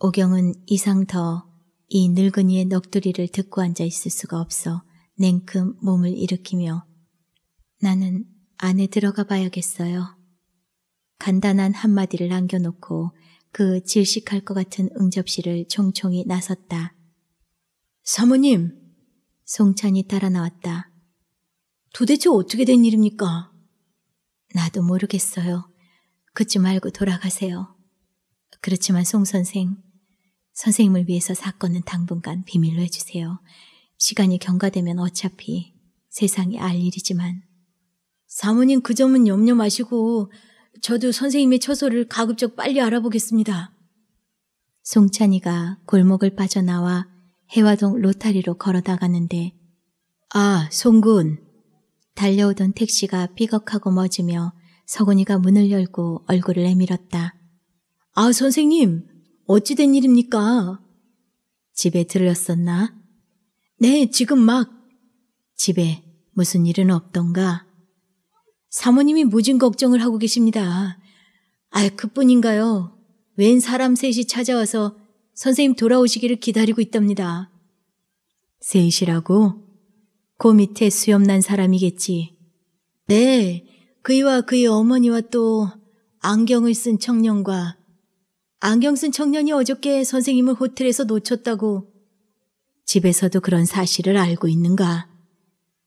S1: 오경은 이상 더 이 늙은이의 넋두리를 듣고 앉아 있을 수가 없어 냉큼 몸을 일으키며 나는 안에 들어가 봐야겠어요. 간단한 한마디를 남겨놓고 그 질식할 것 같은 응접실을 총총히 나섰다. 사모님! 송찬이 따라 나왔다. 도대체 어떻게 된 일입니까? 나도 모르겠어요. 그치 말고 돌아가세요. 그렇지만 송 선생, 선생님을 위해서 사건은 당분간 비밀로 해주세요. 시간이 경과되면 어차피 세상이 알 일이지만. 사모님 그 점은 염려 마시고 저도 선생님의 처소를 가급적 빨리 알아보겠습니다. 송찬이가 골목을 빠져나와 해화동 로타리로 걸어 나갔는데 아, 송군! 달려오던 택시가 삐걱하고 멎으며 서군이가 문을 열고 얼굴을 내밀었다. 아, 선생님! 어찌된 일입니까? 집에 들렸었나? 네, 지금 막! 집에 무슨 일은 없던가? 사모님이 무진 걱정을 하고 계십니다. 아, 그뿐인가요? 웬 사람 셋이 찾아와서 선생님 돌아오시기를 기다리고 있답니다. 셋이라고? 그 밑에 수염난 사람이겠지. 네, 그이와 그의 어머니와 또 안경을 쓴 청년과 안경 쓴 청년이 어저께 선생님을 호텔에서 놓쳤다고 집에서도 그런 사실을 알고 있는가?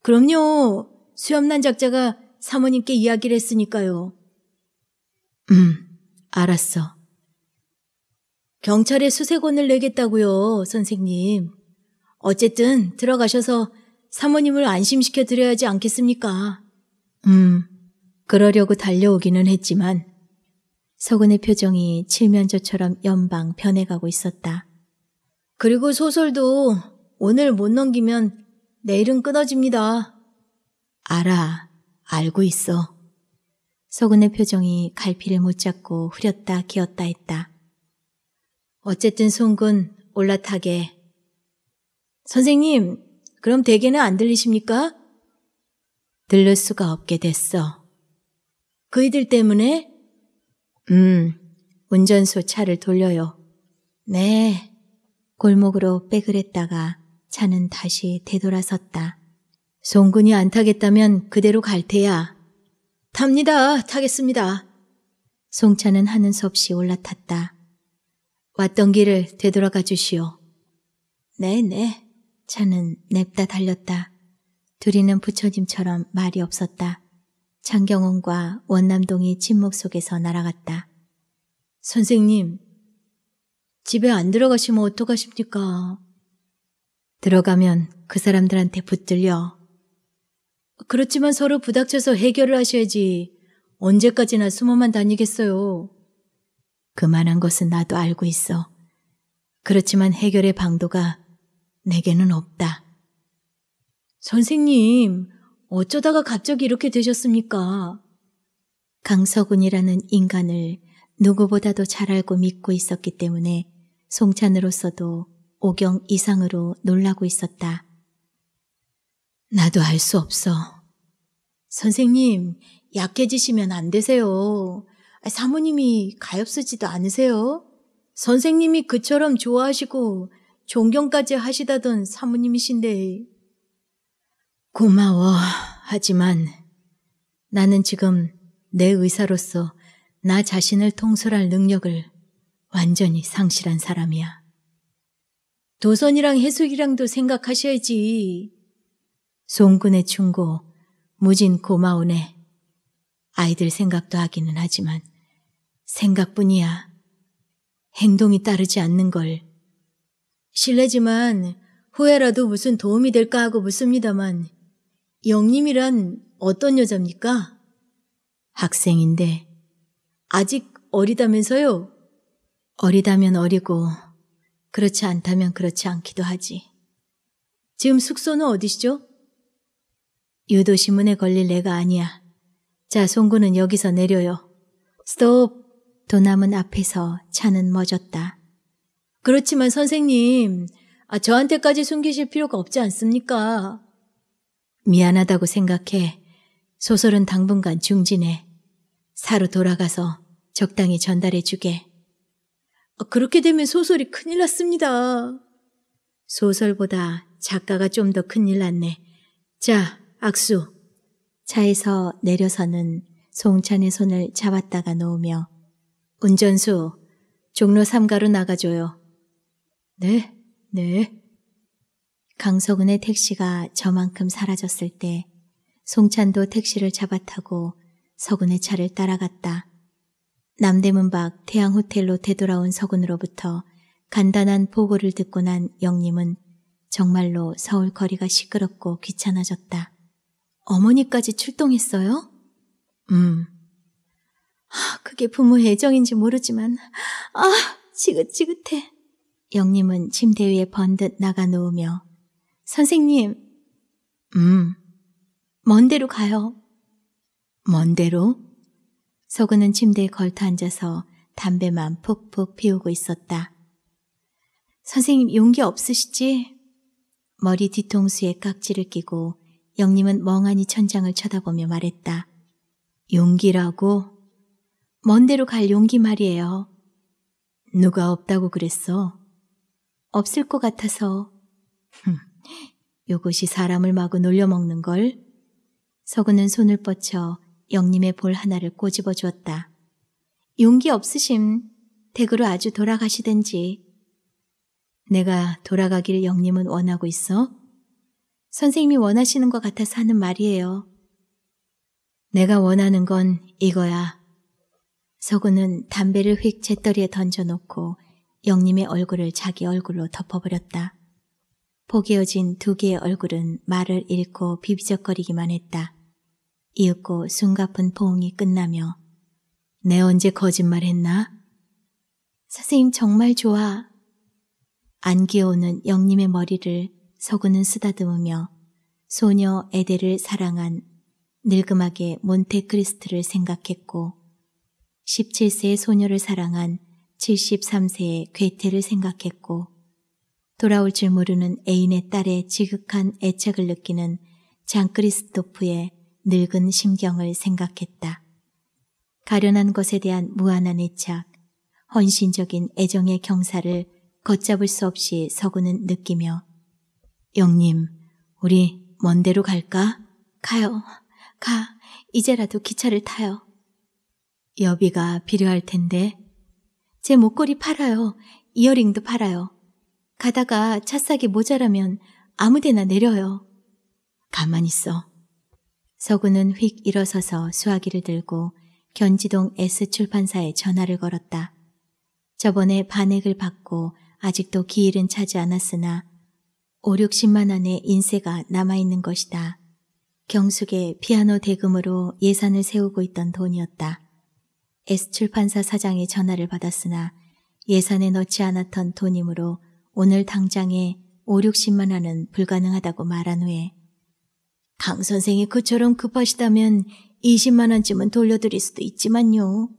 S1: 그럼요. 수염난 작자가 사모님께 이야기를 했으니까요. 음, 알았어. 경찰에 수색원을 내겠다고요, 선생님. 어쨌든 들어가셔서 사모님을 안심시켜 드려야지 않겠습니까? 음, 그러려고 달려오기는 했지만 서근의 표정이 칠면조처럼 연방 변해가고 있었다. 그리고 소설도 오늘 못 넘기면 내일은 끊어집니다. 알아, 알고 있어. 서근의 표정이 갈피를 못 잡고 흐렸다 기었다 했다. 어쨌든 송군 올라타게. 선생님, 그럼 대개는 안 들리십니까? 들를 수가 없게 됐어. 그이들 때문에? 음, 운전소 차를 돌려요. 네. 골목으로 백을 했다가 차는 다시 되돌아섰다. 송군이 안 타겠다면 그대로 갈 테야. 탑니다. 타겠습니다. 송차는 하는 수 없이 올라탔다. 왔던 길을 되돌아가 주시오. 네네. 네. 차는 냅다 달렸다. 둘이는 부처님처럼 말이 없었다. 장경원과 원남동이 침묵 속에서 날아갔다. 선생님, 집에 안 들어가시면 어떡하십니까? 들어가면 그 사람들한테 붙들려. 그렇지만 서로 부닥쳐서 해결을 하셔야지 언제까지나 숨어만 다니겠어요. 그만한 것은 나도 알고 있어. 그렇지만 해결의 방도가 내게는 없다. 선생님, 어쩌다가 갑자기 이렇게 되셨습니까? 강서군이라는 인간을 누구보다도 잘 알고 믿고 있었기 때문에 송찬으로서도 오경 이상으로 놀라고 있었다. 나도 알 수 없어. 선생님, 약해지시면 안 되세요. 사모님이 가엾으지도 않으세요? 선생님이 그처럼 좋아하시고 존경까지 하시다던 사모님이신데. 고마워. 하지만 나는 지금 내 의사로서 나 자신을 통솔할 능력을 완전히 상실한 사람이야. 도선이랑 해숙이랑도 생각하셔야지. 송군의 충고, 무진 고마우네. 아이들 생각도 하기는 하지만 생각뿐이야. 행동이 따르지 않는 걸. 실례지만 후회라도 무슨 도움이 될까 하고 묻습니다만 영님이란 어떤 여자입니까? 학생인데 아직 어리다면서요? 어리다면 어리고 그렇지 않다면 그렇지 않기도 하지. 지금 숙소는 어디시죠? 유도신문에 걸릴 내가 아니야. 자, 송구는 여기서 내려요. 스톱! 도남은 앞에서 차는 멎었다. 그렇지만 선생님, 아, 저한테까지 숨기실 필요가 없지 않습니까? 미안하다고 생각해. 소설은 당분간 중진해. 사로 돌아가서 적당히 전달해 주게. 아, 그렇게 되면 소설이 큰일 났습니다. 소설보다 작가가 좀 더 큰일 났네. 자, 악수. 차에서 내려서는 송찬의 손을 잡았다가 놓으며 운전수, 종로 3가로 나가줘요. 네, 네. 강석은의 택시가 저만큼 사라졌을 때 송찬도 택시를 잡아타고 서군의 차를 따라갔다. 남대문 밖 태양호텔로 되돌아온 서군으로부터 간단한 보고를 듣고 난 영림은 정말로 서울 거리가 시끄럽고 귀찮아졌다. 어머니까지 출동했어요? 음. 그게 부모의 애정인지 모르지만 아 지긋지긋해. 영님은 침대 위에 번듯 나가 누우며 선생님 음 먼데로 가요. 먼데로? 서구는 침대에 걸터 앉아서 담배만 푹푹 피우고 있었다. 선생님 용기 없으시지? 머리 뒤통수에 깍지를 끼고 영님은 멍하니 천장을 쳐다보며 말했다. 용기라고? 먼 데로 갈 용기 말이에요. 누가 없다고 그랬어? 없을 것 같아서. 요것이 사람을 마구 놀려먹는 걸. 서구는 손을 뻗쳐 영님의 볼 하나를 꼬집어 주었다. 용기 없으심. 댁으로 아주 돌아가시든지. 내가 돌아가길 영님은 원하고 있어? 선생님이 원하시는 것 같아서 하는 말이에요. 내가 원하는 건 이거야. 서구는 담배를 휙 재떨이에 던져놓고 영림의 얼굴을 자기 얼굴로 덮어버렸다. 포개어진 두 개의 얼굴은 말을 잃고 비비적거리기만 했다. 이윽고 숨가쁜 포옹이 끝나며 내 언제 거짓말했나? 선생님 정말 좋아. 안 귀여우는 영림의 머리를 서구는 쓰다듬으며 소녀 에델를 사랑한 늙음하게 몬테크리스트를 생각했고 17세의 소녀를 사랑한 73세의 괴테를 생각했고 돌아올 줄 모르는 애인의 딸의 지극한 애착을 느끼는 장크리스토프의 늙은 심경을 생각했다. 가련한 것에 대한 무한한 애착, 헌신적인 애정의 경사를 걷잡을 수 없이 서구는 느끼며 영님, 우리 먼 데로 갈까? 가요. 가. 이제라도 기차를 타요. 여비가 필요할 텐데. 제 목걸이 팔아요. 이어링도 팔아요. 가다가 차싸기 모자라면 아무데나 내려요. 가만 있어. 서구는 휙 일어서서 수화기를 들고 견지동 S출판사에 전화를 걸었다. 저번에 반액을 받고 아직도 기일은 차지 않았으나 5, 60만 원의 인세가 남아있는 것이다. 경숙의 피아노 대금으로 예산을 세우고 있던 돈이었다. S출판사 사장의 전화를 받았으나 예산에 넣지 않았던 돈이므로 오늘 당장에 5, 60만 원은 불가능하다고 말한 후에 강 선생이 그처럼 급하시다면 20만 원쯤은 돌려드릴 수도 있지만요.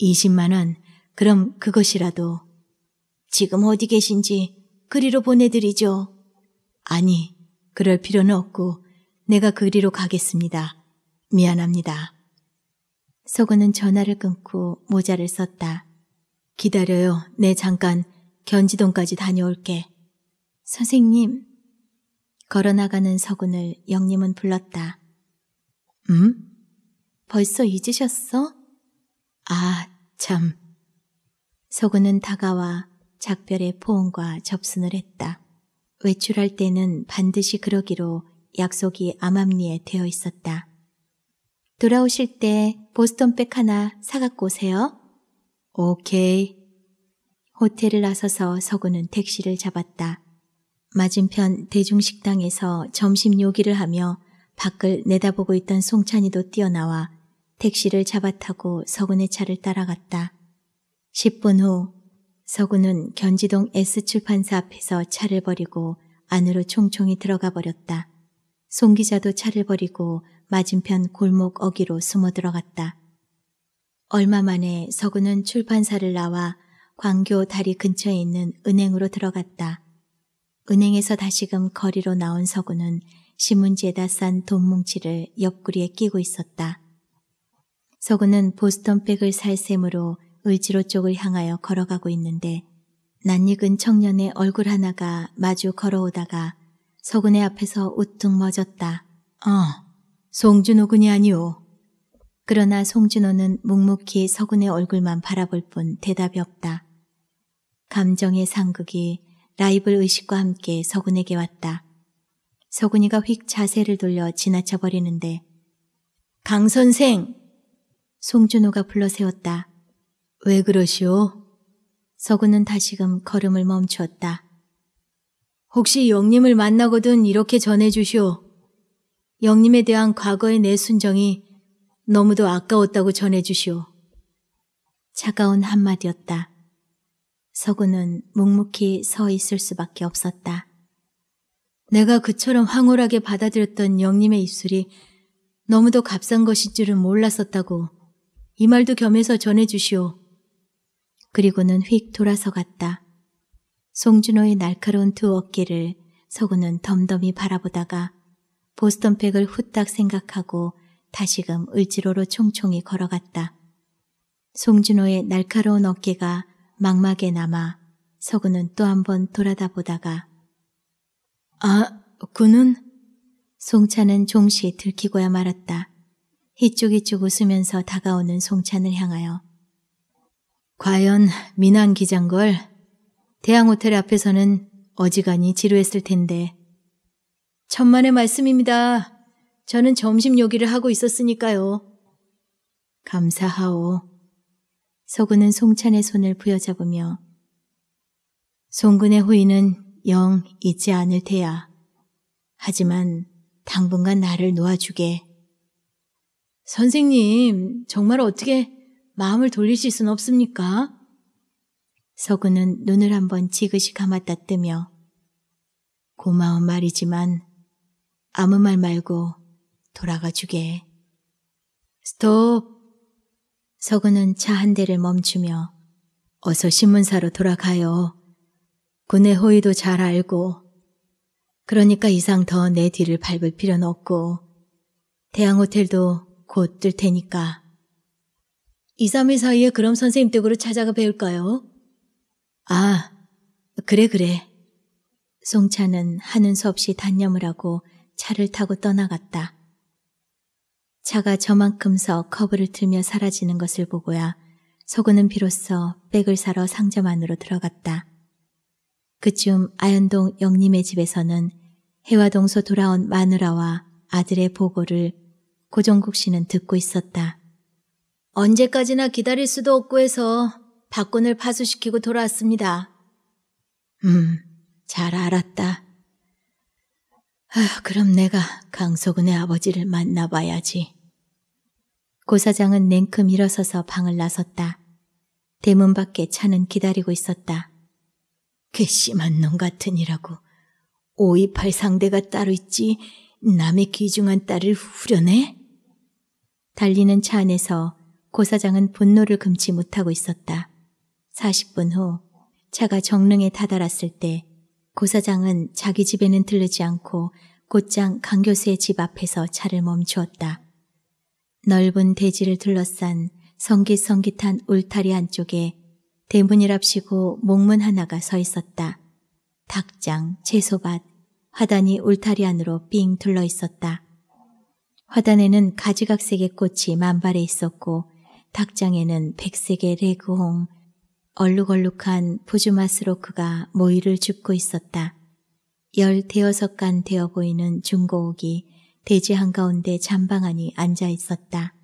S1: 20만 원, 그럼 그것이라도 지금 어디 계신지 그리로 보내드리죠. 아니, 그럴 필요는 없고 내가 그리로 가겠습니다. 미안합니다. 서구는 전화를 끊고 모자를 썼다. 기다려요. 내 네, 잠깐 견지동까지 다녀올게. 선생님. 걸어나가는 서군을 영님은 불렀다. 음? 벌써 잊으셨어? 아, 참. 서군은 다가와 작별의 포옹과 접순을 했다. 외출할 때는 반드시 그러기로 약속이 암암리에 되어 있었다. 돌아오실 때 보스턴백 하나 사갖고 오세요. 오케이. 호텔을 나서서 서구는 택시를 잡았다. 맞은편 대중식당에서 점심 요기를 하며 밖을 내다보고 있던 송찬이도 뛰어나와 택시를 잡아타고 서군의 차를 따라갔다. 10분 후 서군은 견지동 S출판사 앞에서 차를 버리고 안으로 총총히 들어가 버렸다. 송 기자도 차를 버리고 맞은편 골목 어기로 숨어 들어갔다. 얼마 만에 서구는 출판사를 나와 광교 다리 근처에 있는 은행으로 들어갔다. 은행에서 다시금 거리로 나온 서구는 신문지에다 싼 돈뭉치를 옆구리에 끼고 있었다. 서구는 보스턴백을 살 셈으로 을지로 쪽을 향하여 걸어가고 있는데 낯익은 청년의 얼굴 하나가 마주 걸어오다가 서군의 앞에서 우뚝 멎었다. 어. 송준호군이 아니오. 그러나 송준호는 묵묵히 서군의 얼굴만 바라볼 뿐 대답이 없다. 감정의 상극이 라이벌 의식과 함께 서군에게 왔다. 서군이가 휙 자세를 돌려 지나쳐 버리는데 강 선생! 송준호가 불러세웠다. 왜 그러시오? 서군은 다시금 걸음을 멈추었다. 혹시 영님을 만나거든 이렇게 전해주시오. 영님에 대한 과거의 내 순정이 너무도 아까웠다고 전해주시오. 차가운 한마디였다. 서구는 묵묵히 서 있을 수밖에 없었다. 내가 그처럼 황홀하게 받아들였던 영님의 입술이 너무도 값싼 것일 줄은 몰랐었다고 이 말도 겸해서 전해주시오. 그리고는 휙 돌아서 갔다. 송준호의 날카로운 두 어깨를 서구는 덤덤히 바라보다가 보스턴팩을 후딱 생각하고 다시금 을지로로 총총히 걸어갔다. 송준호의 날카로운 어깨가 막막에 남아 서구는 또 한 번 돌아다 보다가 아, 그는? 송찬은 종시 들키고야 말았다. 히쭉히쭉 웃으면서 다가오는 송찬을 향하여 과연 민항 기장걸? 대항호텔 앞에서는 어지간히 지루했을 텐데 천만의 말씀입니다. 저는 점심 요기를 하고 있었으니까요. 감사하오. 서구는 송찬의 손을 부여잡으며 송근의 호의는 영 잊지 않을 테야. 하지만 당분간 나를 놓아주게. 선생님, 정말 어떻게 마음을 돌리실 순 없습니까? 서구는 눈을 한번 지그시 감았다 뜨며 고마운 말이지만 아무 말 말고 돌아가 주게. 스톱! 서구는 차 한 대를 멈추며 어서 신문사로 돌아가요. 군의 호의도 잘 알고 그러니까 이상 더 내 뒤를 밟을 필요는 없고 대양호텔도곧 뜰 테니까. 2, 3일 사이에 그럼 선생님 댁으로 찾아가 배울까요? 아, 그래 그래. 송차는 하는 수 없이 단념을 하고 차를 타고 떠나갔다. 차가 저만큼 서 커브를 틀며 사라지는 것을 보고야 서구는 비로소 백을 사러 상점 안으로 들어갔다. 그쯤 아현동 영림의 집에서는 해화동서 돌아온 마누라와 아들의 보고를 고종국 씨는 듣고 있었다. 언제까지나 기다릴 수도 없고 해서 박군을 파수시키고 돌아왔습니다. 음, 잘 알았다. 아휴, 그럼 내가 강소근의 아버지를 만나봐야지. 고사장은 냉큼 일어서서 방을 나섰다. 대문 밖에 차는 기다리고 있었다. 괘씸한 그 놈 같으니라고. 오이팔 상대가 따로 있지 남의 귀중한 딸을 후려내? 달리는 차 안에서 고사장은 분노를 금치 못하고 있었다. 40분 후 차가 정릉에 다다랐을 때 고사장은 자기 집에는 들르지 않고 곧장 강 교수의 집 앞에서 차를 멈추었다. 넓은 대지를 둘러싼 성깃성깃한 울타리 안쪽에 대문이랍시고 목문 하나가 서 있었다. 닭장, 채소밭, 화단이 울타리 안으로 삥 둘러 있었다. 화단에는 가지각색의 꽃이 만발해 있었고 닭장에는 백색의 레그홍, 얼룩얼룩한 푸주마스로크가 모이를 줍고 있었다. 열 대여섯 간 되어 보이는 중고옥이 대지 한가운데 잠방안이 앉아 있었다.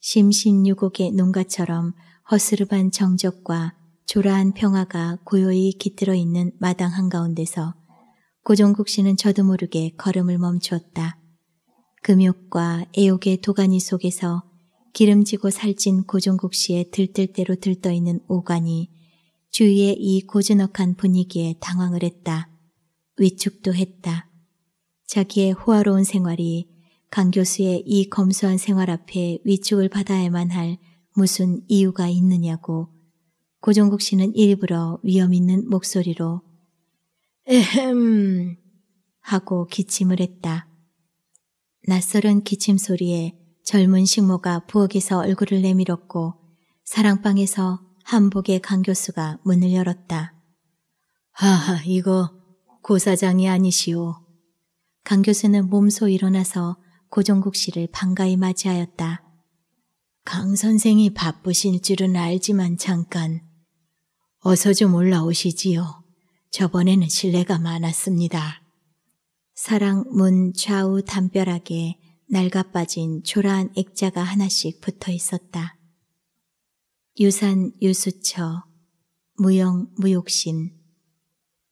S1: 심신유곡의 농가처럼 허스름한 정적과 조라한 평화가 고요히 깃들어 있는 마당 한가운데서 고종국 씨는 저도 모르게 걸음을 멈추었다. 금욕과 애욕의 도가니 속에서 기름지고 살찐 고종국 씨의 들뜰대로 들떠있는 오관이 주위의 이 고즈넉한 분위기에 당황을 했다. 위축도 했다. 자기의 호화로운 생활이 강 교수의 이 검소한 생활 앞에 위축을 받아야만 할 무슨 이유가 있느냐고 고종국 씨는 일부러 위험 있는 목소리로 에헴 하고 기침을 했다. 낯설은 기침 소리에 젊은 식모가 부엌에서 얼굴을 내밀었고 사랑방에서 한복의 강교수가 문을 열었다. 하하 아, 이거 고사장이 아니시오. 강 교수는 몸소 일어나서 고종국 씨를 반가이 맞이하였다. 강 선생이 바쁘실 줄은 알지만 잠깐 어서 좀 올라오시지요. 저번에는 실례가 많았습니다. 사랑 문 좌우 담벼락에 날가 빠진 초라한 액자가 하나씩 붙어 있었다. 유산 유수처, 무영 무욕심,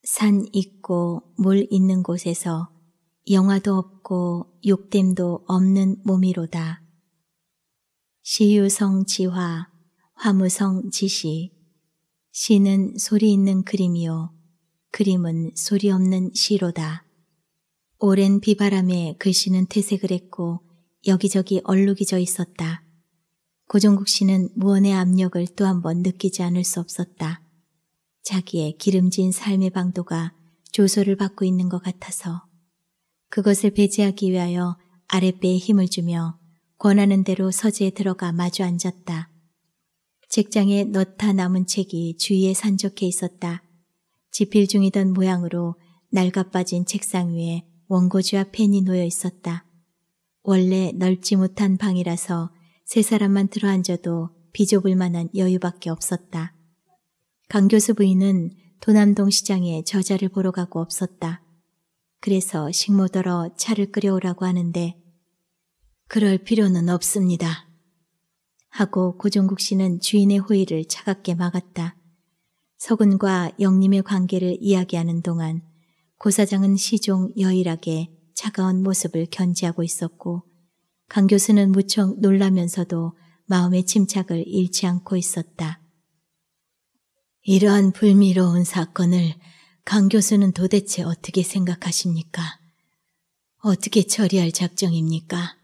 S1: 산 있고 물 있는 곳에서 영화도 없고 욕됨도 없는 몸이로다. 시유성 지화, 화무성 지시, 시는 소리 있는 그림이요, 그림은 소리 없는 시로다. 오랜 비바람에 글씨는 퇴색을 했고 여기저기 얼룩이져 있었다. 고종국 씨는 무언의 압력을 또 한 번 느끼지 않을 수 없었다. 자기의 기름진 삶의 방도가 조소를 받고 있는 것 같아서 그것을 배제하기 위하여 아랫배에 힘을 주며 권하는 대로 서재에 들어가 마주 앉았다. 책장에 넣다 남은 책이 주위에 산적해 있었다. 지필 중이던 모양으로 날아 빠진 책상 위에 원고지와 펜이 놓여 있었다. 원래 넓지 못한 방이라서 세 사람만 들어앉아도 비좁을 만한 여유밖에 없었다. 강 교수 부인은 도남동 시장에 저자를 보러 가고 없었다. 그래서 식모더러 차를 끓여오라고 하는데 그럴 필요는 없습니다. 하고 고종국 씨는 주인의 호의를 차갑게 막았다. 서군과 영림의 관계를 이야기하는 동안 고사장은 시종 여일하게 차가운 모습을 견지하고 있었고 강 교수는 무척 놀라면서도 마음의 침착을 잃지 않고 있었다. 이러한 불미로운 사건을 강 교수는 도대체 어떻게 생각하십니까? 어떻게 처리할 작정입니까?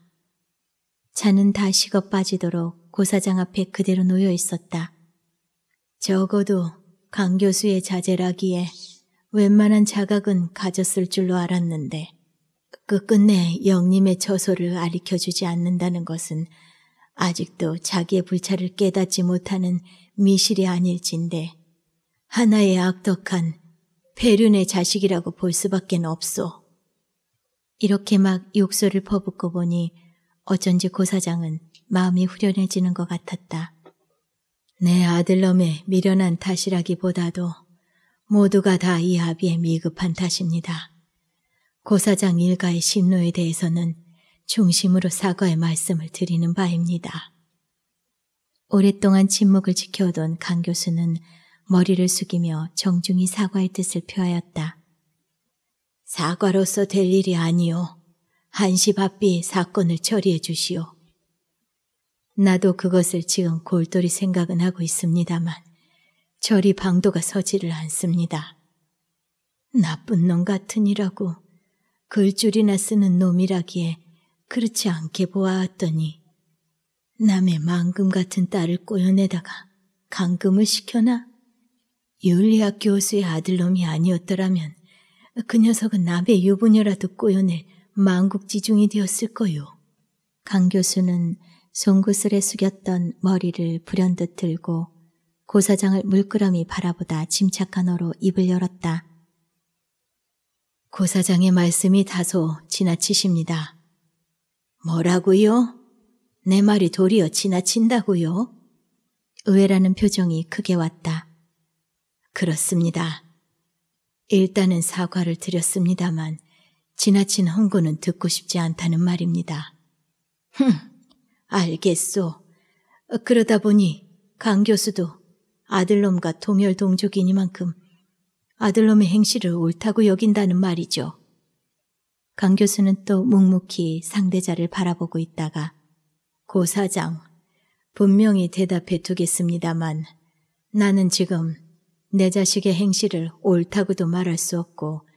S1: 차는 다 식어 빠지도록 고사장 앞에 그대로 놓여 있었다. 적어도 강 교수의 자제라기에 웬만한 자각은 가졌을 줄로 알았는데 끝끝내 그 영님의 처소를 아리켜주지 않는다는 것은 아직도 자기의 불찰을 깨닫지 못하는 미실이 아닐진데 하나의 악덕한 배륜의 자식이라고 볼 수밖엔 없소. 이렇게 막 욕설을 퍼붓고 보니 어쩐지 고사장은 마음이 후련해지는 것 같았다. 내 아들놈의 미련한 탓이라기보다도 모두가 다이 합의에 미급한 탓입니다. 고사장 일가의 심로에 대해서는 중심으로 사과의 말씀을 드리는 바입니다. 오랫동안 침묵을 지켜오던 강 교수는 머리를 숙이며 정중히 사과의 뜻을 표하였다. 사과로서 될 일이 아니요. 한시바삐 사건을 처리해 주시오. 나도 그것을 지금 골똘히 생각은 하고 있습니다만 저리 방도가 서지를 않습니다. 나쁜 놈 같으니라고 글줄이나 쓰는 놈이라기에 그렇지 않게 보아왔더니 남의 망금 같은 딸을 꼬여내다가 감금을 시켜나? 윤리학 교수의 아들놈이 아니었더라면 그 녀석은 남의 유부녀라도 꼬여낼 망국지중이 되었을 거요. 강 교수는 송구슬에 숙였던 머리를 불현듯 들고 고사장을 물끄러미 바라보다 침착한 어로 입을 열었다. 고사장의 말씀이 다소 지나치십니다. 뭐라고요? 내 말이 도리어 지나친다고요? 의외라는 표정이 크게 왔다. 그렇습니다. 일단은 사과를 드렸습니다만 지나친 헌고는 듣고 싶지 않다는 말입니다. 흠, 알겠소. 그러다 보니 강 교수도 아들놈과 동열 동족이니만큼 아들놈의 행실을 옳다고 여긴다는 말이죠. 강 교수는 또 묵묵히 상대자를 바라보고 있다가 고 사장, 분명히 대답해 두겠습니다만 나는 지금 내 자식의 행실을 옳다고도 말할 수 없고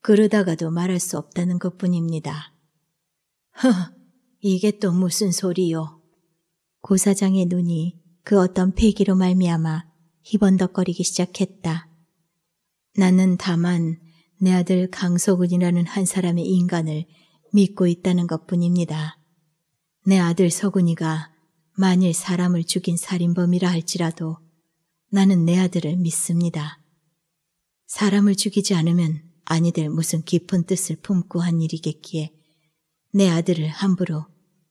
S1: 그러다가도 말할 수 없다는 것뿐입니다. 허, 이게 또 무슨 소리요? 고 사장의 눈이 그 어떤 폐기로 말미암아 희번덕거리기 시작했다. 나는 다만 내 아들 강소근이라는한 사람의 인간을 믿고 있다는 것뿐입니다. 내 아들 서근이가 만일 사람을 죽인 살인범이라 할지라도 나는 내 아들을 믿습니다. 사람을 죽이지 않으면 아니 될 무슨 깊은 뜻을 품고 한 일이겠기에 내 아들을 함부로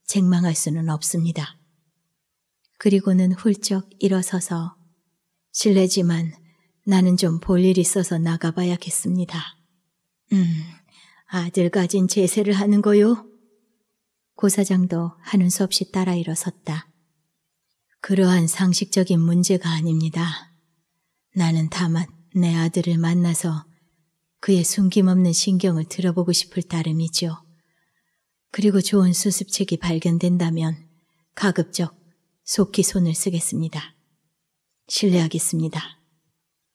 S1: 책망할 수는 없습니다. 그리고는 훌쩍 일어서서 실례지만 나는 좀 볼일 있어서 나가봐야겠습니다. 음, 아들 가진 제세를 하는 거요? 고사장도 하는 수 없이 따라 일어섰다. 그러한 상식적인 문제가 아닙니다. 나는 다만 내 아들을 만나서 그의 숨김없는 신경을 들어보고 싶을 따름이죠 그리고 좋은 수습책이 발견된다면 가급적 속히 손을 쓰겠습니다. 실례하겠습니다.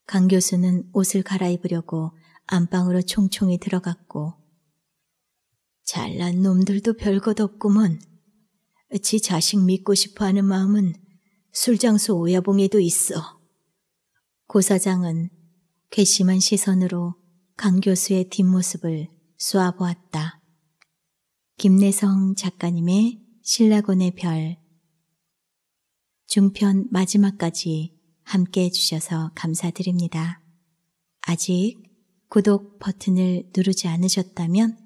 S1: 강 교수는 옷을 갈아입으려고 안방으로 총총히 들어갔고 잘난 놈들도 별것 없구먼. 지 자식 믿고 싶어하는 마음은 술장소 오야봉에도 있어. 고사장은 괘씸한 시선으로 강 교수의 뒷모습을 쏘아보았다. 김내성 작가님의 신라곤의 별 중편 마지막까지 함께 해주셔서 감사드립니다. 아직 구독 버튼을 누르지 않으셨다면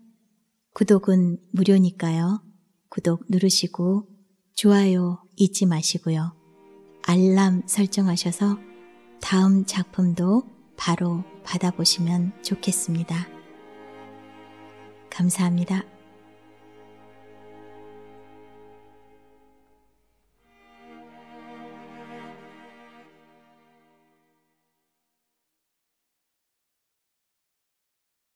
S1: 구독은 무료니까요. 구독 누르시고 좋아요 잊지 마시고요. 알람 설정하셔서 다음 작품도 바로 받아보시면 좋겠습니다. 감사합니다.